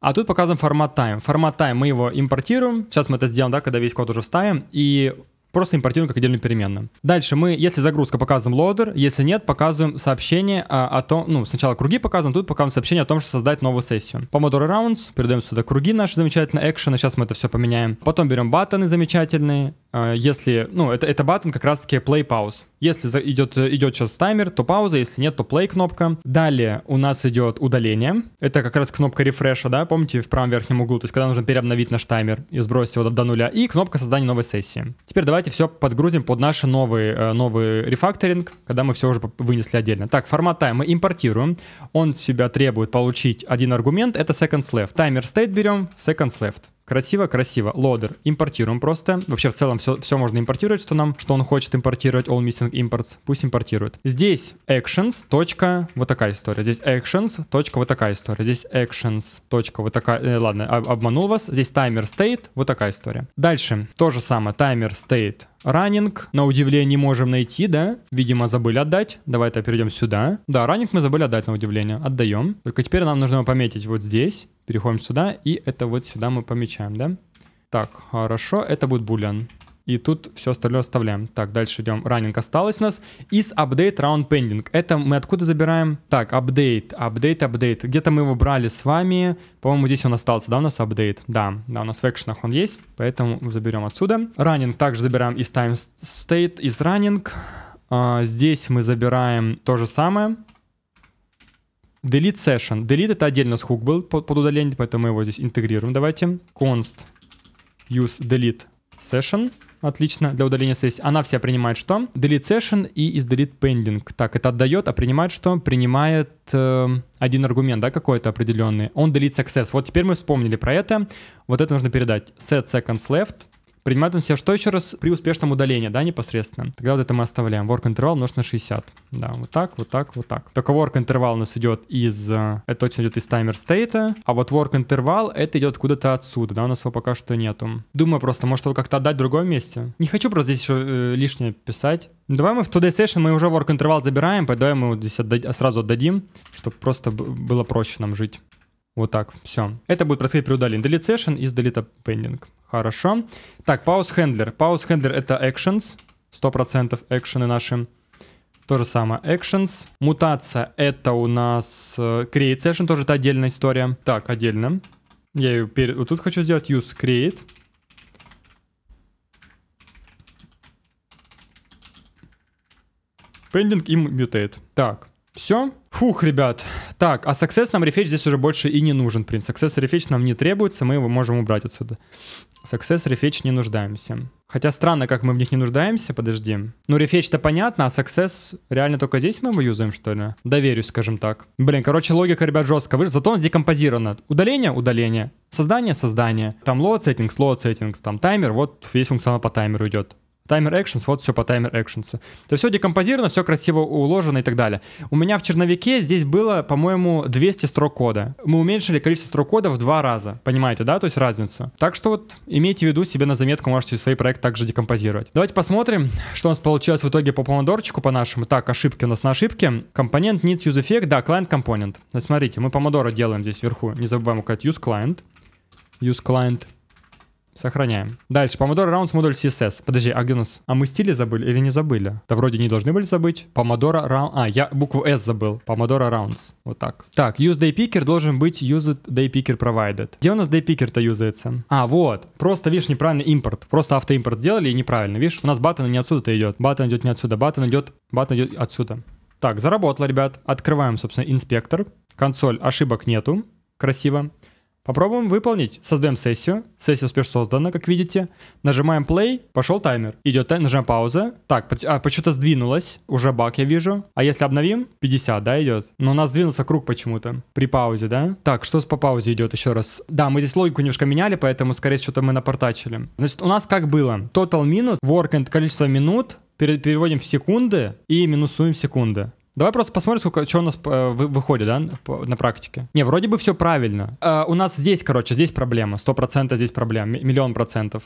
А тут показываем формат time. Формат time мы его импортируем. Сейчас мы это сделаем, да, когда весь код уже вставим. И просто импортируем как отдельную переменную. Дальше мы, если загрузка, показываем лоадер, если нет, показываем сообщение а, о, о том, ну, сначала круги показываем, тут показываем сообщение о том, что создать новую сессию. Pomodoro Rounds, передаем сюда круги наши замечательные, экшены, сейчас мы это все поменяем. Потом берем баттоны замечательные, а, если, ну, это, это баттон как раз-таки play pause. Если за, идет, идет сейчас таймер, то пауза, если нет, то play кнопка. Далее у нас идет удаление. Это как раз кнопка рефреша, да, помните, в правом верхнем углу, то есть когда нужно переобновить наш таймер и сбросить его до, до нуля. И кнопка создания новой сессии. Теперь давайте давайте все подгрузим под наш новый, э, новый рефакторинг, когда мы все уже вынесли отдельно. Так, формат time мы импортируем. Он себя требует получить один аргумент, это seconds left. Таймер state берем, seconds left. Красиво-красиво. Лодер. Импортируем просто. Вообще в целом все, все можно импортировать, что нам, что он хочет импортировать. All missing imports. Пусть импортирует. Здесь actions. Точка, вот такая история. Здесь actions. Точка, вот такая история. Здесь actions. Точка, вот такая. Э, ладно, об, обманул вас. Здесь таймер state. Вот такая история. Дальше. То же самое. Таймер state Раннинг, на удивление, не можем найти, да? Видимо, забыли отдать. Давай это перейдем сюда. Да, раннинг мы забыли отдать, на удивление. Отдаем. Только теперь нам нужно его пометить вот здесь. Переходим сюда, и это вот сюда мы помечаем, да? Так, хорошо, это будет boolean. И тут все остальное оставляем. Так, дальше идем. Раннинг осталось у нас. из update round pending. Это мы откуда забираем? Так, update, update, update. Где-то мы его брали с вами. По-моему, здесь он остался, да, у нас update? Да, да, у нас в экшенах он есть, поэтому заберем отсюда. Running также забираем из time state, из running. А, здесь мы забираем то же самое. Delete session. Delete это отдельно с хук был под, под удаление, поэтому мы его здесь интегрируем. Давайте. Const use delete session. Отлично, для удаления сессии. Она вся принимает что? Delete session и is delete pending. Так, это отдает, а принимает что? Принимает э, один аргумент, да, какой-то определенный. Он delete success. Вот теперь мы вспомнили про это. Вот это нужно передать. Set seconds left Принимает он себя что еще раз? При успешном удалении, да, непосредственно. Тогда вот это мы оставляем. Work interval нужно 60. Да, вот так, вот так, вот так. Только work interval у нас идет из... Э, это точно идет из таймер стейта, а вот work interval это идет куда-то отсюда, да, у нас его пока что нету. Думаю просто, может его как-то отдать в другом месте. Не хочу просто здесь еще э, лишнее писать. Ну, давай мы в Today Session мы уже work interval забираем, давай мы его здесь отдад... сразу отдадим, чтобы просто было проще нам жить. Вот так, все. Это будет происходить при удалении. Delete session из delete pending. Хорошо. Так, пауз handler. Пауз handler это actions. 100% экшены наши. То же самое. Actions. Мутация это у нас э, create session. Тоже это отдельная история. Так, отдельно. Я ее перед... вот тут хочу сделать. Use create. Pending и mutate. Так. Все. Фух, ребят. Так, а Success нам рефетч здесь уже больше и не нужен, в Success рефетч нам не требуется, мы его можем убрать отсюда. Success рефетч не нуждаемся. Хотя странно, как мы в них не нуждаемся, подожди. Ну, рефетч-то понятно, а Success реально только здесь мы его юзаем, что ли? Доверюсь, скажем так. Блин, короче, логика, ребят, жестко. Вы... Зато он декомпозировано. Удаление, удаление. Создание, создание. Там load settings, load settings, там таймер. Вот весь функционал по таймеру идет. Таймер actions, вот все по таймер actions. То есть все декомпозировано, все красиво уложено и так далее. У меня в черновике здесь было, по-моему, 200 строк кода. Мы уменьшили количество строк кода в два раза. Понимаете, да? То есть разницу. Так что вот имейте в виду, себе на заметку можете свой проект также декомпозировать. Давайте посмотрим, что у нас получилось в итоге по помодорчику по нашему. Так, ошибки у нас на ошибке. Компонент needs use effect, да, client component. смотрите, мы помодоро делаем здесь вверху. Не забываем указать use client. Use client. Сохраняем. Дальше. Pomodoro Rounds модуль CSS. Подожди, а где у нас? А мы стили забыли или не забыли? Да вроде не должны были забыть. Pomodoro Rounds. А, я букву S забыл. Pomodoro Rounds. Вот так. Так, use day picker должен быть used day picker provided. Где у нас day picker-то юзается? А, вот. Просто, видишь, неправильный импорт. Просто автоимпорт сделали и неправильно. Видишь, у нас баттон не отсюда-то идет. Баттон идет не отсюда. Баттон идет... Баттон идет отсюда. Так, заработало, ребят. Открываем, собственно, инспектор. Консоль, ошибок нету. Красиво. Попробуем выполнить. Создаем сессию. Сессия успешно создана, как видите. Нажимаем play, пошел таймер. Идет таймер, нажимаем пауза. Так, а, почему-то сдвинулось. Уже баг я вижу. А если обновим? 50, да, идет. Но у нас сдвинулся круг почему-то. При паузе, да? Так, что по паузе идет еще раз? Да, мы здесь логику немножко меняли, поэтому, скорее, что-то мы напортачили. Значит, у нас как было? Total минут, work and количество минут, переводим в секунды и минусуем секунды. Давай просто посмотрим, сколько что у нас э, выходит, да, на, на практике. Не, вроде бы все правильно. Э, у нас здесь, короче, здесь проблема. 100% здесь проблема. Миллион процентов.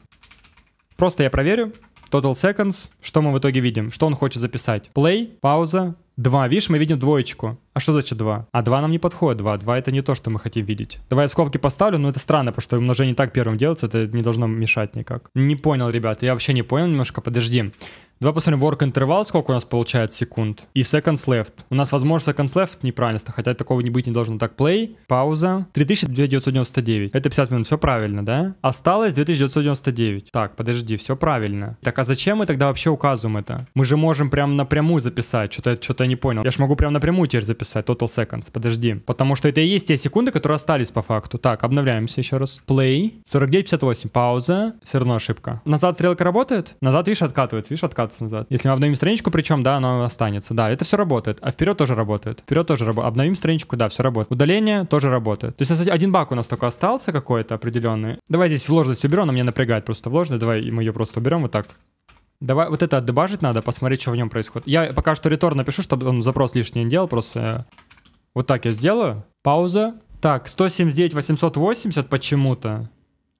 Просто я проверю. Total seconds. Что мы в итоге видим? Что он хочет записать? Play, пауза, 2. Видишь, мы видим двоечку. А что значит 2? А 2 нам не подходит. 2. 2 это не то, что мы хотим видеть. Давай я скобки поставлю, но это странно, потому что умножение так первым делается, это не должно мешать никак. Не понял, ребят, я вообще не понял немножко, подожди. Давай посмотрим work interval, сколько у нас получается секунд. И seconds left. У нас, возможно, seconds left неправильно, хотя такого не быть не должно. Так, play, пауза. 3999. Это 50 минут, все правильно, да? Осталось 2999. Так, подожди, все правильно. Так, а зачем мы тогда вообще указываем это? Мы же можем прям напрямую записать. Что-то что я не понял. Я же могу прям напрямую теперь записать total seconds. Подожди. Потому что это и есть те секунды, которые остались по факту. Так, обновляемся еще раз. Play, 4958, пауза. Все равно ошибка. Назад стрелка работает? Назад, видишь, откатывается, видишь, откатывается возвращаться назад. Если мы обновим страничку, причем, да, она останется. Да, это все работает. А вперед тоже работает. Вперед тоже работает. Обновим страничку, да, все работает. Удаление тоже работает. То есть, кстати, один баг у нас только остался какой-то определенный. Давай здесь вложность уберем, она мне напрягает просто вложность. Давай мы ее просто уберем вот так. Давай, вот это отдебажить надо, посмотреть, что в нем происходит. Я пока что ретор напишу, чтобы он запрос лишний не делал, просто вот так я сделаю. Пауза. Так, 179, 880 почему-то.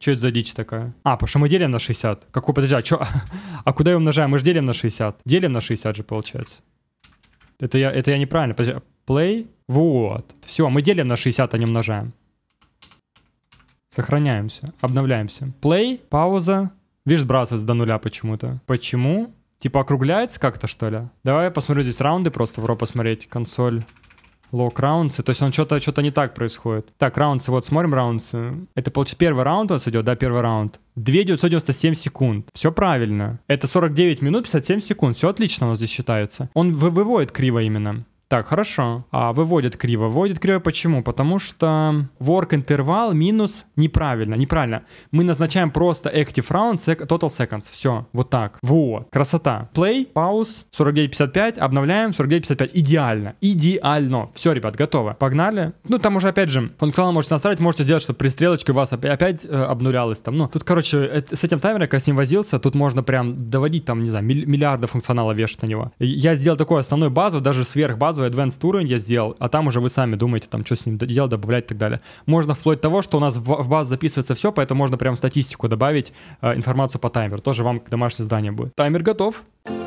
Что это за дичь такая? А, потому что мы делим на 60. Какую, подожди, а, чё? *laughs* а куда ее умножаем? Мы же делим на 60. Делим на 60 же получается. Это я, это я неправильно. Подожди. А play. Вот. Все, мы делим на 60, а не умножаем. Сохраняемся. Обновляемся. Play. Пауза. Видишь, сбрасывается до нуля почему-то. Почему? Типа округляется как-то, что ли? Давай я посмотрю здесь раунды просто, вро посмотреть. Консоль лок раунсы, то есть он что-то что не так происходит. Так, раунсы, вот смотрим раунсы. Это получается первый раунд у нас идет, да, первый раунд. 2997 секунд. Все правильно. Это 49 минут 57 секунд. Все отлично у нас здесь считается. Он выводит криво именно. Так, хорошо. А выводит криво. Выводит криво почему? Потому что work интервал минус неправильно, неправильно. Мы назначаем просто active round, sec, total seconds. Все, вот так. Вот, красота. Play, pause, 49.55, обновляем, 49.55. Идеально, идеально. Все, ребят, готово. Погнали. Ну, там уже, опять же, функционал можете настраивать, можете сделать, чтобы при стрелочке у вас опять э, обнулялось там. Ну, тут, короче, это, с этим таймером, я с ним возился, тут можно прям доводить там, не знаю, миллиарды функционала вешать на него. Я сделал такую основную базу, даже сверх базу базовый advanced уровень я сделал, а там уже вы сами думаете, там, что с ним делать, добавлять и так далее. Можно вплоть до того, что у нас в баз записывается все, поэтому можно прям статистику добавить, э, информацию по таймеру. Тоже вам домашнее задание будет. Таймер готов. Готов.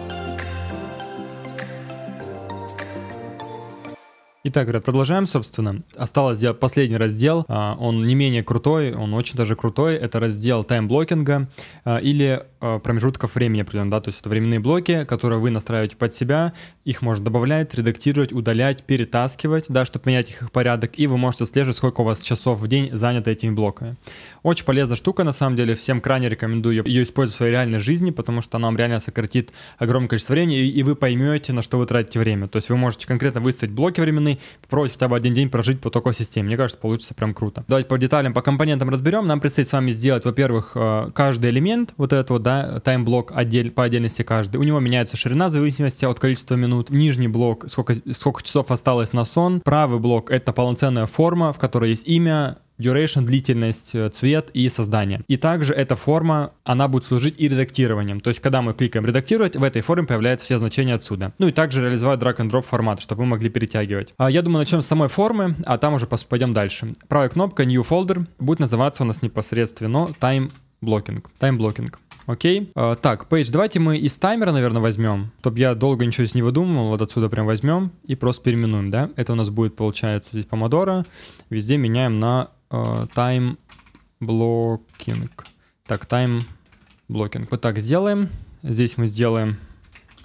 Итак, ребят, продолжаем, собственно. Осталось сделать последний раздел. А, он не менее крутой, он очень даже крутой. Это раздел тайм-блокинга а, или а, промежутков времени определенно, да, то есть это временные блоки, которые вы настраиваете под себя. Их можно добавлять, редактировать, удалять, перетаскивать, да, чтобы менять их порядок. И вы можете слеживать, сколько у вас часов в день занято этими блоками. Очень полезная штука, на самом деле, всем крайне рекомендую ее использовать в своей реальной жизни, потому что она вам реально сократит огромное количество времени, и, и вы поймете, на что вы тратите время. То есть вы можете конкретно выставить блоки временные, попробовать хотя бы один день прожить по такой системе. Мне кажется, получится прям круто. Давайте по деталям, по компонентам разберем. Нам предстоит с вами сделать, во-первых, э, каждый элемент, вот этот вот, да, тайм-блок отдель, по отдельности каждый. У него меняется ширина в зависимости от количества минут. Нижний блок, сколько, сколько часов осталось на сон. Правый блок — это полноценная форма, в которой есть имя, duration, длительность, э, цвет и создание. И также эта форма, она будет служить и редактированием. То есть, когда мы кликаем редактировать, в этой форме появляются все значения отсюда. Ну и также реализовать drag and drop формат, чтобы мы могли перетягивать. А я думаю, начнем с самой формы, а там уже пойдем дальше. Правая кнопка New Folder будет называться у нас непосредственно Time Blocking. Time Blocking. Окей. Okay. А, uh, так, пейдж, давайте мы из таймера, наверное, возьмем, чтобы я долго ничего из не выдумывал. Вот отсюда прям возьмем и просто переименуем, да? Это у нас будет, получается, здесь помодора. Везде меняем на Э, time blocking. Так, time blocking. Вот так сделаем. Здесь мы сделаем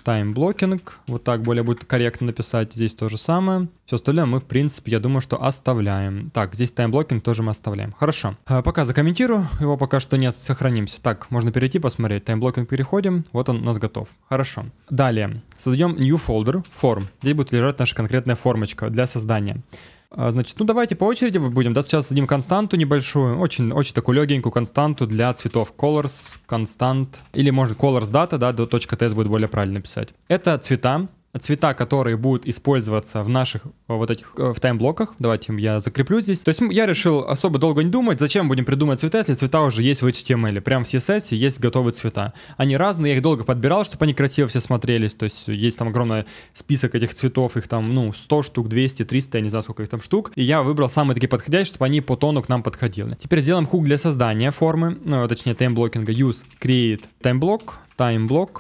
time blocking. Вот так более будет корректно написать. Здесь то же самое. Все остальное мы, в принципе, я думаю, что оставляем. Так, здесь time blocking тоже мы оставляем. Хорошо. Э, пока закомментирую. Его пока что нет, сохранимся. Так, можно перейти, посмотреть. Time blocking переходим. Вот он у нас готов. Хорошо. Далее. Создаем new folder, form. Здесь будет лежать наша конкретная формочка для создания. А, значит, ну давайте по очереди будем. Да, сейчас дадим константу небольшую, очень, очень такую легенькую константу для цветов. Colors, constant, или может colors data, да, .ts будет более правильно писать. Это цвета, цвета, которые будут использоваться в наших э, вот этих э, в таймблоках. Давайте я закреплю здесь. То есть я решил особо долго не думать, зачем будем придумывать цвета, если цвета уже есть в HTML. Прям в CSS есть готовые цвета. Они разные, я их долго подбирал, чтобы они красиво все смотрелись. То есть есть там огромный список этих цветов, их там, ну, 100 штук, 200, 300, я не знаю, сколько их там штук. И я выбрал самые такие подходящие, чтобы они по тону к нам подходили. Теперь сделаем хук для создания формы, ну, точнее, таймблокинга. Use create timeblock, timeblock,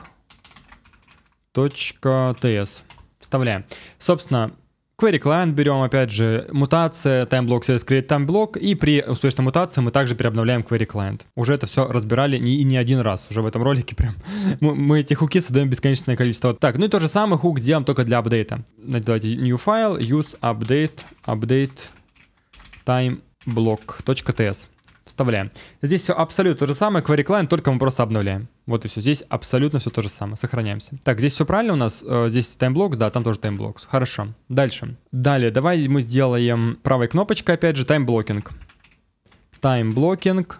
.ts. Вставляем. Собственно, query client берем, опять же, мутация, timeblock, service create timeblock, и при успешной мутации мы также переобновляем query client. Уже это все разбирали не, не один раз, уже в этом ролике прям. *laughs* Мы, мы эти хуки создаем бесконечное количество. Так, ну и то же самое хук сделаем только для апдейта. Ну, давайте new file, use update, update time timeblock.ts. Вставляем. Здесь все абсолютно то же самое, query client, только мы просто обновляем. Вот и все. Здесь абсолютно все то же самое. Сохраняемся. Так, здесь все правильно у нас. Э, здесь таймблокс, да, там тоже таймблокс. Хорошо. Дальше. Далее, давай мы сделаем правой кнопочкой, опять же, таймблокинг. Таймблокинг.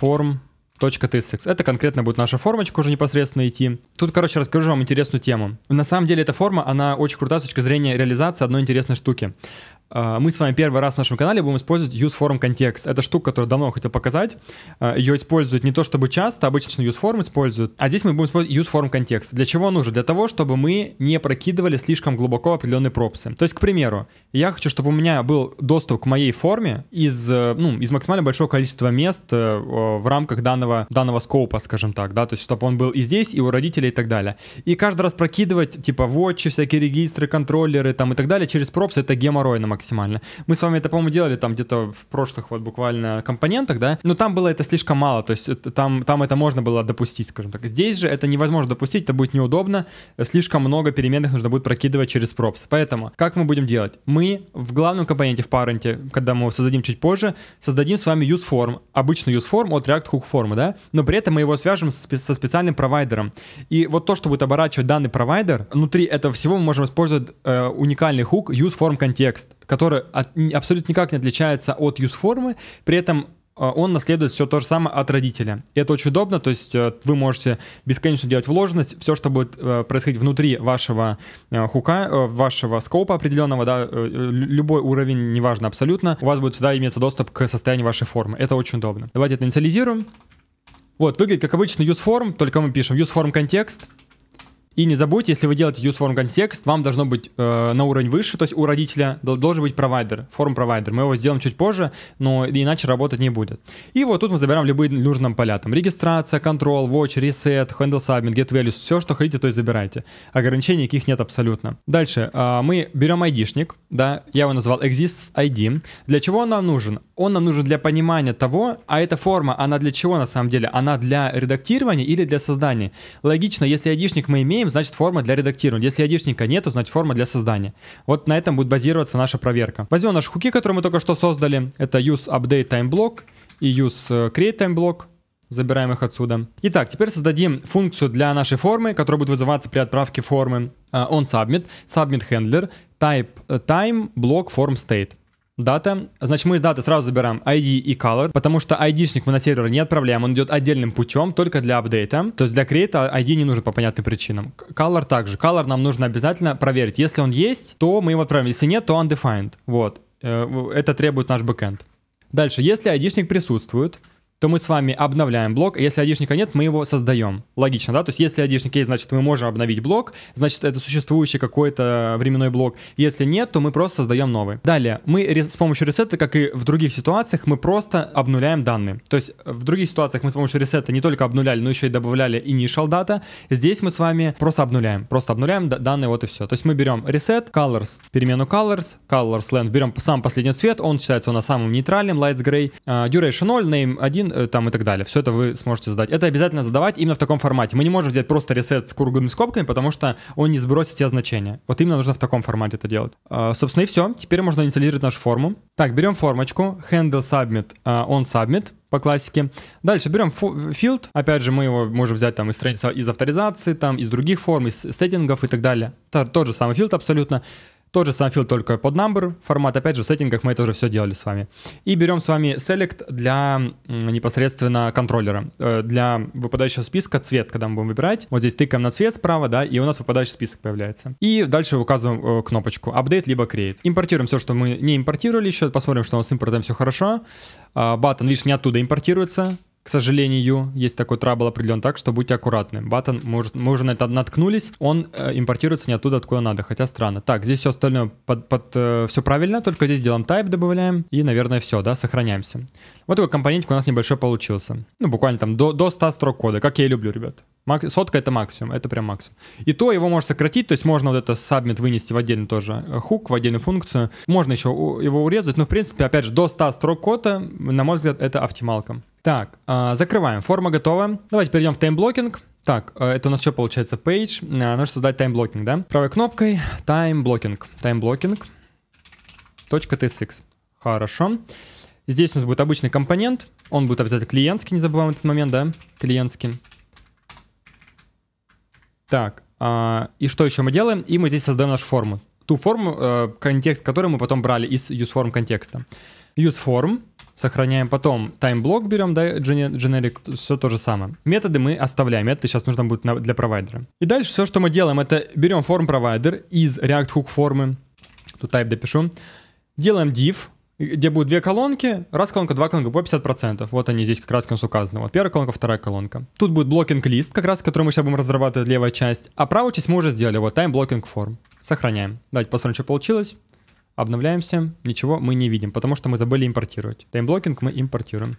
Form .tsx. Это конкретно будет наша формочка уже непосредственно идти. Тут, короче, расскажу вам интересную тему. На самом деле эта форма, она очень крута с точки зрения реализации одной интересной штуки. А, мы с вами первый раз в нашем канале будем использовать use-form контекст. Это штука, которую давно хотел показать. А, Ее используют не то чтобы часто, обычно use-form используют, а здесь мы будем использовать use-form контекст. Для чего он нужен? Для того, чтобы мы не прокидывали слишком глубоко определенные пропсы. То есть, к примеру, я хочу, чтобы у меня был доступ к моей форме из, э, ну, из максимально большого количества мест э, в рамках данного, данного скопа, скажем так, да, то есть, чтобы он был и здесь, и у родителей и так далее. И каждый раз прокидывать, типа, вотчи, всякие регистры, контроллеры там и так далее через пропсы, это геморрой на максимально. Мы с вами это, по-моему, делали там где-то в прошлых вот буквально компонентах, да, но там было это слишком мало, то есть это, там, там это можно было допустить, скажем так. Здесь же это невозможно допустить, это будет неудобно, слишком много переменных нужно будет прокидывать через props. Поэтому как мы будем делать? Мы в главном компоненте, в parent, когда мы его создадим чуть позже, создадим с вами useForm, обычный useForm от React Hook формы, да, но при этом мы его свяжем со специальным провайдером. И вот то, что будет оборачивать данный провайдер, внутри этого всего мы можем использовать э, уникальный хук useForm context, который от, абсолютно никак не отличается от юз-формы, при этом э, он наследует все то же самое от родителя. И это очень удобно, то есть э, вы можете бесконечно делать вложенность, все, что будет э, происходить внутри вашего хука, вашего скопа определенного, да, любой уровень, неважно абсолютно, у вас будет всегда иметься доступ к состоянию вашей формы. Это очень удобно. Давайте это инициализируем. Вот, выглядит как обычный useForm, только мы пишем useForm контекст, и не забудьте, если вы делаете use form context, вам должно быть э, на уровень выше, то есть у родителя должен быть провайдер, форм провайдер. Мы его сделаем чуть позже, но иначе работать не будет. И вот тут мы забираем любые нужные нам поля, там регистрация, control, watch, reset, handle submit, get values, все, что хотите, то есть забирайте. Ограничений никаких нет абсолютно. Дальше, э, мы берем айдишник, да, я его назвал exists ID. Для чего он нам нужен? Он нам нужен для понимания того, а эта форма, она для чего на самом деле? Она для редактирования или для создания? Логично, если айдишник мы имеем, имеем, значит форма для редактирования. Если айдишника нету, значит форма для создания. Вот на этом будет базироваться наша проверка. Возьмем наши хуки, которые мы только что создали. Это use update time block и use э, create time block. Забираем их отсюда. Итак, теперь создадим функцию для нашей формы, которая будет вызываться при отправке формы. Uh, on submit, submit handler, type э, time, block form state. Дата. Значит, мы из даты сразу забираем ID и color, потому что ID-шник мы на сервер не отправляем, он идет отдельным путем, только для апдейта. То есть для креата ID не нужен по понятным причинам. Color также. Color нам нужно обязательно проверить. Если он есть, то мы его отправим. Если нет, то undefined. Вот. Э, это требует наш бэкэнд. Дальше, если ID айдишник присутствует, то мы с вами обновляем блок. Если айдишника нет, мы его создаем. Логично, да? То есть если айдишник есть, значит мы можем обновить блок, значит это существующий какой-то временной блок. Если нет, то мы просто создаем новый. Далее, мы с помощью ресета, как и в других ситуациях, мы просто обнуляем данные. То есть в других ситуациях мы с помощью ресета не только обнуляли, но еще и добавляли initial data. Здесь мы с вами просто обнуляем. Просто обнуляем данные, вот и все. То есть мы берем reset, colors, перемену colors, colors length, берем сам последний цвет, он считается у нас самым нейтральным, lights gray, а, duration 0, name 1, Э, там и так далее. Все это вы сможете задать. Это обязательно задавать именно в таком формате. Мы не можем взять просто ресет с круглыми скобками, потому что он не сбросит все значения. Вот именно нужно в таком формате это делать. А, собственно и все. Теперь можно инициализировать нашу форму. Так, берем формочку, handle submit, on а, submit, по классике. Дальше берем э, field, опять же мы его можем взять там из страницы, из авторизации, там из других форм, из сеттингов и так далее. Тот же самый field абсолютно. Тот же сам фил, только под number формат. Опять же, в сеттингах мы это уже все делали с вами. И берем с вами select для непосредственно контроллера. Э, для выпадающего списка цвет, когда мы будем выбирать. Вот здесь тыкаем на цвет справа, да, и у нас выпадающий список появляется. И дальше указываем э, кнопочку update либо create. Импортируем все, что мы не импортировали еще. Посмотрим, что у нас с импортом все хорошо. батон видишь, не оттуда импортируется. К сожалению, есть такой трабл определен так, что будьте аккуратны. Батон мы мы уже на это наткнулись, он э, импортируется не оттуда, откуда надо, хотя странно. Так, здесь все остальное под, под э, все правильно, только здесь делаем type добавляем и, наверное, все, да, сохраняемся. Вот такой компонентик у нас небольшой получился. Ну, буквально там до, до 100 строк кода, как я и люблю, ребят. Мак... Сотка это максимум, это прям максимум. И то его можно сократить, то есть можно вот это submit вынести в отдельный тоже э, хук, в отдельную функцию. Можно еще его урезать, но в принципе, опять же, до 100 строк кода, на мой взгляд, это оптималка. Так, а, закрываем. Форма готова. Давайте перейдем в таймблокинг. Так, а, это у нас все получается page. А, нужно создать таймблокинг, да? Правой кнопкой таймблокинг. Таймблокинг. .tsx. Хорошо. Здесь у нас будет обычный компонент. Он будет обязательно клиентский, не забываем этот момент, да? Клиентский. Так, и что еще мы делаем? И мы здесь создаем нашу форму. Ту форму, э, контекст которой мы потом брали из useForm контекста. useForm сохраняем, потом таймблок берем, да, generic, все то же самое. Методы мы оставляем, это сейчас нужно будет для провайдера. И дальше все, что мы делаем, это берем form provider из React Hook формы, тут type допишу, делаем div, где будут две колонки, раз колонка, два колонка, по 50%. Вот они здесь как раз у нас указаны. Вот первая колонка, вторая колонка. Тут будет блокинг лист, как раз, который мы сейчас будем разрабатывать левая часть. А правую часть мы уже сделали, вот time blocking form. Сохраняем. Давайте посмотрим, что получилось обновляемся, ничего мы не видим, потому что мы забыли импортировать. Таймблокинг мы импортируем.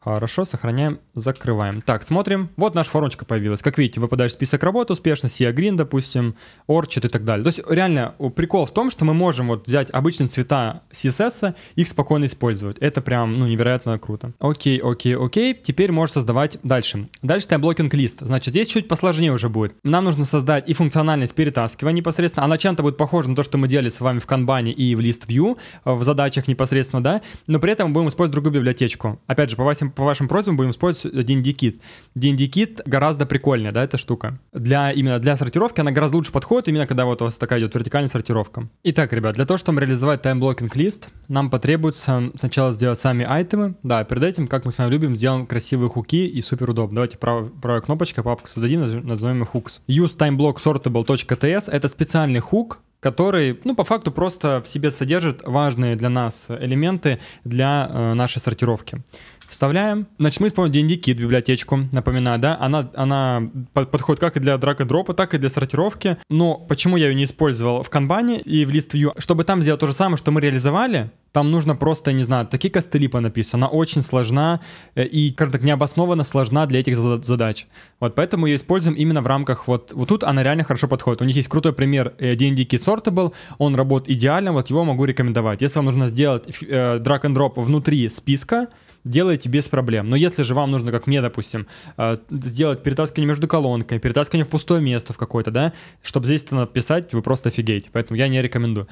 Хорошо, сохраняем, закрываем. Так, смотрим. Вот наша формочка появилась. Как видите, выпадает список работ успешно, SIA Green, допустим, Orchid и так далее. То есть реально прикол в том, что мы можем вот взять обычные цвета CSS, их спокойно использовать. Это прям, ну, невероятно круто. Окей, окей, окей. Теперь можешь создавать дальше. Дальше тайм-блокинг лист. Значит, здесь чуть посложнее уже будет. Нам нужно создать и функциональность перетаскивания непосредственно. Она чем-то будет похожа на то, что мы делали с вами в канбане и в лист view э, в задачах непосредственно, да? Но при этом будем использовать другую библиотечку. Опять же, по 8 вашим, по вашим просьбам будем использовать DND-кит. DND-кит гораздо прикольнее, да, эта штука. Для, именно для сортировки она гораздо лучше подходит, именно когда вот у вас такая идет вертикальная сортировка. Итак, ребят, для того, чтобы реализовать таймблокинг лист, нам потребуется сначала сделать сами айтемы. Да, перед этим, как мы с вами любим, сделаем красивые хуки и супер удобно. Давайте прав, правой кнопочкой папку создадим, назовем их hooks. Use timeblock sortable.ts — это специальный хук, который, ну, по факту просто в себе содержит важные для нас элементы для э, нашей сортировки. Вставляем. Значит, мы используем D&D Kit библиотечку, напоминаю, да? Она, она подходит как и для драг-дропа, так и для сортировки. Но почему я ее не использовал в канбане и в лист ListView? Чтобы там сделать то же самое, что мы реализовали, там нужно просто, не знаю, такие костыли понаписать. Она очень сложна э, и, как так, необоснованно сложна для этих задач. Вот поэтому ее используем именно в рамках вот... Вот тут она реально хорошо подходит. У них есть крутой пример э, D&D Key Sortable. Он работает идеально, вот его могу рекомендовать. Если вам нужно сделать э, драг-н-дроп внутри списка, делаете без проблем. Но если же вам нужно, как мне, допустим, э, сделать перетаскивание между колонками, перетаскивание в пустое место в какое-то, да, чтобы здесь это написать, вы просто офигеете. Поэтому я не рекомендую.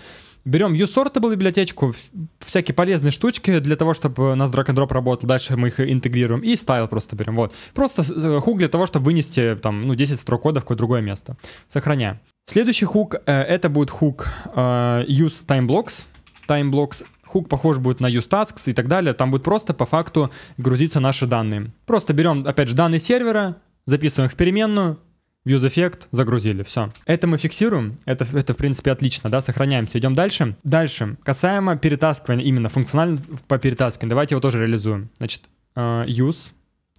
Берем ussortable библиотечку, всякие полезные штучки для того, чтобы у нас drag-and-drop работал, дальше мы их интегрируем, и style просто берем, вот. Просто э, хук для того, чтобы вынести там, ну, 10 строк кода в какое-то другое место. Сохраняем. Следующий хук, э, это будет хук use time blocks, time blocks хук похож будет на Ustasks и так далее. Там будет просто по факту грузиться наши данные. Просто берем, опять же, данные сервера, записываем их в переменную, Views Effect, загрузили, все. Это мы фиксируем, это, это в принципе отлично, да, сохраняемся, идем дальше. Дальше, касаемо перетаскивания, именно функционально по перетаскиванию, давайте его тоже реализуем. Значит, э, use,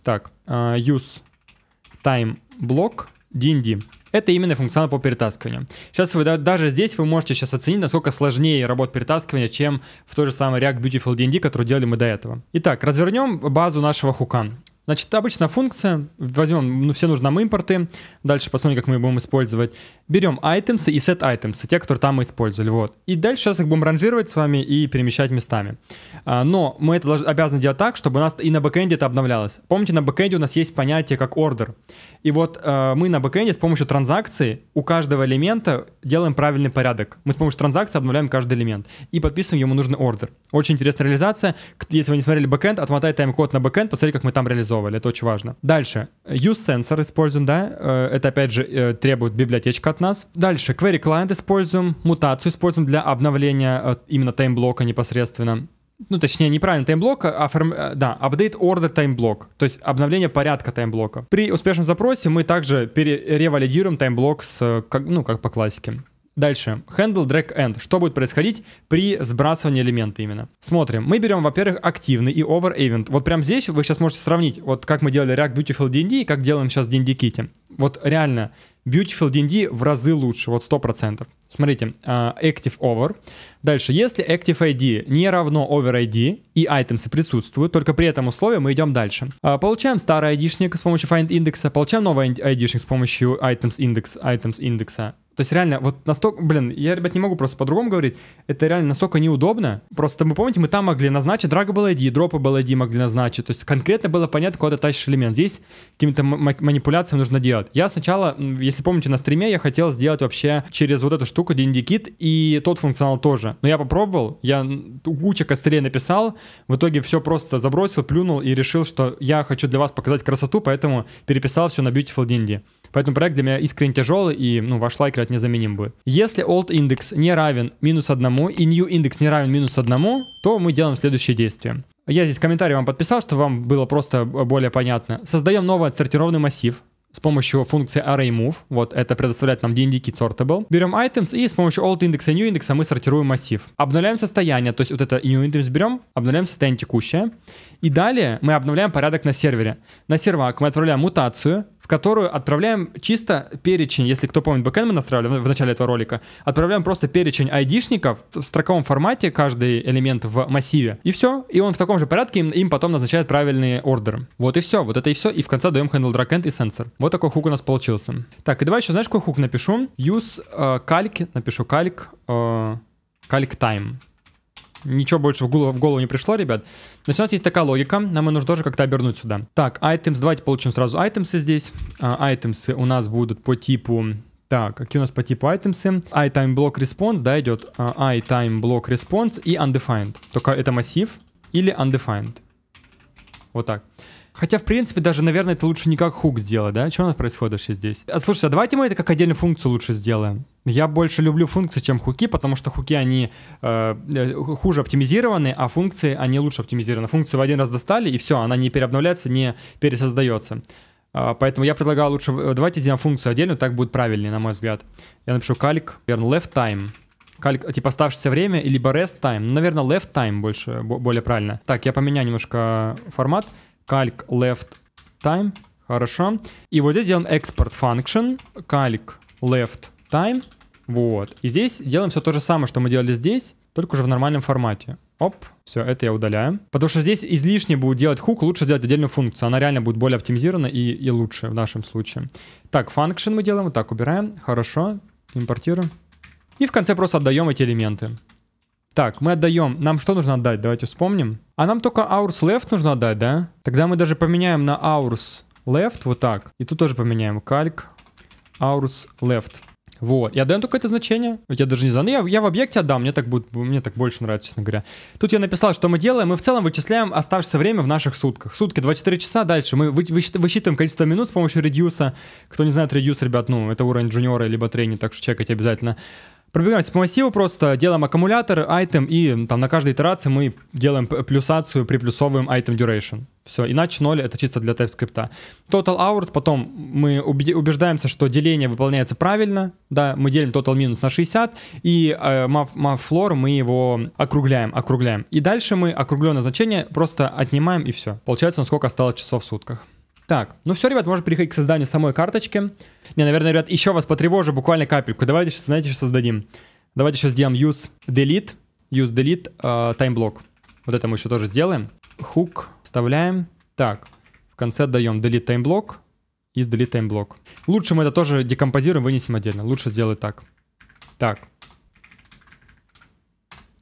так, э, use time block, DND. Это именно функционал по перетаскиванию. Сейчас вы даже здесь вы можете сейчас оценить, насколько сложнее работа перетаскивания, чем в той же самой React Beautiful D&D, которую делали мы до этого. Итак, развернем базу нашего хукан. Значит, обычно функция, возьмем ну, все нужные нам импорты, дальше посмотрим, как мы будем использовать. Берем items и set items, те, которые там мы использовали. Вот. И дальше сейчас их будем ранжировать с вами и перемещать местами. А, но мы это обязаны делать так, чтобы у нас и на бэкэнде это обновлялось. Помните, на бэкэнде у нас есть понятие как order. И вот а, мы на бэкэнде с помощью транзакции у каждого элемента делаем правильный порядок. Мы с помощью транзакции обновляем каждый элемент и подписываем ему нужный ордер. Очень интересная реализация. Если вы не смотрели бэкэнд, отмотай тайм-код на бэкэнд, посмотри, как мы там реализовывали. Это очень важно. Дальше. Use sensor используем, да? Э, это опять же э, требует библиотечка от нас. Дальше, query client используем, мутацию используем для обновления э, именно таймблока непосредственно. Ну, точнее, неправильно таймблок, а форм... Э, да, update order таймблок, то есть обновление порядка таймблока. При успешном запросе мы также пере... ревалидируем таймблок с, э, как, ну, как по классике. Дальше. Handle drag end. Что будет происходить при сбрасывании элемента именно? Смотрим. Мы берем, во-первых, активный и over event. Вот прям здесь вы сейчас можете сравнить, вот как мы делали React Beautiful D&D и как делаем сейчас D&D Kitty. Вот реально Beautiful D&D в разы лучше, вот 100%. Смотрите, а, active over. Дальше, если active ID не равно over ID и items присутствуют, только при этом условии мы идем дальше. А, получаем старый ID-шник с помощью find индекса, получаем новый ID-шник с помощью items index, items индекса, то есть реально, вот настолько, блин, я, ребят, не могу просто по-другому говорить, это реально настолько неудобно. Просто вы помните, мы там могли назначить драго было ID, дропы было ID могли назначить. То есть конкретно было понятно, куда ты тащишь элемент. Здесь какими то манипуляциями нужно делать. Я сначала, если помните, на стриме я хотел сделать вообще через вот эту штуку кит и тот функционал тоже. Но я попробовал, я куча кострей написал, в итоге все просто забросил, плюнул и решил, что я хочу для вас показать красоту, поэтому переписал все на Beautiful Dindy. Поэтому проект для меня искренне тяжелый, и ну, ваш лайк от незаменим будет. Если old индекс не равен минус одному и new индекс не равен минус одному, то мы делаем следующее действие. Я здесь комментарий вам подписал, чтобы вам было просто э, более понятно. Создаем новый отсортированный массив с помощью функции ArrayMove. Вот это предоставляет нам DNDKey Sortable. Берем items и с помощью old индекса и new индекса мы сортируем массив. Обновляем состояние, то есть вот это new index берем, обновляем состояние текущее. И далее мы обновляем порядок на сервере. На сервак мы отправляем мутацию, которую отправляем чисто перечень, если кто помнит, бэкэнд мы настраивали в начале этого ролика, отправляем просто перечень айдишников в строковом формате, каждый элемент в массиве, и все. И он в таком же порядке им, им потом назначает правильные ордеры. Вот и все, вот это и все, и в конце даем handle drag end и сенсор. Вот такой хук у нас получился. Так, и давай еще, знаешь, какой хук напишу? Use э, uh, напишу calc, э, uh, ничего больше в голову, в голову не пришло, ребят. Значит, у нас есть такая логика, нам ее нужно тоже как-то обернуть сюда. Так, items, давайте получим сразу items здесь. А, items у нас будут по типу... Так, какие у нас по типу items? iTime block response, да, идет а, iTime block response и undefined. Только это массив или undefined. Вот так. Хотя, в принципе, даже, наверное, это лучше не как хук сделать, да? Что у нас происходит вообще здесь? А, слушай, а давайте мы это как отдельную функцию лучше сделаем. Я больше люблю функции, чем хуки, потому что хуки, они э, э хуже оптимизированы, а функции, они лучше оптимизированы. Функцию в один раз достали, и все, она не переобновляется, не пересоздается. Э, поэтому я предлагаю лучше, давайте сделаем функцию отдельную, так будет правильнее, на мой взгляд. Я напишу calc, наверное, left time кальк, типа оставшееся время, либо rest time. Ну, наверное, left time больше, более правильно. Так, я поменяю немножко формат calc left time. Хорошо. И вот здесь делаем export function, calc left time. Вот. И здесь делаем все то же самое, что мы делали здесь, только уже в нормальном формате. Оп, все, это я удаляю. Потому что здесь излишне будет делать хук, лучше сделать отдельную функцию. Она реально будет более оптимизирована и, и лучше в нашем случае. Так, function мы делаем, вот так убираем. Хорошо, импортируем. И в конце просто отдаем эти элементы. Так, мы отдаем. Нам что нужно отдать? Давайте вспомним. А нам только hours left нужно отдать, да? Тогда мы даже поменяем на hours left вот так. И тут тоже поменяем. Кальк hours left. Вот. Я отдаем только это значение. Я даже не знаю. Ну, я, я в объекте отдам, мне так будет, мне так больше нравится, честно говоря. Тут я написал, что мы делаем. Мы в целом вычисляем оставшееся время в наших сутках. Сутки 24 часа, дальше мы вы, высчитываем количество минут с помощью редюса. Кто не знает редюс, ребят, ну, это уровень джуниора либо трени, так что чекайте обязательно. Пробегаемся по массиву, просто делаем аккумулятор, item и там на каждой итерации мы делаем плюсацию, приплюсовываем item duration. Все, иначе 0 это чисто для TypeScript. Total hours, потом мы убеждаемся, что деление выполняется правильно, да, мы делим total минус на 60, и э, map, floor мы его округляем, округляем. И дальше мы округленное значение просто отнимаем и все. Получается, сколько осталось часов в сутках. Так, ну все, ребят, можно переходить к созданию самой карточки. Не, наверное, ребят, еще вас потревожу буквально капельку. Давайте сейчас, знаете, что создадим? Давайте сейчас сделаем use delete, use delete uh, time block. Вот это мы еще тоже сделаем. Hook вставляем. Так, в конце даем delete time block из delete time block. Лучше мы это тоже декомпозируем, вынесем отдельно. Лучше сделать так. Так.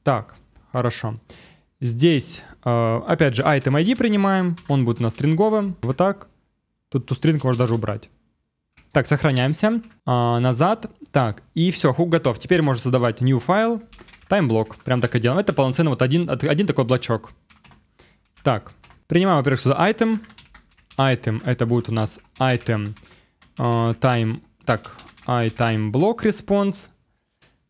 Так, хорошо. Здесь, э, опять же, item ID принимаем, он будет у нас стринговым, вот так. Тут ту стринку можно даже убрать. Так, сохраняемся. А, назад. Так, и все, хук готов. Теперь можно создавать new файл, таймблок. Прям так и делаем. Это полноценно вот один, один такой блочок. Так, принимаем, во-первых, сюда item. Item, это будет у нас item uh, time, так, i time block response.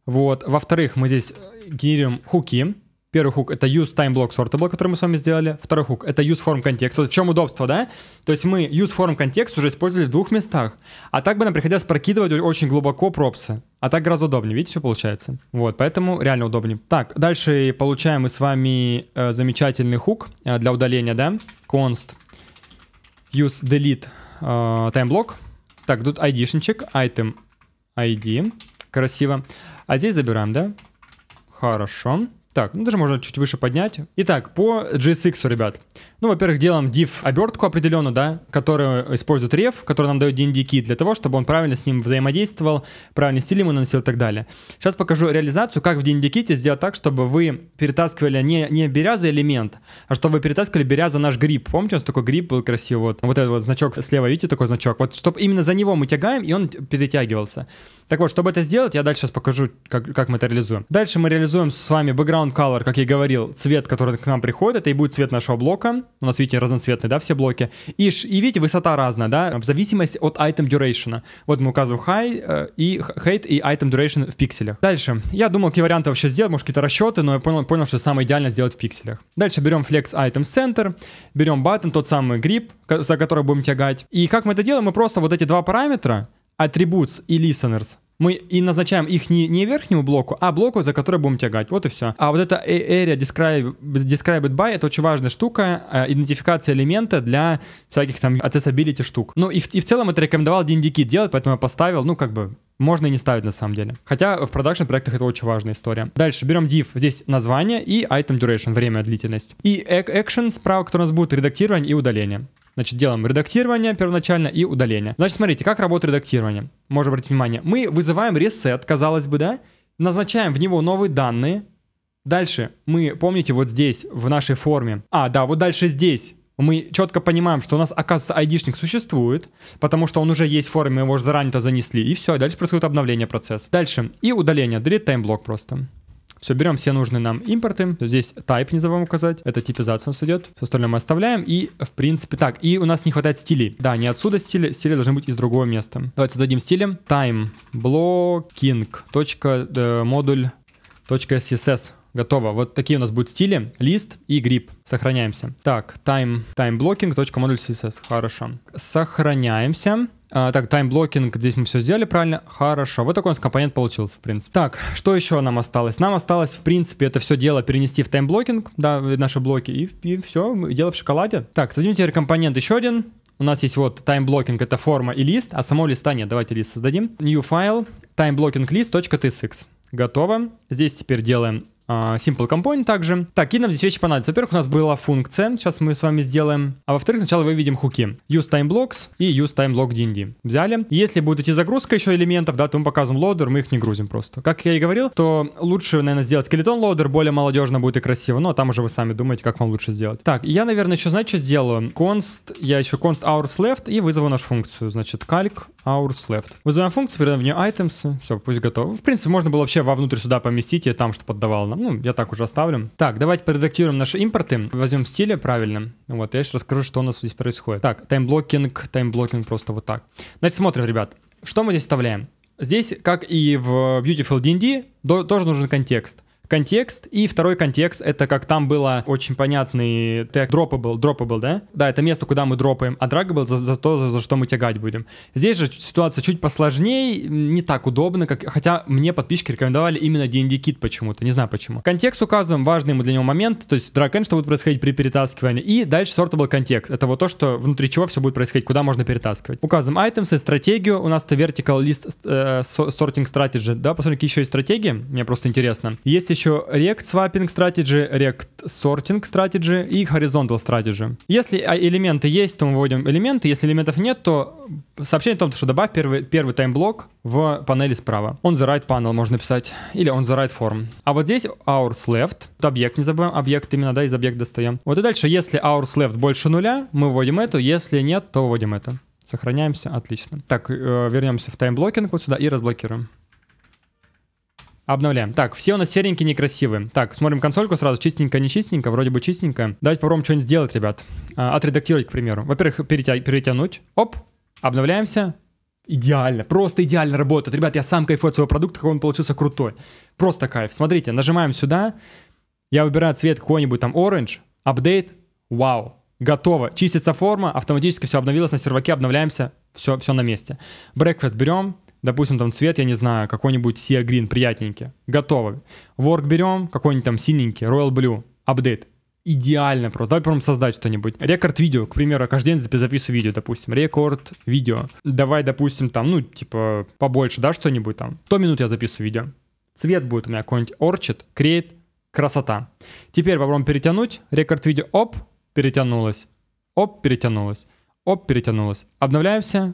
Вот, во-вторых, мы здесь э, генерируем хуки. Первый хук — это use time block sortable, который мы с вами сделали. Второй хук — это use form context. Вот в чем удобство, да? То есть мы use form context уже использовали в двух местах. А так бы нам приходилось прокидывать очень глубоко пропсы. А так гораздо удобнее, видите, что получается? Вот, поэтому реально удобнее. Так, дальше получаем мы с вами э, замечательный хук э, для удаления, да? Const use delete э, time block. Так, тут id айдишничек, item id. Красиво. А здесь забираем, да? Хорошо. Так, ну даже можно чуть выше поднять. Итак, по GSX, ребят. Ну, во-первых, делаем div обертку определенную, да, которую использует реф, который нам дает D&D key для того, чтобы он правильно с ним взаимодействовал, правильный стиль ему наносил и так далее. Сейчас покажу реализацию, как в D&D kit сделать так, чтобы вы перетаскивали не, не беря за элемент, а чтобы вы перетаскивали беря за наш гриб. Помните, у нас такой гриб был красивый, вот, вот этот вот значок слева, видите, такой значок? Вот, чтобы именно за него мы тягаем, и он перетягивался. Так вот, чтобы это сделать, я дальше сейчас покажу, как, как мы это реализуем. Дальше мы реализуем с вами background color, как я и говорил, цвет, который к нам приходит, это и будет цвет нашего блока у нас, видите, разноцветные, да, все блоки. И, и видите, высота разная, да, в зависимости от item duration. Вот мы указываем high э, и height и item duration в пикселях. Дальше. Я думал, какие варианты вообще сделать, может, какие-то расчеты, но я понял, понял, что самое идеальное сделать в пикселях. Дальше берем flex item center, берем button, тот самый grip, за который будем тягать. И как мы это делаем? Мы просто вот эти два параметра, attributes и listeners, мы и назначаем их не, не верхнему блоку, а блоку, за который будем тягать. Вот и все. А вот эта э, area describe, described by — это очень важная штука, э, идентификация элемента для всяких там accessibility штук. Ну и в, и в целом это рекомендовал DNDKit делать, поэтому я поставил, ну как бы можно и не ставить на самом деле. Хотя в продакшн проектах это очень важная история. Дальше берем div, здесь название и item duration, время, длительность. И action справа, который у нас будет, редактирование и удаление. Значит, делаем редактирование первоначально и удаление. Значит, смотрите, как работает редактирование. Можно обратить внимание. Мы вызываем reset, казалось бы, да? Назначаем в него новые данные. Дальше мы, помните, вот здесь, в нашей форме. А, да, вот дальше здесь мы четко понимаем, что у нас, оказывается, айдишник существует, потому что он уже есть в форме, мы его уже заранее то занесли, и все, дальше происходит обновление процесса. Дальше, и удаление, delete time блок просто. Все, берем все нужные нам импорты. Здесь type не забываем указать. Это типизация у нас идет. Все остальное мы оставляем. И, в принципе, так. И у нас не хватает стилей. Да, не отсюда стили. Стили должны быть из другого места. Давайте зададим стилем time blocking. Точка, э, модуль. Точка .css Готово. Вот такие у нас будут стили. Лист и грип. Сохраняемся. Так, time, time blocking, точка модуль CSS. Хорошо. Сохраняемся. А, так, blocking. здесь мы все сделали правильно. Хорошо, вот такой у нас компонент получился, в принципе. Так, что еще нам осталось? Нам осталось, в принципе, это все дело перенести в time blocking. да, наши блоки, и, и все, дело в шоколаде. Так, создадим теперь компонент еще один. У нас есть вот time blocking. это форма и лист, а самого листа нет. Давайте лист создадим. New file, Time blocking timeblockinglist.tsx. Готово. Здесь теперь делаем а, Simple Component также. Так, и нам здесь вещи понадобятся. Во-первых, у нас была функция, сейчас мы с вами сделаем. А во-вторых, сначала выведем хуки. Use Time Blocks и Use Time Block DND. Взяли. Если будет идти загрузка еще элементов, да, то мы показываем лодер, мы их не грузим просто. Как я и говорил, то лучше, наверное, сделать скелетон лодер, более молодежно будет и красиво, но ну, а там уже вы сами думаете, как вам лучше сделать. Так, я, наверное, еще, знаете, что сделаю? Const, я еще const hours left и вызову нашу функцию. Значит, calc hours left. Вызываем функцию, передаем в нее items, все, пусть готово. В принципе, можно было вообще вовнутрь сюда поместить и там что поддавало миллионов. Ну, я так уже оставлю. Так, давайте поредактируем наши импорты. Возьмем стили правильно. Вот, я сейчас расскажу, что у нас здесь происходит. Так, таймблокинг, таймблокинг просто вот так. Значит, смотрим, ребят. Что мы здесь вставляем? Здесь, как и в Beautiful D&D, тоже нужен контекст контекст. И второй контекст — это как там было очень понятный тег droppable, droppable, да? Да, это место, куда мы дропаем, а draggable за, за то, за, за что мы тягать будем. Здесь же ситуация чуть посложнее, не так удобно, как, хотя мне подписчики рекомендовали именно D&D Kit почему-то, не знаю почему. Контекст указываем важный ему для него момент, то есть дракон, что будет происходить при перетаскивании. И дальше sortable контекст. Это вот то, что внутри чего все будет происходить, куда можно перетаскивать. Указываем items и стратегию. У нас это vertical list э, sorting strategy, да, посмотрим, какие еще есть стратегии, мне просто интересно. Есть еще React Swapping Strategy, React Sorting Strategy и Horizontal Strategy. Если а, элементы есть, то мы вводим элементы. Если элементов нет, то сообщение о том, что добавь первый, первый таймблок в панели справа. Он the right panel можно писать. Или он the right form. А вот здесь hours left. Тут объект не забываем. Объект именно, да, из объекта достаем. Вот и дальше, если hours left больше нуля, мы вводим эту. Если нет, то вводим это. Сохраняемся, отлично. Так, э, вернемся в таймблокинг вот сюда и разблокируем. Обновляем. Так, все у нас серенькие, некрасивые. Так, смотрим консольку сразу, чистенько, не чистенько, вроде бы чистенько. Давайте попробуем что-нибудь сделать, ребят. А, отредактировать, к примеру. Во-первых, перетя перетянуть. Оп, обновляемся. Идеально, просто идеально работает. Ребят, я сам кайфую от своего продукта, как он получился крутой. Просто кайф. Смотрите, нажимаем сюда. Я выбираю цвет какой-нибудь там orange, апдейт, вау, готово. Чистится форма, автоматически все обновилось на серваке, обновляемся, все, все на месте. Breakfast берем, допустим, там цвет, я не знаю, какой-нибудь Sea Green, приятненький, готово. Work берем, какой-нибудь там синенький, Royal Blue, апдейт. Идеально просто. Давай попробуем создать что-нибудь. Рекорд видео, к примеру, каждый день записываю видео, допустим. Рекорд видео. Давай, допустим, там, ну, типа, побольше, да, что-нибудь там. 100 минут я записываю видео. Цвет будет у меня какой-нибудь Orchid, Create, красота. Теперь попробуем перетянуть. Рекорд видео, оп, перетянулось. Оп, перетянулось. Оп, перетянулось. Обновляемся,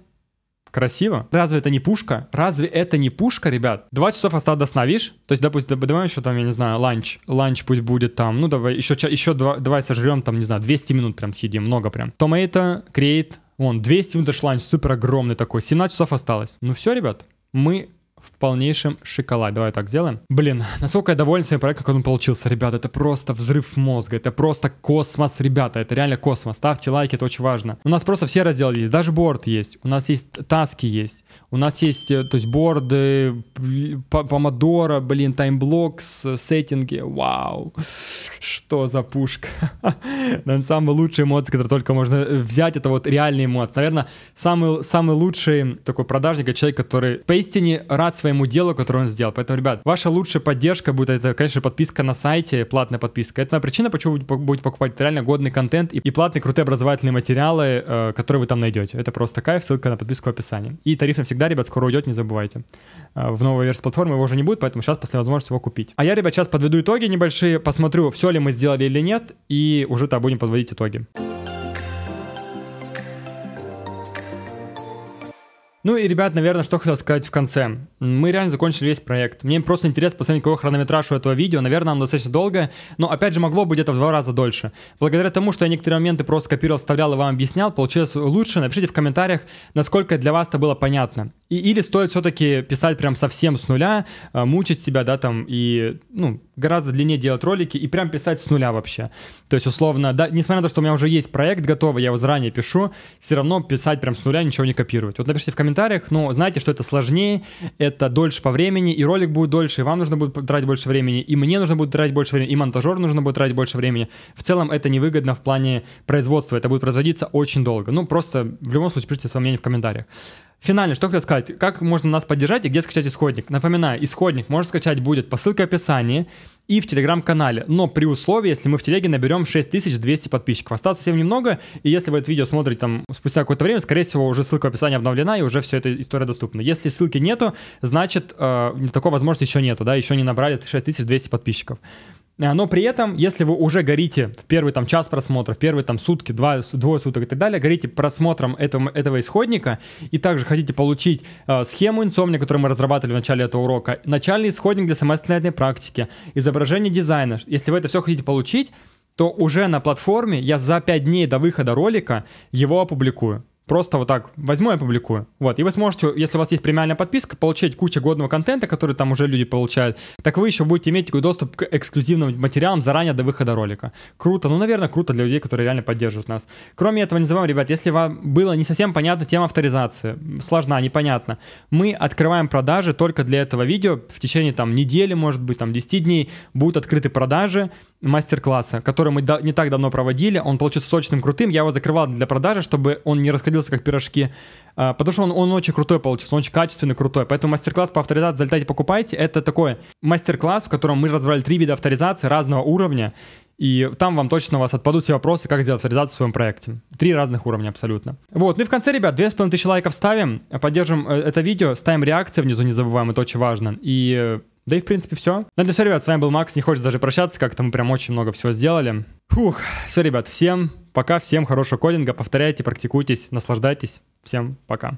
красиво. Разве это не пушка? Разве это не пушка, ребят? 20 часов осталось до То есть, допустим, добавим еще там, я не знаю, ланч. Ланч пусть будет там, ну давай, еще, еще два, давай сожрем там, не знаю, 200 минут прям съедим, много прям. Томейто, крейт, вон, 200 минут ланч, супер огромный такой. 17 часов осталось. Ну все, ребят, мы в полнейшем шоколаде. Давай так сделаем. Блин, насколько я доволен своим проектом, как он получился, ребята. Это просто взрыв мозга, это просто космос, ребята. Это реально космос. Ставьте лайки, это очень важно. У нас просто все разделы есть. Даже борт есть, у нас есть таски есть, у нас есть, э, то есть, борды, помодора, блин, таймблокс, э, сеттинги. Вау, что за пушка. *laughs* Наверное, самый лучший эмоции, которые только можно э, взять, это вот реальный эмоции. Наверное, самый, самый лучший такой продажник, человек, который поистине рад рад своему делу, которое он сделал. Поэтому, ребят, ваша лучшая поддержка будет, это, конечно, подписка на сайте, платная подписка. Это причина, почему вы будете покупать реально годный контент и, и платные крутые образовательные материалы, э, которые вы там найдете. Это просто кайф, ссылка на подписку в описании. И тариф навсегда, ребят, скоро уйдет, не забывайте. Э, в новой версии платформы его уже не будет, поэтому сейчас после возможности его купить. А я, ребят, сейчас подведу итоги небольшие, посмотрю, все ли мы сделали или нет, и уже-то будем подводить итоги. Ну и, ребят, наверное, что хотел сказать в конце мы реально закончили весь проект. Мне просто интересно посмотреть, какой хронометраж у этого видео. Наверное, оно достаточно долгое, но, опять же, могло быть где-то в два раза дольше. Благодаря тому, что я некоторые моменты просто копировал, вставлял и вам объяснял, получилось лучше. Напишите в комментариях, насколько для вас это было понятно. И, или стоит все-таки писать прям совсем с нуля, э, мучить себя, да, там, и, ну, гораздо длиннее делать ролики и прям писать с нуля вообще. То есть, условно, да, несмотря на то, что у меня уже есть проект готовый, я его заранее пишу, все равно писать прям с нуля, ничего не копировать. Вот напишите в комментариях, но ну, знаете, что это сложнее, это дольше по времени, и ролик будет дольше, и вам нужно будет тратить больше времени, и мне нужно будет тратить больше времени, и монтажер нужно будет тратить больше времени. В целом это невыгодно в плане производства, это будет производиться очень долго. Ну, просто в любом случае пишите свое мнение в комментариях. Финально, что хотел сказать, как можно нас поддержать и где скачать исходник. Напоминаю, исходник можно скачать будет по ссылке в описании и в телеграм-канале, но при условии, если мы в телеге наберем 6200 подписчиков. Осталось совсем немного, и если вы это видео смотрите там спустя какое-то время, скорее всего, уже ссылка в описании обновлена и уже все эта история доступна. Если ссылки нету, значит, э, такой возможности еще нету, да, еще не набрали 6200 подписчиков. Э, но при этом, если вы уже горите в первый там час просмотра, в первые там сутки, два, двое суток и так далее, горите просмотром этого, этого исходника и также хотите получить э, схему инсомния, которую мы разрабатывали в начале этого урока, начальный исходник для самостоятельной практики, изображение дизайна, если вы это все хотите получить, то уже на платформе я за 5 дней до выхода ролика его опубликую просто вот так возьму и опубликую. Вот, и вы сможете, если у вас есть премиальная подписка, получить кучу годного контента, который там уже люди получают, так вы еще будете иметь такой доступ к эксклюзивным материалам заранее до выхода ролика. Круто, ну, наверное, круто для людей, которые реально поддерживают нас. Кроме этого, не забываем, ребят, если вам было не совсем понятна тема авторизации, сложна, непонятно, мы открываем продажи только для этого видео в течение там недели, может быть, там 10 дней будут открыты продажи мастер-класса, который мы не так давно проводили, он получился сочным, крутым, я его закрывал для продажи, чтобы он не расходился варился, как пирожки. А, потому что он, он очень крутой получился, он очень качественный, крутой. Поэтому мастер-класс по авторизации «Залетайте, покупайте» — это такой мастер-класс, в котором мы разобрали три вида авторизации разного уровня. И там вам точно у вас отпадут все вопросы, как сделать авторизацию в своем проекте. Три разных уровня абсолютно. Вот, ну и в конце, ребят, 2500 лайков ставим, поддержим э, это видео, ставим реакции внизу, не забываем, это очень важно. И э, да и в принципе все. На ну этом все, ребят, с вами был Макс, не хочется даже прощаться, как-то мы прям очень много всего сделали. Фух, все, ребят, всем Пока всем хорошего кодинга, повторяйте, практикуйтесь, наслаждайтесь. Всем пока.